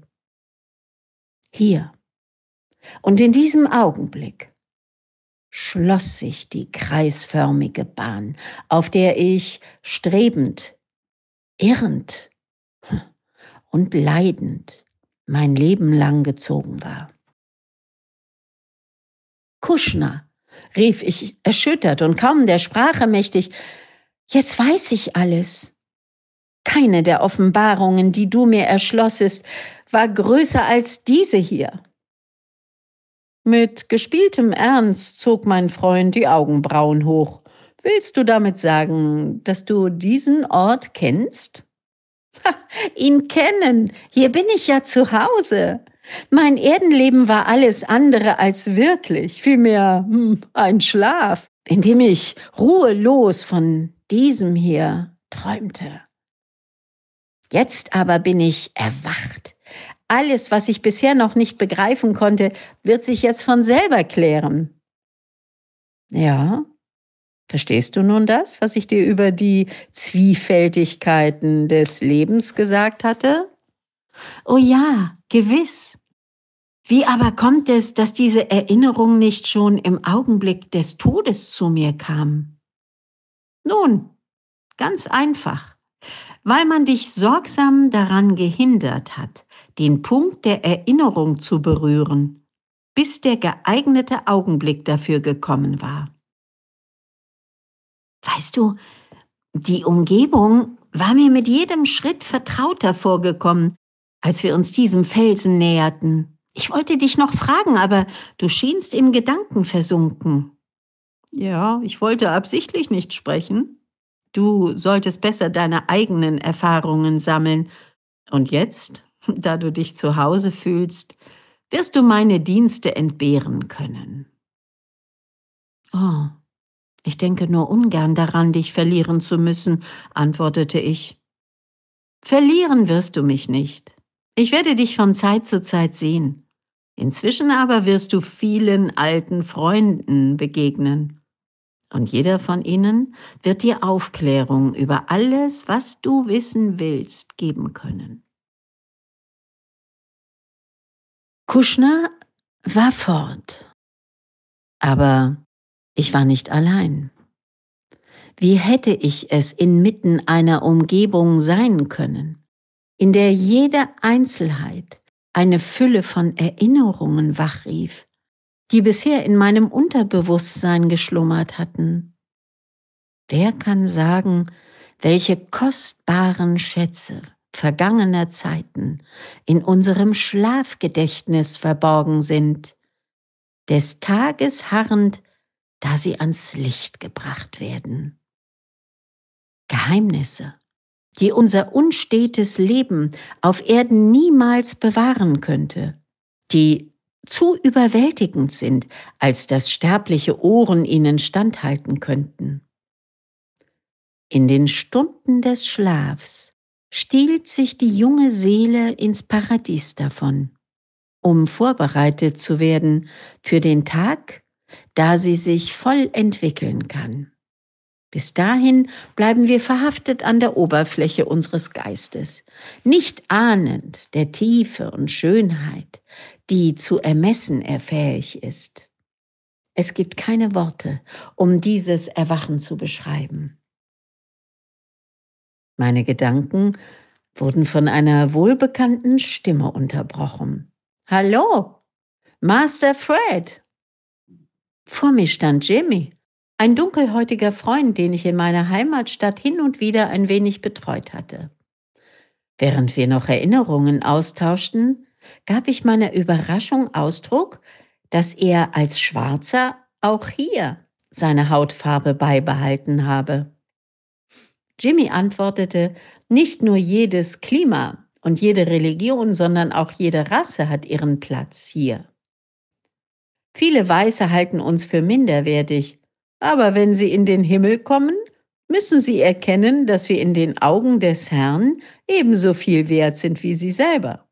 Hier und in diesem Augenblick schloss sich die kreisförmige Bahn, auf der ich strebend, irrend hm, und leidend mein Leben lang gezogen war. Kuschner, rief ich erschüttert und kaum der Sprache mächtig, jetzt weiß ich alles. Keine der Offenbarungen, die du mir erschlossest, war größer als diese hier. Mit gespieltem Ernst zog mein Freund die Augenbrauen hoch. Willst du damit sagen, dass du diesen Ort kennst? ihn kennen. Hier bin ich ja zu Hause. Mein Erdenleben war alles andere als wirklich, vielmehr hm, ein Schlaf, in dem ich ruhelos von diesem hier träumte. Jetzt aber bin ich erwacht. Alles, was ich bisher noch nicht begreifen konnte, wird sich jetzt von selber klären. Ja, verstehst du nun das, was ich dir über die Zwiefältigkeiten des Lebens gesagt hatte? Oh ja, gewiss. Wie aber kommt es, dass diese Erinnerung nicht schon im Augenblick des Todes zu mir kam? Nun, ganz einfach, weil man dich sorgsam daran gehindert hat den Punkt der Erinnerung zu berühren, bis der geeignete Augenblick dafür gekommen war. Weißt du, die Umgebung war mir mit jedem Schritt vertrauter vorgekommen, als wir uns diesem Felsen näherten. Ich wollte dich noch fragen, aber du schienst in Gedanken versunken. Ja, ich wollte absichtlich nicht sprechen. Du solltest besser deine eigenen Erfahrungen sammeln. Und jetzt? Da du dich zu Hause fühlst, wirst du meine Dienste entbehren können. Oh, ich denke nur ungern daran, dich verlieren zu müssen, antwortete ich. Verlieren wirst du mich nicht. Ich werde dich von Zeit zu Zeit sehen. Inzwischen aber wirst du vielen alten Freunden begegnen. Und jeder von ihnen wird dir Aufklärung über alles, was du wissen willst, geben können. Kuschner war fort. Aber ich war nicht allein. Wie hätte ich es inmitten einer Umgebung sein können, in der jede Einzelheit eine Fülle von Erinnerungen wachrief, die bisher in meinem Unterbewusstsein geschlummert hatten? Wer kann sagen, welche kostbaren Schätze vergangener Zeiten in unserem Schlafgedächtnis verborgen sind, des Tages harrend, da sie ans Licht gebracht werden. Geheimnisse, die unser unstetes Leben auf Erden niemals bewahren könnte, die zu überwältigend sind, als dass sterbliche Ohren ihnen standhalten könnten. In den Stunden des Schlafs stiehlt sich die junge Seele ins Paradies davon, um vorbereitet zu werden für den Tag, da sie sich voll entwickeln kann. Bis dahin bleiben wir verhaftet an der Oberfläche unseres Geistes, nicht ahnend der Tiefe und Schönheit, die zu ermessen er fähig ist. Es gibt keine Worte, um dieses Erwachen zu beschreiben. Meine Gedanken wurden von einer wohlbekannten Stimme unterbrochen. Hallo, Master Fred. Vor mir stand Jimmy, ein dunkelhäutiger Freund, den ich in meiner Heimatstadt hin und wieder ein wenig betreut hatte. Während wir noch Erinnerungen austauschten, gab ich meiner Überraschung Ausdruck, dass er als Schwarzer auch hier seine Hautfarbe beibehalten habe. Jimmy antwortete, nicht nur jedes Klima und jede Religion, sondern auch jede Rasse hat ihren Platz hier. Viele Weiße halten uns für minderwertig, aber wenn sie in den Himmel kommen, müssen sie erkennen, dass wir in den Augen des Herrn ebenso viel wert sind wie sie selber.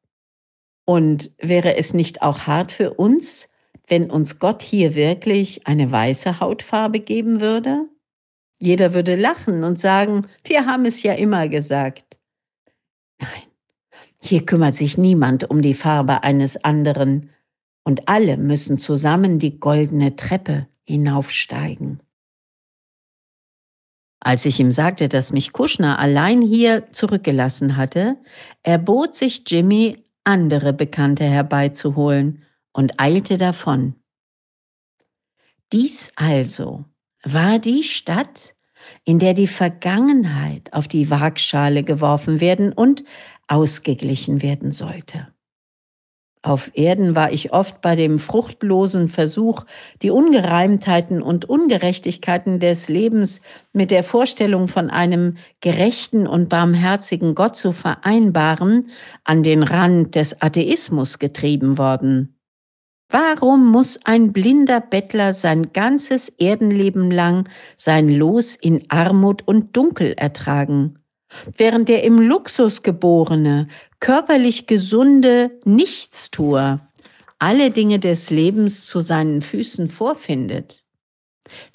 Und wäre es nicht auch hart für uns, wenn uns Gott hier wirklich eine weiße Hautfarbe geben würde? Jeder würde lachen und sagen, wir haben es ja immer gesagt. Nein, hier kümmert sich niemand um die Farbe eines anderen, und alle müssen zusammen die goldene Treppe hinaufsteigen. Als ich ihm sagte, dass mich Kuschner allein hier zurückgelassen hatte, erbot sich Jimmy, andere Bekannte herbeizuholen und eilte davon. Dies also war die Stadt, in der die Vergangenheit auf die Waagschale geworfen werden und ausgeglichen werden sollte. Auf Erden war ich oft bei dem fruchtlosen Versuch, die Ungereimtheiten und Ungerechtigkeiten des Lebens mit der Vorstellung von einem gerechten und barmherzigen Gott zu vereinbaren, an den Rand des Atheismus getrieben worden. Warum muss ein blinder Bettler sein ganzes Erdenleben lang sein Los in Armut und Dunkel ertragen? Während der im Luxus geborene, körperlich gesunde Nichtstuer alle Dinge des Lebens zu seinen Füßen vorfindet.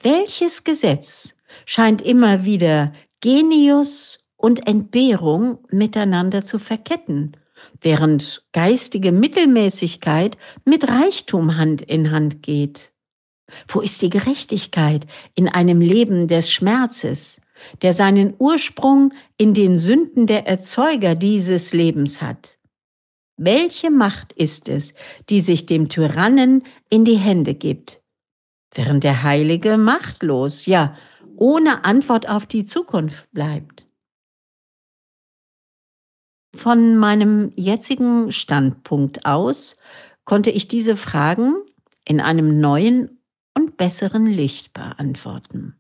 Welches Gesetz scheint immer wieder Genius und Entbehrung miteinander zu verketten während geistige Mittelmäßigkeit mit Reichtum Hand in Hand geht. Wo ist die Gerechtigkeit in einem Leben des Schmerzes, der seinen Ursprung in den Sünden der Erzeuger dieses Lebens hat? Welche Macht ist es, die sich dem Tyrannen in die Hände gibt, während der Heilige machtlos, ja, ohne Antwort auf die Zukunft bleibt? Von meinem jetzigen Standpunkt aus konnte ich diese Fragen in einem neuen und besseren Licht beantworten.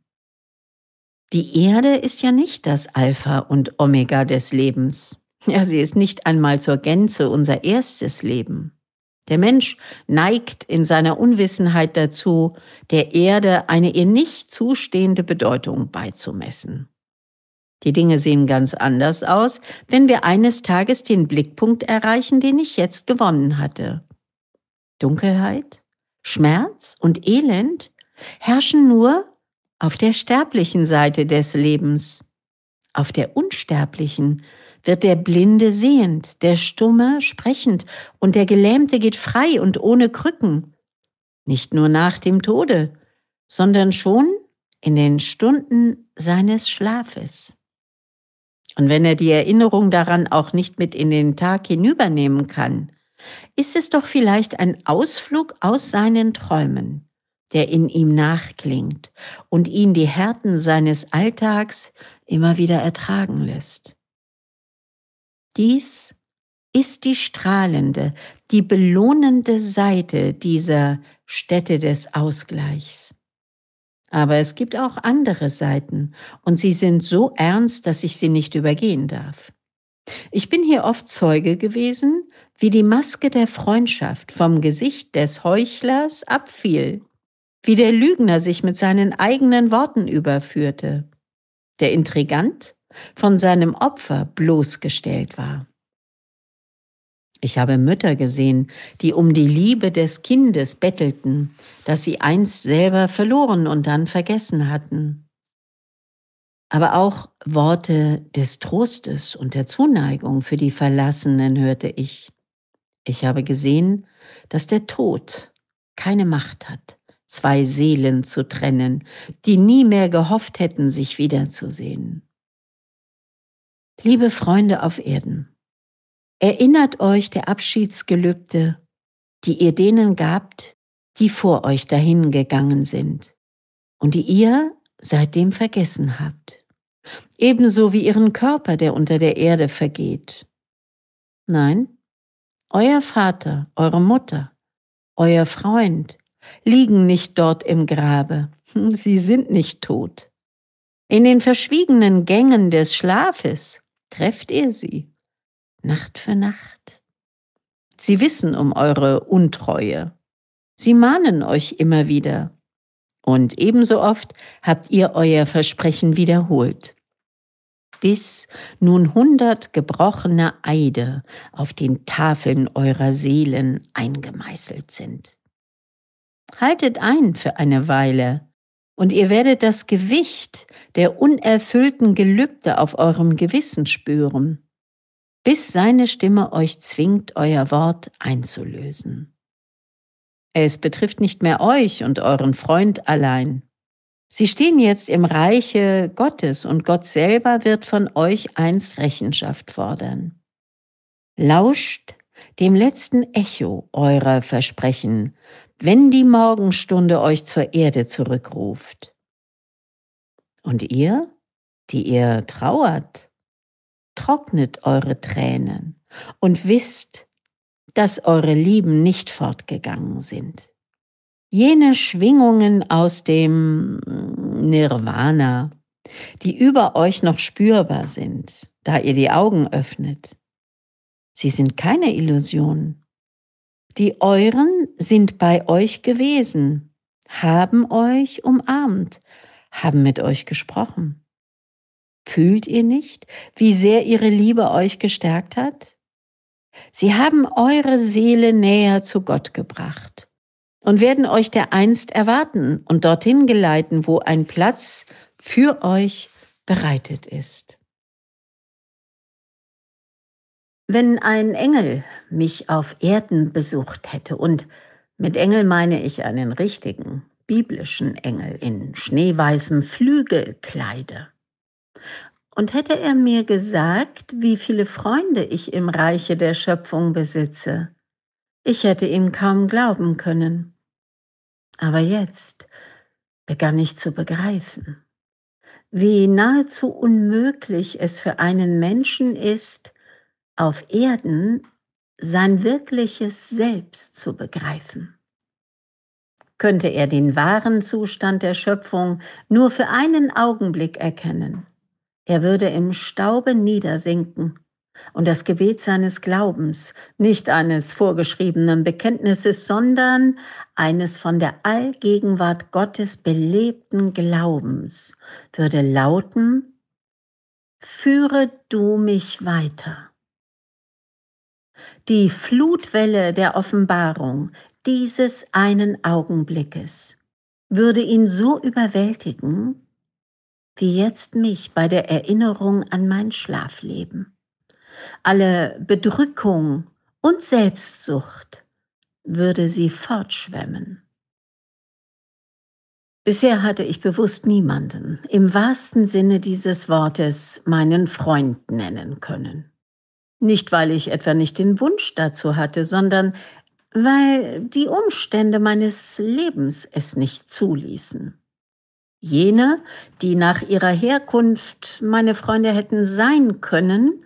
Die Erde ist ja nicht das Alpha und Omega des Lebens. Ja, sie ist nicht einmal zur Gänze unser erstes Leben. Der Mensch neigt in seiner Unwissenheit dazu, der Erde eine ihr nicht zustehende Bedeutung beizumessen. Die Dinge sehen ganz anders aus, wenn wir eines Tages den Blickpunkt erreichen, den ich jetzt gewonnen hatte. Dunkelheit, Schmerz und Elend herrschen nur auf der sterblichen Seite des Lebens. Auf der unsterblichen wird der Blinde sehend, der Stumme sprechend und der Gelähmte geht frei und ohne Krücken. Nicht nur nach dem Tode, sondern schon in den Stunden seines Schlafes. Und wenn er die Erinnerung daran auch nicht mit in den Tag hinübernehmen kann, ist es doch vielleicht ein Ausflug aus seinen Träumen, der in ihm nachklingt und ihn die Härten seines Alltags immer wieder ertragen lässt. Dies ist die strahlende, die belohnende Seite dieser Stätte des Ausgleichs. Aber es gibt auch andere Seiten und sie sind so ernst, dass ich sie nicht übergehen darf. Ich bin hier oft Zeuge gewesen, wie die Maske der Freundschaft vom Gesicht des Heuchlers abfiel, wie der Lügner sich mit seinen eigenen Worten überführte, der Intrigant von seinem Opfer bloßgestellt war. Ich habe Mütter gesehen, die um die Liebe des Kindes bettelten, das sie einst selber verloren und dann vergessen hatten. Aber auch Worte des Trostes und der Zuneigung für die Verlassenen hörte ich. Ich habe gesehen, dass der Tod keine Macht hat, zwei Seelen zu trennen, die nie mehr gehofft hätten, sich wiederzusehen. Liebe Freunde auf Erden, Erinnert euch der Abschiedsgelübde, die ihr denen gabt, die vor euch dahingegangen sind und die ihr seitdem vergessen habt, ebenso wie ihren Körper, der unter der Erde vergeht. Nein, euer Vater, eure Mutter, euer Freund liegen nicht dort im Grabe, sie sind nicht tot. In den verschwiegenen Gängen des Schlafes trefft ihr sie. Nacht für Nacht. Sie wissen um eure Untreue. Sie mahnen euch immer wieder. Und ebenso oft habt ihr euer Versprechen wiederholt. Bis nun hundert gebrochene Eide auf den Tafeln eurer Seelen eingemeißelt sind. Haltet ein für eine Weile, und ihr werdet das Gewicht der unerfüllten Gelübde auf eurem Gewissen spüren bis seine Stimme euch zwingt, euer Wort einzulösen. Es betrifft nicht mehr euch und euren Freund allein. Sie stehen jetzt im Reiche Gottes und Gott selber wird von euch einst Rechenschaft fordern. Lauscht dem letzten Echo eurer Versprechen, wenn die Morgenstunde euch zur Erde zurückruft. Und ihr, die ihr trauert, trocknet eure Tränen und wisst, dass eure Lieben nicht fortgegangen sind. Jene Schwingungen aus dem Nirvana, die über euch noch spürbar sind, da ihr die Augen öffnet, sie sind keine Illusionen. Die euren sind bei euch gewesen, haben euch umarmt, haben mit euch gesprochen. Fühlt ihr nicht, wie sehr ihre Liebe euch gestärkt hat? Sie haben eure Seele näher zu Gott gebracht und werden euch dereinst erwarten und dorthin geleiten, wo ein Platz für euch bereitet ist. Wenn ein Engel mich auf Erden besucht hätte, und mit Engel meine ich einen richtigen, biblischen Engel in schneeweißem Flügelkleide, und hätte er mir gesagt, wie viele Freunde ich im Reiche der Schöpfung besitze, ich hätte ihm kaum glauben können. Aber jetzt begann ich zu begreifen, wie nahezu unmöglich es für einen Menschen ist, auf Erden sein wirkliches Selbst zu begreifen. Könnte er den wahren Zustand der Schöpfung nur für einen Augenblick erkennen, er würde im Staube niedersinken. Und das Gebet seines Glaubens, nicht eines vorgeschriebenen Bekenntnisses, sondern eines von der Allgegenwart Gottes belebten Glaubens, würde lauten, Führe du mich weiter. Die Flutwelle der Offenbarung dieses einen Augenblickes würde ihn so überwältigen, wie jetzt mich bei der Erinnerung an mein Schlafleben, alle Bedrückung und Selbstsucht würde sie fortschwemmen. Bisher hatte ich bewusst niemanden, im wahrsten Sinne dieses Wortes, meinen Freund nennen können. Nicht, weil ich etwa nicht den Wunsch dazu hatte, sondern weil die Umstände meines Lebens es nicht zuließen. Jene, die nach ihrer Herkunft meine Freunde hätten sein können,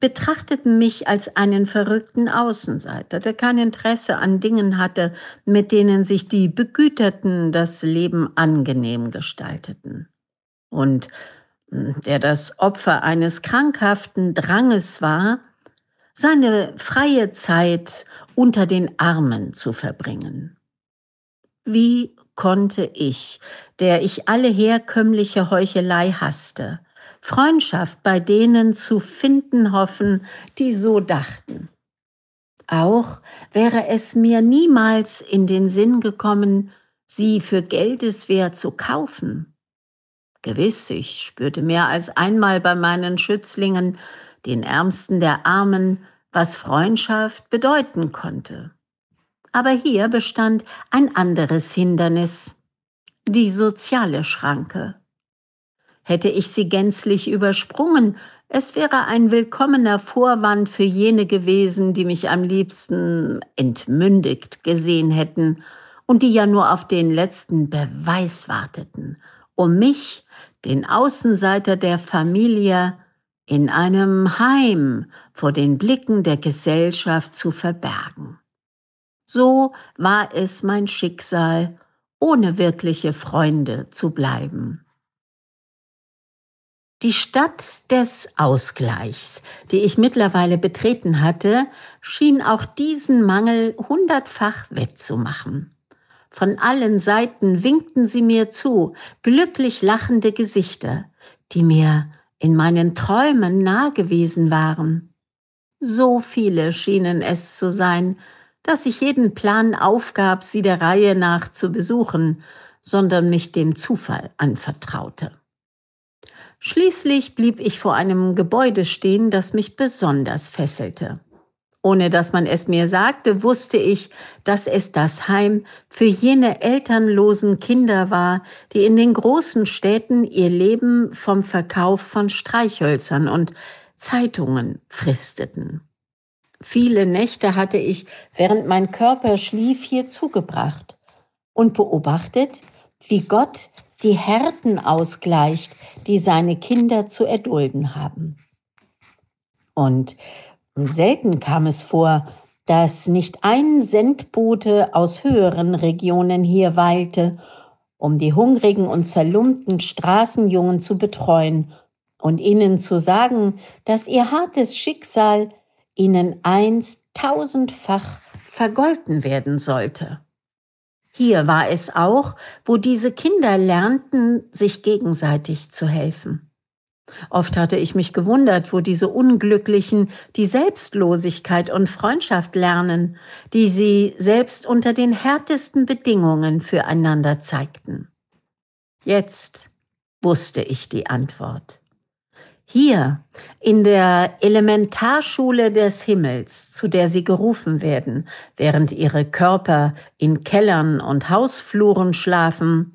betrachteten mich als einen verrückten Außenseiter, der kein Interesse an Dingen hatte, mit denen sich die Begüterten das Leben angenehm gestalteten. Und hm, der das Opfer eines krankhaften Dranges war, seine freie Zeit unter den Armen zu verbringen. Wie konnte ich, der ich alle herkömmliche Heuchelei hasste, Freundschaft bei denen zu finden hoffen, die so dachten. Auch wäre es mir niemals in den Sinn gekommen, sie für Geldeswert zu kaufen. Gewiss, ich spürte mehr als einmal bei meinen Schützlingen, den Ärmsten der Armen, was Freundschaft bedeuten konnte. Aber hier bestand ein anderes Hindernis, die soziale Schranke. Hätte ich sie gänzlich übersprungen, es wäre ein willkommener Vorwand für jene gewesen, die mich am liebsten entmündigt gesehen hätten und die ja nur auf den letzten Beweis warteten, um mich, den Außenseiter der Familie, in einem Heim vor den Blicken der Gesellschaft zu verbergen. So war es mein Schicksal, ohne wirkliche Freunde zu bleiben. Die Stadt des Ausgleichs, die ich mittlerweile betreten hatte, schien auch diesen Mangel hundertfach wettzumachen. Von allen Seiten winkten sie mir zu, glücklich lachende Gesichter, die mir in meinen Träumen nah gewesen waren. So viele schienen es zu sein, dass ich jeden Plan aufgab, sie der Reihe nach zu besuchen, sondern mich dem Zufall anvertraute. Schließlich blieb ich vor einem Gebäude stehen, das mich besonders fesselte. Ohne dass man es mir sagte, wusste ich, dass es das Heim für jene elternlosen Kinder war, die in den großen Städten ihr Leben vom Verkauf von Streichhölzern und Zeitungen fristeten. Viele Nächte hatte ich, während mein Körper schlief, hier zugebracht und beobachtet, wie Gott die Härten ausgleicht, die seine Kinder zu erdulden haben. Und selten kam es vor, dass nicht ein Sendbote aus höheren Regionen hier weilte, um die hungrigen und zerlumpten Straßenjungen zu betreuen und ihnen zu sagen, dass ihr hartes Schicksal ihnen einst tausendfach vergolten werden sollte. Hier war es auch, wo diese Kinder lernten, sich gegenseitig zu helfen. Oft hatte ich mich gewundert, wo diese Unglücklichen die Selbstlosigkeit und Freundschaft lernen, die sie selbst unter den härtesten Bedingungen füreinander zeigten. Jetzt wusste ich die Antwort. Hier, in der Elementarschule des Himmels, zu der sie gerufen werden, während ihre Körper in Kellern und Hausfluren schlafen,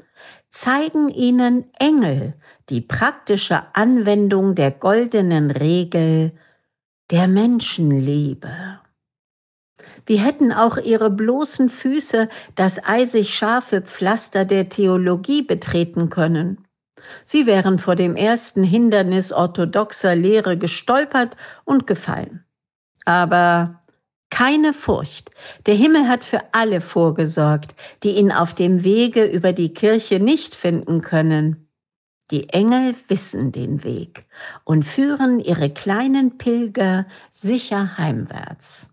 zeigen ihnen Engel die praktische Anwendung der goldenen Regel der Menschenliebe. Wie hätten auch ihre bloßen Füße das eisig scharfe Pflaster der Theologie betreten können? Sie wären vor dem ersten Hindernis orthodoxer Lehre gestolpert und gefallen. Aber keine Furcht. Der Himmel hat für alle vorgesorgt, die ihn auf dem Wege über die Kirche nicht finden können. Die Engel wissen den Weg und führen ihre kleinen Pilger sicher heimwärts.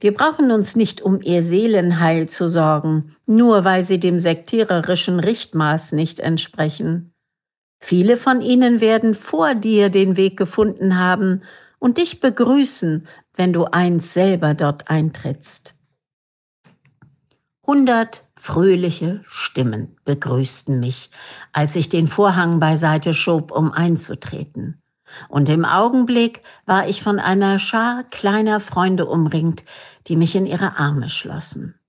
Wir brauchen uns nicht um ihr Seelenheil zu sorgen, nur weil sie dem sektiererischen Richtmaß nicht entsprechen. Viele von ihnen werden vor dir den Weg gefunden haben und dich begrüßen, wenn du eins selber dort eintrittst. Hundert fröhliche Stimmen begrüßten mich, als ich den Vorhang beiseite schob, um einzutreten. Und im Augenblick war ich von einer Schar kleiner Freunde umringt, die mich in ihre Arme schlossen.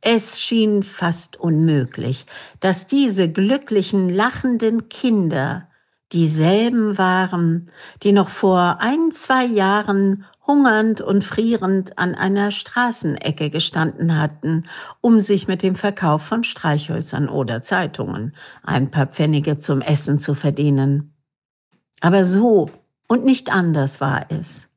Es schien fast unmöglich, dass diese glücklichen, lachenden Kinder dieselben waren, die noch vor ein, zwei Jahren hungernd und frierend an einer Straßenecke gestanden hatten, um sich mit dem Verkauf von Streichhölzern oder Zeitungen ein paar Pfennige zum Essen zu verdienen. Aber so und nicht anders war es.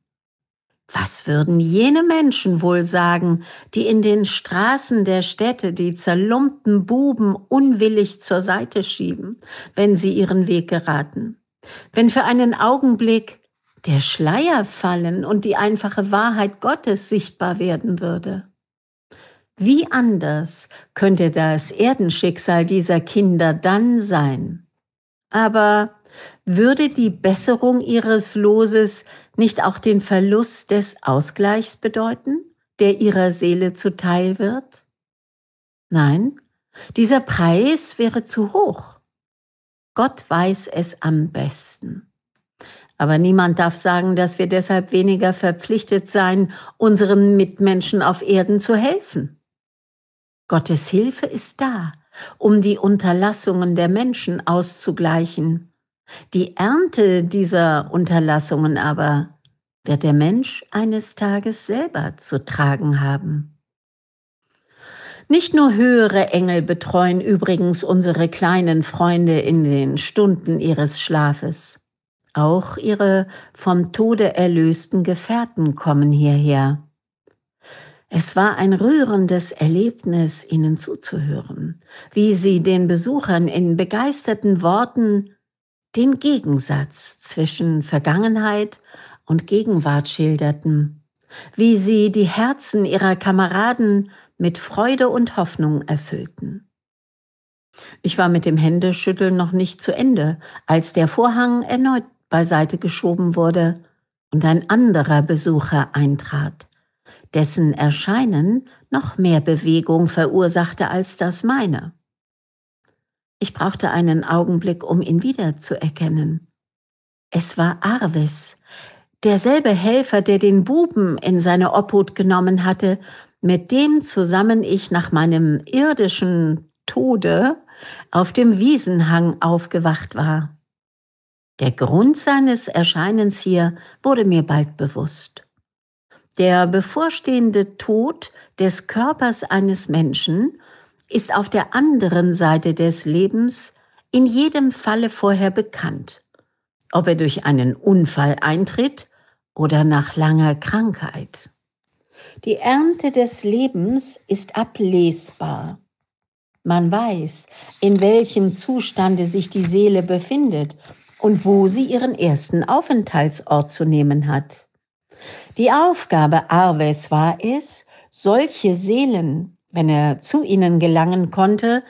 Was würden jene Menschen wohl sagen, die in den Straßen der Städte die zerlumpten Buben unwillig zur Seite schieben, wenn sie ihren Weg geraten? Wenn für einen Augenblick der Schleier fallen und die einfache Wahrheit Gottes sichtbar werden würde? Wie anders könnte das Erdenschicksal dieser Kinder dann sein? Aber würde die Besserung ihres Loses nicht auch den Verlust des Ausgleichs bedeuten, der ihrer Seele zuteil wird? Nein, dieser Preis wäre zu hoch. Gott weiß es am besten. Aber niemand darf sagen, dass wir deshalb weniger verpflichtet seien, unseren Mitmenschen auf Erden zu helfen. Gottes Hilfe ist da, um die Unterlassungen der Menschen auszugleichen die Ernte dieser Unterlassungen aber wird der Mensch eines Tages selber zu tragen haben. Nicht nur höhere Engel betreuen übrigens unsere kleinen Freunde in den Stunden ihres Schlafes. Auch ihre vom Tode erlösten Gefährten kommen hierher. Es war ein rührendes Erlebnis, ihnen zuzuhören, wie sie den Besuchern in begeisterten Worten den Gegensatz zwischen Vergangenheit und Gegenwart schilderten, wie sie die Herzen ihrer Kameraden mit Freude und Hoffnung erfüllten. Ich war mit dem Händeschütteln noch nicht zu Ende, als der Vorhang erneut beiseite geschoben wurde und ein anderer Besucher eintrat, dessen Erscheinen noch mehr Bewegung verursachte als das meine. Ich brauchte einen Augenblick, um ihn wiederzuerkennen. Es war Arvis, derselbe Helfer, der den Buben in seine Obhut genommen hatte, mit dem zusammen ich nach meinem irdischen Tode auf dem Wiesenhang aufgewacht war. Der Grund seines Erscheinens hier wurde mir bald bewusst. Der bevorstehende Tod des Körpers eines Menschen ist auf der anderen Seite des Lebens in jedem Falle vorher bekannt, ob er durch einen Unfall eintritt oder nach langer Krankheit. Die Ernte des Lebens ist ablesbar. Man weiß, in welchem Zustande sich die Seele befindet und wo sie ihren ersten Aufenthaltsort zu nehmen hat. Die Aufgabe Arves war es, solche Seelen wenn er zu ihnen gelangen konnte,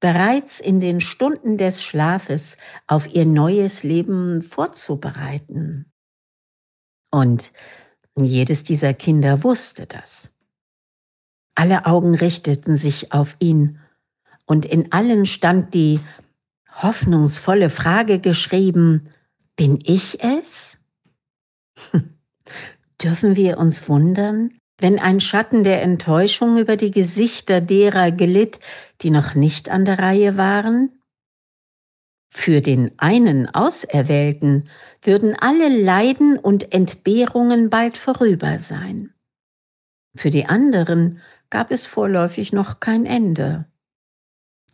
bereits in den Stunden des Schlafes auf ihr neues Leben vorzubereiten. Und jedes dieser Kinder wusste das. Alle Augen richteten sich auf ihn, und in allen stand die hoffnungsvolle Frage geschrieben, bin ich es? Dürfen wir uns wundern, wenn ein Schatten der Enttäuschung über die Gesichter derer glitt, die noch nicht an der Reihe waren? Für den einen Auserwählten würden alle Leiden und Entbehrungen bald vorüber sein. Für die anderen gab es vorläufig noch kein Ende.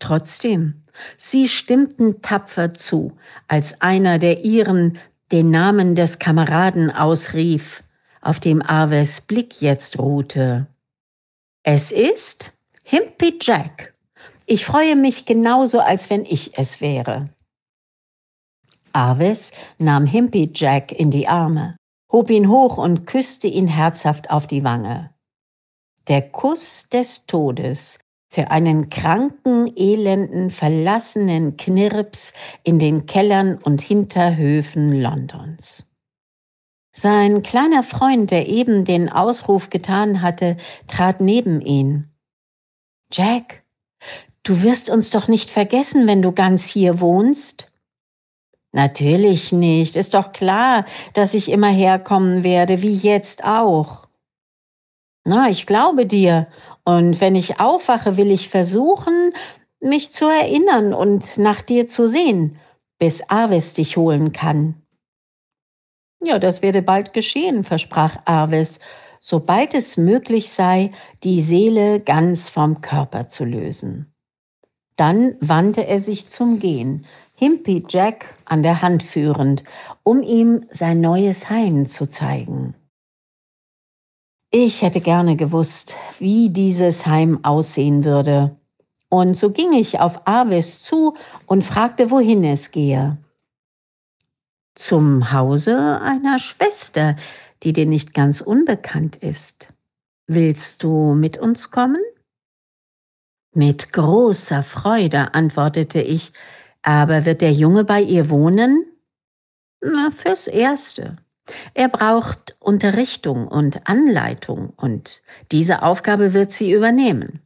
Trotzdem, sie stimmten tapfer zu, als einer der ihren den Namen des Kameraden ausrief auf dem Arves Blick jetzt ruhte. Es ist Himpy Jack. Ich freue mich genauso, als wenn ich es wäre. Arves nahm Himpy Jack in die Arme, hob ihn hoch und küsste ihn herzhaft auf die Wange. Der Kuss des Todes für einen kranken, elenden, verlassenen Knirps in den Kellern und Hinterhöfen Londons. Sein kleiner Freund, der eben den Ausruf getan hatte, trat neben ihn. Jack, du wirst uns doch nicht vergessen, wenn du ganz hier wohnst? Natürlich nicht. Ist doch klar, dass ich immer herkommen werde, wie jetzt auch. Na, ich glaube dir. Und wenn ich aufwache, will ich versuchen, mich zu erinnern und nach dir zu sehen, bis Arvis dich holen kann. Ja, das werde bald geschehen, versprach Aves, sobald es möglich sei, die Seele ganz vom Körper zu lösen. Dann wandte er sich zum Gehen, Himpy Jack an der Hand führend, um ihm sein neues Heim zu zeigen. Ich hätte gerne gewusst, wie dieses Heim aussehen würde. Und so ging ich auf Aves zu und fragte, wohin es gehe zum Hause einer Schwester, die dir nicht ganz unbekannt ist. Willst du mit uns kommen? Mit großer Freude, antwortete ich, aber wird der Junge bei ihr wohnen? Na, fürs Erste. Er braucht Unterrichtung und Anleitung und diese Aufgabe wird sie übernehmen.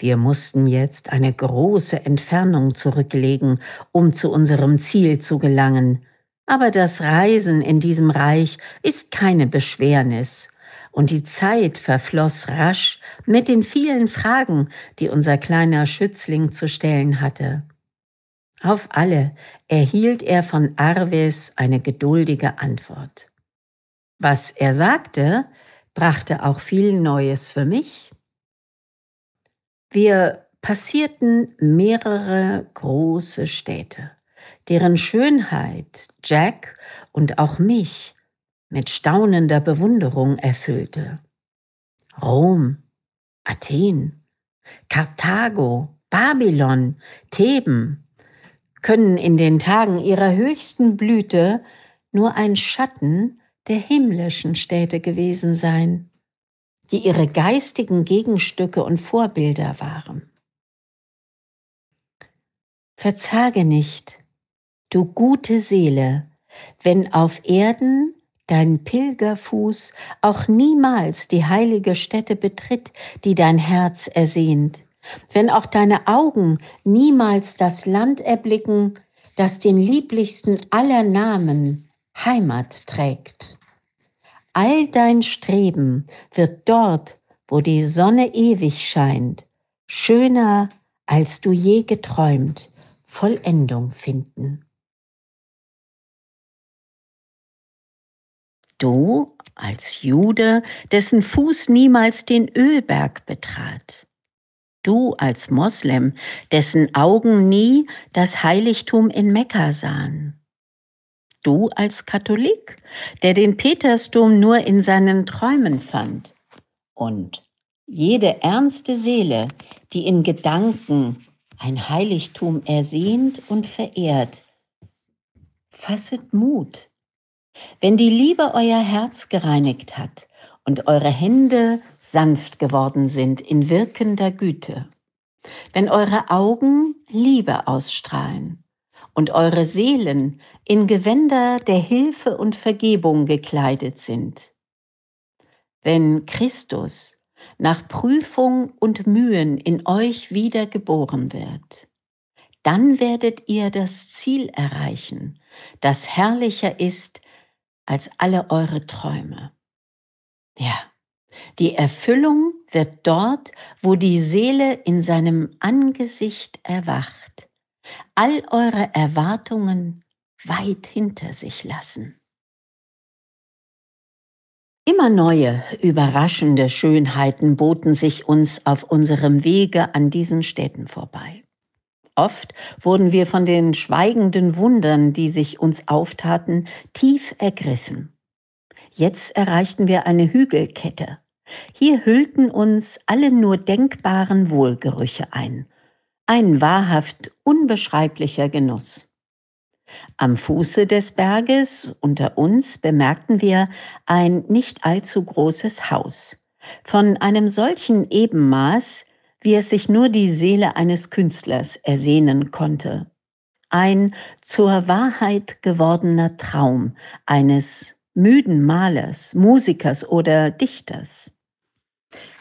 Wir mussten jetzt eine große Entfernung zurücklegen, um zu unserem Ziel zu gelangen. Aber das Reisen in diesem Reich ist keine Beschwernis. Und die Zeit verfloss rasch mit den vielen Fragen, die unser kleiner Schützling zu stellen hatte. Auf alle erhielt er von Arves eine geduldige Antwort. Was er sagte, brachte auch viel Neues für mich wir passierten mehrere große Städte, deren Schönheit Jack und auch mich mit staunender Bewunderung erfüllte. Rom, Athen, Karthago, Babylon, Theben können in den Tagen ihrer höchsten Blüte nur ein Schatten der himmlischen Städte gewesen sein die ihre geistigen Gegenstücke und Vorbilder waren. Verzage nicht, du gute Seele, wenn auf Erden dein Pilgerfuß auch niemals die heilige Stätte betritt, die dein Herz ersehnt, wenn auch deine Augen niemals das Land erblicken, das den lieblichsten aller Namen Heimat trägt. All dein Streben wird dort, wo die Sonne ewig scheint, schöner, als du je geträumt, Vollendung finden. Du als Jude, dessen Fuß niemals den Ölberg betrat. Du als Moslem, dessen Augen nie das Heiligtum in Mekka sahen du als Katholik, der den Petersdom nur in seinen Träumen fand. Und jede ernste Seele, die in Gedanken ein Heiligtum ersehnt und verehrt, fasset Mut. Wenn die Liebe euer Herz gereinigt hat und eure Hände sanft geworden sind in wirkender Güte, wenn eure Augen Liebe ausstrahlen, und eure Seelen in Gewänder der Hilfe und Vergebung gekleidet sind. Wenn Christus nach Prüfung und Mühen in euch wiedergeboren wird, dann werdet ihr das Ziel erreichen, das herrlicher ist als alle eure Träume. Ja, die Erfüllung wird dort, wo die Seele in seinem Angesicht erwacht, all eure Erwartungen weit hinter sich lassen. Immer neue, überraschende Schönheiten boten sich uns auf unserem Wege an diesen Städten vorbei. Oft wurden wir von den schweigenden Wundern, die sich uns auftaten, tief ergriffen. Jetzt erreichten wir eine Hügelkette. Hier hüllten uns alle nur denkbaren Wohlgerüche ein ein wahrhaft unbeschreiblicher Genuss. Am Fuße des Berges unter uns bemerkten wir ein nicht allzu großes Haus, von einem solchen Ebenmaß, wie es sich nur die Seele eines Künstlers ersehnen konnte. Ein zur Wahrheit gewordener Traum eines müden Malers, Musikers oder Dichters.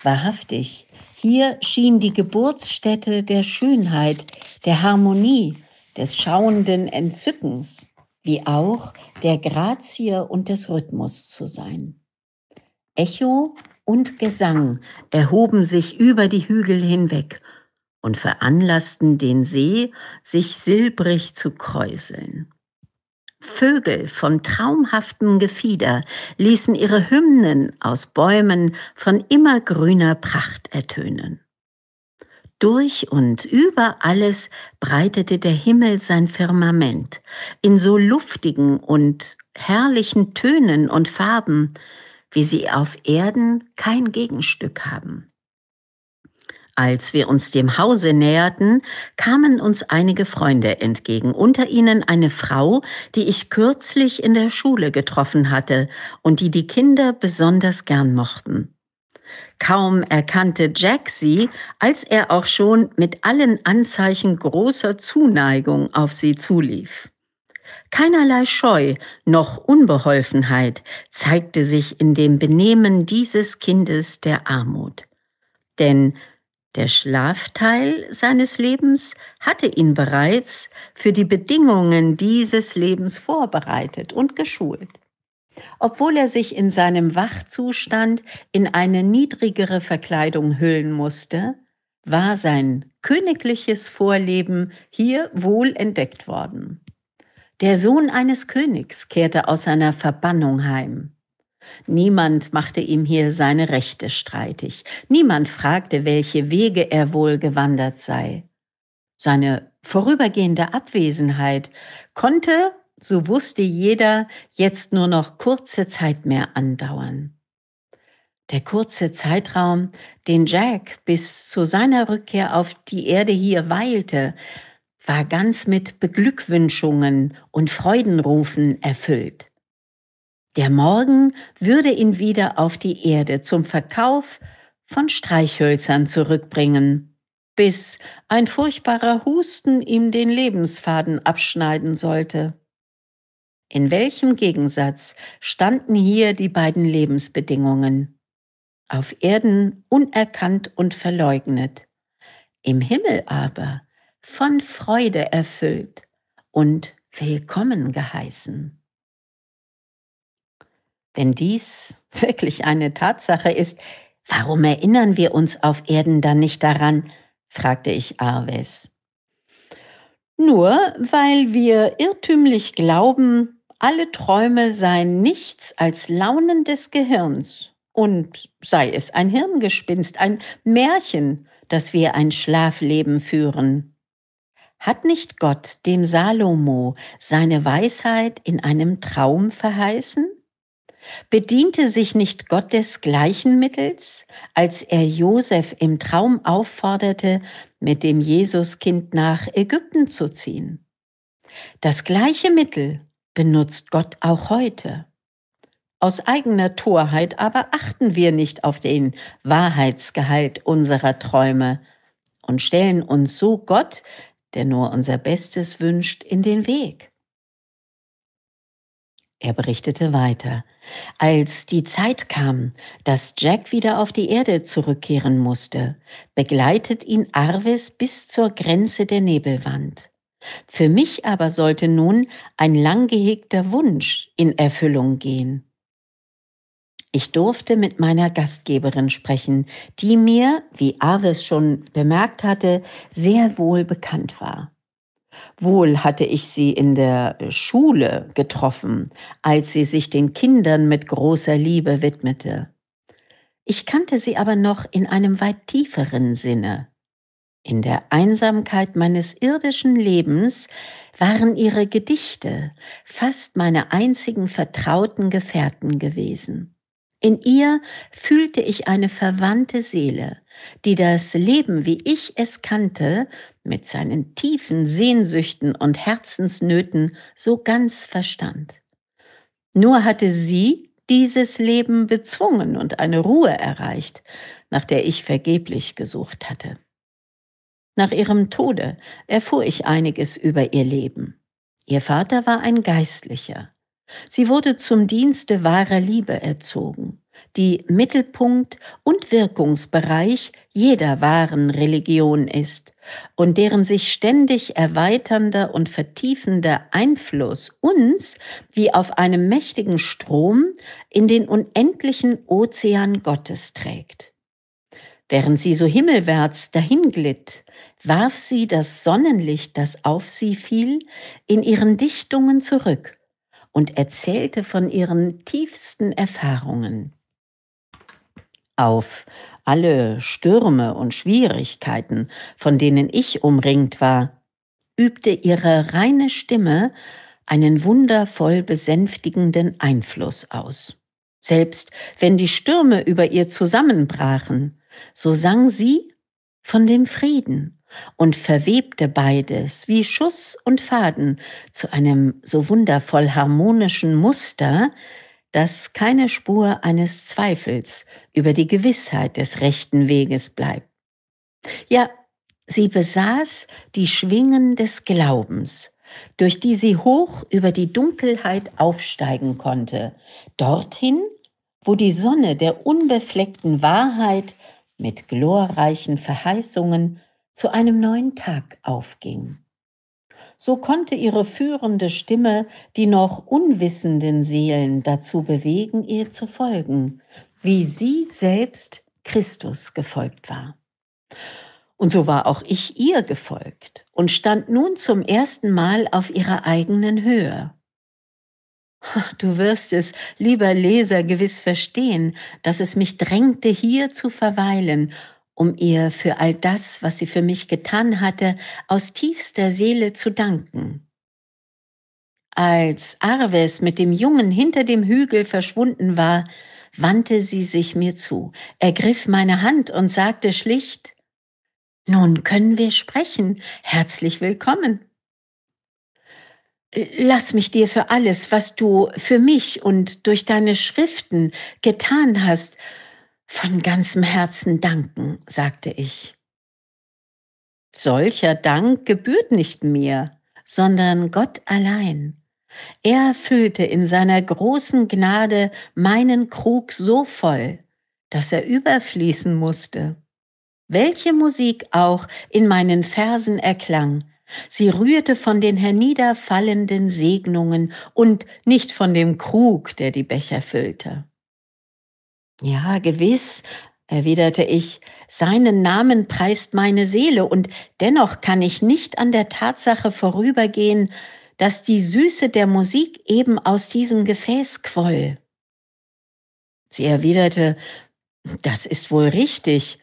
Wahrhaftig, hier schien die Geburtsstätte der Schönheit, der Harmonie, des schauenden Entzückens, wie auch der Grazie und des Rhythmus zu sein. Echo und Gesang erhoben sich über die Hügel hinweg und veranlassten den See, sich silbrig zu kräuseln. Vögel von traumhaftem Gefieder ließen ihre Hymnen aus Bäumen von immergrüner Pracht ertönen. Durch und über alles breitete der Himmel sein Firmament in so luftigen und herrlichen Tönen und Farben, wie sie auf Erden kein Gegenstück haben. Als wir uns dem Hause näherten, kamen uns einige Freunde entgegen, unter ihnen eine Frau, die ich kürzlich in der Schule getroffen hatte und die die Kinder besonders gern mochten. Kaum erkannte Jack sie, als er auch schon mit allen Anzeichen großer Zuneigung auf sie zulief. Keinerlei Scheu noch Unbeholfenheit zeigte sich in dem Benehmen dieses Kindes der Armut. Denn der Schlafteil seines Lebens hatte ihn bereits für die Bedingungen dieses Lebens vorbereitet und geschult. Obwohl er sich in seinem Wachzustand in eine niedrigere Verkleidung hüllen musste, war sein königliches Vorleben hier wohl entdeckt worden. Der Sohn eines Königs kehrte aus seiner Verbannung heim. Niemand machte ihm hier seine Rechte streitig, niemand fragte, welche Wege er wohl gewandert sei. Seine vorübergehende Abwesenheit konnte, so wusste jeder, jetzt nur noch kurze Zeit mehr andauern. Der kurze Zeitraum, den Jack bis zu seiner Rückkehr auf die Erde hier weilte, war ganz mit Beglückwünschungen und Freudenrufen erfüllt. Der Morgen würde ihn wieder auf die Erde zum Verkauf von Streichhölzern zurückbringen, bis ein furchtbarer Husten ihm den Lebensfaden abschneiden sollte. In welchem Gegensatz standen hier die beiden Lebensbedingungen? Auf Erden unerkannt und verleugnet, im Himmel aber von Freude erfüllt und willkommen geheißen. Wenn dies wirklich eine Tatsache ist, warum erinnern wir uns auf Erden dann nicht daran? fragte ich Arves. Nur weil wir irrtümlich glauben, alle Träume seien nichts als Launen des Gehirns und sei es ein Hirngespinst, ein Märchen, dass wir ein Schlafleben führen. Hat nicht Gott dem Salomo seine Weisheit in einem Traum verheißen? Bediente sich nicht Gott des gleichen Mittels, als er Josef im Traum aufforderte, mit dem Jesuskind nach Ägypten zu ziehen? Das gleiche Mittel benutzt Gott auch heute. Aus eigener Torheit aber achten wir nicht auf den Wahrheitsgehalt unserer Träume und stellen uns so Gott, der nur unser Bestes wünscht, in den Weg. Er berichtete weiter. Als die Zeit kam, dass Jack wieder auf die Erde zurückkehren musste, begleitet ihn Arves bis zur Grenze der Nebelwand. Für mich aber sollte nun ein lang gehegter Wunsch in Erfüllung gehen. Ich durfte mit meiner Gastgeberin sprechen, die mir, wie Arves schon bemerkt hatte, sehr wohl bekannt war. Wohl hatte ich sie in der Schule getroffen, als sie sich den Kindern mit großer Liebe widmete. Ich kannte sie aber noch in einem weit tieferen Sinne. In der Einsamkeit meines irdischen Lebens waren ihre Gedichte fast meine einzigen vertrauten Gefährten gewesen. In ihr fühlte ich eine verwandte Seele, die das Leben, wie ich es kannte, mit seinen tiefen Sehnsüchten und Herzensnöten so ganz verstand. Nur hatte sie dieses Leben bezwungen und eine Ruhe erreicht, nach der ich vergeblich gesucht hatte. Nach ihrem Tode erfuhr ich einiges über ihr Leben. Ihr Vater war ein Geistlicher. Sie wurde zum Dienste wahrer Liebe erzogen die Mittelpunkt und Wirkungsbereich jeder wahren Religion ist und deren sich ständig erweiternder und vertiefender Einfluss uns wie auf einem mächtigen Strom in den unendlichen Ozean Gottes trägt. Während sie so himmelwärts dahinglitt, warf sie das Sonnenlicht, das auf sie fiel, in ihren Dichtungen zurück und erzählte von ihren tiefsten Erfahrungen auf alle Stürme und Schwierigkeiten, von denen ich umringt war, übte ihre reine Stimme einen wundervoll besänftigenden Einfluss aus. Selbst wenn die Stürme über ihr zusammenbrachen, so sang sie von dem Frieden und verwebte beides wie Schuss und Faden zu einem so wundervoll harmonischen Muster, dass keine Spur eines Zweifels über die Gewissheit des rechten Weges bleibt. Ja, sie besaß die Schwingen des Glaubens, durch die sie hoch über die Dunkelheit aufsteigen konnte, dorthin, wo die Sonne der unbefleckten Wahrheit mit glorreichen Verheißungen zu einem neuen Tag aufging. So konnte ihre führende Stimme die noch unwissenden Seelen dazu bewegen, ihr zu folgen, wie sie selbst Christus gefolgt war. Und so war auch ich ihr gefolgt und stand nun zum ersten Mal auf ihrer eigenen Höhe. Du wirst es, lieber Leser, gewiss verstehen, dass es mich drängte, hier zu verweilen, um ihr für all das, was sie für mich getan hatte, aus tiefster Seele zu danken. Als Arves mit dem Jungen hinter dem Hügel verschwunden war, wandte sie sich mir zu, ergriff meine Hand und sagte schlicht, nun können wir sprechen. Herzlich willkommen. Äh, lass mich dir für alles, was du für mich und durch deine Schriften getan hast, von ganzem Herzen danken, sagte ich. Solcher Dank gebührt nicht mir, sondern Gott allein. Er füllte in seiner großen Gnade meinen Krug so voll, dass er überfließen musste. Welche Musik auch in meinen Versen erklang, sie rührte von den herniederfallenden Segnungen und nicht von dem Krug, der die Becher füllte. Ja, gewiss, erwiderte ich, seinen Namen preist meine Seele, und dennoch kann ich nicht an der Tatsache vorübergehen, dass die Süße der Musik eben aus diesem Gefäß quoll. Sie erwiderte, das ist wohl richtig,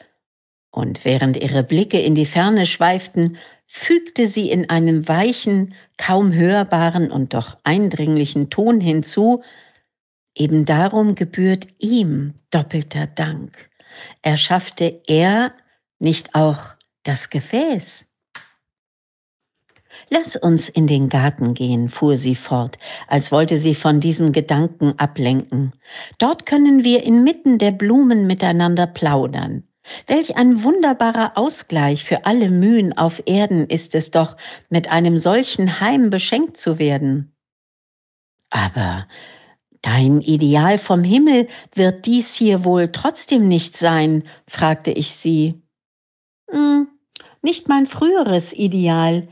und während ihre Blicke in die Ferne schweiften, fügte sie in einem weichen, kaum hörbaren und doch eindringlichen Ton hinzu, eben darum gebührt ihm doppelter Dank. Erschaffte er nicht auch das Gefäß? Lass uns in den Garten gehen, fuhr sie fort, als wollte sie von diesem Gedanken ablenken. Dort können wir inmitten der Blumen miteinander plaudern. Welch ein wunderbarer Ausgleich für alle Mühen auf Erden ist es doch, mit einem solchen Heim beschenkt zu werden. Aber dein Ideal vom Himmel wird dies hier wohl trotzdem nicht sein, fragte ich sie. Hm, nicht mein früheres Ideal,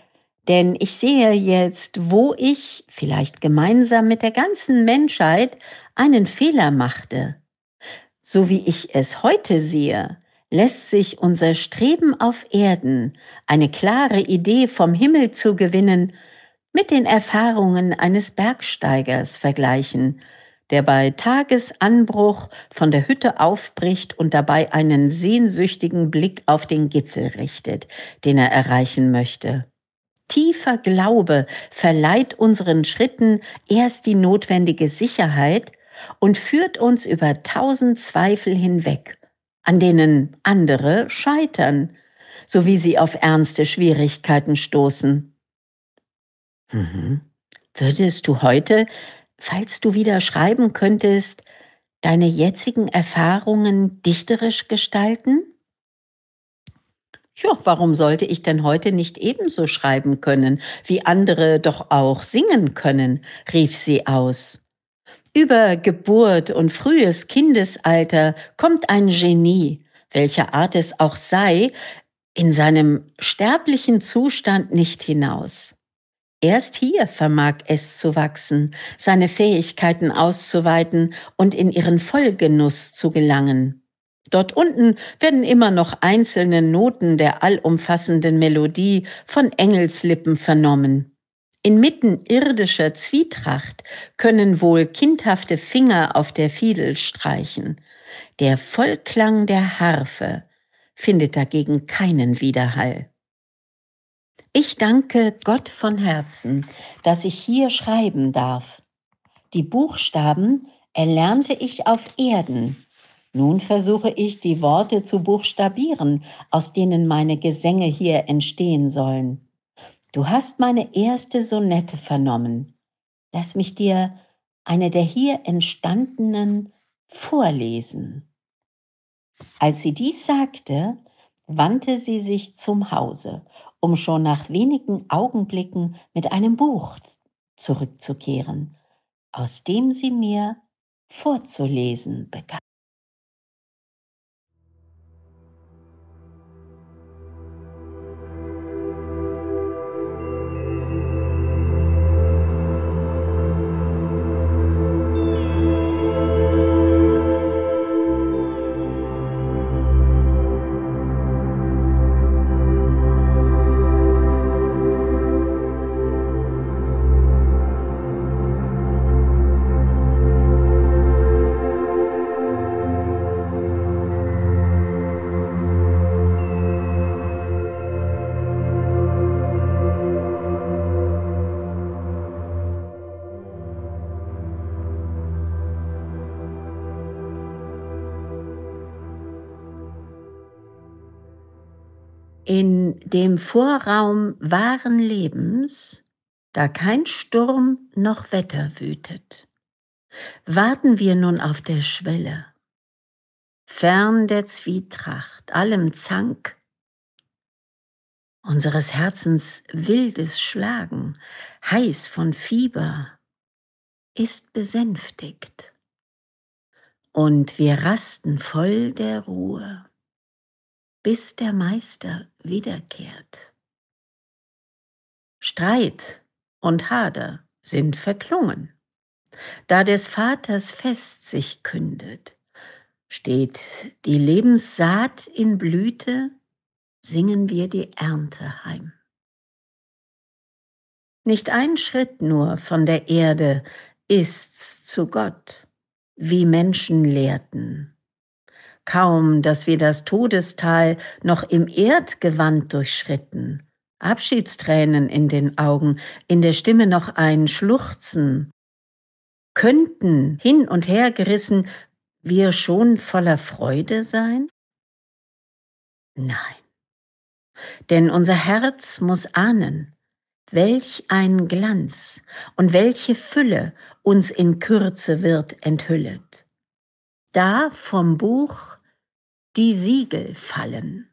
denn ich sehe jetzt, wo ich vielleicht gemeinsam mit der ganzen Menschheit einen Fehler machte. So wie ich es heute sehe, lässt sich unser Streben auf Erden, eine klare Idee vom Himmel zu gewinnen, mit den Erfahrungen eines Bergsteigers vergleichen, der bei Tagesanbruch von der Hütte aufbricht und dabei einen sehnsüchtigen Blick auf den Gipfel richtet, den er erreichen möchte. Tiefer Glaube verleiht unseren Schritten erst die notwendige Sicherheit und führt uns über tausend Zweifel hinweg, an denen andere scheitern, sowie sie auf ernste Schwierigkeiten stoßen. Mhm. Würdest du heute, falls du wieder schreiben könntest, deine jetzigen Erfahrungen dichterisch gestalten? Ja, warum sollte ich denn heute nicht ebenso schreiben können, wie andere doch auch singen können? rief sie aus. Über Geburt und frühes Kindesalter kommt ein Genie, welcher Art es auch sei, in seinem sterblichen Zustand nicht hinaus. Erst hier vermag es zu wachsen, seine Fähigkeiten auszuweiten und in ihren Vollgenuss zu gelangen. Dort unten werden immer noch einzelne Noten der allumfassenden Melodie von Engelslippen vernommen. Inmitten irdischer Zwietracht können wohl kindhafte Finger auf der Fiedel streichen. Der Vollklang der Harfe findet dagegen keinen Widerhall. Ich danke Gott von Herzen, dass ich hier schreiben darf. Die Buchstaben erlernte ich auf Erden, nun versuche ich, die Worte zu buchstabieren, aus denen meine Gesänge hier entstehen sollen. Du hast meine erste Sonette vernommen. Lass mich dir eine der hier entstandenen vorlesen. Als sie dies sagte, wandte sie sich zum Hause, um schon nach wenigen Augenblicken mit einem Buch zurückzukehren, aus dem sie mir vorzulesen begann. dem Vorraum wahren Lebens, da kein Sturm noch Wetter wütet. Warten wir nun auf der Schwelle, fern der Zwietracht, allem Zank, unseres Herzens wildes Schlagen, heiß von Fieber, ist besänftigt, und wir rasten voll der Ruhe bis der Meister wiederkehrt. Streit und Hader sind verklungen. Da des Vaters Fest sich kündet, steht die Lebenssaat in Blüte, singen wir die Ernte heim. Nicht ein Schritt nur von der Erde ist's zu Gott, wie Menschen lehrten kaum dass wir das Todestal noch im Erdgewand durchschritten. Abschiedstränen in den Augen, in der Stimme noch ein Schluchzen. Könnten, hin und her gerissen, wir schon voller Freude sein? Nein. Denn unser Herz muss ahnen, welch ein Glanz und welche Fülle uns in Kürze wird enthüllet da vom Buch die Siegel fallen.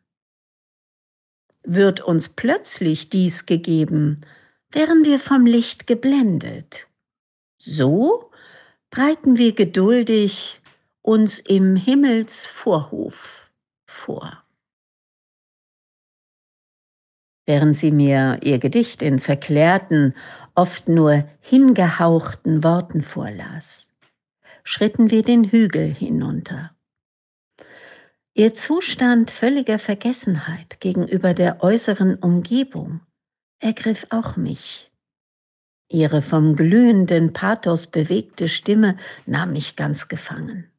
Wird uns plötzlich dies gegeben, wären wir vom Licht geblendet. So breiten wir geduldig uns im Himmelsvorhof vor. Während sie mir ihr Gedicht in verklärten, oft nur hingehauchten Worten vorlas schritten wir den Hügel hinunter. Ihr Zustand völliger Vergessenheit gegenüber der äußeren Umgebung ergriff auch mich. Ihre vom glühenden Pathos bewegte Stimme nahm mich ganz gefangen.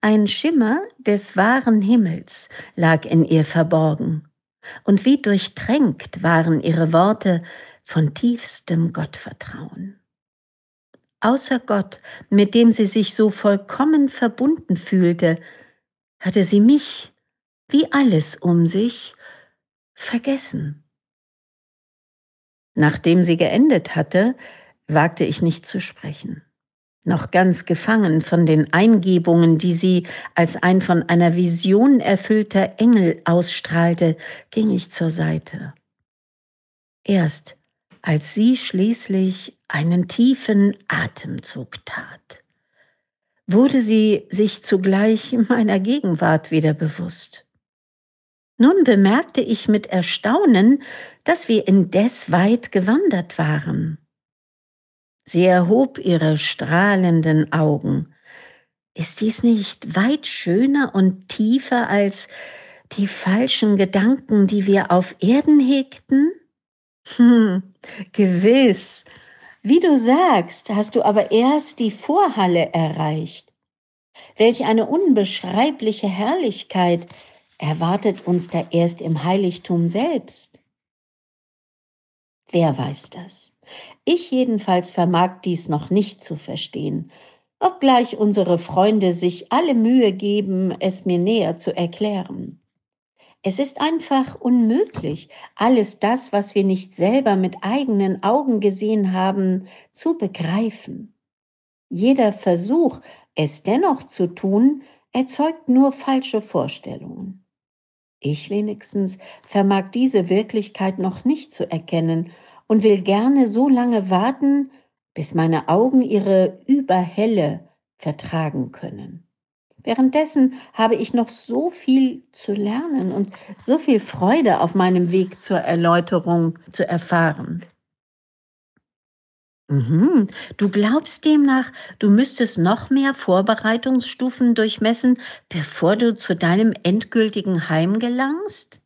Ein Schimmer des wahren Himmels lag in ihr verborgen, und wie durchtränkt waren ihre Worte von tiefstem Gottvertrauen. Außer Gott, mit dem sie sich so vollkommen verbunden fühlte, hatte sie mich, wie alles um sich, vergessen. Nachdem sie geendet hatte, wagte ich nicht zu sprechen. Noch ganz gefangen von den Eingebungen, die sie als ein von einer Vision erfüllter Engel ausstrahlte, ging ich zur Seite. Erst als sie schließlich einen tiefen Atemzug tat, wurde sie sich zugleich meiner Gegenwart wieder bewusst. Nun bemerkte ich mit Erstaunen, dass wir indes weit gewandert waren. Sie erhob ihre strahlenden Augen. Ist dies nicht weit schöner und tiefer als die falschen Gedanken, die wir auf Erden hegten? Hm, gewiss. Wie du sagst, hast du aber erst die Vorhalle erreicht. Welch eine unbeschreibliche Herrlichkeit erwartet uns da erst im Heiligtum selbst. Wer weiß das? Ich jedenfalls vermag dies noch nicht zu verstehen, obgleich unsere Freunde sich alle Mühe geben, es mir näher zu erklären. Es ist einfach unmöglich, alles das, was wir nicht selber mit eigenen Augen gesehen haben, zu begreifen. Jeder Versuch, es dennoch zu tun, erzeugt nur falsche Vorstellungen. Ich wenigstens vermag diese Wirklichkeit noch nicht zu erkennen und will gerne so lange warten, bis meine Augen ihre Überhelle vertragen können. Währenddessen habe ich noch so viel zu lernen und so viel Freude auf meinem Weg zur Erläuterung zu erfahren. Mhm. Du glaubst demnach, du müsstest noch mehr Vorbereitungsstufen durchmessen, bevor du zu deinem endgültigen Heim gelangst?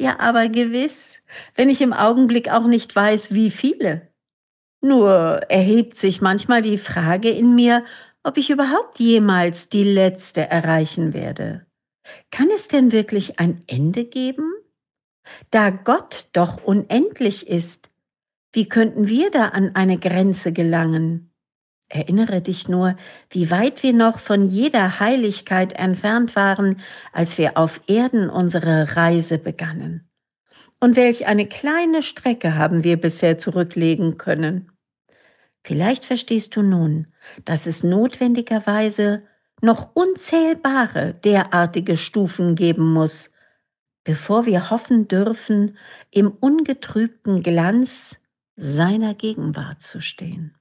Ja, aber gewiss, wenn ich im Augenblick auch nicht weiß, wie viele. Nur erhebt sich manchmal die Frage in mir, ob ich überhaupt jemals die letzte erreichen werde. Kann es denn wirklich ein Ende geben? Da Gott doch unendlich ist, wie könnten wir da an eine Grenze gelangen? Erinnere dich nur, wie weit wir noch von jeder Heiligkeit entfernt waren, als wir auf Erden unsere Reise begannen. Und welch eine kleine Strecke haben wir bisher zurücklegen können. Vielleicht verstehst du nun, dass es notwendigerweise noch unzählbare derartige Stufen geben muss, bevor wir hoffen dürfen, im ungetrübten Glanz seiner Gegenwart zu stehen.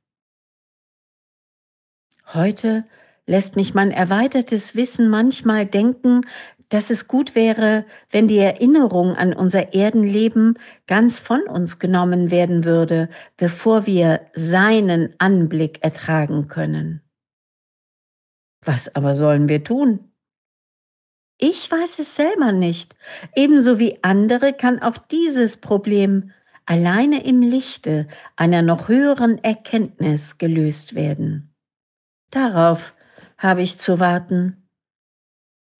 Heute lässt mich mein erweitertes Wissen manchmal denken, dass es gut wäre, wenn die Erinnerung an unser Erdenleben ganz von uns genommen werden würde, bevor wir seinen Anblick ertragen können. Was aber sollen wir tun? Ich weiß es selber nicht. Ebenso wie andere kann auch dieses Problem alleine im Lichte einer noch höheren Erkenntnis gelöst werden. Darauf habe ich zu warten.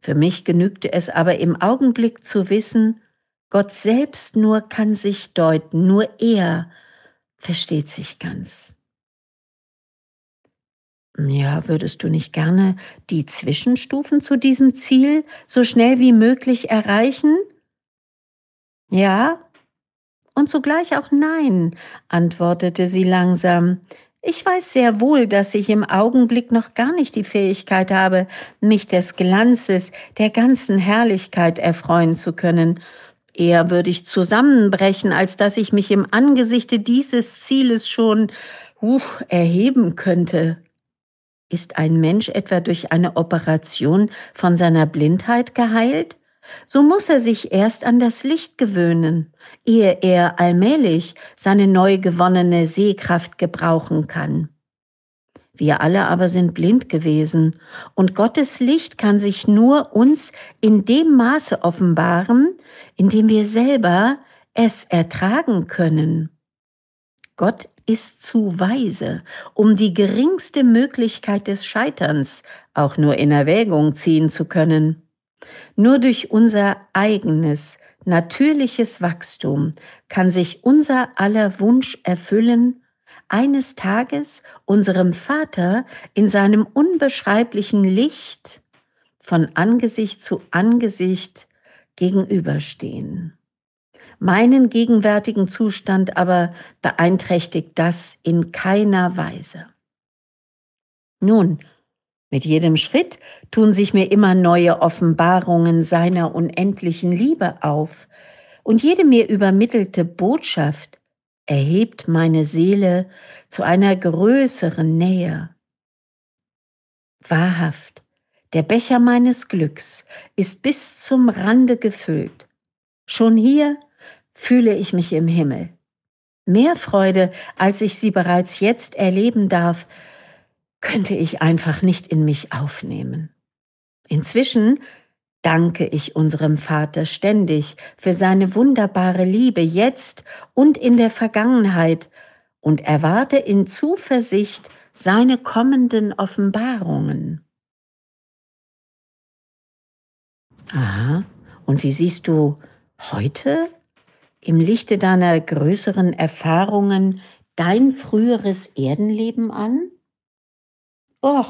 Für mich genügte es aber im Augenblick zu wissen, Gott selbst nur kann sich deuten, nur er versteht sich ganz. Ja, würdest du nicht gerne die Zwischenstufen zu diesem Ziel so schnell wie möglich erreichen? Ja und zugleich auch nein, antwortete sie langsam, ich weiß sehr wohl, dass ich im Augenblick noch gar nicht die Fähigkeit habe, mich des Glanzes, der ganzen Herrlichkeit erfreuen zu können. Eher würde ich zusammenbrechen, als dass ich mich im Angesichte dieses Zieles schon uh, erheben könnte. Ist ein Mensch etwa durch eine Operation von seiner Blindheit geheilt? So muss er sich erst an das Licht gewöhnen, ehe er allmählich seine neu gewonnene Sehkraft gebrauchen kann. Wir alle aber sind blind gewesen, und Gottes Licht kann sich nur uns in dem Maße offenbaren, in dem wir selber es ertragen können. Gott ist zu weise, um die geringste Möglichkeit des Scheiterns auch nur in Erwägung ziehen zu können. Nur durch unser eigenes, natürliches Wachstum kann sich unser aller Wunsch erfüllen, eines Tages unserem Vater in seinem unbeschreiblichen Licht von Angesicht zu Angesicht gegenüberstehen. Meinen gegenwärtigen Zustand aber beeinträchtigt das in keiner Weise. Nun, mit jedem Schritt tun sich mir immer neue Offenbarungen seiner unendlichen Liebe auf, und jede mir übermittelte Botschaft erhebt meine Seele zu einer größeren Nähe. Wahrhaft, der Becher meines Glücks ist bis zum Rande gefüllt. Schon hier fühle ich mich im Himmel. Mehr Freude, als ich sie bereits jetzt erleben darf, könnte ich einfach nicht in mich aufnehmen. Inzwischen danke ich unserem Vater ständig für seine wunderbare Liebe jetzt und in der Vergangenheit und erwarte in Zuversicht seine kommenden Offenbarungen. Aha, und wie siehst du heute im Lichte deiner größeren Erfahrungen dein früheres Erdenleben an? Och,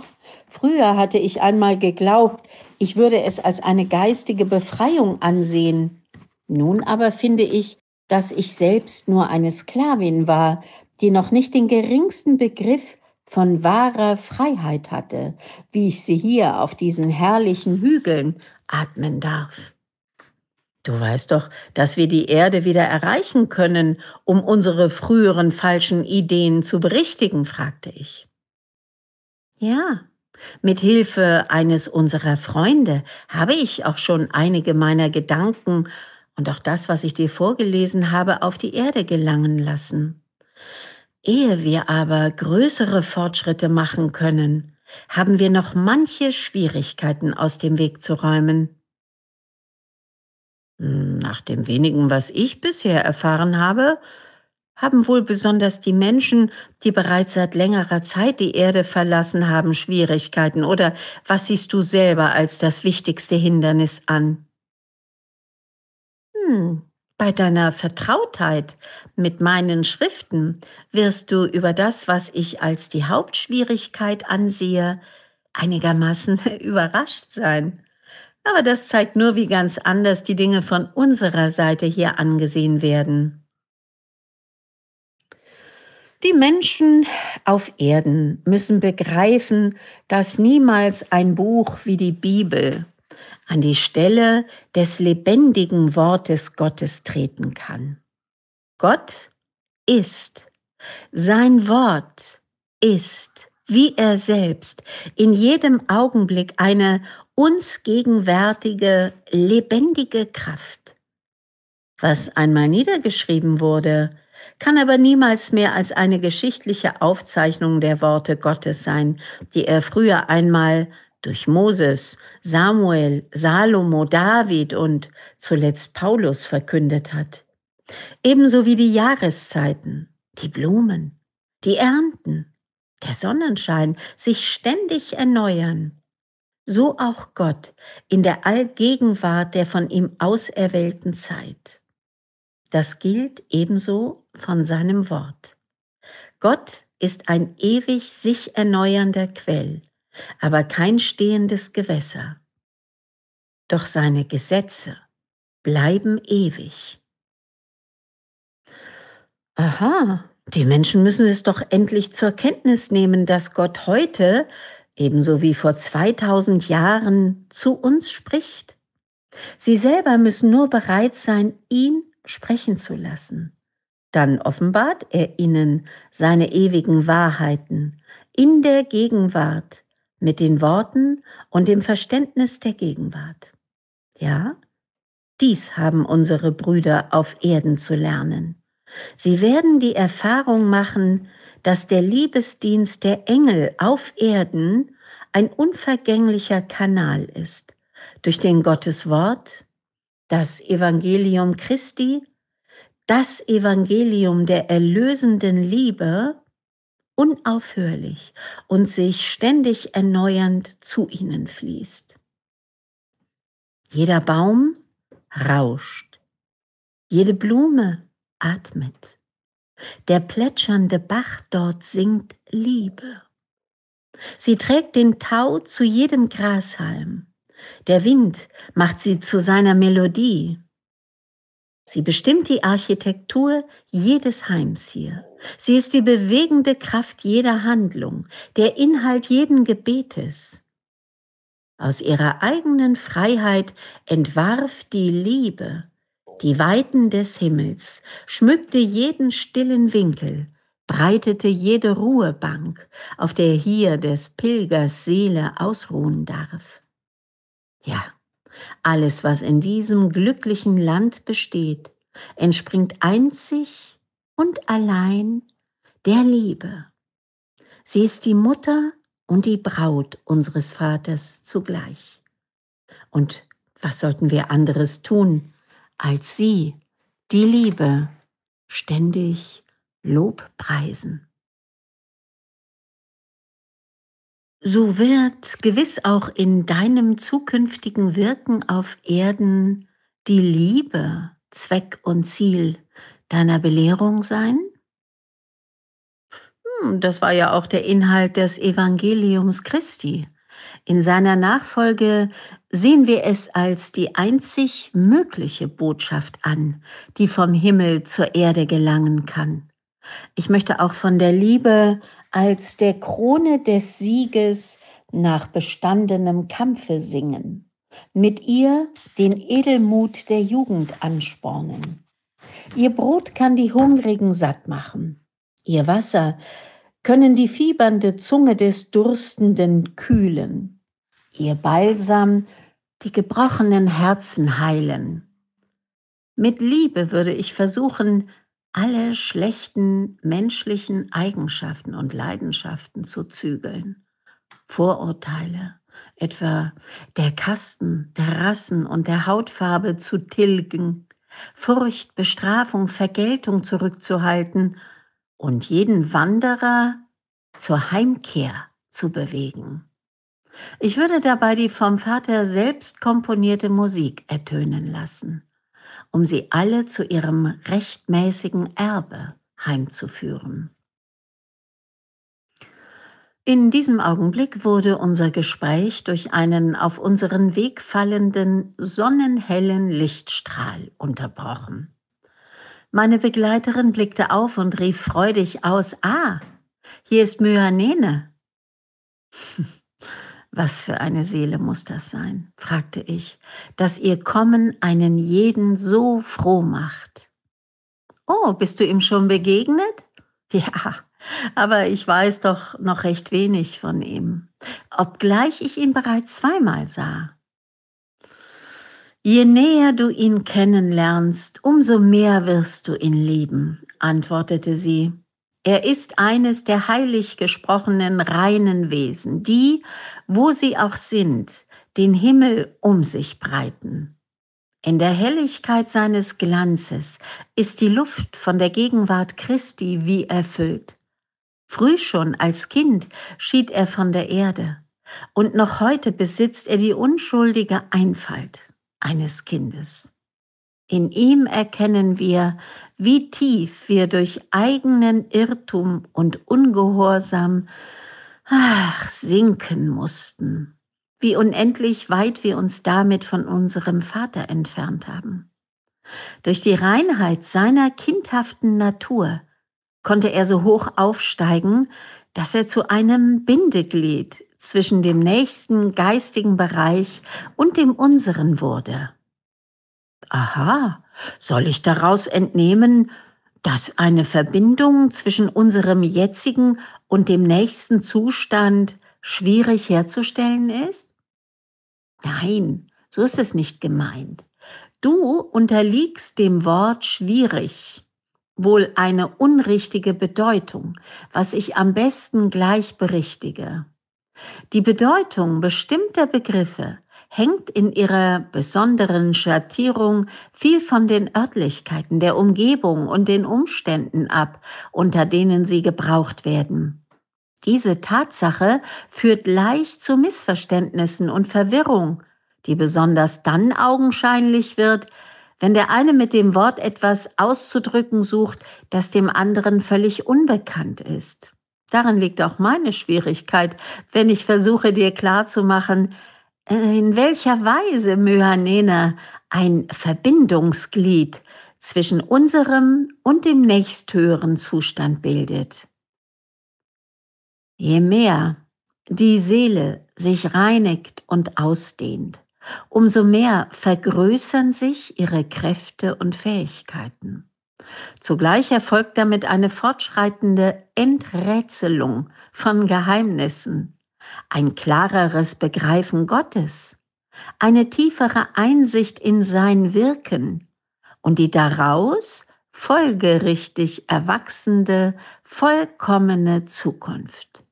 früher hatte ich einmal geglaubt, ich würde es als eine geistige Befreiung ansehen. Nun aber finde ich, dass ich selbst nur eine Sklavin war, die noch nicht den geringsten Begriff von wahrer Freiheit hatte, wie ich sie hier auf diesen herrlichen Hügeln atmen darf. Du weißt doch, dass wir die Erde wieder erreichen können, um unsere früheren falschen Ideen zu berichtigen, fragte ich. Ja, mit Hilfe eines unserer Freunde habe ich auch schon einige meiner Gedanken und auch das, was ich dir vorgelesen habe, auf die Erde gelangen lassen. Ehe wir aber größere Fortschritte machen können, haben wir noch manche Schwierigkeiten aus dem Weg zu räumen. Hm, nach dem wenigen, was ich bisher erfahren habe, haben wohl besonders die Menschen, die bereits seit längerer Zeit die Erde verlassen haben, Schwierigkeiten? Oder was siehst du selber als das wichtigste Hindernis an? Hm, bei deiner Vertrautheit mit meinen Schriften wirst du über das, was ich als die Hauptschwierigkeit ansehe, einigermaßen überrascht sein. Aber das zeigt nur, wie ganz anders die Dinge von unserer Seite hier angesehen werden. Die Menschen auf Erden müssen begreifen, dass niemals ein Buch wie die Bibel an die Stelle des lebendigen Wortes Gottes treten kann. Gott ist. Sein Wort ist, wie er selbst, in jedem Augenblick eine uns gegenwärtige, lebendige Kraft. Was einmal niedergeschrieben wurde, kann aber niemals mehr als eine geschichtliche Aufzeichnung der Worte Gottes sein, die er früher einmal durch Moses, Samuel, Salomo, David und zuletzt Paulus verkündet hat. Ebenso wie die Jahreszeiten, die Blumen, die Ernten, der Sonnenschein sich ständig erneuern. So auch Gott in der Allgegenwart der von ihm auserwählten Zeit. Das gilt ebenso von seinem Wort. Gott ist ein ewig sich erneuernder Quell, aber kein stehendes Gewässer. Doch seine Gesetze bleiben ewig. Aha, die Menschen müssen es doch endlich zur Kenntnis nehmen, dass Gott heute, ebenso wie vor 2000 Jahren, zu uns spricht. Sie selber müssen nur bereit sein, ihn sprechen zu lassen. Dann offenbart er ihnen seine ewigen Wahrheiten in der Gegenwart mit den Worten und dem Verständnis der Gegenwart. Ja, dies haben unsere Brüder auf Erden zu lernen. Sie werden die Erfahrung machen, dass der Liebesdienst der Engel auf Erden ein unvergänglicher Kanal ist, durch den Gottes Wort das Evangelium Christi, das Evangelium der erlösenden Liebe unaufhörlich und sich ständig erneuernd zu ihnen fließt. Jeder Baum rauscht, jede Blume atmet, der plätschernde Bach dort singt Liebe. Sie trägt den Tau zu jedem Grashalm, der Wind macht sie zu seiner Melodie. Sie bestimmt die Architektur jedes Heims hier. Sie ist die bewegende Kraft jeder Handlung, der Inhalt jeden Gebetes. Aus ihrer eigenen Freiheit entwarf die Liebe die Weiten des Himmels, schmückte jeden stillen Winkel, breitete jede Ruhebank, auf der hier des Pilgers Seele ausruhen darf. Ja, alles, was in diesem glücklichen Land besteht, entspringt einzig und allein der Liebe. Sie ist die Mutter und die Braut unseres Vaters zugleich. Und was sollten wir anderes tun, als sie, die Liebe, ständig Lob preisen? so wird gewiss auch in deinem zukünftigen Wirken auf Erden die Liebe Zweck und Ziel deiner Belehrung sein? Hm, das war ja auch der Inhalt des Evangeliums Christi. In seiner Nachfolge sehen wir es als die einzig mögliche Botschaft an, die vom Himmel zur Erde gelangen kann. Ich möchte auch von der Liebe als der Krone des Sieges nach bestandenem Kampfe singen, mit ihr den Edelmut der Jugend anspornen. Ihr Brot kann die Hungrigen satt machen, ihr Wasser können die fiebernde Zunge des Durstenden kühlen, ihr Balsam die gebrochenen Herzen heilen. Mit Liebe würde ich versuchen, alle schlechten menschlichen Eigenschaften und Leidenschaften zu zügeln. Vorurteile, etwa der Kasten, der Rassen und der Hautfarbe zu tilgen, Furcht, Bestrafung, Vergeltung zurückzuhalten und jeden Wanderer zur Heimkehr zu bewegen. Ich würde dabei die vom Vater selbst komponierte Musik ertönen lassen um sie alle zu ihrem rechtmäßigen Erbe heimzuführen. In diesem Augenblick wurde unser Gespräch durch einen auf unseren Weg fallenden, sonnenhellen Lichtstrahl unterbrochen. Meine Begleiterin blickte auf und rief freudig aus, Ah, hier ist Myanene. Was für eine Seele muss das sein, fragte ich, dass ihr Kommen einen jeden so froh macht. Oh, bist du ihm schon begegnet? Ja, aber ich weiß doch noch recht wenig von ihm, obgleich ich ihn bereits zweimal sah. Je näher du ihn kennenlernst, umso mehr wirst du ihn lieben, antwortete sie er ist eines der heilig gesprochenen reinen Wesen, die, wo sie auch sind, den Himmel um sich breiten. In der Helligkeit seines Glanzes ist die Luft von der Gegenwart Christi wie erfüllt. Früh schon als Kind schied er von der Erde, und noch heute besitzt er die unschuldige Einfalt eines Kindes. In ihm erkennen wir, wie tief wir durch eigenen Irrtum und Ungehorsam ach, sinken mussten, wie unendlich weit wir uns damit von unserem Vater entfernt haben. Durch die Reinheit seiner kindhaften Natur konnte er so hoch aufsteigen, dass er zu einem Bindeglied zwischen dem nächsten geistigen Bereich und dem unseren wurde. Aha, soll ich daraus entnehmen, dass eine Verbindung zwischen unserem jetzigen und dem nächsten Zustand schwierig herzustellen ist? Nein, so ist es nicht gemeint. Du unterliegst dem Wort schwierig wohl eine unrichtige Bedeutung, was ich am besten gleich berichtige. Die Bedeutung bestimmter Begriffe hängt in ihrer besonderen Schattierung viel von den Örtlichkeiten, der Umgebung und den Umständen ab, unter denen sie gebraucht werden. Diese Tatsache führt leicht zu Missverständnissen und Verwirrung, die besonders dann augenscheinlich wird, wenn der eine mit dem Wort etwas auszudrücken sucht, das dem anderen völlig unbekannt ist. Darin liegt auch meine Schwierigkeit, wenn ich versuche dir klarzumachen, in welcher Weise Myhanene ein Verbindungsglied zwischen unserem und dem nächsthöheren Zustand bildet. Je mehr die Seele sich reinigt und ausdehnt, umso mehr vergrößern sich ihre Kräfte und Fähigkeiten. Zugleich erfolgt damit eine fortschreitende Enträtselung von Geheimnissen, ein klareres Begreifen Gottes, eine tiefere Einsicht in sein Wirken und die daraus folgerichtig erwachsende, vollkommene Zukunft.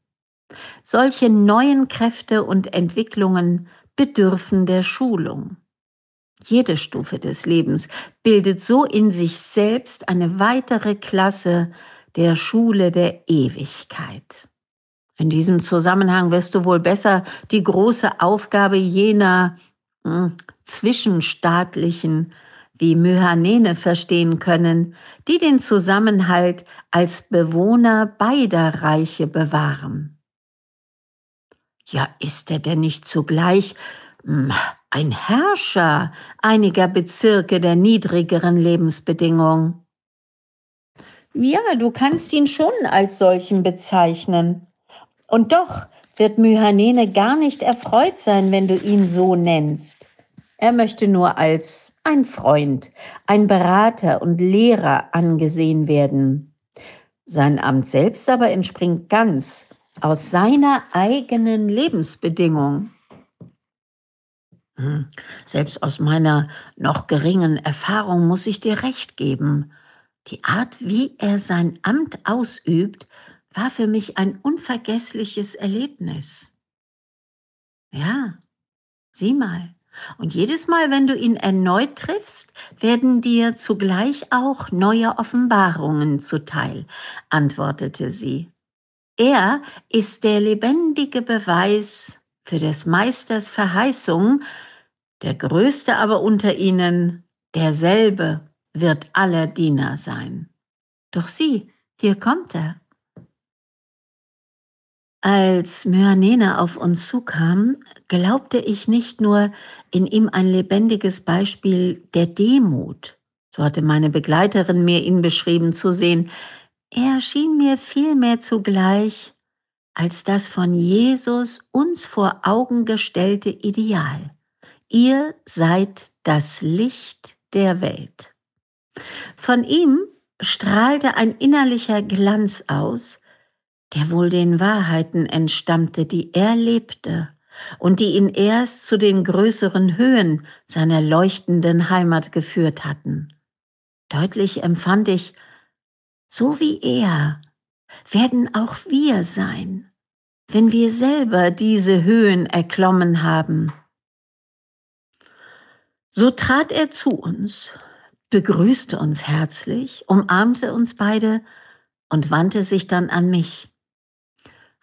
Solche neuen Kräfte und Entwicklungen bedürfen der Schulung. Jede Stufe des Lebens bildet so in sich selbst eine weitere Klasse der Schule der Ewigkeit. In diesem Zusammenhang wirst du wohl besser die große Aufgabe jener mh, hm, zwischenstaatlichen wie Myhanene verstehen können, die den Zusammenhalt als Bewohner beider Reiche bewahren. Ja, ist er denn nicht zugleich mh, hm, ein Herrscher einiger Bezirke der niedrigeren Lebensbedingungen? Ja, du kannst ihn schon als solchen bezeichnen. Und doch wird Myhanene gar nicht erfreut sein, wenn du ihn so nennst. Er möchte nur als ein Freund, ein Berater und Lehrer angesehen werden. Sein Amt selbst aber entspringt ganz aus seiner eigenen Lebensbedingung. Hm, selbst aus meiner noch geringen Erfahrung muss ich dir recht geben. Die Art, wie er sein Amt ausübt, war für mich ein unvergessliches Erlebnis. Ja, sieh mal. Und jedes Mal, wenn du ihn erneut triffst, werden dir zugleich auch neue Offenbarungen zuteil, antwortete sie. Er ist der lebendige Beweis für des Meisters Verheißung, der größte aber unter ihnen, derselbe wird aller Diener sein. Doch sieh, hier kommt er. Als Myanena auf uns zukam, glaubte ich nicht nur in ihm ein lebendiges Beispiel der Demut, so hatte meine Begleiterin mir ihn beschrieben zu sehen, er schien mir vielmehr zugleich als das von Jesus uns vor Augen gestellte Ideal. Ihr seid das Licht der Welt. Von ihm strahlte ein innerlicher Glanz aus, der wohl den Wahrheiten entstammte, die er lebte und die ihn erst zu den größeren Höhen seiner leuchtenden Heimat geführt hatten. Deutlich empfand ich, so wie er werden auch wir sein, wenn wir selber diese Höhen erklommen haben. So trat er zu uns, begrüßte uns herzlich, umarmte uns beide und wandte sich dann an mich.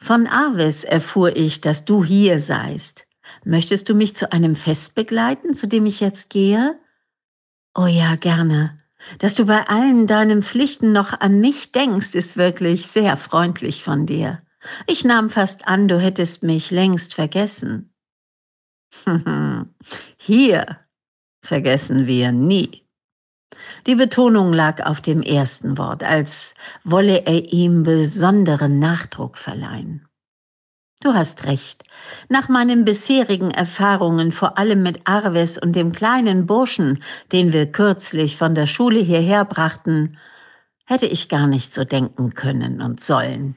Von Aves erfuhr ich, dass du hier seist. Möchtest du mich zu einem Fest begleiten, zu dem ich jetzt gehe? Oh ja, gerne. Dass du bei allen deinen Pflichten noch an mich denkst, ist wirklich sehr freundlich von dir. Ich nahm fast an, du hättest mich längst vergessen. Hier vergessen wir nie. Die Betonung lag auf dem ersten Wort, als wolle er ihm besonderen Nachdruck verleihen. Du hast recht. Nach meinen bisherigen Erfahrungen, vor allem mit Arves und dem kleinen Burschen, den wir kürzlich von der Schule hierher brachten, hätte ich gar nicht so denken können und sollen.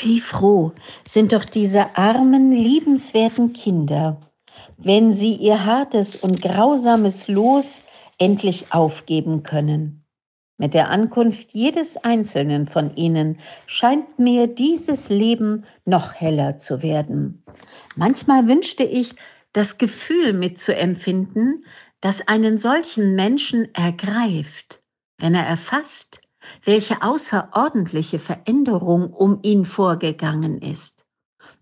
Wie froh sind doch diese armen, liebenswerten Kinder, wenn sie ihr hartes und grausames Los endlich aufgeben können. Mit der Ankunft jedes einzelnen von ihnen scheint mir dieses Leben noch heller zu werden. Manchmal wünschte ich, das Gefühl mitzuempfinden, das einen solchen Menschen ergreift, wenn er erfasst, welche außerordentliche Veränderung um ihn vorgegangen ist.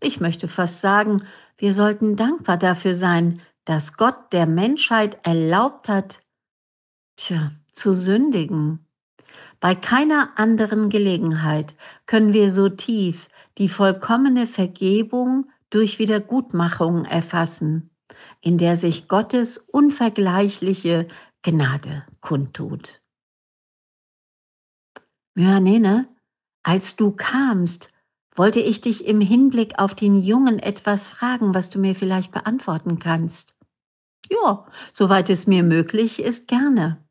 Ich möchte fast sagen, wir sollten dankbar dafür sein, dass Gott der Menschheit erlaubt hat, Tja, zu sündigen. Bei keiner anderen Gelegenheit können wir so tief die vollkommene Vergebung durch Wiedergutmachung erfassen, in der sich Gottes unvergleichliche Gnade kundtut. Myanene, als du kamst, wollte ich dich im Hinblick auf den Jungen etwas fragen, was du mir vielleicht beantworten kannst. Ja, soweit es mir möglich ist, gerne.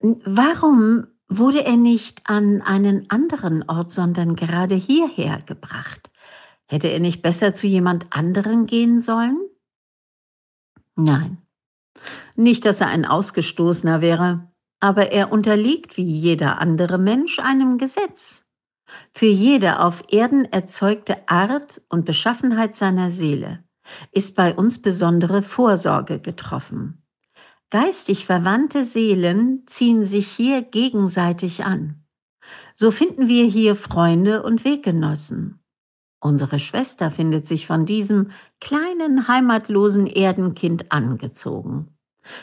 Warum wurde er nicht an einen anderen Ort, sondern gerade hierher gebracht? Hätte er nicht besser zu jemand anderen gehen sollen? Nein. Nicht, dass er ein Ausgestoßener wäre, aber er unterliegt wie jeder andere Mensch einem Gesetz. Für jede auf Erden erzeugte Art und Beschaffenheit seiner Seele ist bei uns besondere Vorsorge getroffen. Geistig verwandte Seelen ziehen sich hier gegenseitig an. So finden wir hier Freunde und Weggenossen. Unsere Schwester findet sich von diesem kleinen heimatlosen Erdenkind angezogen.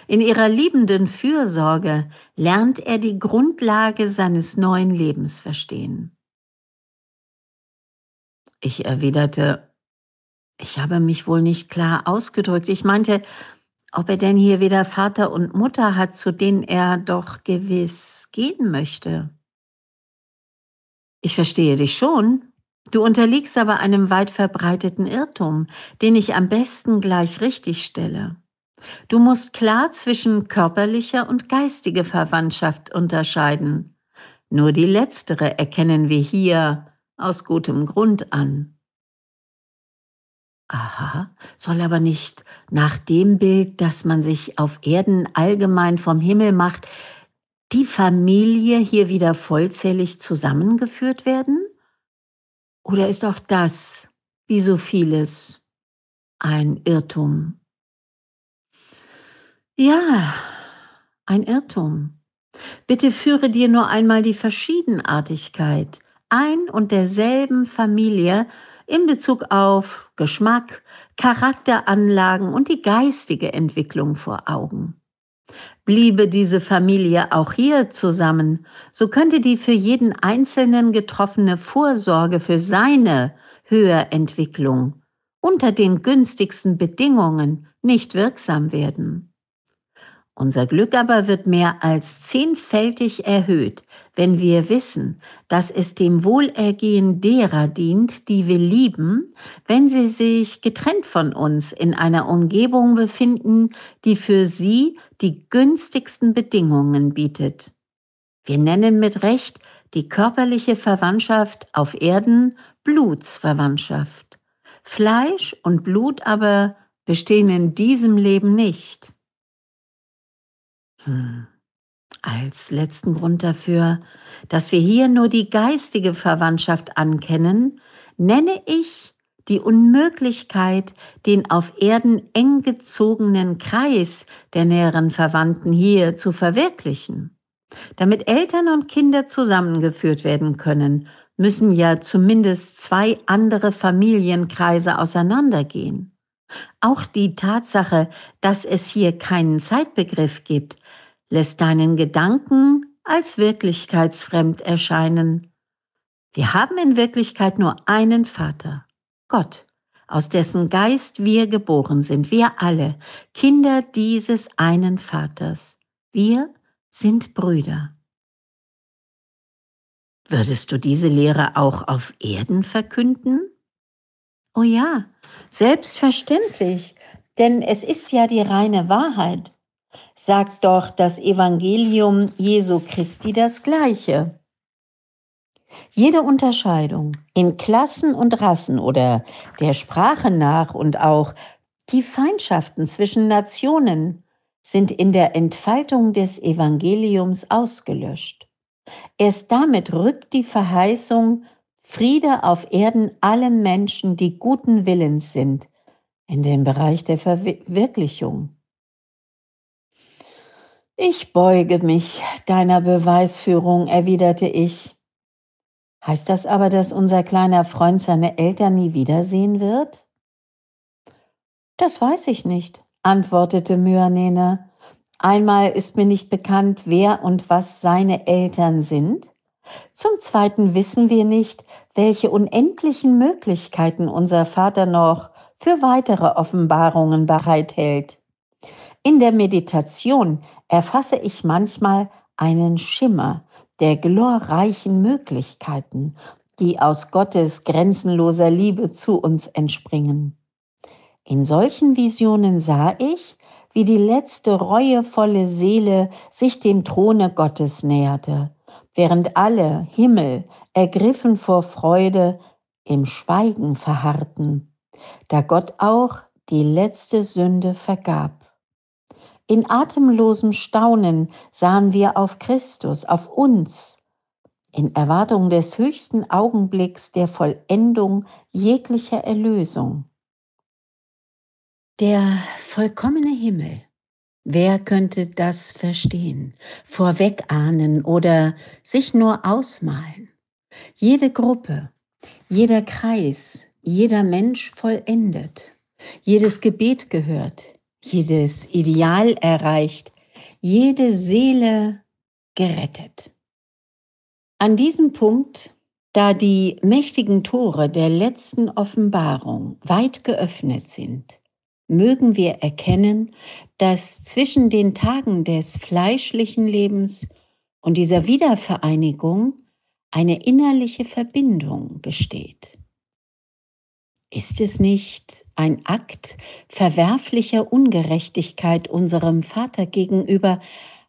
In ihrer liebenden Fürsorge lernt er die Grundlage seines neuen Lebens verstehen. Ich erwiderte, ich habe mich wohl nicht klar ausgedrückt. Ich meinte, ob er denn hier wieder Vater und Mutter hat, zu denen er doch gewiss gehen möchte. Ich verstehe dich schon. Du unterliegst aber einem weit verbreiteten Irrtum, den ich am besten gleich richtig stelle. Du musst klar zwischen körperlicher und geistiger Verwandtschaft unterscheiden. Nur die letztere erkennen wir hier aus gutem Grund an. Aha, soll aber nicht nach dem Bild, das man sich auf Erden allgemein vom Himmel macht, die Familie hier wieder vollzählig zusammengeführt werden? Oder ist auch das, wie so vieles, ein Irrtum? Ja, ein Irrtum. Bitte führe dir nur einmal die Verschiedenartigkeit ein und derselben Familie in Bezug auf Geschmack, Charakteranlagen und die geistige Entwicklung vor Augen. Bliebe diese Familie auch hier zusammen, so könnte die für jeden Einzelnen getroffene Vorsorge für seine Höherentwicklung unter den günstigsten Bedingungen nicht wirksam werden. Unser Glück aber wird mehr als zehnfältig erhöht, wenn wir wissen, dass es dem Wohlergehen derer dient, die wir lieben, wenn sie sich getrennt von uns in einer Umgebung befinden, die für sie die günstigsten Bedingungen bietet. Wir nennen mit Recht die körperliche Verwandtschaft auf Erden Blutsverwandtschaft. Fleisch und Blut aber bestehen in diesem Leben nicht. Hm als letzten Grund dafür, dass wir hier nur die geistige Verwandtschaft ankennen, nenne ich die Unmöglichkeit, den auf Erden eng gezogenen Kreis der näheren Verwandten hier zu verwirklichen. Damit Eltern und Kinder zusammengeführt werden können, müssen ja zumindest zwei andere Familienkreise auseinandergehen. Auch die Tatsache, dass es hier keinen Zeitbegriff gibt, lässt deinen Gedanken als wirklichkeitsfremd erscheinen. Wir haben in Wirklichkeit nur einen Vater, Gott, aus dessen Geist wir geboren sind, wir alle, Kinder dieses einen Vaters. Wir sind Brüder. Würdest du diese Lehre auch auf Erden verkünden? Oh ja, selbstverständlich, denn es ist ja die reine Wahrheit sagt doch das Evangelium Jesu Christi das Gleiche. Jede Unterscheidung in Klassen und Rassen oder der Sprache nach und auch die Feindschaften zwischen Nationen sind in der Entfaltung des Evangeliums ausgelöscht. Erst damit rückt die Verheißung Friede auf Erden allen Menschen, die guten Willens sind, in den Bereich der Verwirklichung. Ich beuge mich deiner Beweisführung, erwiderte ich. Heißt das aber, dass unser kleiner Freund seine Eltern nie wiedersehen wird? Das weiß ich nicht, antwortete Myanene. Einmal ist mir nicht bekannt, wer und was seine Eltern sind. Zum Zweiten wissen wir nicht, welche unendlichen Möglichkeiten unser Vater noch für weitere Offenbarungen bereithält. In der Meditation erfasse ich manchmal einen Schimmer der glorreichen Möglichkeiten, die aus Gottes grenzenloser Liebe zu uns entspringen. In solchen Visionen sah ich, wie die letzte reuevolle Seele sich dem Throne Gottes näherte, während alle Himmel, ergriffen vor Freude, im Schweigen verharrten, da Gott auch die letzte Sünde vergab. In atemlosem Staunen sahen wir auf Christus, auf uns, in Erwartung des höchsten Augenblicks der Vollendung jeglicher Erlösung. Der vollkommene Himmel. Wer könnte das verstehen, vorwegahnen oder sich nur ausmalen? Jede Gruppe, jeder Kreis, jeder Mensch vollendet, jedes Gebet gehört, jedes Ideal erreicht, jede Seele gerettet. An diesem Punkt, da die mächtigen Tore der letzten Offenbarung weit geöffnet sind, mögen wir erkennen, dass zwischen den Tagen des fleischlichen Lebens und dieser Wiedervereinigung eine innerliche Verbindung besteht. Ist es nicht ein Akt verwerflicher Ungerechtigkeit unserem Vater gegenüber,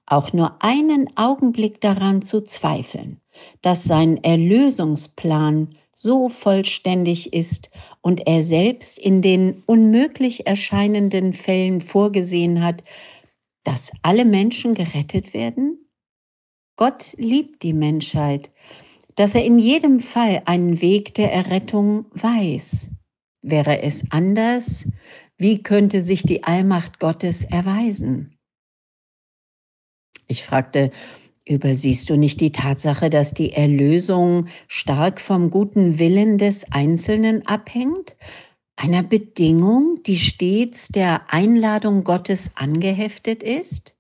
auch nur einen Augenblick daran zu zweifeln, dass sein Erlösungsplan so vollständig ist und er selbst in den unmöglich erscheinenden Fällen vorgesehen hat, dass alle Menschen gerettet werden? Gott liebt die Menschheit, dass er in jedem Fall einen Weg der Errettung weiß. Wäre es anders? Wie könnte sich die Allmacht Gottes erweisen? Ich fragte, übersiehst du nicht die Tatsache, dass die Erlösung stark vom guten Willen des Einzelnen abhängt? Einer Bedingung, die stets der Einladung Gottes angeheftet ist?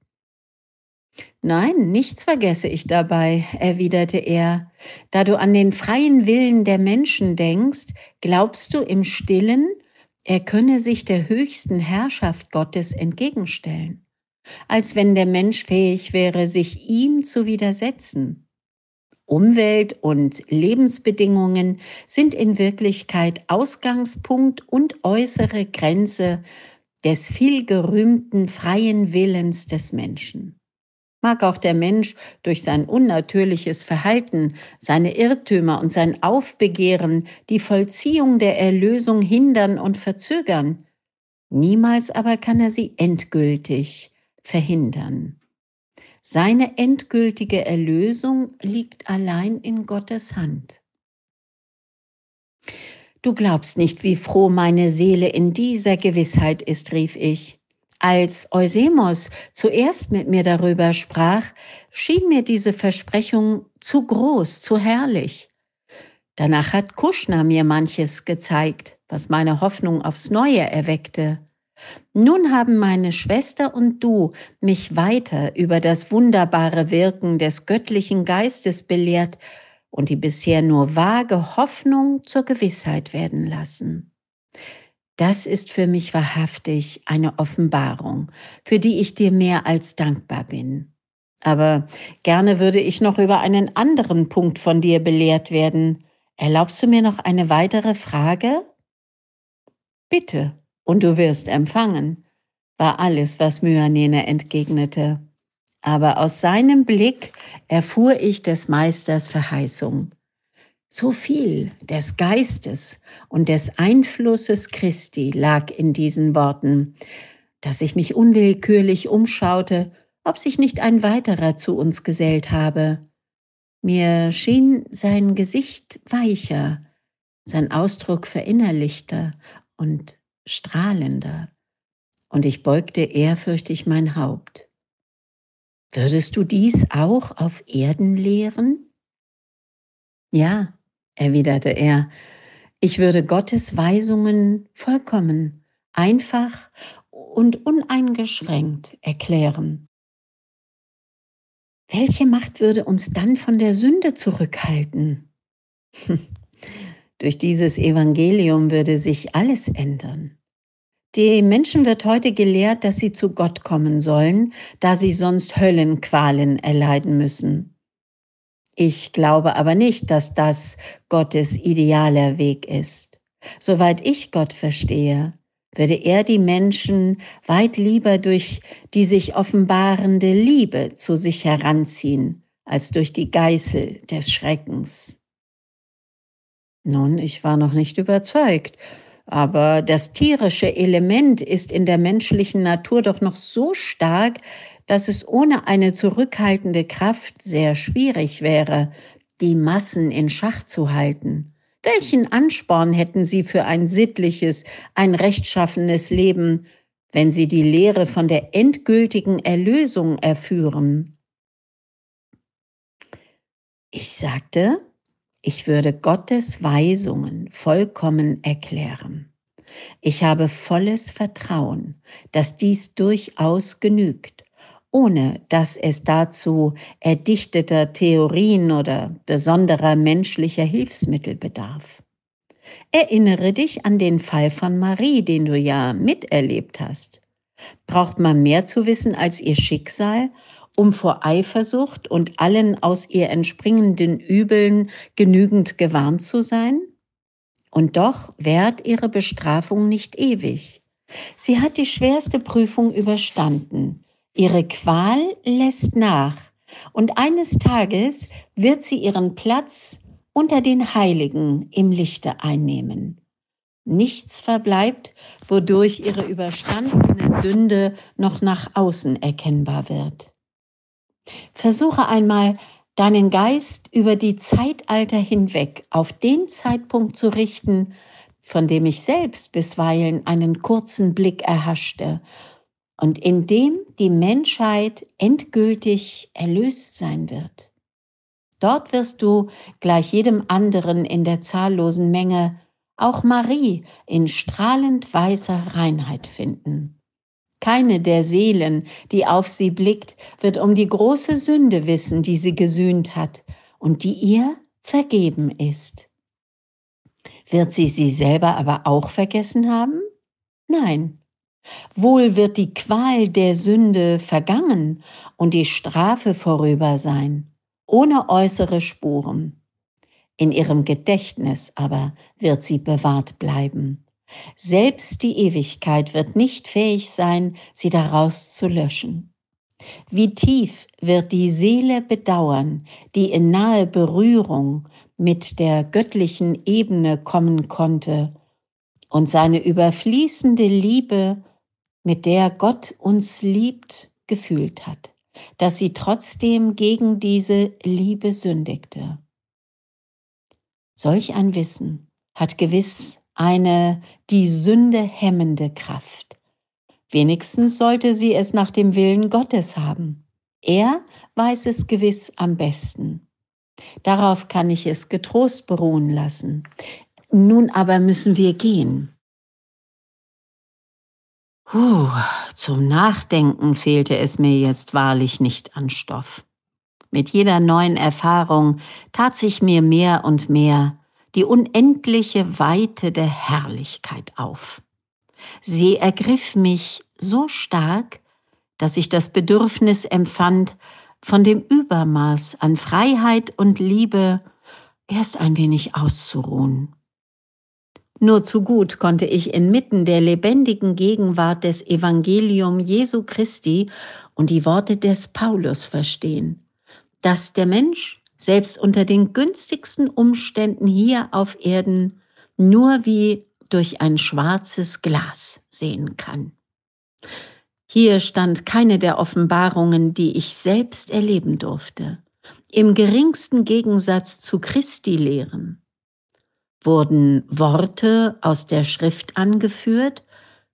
Nein, nichts vergesse ich dabei, erwiderte er. Da du an den freien Willen der Menschen denkst, glaubst du im stillen, er könne sich der höchsten Herrschaft Gottes entgegenstellen, als wenn der Mensch fähig wäre, sich ihm zu widersetzen. Umwelt und Lebensbedingungen sind in Wirklichkeit Ausgangspunkt und äußere Grenze des vielgerühmten freien Willens des Menschen. Mag auch der Mensch durch sein unnatürliches Verhalten, seine Irrtümer und sein Aufbegehren die Vollziehung der Erlösung hindern und verzögern, niemals aber kann er sie endgültig verhindern. Seine endgültige Erlösung liegt allein in Gottes Hand. Du glaubst nicht, wie froh meine Seele in dieser Gewissheit ist, rief ich. Als Eusemos zuerst mit mir darüber sprach, schien mir diese Versprechung zu groß, zu herrlich. Danach hat Kuschner mir manches gezeigt, was meine Hoffnung aufs Neue erweckte. Nun haben meine Schwester und du mich weiter über das wunderbare Wirken des göttlichen Geistes belehrt und die bisher nur vage Hoffnung zur Gewissheit werden lassen. Das ist für mich wahrhaftig eine Offenbarung, für die ich dir mehr als dankbar bin. Aber gerne würde ich noch über einen anderen Punkt von dir belehrt werden. Erlaubst du mir noch eine weitere Frage? Bitte, und du wirst empfangen, war alles, was Myanene entgegnete. Aber aus seinem Blick erfuhr ich des Meisters Verheißung. So viel des Geistes und des Einflusses Christi lag in diesen Worten, dass ich mich unwillkürlich umschaute, ob sich nicht ein weiterer zu uns gesellt habe. Mir schien sein Gesicht weicher, sein Ausdruck verinnerlichter und strahlender, und ich beugte ehrfürchtig mein Haupt. Würdest du dies auch auf Erden lehren? Ja, erwiderte er, ich würde Gottes Weisungen vollkommen, einfach und uneingeschränkt erklären. Welche Macht würde uns dann von der Sünde zurückhalten? Durch dieses Evangelium würde sich alles ändern. Die Menschen wird heute gelehrt, dass sie zu Gott kommen sollen, da sie sonst Höllenqualen erleiden müssen. Ich glaube aber nicht, dass das Gottes idealer Weg ist. Soweit ich Gott verstehe, würde er die Menschen weit lieber durch die sich offenbarende Liebe zu sich heranziehen, als durch die Geißel des Schreckens. Nun, ich war noch nicht überzeugt, aber das tierische Element ist in der menschlichen Natur doch noch so stark, dass es ohne eine zurückhaltende Kraft sehr schwierig wäre, die Massen in Schach zu halten. Welchen Ansporn hätten sie für ein sittliches, ein rechtschaffenes Leben, wenn sie die Lehre von der endgültigen Erlösung erführen? Ich sagte, ich würde Gottes Weisungen vollkommen erklären. Ich habe volles Vertrauen, dass dies durchaus genügt, ohne dass es dazu erdichteter Theorien oder besonderer menschlicher Hilfsmittel bedarf. Erinnere dich an den Fall von Marie, den du ja miterlebt hast. Braucht man mehr zu wissen als ihr Schicksal, um vor Eifersucht und allen aus ihr entspringenden Übeln genügend gewarnt zu sein? Und doch währt ihre Bestrafung nicht ewig. Sie hat die schwerste Prüfung überstanden, Ihre Qual lässt nach und eines Tages wird sie ihren Platz unter den Heiligen im Lichte einnehmen. Nichts verbleibt, wodurch ihre überstandene Sünde noch nach außen erkennbar wird. Versuche einmal, deinen Geist über die Zeitalter hinweg auf den Zeitpunkt zu richten, von dem ich selbst bisweilen einen kurzen Blick erhaschte und in dem die Menschheit endgültig erlöst sein wird. Dort wirst du, gleich jedem anderen in der zahllosen Menge, auch Marie in strahlend weißer Reinheit finden. Keine der Seelen, die auf sie blickt, wird um die große Sünde wissen, die sie gesühnt hat und die ihr vergeben ist. Wird sie sie selber aber auch vergessen haben? Nein, Wohl wird die Qual der Sünde vergangen und die Strafe vorüber sein, ohne äußere Spuren. In ihrem Gedächtnis aber wird sie bewahrt bleiben. Selbst die Ewigkeit wird nicht fähig sein, sie daraus zu löschen. Wie tief wird die Seele bedauern, die in nahe Berührung mit der göttlichen Ebene kommen konnte, und seine überfließende Liebe mit der Gott uns liebt, gefühlt hat, dass sie trotzdem gegen diese Liebe sündigte. Solch ein Wissen hat gewiss eine die Sünde hemmende Kraft. Wenigstens sollte sie es nach dem Willen Gottes haben. Er weiß es gewiss am besten. Darauf kann ich es getrost beruhen lassen. Nun aber müssen wir gehen. Puh, zum Nachdenken fehlte es mir jetzt wahrlich nicht an Stoff. Mit jeder neuen Erfahrung tat sich mir mehr und mehr die unendliche Weite der Herrlichkeit auf. Sie ergriff mich so stark, dass ich das Bedürfnis empfand, von dem Übermaß an Freiheit und Liebe erst ein wenig auszuruhen nur zu gut konnte ich inmitten der lebendigen Gegenwart des Evangelium Jesu Christi und die Worte des Paulus verstehen, dass der Mensch selbst unter den günstigsten Umständen hier auf Erden nur wie durch ein schwarzes Glas sehen kann. Hier stand keine der Offenbarungen, die ich selbst erleben durfte, im geringsten Gegensatz zu Christi Lehren wurden Worte aus der Schrift angeführt,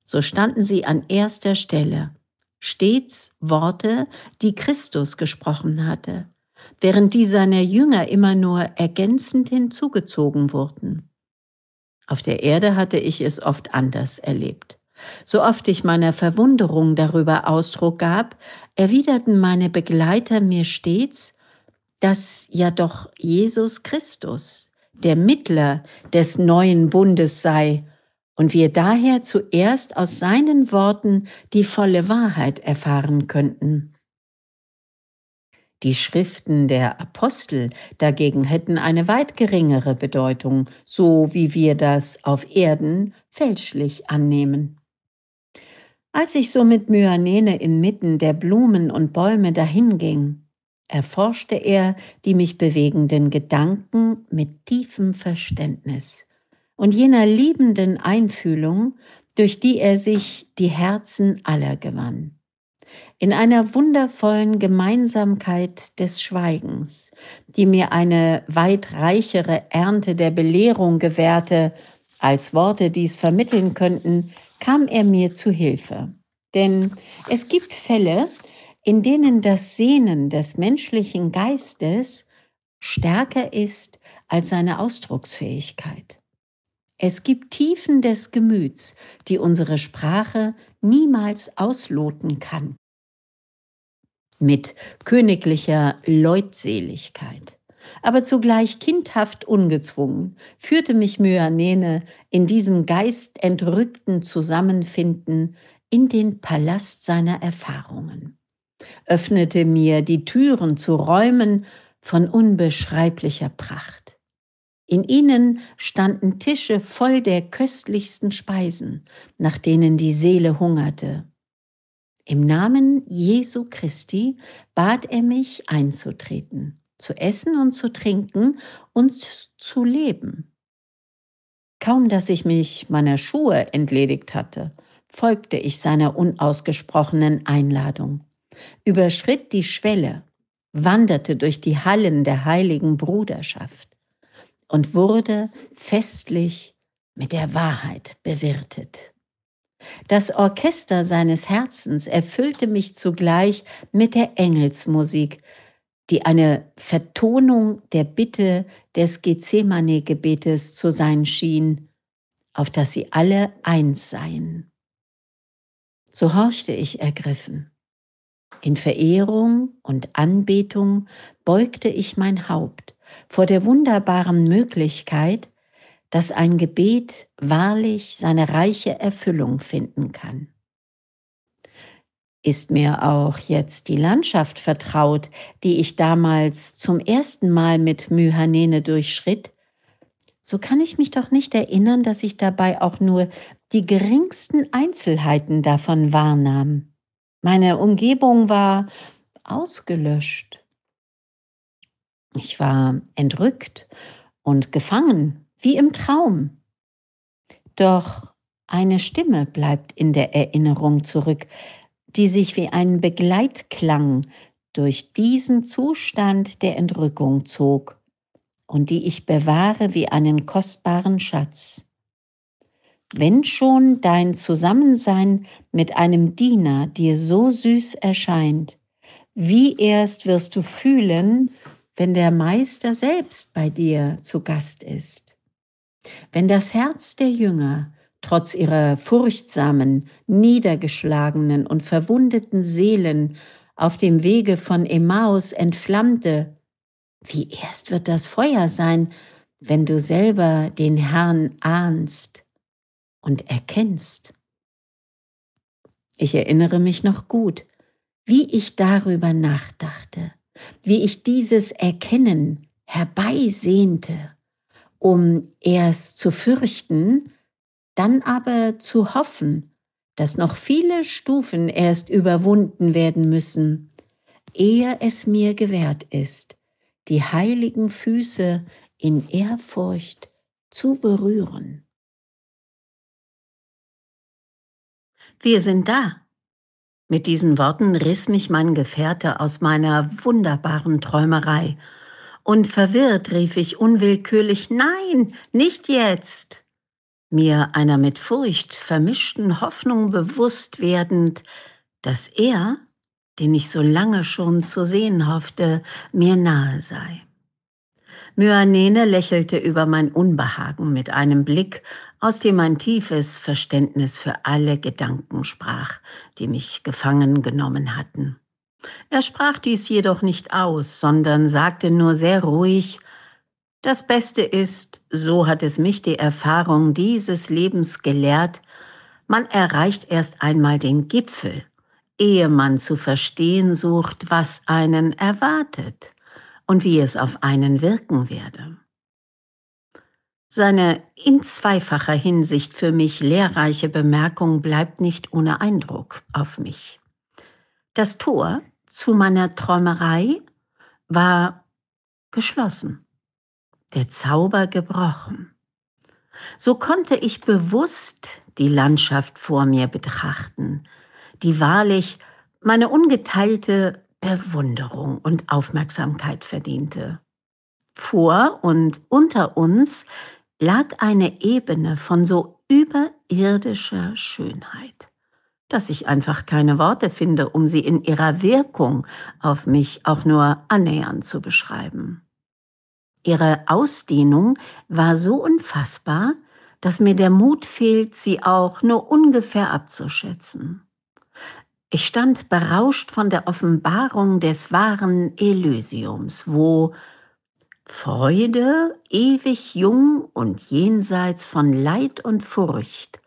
so standen sie an erster Stelle. Stets Worte, die Christus gesprochen hatte, während die seiner Jünger immer nur ergänzend hinzugezogen wurden. Auf der Erde hatte ich es oft anders erlebt. So oft ich meiner Verwunderung darüber Ausdruck gab, erwiderten meine Begleiter mir stets, dass ja doch Jesus Christus der Mittler des neuen Bundes sei und wir daher zuerst aus seinen Worten die volle Wahrheit erfahren könnten. Die Schriften der Apostel dagegen hätten eine weit geringere Bedeutung, so wie wir das auf Erden fälschlich annehmen. Als ich so mit Myanene inmitten der Blumen und Bäume dahinging, erforschte er die mich bewegenden Gedanken mit tiefem Verständnis und jener liebenden Einfühlung, durch die er sich die Herzen aller gewann. In einer wundervollen Gemeinsamkeit des Schweigens, die mir eine weit reichere Ernte der Belehrung gewährte, als Worte dies vermitteln könnten, kam er mir zu Hilfe. Denn es gibt Fälle, in denen das Sehnen des menschlichen Geistes stärker ist als seine Ausdrucksfähigkeit. Es gibt Tiefen des Gemüts, die unsere Sprache niemals ausloten kann. Mit königlicher Leutseligkeit, aber zugleich kindhaft ungezwungen, führte mich Myanene in diesem geistentrückten Zusammenfinden in den Palast seiner Erfahrungen öffnete mir die Türen zu Räumen von unbeschreiblicher Pracht. In ihnen standen Tische voll der köstlichsten Speisen, nach denen die Seele hungerte. Im Namen Jesu Christi bat er mich einzutreten, zu essen und zu trinken und zu leben. Kaum dass ich mich meiner Schuhe entledigt hatte, folgte ich seiner unausgesprochenen Einladung überschritt die Schwelle, wanderte durch die Hallen der heiligen Bruderschaft und wurde festlich mit der Wahrheit bewirtet. Das Orchester seines Herzens erfüllte mich zugleich mit der Engelsmusik, die eine Vertonung der Bitte des Gethsemane-Gebetes zu sein schien, auf dass sie alle eins seien. So horchte ich ergriffen. In Verehrung und Anbetung beugte ich mein Haupt vor der wunderbaren Möglichkeit, dass ein Gebet wahrlich seine reiche Erfüllung finden kann. Ist mir auch jetzt die Landschaft vertraut, die ich damals zum ersten Mal mit Myhanene durchschritt, so kann ich mich doch nicht erinnern, dass ich dabei auch nur die geringsten Einzelheiten davon wahrnahm. Meine Umgebung war ausgelöscht. Ich war entrückt und gefangen, wie im Traum. Doch eine Stimme bleibt in der Erinnerung zurück, die sich wie ein Begleitklang durch diesen Zustand der Entrückung zog und die ich bewahre wie einen kostbaren Schatz wenn schon dein Zusammensein mit einem Diener dir so süß erscheint, wie erst wirst du fühlen, wenn der Meister selbst bei dir zu Gast ist. Wenn das Herz der Jünger trotz ihrer furchtsamen, niedergeschlagenen und verwundeten Seelen auf dem Wege von Emmaus entflammte, wie erst wird das Feuer sein, wenn du selber den Herrn ahnst und erkennst. Ich erinnere mich noch gut, wie ich darüber nachdachte, wie ich dieses Erkennen herbeisehnte, um erst zu fürchten, dann aber zu hoffen, dass noch viele Stufen erst überwunden werden müssen, ehe es mir gewährt ist, die heiligen Füße in Ehrfurcht zu berühren. Wir sind da. Mit diesen Worten riss mich mein Gefährte aus meiner wunderbaren Träumerei. Und verwirrt rief ich unwillkürlich Nein, nicht jetzt. Mir einer mit Furcht vermischten Hoffnung bewusst werdend, dass er, den ich so lange schon zu sehen hoffte, mir nahe sei. Myanene lächelte über mein Unbehagen mit einem Blick, aus dem ein tiefes Verständnis für alle Gedanken sprach, die mich gefangen genommen hatten. Er sprach dies jedoch nicht aus, sondern sagte nur sehr ruhig, das Beste ist, so hat es mich die Erfahrung dieses Lebens gelehrt, man erreicht erst einmal den Gipfel, ehe man zu verstehen sucht, was einen erwartet und wie es auf einen wirken werde. Seine in zweifacher Hinsicht für mich lehrreiche Bemerkung bleibt nicht ohne Eindruck auf mich. Das Tor zu meiner Träumerei war geschlossen, der Zauber gebrochen. So konnte ich bewusst die Landschaft vor mir betrachten, die wahrlich meine ungeteilte Bewunderung und Aufmerksamkeit verdiente. Vor und unter uns lag eine Ebene von so überirdischer Schönheit, dass ich einfach keine Worte finde, um sie in ihrer Wirkung auf mich auch nur annähernd zu beschreiben. Ihre Ausdehnung war so unfassbar, dass mir der Mut fehlt, sie auch nur ungefähr abzuschätzen. Ich stand berauscht von der Offenbarung des wahren Elysiums, wo Freude, ewig jung und jenseits von Leid und Furcht,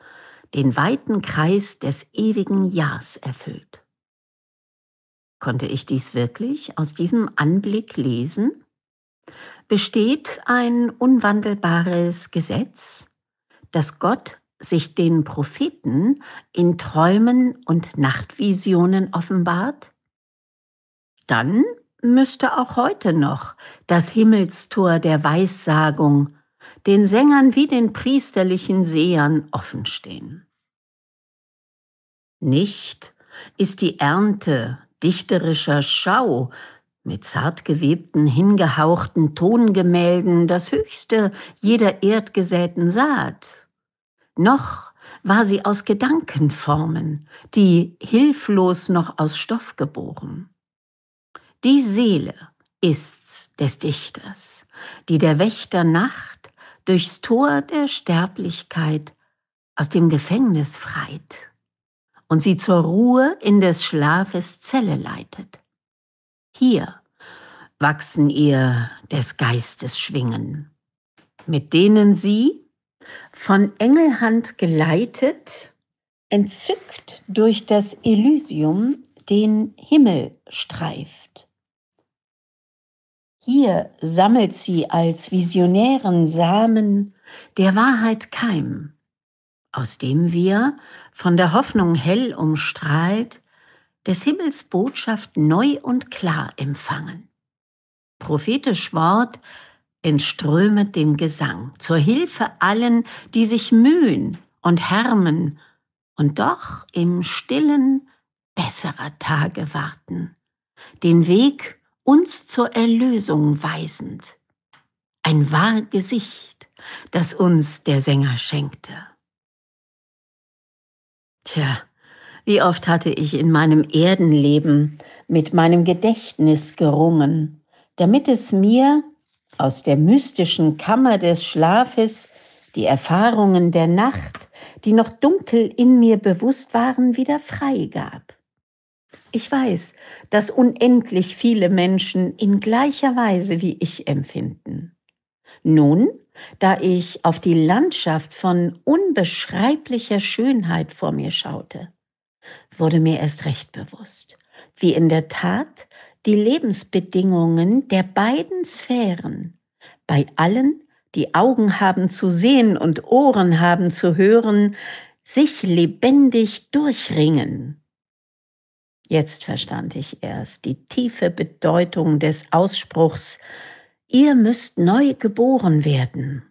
den weiten Kreis des ewigen Jahres erfüllt. Konnte ich dies wirklich aus diesem Anblick lesen? Besteht ein unwandelbares Gesetz, dass Gott sich den Propheten in Träumen und Nachtvisionen offenbart? Dann müsste auch heute noch das Himmelstor der Weissagung den Sängern wie den priesterlichen Sehern offenstehen. Nicht ist die Ernte dichterischer Schau mit zart gewebten, hingehauchten Tongemälden das höchste jeder erdgesäten Saat. Noch war sie aus Gedankenformen, die hilflos noch aus Stoff geboren. Die Seele ist's des Dichters, die der Wächter Nacht durchs Tor der Sterblichkeit aus dem Gefängnis freit und sie zur Ruhe in des Schlafes Zelle leitet. Hier wachsen ihr des Geistes Schwingen, mit denen sie, von Engelhand geleitet, entzückt durch das Elysium den Himmel streift. Hier sammelt sie als visionären Samen der Wahrheit Keim, aus dem wir, von der Hoffnung hell umstrahlt, des Himmels Botschaft neu und klar empfangen. Prophetisch Wort entströmet dem Gesang, zur Hilfe allen, die sich mühen und härmen und doch im stillen besserer Tage warten, den Weg uns zur Erlösung weisend, ein wahr Gesicht, das uns der Sänger schenkte. Tja, wie oft hatte ich in meinem Erdenleben mit meinem Gedächtnis gerungen, damit es mir aus der mystischen Kammer des Schlafes die Erfahrungen der Nacht, die noch dunkel in mir bewusst waren, wieder freigab. Ich weiß, dass unendlich viele Menschen in gleicher Weise wie ich empfinden. Nun, da ich auf die Landschaft von unbeschreiblicher Schönheit vor mir schaute, wurde mir erst recht bewusst, wie in der Tat die Lebensbedingungen der beiden Sphären bei allen, die Augen haben zu sehen und Ohren haben zu hören, sich lebendig durchringen. Jetzt verstand ich erst die tiefe Bedeutung des Ausspruchs Ihr müsst neu geboren werden.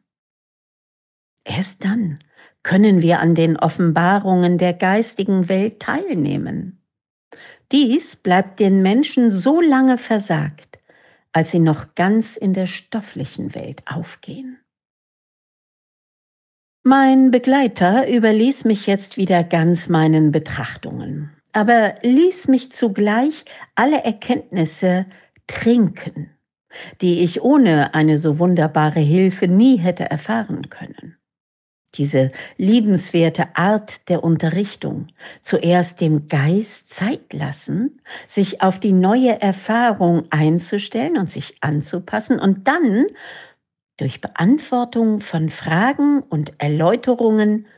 Erst dann können wir an den Offenbarungen der geistigen Welt teilnehmen. Dies bleibt den Menschen so lange versagt, als sie noch ganz in der stofflichen Welt aufgehen. Mein Begleiter überließ mich jetzt wieder ganz meinen Betrachtungen aber ließ mich zugleich alle Erkenntnisse trinken, die ich ohne eine so wunderbare Hilfe nie hätte erfahren können. Diese liebenswerte Art der Unterrichtung, zuerst dem Geist Zeit lassen, sich auf die neue Erfahrung einzustellen und sich anzupassen und dann durch Beantwortung von Fragen und Erläuterungen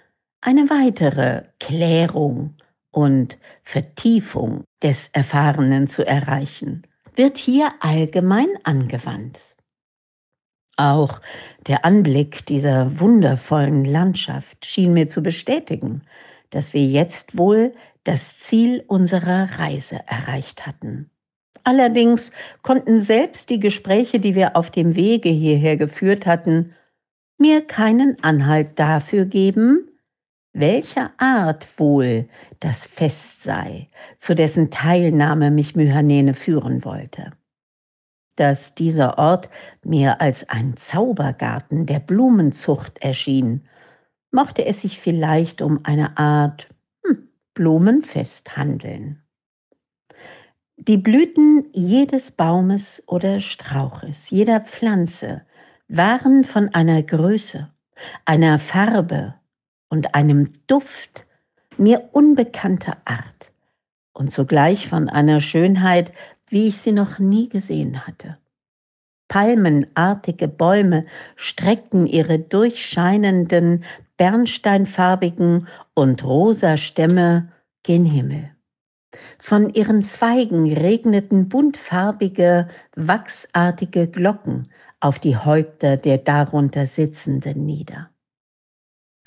eine weitere Klärung und Vertiefung des Erfahrenen zu erreichen, wird hier allgemein angewandt. Auch der Anblick dieser wundervollen Landschaft schien mir zu bestätigen, dass wir jetzt wohl das Ziel unserer Reise erreicht hatten. Allerdings konnten selbst die Gespräche, die wir auf dem Wege hierher geführt hatten, mir keinen Anhalt dafür geben, welcher Art wohl das Fest sei, zu dessen Teilnahme mich Myhanene führen wollte. Dass dieser Ort mir als ein Zaubergarten der Blumenzucht erschien, mochte es sich vielleicht um eine Art hm, Blumenfest handeln. Die Blüten jedes Baumes oder Strauches, jeder Pflanze waren von einer Größe, einer Farbe, und einem Duft mir unbekannter Art und zugleich von einer Schönheit, wie ich sie noch nie gesehen hatte. Palmenartige Bäume streckten ihre durchscheinenden, bernsteinfarbigen und rosa Stämme gen Himmel. Von ihren Zweigen regneten buntfarbige, wachsartige Glocken auf die Häupter der darunter Sitzenden nieder.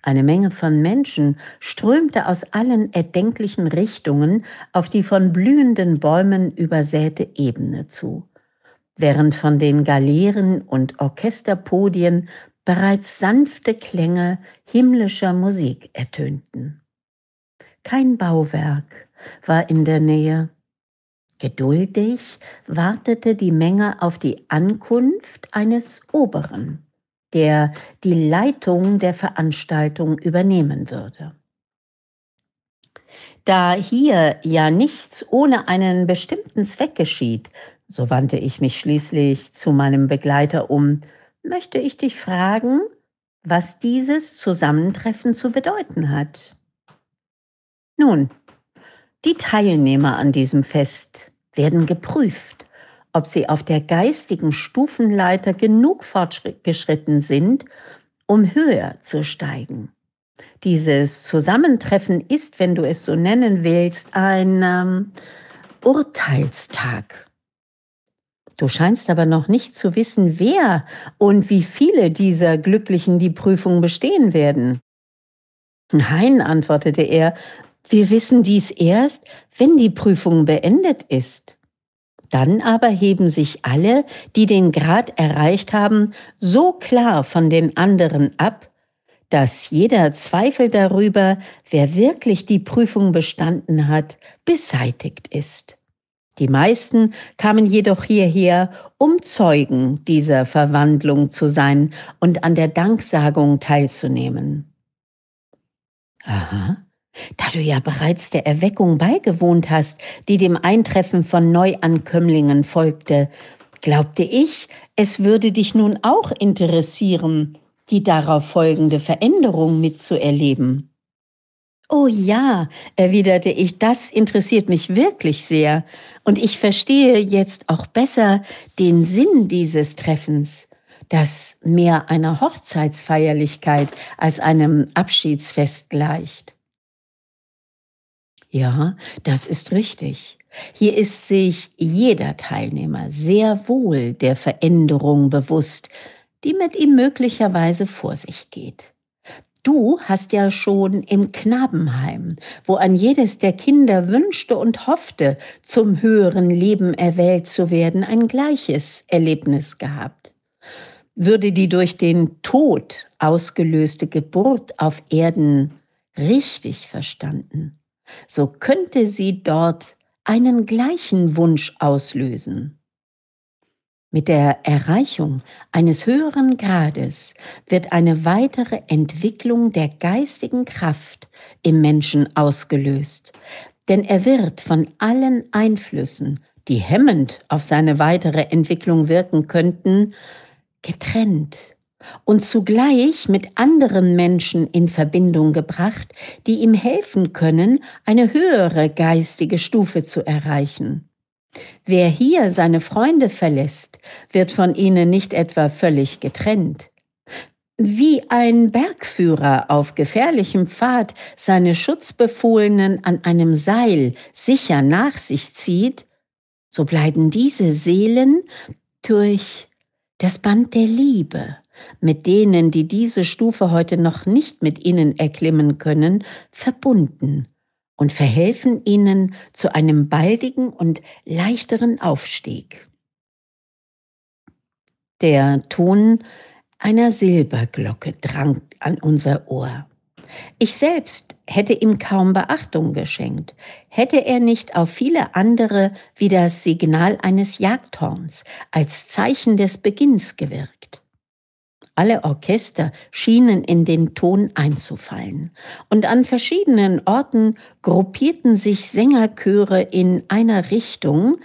Eine Menge von Menschen strömte aus allen erdenklichen Richtungen auf die von blühenden Bäumen übersäte Ebene zu, während von den Galeeren und Orchesterpodien bereits sanfte Klänge himmlischer Musik ertönten. Kein Bauwerk war in der Nähe. Geduldig wartete die Menge auf die Ankunft eines Oberen der die Leitung der Veranstaltung übernehmen würde. Da hier ja nichts ohne einen bestimmten Zweck geschieht, so wandte ich mich schließlich zu meinem Begleiter um, möchte ich dich fragen, was dieses Zusammentreffen zu bedeuten hat. Nun, die Teilnehmer an diesem Fest werden geprüft ob sie auf der geistigen Stufenleiter genug fortgeschritten sind, um höher zu steigen. Dieses Zusammentreffen ist, wenn du es so nennen willst, ein ähm, Urteilstag. Du scheinst aber noch nicht zu wissen, wer und wie viele dieser Glücklichen die Prüfung bestehen werden. Nein, antwortete er, wir wissen dies erst, wenn die Prüfung beendet ist. Dann aber heben sich alle, die den Grad erreicht haben, so klar von den anderen ab, dass jeder Zweifel darüber, wer wirklich die Prüfung bestanden hat, beseitigt ist. Die meisten kamen jedoch hierher, um Zeugen dieser Verwandlung zu sein und an der Danksagung teilzunehmen. Aha, da du ja bereits der Erweckung beigewohnt hast, die dem Eintreffen von Neuankömmlingen folgte, glaubte ich, es würde dich nun auch interessieren, die darauf folgende Veränderung mitzuerleben. Oh ja, erwiderte ich, das interessiert mich wirklich sehr, und ich verstehe jetzt auch besser den Sinn dieses Treffens, das mehr einer Hochzeitsfeierlichkeit als einem Abschiedsfest gleicht. Ja, das ist richtig. Hier ist sich jeder Teilnehmer sehr wohl der Veränderung bewusst, die mit ihm möglicherweise vor sich geht. Du hast ja schon im Knabenheim, wo an jedes der Kinder wünschte und hoffte, zum höheren Leben erwählt zu werden, ein gleiches Erlebnis gehabt. Würde die durch den Tod ausgelöste Geburt auf Erden richtig verstanden, so könnte sie dort einen gleichen Wunsch auslösen. Mit der Erreichung eines höheren Grades wird eine weitere Entwicklung der geistigen Kraft im Menschen ausgelöst, denn er wird von allen Einflüssen, die hemmend auf seine weitere Entwicklung wirken könnten, getrennt und zugleich mit anderen Menschen in Verbindung gebracht, die ihm helfen können, eine höhere geistige Stufe zu erreichen. Wer hier seine Freunde verlässt, wird von ihnen nicht etwa völlig getrennt. Wie ein Bergführer auf gefährlichem Pfad seine Schutzbefohlenen an einem Seil sicher nach sich zieht, so bleiben diese Seelen durch das Band der Liebe mit denen, die diese Stufe heute noch nicht mit ihnen erklimmen können, verbunden und verhelfen ihnen zu einem baldigen und leichteren Aufstieg. Der Ton einer Silberglocke drang an unser Ohr. Ich selbst hätte ihm kaum Beachtung geschenkt, hätte er nicht auf viele andere wie das Signal eines Jagdhorns als Zeichen des Beginns gewirkt. Alle Orchester schienen in den Ton einzufallen. Und an verschiedenen Orten gruppierten sich Sängerchöre in einer Richtung,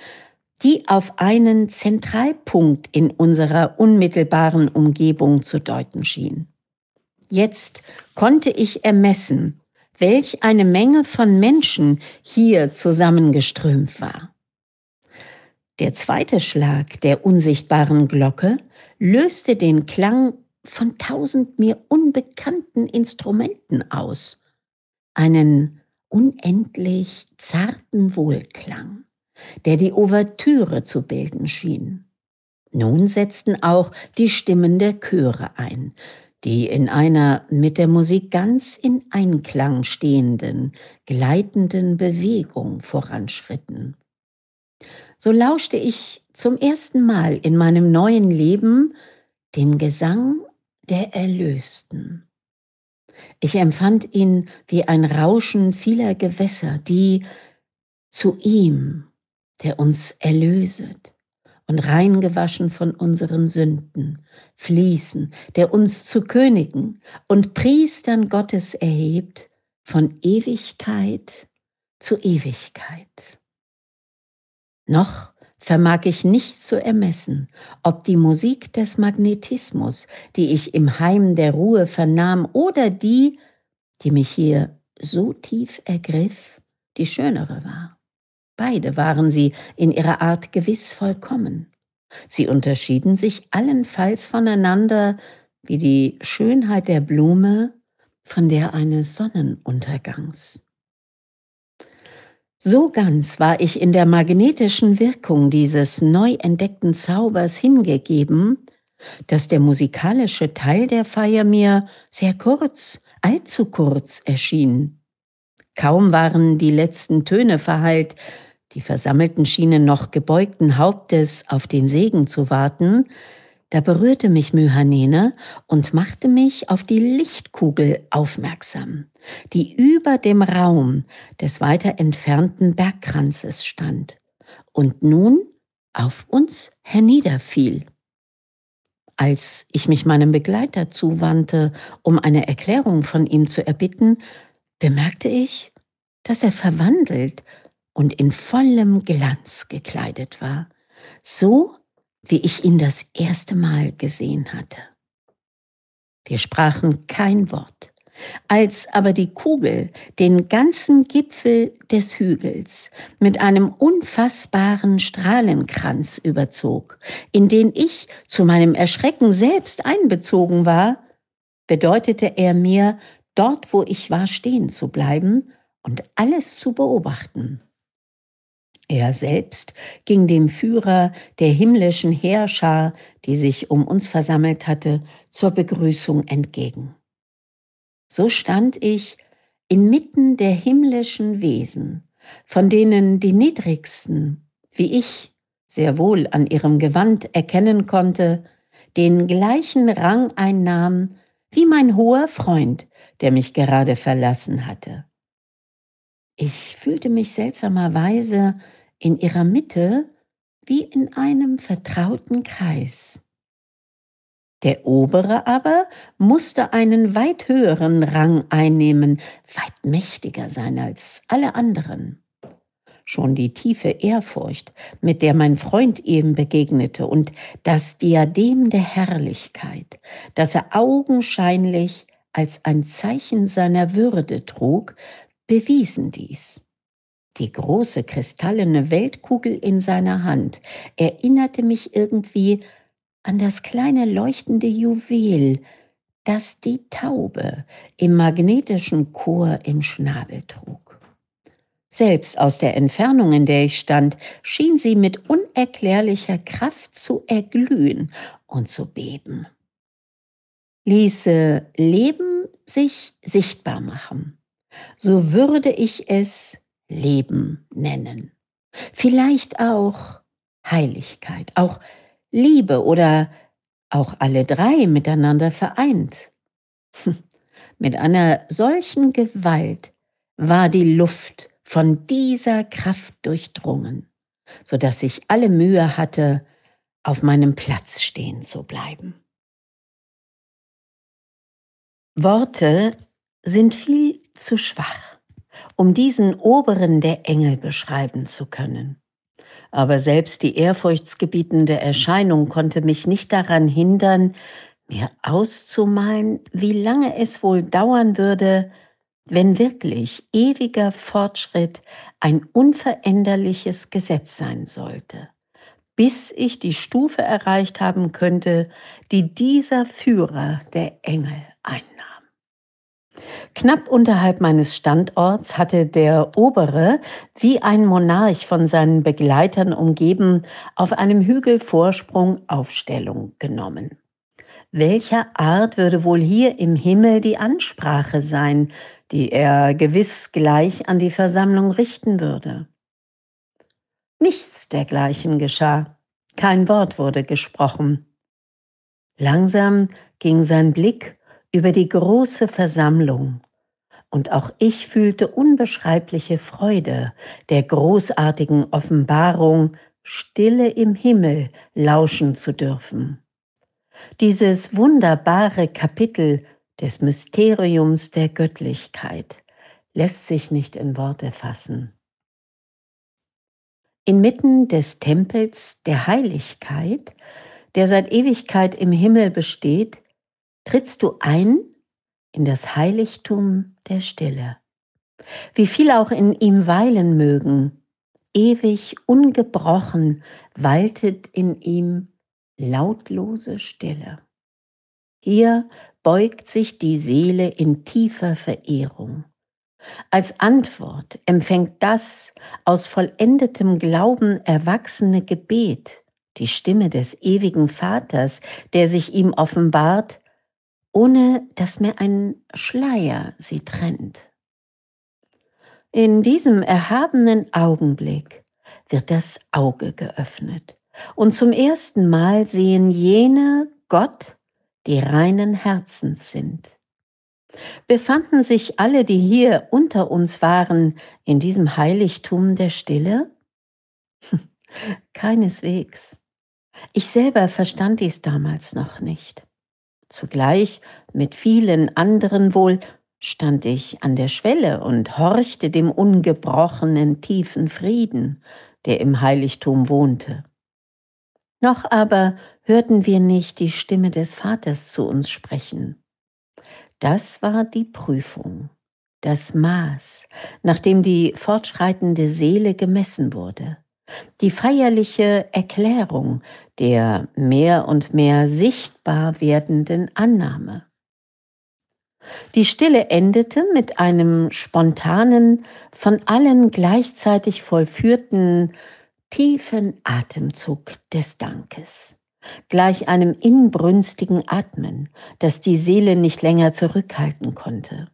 die auf einen Zentralpunkt in unserer unmittelbaren Umgebung zu deuten schien. Jetzt konnte ich ermessen, welch eine Menge von Menschen hier zusammengeströmt war. Der zweite Schlag der unsichtbaren Glocke löste den Klang von tausend mir unbekannten Instrumenten aus, einen unendlich zarten Wohlklang, der die Ouvertüre zu bilden schien. Nun setzten auch die Stimmen der Chöre ein, die in einer mit der Musik ganz in Einklang stehenden, gleitenden Bewegung voranschritten. So lauschte ich zum ersten Mal in meinem neuen Leben dem Gesang der Erlösten. Ich empfand ihn wie ein Rauschen vieler Gewässer, die zu ihm, der uns erlöset und reingewaschen von unseren Sünden, fließen, der uns zu Königen und Priestern Gottes erhebt, von Ewigkeit zu Ewigkeit. Noch vermag ich nicht zu ermessen, ob die Musik des Magnetismus, die ich im Heim der Ruhe vernahm, oder die, die mich hier so tief ergriff, die schönere war. Beide waren sie in ihrer Art gewiss vollkommen. Sie unterschieden sich allenfalls voneinander wie die Schönheit der Blume von der eines Sonnenuntergangs. So ganz war ich in der magnetischen Wirkung dieses neu entdeckten Zaubers hingegeben, dass der musikalische Teil der Feier mir sehr kurz, allzu kurz erschien. Kaum waren die letzten Töne verheilt, die Versammelten schienen noch gebeugten Hauptes auf den Segen zu warten, da berührte mich Myhanene und machte mich auf die Lichtkugel aufmerksam, die über dem Raum des weiter entfernten Bergkranzes stand und nun auf uns herniederfiel. Als ich mich meinem Begleiter zuwandte, um eine Erklärung von ihm zu erbitten, bemerkte ich, dass er verwandelt und in vollem Glanz gekleidet war, so wie ich ihn das erste Mal gesehen hatte. Wir sprachen kein Wort. Als aber die Kugel den ganzen Gipfel des Hügels mit einem unfassbaren Strahlenkranz überzog, in den ich zu meinem Erschrecken selbst einbezogen war, bedeutete er mir, dort wo ich war stehen zu bleiben und alles zu beobachten. Er selbst ging dem Führer der himmlischen Heerschar, die sich um uns versammelt hatte, zur Begrüßung entgegen. So stand ich inmitten der himmlischen Wesen, von denen die niedrigsten, wie ich, sehr wohl an ihrem Gewand erkennen konnte, den gleichen Rang einnahmen wie mein hoher Freund, der mich gerade verlassen hatte. Ich fühlte mich seltsamerweise in ihrer Mitte wie in einem vertrauten Kreis. Der obere aber musste einen weit höheren Rang einnehmen, weit mächtiger sein als alle anderen. Schon die tiefe Ehrfurcht, mit der mein Freund ihm begegnete, und das Diadem der Herrlichkeit, das er augenscheinlich als ein Zeichen seiner Würde trug, bewiesen dies. Die große kristallene Weltkugel in seiner Hand erinnerte mich irgendwie an das kleine leuchtende Juwel, das die Taube im magnetischen Chor im Schnabel trug. Selbst aus der Entfernung, in der ich stand, schien sie mit unerklärlicher Kraft zu erglühen und zu beben. Ließe Leben sich sichtbar machen, so würde ich es Leben nennen. Vielleicht auch Heiligkeit, auch Liebe oder auch alle drei miteinander vereint. Mit einer solchen Gewalt war die Luft von dieser Kraft durchdrungen, so dass ich alle Mühe hatte, auf meinem Platz stehen zu bleiben. Worte sind viel zu schwach um diesen oberen der Engel beschreiben zu können. Aber selbst die ehrfurchtsgebietende Erscheinung konnte mich nicht daran hindern, mir auszumalen, wie lange es wohl dauern würde, wenn wirklich ewiger Fortschritt ein unveränderliches Gesetz sein sollte, bis ich die Stufe erreicht haben könnte, die dieser Führer der Engel einnimmt. Knapp unterhalb meines Standorts hatte der Obere, wie ein Monarch von seinen Begleitern umgeben, auf einem Hügelvorsprung Aufstellung genommen. Welcher Art würde wohl hier im Himmel die Ansprache sein, die er gewiss gleich an die Versammlung richten würde? Nichts dergleichen geschah, kein Wort wurde gesprochen. Langsam ging sein Blick über die große Versammlung. Und auch ich fühlte unbeschreibliche Freude der großartigen Offenbarung, Stille im Himmel lauschen zu dürfen. Dieses wunderbare Kapitel des Mysteriums der Göttlichkeit lässt sich nicht in Worte fassen. Inmitten des Tempels der Heiligkeit, der seit Ewigkeit im Himmel besteht, trittst du ein in das Heiligtum der Stille. Wie viel auch in ihm weilen mögen, ewig ungebrochen waltet in ihm lautlose Stille. Hier beugt sich die Seele in tiefer Verehrung. Als Antwort empfängt das aus vollendetem Glauben erwachsene Gebet, die Stimme des ewigen Vaters, der sich ihm offenbart, ohne dass mir ein Schleier sie trennt. In diesem erhabenen Augenblick wird das Auge geöffnet und zum ersten Mal sehen jene Gott, die reinen Herzens sind. Befanden sich alle, die hier unter uns waren, in diesem Heiligtum der Stille? Keineswegs. Ich selber verstand dies damals noch nicht. Zugleich mit vielen anderen wohl stand ich an der Schwelle und horchte dem ungebrochenen tiefen Frieden, der im Heiligtum wohnte. Noch aber hörten wir nicht die Stimme des Vaters zu uns sprechen. Das war die Prüfung, das Maß, nach dem die fortschreitende Seele gemessen wurde. Die feierliche Erklärung der mehr und mehr sichtbar werdenden Annahme. Die Stille endete mit einem spontanen, von allen gleichzeitig vollführten, tiefen Atemzug des Dankes, gleich einem inbrünstigen Atmen, das die Seele nicht länger zurückhalten konnte.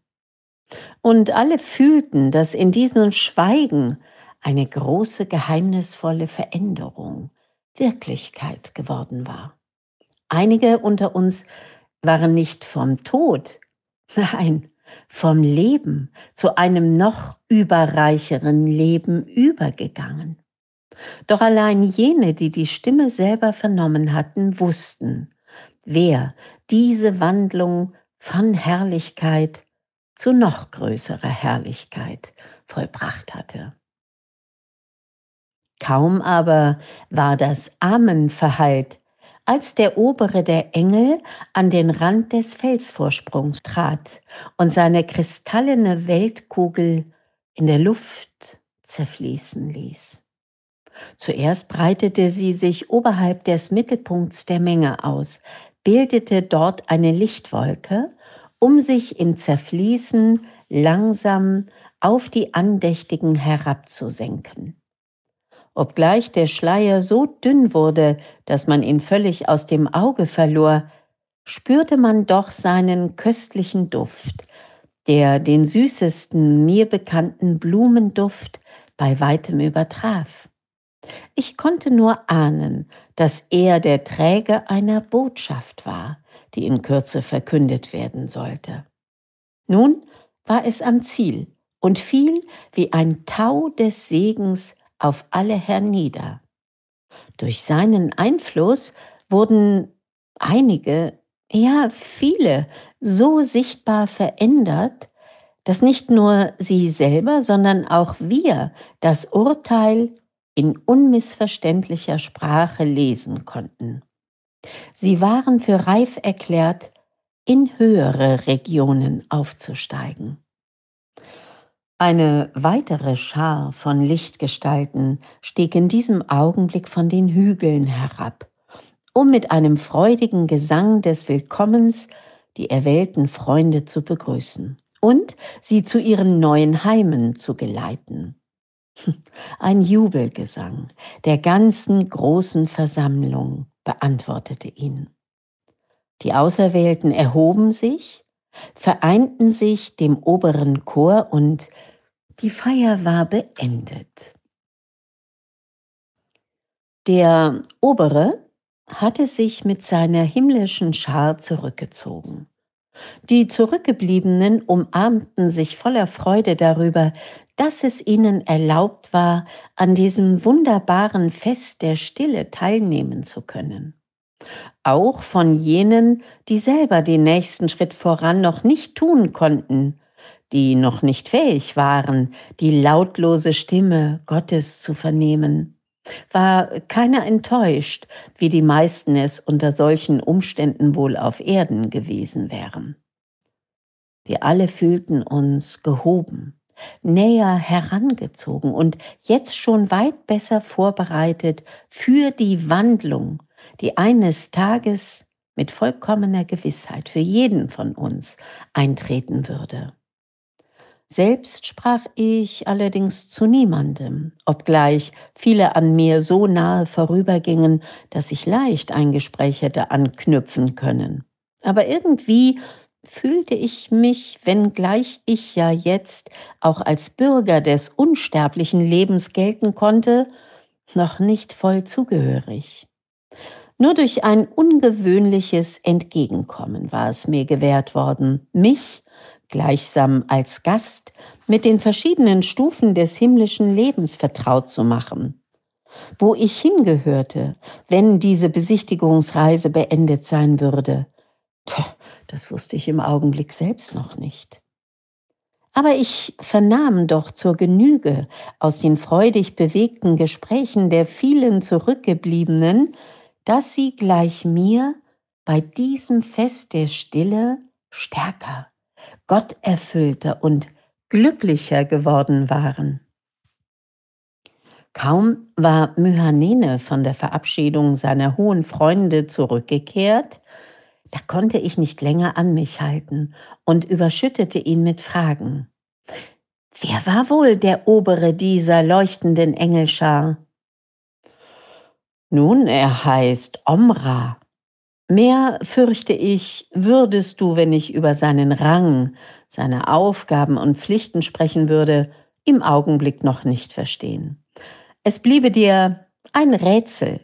Und alle fühlten, dass in diesem Schweigen eine große geheimnisvolle Veränderung Wirklichkeit geworden war. Einige unter uns waren nicht vom Tod, nein, vom Leben zu einem noch überreicheren Leben übergegangen. Doch allein jene, die die Stimme selber vernommen hatten, wussten, wer diese Wandlung von Herrlichkeit zu noch größerer Herrlichkeit vollbracht hatte. Kaum aber war das Amen verhallt, als der obere der Engel an den Rand des Felsvorsprungs trat und seine kristallene Weltkugel in der Luft zerfließen ließ. Zuerst breitete sie sich oberhalb des Mittelpunkts der Menge aus, bildete dort eine Lichtwolke, um sich im Zerfließen langsam auf die Andächtigen herabzusenken obgleich der Schleier so dünn wurde, dass man ihn völlig aus dem Auge verlor, spürte man doch seinen köstlichen Duft, der den süßesten mir bekannten Blumenduft bei weitem übertraf. Ich konnte nur ahnen, dass er der Träger einer Botschaft war, die in Kürze verkündet werden sollte. Nun war es am Ziel und fiel wie ein Tau des Segens auf alle hernieder. Durch seinen Einfluss wurden einige, ja viele, so sichtbar verändert, dass nicht nur sie selber, sondern auch wir das Urteil in unmissverständlicher Sprache lesen konnten. Sie waren für reif erklärt, in höhere Regionen aufzusteigen. Eine weitere Schar von Lichtgestalten stieg in diesem Augenblick von den Hügeln herab, um mit einem freudigen Gesang des Willkommens die erwählten Freunde zu begrüßen und sie zu ihren neuen Heimen zu geleiten. Ein Jubelgesang der ganzen großen Versammlung beantwortete ihn. Die Auserwählten erhoben sich, vereinten sich dem oberen Chor und die Feier war beendet. Der Obere hatte sich mit seiner himmlischen Schar zurückgezogen. Die Zurückgebliebenen umarmten sich voller Freude darüber, dass es ihnen erlaubt war, an diesem wunderbaren Fest der Stille teilnehmen zu können. Auch von jenen, die selber den nächsten Schritt voran noch nicht tun konnten, die noch nicht fähig waren, die lautlose Stimme Gottes zu vernehmen. War keiner enttäuscht, wie die meisten es unter solchen Umständen wohl auf Erden gewesen wären. Wir alle fühlten uns gehoben, näher herangezogen und jetzt schon weit besser vorbereitet für die Wandlung, die eines Tages mit vollkommener Gewissheit für jeden von uns eintreten würde. Selbst sprach ich allerdings zu niemandem, obgleich viele an mir so nahe vorübergingen, dass ich leicht ein Gespräch hätte anknüpfen können. Aber irgendwie fühlte ich mich, wenngleich ich ja jetzt auch als Bürger des unsterblichen Lebens gelten konnte, noch nicht voll zugehörig. Nur durch ein ungewöhnliches Entgegenkommen war es mir gewährt worden, mich gleichsam als Gast mit den verschiedenen Stufen des himmlischen Lebens vertraut zu machen. Wo ich hingehörte, wenn diese Besichtigungsreise beendet sein würde, das wusste ich im Augenblick selbst noch nicht. Aber ich vernahm doch zur Genüge aus den freudig bewegten Gesprächen der vielen Zurückgebliebenen, dass sie gleich mir bei diesem Fest der Stille stärker gotterfüllter und glücklicher geworden waren. Kaum war Myhanene von der Verabschiedung seiner hohen Freunde zurückgekehrt, da konnte ich nicht länger an mich halten und überschüttete ihn mit Fragen. Wer war wohl der obere dieser leuchtenden Engelschar? Nun, er heißt Omra, Mehr, fürchte ich, würdest du, wenn ich über seinen Rang, seine Aufgaben und Pflichten sprechen würde, im Augenblick noch nicht verstehen. Es bliebe dir ein Rätsel.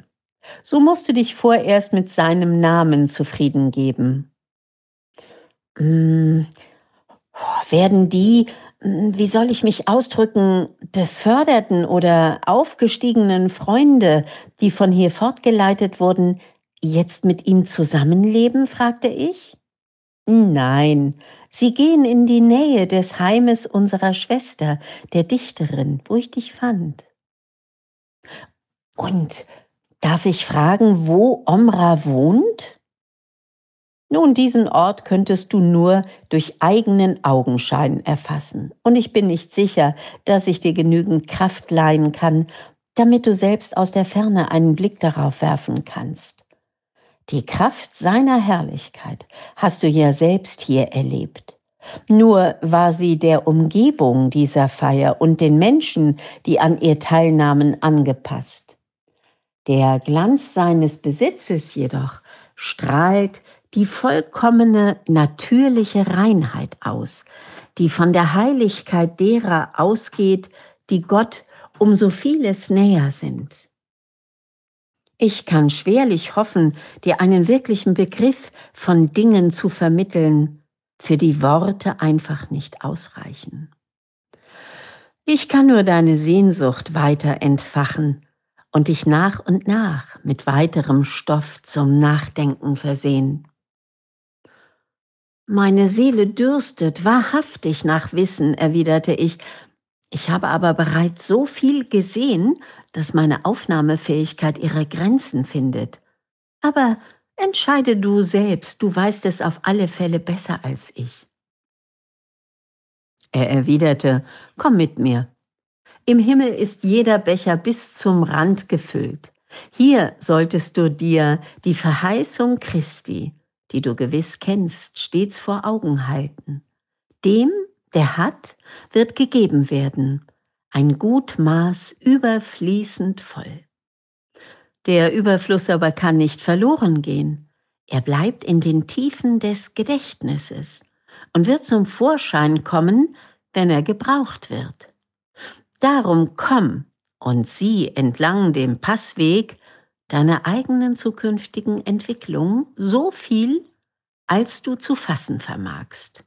So musst du dich vorerst mit seinem Namen zufrieden geben. Hm, oh, werden die, hm, wie soll ich mich ausdrücken, beförderten oder aufgestiegenen Freunde, die von hier fortgeleitet wurden, Jetzt mit ihm zusammenleben? fragte ich. Nein, Sie gehen in die Nähe des Heimes unserer Schwester, der Dichterin, wo ich dich fand. Und darf ich fragen, wo Omra wohnt? Nun, diesen Ort könntest du nur durch eigenen Augenschein erfassen. Und ich bin nicht sicher, dass ich dir genügend Kraft leihen kann, damit du selbst aus der Ferne einen Blick darauf werfen kannst. Die Kraft seiner Herrlichkeit hast du ja selbst hier erlebt. Nur war sie der Umgebung dieser Feier und den Menschen, die an ihr teilnahmen, angepasst. Der Glanz seines Besitzes jedoch strahlt die vollkommene natürliche Reinheit aus, die von der Heiligkeit derer ausgeht, die Gott um so vieles näher sind. Ich kann schwerlich hoffen, dir einen wirklichen Begriff von Dingen zu vermitteln, für die Worte einfach nicht ausreichen. Ich kann nur deine Sehnsucht weiter entfachen und dich nach und nach mit weiterem Stoff zum Nachdenken versehen. Meine Seele dürstet wahrhaftig nach Wissen, erwiderte ich, ich habe aber bereits so viel gesehen, dass meine Aufnahmefähigkeit ihre Grenzen findet. Aber entscheide du selbst, du weißt es auf alle Fälle besser als ich. Er erwiderte, Komm mit mir. Im Himmel ist jeder Becher bis zum Rand gefüllt. Hier solltest du dir die Verheißung Christi, die du gewiss kennst, stets vor Augen halten. Dem, der hat, wird gegeben werden, ein gut Maß überfließend voll. Der Überfluss aber kann nicht verloren gehen. Er bleibt in den Tiefen des Gedächtnisses und wird zum Vorschein kommen, wenn er gebraucht wird. Darum komm und sieh entlang dem Passweg deiner eigenen zukünftigen Entwicklung so viel, als du zu fassen vermagst.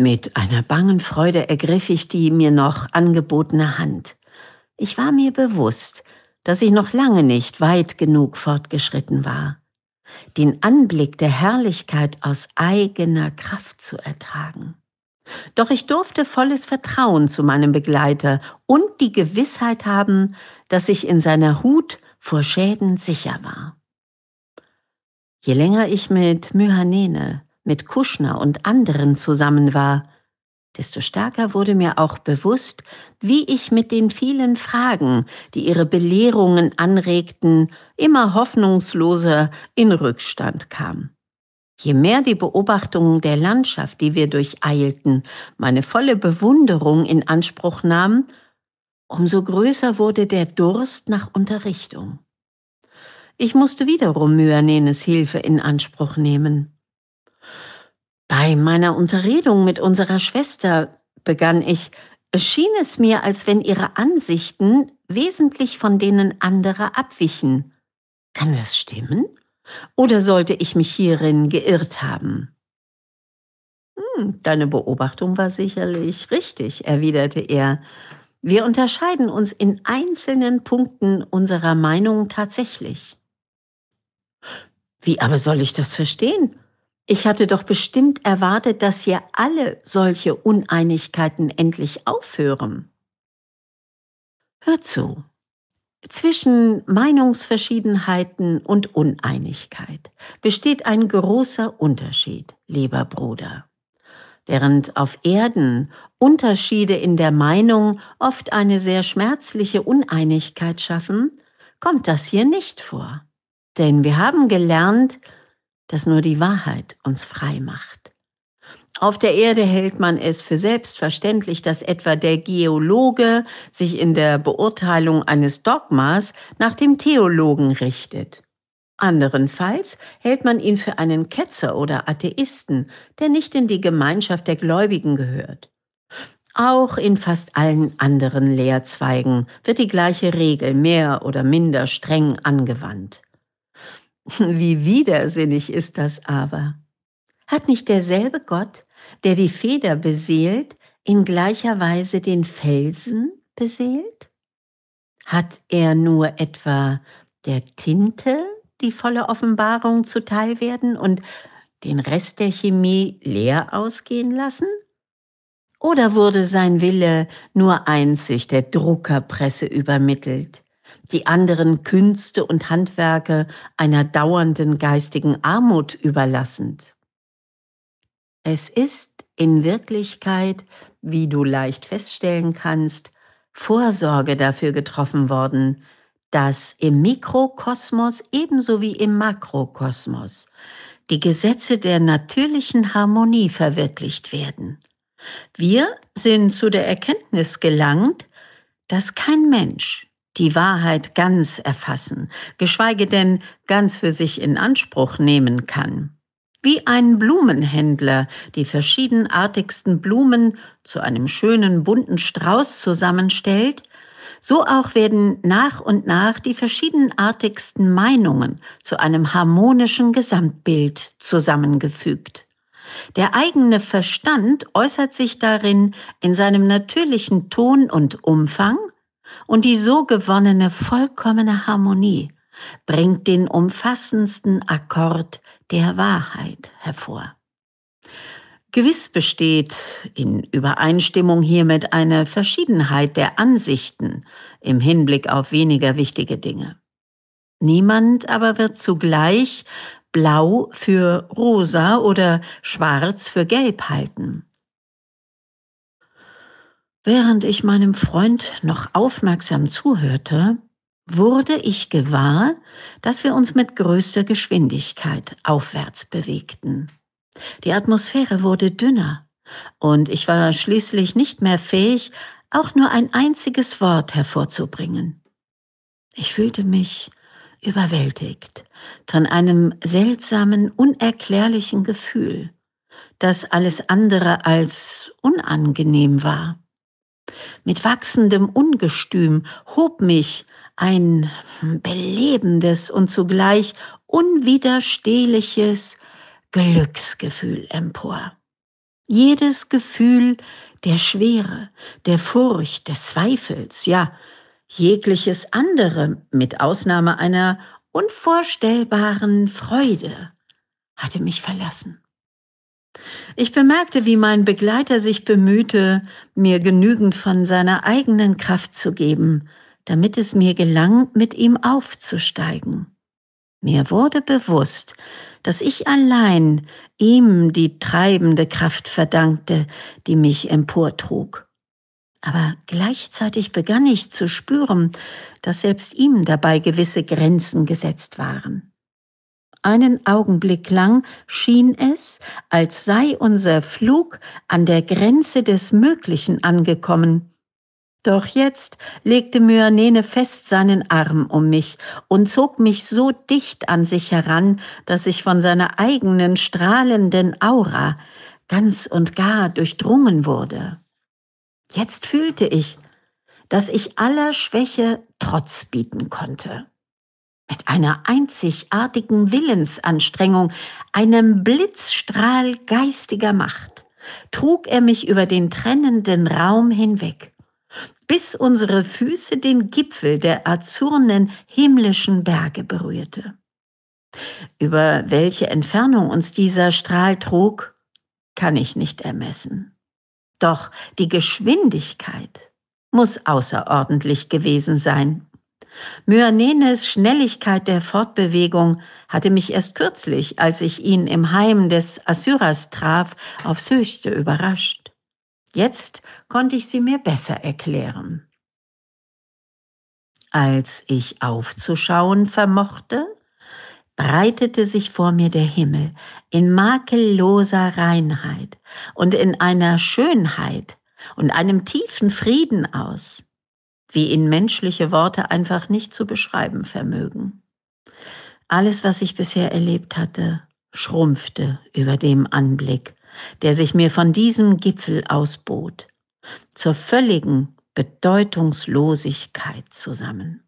Mit einer bangen Freude ergriff ich die mir noch angebotene Hand. Ich war mir bewusst, dass ich noch lange nicht weit genug fortgeschritten war. Den Anblick der Herrlichkeit aus eigener Kraft zu ertragen. Doch ich durfte volles Vertrauen zu meinem Begleiter und die Gewissheit haben, dass ich in seiner Hut vor Schäden sicher war. Je länger ich mit Myhanene, mit Kuschner und anderen zusammen war, desto stärker wurde mir auch bewusst, wie ich mit den vielen Fragen, die ihre Belehrungen anregten, immer hoffnungsloser in Rückstand kam. Je mehr die Beobachtungen der Landschaft, die wir durcheilten, meine volle Bewunderung in Anspruch nahmen, umso größer wurde der Durst nach Unterrichtung. Ich musste wiederum Myanenes Hilfe in Anspruch nehmen. Bei meiner Unterredung mit unserer Schwester begann ich, schien es mir, als wenn ihre Ansichten wesentlich von denen anderer abwichen. Kann das stimmen? Oder sollte ich mich hierin geirrt haben? Hm, deine Beobachtung war sicherlich richtig, erwiderte er. Wir unterscheiden uns in einzelnen Punkten unserer Meinung tatsächlich. Wie aber soll ich das verstehen? Ich hatte doch bestimmt erwartet, dass hier alle solche Uneinigkeiten endlich aufhören. Hör zu. Zwischen Meinungsverschiedenheiten und Uneinigkeit besteht ein großer Unterschied, lieber Bruder. Während auf Erden Unterschiede in der Meinung oft eine sehr schmerzliche Uneinigkeit schaffen, kommt das hier nicht vor. Denn wir haben gelernt, dass nur die Wahrheit uns frei macht. Auf der Erde hält man es für selbstverständlich, dass etwa der Geologe sich in der Beurteilung eines Dogmas nach dem Theologen richtet. Anderenfalls hält man ihn für einen Ketzer oder Atheisten, der nicht in die Gemeinschaft der Gläubigen gehört. Auch in fast allen anderen Lehrzweigen wird die gleiche Regel mehr oder minder streng angewandt. Wie widersinnig ist das aber. Hat nicht derselbe Gott, der die Feder beseelt, in gleicher Weise den Felsen beseelt? Hat er nur etwa der Tinte die volle Offenbarung zuteil werden und den Rest der Chemie leer ausgehen lassen? Oder wurde sein Wille nur einzig der Druckerpresse übermittelt, die anderen Künste und Handwerke einer dauernden geistigen Armut überlassend. Es ist in Wirklichkeit, wie du leicht feststellen kannst, Vorsorge dafür getroffen worden, dass im Mikrokosmos ebenso wie im Makrokosmos die Gesetze der natürlichen Harmonie verwirklicht werden. Wir sind zu der Erkenntnis gelangt, dass kein Mensch, die Wahrheit ganz erfassen, geschweige denn ganz für sich in Anspruch nehmen kann. Wie ein Blumenhändler die verschiedenartigsten Blumen zu einem schönen bunten Strauß zusammenstellt, so auch werden nach und nach die verschiedenartigsten Meinungen zu einem harmonischen Gesamtbild zusammengefügt. Der eigene Verstand äußert sich darin in seinem natürlichen Ton und Umfang und die so gewonnene vollkommene Harmonie bringt den umfassendsten Akkord der Wahrheit hervor. Gewiss besteht in Übereinstimmung hiermit eine Verschiedenheit der Ansichten im Hinblick auf weniger wichtige Dinge. Niemand aber wird zugleich blau für rosa oder schwarz für gelb halten. Während ich meinem Freund noch aufmerksam zuhörte, wurde ich gewahr, dass wir uns mit größter Geschwindigkeit aufwärts bewegten. Die Atmosphäre wurde dünner und ich war schließlich nicht mehr fähig, auch nur ein einziges Wort hervorzubringen. Ich fühlte mich überwältigt von einem seltsamen, unerklärlichen Gefühl, das alles andere als unangenehm war. Mit wachsendem Ungestüm hob mich ein belebendes und zugleich unwiderstehliches Glücksgefühl empor. Jedes Gefühl der Schwere, der Furcht, des Zweifels, ja, jegliches andere, mit Ausnahme einer unvorstellbaren Freude, hatte mich verlassen. Ich bemerkte, wie mein Begleiter sich bemühte, mir genügend von seiner eigenen Kraft zu geben, damit es mir gelang, mit ihm aufzusteigen. Mir wurde bewusst, dass ich allein ihm die treibende Kraft verdankte, die mich emportrug. Aber gleichzeitig begann ich zu spüren, dass selbst ihm dabei gewisse Grenzen gesetzt waren einen Augenblick lang schien es, als sei unser Flug an der Grenze des Möglichen angekommen. Doch jetzt legte Myanene fest seinen Arm um mich und zog mich so dicht an sich heran, dass ich von seiner eigenen strahlenden Aura ganz und gar durchdrungen wurde. Jetzt fühlte ich, dass ich aller Schwäche Trotz bieten konnte mit einer einzigartigen Willensanstrengung, einem Blitzstrahl geistiger Macht, trug er mich über den trennenden Raum hinweg, bis unsere Füße den Gipfel der azurnen himmlischen Berge berührte. Über welche Entfernung uns dieser Strahl trug, kann ich nicht ermessen. Doch die Geschwindigkeit muss außerordentlich gewesen sein. Myanenes Schnelligkeit der Fortbewegung hatte mich erst kürzlich, als ich ihn im Heim des Assyrers traf, aufs höchste überrascht. Jetzt konnte ich sie mir besser erklären. Als ich aufzuschauen vermochte, breitete sich vor mir der Himmel in makelloser Reinheit und in einer Schönheit und einem tiefen Frieden aus wie ihn menschliche Worte einfach nicht zu beschreiben vermögen. Alles, was ich bisher erlebt hatte, schrumpfte über dem Anblick, der sich mir von diesem Gipfel ausbot, zur völligen Bedeutungslosigkeit zusammen.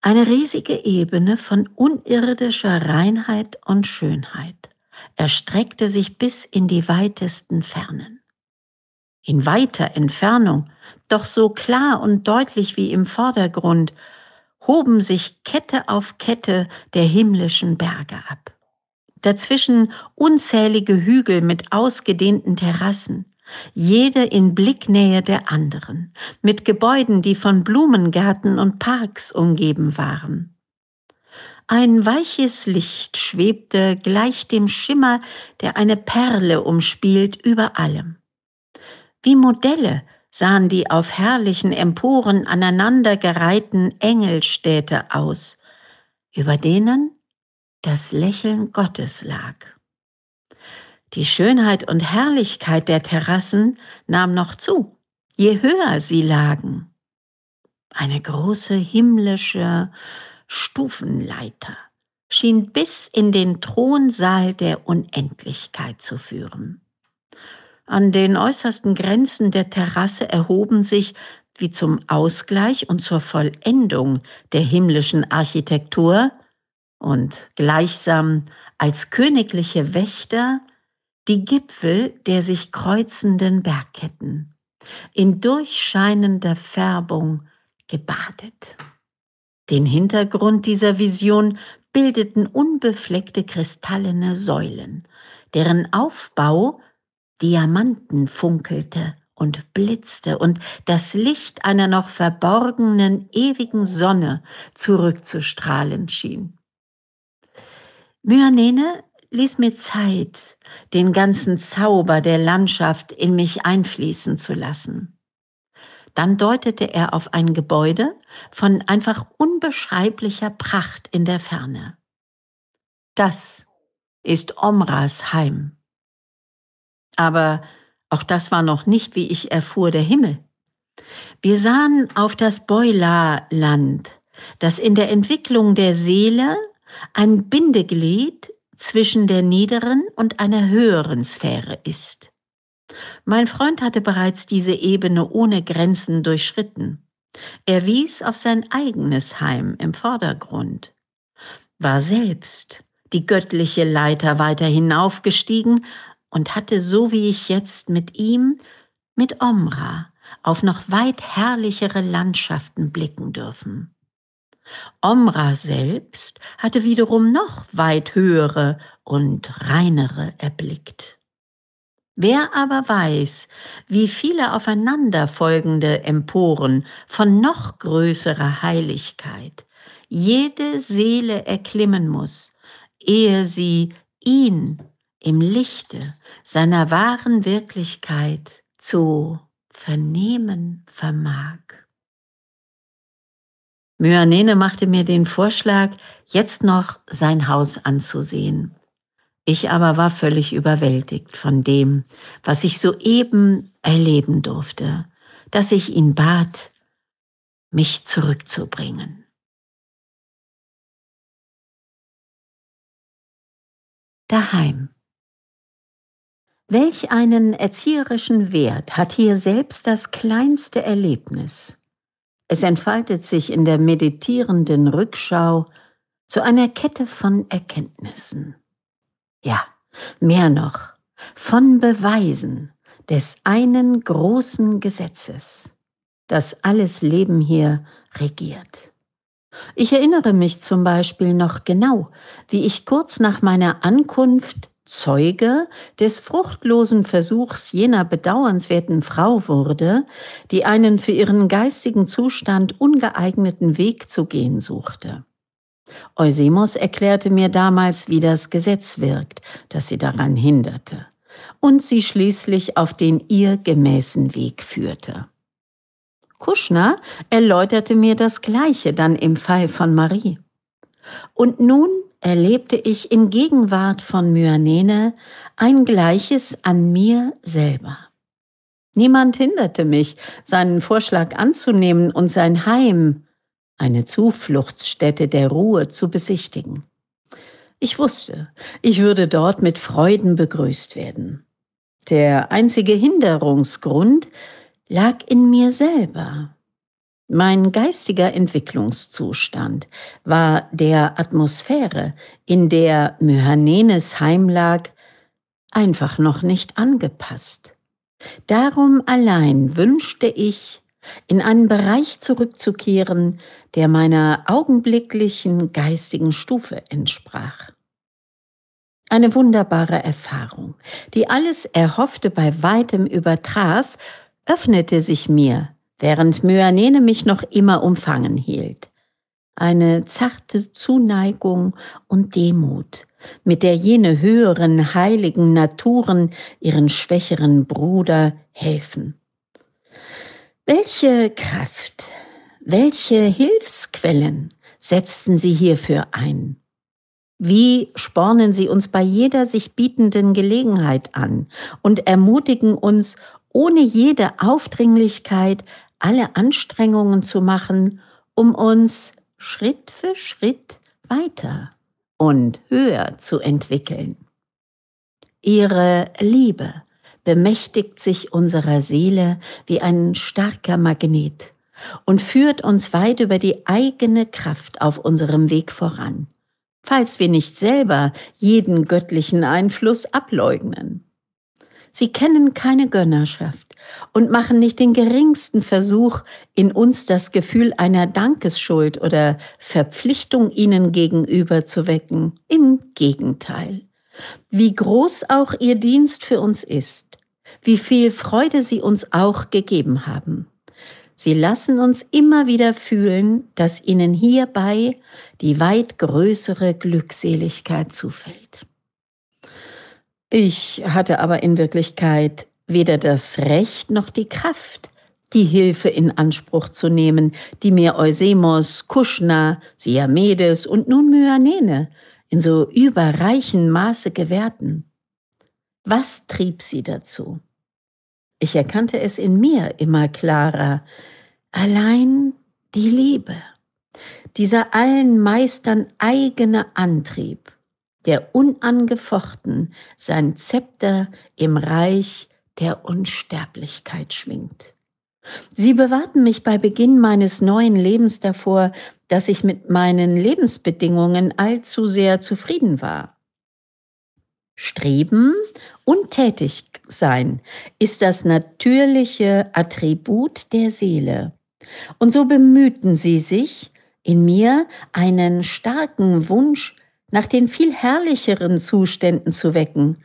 Eine riesige Ebene von unirdischer Reinheit und Schönheit erstreckte sich bis in die weitesten Fernen. In weiter Entfernung doch so klar und deutlich wie im Vordergrund hoben sich Kette auf Kette der himmlischen Berge ab. Dazwischen unzählige Hügel mit ausgedehnten Terrassen, jede in Blicknähe der anderen, mit Gebäuden, die von Blumengärten und Parks umgeben waren. Ein weiches Licht schwebte gleich dem Schimmer, der eine Perle umspielt, über allem. Wie Modelle sahen die auf herrlichen Emporen aneinandergereihten Engelstädte aus, über denen das Lächeln Gottes lag. Die Schönheit und Herrlichkeit der Terrassen nahm noch zu, je höher sie lagen. Eine große himmlische Stufenleiter schien bis in den Thronsaal der Unendlichkeit zu führen. An den äußersten Grenzen der Terrasse erhoben sich, wie zum Ausgleich und zur Vollendung der himmlischen Architektur und gleichsam als königliche Wächter die Gipfel der sich kreuzenden Bergketten, in durchscheinender Färbung gebadet. Den Hintergrund dieser Vision bildeten unbefleckte kristallene Säulen, deren Aufbau Diamanten funkelte und blitzte und das Licht einer noch verborgenen ewigen Sonne zurückzustrahlen schien. Myanene ließ mir Zeit, den ganzen Zauber der Landschaft in mich einfließen zu lassen. Dann deutete er auf ein Gebäude von einfach unbeschreiblicher Pracht in der Ferne. Das ist Omras Heim. Aber auch das war noch nicht, wie ich erfuhr, der Himmel. Wir sahen auf das Beulah-Land, das in der Entwicklung der Seele ein Bindeglied zwischen der niederen und einer höheren Sphäre ist. Mein Freund hatte bereits diese Ebene ohne Grenzen durchschritten. Er wies auf sein eigenes Heim im Vordergrund, war selbst die göttliche Leiter weiter hinaufgestiegen, und hatte, so wie ich jetzt mit ihm, mit Omra auf noch weit herrlichere Landschaften blicken dürfen. Omra selbst hatte wiederum noch weit höhere und reinere erblickt. Wer aber weiß, wie viele aufeinanderfolgende Emporen von noch größerer Heiligkeit jede Seele erklimmen muss, ehe sie ihn im Lichte seiner wahren Wirklichkeit zu vernehmen vermag. Myanene machte mir den Vorschlag, jetzt noch sein Haus anzusehen. Ich aber war völlig überwältigt von dem, was ich soeben erleben durfte, dass ich ihn bat, mich zurückzubringen. daheim. Welch einen erzieherischen Wert hat hier selbst das kleinste Erlebnis? Es entfaltet sich in der meditierenden Rückschau zu einer Kette von Erkenntnissen. Ja, mehr noch, von Beweisen des einen großen Gesetzes, das alles Leben hier regiert. Ich erinnere mich zum Beispiel noch genau, wie ich kurz nach meiner Ankunft Zeuge des fruchtlosen Versuchs jener bedauernswerten Frau wurde, die einen für ihren geistigen Zustand ungeeigneten Weg zu gehen suchte. Eusemus erklärte mir damals, wie das Gesetz wirkt, das sie daran hinderte und sie schließlich auf den ihr gemäßen Weg führte. Kuschner erläuterte mir das Gleiche dann im Fall von Marie. Und nun erlebte ich in Gegenwart von Myanene ein Gleiches an mir selber. Niemand hinderte mich, seinen Vorschlag anzunehmen und sein Heim, eine Zufluchtsstätte der Ruhe, zu besichtigen. Ich wusste, ich würde dort mit Freuden begrüßt werden. Der einzige Hinderungsgrund lag in mir selber. Mein geistiger Entwicklungszustand war der Atmosphäre, in der Myhanenes heimlag, einfach noch nicht angepasst. Darum allein wünschte ich, in einen Bereich zurückzukehren, der meiner augenblicklichen geistigen Stufe entsprach. Eine wunderbare Erfahrung, die alles Erhoffte bei weitem übertraf, öffnete sich mir während Myanene mich noch immer umfangen hielt. Eine zarte Zuneigung und Demut, mit der jene höheren heiligen Naturen ihren schwächeren Bruder helfen. Welche Kraft, welche Hilfsquellen setzten Sie hierfür ein? Wie spornen Sie uns bei jeder sich bietenden Gelegenheit an und ermutigen uns, ohne jede Aufdringlichkeit alle Anstrengungen zu machen, um uns Schritt für Schritt weiter und höher zu entwickeln. Ihre Liebe bemächtigt sich unserer Seele wie ein starker Magnet und führt uns weit über die eigene Kraft auf unserem Weg voran, falls wir nicht selber jeden göttlichen Einfluss ableugnen. Sie kennen keine Gönnerschaft, und machen nicht den geringsten Versuch, in uns das Gefühl einer Dankesschuld oder Verpflichtung ihnen gegenüber zu wecken. Im Gegenteil. Wie groß auch ihr Dienst für uns ist, wie viel Freude sie uns auch gegeben haben. Sie lassen uns immer wieder fühlen, dass ihnen hierbei die weit größere Glückseligkeit zufällt. Ich hatte aber in Wirklichkeit weder das Recht noch die Kraft, die Hilfe in Anspruch zu nehmen, die mir Eusemos, Kuschner, Siamedes und nun Myanene in so überreichen Maße gewährten. Was trieb sie dazu? Ich erkannte es in mir immer klarer. Allein die Liebe, dieser allen Meistern eigene Antrieb, der unangefochten sein Zepter im Reich der Unsterblichkeit schwingt. Sie bewahrten mich bei Beginn meines neuen Lebens davor, dass ich mit meinen Lebensbedingungen allzu sehr zufrieden war. Streben und tätig sein ist das natürliche Attribut der Seele. Und so bemühten sie sich, in mir einen starken Wunsch nach den viel herrlicheren Zuständen zu wecken,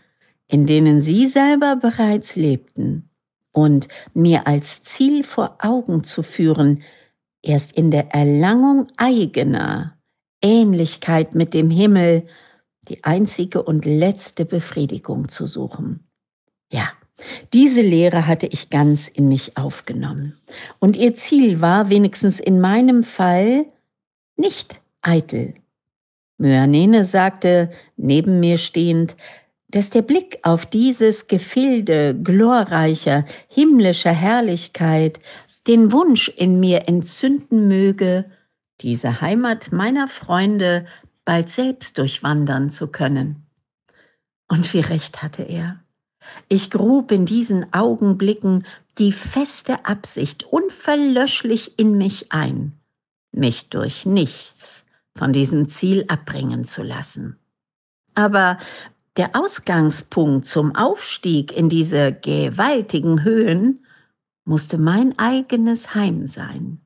in denen sie selber bereits lebten, und mir als Ziel vor Augen zu führen, erst in der Erlangung eigener Ähnlichkeit mit dem Himmel die einzige und letzte Befriedigung zu suchen. Ja, diese Lehre hatte ich ganz in mich aufgenommen. Und ihr Ziel war, wenigstens in meinem Fall, nicht eitel. Myannene sagte, neben mir stehend, dass der Blick auf dieses Gefilde glorreicher, himmlischer Herrlichkeit den Wunsch in mir entzünden möge, diese Heimat meiner Freunde bald selbst durchwandern zu können. Und wie recht hatte er. Ich grub in diesen Augenblicken die feste Absicht unverlöschlich in mich ein, mich durch nichts von diesem Ziel abbringen zu lassen. Aber der Ausgangspunkt zum Aufstieg in diese gewaltigen Höhen musste mein eigenes Heim sein.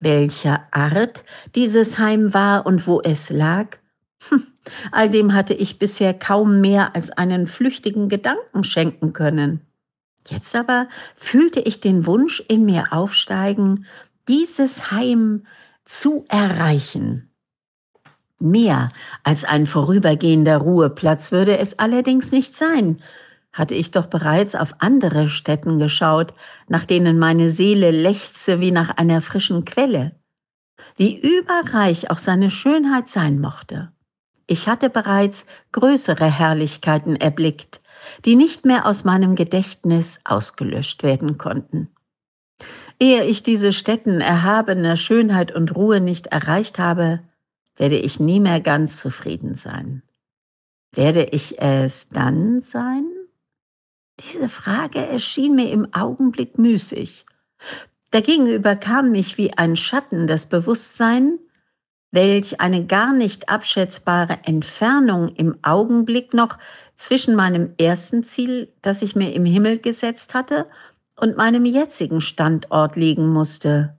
Welcher Art dieses Heim war und wo es lag, hm, all dem hatte ich bisher kaum mehr als einen flüchtigen Gedanken schenken können. Jetzt aber fühlte ich den Wunsch in mir aufsteigen, dieses Heim zu erreichen. Mehr als ein vorübergehender Ruheplatz würde es allerdings nicht sein, hatte ich doch bereits auf andere Stätten geschaut, nach denen meine Seele lechze wie nach einer frischen Quelle. Wie überreich auch seine Schönheit sein mochte. Ich hatte bereits größere Herrlichkeiten erblickt, die nicht mehr aus meinem Gedächtnis ausgelöscht werden konnten. Ehe ich diese Stätten erhabener Schönheit und Ruhe nicht erreicht habe, werde ich nie mehr ganz zufrieden sein. Werde ich es dann sein? Diese Frage erschien mir im Augenblick müßig. Dagegen überkam mich wie ein Schatten das Bewusstsein, welch eine gar nicht abschätzbare Entfernung im Augenblick noch zwischen meinem ersten Ziel, das ich mir im Himmel gesetzt hatte, und meinem jetzigen Standort liegen musste.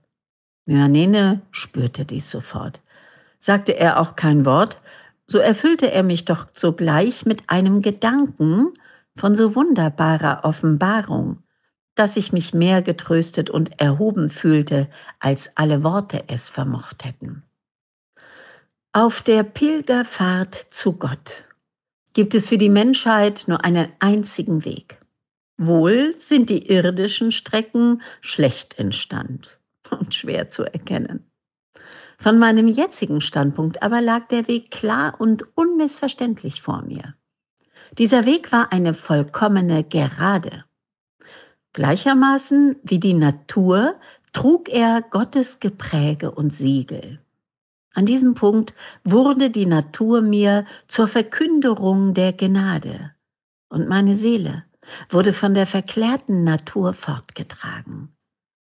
Myanene spürte dies sofort sagte er auch kein Wort, so erfüllte er mich doch sogleich mit einem Gedanken von so wunderbarer Offenbarung, dass ich mich mehr getröstet und erhoben fühlte, als alle Worte es vermocht hätten. Auf der Pilgerfahrt zu Gott gibt es für die Menschheit nur einen einzigen Weg. Wohl sind die irdischen Strecken schlecht in Stand und schwer zu erkennen. Von meinem jetzigen Standpunkt aber lag der Weg klar und unmissverständlich vor mir. Dieser Weg war eine vollkommene Gerade. Gleichermaßen wie die Natur trug er Gottes Gepräge und Siegel. An diesem Punkt wurde die Natur mir zur Verkünderung der Gnade und meine Seele wurde von der verklärten Natur fortgetragen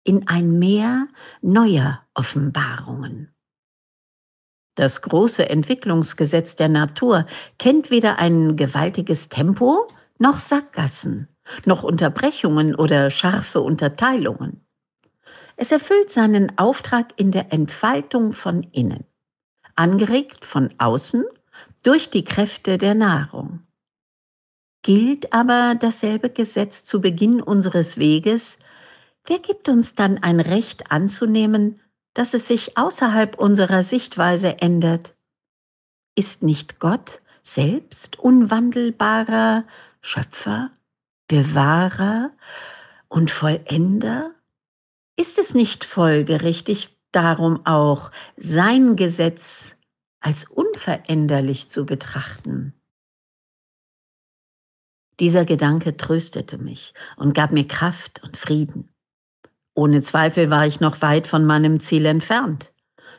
in ein Meer neuer Offenbarungen. Das große Entwicklungsgesetz der Natur kennt weder ein gewaltiges Tempo noch Sackgassen, noch Unterbrechungen oder scharfe Unterteilungen. Es erfüllt seinen Auftrag in der Entfaltung von innen, angeregt von außen durch die Kräfte der Nahrung. Gilt aber dasselbe Gesetz zu Beginn unseres Weges, wer gibt uns dann ein Recht anzunehmen, dass es sich außerhalb unserer Sichtweise ändert. Ist nicht Gott selbst unwandelbarer Schöpfer, Bewahrer und Vollender? Ist es nicht folgerichtig darum auch, sein Gesetz als unveränderlich zu betrachten? Dieser Gedanke tröstete mich und gab mir Kraft und Frieden. Ohne Zweifel war ich noch weit von meinem Ziel entfernt.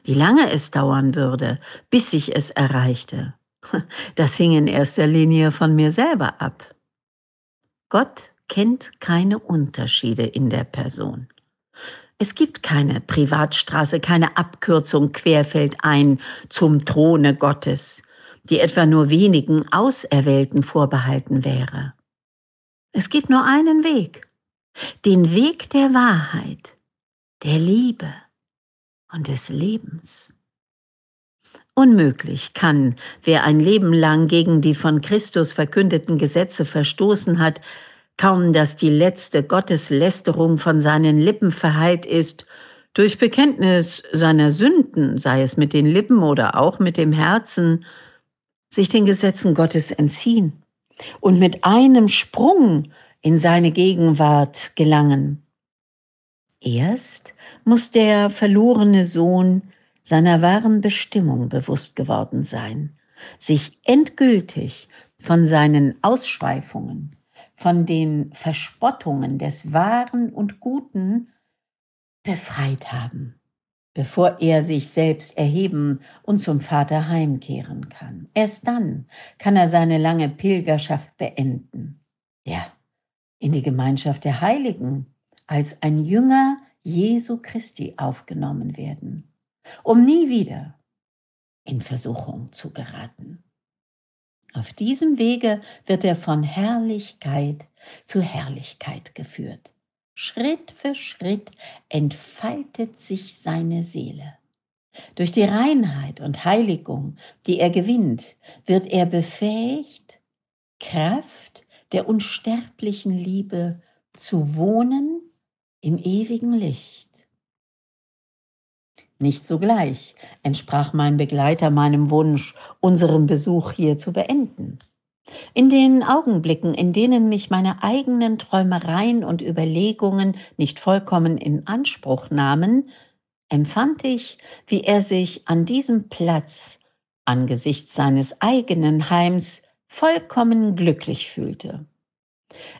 Wie lange es dauern würde, bis ich es erreichte, das hing in erster Linie von mir selber ab. Gott kennt keine Unterschiede in der Person. Es gibt keine Privatstraße, keine Abkürzung querfeldein zum Throne Gottes, die etwa nur wenigen Auserwählten vorbehalten wäre. Es gibt nur einen Weg, den Weg der Wahrheit, der Liebe und des Lebens. Unmöglich kann, wer ein Leben lang gegen die von Christus verkündeten Gesetze verstoßen hat, kaum dass die letzte Gotteslästerung von seinen Lippen verheilt ist, durch Bekenntnis seiner Sünden, sei es mit den Lippen oder auch mit dem Herzen, sich den Gesetzen Gottes entziehen und mit einem Sprung in seine Gegenwart gelangen. Erst muss der verlorene Sohn seiner wahren Bestimmung bewusst geworden sein, sich endgültig von seinen Ausschweifungen, von den Verspottungen des Wahren und Guten befreit haben, bevor er sich selbst erheben und zum Vater heimkehren kann. Erst dann kann er seine lange Pilgerschaft beenden. Ja, in die Gemeinschaft der Heiligen als ein Jünger Jesu Christi aufgenommen werden, um nie wieder in Versuchung zu geraten. Auf diesem Wege wird er von Herrlichkeit zu Herrlichkeit geführt. Schritt für Schritt entfaltet sich seine Seele. Durch die Reinheit und Heiligung, die er gewinnt, wird er befähigt, Kraft der unsterblichen Liebe zu wohnen im ewigen Licht. Nicht sogleich entsprach mein Begleiter meinem Wunsch, unseren Besuch hier zu beenden. In den Augenblicken, in denen mich meine eigenen Träumereien und Überlegungen nicht vollkommen in Anspruch nahmen, empfand ich, wie er sich an diesem Platz angesichts seines eigenen Heims vollkommen glücklich fühlte.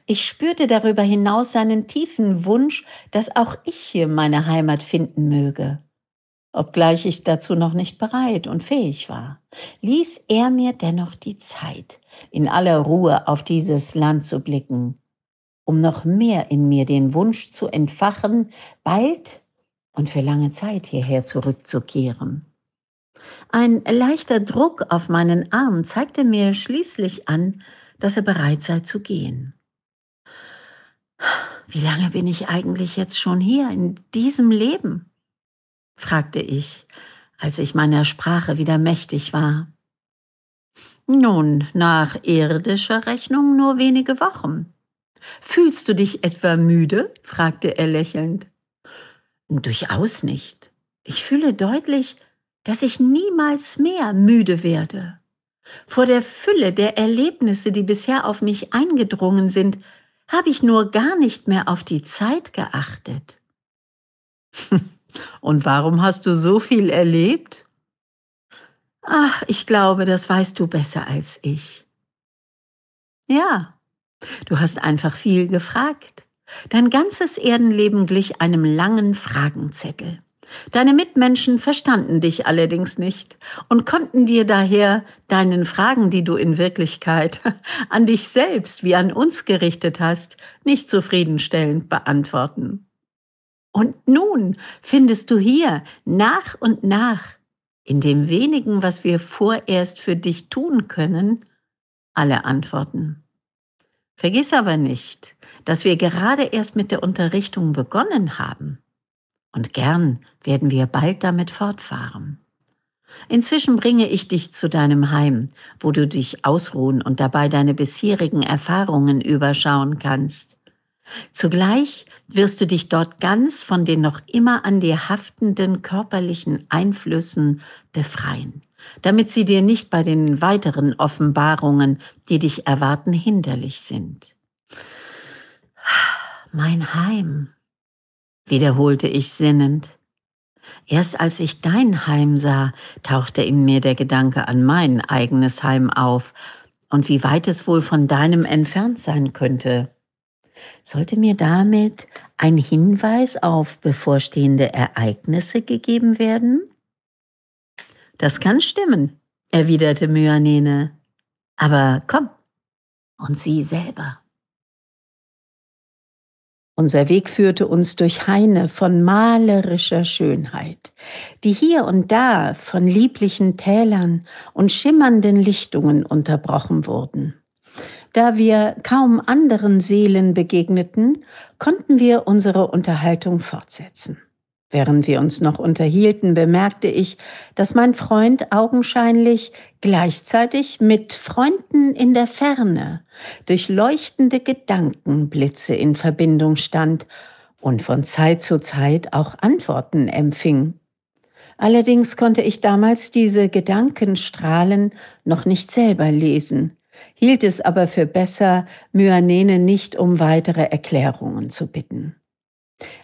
Ich spürte darüber hinaus seinen tiefen Wunsch, dass auch ich hier meine Heimat finden möge. Obgleich ich dazu noch nicht bereit und fähig war, ließ er mir dennoch die Zeit, in aller Ruhe auf dieses Land zu blicken, um noch mehr in mir den Wunsch zu entfachen, bald und für lange Zeit hierher zurückzukehren. Ein leichter Druck auf meinen Arm zeigte mir schließlich an, dass er bereit sei zu gehen. Wie lange bin ich eigentlich jetzt schon hier in diesem Leben? fragte ich, als ich meiner Sprache wieder mächtig war. Nun, nach irdischer Rechnung nur wenige Wochen. Fühlst du dich etwa müde? fragte er lächelnd. Durchaus nicht. Ich fühle deutlich, dass ich niemals mehr müde werde. Vor der Fülle der Erlebnisse, die bisher auf mich eingedrungen sind, habe ich nur gar nicht mehr auf die Zeit geachtet. Und warum hast du so viel erlebt? Ach, ich glaube, das weißt du besser als ich. Ja, du hast einfach viel gefragt. Dein ganzes Erdenleben glich einem langen Fragenzettel. Deine Mitmenschen verstanden dich allerdings nicht und konnten dir daher deinen Fragen, die du in Wirklichkeit an dich selbst wie an uns gerichtet hast, nicht zufriedenstellend beantworten. Und nun findest du hier nach und nach in dem wenigen, was wir vorerst für dich tun können, alle Antworten. Vergiss aber nicht, dass wir gerade erst mit der Unterrichtung begonnen haben und gern werden wir bald damit fortfahren. Inzwischen bringe ich dich zu deinem Heim, wo du dich ausruhen und dabei deine bisherigen Erfahrungen überschauen kannst. Zugleich wirst du dich dort ganz von den noch immer an dir haftenden körperlichen Einflüssen befreien, damit sie dir nicht bei den weiteren Offenbarungen, die dich erwarten, hinderlich sind. Mein Heim, wiederholte ich sinnend. Erst als ich dein Heim sah, tauchte in mir der Gedanke an mein eigenes Heim auf und wie weit es wohl von deinem entfernt sein könnte. Sollte mir damit ein Hinweis auf bevorstehende Ereignisse gegeben werden? Das kann stimmen, erwiderte Myanene. Aber komm, und sieh selber. Unser Weg führte uns durch Haine von malerischer Schönheit, die hier und da von lieblichen Tälern und schimmernden Lichtungen unterbrochen wurden. Da wir kaum anderen Seelen begegneten, konnten wir unsere Unterhaltung fortsetzen. Während wir uns noch unterhielten, bemerkte ich, dass mein Freund augenscheinlich gleichzeitig mit Freunden in der Ferne durch leuchtende Gedankenblitze in Verbindung stand und von Zeit zu Zeit auch Antworten empfing. Allerdings konnte ich damals diese Gedankenstrahlen noch nicht selber lesen, hielt es aber für besser, Myanene nicht um weitere Erklärungen zu bitten.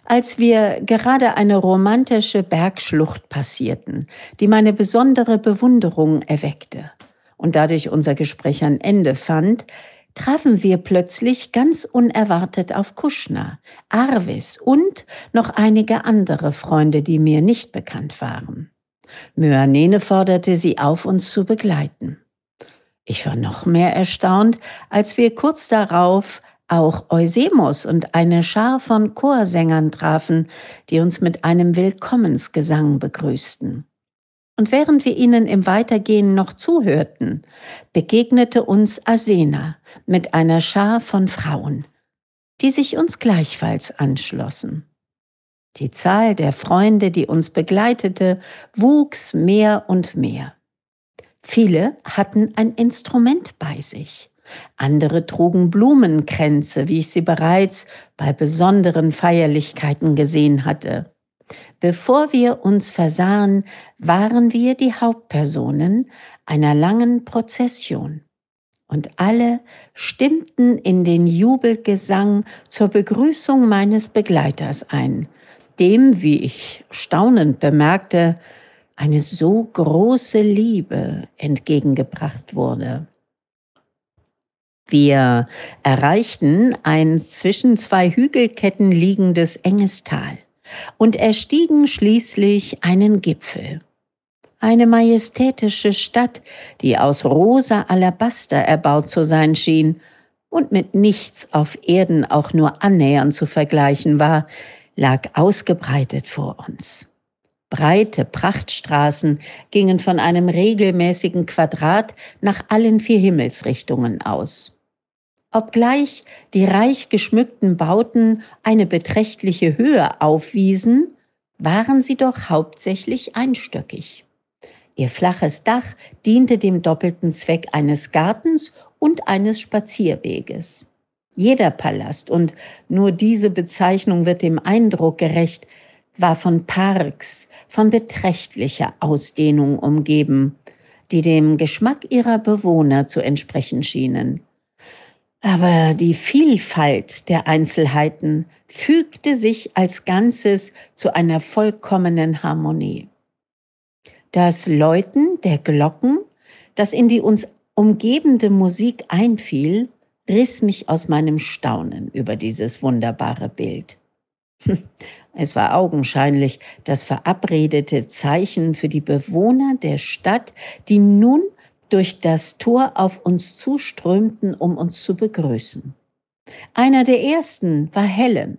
Als wir gerade eine romantische Bergschlucht passierten, die meine besondere Bewunderung erweckte und dadurch unser Gespräch ein Ende fand, trafen wir plötzlich ganz unerwartet auf Kuschner, Arvis und noch einige andere Freunde, die mir nicht bekannt waren. Myanene forderte sie auf, uns zu begleiten. Ich war noch mehr erstaunt, als wir kurz darauf auch Eusemus und eine Schar von Chorsängern trafen, die uns mit einem Willkommensgesang begrüßten. Und während wir ihnen im Weitergehen noch zuhörten, begegnete uns Asena mit einer Schar von Frauen, die sich uns gleichfalls anschlossen. Die Zahl der Freunde, die uns begleitete, wuchs mehr und mehr. Viele hatten ein Instrument bei sich andere trugen Blumenkränze, wie ich sie bereits bei besonderen Feierlichkeiten gesehen hatte. Bevor wir uns versahen, waren wir die Hauptpersonen einer langen Prozession. Und alle stimmten in den Jubelgesang zur Begrüßung meines Begleiters ein, dem, wie ich staunend bemerkte, eine so große Liebe entgegengebracht wurde. Wir erreichten ein zwischen zwei Hügelketten liegendes enges Tal und erstiegen schließlich einen Gipfel. Eine majestätische Stadt, die aus rosa Alabaster erbaut zu sein schien und mit nichts auf Erden auch nur annähernd zu vergleichen war, lag ausgebreitet vor uns. Breite Prachtstraßen gingen von einem regelmäßigen Quadrat nach allen vier Himmelsrichtungen aus. Obgleich die reich geschmückten Bauten eine beträchtliche Höhe aufwiesen, waren sie doch hauptsächlich einstöckig. Ihr flaches Dach diente dem doppelten Zweck eines Gartens und eines Spazierweges. Jeder Palast, und nur diese Bezeichnung wird dem Eindruck gerecht, war von Parks, von beträchtlicher Ausdehnung umgeben, die dem Geschmack ihrer Bewohner zu entsprechen schienen. Aber die Vielfalt der Einzelheiten fügte sich als Ganzes zu einer vollkommenen Harmonie. Das Läuten der Glocken, das in die uns umgebende Musik einfiel, riss mich aus meinem Staunen über dieses wunderbare Bild. Es war augenscheinlich das verabredete Zeichen für die Bewohner der Stadt, die nun durch das Tor auf uns zuströmten, um uns zu begrüßen. Einer der ersten war Helen,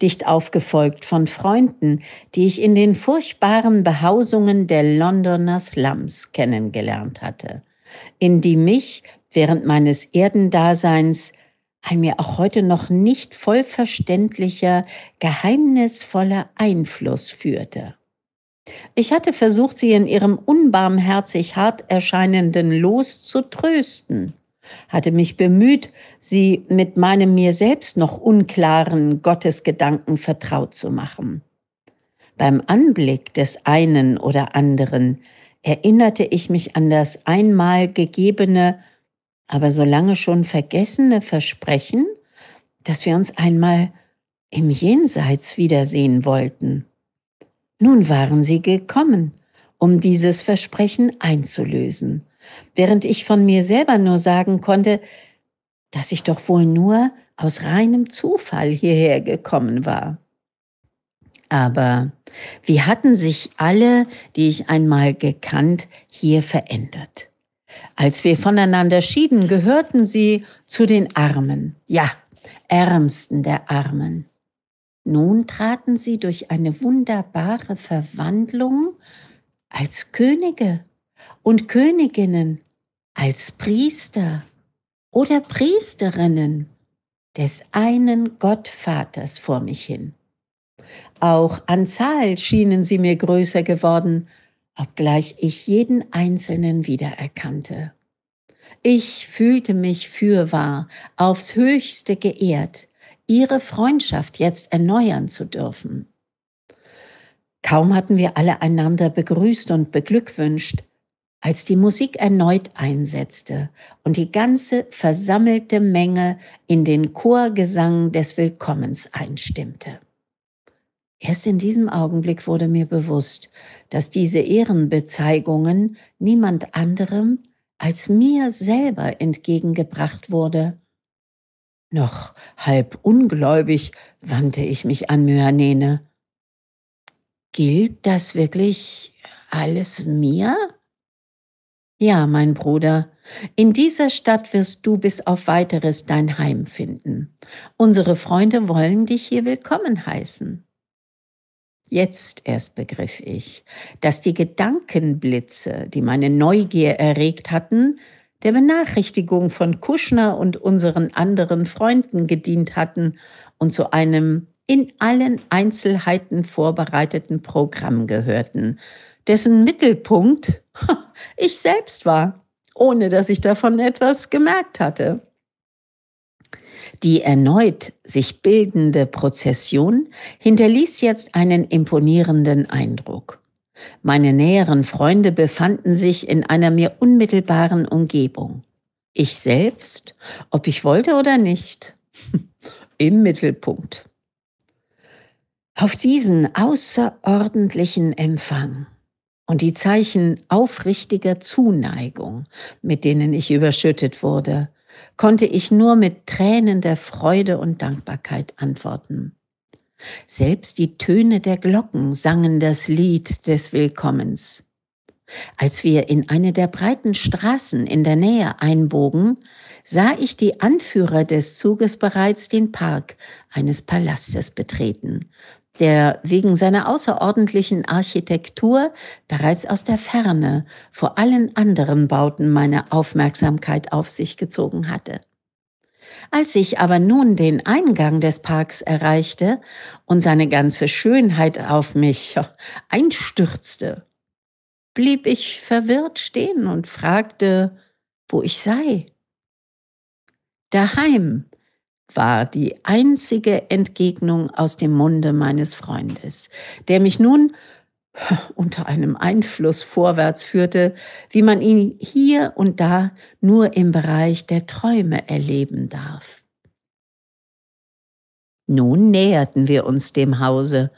dicht aufgefolgt von Freunden, die ich in den furchtbaren Behausungen der Londoner Slums kennengelernt hatte, in die mich während meines Erdendaseins ein mir auch heute noch nicht vollverständlicher, geheimnisvoller Einfluss führte. Ich hatte versucht, sie in ihrem unbarmherzig hart erscheinenden Los zu trösten, hatte mich bemüht, sie mit meinem mir selbst noch unklaren Gottesgedanken vertraut zu machen. Beim Anblick des einen oder anderen erinnerte ich mich an das einmal gegebene, aber so lange schon vergessene Versprechen, dass wir uns einmal im Jenseits wiedersehen wollten. Nun waren sie gekommen, um dieses Versprechen einzulösen, während ich von mir selber nur sagen konnte, dass ich doch wohl nur aus reinem Zufall hierher gekommen war. Aber wie hatten sich alle, die ich einmal gekannt, hier verändert? Als wir voneinander schieden, gehörten sie zu den Armen, ja, Ärmsten der Armen. Nun traten sie durch eine wunderbare Verwandlung als Könige und Königinnen, als Priester oder Priesterinnen des einen Gottvaters vor mich hin. Auch an Zahl schienen sie mir größer geworden, obgleich ich jeden einzelnen wiedererkannte. Ich fühlte mich fürwahr aufs höchste geehrt, ihre Freundschaft jetzt erneuern zu dürfen. Kaum hatten wir alle einander begrüßt und beglückwünscht, als die Musik erneut einsetzte und die ganze versammelte Menge in den Chorgesang des Willkommens einstimmte. Erst in diesem Augenblick wurde mir bewusst, dass diese Ehrenbezeigungen niemand anderem als mir selber entgegengebracht wurde noch halb ungläubig wandte ich mich an Myanene. Gilt das wirklich alles mir? Ja, mein Bruder, in dieser Stadt wirst du bis auf weiteres dein Heim finden. Unsere Freunde wollen dich hier willkommen heißen. Jetzt erst begriff ich, dass die Gedankenblitze, die meine Neugier erregt hatten, der Benachrichtigung von Kuschner und unseren anderen Freunden gedient hatten und zu einem in allen Einzelheiten vorbereiteten Programm gehörten, dessen Mittelpunkt ich selbst war, ohne dass ich davon etwas gemerkt hatte. Die erneut sich bildende Prozession hinterließ jetzt einen imponierenden Eindruck. Meine näheren Freunde befanden sich in einer mir unmittelbaren Umgebung. Ich selbst, ob ich wollte oder nicht, im Mittelpunkt. Auf diesen außerordentlichen Empfang und die Zeichen aufrichtiger Zuneigung, mit denen ich überschüttet wurde, konnte ich nur mit Tränen der Freude und Dankbarkeit antworten. Selbst die Töne der Glocken sangen das Lied des Willkommens. Als wir in eine der breiten Straßen in der Nähe einbogen, sah ich die Anführer des Zuges bereits den Park eines Palastes betreten, der wegen seiner außerordentlichen Architektur bereits aus der Ferne vor allen anderen Bauten meine Aufmerksamkeit auf sich gezogen hatte. Als ich aber nun den Eingang des Parks erreichte und seine ganze Schönheit auf mich einstürzte, blieb ich verwirrt stehen und fragte, wo ich sei. Daheim war die einzige Entgegnung aus dem Munde meines Freundes, der mich nun unter einem Einfluss vorwärts führte, wie man ihn hier und da nur im Bereich der Träume erleben darf. Nun näherten wir uns dem Hause,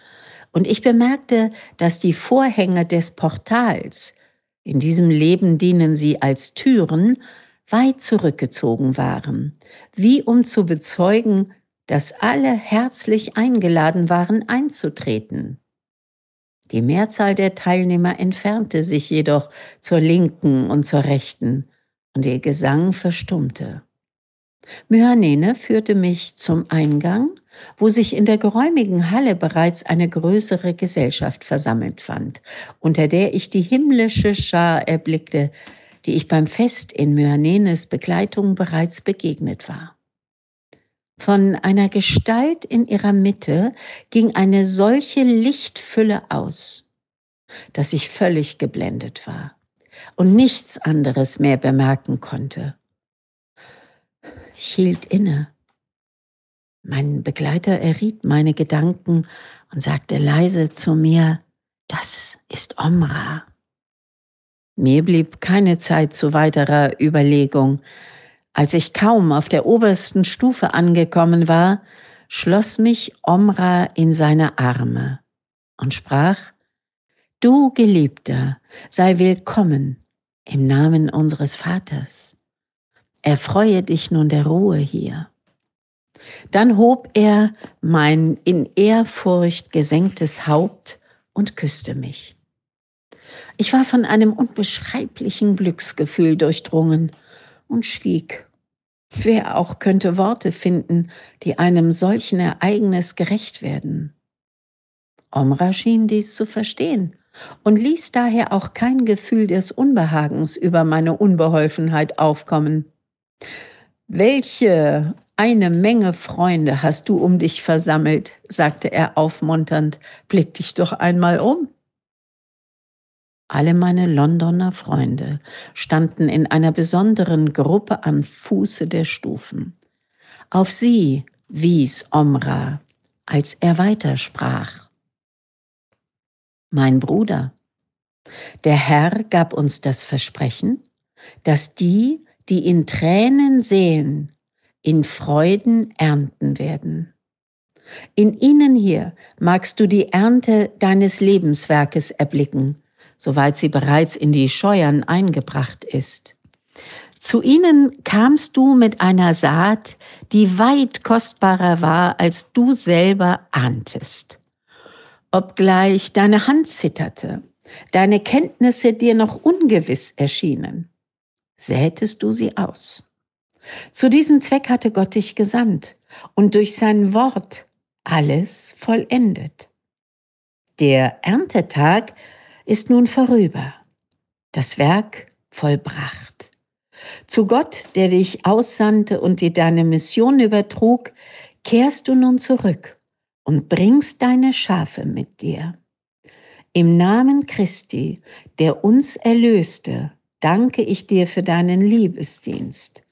und ich bemerkte, dass die Vorhänge des Portals, in diesem Leben dienen sie als Türen, weit zurückgezogen waren, wie um zu bezeugen, dass alle herzlich eingeladen waren einzutreten. Die Mehrzahl der Teilnehmer entfernte sich jedoch zur linken und zur rechten, und ihr Gesang verstummte. Myhanene führte mich zum Eingang, wo sich in der geräumigen Halle bereits eine größere Gesellschaft versammelt fand, unter der ich die himmlische Schar erblickte, die ich beim Fest in Myanenes Begleitung bereits begegnet war. Von einer Gestalt in ihrer Mitte ging eine solche Lichtfülle aus, dass ich völlig geblendet war und nichts anderes mehr bemerken konnte. Ich hielt inne. Mein Begleiter erriet meine Gedanken und sagte leise zu mir, das ist Omra. Mir blieb keine Zeit zu weiterer Überlegung, als ich kaum auf der obersten Stufe angekommen war, schloss mich Omra in seine Arme und sprach, Du Geliebter, sei willkommen im Namen unseres Vaters. Erfreue dich nun der Ruhe hier. Dann hob er mein in Ehrfurcht gesenktes Haupt und küsste mich. Ich war von einem unbeschreiblichen Glücksgefühl durchdrungen und schwieg Wer auch könnte Worte finden, die einem solchen Ereignis gerecht werden? Omra schien dies zu verstehen und ließ daher auch kein Gefühl des Unbehagens über meine Unbeholfenheit aufkommen. Welche eine Menge Freunde hast du um dich versammelt, sagte er aufmunternd. Blick dich doch einmal um. Alle meine Londoner Freunde standen in einer besonderen Gruppe am Fuße der Stufen. Auf sie wies Omra, als er weitersprach. Mein Bruder, der Herr gab uns das Versprechen, dass die, die in Tränen sehen, in Freuden ernten werden. In ihnen hier magst du die Ernte deines Lebenswerkes erblicken soweit sie bereits in die Scheuern eingebracht ist. Zu ihnen kamst du mit einer Saat, die weit kostbarer war, als du selber ahntest. Obgleich deine Hand zitterte, deine Kenntnisse dir noch ungewiss erschienen, sätest du sie aus. Zu diesem Zweck hatte Gott dich gesandt und durch sein Wort alles vollendet. Der Erntetag ist nun vorüber, das Werk vollbracht. Zu Gott, der dich aussandte und dir deine Mission übertrug, kehrst du nun zurück und bringst deine Schafe mit dir. Im Namen Christi, der uns erlöste, danke ich dir für deinen Liebesdienst.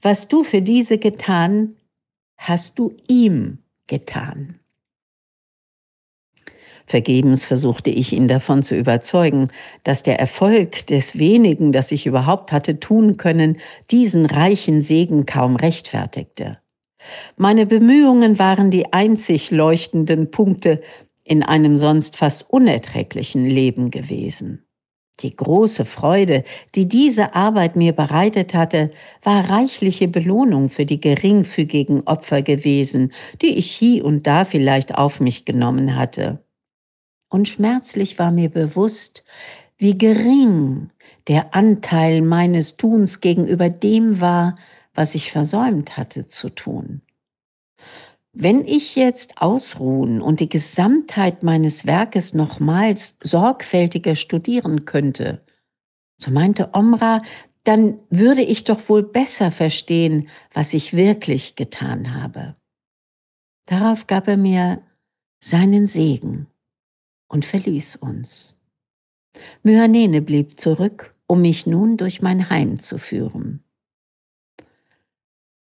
Was du für diese getan, hast du ihm getan. Vergebens versuchte ich ihn davon zu überzeugen, dass der Erfolg des wenigen, das ich überhaupt hatte tun können, diesen reichen Segen kaum rechtfertigte. Meine Bemühungen waren die einzig leuchtenden Punkte in einem sonst fast unerträglichen Leben gewesen. Die große Freude, die diese Arbeit mir bereitet hatte, war reichliche Belohnung für die geringfügigen Opfer gewesen, die ich hie und da vielleicht auf mich genommen hatte. Und schmerzlich war mir bewusst, wie gering der Anteil meines Tuns gegenüber dem war, was ich versäumt hatte zu tun. Wenn ich jetzt ausruhen und die Gesamtheit meines Werkes nochmals sorgfältiger studieren könnte, so meinte Omra, dann würde ich doch wohl besser verstehen, was ich wirklich getan habe. Darauf gab er mir seinen Segen und verließ uns. Myanene blieb zurück, um mich nun durch mein Heim zu führen.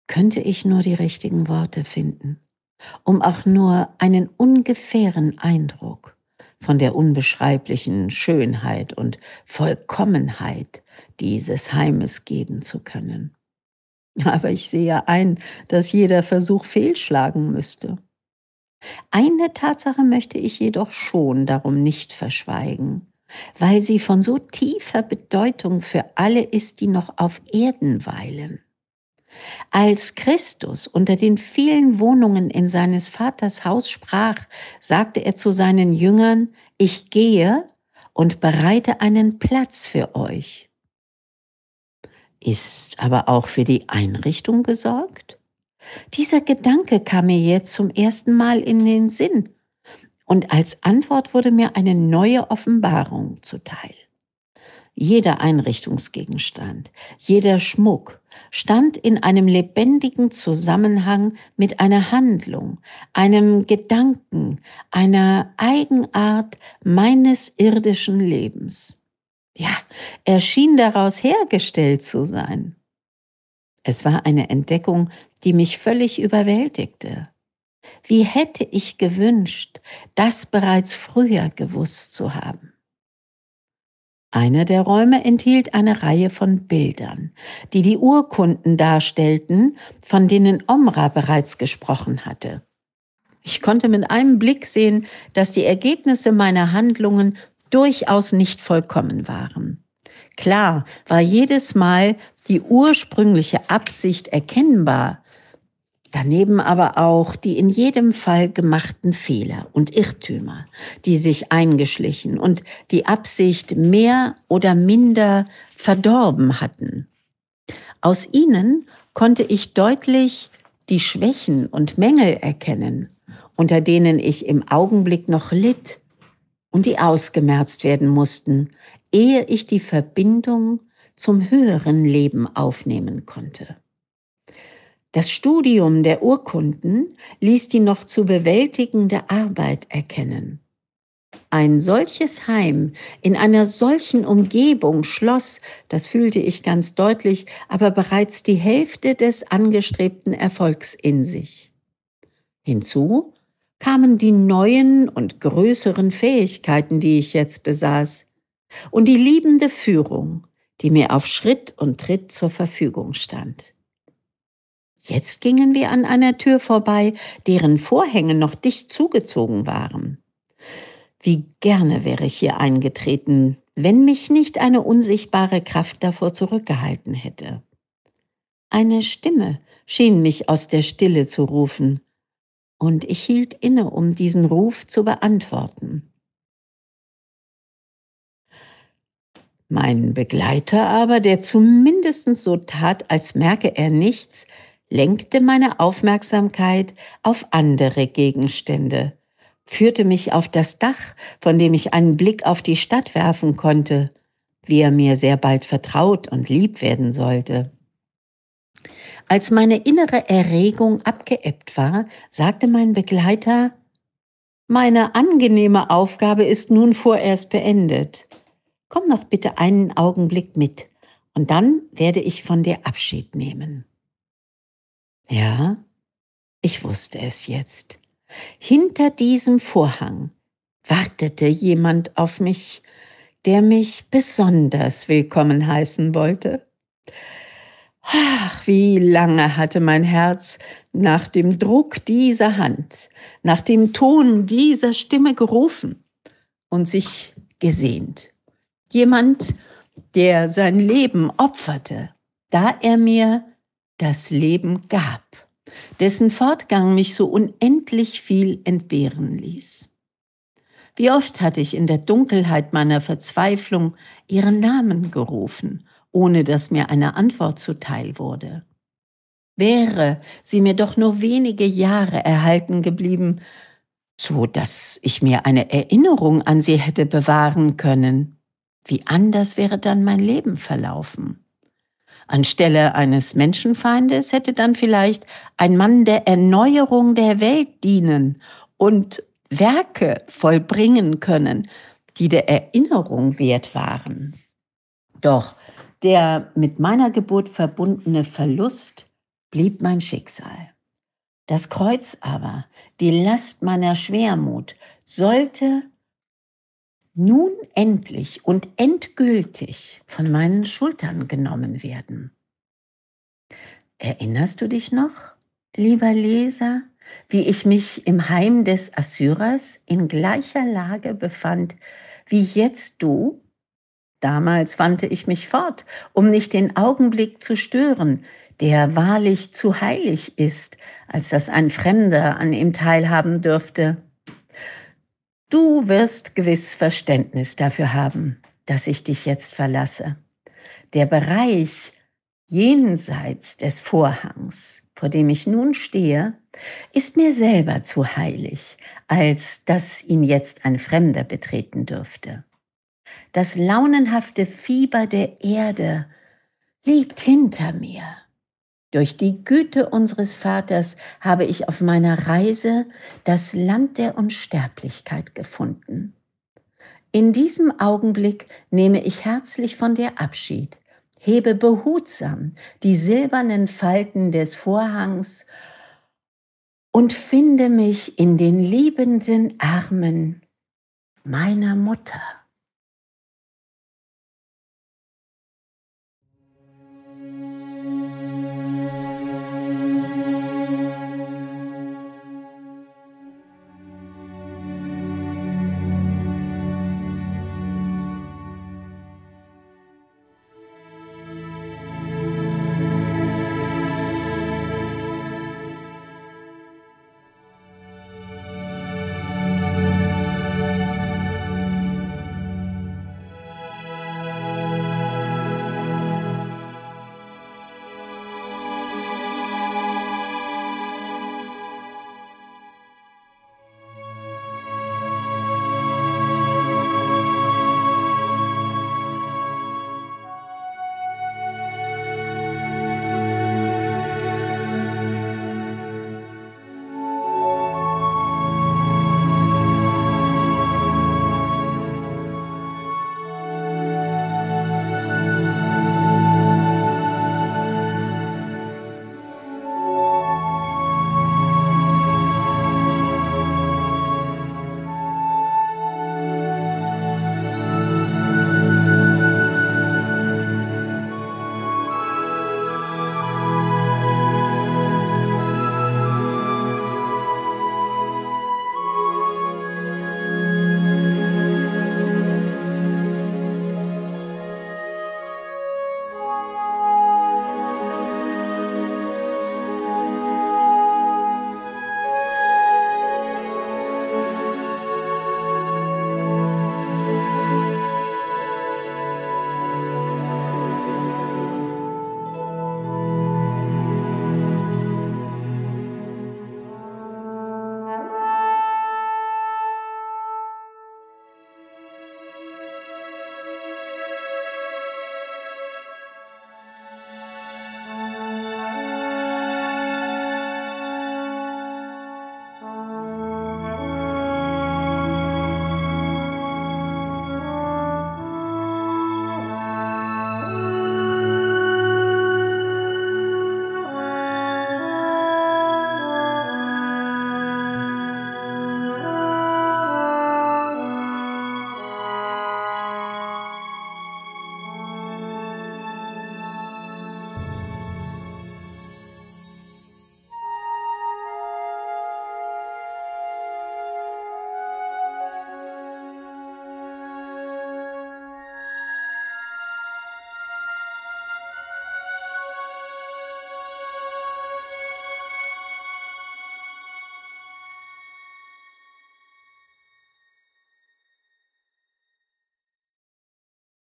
Könnte ich nur die richtigen Worte finden, um auch nur einen ungefähren Eindruck von der unbeschreiblichen Schönheit und Vollkommenheit dieses Heimes geben zu können. Aber ich sehe ein, dass jeder Versuch fehlschlagen müsste. Eine Tatsache möchte ich jedoch schon darum nicht verschweigen, weil sie von so tiefer Bedeutung für alle ist, die noch auf Erden weilen. Als Christus unter den vielen Wohnungen in seines Vaters Haus sprach, sagte er zu seinen Jüngern, ich gehe und bereite einen Platz für euch. Ist aber auch für die Einrichtung gesorgt? Dieser Gedanke kam mir jetzt zum ersten Mal in den Sinn und als Antwort wurde mir eine neue Offenbarung zuteil. Jeder Einrichtungsgegenstand, jeder Schmuck stand in einem lebendigen Zusammenhang mit einer Handlung, einem Gedanken, einer Eigenart meines irdischen Lebens. Ja, er schien daraus hergestellt zu sein. Es war eine Entdeckung, die mich völlig überwältigte. Wie hätte ich gewünscht, das bereits früher gewusst zu haben. Einer der Räume enthielt eine Reihe von Bildern, die die Urkunden darstellten, von denen Omra bereits gesprochen hatte. Ich konnte mit einem Blick sehen, dass die Ergebnisse meiner Handlungen durchaus nicht vollkommen waren. Klar war jedes Mal die ursprüngliche Absicht erkennbar, Daneben aber auch die in jedem Fall gemachten Fehler und Irrtümer, die sich eingeschlichen und die Absicht mehr oder minder verdorben hatten. Aus ihnen konnte ich deutlich die Schwächen und Mängel erkennen, unter denen ich im Augenblick noch litt und die ausgemerzt werden mussten, ehe ich die Verbindung zum höheren Leben aufnehmen konnte. Das Studium der Urkunden ließ die noch zu bewältigende Arbeit erkennen. Ein solches Heim in einer solchen Umgebung, Schloss, das fühlte ich ganz deutlich, aber bereits die Hälfte des angestrebten Erfolgs in sich. Hinzu kamen die neuen und größeren Fähigkeiten, die ich jetzt besaß, und die liebende Führung, die mir auf Schritt und Tritt zur Verfügung stand. Jetzt gingen wir an einer Tür vorbei, deren Vorhänge noch dicht zugezogen waren. Wie gerne wäre ich hier eingetreten, wenn mich nicht eine unsichtbare Kraft davor zurückgehalten hätte. Eine Stimme schien mich aus der Stille zu rufen, und ich hielt inne, um diesen Ruf zu beantworten. Mein Begleiter aber, der zumindest so tat, als merke er nichts, lenkte meine Aufmerksamkeit auf andere Gegenstände, führte mich auf das Dach, von dem ich einen Blick auf die Stadt werfen konnte, wie er mir sehr bald vertraut und lieb werden sollte. Als meine innere Erregung abgeebbt war, sagte mein Begleiter, meine angenehme Aufgabe ist nun vorerst beendet. Komm noch bitte einen Augenblick mit, und dann werde ich von dir Abschied nehmen. Ja, ich wusste es jetzt. Hinter diesem Vorhang wartete jemand auf mich, der mich besonders willkommen heißen wollte. Ach, wie lange hatte mein Herz nach dem Druck dieser Hand, nach dem Ton dieser Stimme gerufen und sich gesehnt. Jemand, der sein Leben opferte, da er mir das Leben gab, dessen Fortgang mich so unendlich viel entbehren ließ. Wie oft hatte ich in der Dunkelheit meiner Verzweiflung ihren Namen gerufen, ohne dass mir eine Antwort zuteil wurde. Wäre sie mir doch nur wenige Jahre erhalten geblieben, so dass ich mir eine Erinnerung an sie hätte bewahren können, wie anders wäre dann mein Leben verlaufen. Anstelle eines Menschenfeindes hätte dann vielleicht ein Mann der Erneuerung der Welt dienen und Werke vollbringen können, die der Erinnerung wert waren. Doch der mit meiner Geburt verbundene Verlust blieb mein Schicksal. Das Kreuz aber, die Last meiner Schwermut, sollte nun endlich und endgültig von meinen Schultern genommen werden. Erinnerst du dich noch, lieber Leser, wie ich mich im Heim des Assyrers in gleicher Lage befand, wie jetzt du? Damals wandte ich mich fort, um nicht den Augenblick zu stören, der wahrlich zu heilig ist, als dass ein Fremder an ihm teilhaben dürfte. Du wirst gewiss Verständnis dafür haben, dass ich dich jetzt verlasse. Der Bereich jenseits des Vorhangs, vor dem ich nun stehe, ist mir selber zu heilig, als dass ihn jetzt ein Fremder betreten dürfte. Das launenhafte Fieber der Erde liegt hinter mir. Durch die Güte unseres Vaters habe ich auf meiner Reise das Land der Unsterblichkeit gefunden. In diesem Augenblick nehme ich herzlich von dir Abschied, hebe behutsam die silbernen Falten des Vorhangs und finde mich in den liebenden Armen meiner Mutter.